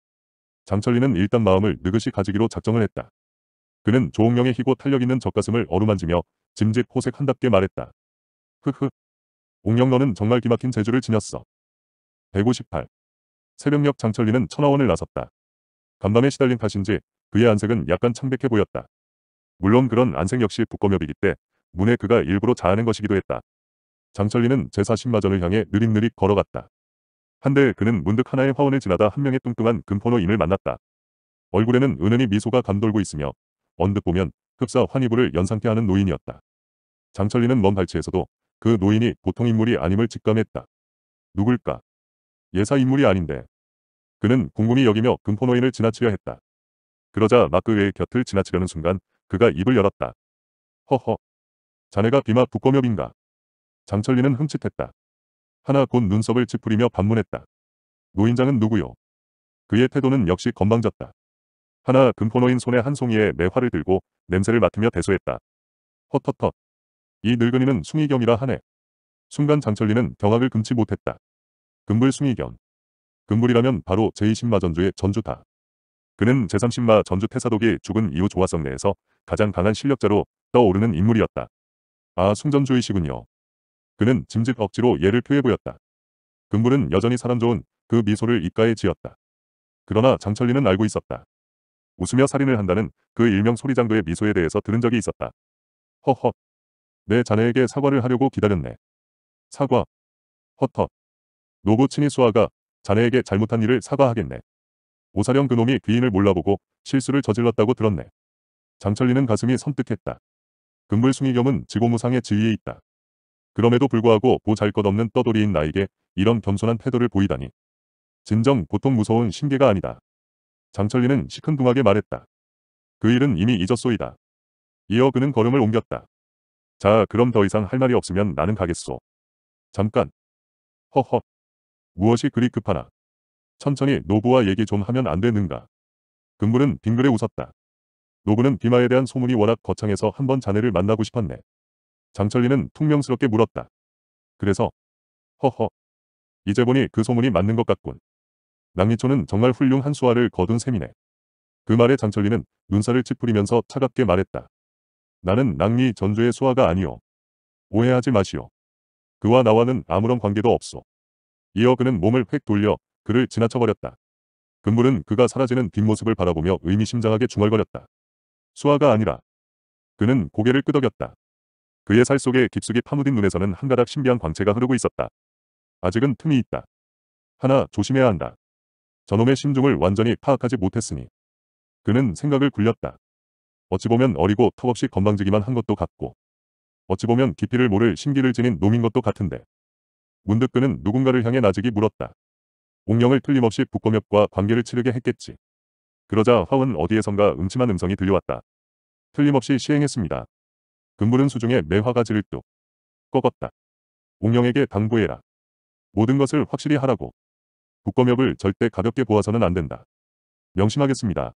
장철리는 일단 마음을 느긋이 가지기로 작정을 했다. 그는 조홍영의 희고 탄력있는 젖가슴을 어루만지며 짐짓 호색한답게 말했다. 흐흐. 옹영 너는 정말 기막힌 재주를 지녔어. 158. 새벽녘 장철리는 천하원을 나섰다. 간밤에 시달린 탓인지 그의 안색은 약간 창백해 보였다. 물론 그런 안색 역시 북검엽이기 때 문에 그가 일부러 자아낸 것이기도 했다. 장철리는 제사 신마전을 향해 느릿느릿 걸어갔다. 한데 그는 문득 하나의 화원을 지나다 한 명의 뚱뚱한 금포노인을 만났다. 얼굴에는 은은히 미소가 감돌고 있으며 언뜻 보면 흡사 환희부를 연상케 하는 노인이었다. 장철리는 먼 발치에서도 그 노인이 보통 인물이 아님을 직감했다. 누굴까? 예사 인물이 아닌데. 그는 궁금히 여기며 금포노인을 지나치려 했다. 그러자 마크의 곁을 지나치려는 순간 그가 입을 열었다. 허허. 자네가 비마 북검엽인가? 장철리는 흠칫했다. 하나 곧 눈썹을 찌푸리며 반문했다. 노인장은 누구요? 그의 태도는 역시 건방졌다. 하나 금포노인 손에 한 송이의 매화를 들고 냄새를 맡으며 대소했다. 헛헛헛. 이 늙은이는 숭이겸이라 하네. 순간 장철리는 경악을 금치 못했다. 금불 숭이겸. 금불이라면 바로 제20마 전주의 전주다 그는 제30마 전주 태사독이 죽은 이후 조화성 내에서 가장 강한 실력자로 떠오르는 인물이었다. 아숭전주의시군요 그는 짐짓 억지로 예를 표해 보였다. 금물은 여전히 사람 좋은 그 미소를 입가에 지었다. 그러나 장철리는 알고 있었다. 웃으며 살인을 한다는 그 일명 소리장도의 미소에 대해서 들은 적이 있었다. 허헛. 내 자네에게 사과를 하려고 기다렸네. 사과. 헛헛. 노부 친이수아가 자네에게 잘못한 일을 사과하겠네. 오사령 그놈이 귀인을 몰라보고 실수를 저질렀다고 들었네. 장철리는 가슴이 섬뜩했다. 금불숭이겸은 지고무상의 지위에 있다. 그럼에도 불구하고 보잘 것 없는 떠돌이인 나에게 이런 겸손한 태도를 보이다니. 진정 보통 무서운 신계가 아니다. 장철리는 시큰둥하게 말했다. 그 일은 이미 잊었소이다. 이어 그는 걸음을 옮겼다. 자 그럼 더 이상 할 말이 없으면 나는 가겠소. 잠깐. 허허. 무엇이 그리 급하나. 천천히 노부와 얘기 좀 하면 안 되는가. 금부는 빙그레 웃었다. 노부는 비마에 대한 소문이 워낙 거창해서 한번 자네를 만나고 싶었네. 장철리는 퉁명스럽게 물었다. 그래서 허허 이제 보니 그 소문이 맞는 것 같군. 낭리초는 정말 훌륭한 수화를 거둔 셈이네. 그 말에 장철리는 눈살을 찌푸리면서 차갑게 말했다. 나는 낭리 전주의 수화가 아니오. 오해하지 마시오. 그와 나와는 아무런 관계도 없소. 이어 그는 몸을 획 돌려 그를 지나쳐버렸다. 금물은 그가 사라지는 뒷모습을 바라보며 의미심장하게 중얼거렸다. 수화가 아니라. 그는 고개를 끄덕였다. 그의 살 속에 깊숙이 파묻은 눈에서는 한 가닥 신비한 광채가 흐르고 있었다. 아직은 틈이 있다. 하나 조심해야 한다. 저놈의 심중을 완전히 파악하지 못했으니. 그는 생각을 굴렸다. 어찌 보면 어리고 턱없이 건방지기만 한 것도 같고 어찌 보면 깊이를 모를 신기를 지닌 놈인 것도 같은데 문득 그는 누군가를 향해 나직이 물었다. 옥령을 틀림없이 북검협과 관계를 치르게 했겠지. 그러자 화은 어디에선가 음침한 음성이 들려왔다. 틀림없이 시행했습니다. 금물은 수중에 매 화가지를 뚝 꺾었다. 옥령에게 당부해라. 모든 것을 확실히 하라고. 국검역을 절대 가볍게 보아서는 안 된다. 명심하겠습니다.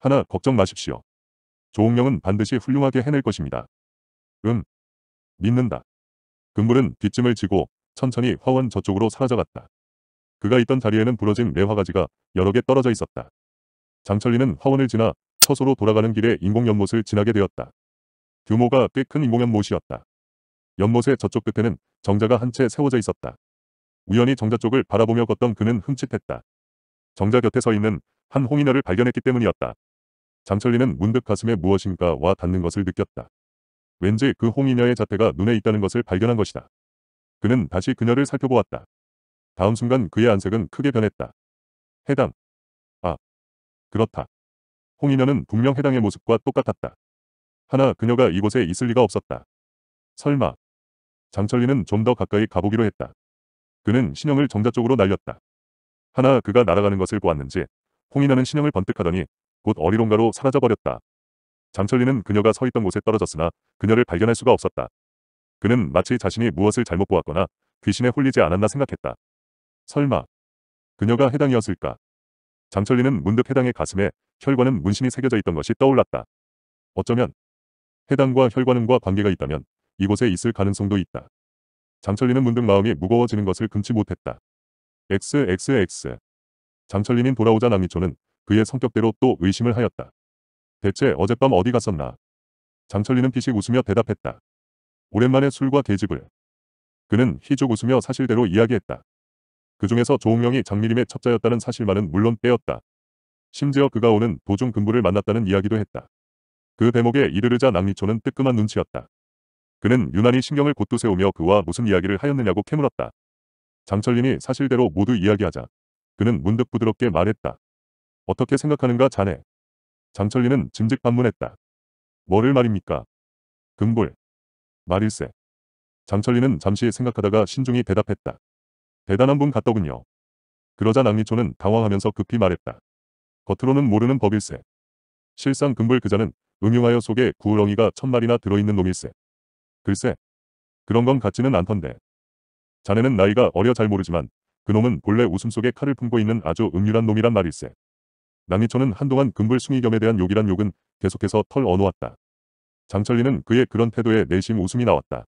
하나 걱정 마십시오. 조옥령은 반드시 훌륭하게 해낼 것입니다. 음. 믿는다. 금물은 뒷짐을 지고 천천히 화원 저쪽으로 사라져갔다. 그가 있던 자리에는 부러진 매화가지가 여러 개 떨어져 있었다. 장철리는 화원을 지나 처소로 돌아가는 길에 인공연못을 지나게 되었다. 규모가 꽤큰 이몽현못이었다. 연못의 저쪽 끝에는 정자가 한 채 세워져 있었다. 우연히 정자 쪽을 바라보며 걷던 그는 흠칫했다. 정자 곁에 서 있는 한 홍인어를 발견했기 때문이었다. 장철리는 문득 가슴에 무엇인가 와 닿는 것을 느꼈다. 왠지 그 홍인여의 자태가 눈에 있다는 것을 발견한 것이다. 그는 다시 그녀를 살펴보았다. 다음 순간 그의 안색은 크게 변했다. 해당. 아. 그렇다. 홍인여는 분명 해당의 모습과 똑같았다. 하나 그녀가 이곳에 있을 리가 없었다. 설마. 장철리는 좀 더 가까이 가보기로 했다. 그는 신형을 정자 쪽으로 날렸다. 하나 그가 날아가는 것을 보았는지 홍인아는 신형을 번뜩하더니 곧어리롱가로 사라져버렸다. 장철리는 그녀가 서 있던 곳에 떨어졌으나 그녀를 발견할 수가 없었다. 그는 마치 자신이 무엇을 잘못 보았거나 귀신에 홀리지 않았나 생각했다. 설마 그녀가 해당이었을까? 장철리는 문득 해당의 가슴에 혈관은 문신이 새겨져 있던 것이 떠올랐다. 어쩌면 해당과 혈관음과 관계가 있다면 이곳에 있을 가능성도 있다. 장철리는 문득 마음이 무거워지는 것을 금치 못했다. XXX 장철리는 돌아오자 남미초는 그의 성격대로 또 의심을 하였다. 대체 어젯밤 어디 갔었나? 장철리는 피식 웃으며 대답했다. 오랜만에 술과 계집을. 그는 희죽 웃으며 사실대로 이야기했다. 그 중에서 조홍명이 장미림의 첩자였다는 사실만은 물론 빼었다. 심지어 그가 오는 도중 근부를 만났다는 이야기도 했다. 그 대목에 이르르자 낭리초는 뜨끔한 눈치였다. 그는 유난히 신경을 곧두세우며 그와 무슨 이야기를 하였느냐고 캐물었다. 장철님이 사실대로 모두 이야기하자. 그는 문득 부드럽게 말했다. 어떻게 생각하는가 자네. 장철리는 짐직 반문했다. 뭐를 말입니까? 금불 말일세. 장철리는 잠시 생각하다가 신중히 대답했다. 대단한 분 같더군요. 그러자 낭리초는 당황하면서 급히 말했다. 겉으로는 모르는 법일세. 실상 금불 그자는 음흉하여 속에 구렁이가 천마리나 들어있는 놈일세. 글쎄. 그런 건 같지는 않던데. 자네는 나이가 어려 잘 모르지만 그놈은 본래 웃음속에 칼을 품고 있는 아주 음률한 놈이란 말일세. 남이초는 한동안 금불숭이겸에 대한 욕이란 욕은 계속해서 털 어놓았다. 장철리는 그의 그런 태도에 내심 웃음이 나왔다.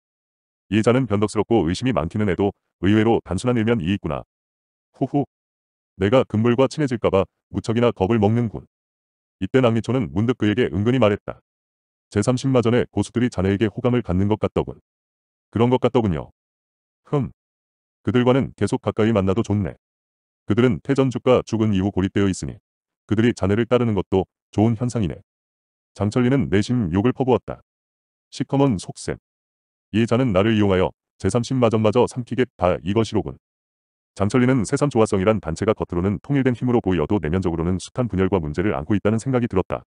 이 자는 변덕스럽고 의심이 많기는 해도 의외로 단순한 일면이 있구나. 후후. 내가 금불과 친해질까봐 무척이나 겁을 먹는군. 이때 낭리초는 문득 그에게 은근히 말했다. 제30마전에 고수들이 자네에게 호감을 갖는 것 같더군. 그런 것 같더군요. 흠. 그들과는 계속 가까이 만나도 좋네. 그들은 태전주가 죽은 이후 고립되어 있으니 그들이 자네를 따르는 것도 좋은 현상이네. 장철리는 내심 욕을 퍼부었다. 시커먼 속셈. 이 자는 나를 이용하여 제30마전마저 삼키겠다 이것이로군. 장철리는 새삼 조화성이란 단체가 겉으로는 통일된 힘으로 보여도 내면적으로는 숱한 분열과 문제를 안고 있다는 생각이 들었다.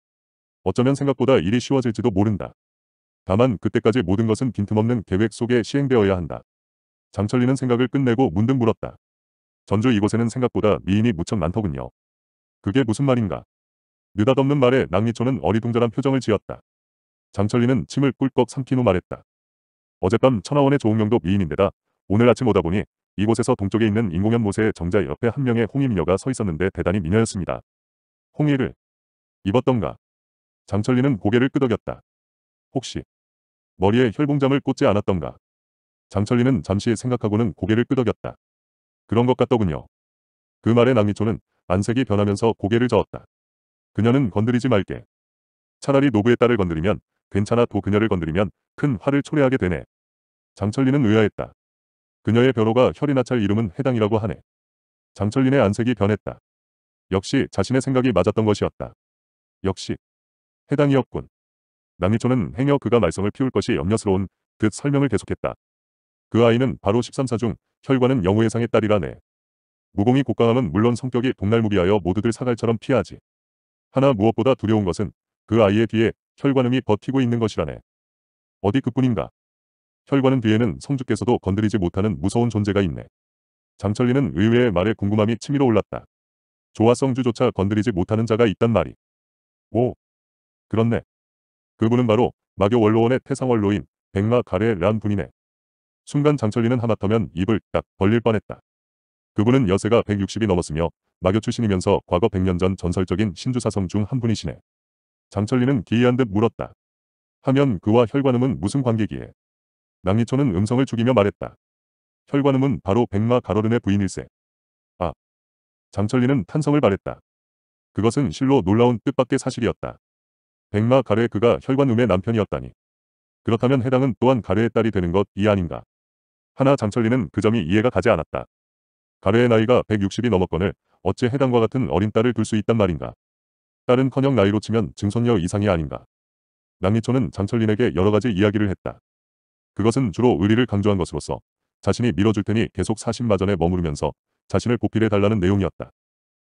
어쩌면 생각보다 일이 쉬워질지도 모른다. 다만 그때까지 모든 것은 빈틈없는 계획 속에 시행되어야 한다. 장철리는 생각을 끝내고 문득 물었다. 전주 이곳에는 생각보다 미인이 무척 많더군요. 그게 무슨 말인가? 느닷없는 말에 낭리초는 어리둥절한 표정을 지었다. 장철리는 침을 꿀꺽 삼킨 후 말했다. 어젯밤 천하원의 조은명도 미인인데다 오늘 아침 오다 보니 이곳에서 동쪽에 있는 인공연 모세의 정자 옆에 한 명의 홍이 미녀가 서 있었는데 대단히 미녀였습니다. 홍일을 입었던가. 장철리는 고개를 끄덕였다. 혹시 머리에 혈봉잠을 꽂지 않았던가. 장철리는 잠시 생각하고는 고개를 끄덕였다. 그런 것 같더군요. 그 말에 낭미초는 안색이 변하면서 고개를 저었다. 그녀는 건드리지 말게. 차라리 노부의 딸을 건드리면 괜찮아 도 그녀를 건드리면 큰 화를 초래하게 되네. 장철리는 의아했다. 그녀의 변호가 혈이나 찰 이름은 해당이라고 하네. 장철린의 안색이 변했다. 역시 자신의 생각이 맞았던 것이었다. 역시 해당이었군. 남희초는 행여 그가 말썽을 피울 것이 염려스러운 듯 설명을 계속했다. 그 아이는 바로 13사 중 혈관은 영우의상의 딸이라네. 무공이 곡강함은 물론 성격이 동날무비하여 모두들 사갈처럼 피하지. 하나 무엇보다 두려운 것은 그 아이의 뒤에 혈관음이 버티고 있는 것이라네. 어디 그뿐인가? 혈관은 뒤에는 성주께서도 건드리지 못하는 무서운 존재가 있네. 장철리는 의외의 말에 궁금함이 치밀어 올랐다. 조화성주조차 건드리지 못하는 자가 있단 말이. 오. 그렇네. 그분은 바로 마교원로원의 태상원로인 백마 가레란 분이네. 순간 장철리는 하마터면 입을 딱 벌릴 뻔했다. 그분은 여세가 160이 넘었으며 마교 출신이면서 과거 100년 전 전설적인 신주사성 중 한 분이시네. 장철리는 기이한 듯 물었다. 하면 그와 혈관음은 무슨 관계기에? 낭희초는 음성을 죽이며 말했다. 혈관음은 바로 백마 가로른의 부인일세. 아. 장철리는 탄성을 말했다 그것은 실로 놀라운 뜻밖의 사실이었다. 백마 가뢰 그가 혈관음의 남편이었다니. 그렇다면 해당은 또한 가뢰의 딸이 되는 것 이 아닌가. 하나 장철리는 그 점이 이해가 가지 않았다. 가뢰의 나이가 160이 넘었거늘 어째 해당과 같은 어린 딸을 둘 수 있단 말인가. 딸은커녕 나이로 치면 증손녀 이상이 아닌가. 낭리초는 장철린에게 여러가지 이야기를 했다. 그것은 주로 의리를 강조한 것으로서 자신이 밀어줄 테니 계속 사신마전에 머무르면서 자신을 보필해 달라는 내용이었다.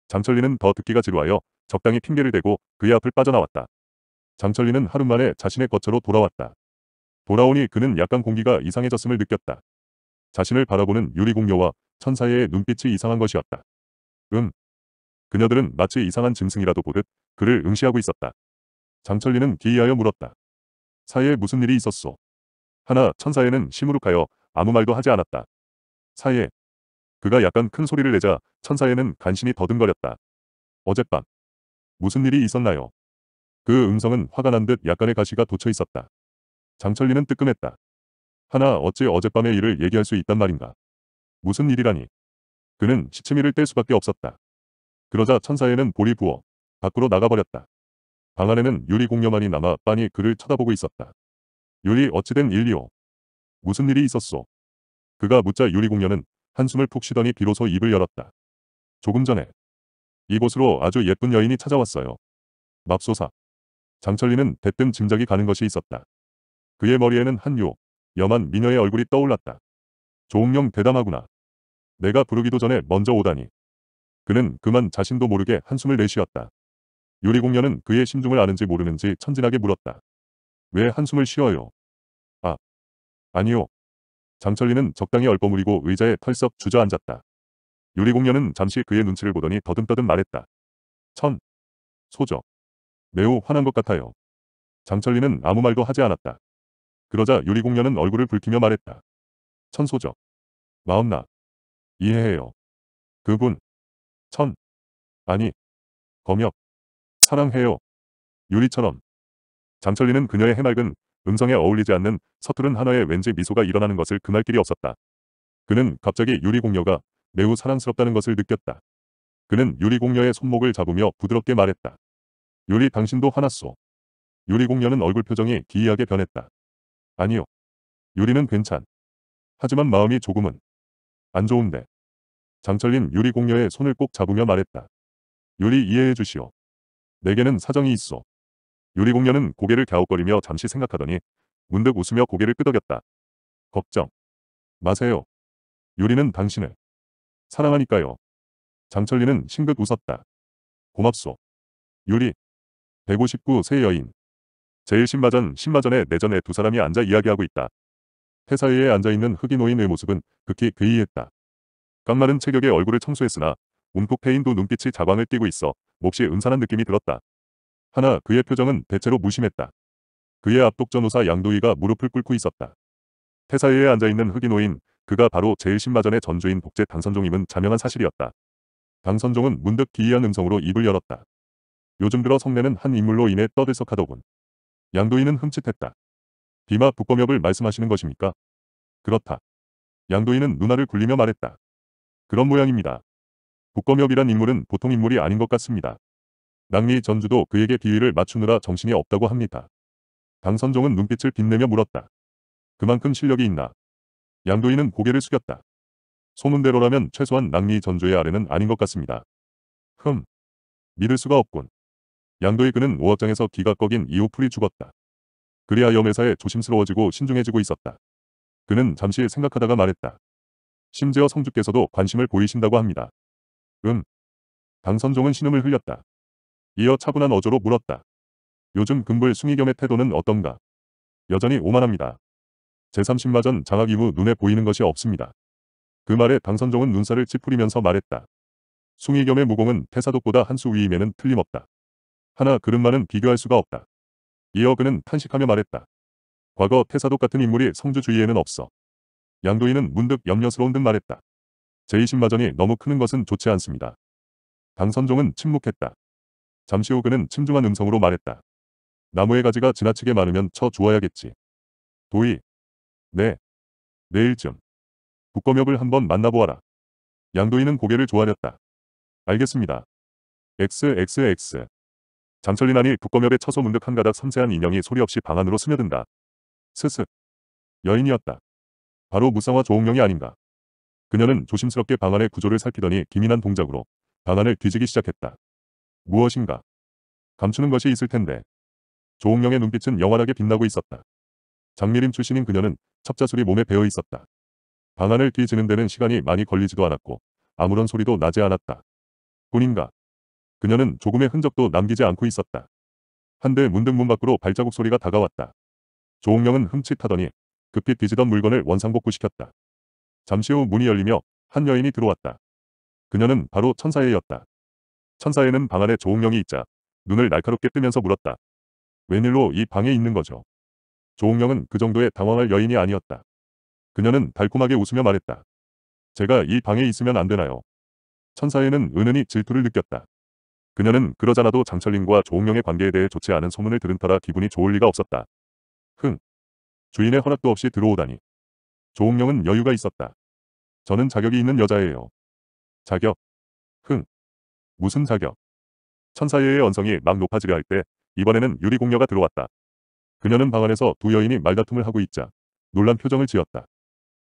장철리는 더 듣기가 지루하여 적당히 핑계를 대고 그의 앞을 빠져나왔다. 장철리는 하루 만에 자신의 거처로 돌아왔다. 돌아오니 그는 약간 공기가 이상해졌음을 느꼈다. 자신을 바라보는 유리공녀와 천사의 눈빛이 이상한 것이었다. 음. 그녀들은 마치 이상한 짐승이라도 보듯 그를 응시하고 있었다. 장철리는 기이하여 물었다. 사이에 무슨 일이 있었소? 하나 천사에는 시무룩하여 아무 말도 하지 않았다. 사에 그가 약간 큰 소리를 내자 천사에는 간신히 더듬거렸다. 어젯밤 무슨 일이 있었나요? 그 음성은 화가 난 듯 약간의 가시가 돋쳐 있었다. 장철리는 뜨끔했다. 하나 어찌 어젯밤의 일을 얘기할 수 있단 말인가. 무슨 일이라니. 그는 시치미를 뗄 수밖에 없었다. 그러자 천사에는 볼이 부어 밖으로 나가버렸다. 방 안에는 유리 공녀만이 남아 빤히 그를 쳐다보고 있었다. 유리 어찌된 일이오. 무슨 일이 있었소. 그가 묻자 유리 공녀는 한숨을 푹 쉬더니 비로소 입을 열었다. 조금 전에 이곳으로 아주 예쁜 여인이 찾아왔어요. 맙소사. 장철리는 대뜸 짐작이 가는 것이 있었다. 그의 머리에는 한요, 염한 미녀의 얼굴이 떠올랐다. 조웅령 대담하구나. 내가 부르기도 전에 먼저 오다니. 그는 그만 자신도 모르게 한숨을 내쉬었다. 유리공녀는 그의 심중을 아는지 모르는지 천진하게 물었다. 왜 한숨을 쉬어요? 아, 아니요. 장철리는 적당히 얼버무리고 의자에 털썩 주저앉았다. 유리공녀는 잠시 그의 눈치를 보더니 더듬더듬 말했다. 천, 소저, 매우 화난 것 같아요. 장철리는 아무 말도 하지 않았다. 그러자 유리공녀는 얼굴을 붉히며 말했다. 천소저, 마음나, 이해해요. 그분, 천, 아니, 검역, 사랑해요. 유리처럼. 장철리는 그녀의 해맑은 음성에 어울리지 않는 서투른 한화에 왠지 미소가 일어나는 것을 그할 길이 없었다. 그는 갑자기 유리공녀가 매우 사랑스럽다는 것을 느꼈다. 그는 유리공녀의 손목을 잡으며 부드럽게 말했다. 유리 당신도 화났소. 유리공녀는 얼굴 표정이 기이하게 변했다. 아니요. 유리는 괜찮. 하지만 마음이 조금은 안 좋은데. 장철린 유리공녀의 손을 꼭 잡으며 말했다. 유리 이해해 주시오. 내게는 사정이 있어. 유리공녀는 고개를 갸웃거리며 잠시 생각하더니 문득 웃으며 고개를 끄덕였다. 걱정 마세요. 유리는 당신을 사랑하니까요. 장철리는 싱긋 웃었다. 고맙소. 유리 159세 여인 제일 신마전 신마전의 내전에 두 사람이 앉아 이야기하고 있다. 회사위에 앉아있는 흑인노인의 모습은 극히 괴이했다. 깡마른 체격에 얼굴을 청소했으나 움푹 패인도 눈빛이 자광을 띠고 있어 몹시 은산한 느낌이 들었다. 하나 그의 표정은 대체로 무심했다. 그의 압독 전호사 양도희가 무릎을 꿇고 있었다. 태사위에 앉아있는 흑인호인 그가 바로 제1신마전의 전주인 복제 당선종임은 자명한 사실이었다. 당선종은 문득 기이한 음성으로 입을 열었다. 요즘 들어 성내는 한 인물로 인해 떠들썩하더군. 양도희는 흠칫했다. 비마 북범협을 말씀하시는 것입니까? 그렇다. 양도희는 누나를 굴리며 말했다. 그런 모양입니다. 북검협이란 인물은 보통 인물이 아닌 것 같습니다. 남미 전주도 그에게 비위를 맞추느라 정신이 없다고 합니다. 강선종은 눈빛을 빛내며 물었다. 그만큼 실력이 있나? 양도인은 고개를 숙였다. 소문대로라면 최소한 남미 전주의 아래는 아닌 것 같습니다. 흠. 믿을 수가 없군. 양도의 그는 오합장에서 기가 꺾인 이후 풀이 죽었다. 그리하여 매사에 조심스러워지고 신중해지고 있었다. 그는 잠시 생각하다가 말했다. 심지어 성주께서도 관심을 보이신다고 합니다. 음. 당선종은 신음을 흘렸다. 이어 차분한 어조로 물었다. 요즘 금불 숭의겸의 태도는 어떤가? 여전히 오만합니다. 제30마전 장학 이후 눈에 보이는 것이 없습니다. 그 말에 당선종은 눈살을 찌푸리면서 말했다. 숭의겸의 무공은 태사독보다 한 수 위임에는 틀림없다. 하나 그릇만은 비교할 수가 없다. 이어 그는 탄식하며 말했다. 과거 태사독 같은 인물이 성주주의에는 없어. 양도인은 문득 염려스러운 듯 말했다. 제20마전이 너무 크는 것은 좋지 않습니다. 당선종은 침묵했다. 잠시 후 그는 침중한 음성으로 말했다. 나무의 가지가 지나치게 많으면 쳐 주워야겠지. 도희. 네. 내일쯤. 북검엽을 한번 만나보아라. 양도희는 고개를 조아렸다. 알겠습니다. XXX. 장철리나니북검엽의 처소 문득 한 가닥 섬세한 인형이 소리 없이 방 안으로 스며든다. 스스. 여인이었다. 바로 무쌍화 조홍령이 아닌가. 그녀는 조심스럽게 방 안의 구조를 살피더니 기민한 동작으로 방 안을 뒤지기 시작했다. 무엇인가 감추는 것이 있을 텐데 조홍영의 눈빛은 영원하게 빛나고 있었다. 장미림 출신인 그녀는 첩자술이 몸에 배어 있었다. 방안을 뒤지는 데는 시간이 많이 걸리지도 않았고 아무런 소리도 나지 않았다. 군인가? 그녀는 조금의 흔적도 남기지 않고 있었다. 한데 문득 문 밖으로 발자국 소리가 다가왔다. 조홍영은 흠칫하더니 급히 뒤지던 물건을 원상복구시켰다. 잠시 후 문이 열리며 한 여인이 들어왔다. 그녀는 바로 천사예였다. 천사에는 방 안에 조홍령이 있자 눈을 날카롭게 뜨면서 물었다. 웬일로 이 방에 있는 거죠? 조홍령은 그 정도의 당황할 여인이 아니었다. 그녀는 달콤하게 웃으며 말했다. 제가 이 방에 있으면 안 되나요? 천사에는 은은히 질투를 느꼈다. 그녀는 그러자나도 장철림과 조홍령의 관계에 대해 좋지 않은 소문을 들은 터라 기분이 좋을 리가 없었다. 흥. 주인의 허락도 없이 들어오다니. 조홍령은 여유가 있었다. 저는 자격이 있는 여자예요. 자격? 무슨 자격 천사의 언성이 막 높아지려 할 때 이번에는 유리공녀가 들어왔다. 그녀는 방 안에서 두 여인이 말다툼을 하고 있자 놀란 표정을 지었다.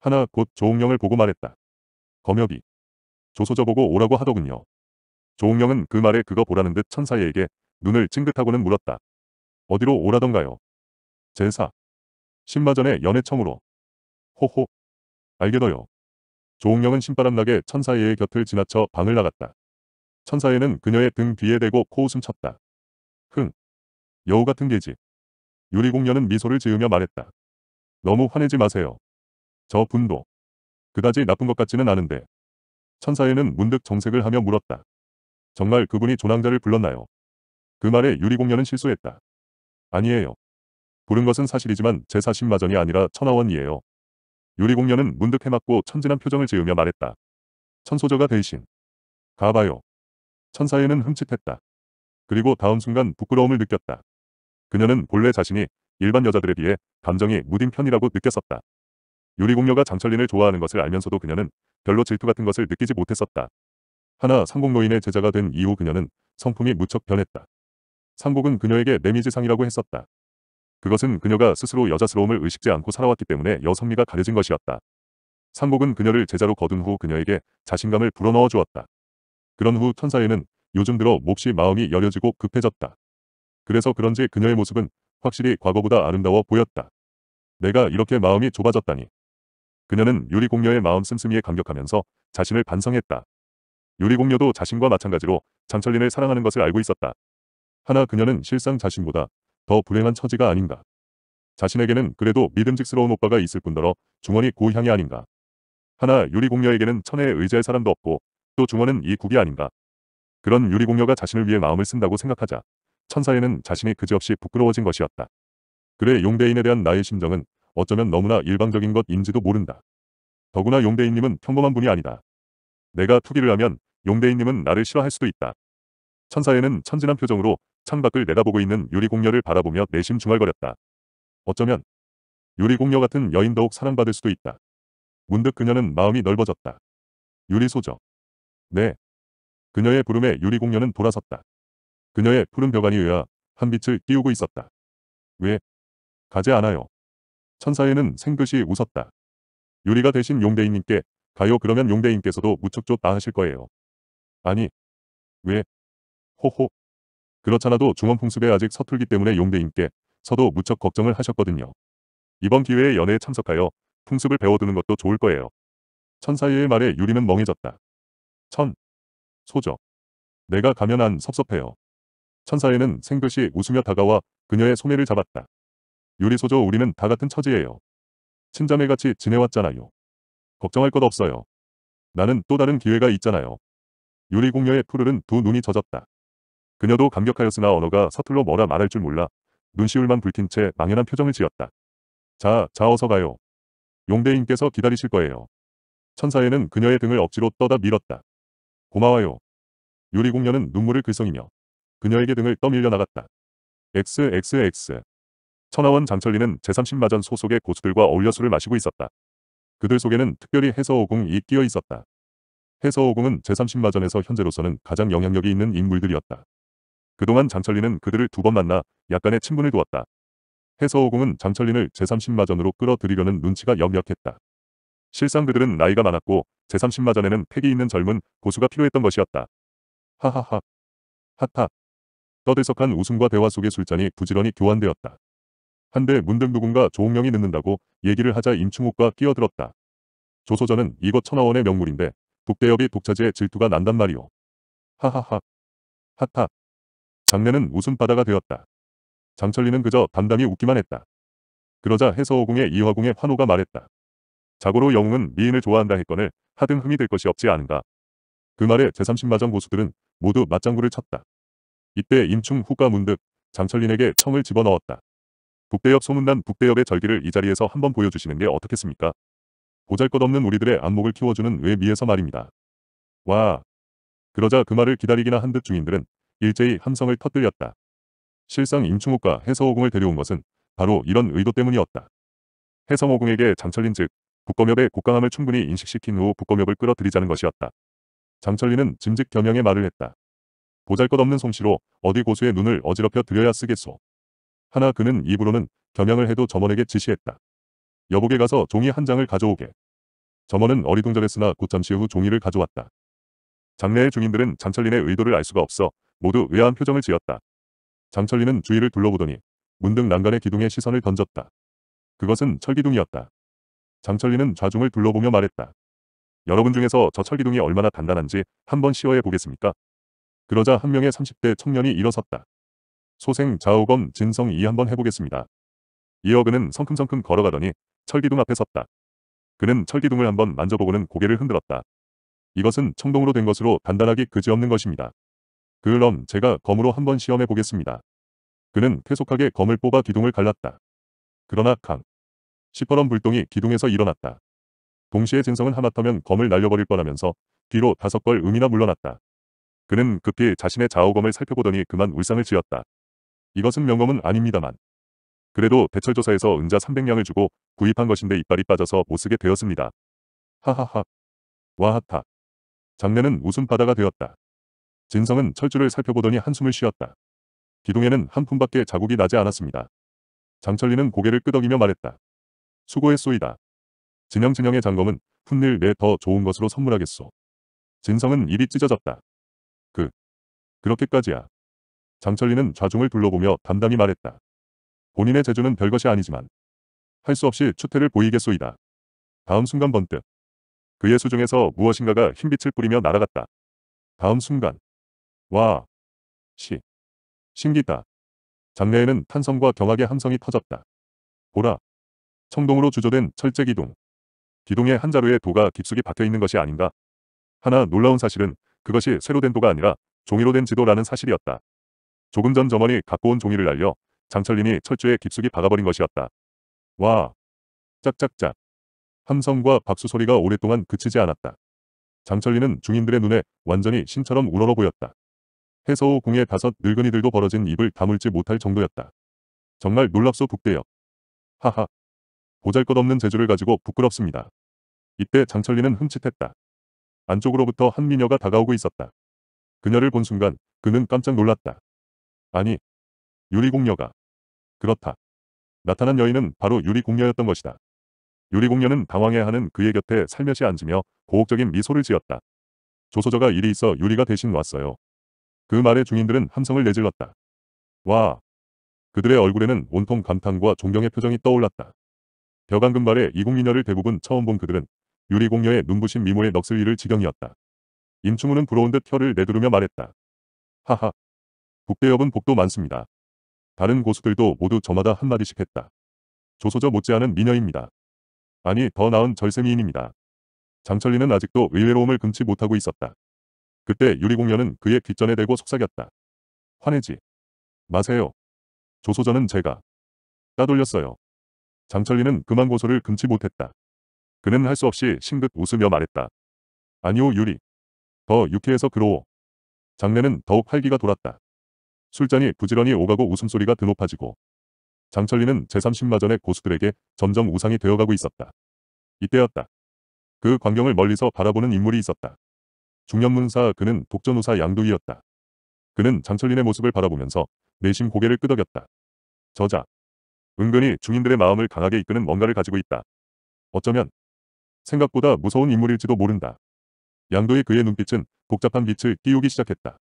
하나 곧 조홍령을 보고 말했다. 검역이 조소저 보고 오라고 하더군요. 조홍령은 그 말에 그거 보라는 듯 천사예에게 눈을 찡긋하고는 물었다. 어디로 오라던가요? 제사. 신마전의 연애청으로. 호호. 알게더요. 조홍령은 신바람나게 천사예의 곁을 지나쳐 방을 나갔다. 천사에는 그녀의 등 뒤에 대고 코웃음 쳤다. 흥. 여우 같은 게지. 유리공녀는 미소를 지으며 말했다. 너무 화내지 마세요. 저 분도. 그다지 나쁜 것 같지는 않은데. 천사에는 문득 정색을 하며 물었다. 정말 그분이 조낭자를 불렀나요? 그 말에 유리공녀는 실수했다. 아니에요. 부른 것은 사실이지만 제 사심마전이 아니라 천하원이에요. 유리공녀는 문득 해맞고 천진한 표정을 지으며 말했다. 천소저가 대신. 가봐요. 천사에는 흠칫했다. 그리고 다음 순간 부끄러움을 느꼈다. 그녀는 본래 자신이 일반 여자들에 비해 감정이 무딘 편이라고 느꼈었다. 유리공녀가 장철린을 좋아하는 것을 알면서도 그녀는 별로 질투 같은 것을 느끼지 못했었다. 하나 상복노인의 제자가 된 이후 그녀는 성품이 무척 변했다. 상복은 그녀에게 내미지상이라고 했었다. 그것은 그녀가 스스로 여자스러움을 의식지 않고 살아왔기 때문에 여성미가 가려진 것이었다. 상복은 그녀를 제자로 거둔 후 그녀에게 자신감을 불어넣어 주었다. 그런 후 천사에는 요즘 들어 몹시 마음이 여려지고 급해졌다. 그래서 그런지 그녀의 모습은 확실히 과거보다 아름다워 보였다. 내가 이렇게 마음이 좁아졌다니. 그녀는 유리공녀의 마음 씀씀이에 감격하면서 자신을 반성했다. 유리공녀도 자신과 마찬가지로 장철린을 사랑하는 것을 알고 있었다. 하나 그녀는 실상 자신보다 더 불행한 처지가 아닌가. 자신에게는 그래도 믿음직스러운 오빠가 있을 뿐더러 중원이 고향이 아닌가. 하나 유리공녀에게는 천혜에 의지할 사람도 없고 또 중원은 이 국이 아닌가. 그런 유리공녀가 자신을 위해 마음을 쓴다고 생각하자 천사에는 자신이 그지없이 부끄러워진 것이었다. 그래 용대인에 대한 나의 심정은 어쩌면 너무나 일방적인 것인지도 모른다. 더구나 용대인님은 평범한 분이 아니다. 내가 투기를 하면 용대인님은 나를 싫어할 수도 있다. 천사에는 천진한 표정으로 창밖을 내다보고 있는 유리공녀를 바라보며 내심 중얼거렸다. 어쩌면 유리공녀 같은 여인 더욱 사랑받을 수도 있다. 문득 그녀는 마음이 넓어졌다. 유리소저 네. 그녀의 부름에 유리공녀는 돌아섰다. 그녀의 푸른 벽안이 의아 한 빛을 띄우고 있었다. 왜? 가지 않아요. 천사에는 생긋이 웃었다. 유리가 대신 용대인님께 가요 그러면 용대인께서도 무척 좋다 하실 거예요. 아니. 왜? 호호. 그렇잖아도 중원풍습에 아직 서툴기 때문에 용대인께 서도 무척 걱정을 하셨거든요. 이번 기회에 연애에 참석하여 풍습을 배워두는 것도 좋을 거예요. 천사의 말에 유리는 멍해졌다. 천. 소적. 내가 가면 안 섭섭해요. 천사에는 생글씨 웃으며 다가와 그녀의 소매를 잡았다. 유리소조 우리는 다 같은 처지예요. 친자매같이 지내왔잖아요. 걱정할 것 없어요. 나는 또 다른 기회가 있잖아요. 유리공녀의 푸르른 두 눈이 젖었다. 그녀도 감격하였으나 언어가 서툴러 뭐라 말할 줄 몰라 눈시울만 붉힌 채 망연한 표정을 지었다. 자, 자 어서 가요. 용대인께서 기다리실 거예요. 천사에는 그녀의 등을 억지로 떠다 밀었다. 고마워요. 요리 공녀는 눈물을 글썽이며 그녀에게 등을 떠밀려 나갔다. XXX 천하원 장철리는 제30마전 소속의 고수들과 어울려 술을 마시고 있었다. 그들 속에는 특별히 해서오공이 끼어 있었다. 해서오공은 제30마전에서 현재로서는 가장 영향력이 있는 인물들이었다. 그동안 장철리는 그들을 두 번 만나 약간의 친분을 두었다. 해서오공은 장철린을 제30마전으로 끌어들이려는 눈치가 역력했다. 실상 그들은 나이가 많았고 제30마전에는 패기 있는 젊은 고수가 필요했던 것이었다. 하하하. 하하. 떠들썩한 웃음과 대화 속의 술잔이 부지런히 교환되었다. 한데 문득 누군가 조홍명이 늦는다고 얘기를 하자 임충옥과 끼어들었다. 조소전은 이것 천하원의 명물인데 북대협이 독차지에 질투가 난단 말이오. 하하하. 하하. 장례는 웃음바다가 되었다. 장철리는 그저 담담히 웃기만 했다. 그러자 해서오공의 이화공의 환호가 말했다. 자고로 영웅은 미인을 좋아한다 했거늘 하등 흠이 될 것이 없지 않은가. 그 말에 제30마전 고수들은 모두 맞장구를 쳤다. 이때 임충 후가 문득 장철린에게 청을 집어넣었다. 북대협 소문난 북대협의 절기를 이 자리에서 한번 보여주시는 게 어떻겠습니까? 보잘것없는 우리들의 안목을 키워주는 외미에서 말입니다. 와. 그러자 그 말을 기다리기나 한 듯 중인들은 일제히 함성을 터뜨렸다. 실상 임충옥과 해서오공을 데려온 것은 바로 이런 의도 때문이었다. 해성오공에게 장철린 즉 국검협의 국강함을 충분히 인식시킨 후 국검협을 끌어들이자는 것이었다. 장철리는 짐직 겸양의 말을 했다. 보잘것없는 솜씨로 어디 고수의 눈을 어지럽혀 들여야 쓰겠소. 하나 그는 입으로는 겸양을 해도 점원에게 지시했다. 여복에 가서 종이 한 장을 가져오게. 점원은 어리둥절했으나 곧 잠시 후 종이를 가져왔다. 장례의 중인들은 장철린의 의도를 알 수가 없어 모두 의아한 표정을 지었다. 장철린은 주위를 둘러보더니 문득 난간의 기둥에 시선을 던졌다. 그것은 철기둥이었다. 장철리는 좌중을 둘러보며 말했다. 여러분 중에서 저 철기둥이 얼마나 단단한지 한번 시어해 보겠습니까? 그러자 한 명의 30대 청년이 일어섰다. 소생 좌우검 진성이 한번 해보겠습니다. 이어 그는 성큼성큼 걸어가더니 철기둥 앞에 섰다. 그는 철기둥을 한번 만져보고는 고개를 흔들었다. 이것은 청동으로 된 것으로 단단하기 그지없는 것입니다. 그럼 제가 검으로 한번 시험해 보겠습니다. 그는 쾌속하게 검을 뽑아 기둥을 갈랐다. 그러나 강, 시퍼런 불똥이 기둥에서 일어났다. 동시에 진성은 하마터면 검을 날려버릴 뻔하면서 뒤로 다섯 걸 음이나 물러났다. 그는 급히 자신의 좌우검을 살펴보더니 그만 울상을 지었다. 이것은 명검은 아닙니다만. 그래도 대철조사에서 은자 300냥을 주고 구입한 것인데 이빨이 빠져서 못쓰게 되었습니다. 하하하. 와하타. 장례는 웃음바다가 되었다. 진성은 철주를 살펴보더니 한숨을 쉬었다. 기둥에는 한 푼밖에 자국이 나지 않았습니다. 장철리는 고개를 끄덕이며 말했다. 수고했소이다. 진영진영의 장검은 훗늘내더 좋은 것으로 선물하겠소. 진성은 입이 찢어졌다. 그. 그렇게까지야. 장철리는 좌중을 둘러보며 담담히 말했다. 본인의 재주는 별것이 아니지만 할 수 없이 추태를 보이겠소이다. 다음 순간 번뜩 그의 수중에서 무엇인가가 흰빛을 뿌리며 날아갔다. 다음 순간 와. 시. 신기다. 장래에는 탄성과 경악의 함성이 퍼졌다. 보라. 청동으로 주조된 철제기둥. 기둥의한자루에 도가 깊숙이 박혀있는 것이 아닌가. 하나 놀라운 사실은 그것이 쇠로 된 도가 아니라 종이로 된 지도라는 사실이었다. 조금 전 점원이 갖고 온 종이를 날려 장철린이철주에 깊숙이 박아버린 것이었다. 와. 짝짝짝. 함성과 박수 소리가 오랫동안 그치지 않았다. 장철린은 중인들의 눈에 완전히 신처럼 우러러 보였다. 해서오 궁의 다섯 늙은이들도 벌어진 입을 다물지 못할 정도였다. 정말 놀랍소 북대역. 하하. 보잘것없는 재주를 가지고 부끄럽습니다. 이때 장철리는 흠칫했다. 안쪽으로부터 한 미녀가 다가오고 있었다. 그녀를 본 순간 그는 깜짝 놀랐다. 아니, 유리공녀가. 그렇다. 나타난 여인은 바로 유리공녀였던 것이다. 유리공녀는 당황해하는 그의 곁에 살며시 앉으며 보혹적인 미소를 지었다. 조소저가 일이 있어 유리가 대신 왔어요. 그 말에 중인들은 함성을 내질렀다. 와! 그들의 얼굴에는 온통 감탄과 존경의 표정이 떠올랐다. 벼강금발의 이공미녀를 대부분 처음 본 그들은 유리공녀의 눈부신 미모에 넋을 잃을 지경이었다. 임충우는 부러운 듯 혀를 내두르며 말했다. 하하. 북대협은 복도 많습니다. 다른 고수들도 모두 저마다 한마디씩 했다. 조소저 못지않은 미녀입니다. 아니 더 나은 절세미인입니다. 장철리는 아직도 의외로움을 금치 못하고 있었다. 그때 유리공녀는 그의 귓전에 대고 속삭였다. 화내지. 마세요. 조소저는 제가 따돌렸어요. 장철리는 그만 고소를 금치 못했다. 그는 할 수 없이 싱긋 웃으며 말했다. 아니오 유리. 더 유쾌해서 그러오. 장례는 더욱 활기가 돌았다. 술잔이 부지런히 오가고 웃음소리가 드높아지고 장철리는 제30마전의 고수들에게 점점 우상이 되어가고 있었다. 이때였다. 그 광경을 멀리서 바라보는 인물이 있었다. 중년문사 그는 독전우사 양두이였다. 그는 장철린의 모습을 바라보면서 내심 고개를 끄덕였다. 저자 은근히 중인들의 마음을 강하게 이끄는 뭔가를 가지고 있다. 어쩌면 생각보다 무서운 인물일지도 모른다. 양도의 그의 눈빛은 복잡한 빛을 띄우기 시작했다.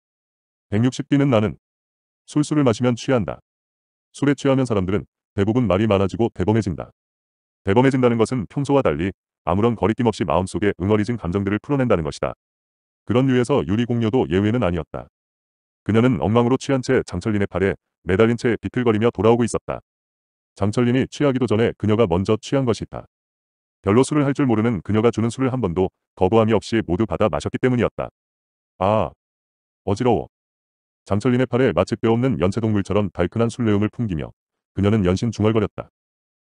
160D는 나는 술술을 마시면 취한다. 술에 취하면 사람들은 대부분 말이 많아지고 대범해진다. 대범해진다는 것은 평소와 달리 아무런 거리낌 없이 마음속에 응어리진 감정들을 풀어낸다는 것이다. 그런 류에서 유리공녀도 예외는 아니었다. 그녀는 엉망으로 취한 채 장철린의 팔에 매달린 채 비틀거리며 돌아오고 있었다. 장철림이 취하기도 전에 그녀가 먼저 취한 것이다. 별로 술을 할 줄 모르는 그녀가 주는 술을 한 번도 거부함이 없이 모두 받아 마셨기 때문이었다. 아, 어지러워. 장철림의 팔에 마치 뼈없는 연체동물처럼 달큰한 술내음을 풍기며 그녀는 연신 중얼거렸다.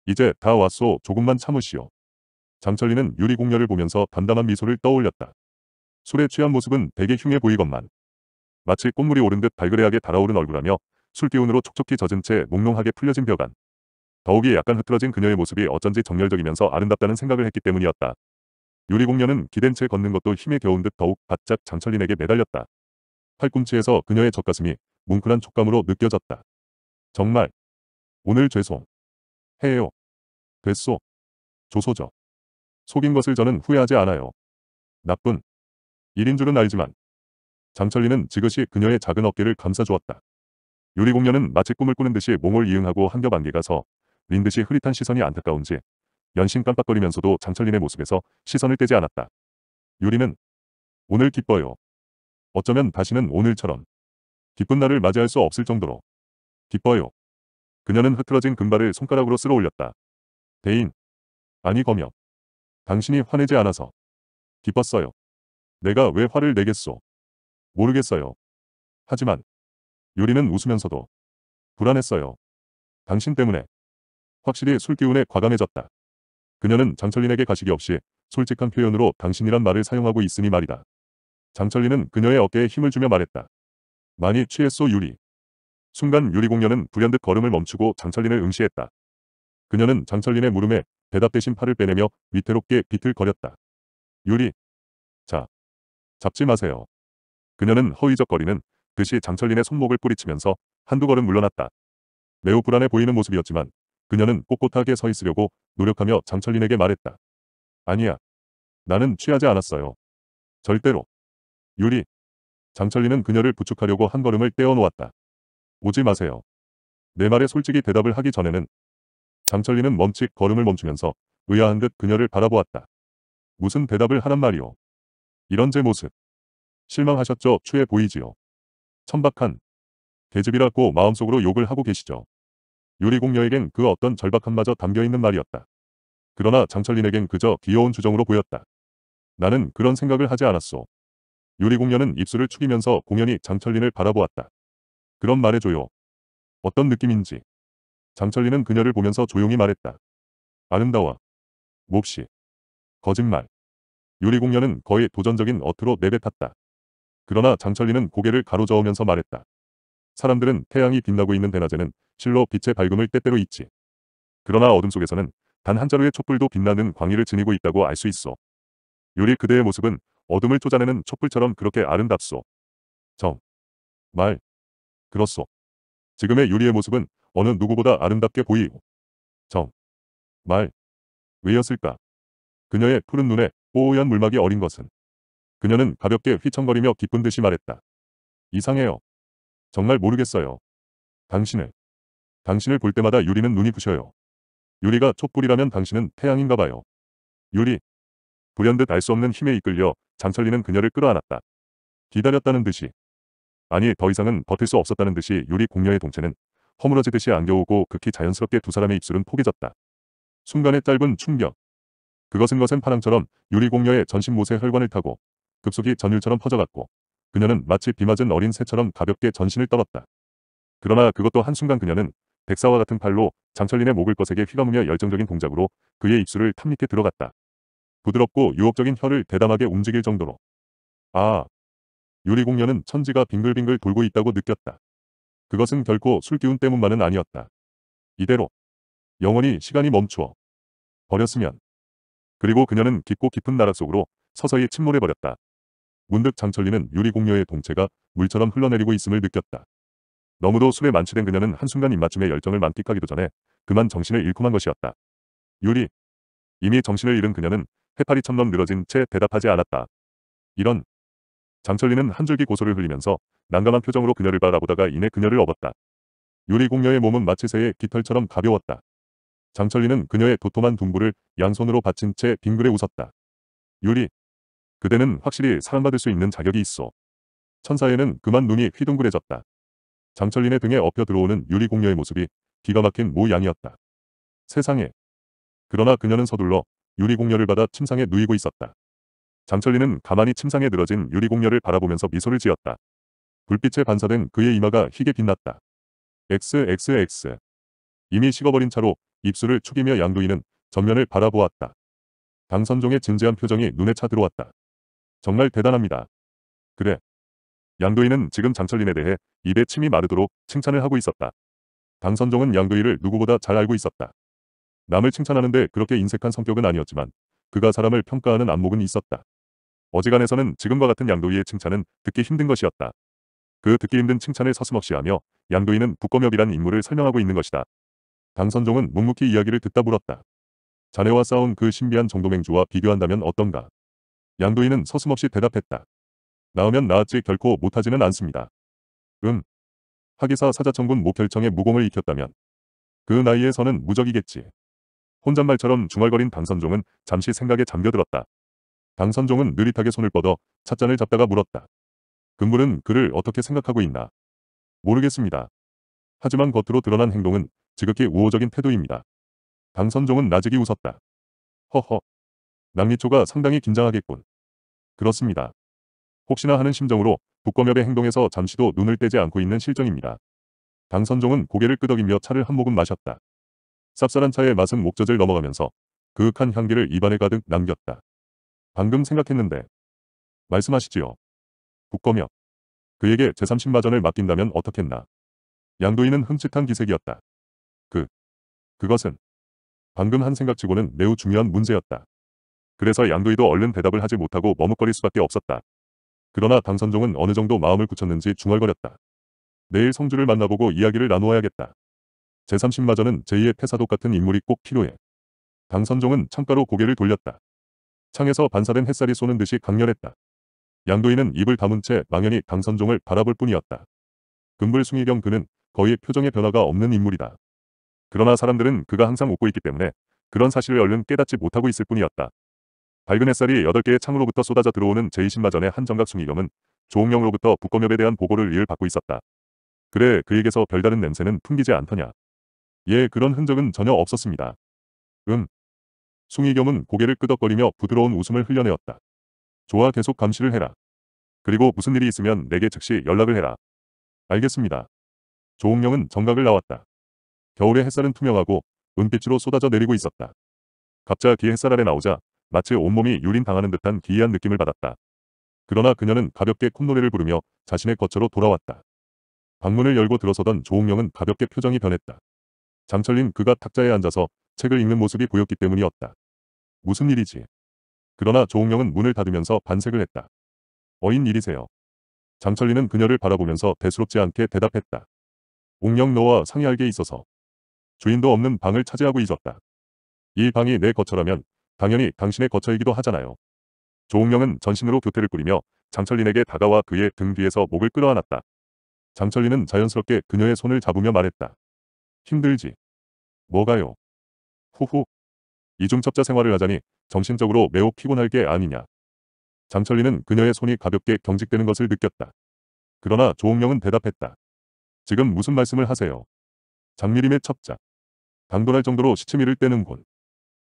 이제 다 왔소 조금만 참으시오. 장철리은 유리공녀를 보면서 담담한 미소를 떠올렸다. 술에 취한 모습은 되게 흉해 보이건만 마치 꽃물이 오른 듯 발그레하게 달아오른 얼굴하며 술기운으로 촉촉히 젖은 채 몽롱하게 풀려진 벼간 더욱이 약간 흐트러진 그녀의 모습이 어쩐지 정열적이면서 아름답다는 생각을 했기 때문이었다. 유리 공녀는 기댄 채 걷는 것도 힘에 겨운 듯 더욱 바짝 장철린에게 매달렸다. 팔꿈치에서 그녀의 젖가슴이 뭉클한 촉감으로 느껴졌다. 정말 오늘 죄송 해요. 됐소. 조소죠. 속인 것을 저는 후회하지 않아요. 나쁜 일인 줄은 알지만 장철리는 지그시 그녀의 작은 어깨를 감싸주었다. 유리공녀는 마치 꿈을 꾸는 듯이 몽을 이응하고 한겹 안개가 서 린듯이 흐릿한 시선이 안타까운지 연신 깜빡거리면서도 장철린의 모습에서 시선을 떼지 않았다. 유리는 오늘 기뻐요. 어쩌면 다시는 오늘처럼 기쁜 날을 맞이할 수 없을 정도로 기뻐요. 그녀는 흐트러진 금발을 손가락으로 쓸어 올렸다. 대인 아니 거며 당신이 화내지 않아서 기뻤어요. 내가 왜 화를 내겠소? 모르겠어요. 하지만 유리는 웃으면서도 불안했어요. 당신 때문에 확실히 술기운에 과감해졌다. 그녀는 장철린에게 가식이 없이 솔직한 표현으로 당신이란 말을 사용하고 있으니 말이다. 장철린은 그녀의 어깨에 힘을 주며 말했다. 많이 취했소 유리. 순간 유리 공녀는 불현듯 걸음을 멈추고 장철린을 응시했다. 그녀는 장철린의 물음에 대답 대신 팔을 빼내며 위태롭게 비틀거렸다. 유리. 자. 잡지 마세요. 그녀는 허위적거리는 듯이 장철린의 손목을 뿌리치면서 한두 걸음 물러났다. 매우 불안해 보이는 모습이었지만 그녀는 꼿꼿하게 서 있으려고 노력하며 장철린에게 말했다. 아니야. 나는 취하지 않았어요. 절대로. 유리. 장철린은 그녀를 부축하려고 한 걸음을 떼어놓았다. 오지 마세요. 내 말에 솔직히 대답을 하기 전에는 장철린은 멈칫 걸음을 멈추면서 의아한 듯 그녀를 바라보았다. 무슨 대답을 하란 말이오. 이런 제 모습. 실망하셨죠? 추해 보이지요. 천박한. 계집이라고 마음속으로 욕을 하고 계시죠. 유리공녀에겐 그 어떤 절박함마저 담겨있는 말이었다. 그러나 장철린에겐 그저 귀여운 주정으로 보였다. 나는 그런 생각을 하지 않았소. 유리공녀는 입술을 축이면서 공연히 장철린을 바라보았다. 그런 말해줘요. 어떤 느낌인지. 장철린은 그녀를 보면서 조용히 말했다. 아름다워. 몹시. 거짓말. 유리공녀는 거의 도전적인 어투로 내뱉었다. 그러나 장철린은 고개를 가로저으면서 말했다. 사람들은 태양이 빛나고 있는 대낮에는 실로 빛의 밝음을 때때로 잊지. 그러나 어둠 속에서는 단 한 자루의 촛불도 빛나는 광희를 지니고 있다고 알 수 있어. 요리 그대의 모습은 어둠을 쫓아내는 촛불처럼 그렇게 아름답소. 정. 말. 그렇소. 지금의 유리의 모습은 어느 누구보다 아름답게 보이오. 정. 말. 왜였을까? 그녀의 푸른 눈에 뽀얀 물막이 어린 것은. 그녀는 가볍게 휘청거리며 기쁜 듯이 말했다. 이상해요. 정말 모르겠어요. 당신을. 당신을 볼 때마다 유리는 눈이 부셔요. 유리가 촛불이라면 당신은 태양인가 봐요. 유리. 불현듯 알 수 없는 힘에 이끌려 장철리는 그녀를 끌어안았다. 기다렸다는 듯이. 아니 더 이상은 버틸 수 없었다는 듯이 유리 공녀의 동체는 허물어지듯이 안겨오고 극히 자연스럽게 두 사람의 입술은 포개졌다. 순간의 짧은 충격. 그것은 것은 파랑처럼 유리 공녀의 전신 모세 혈관을 타고 급속히 전율처럼 퍼져갔고 그녀는 마치 비 맞은 어린 새처럼 가볍게 전신을 떨었다. 그러나 그것도 한순간 그녀는 백사와 같은 팔로 장철린의 목을 거세게 휘감으며 열정적인 동작으로 그의 입술을 탐닉해 들어갔다. 부드럽고 유혹적인 혀를 대담하게 움직일 정도로. 아. 유리공녀는 천지가 빙글빙글 돌고 있다고 느꼈다. 그것은 결코 술기운 때문만은 아니었다. 이대로. 영원히 시간이 멈추어. 버렸으면. 그리고 그녀는 깊고 깊은 나라 속으로 서서히 침몰해버렸다. 문득 장철리는 유리공녀의 동체가 물처럼 흘러내리고 있음을 느꼈다. 너무도 술에 만취된 그녀는 한순간 입맞춤의 열정을 만끽하기도 전에 그만 정신을 잃고 만 것이었다. 유리. 이미 정신을 잃은 그녀는 해파리처럼 늘어진 채 대답하지 않았다. 이런. 장철리는 한 줄기 고소를 흘리면서 난감한 표정으로 그녀를 바라보다가 이내 그녀를 업었다. 유리 공녀의 몸은 마치 새의 깃털처럼 가벼웠다. 장철리는 그녀의 도톰한 둥부를 양손으로 받친 채 빙그레 웃었다. 유리. 그대는 확실히 사랑받을 수 있는 자격이 있어. 천사에는 그만 눈이 휘둥그레졌다. 장철린의 등에 업혀 들어오는 유리공녀의 모습이 기가 막힌 모양이었다. 세상에. 그러나 그녀는 서둘러 유리공녀를 받아 침상에 누이고 있었다. 장철린은 가만히 침상에 늘어진 유리공녀를 바라보면서 미소를 지었다. 불빛에 반사된 그의 이마가 희게 빛났다. XXX. 이미 식어버린 차로 입술을 축이며 양도인은 전면을 바라보았다. 당선종의 진지한 표정이 눈에 차 들어왔다. 정말 대단합니다. 그래. 양도인은 지금 장철린에 대해 입에 침이 마르도록 칭찬을 하고 있었다. 당선종은 양도인을 누구보다 잘 알고 있었다. 남을 칭찬하는데 그렇게 인색한 성격은 아니었지만 그가 사람을 평가하는 안목은 있었다. 어지간해서는 지금과 같은 양도희의 칭찬은 듣기 힘든 것이었다. 그 듣기 힘든 칭찬을 서슴없이 하며 양도희는 북검엽이란 인물을 설명하고 있는 것이다. 당선종은 묵묵히 이야기를 듣다 물었다. 자네와 싸운 그 신비한 정도맹주와 비교한다면 어떤가? 양도인은 서슴없이 대답했다. 나으면 나았지 결코 못하지는 않습니다. 음. 하기사 사자청군 목결청에 무공을 익혔다면 그 나이에서는 무적이겠지. 혼잣말처럼 중얼거린 당선종은 잠시 생각에 잠겨들었다. 당선종은 느릿하게 손을 뻗어 찻잔을 잡다가 물었다. 금물은 그를 어떻게 생각하고 있나? 모르겠습니다. 하지만 겉으로 드러난 행동은 지극히 우호적인 태도입니다. 당선종은 나직이 웃었다. 허허. 남미초가 상당히 긴장하겠군. 그렇습니다. 혹시나 하는 심정으로 북검협의 행동에서 잠시도 눈을 떼지 않고 있는 실정입니다. 당선종은 고개를 끄덕이며 차를 한 모금 마셨다. 쌉쌀한 차의 맛은 목젖을 넘어가면서 그윽한 향기를 입안에 가득 남겼다. 방금 생각했는데 말씀하시지요. 북검협. 그에게 제30마전을 맡긴다면 어떻겠나. 양도인은 흠칫한 기색이었다. 그. 그것은 방금 한 생각치고는 매우 중요한 문제였다. 그래서 양두이도 얼른 대답을 하지 못하고 머뭇거릴 수밖에 없었다. 그러나 당선종은 어느 정도 마음을 굳혔는지 중얼거렸다. 내일 성주를 만나보고 이야기를 나누어야겠다. 제30마저는 제2의 태사독 같은 인물이 꼭 필요해. 당선종은 창가로 고개를 돌렸다. 창에서 반사된 햇살이 쏘는 듯이 강렬했다. 양도인은 입을 다문 채 망연히 당선종을 바라볼 뿐이었다. 금불숭이경 그는 거의 표정의 변화가 없는 인물이다. 그러나 사람들은 그가 항상 웃고 있기 때문에 그런 사실을 얼른 깨닫지 못하고 있을 뿐이었다. 밝은 햇살이 8개의 창으로부터 쏟아져 들어오는 제2 0마전의한 정각 숭이겸은 조홍영으로부터 북검엽에 대한 보고를 이을 받고 있었다. 그래 그에게서 별다른 냄새는 풍기지 않더냐. 예 그런 흔적은 전혀 없었습니다. 음. 숭이겸은 고개를 끄덕거리며 부드러운 웃음을 흘려내었다. 좋아 계속 감시를 해라. 그리고 무슨 일이 있으면 내게 즉시 연락을 해라. 알겠습니다. 조홍영은 정각을 나왔다. 겨울의 햇살은 투명하고 은빛으로 쏟아져 내리고 있었다. 갑자 기 햇살 아래 나오자 마치 온몸이 유린당하는 듯한 기이한 느낌을 받았다. 그러나 그녀는 가볍게 콧노래를 부르며 자신의 거처로 돌아왔다. 방문을 열고 들어서던 조웅영은 가볍게 표정이 변했다. 장철린 그가 탁자에 앉아서 책을 읽는 모습이 보였기 때문이었다. 무슨 일이지? 그러나 조웅영은 문을 닫으면서 반색을 했다. 어인 일이세요. 장철리는 그녀를 바라보면서 대수롭지 않게 대답했다. 옥영 너와 상의할 게 있어서. 주인도 없는 방을 차지하고 있었다. 이 방이 내 거처라면 당연히 당신의 거처이기도 하잖아요. 조홍명은 전신으로 교태를 꾸리며 장철린에게 다가와 그의 등 뒤에서 목을 끌어안았다. 장철린은 자연스럽게 그녀의 손을 잡으며 말했다. 힘들지. 뭐가요? 후후. 이중첩자 생활을 하자니 정신적으로 매우 피곤할 게 아니냐. 장철린은 그녀의 손이 가볍게 경직되는 것을 느꼈다. 그러나 조홍령은 대답했다. 지금 무슨 말씀을 하세요? 장미림의 첩자. 당돌할 정도로 시치미를 떼는군.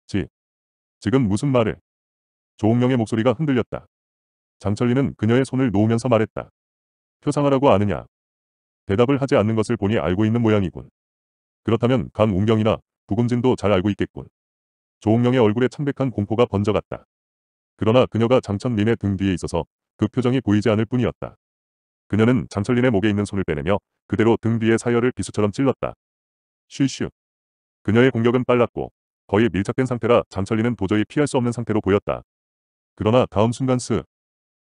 지. 지금 무슨 말을? 조옥명의 목소리가 흔들렸다. 장철리는 그녀의 손을 놓으면서 말했다. 표상하라고 아느냐? 대답을 하지 않는 것을 보니 알고 있는 모양이군. 그렇다면 강웅경이나 부금진도 잘 알고 있겠군. 조옥명의 얼굴에 창백한 공포가 번져갔다. 그러나 그녀가 장철린의등 뒤에 있어서 그 표정이 보이지 않을 뿐이었다. 그녀는 장철린의 목에 있는 손을 빼내며 그대로 등 뒤의 사열을 비수처럼 찔렀다. 슈슈. 그녀의 공격은 빨랐고 거의 밀착된 상태라 장철리는 도저히 피할 수 없는 상태로 보였다. 그러나 다음 순간 스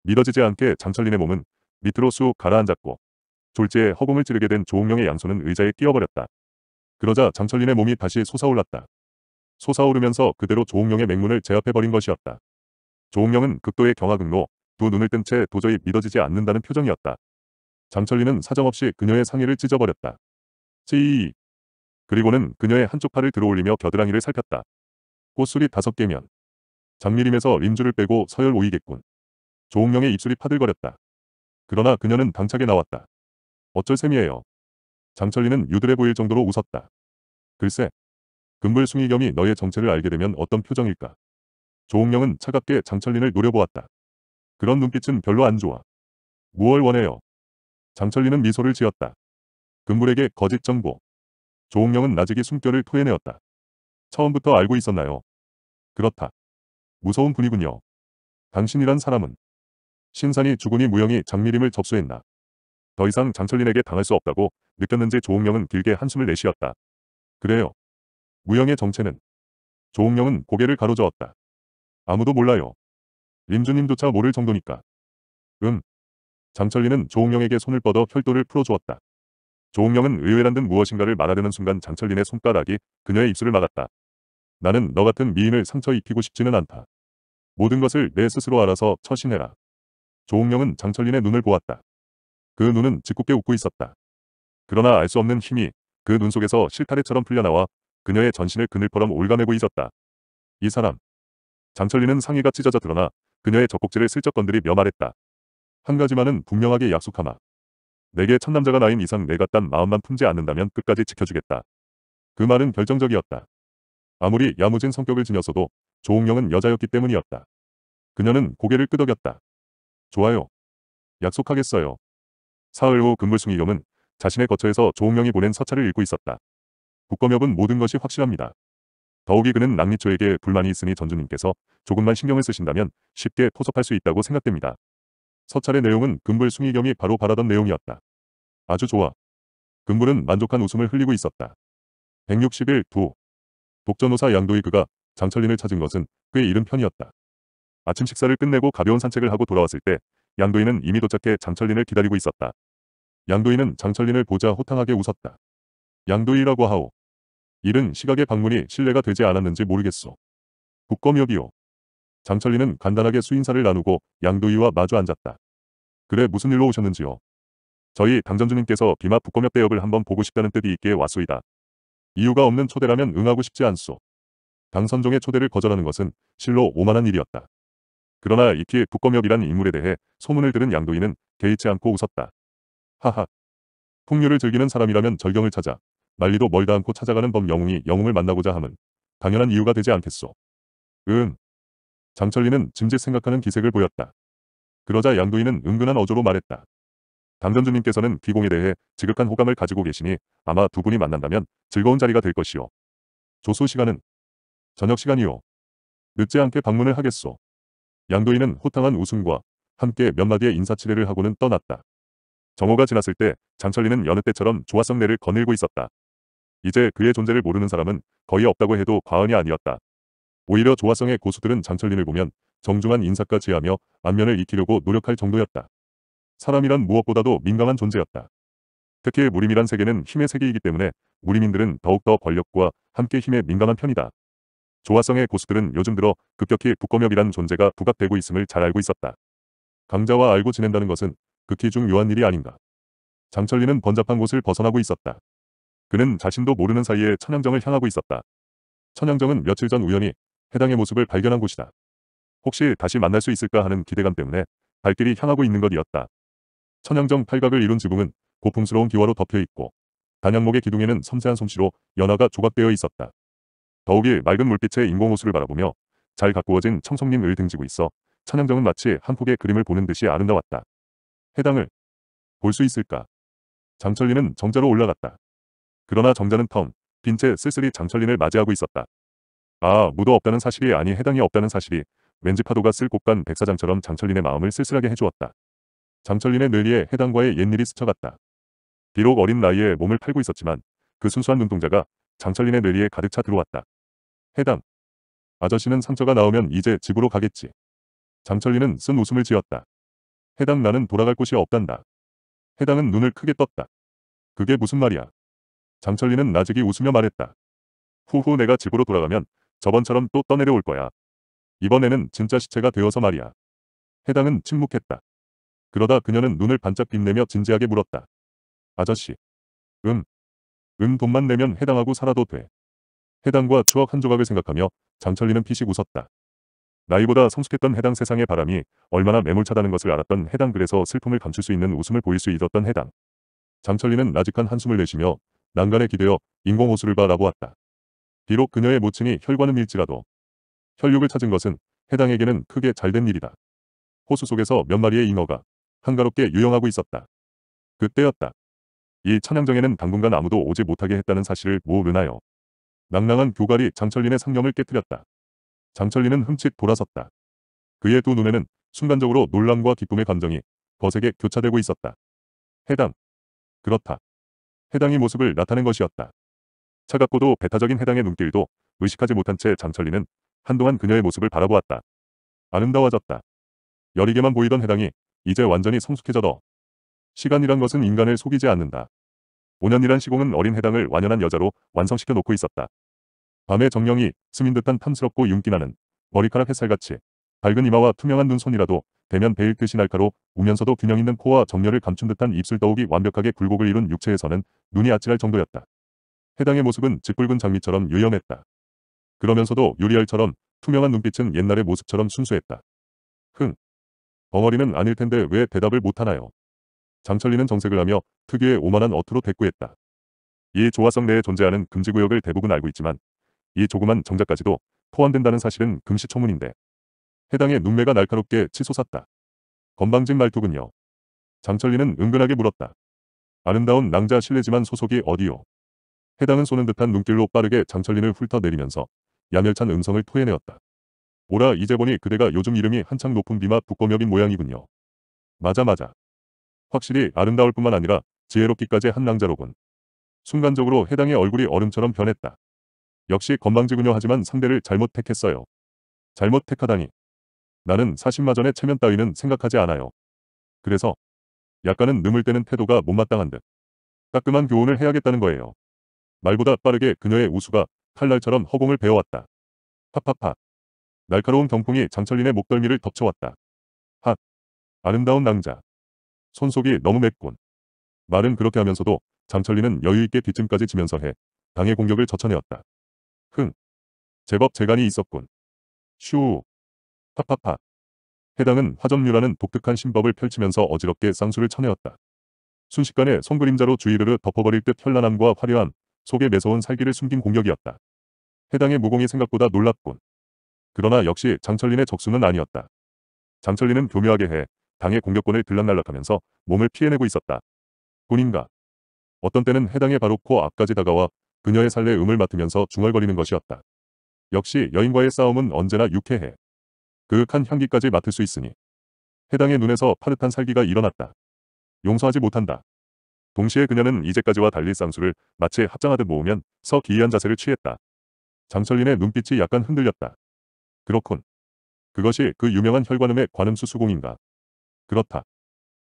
믿어지지 않게 장철린의 몸은 밑으로 쑥 가라앉았고 졸지에 허공을 찌르게 된 조홍령의 양손은 의자에 끼어버렸다. 그러자 장철린의 몸이 다시 솟아올랐다. 솟아오르면서 그대로 조홍령의 맹문을 제압해버린 것이었다. 조홍령은 극도의 경화극로 두 눈을 뜬 채 도저히 믿어지지 않는다는 표정이었다. 장철린은 사정없이 그녀의 상의를 찢어버렸다. 찌이 그리고는 그녀의 한쪽 팔을 들어올리며 겨드랑이를 살폈다. 꽃술이 다섯 개면 장미림에서 림주를 빼고 서열 오이겠군. 조홍령의 입술이 파들거렸다. 그러나 그녀는 당차게 나왔다. 어쩔 셈이에요. 장철리는 유들해 보일 정도로 웃었다. 글쎄. 금불숭이 겸이 너의 정체를 알게 되면 어떤 표정일까. 조홍령은 차갑게 장철린을 노려보았다. 그런 눈빛은 별로 안 좋아. 무얼 원해요. 장철리은 미소를 지었다. 금불에게 거짓 정보. 조홍영은 나직이 숨결을 토해내었다. 처음부터 알고 있었나요? 그렇다. 무서운 분이군요. 당신이란 사람은 신산이 죽군이 무영이 장미림을 접수했나. 더 이상 장철린에게 당할 수 없다고 느꼈는지 조홍영은 길게 한숨을 내쉬었다. 그래요. 무영의 정체는? 조홍영은 고개를 가로저었다. 아무도 몰라요. 림주님조차 모를 정도니까. 음. 장철린은 조홍영에게 손을 뻗어 혈도를 풀어주었다. 조홍영은 의외란 듯 무엇인가를 말하려는 순간 장철린의 손가락이 그녀의 입술을 막았다. 나는 너 같은 미인을 상처 입히고 싶지는 않다. 모든 것을 내 스스로 알아서 처신해라. 조홍영은 장철린의 눈을 보았다. 그 눈은 짓궂게 웃고 있었다. 그러나 알 수 없는 힘이 그 눈 속에서 실타래처럼 풀려나와 그녀의 전신을 그늘처럼 올가매고 있었다. 이 사람. 장철린은 상의가 찢어져 드러나 그녀의 젖꼭지를 슬쩍 건드리며 말했다. 한 가지만은 분명하게 약속하마. 내게 첫남자가 나인 이상 내가 딴 마음만 품지 않는다면 끝까지 지켜주겠다. 그 말은 결정적이었다. 아무리 야무진 성격을 지녔어도 조홍영은 여자였기 때문이었다. 그녀는 고개를 끄덕였다. 좋아요. 약속하겠어요. 사흘 후 금물숭이염은 자신의 거처에서 조홍영이 보낸 서찰을 읽고 있었다. 국검협은 모든 것이 확실합니다. 더욱이 그는 낭리초에게 불만이 있으니 전주님께서 조금만 신경을 쓰신다면 쉽게 포섭할 수 있다고 생각됩니다. 서찰의 내용은 금불 숭이겸이 바로 바라던 내용이었다. 아주 좋아. 금불은 만족한 웃음을 흘리고 있었다. 161. 도. 독전호사 양도희 그가 장철린을 찾은 것은 꽤 이른 편이었다. 아침 식사를 끝내고 가벼운 산책을 하고 돌아왔을 때 양도인은 이미 도착해 장철린을 기다리고 있었다. 양도인은 장철린을 보자 호탕하게 웃었다. 양도이라고 하오. 이른 시각의 방문이 신뢰가 되지 않았는지 모르겠소. 국검역이오. 장철리는 간단하게 수인사를 나누고 양도희와 마주 앉았다. 그래 무슨 일로 오셨는지요? 저희 당전주님께서 비마 북검역 대역을 한번 보고 싶다는 뜻이 있기에 왔소이다. 이유가 없는 초대라면 응하고 싶지 않소. 당선종의 초대를 거절하는 것은 실로 오만한 일이었다. 그러나 이키의 북검역이란 인물에 대해 소문을 들은 양도인는 개의치 않고 웃었다. 하하. 풍류를 즐기는 사람이라면 절경을 찾아 말리도 멀다 않고 찾아가는 범 영웅이 영웅을 만나고자 함은 당연한 이유가 되지 않겠소. 음, 장철리는 짐짓 생각하는 기색을 보였다. 그러자 양도인은 은근한 어조로 말했다. 당전주님께서는 기공에 대해 지극한 호감을 가지고 계시니 아마 두 분이 만난다면 즐거운 자리가 될 것이오. 조소 시간은 저녁 시간이오. 늦지 않게 방문을 하겠소. 양도인은 호탕한 웃음과 함께 몇 마디의 인사치레를 하고는 떠났다. 정호가 지났을 때 장철리는 여느 때처럼 조화성내를 거닐고 있었다. 이제 그의 존재를 모르는 사람은 거의 없다고 해도 과언이 아니었다. 오히려 조화성의 고수들은 장철림을 보면 정중한 인사까지 하며 안면을 익히려고 노력할 정도였다. 사람이란 무엇보다도 민감한 존재였다. 특히 무림이란 세계는 힘의 세계이기 때문에 무림인들은 더욱더 권력과 함께 힘에 민감한 편이다. 조화성의 고수들은 요즘 들어 급격히 북검협이란 존재가 부각되고 있음을 잘 알고 있었다. 강자와 알고 지낸다는 것은 극히 중요한 일이 아닌가. 장철리는 번잡한 곳을 벗어나고 있었다. 그는 자신도 모르는 사이에 천양정을 향하고 있었다. 천양정은 며칠 전 우연히 해당의 그 모습을 발견한 곳이다. 혹시 다시 만날 수 있을까 하는 기대감 때문에 발길이 향하고 있는 것이었다. 천양정 팔각을 이룬 지붕은 고풍스러운 기와로 덮여있고 단양목의 기둥에는 섬세한 솜씨로 연화가 조각되어 있었다. 더욱이 맑은 물빛의 인공호수를 바라보며 잘 가꾸어진 청성님을 등지고 있어 천양정은 마치 한 폭의 그림을 보는 듯이 아름다웠다. 해당을 볼 수 있을까? 장철리는 정자로 올라갔다. 그러나 정자는 텅 빈 채 쓸쓸히 장철린을 맞이하고 있었다. 아, 무도 없다는 사실이 아니 해당이 없다는 사실이 왠지 파도가 쓸곳간 백사장처럼 장철린의 마음을 쓸쓸하게 해주었다. 장철린의 뇌리에 해당과의 옛일이 스쳐갔다. 비록 어린 나이에 몸을 팔고 있었지만 그 순수한 눈동자가 장철린의 뇌리에 가득 차 들어왔다. 해당. 아저씨는 상처가 나오면 이제 집으로 가겠지. 장철린은 쓴 웃음을 지었다. 해당 나는 돌아갈 곳이 없단다. 해당은 눈을 크게 떴다. 그게 무슨 말이야. 장철린은 나직이 웃으며 말했다. 후후 내가 집으로 돌아가면 저번처럼 또 떠내려올 거야. 이번에는 진짜 시체가 되어서 말이야. 해당은 침묵했다. 그러다 그녀는 눈을 반짝 빛내며 진지하게 물었다. 아저씨. 음. 음 돈만 내면 해당하고 살아도 돼. 해당과 추억 한 조각을 생각하며 장철리는 피식 웃었다. 나이보다 성숙했던 해당 세상의 바람이 얼마나 매몰차다는 것을 알았던 해당 그래서 슬픔을 감출 수 있는 웃음을 보일 수 있었던 해당. 장철리는 나직한 한숨을 내쉬며 난간에 기대어 인공호수를 바라보았다. 비록 그녀의 모친이 혈관은 일지라도 혈육을 찾은 것은 해당에게는 크게 잘된 일이다. 호수 속에서 몇 마리의 잉어가 한가롭게 유영하고 있었다. 그때였다. 이 찬양정에는 당분간 아무도 오지 못하게 했다는 사실을 모르나요. 낭랑한 교갈이 장철린의 상념을 깨뜨렸다. 장철린은 흠칫 돌아섰다. 그의 두 눈에는 순간적으로 놀람과 기쁨의 감정이 거세게 교차되고 있었다. 해당. 그렇다. 해당이 모습을 나타낸 것이었다. 차갑고도 배타적인 해당의 눈길도 의식하지 못한 채 장철리는 한동안 그녀의 모습을 바라보았다. 아름다워졌다. 여리게만 보이던 해당이 이제 완전히 성숙해져도 시간이란 것은 인간을 속이지 않는다. 5년이란 시공은 어린 해당을 완연한 여자로 완성시켜 놓고 있었다. 밤에 정령이 스민 듯한 탐스럽고 윤기나는 머리카락 햇살같이 밝은 이마와 투명한 눈손이라도 대면 베일 듯이 날카로 우면서도 균형 있는 코와 정렬을 감춘 듯한 입술 더욱이 완벽하게 굴곡을 이룬 육체에서는 눈이 아찔할 정도였다. 해당의 모습은 짓붉은 장미처럼 유연했다. 그러면서도 유리알처럼 투명한 눈빛은 옛날의 모습처럼 순수했다. 흥. 벙어리는 아닐 텐데 왜 대답을 못하나요? 장철리는 정색을 하며 특유의 오만한 어투로 대꾸했다. 이 조화성 내에 존재하는 금지구역을 대부분 알고 있지만 이 조그만 정자까지도 포함된다는 사실은 금시초문인데 해당의 눈매가 날카롭게 치솟았다. 건방진 말투군요. 장철리는 은근하게 물었다. 아름다운 낭자 실례지만 소속이 어디요? 해당은 쏘는 듯한 눈길로 빠르게 장철린을 훑어내리면서 양열찬 음성을 토해내었다. 오라 이제 보니 그대가 요즘 이름이 한창 높은 비마 북검역인 모양이군요. 맞아 맞아. 확실히 아름다울 뿐만 아니라 지혜롭기까지 한 낭자로군. 순간적으로 해당의 얼굴이 얼음처럼 변했다. 역시 건방지군요 하지만 상대를 잘못 택했어요. 잘못 택하다니. 나는 사0마전의 체면 따위는 생각하지 않아요. 그래서 약간은 늠을 대는 태도가 못마땅한 듯. 따끔한 교훈을 해야겠다는 거예요. 말보다 빠르게 그녀의 우수가 칼날처럼 허공을 베어왔다. 팍팍팍. 날카로운 경풍이 장철린의 목덜미를 덮쳐왔다. 핫. 아름다운 낭자. 손속이 너무 맵군. 말은 그렇게 하면서도 장철린은 여유있게 뒤쯤까지 지면서 해 당의 공격을 젖혀내었다. 흥. 제법 재간이 있었군. 슈 팍팍팍. 해당은 화전류라는 독특한 신법을 펼치면서 어지럽게 쌍수를 쳐내었다. 순식간에 손그림자로 주위를 덮어버릴 듯 현란함과 화려함, 속에 매서운 살기를 숨긴 공격이었다. 해당의 무공이 생각보다 놀랍군. 그러나 역시 장철린의 적수는 아니었다. 장철린은 교묘하게 해 당의 공격권을 들락날락하면서 몸을 피해내고 있었다. 군인가? 어떤 때는 해당의 바로 코 앞까지 다가와 그녀의 살래 음을 맡으면서 중얼거리는 것이었다. 역시 여인과의 싸움은 언제나 유쾌해. 그윽한 향기까지 맡을 수 있으니 해당의 눈에서 파릇한 살기가 일어났다. 용서하지 못한다. 동시에 그녀는 이제까지와 달리 쌍수를 마치 합장하듯 모으면 서 기이한 자세를 취했다. 장철린의 눈빛이 약간 흔들렸다. 그렇군. 그것이 그 유명한 혈관음의 관음수 수공인가. 그렇다.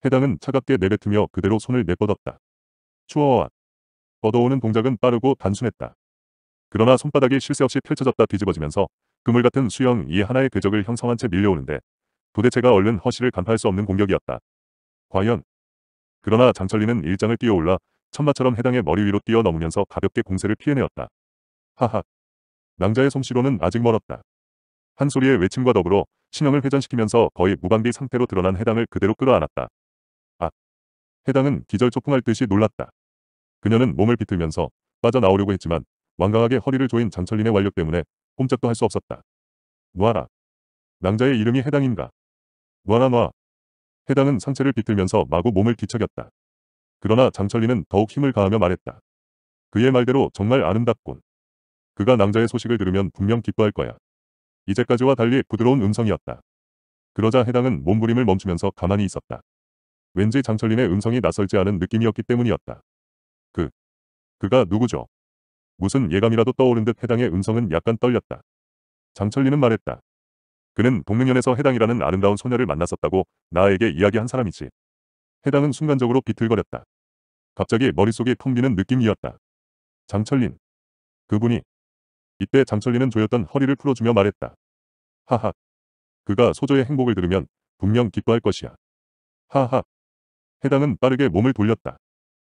해당은 차갑게 내뱉으며 그대로 손을 내뻗었다. 추워와 뻗어오는 동작은 빠르고 단순했다. 그러나 손바닥이 실새 없이 펼쳐졌다 뒤집어지면서 그물 같은 수영 이 하나의 궤적을 형성한 채 밀려오는데 도대체가 얼른 허실을 간파할 수 없는 공격이었다. 과연 그러나 장철리는 일장을 뛰어올라 천마처럼 해당의 머리 위로 뛰어넘으면서 가볍게 공세를 피해내었다. 하하. 낭자의 솜씨로는 아직 멀었다. 한 소리의 외침과 더불어 신형을 회전시키면서 거의 무방비 상태로 드러난 해당을 그대로 끌어안았다. 아. 해당은 기절초풍할 듯이 놀랐다. 그녀는 몸을 비틀면서 빠져나오려고 했지만 완강하게 허리를 조인 장철린의 완력 때문에 꼼짝도 할 수 없었다. 놔라. 낭자의 이름이 해당인가? 놔라 놔. 해당은 상체를 비틀면서 마구 몸을 뒤척였다. 그러나 장철리는 더욱 힘을 가하며 말했다. 그의 말대로 정말 아름답군. 그가 낭자의 소식을 들으면 분명 기뻐할 거야. 이제까지와 달리 부드러운 음성이었다. 그러자 해당은 몸부림을 멈추면서 가만히 있었다. 왠지 장철린의 음성이 낯설지 않은 느낌이었기 때문이었다. 그, 그가 누구죠? 무슨 예감이라도 떠오른 듯 해당의 음성은 약간 떨렸다. 장철리은 말했다. 그는 동능연에서 해당이라는 아름다운 소녀를 만났었다고 나에게 이야기한 사람이지. 해당은 순간적으로 비틀거렸다. 갑자기 머릿속이 풍기는 느낌이었다. 장철린. 그분이. 이때 장철린은 조였던 허리를 풀어주며 말했다. 하하. 그가 소저의 행복을 들으면 분명 기뻐할 것이야. 하하. 해당은 빠르게 몸을 돌렸다.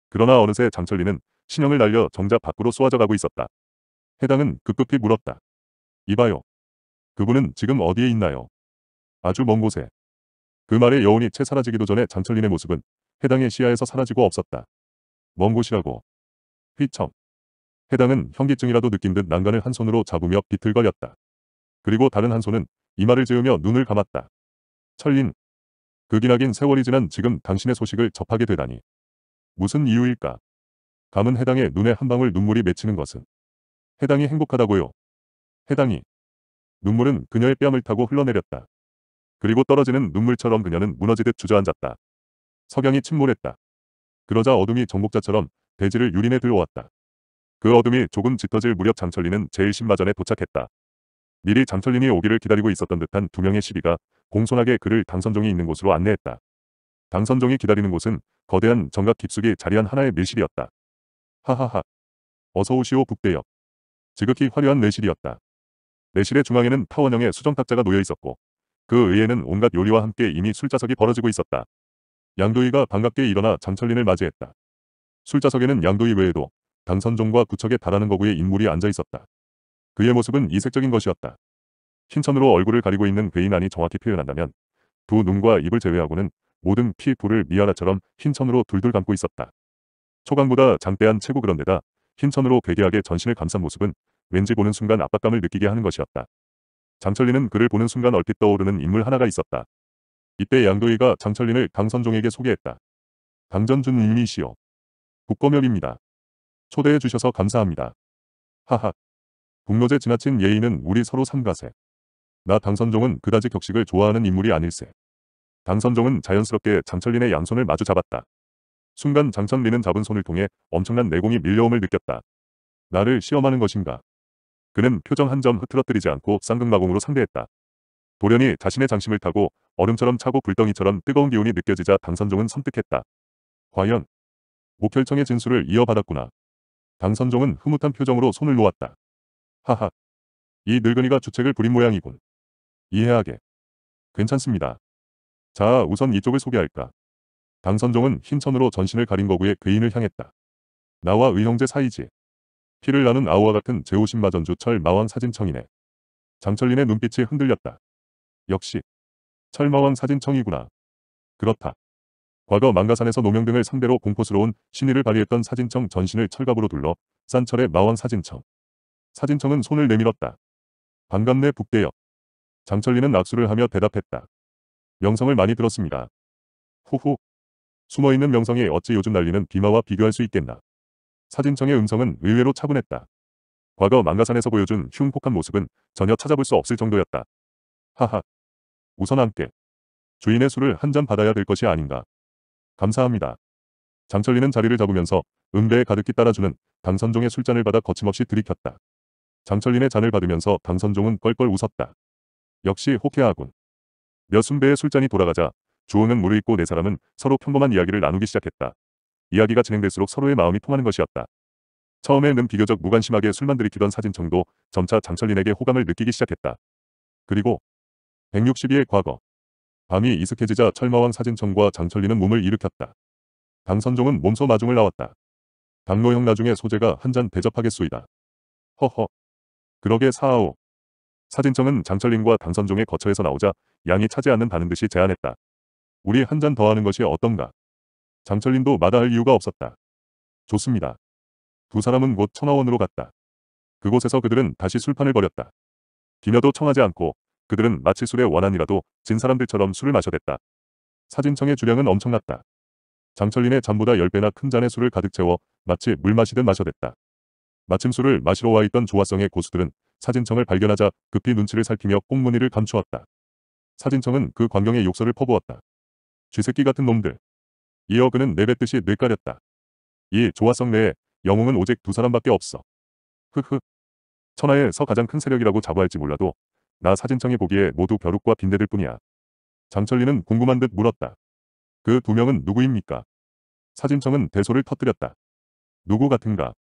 그러나 어느새 장철린은 신형을 날려 정자 밖으로 쏘아져 가고 있었다. 해당은 급급히 물었다. 이봐요. 그분은 지금 어디에 있나요? 아주 먼 곳에. 그 말에 여운이 채 사라지기도 전에 장철린의 모습은 해당의 시야에서 사라지고 없었다. 먼 곳이라고. 휘청. 해당은 현기증이라도 느낀 듯 난간을 한 손으로 잡으며 비틀거렸다. 그리고 다른 한 손은 이마를 지으며 눈을 감았다. 철린. 극이나긴 세월이 지난 지금 당신의 소식을 접하게 되다니. 무슨 이유일까? 감은 해당의 눈에 한 방울 눈물이 맺히는 것은. 해당이 행복하다고요. 해당이. 눈물은 그녀의 뺨을 타고 흘러내렸다. 그리고 떨어지는 눈물처럼 그녀는 무너지듯 주저앉았다. 석양이 침몰했다. 그러자 어둠이 전곡자처럼 대지를 유린해 들어왔다. 그 어둠이 조금 짙어질 무렵 장철리는 제1신마전에 도착했다. 미리 장철린이 오기를 기다리고 있었던 듯한 두 명의 시비가 공손하게 그를 당선종이 있는 곳으로 안내했다. 당선종이 기다리는 곳은 거대한 정각 깊숙이 자리한 하나의 밀실이었다. 하하하. 어서 오시오 북대역. 지극히 화려한 내실이었다. 내실의 중앙에는 타원형의 수정탁자가 놓여 있었고 그 의에는 온갖 요리와 함께 이미 술자석이 벌어지고 있었다. 양도희가 반갑게 일어나 장철린을 맞이했다. 술자석에는 양도희 외에도 당선종과 구척에 달하는 거구의 인물이 앉아 있었다. 그의 모습은 이색적인 것이었다. 흰천으로 얼굴을 가리고 있는 괴인 난이 정확히 표현한다면 두 눈과 입을 제외하고는 모든 피부를 미아라처럼 흰천으로 둘둘 감고 있었다. 초강보다 장대한 체구 그런데다 흰천으로 괴괴하게 전신을 감싼 모습은 왠지 보는 순간 압박감을 느끼게 하는 것이었다. 장철리는 그를 보는 순간 얼핏 떠오르는 인물 하나가 있었다. 이때 양도희가 장철린을 강선종에게 소개했다. 강전준 님이시오. 국거협입니다 초대해 주셔서 감사합니다. 하하. 국노제 지나친 예의는 우리 서로 삼가세. 나 당선종은 그다지 격식을 좋아하는 인물이 아닐세. 당선종은 자연스럽게 장철린의 양손을 마주 잡았다. 순간 장철린은 잡은 손을 통해 엄청난 내공이 밀려옴을 느꼈다. 나를 시험하는 것인가? 그는 표정 한 점 흐트러뜨리지 않고 쌍극마공으로 상대했다. 돌연이 자신의 장심을 타고 얼음처럼 차고 불덩이처럼 뜨거운 기운이 느껴지자 당선종은 섬뜩했다. 과연 목혈청의 진술을 이어받았구나. 당선종은 흐뭇한 표정으로 손을 놓았다. 하하. 이 늙은이가 주책을 부린 모양이군. 이해하게. 괜찮습니다. 자, 우선 이쪽을 소개할까. 당선종은 흰천으로 전신을 가린 거구의 그인을 향했다. 나와 의형제 사이지. 피를 나는 아우와 같은 제오신마전주 철마왕 사진청이네. 장철린의 눈빛이 흔들렸다. 역시 철마왕 사진청이구나. 그렇다. 과거 망가산에서 노명 등을 상대로 공포스러운 신의를 발휘했던 사진청 전신을 철갑으로 둘러 싼 철의 마왕 사진청. 사진청은 손을 내밀었다. 반갑네 북대역. 장철리는 악수를 하며 대답했다. 명성을 많이 들었습니다. 호호. 숨어있는 명성이 어찌 요즘 날리는 비마와 비교할 수 있겠나. 사진청의 음성은 의외로 차분했다. 과거 망가산에서 보여준 흉폭한 모습은 전혀 찾아볼 수 없을 정도였다. 하하. 우선 함께. 주인의 술을 한 잔 받아야 될 것이 아닌가. 감사합니다. 장철리는 자리를 잡으면서 음대에 가득히 따라주는 당선종의 술잔을 받아 거침없이 들이켰다. 장철린의 잔을 받으면서 당선종은 껄껄 웃었다. 역시 호쾌하군. 몇 순배의 술잔이 돌아가자 주호는 무르익고네 사람은 서로 평범한 이야기를 나누기 시작했다. 이야기가 진행될수록 서로의 마음이 통하는 것이었다. 처음에는 비교적 무관심하게 술만 들이키던 사진청도 점차 장철린에게 호감을 느끼기 시작했다. 그리고 162의 과거 밤이 이슥해지자 철마왕 사진청과 장철린은 몸을 일으켰다. 강선종은 몸소 마중을 나왔다. 강로형 나중에 소재가 한 잔 대접하겠소이다. 허허. 그러게 사하오. 사진청은 장철린과 강선종의 거처에서 나오자 양이 차지 않는다는 듯이 제안했다. 우리 한 잔 더 하는 것이 어떤가? 장철린도 마다할 이유가 없었다. 좋습니다. 두 사람은 곧 청하원으로 갔다. 그곳에서 그들은 다시 술판을 벌였다. 비며도 청하지 않고 그들은 마치 술의 원한이라도 진 사람들처럼 술을 마셔댔다. 사진청의 주량은 엄청났다. 장철린의 잠보다 10배나 큰 잔에 술을 가득 채워 마치 물 마시듯 마셔댔다. 마침 술을 마시러 와 있던 조화성의 고수들은 사진청을 발견하자 급히 눈치를 살피며 꽁무니를 감추었다. 사진청은 그 광경에 욕설을 퍼부었다. 쥐새끼 같은 놈들. 이어 그는 내뱉듯이 뇌가렸다이 조화성 내에 영웅은 오직 두 사람밖에 없어. 흐흐. 천하에서 가장 큰 세력이라고 자부할지 몰라도 나사진청에 보기에 모두 벼룩과 빈대들 뿐이야. 장철리는 궁금한 듯 물었다. 그 두 명은 누구입니까? 사진청은 대소를 터뜨렸다. 누구 같은가?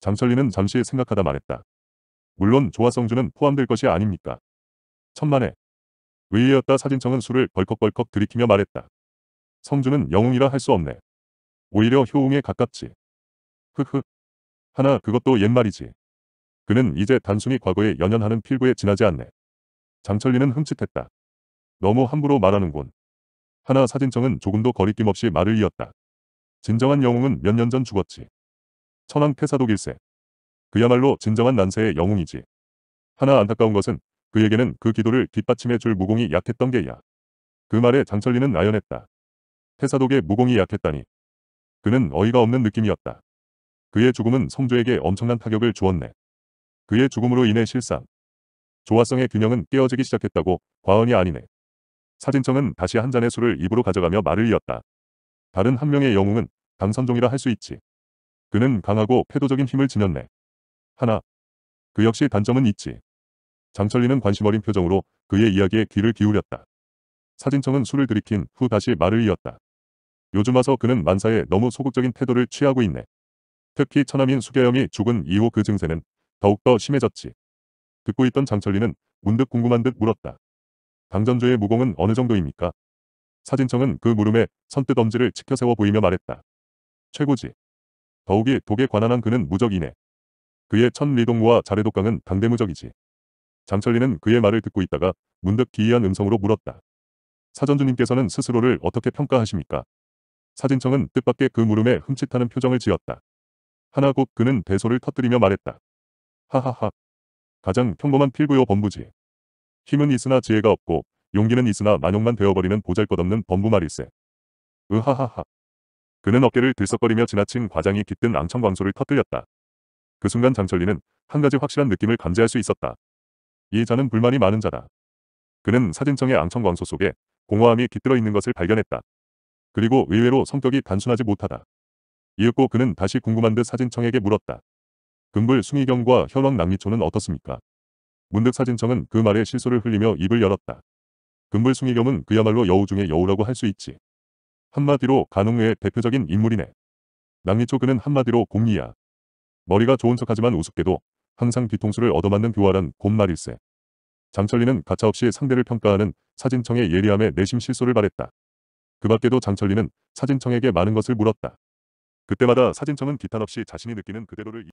장철리는 잠시 생각하다 말했다. 물론 조화성주는 포함될 것이 아닙니까? 천만에. 의의였다 사진청은 술을 벌컥벌컥 들이키며 말했다. 성주는 영웅이라 할 수 없네. 오히려 효웅에 가깝지. 흐흐. 하나 그것도 옛말이지. 그는 이제 단순히 과거에 연연하는 필구에 지나지 않네. 장철리는 흠칫했다. 너무 함부로 말하는군. 하나 사진청은 조금도 거리낌 없이 말을 이었다. 진정한 영웅은 몇 년 전 죽었지. 천황 태사독 길세. 그야말로 진정한 난세의 영웅이지. 하나 안타까운 것은 그에게는 그 기도를 뒷받침해 줄 무공이 약했던 게야. 그 말에 장철리는 아연했다. 태사독의 무공이 약했다니. 그는 어이가 없는 느낌이었다. 그의 죽음은 성조에게 엄청난 타격을 주었네. 그의 죽음으로 인해 실상. 조화성의 균형은 깨어지기 시작했다고 과언이 아니네. 사진청은 다시 한 잔의 술을 입으로 가져가며 말을 이었다. 다른 한 명의 영웅은 강선종이라 할 수 있지. 그는 강하고 패도적인 힘을 지녔네. 하나. 그 역시 단점은 있지. 장철리는 관심어린 표정으로 그의 이야기에 귀를 기울였다. 사진청은 술을 들이킨 후 다시 말을 이었다. 요즘 와서 그는 만사에 너무 소극적인 태도를 취하고 있네. 특히 처남인 수계염이 죽은 이후 그 증세는 더욱더 심해졌지. 듣고 있던 장철리는 문득 궁금한 듯 물었다. 당전주의 무공은 어느 정도입니까? 사진청은 그 물음에 선뜻 엄지를 치켜세워 보이며 말했다. 최고지. 더욱이 독에 관한 한 그는 무적이네. 그의 천 리동무와 자래독강은 당대무적이지. 장철리는 그의 말을 듣고 있다가 문득 기이한 음성으로 물었다. 사전주님께서는 스스로를 어떻게 평가하십니까? 사진청은 뜻밖의 그 물음에 흠칫하는 표정을 지었다. 하나 곧 그는 대소를 터뜨리며 말했다. 하하하. 가장 평범한 필부요 범부지. 힘은 있으나 지혜가 없고 용기는 있으나 만용만 되어버리는 보잘것없는 범부 말일세. 으하하하. 그는 어깨를 들썩거리며 지나친 과장이 깃든 앙청광소를 터뜨렸다. 그 순간 장철리는 한 가지 확실한 느낌을 감지할 수 있었다. 이 자는 불만이 많은 자다. 그는 사진청의 앙청광소 속에 공허함이 깃들어 있는 것을 발견했다. 그리고 의외로 성격이 단순하지 못하다. 이윽고 그는 다시 궁금한 듯 사진청에게 물었다. 금불 숭이경과 현황 낭미초는 어떻습니까? 문득 사진청은 그 말에 실소를 흘리며 입을 열었다. 금불 숭이경은 그야말로 여우 중의 여우라고 할 수 있지. 한마디로 간홍의 대표적인 인물이네. 낭미초 그는 한마디로 곰이야. 머리가 좋은 척하지만 우습게도 항상 뒤통수를 얻어맞는 교활한 곰말일세. 장철리는 가차없이 상대를 평가하는 사진청의 예리함에 내심 실소를 바랬다. 그 밖에도 장철리는 사진청에게 많은 것을 물었다. 그때마다 사진청은 기탄 없이 자신이 느끼는 그대로를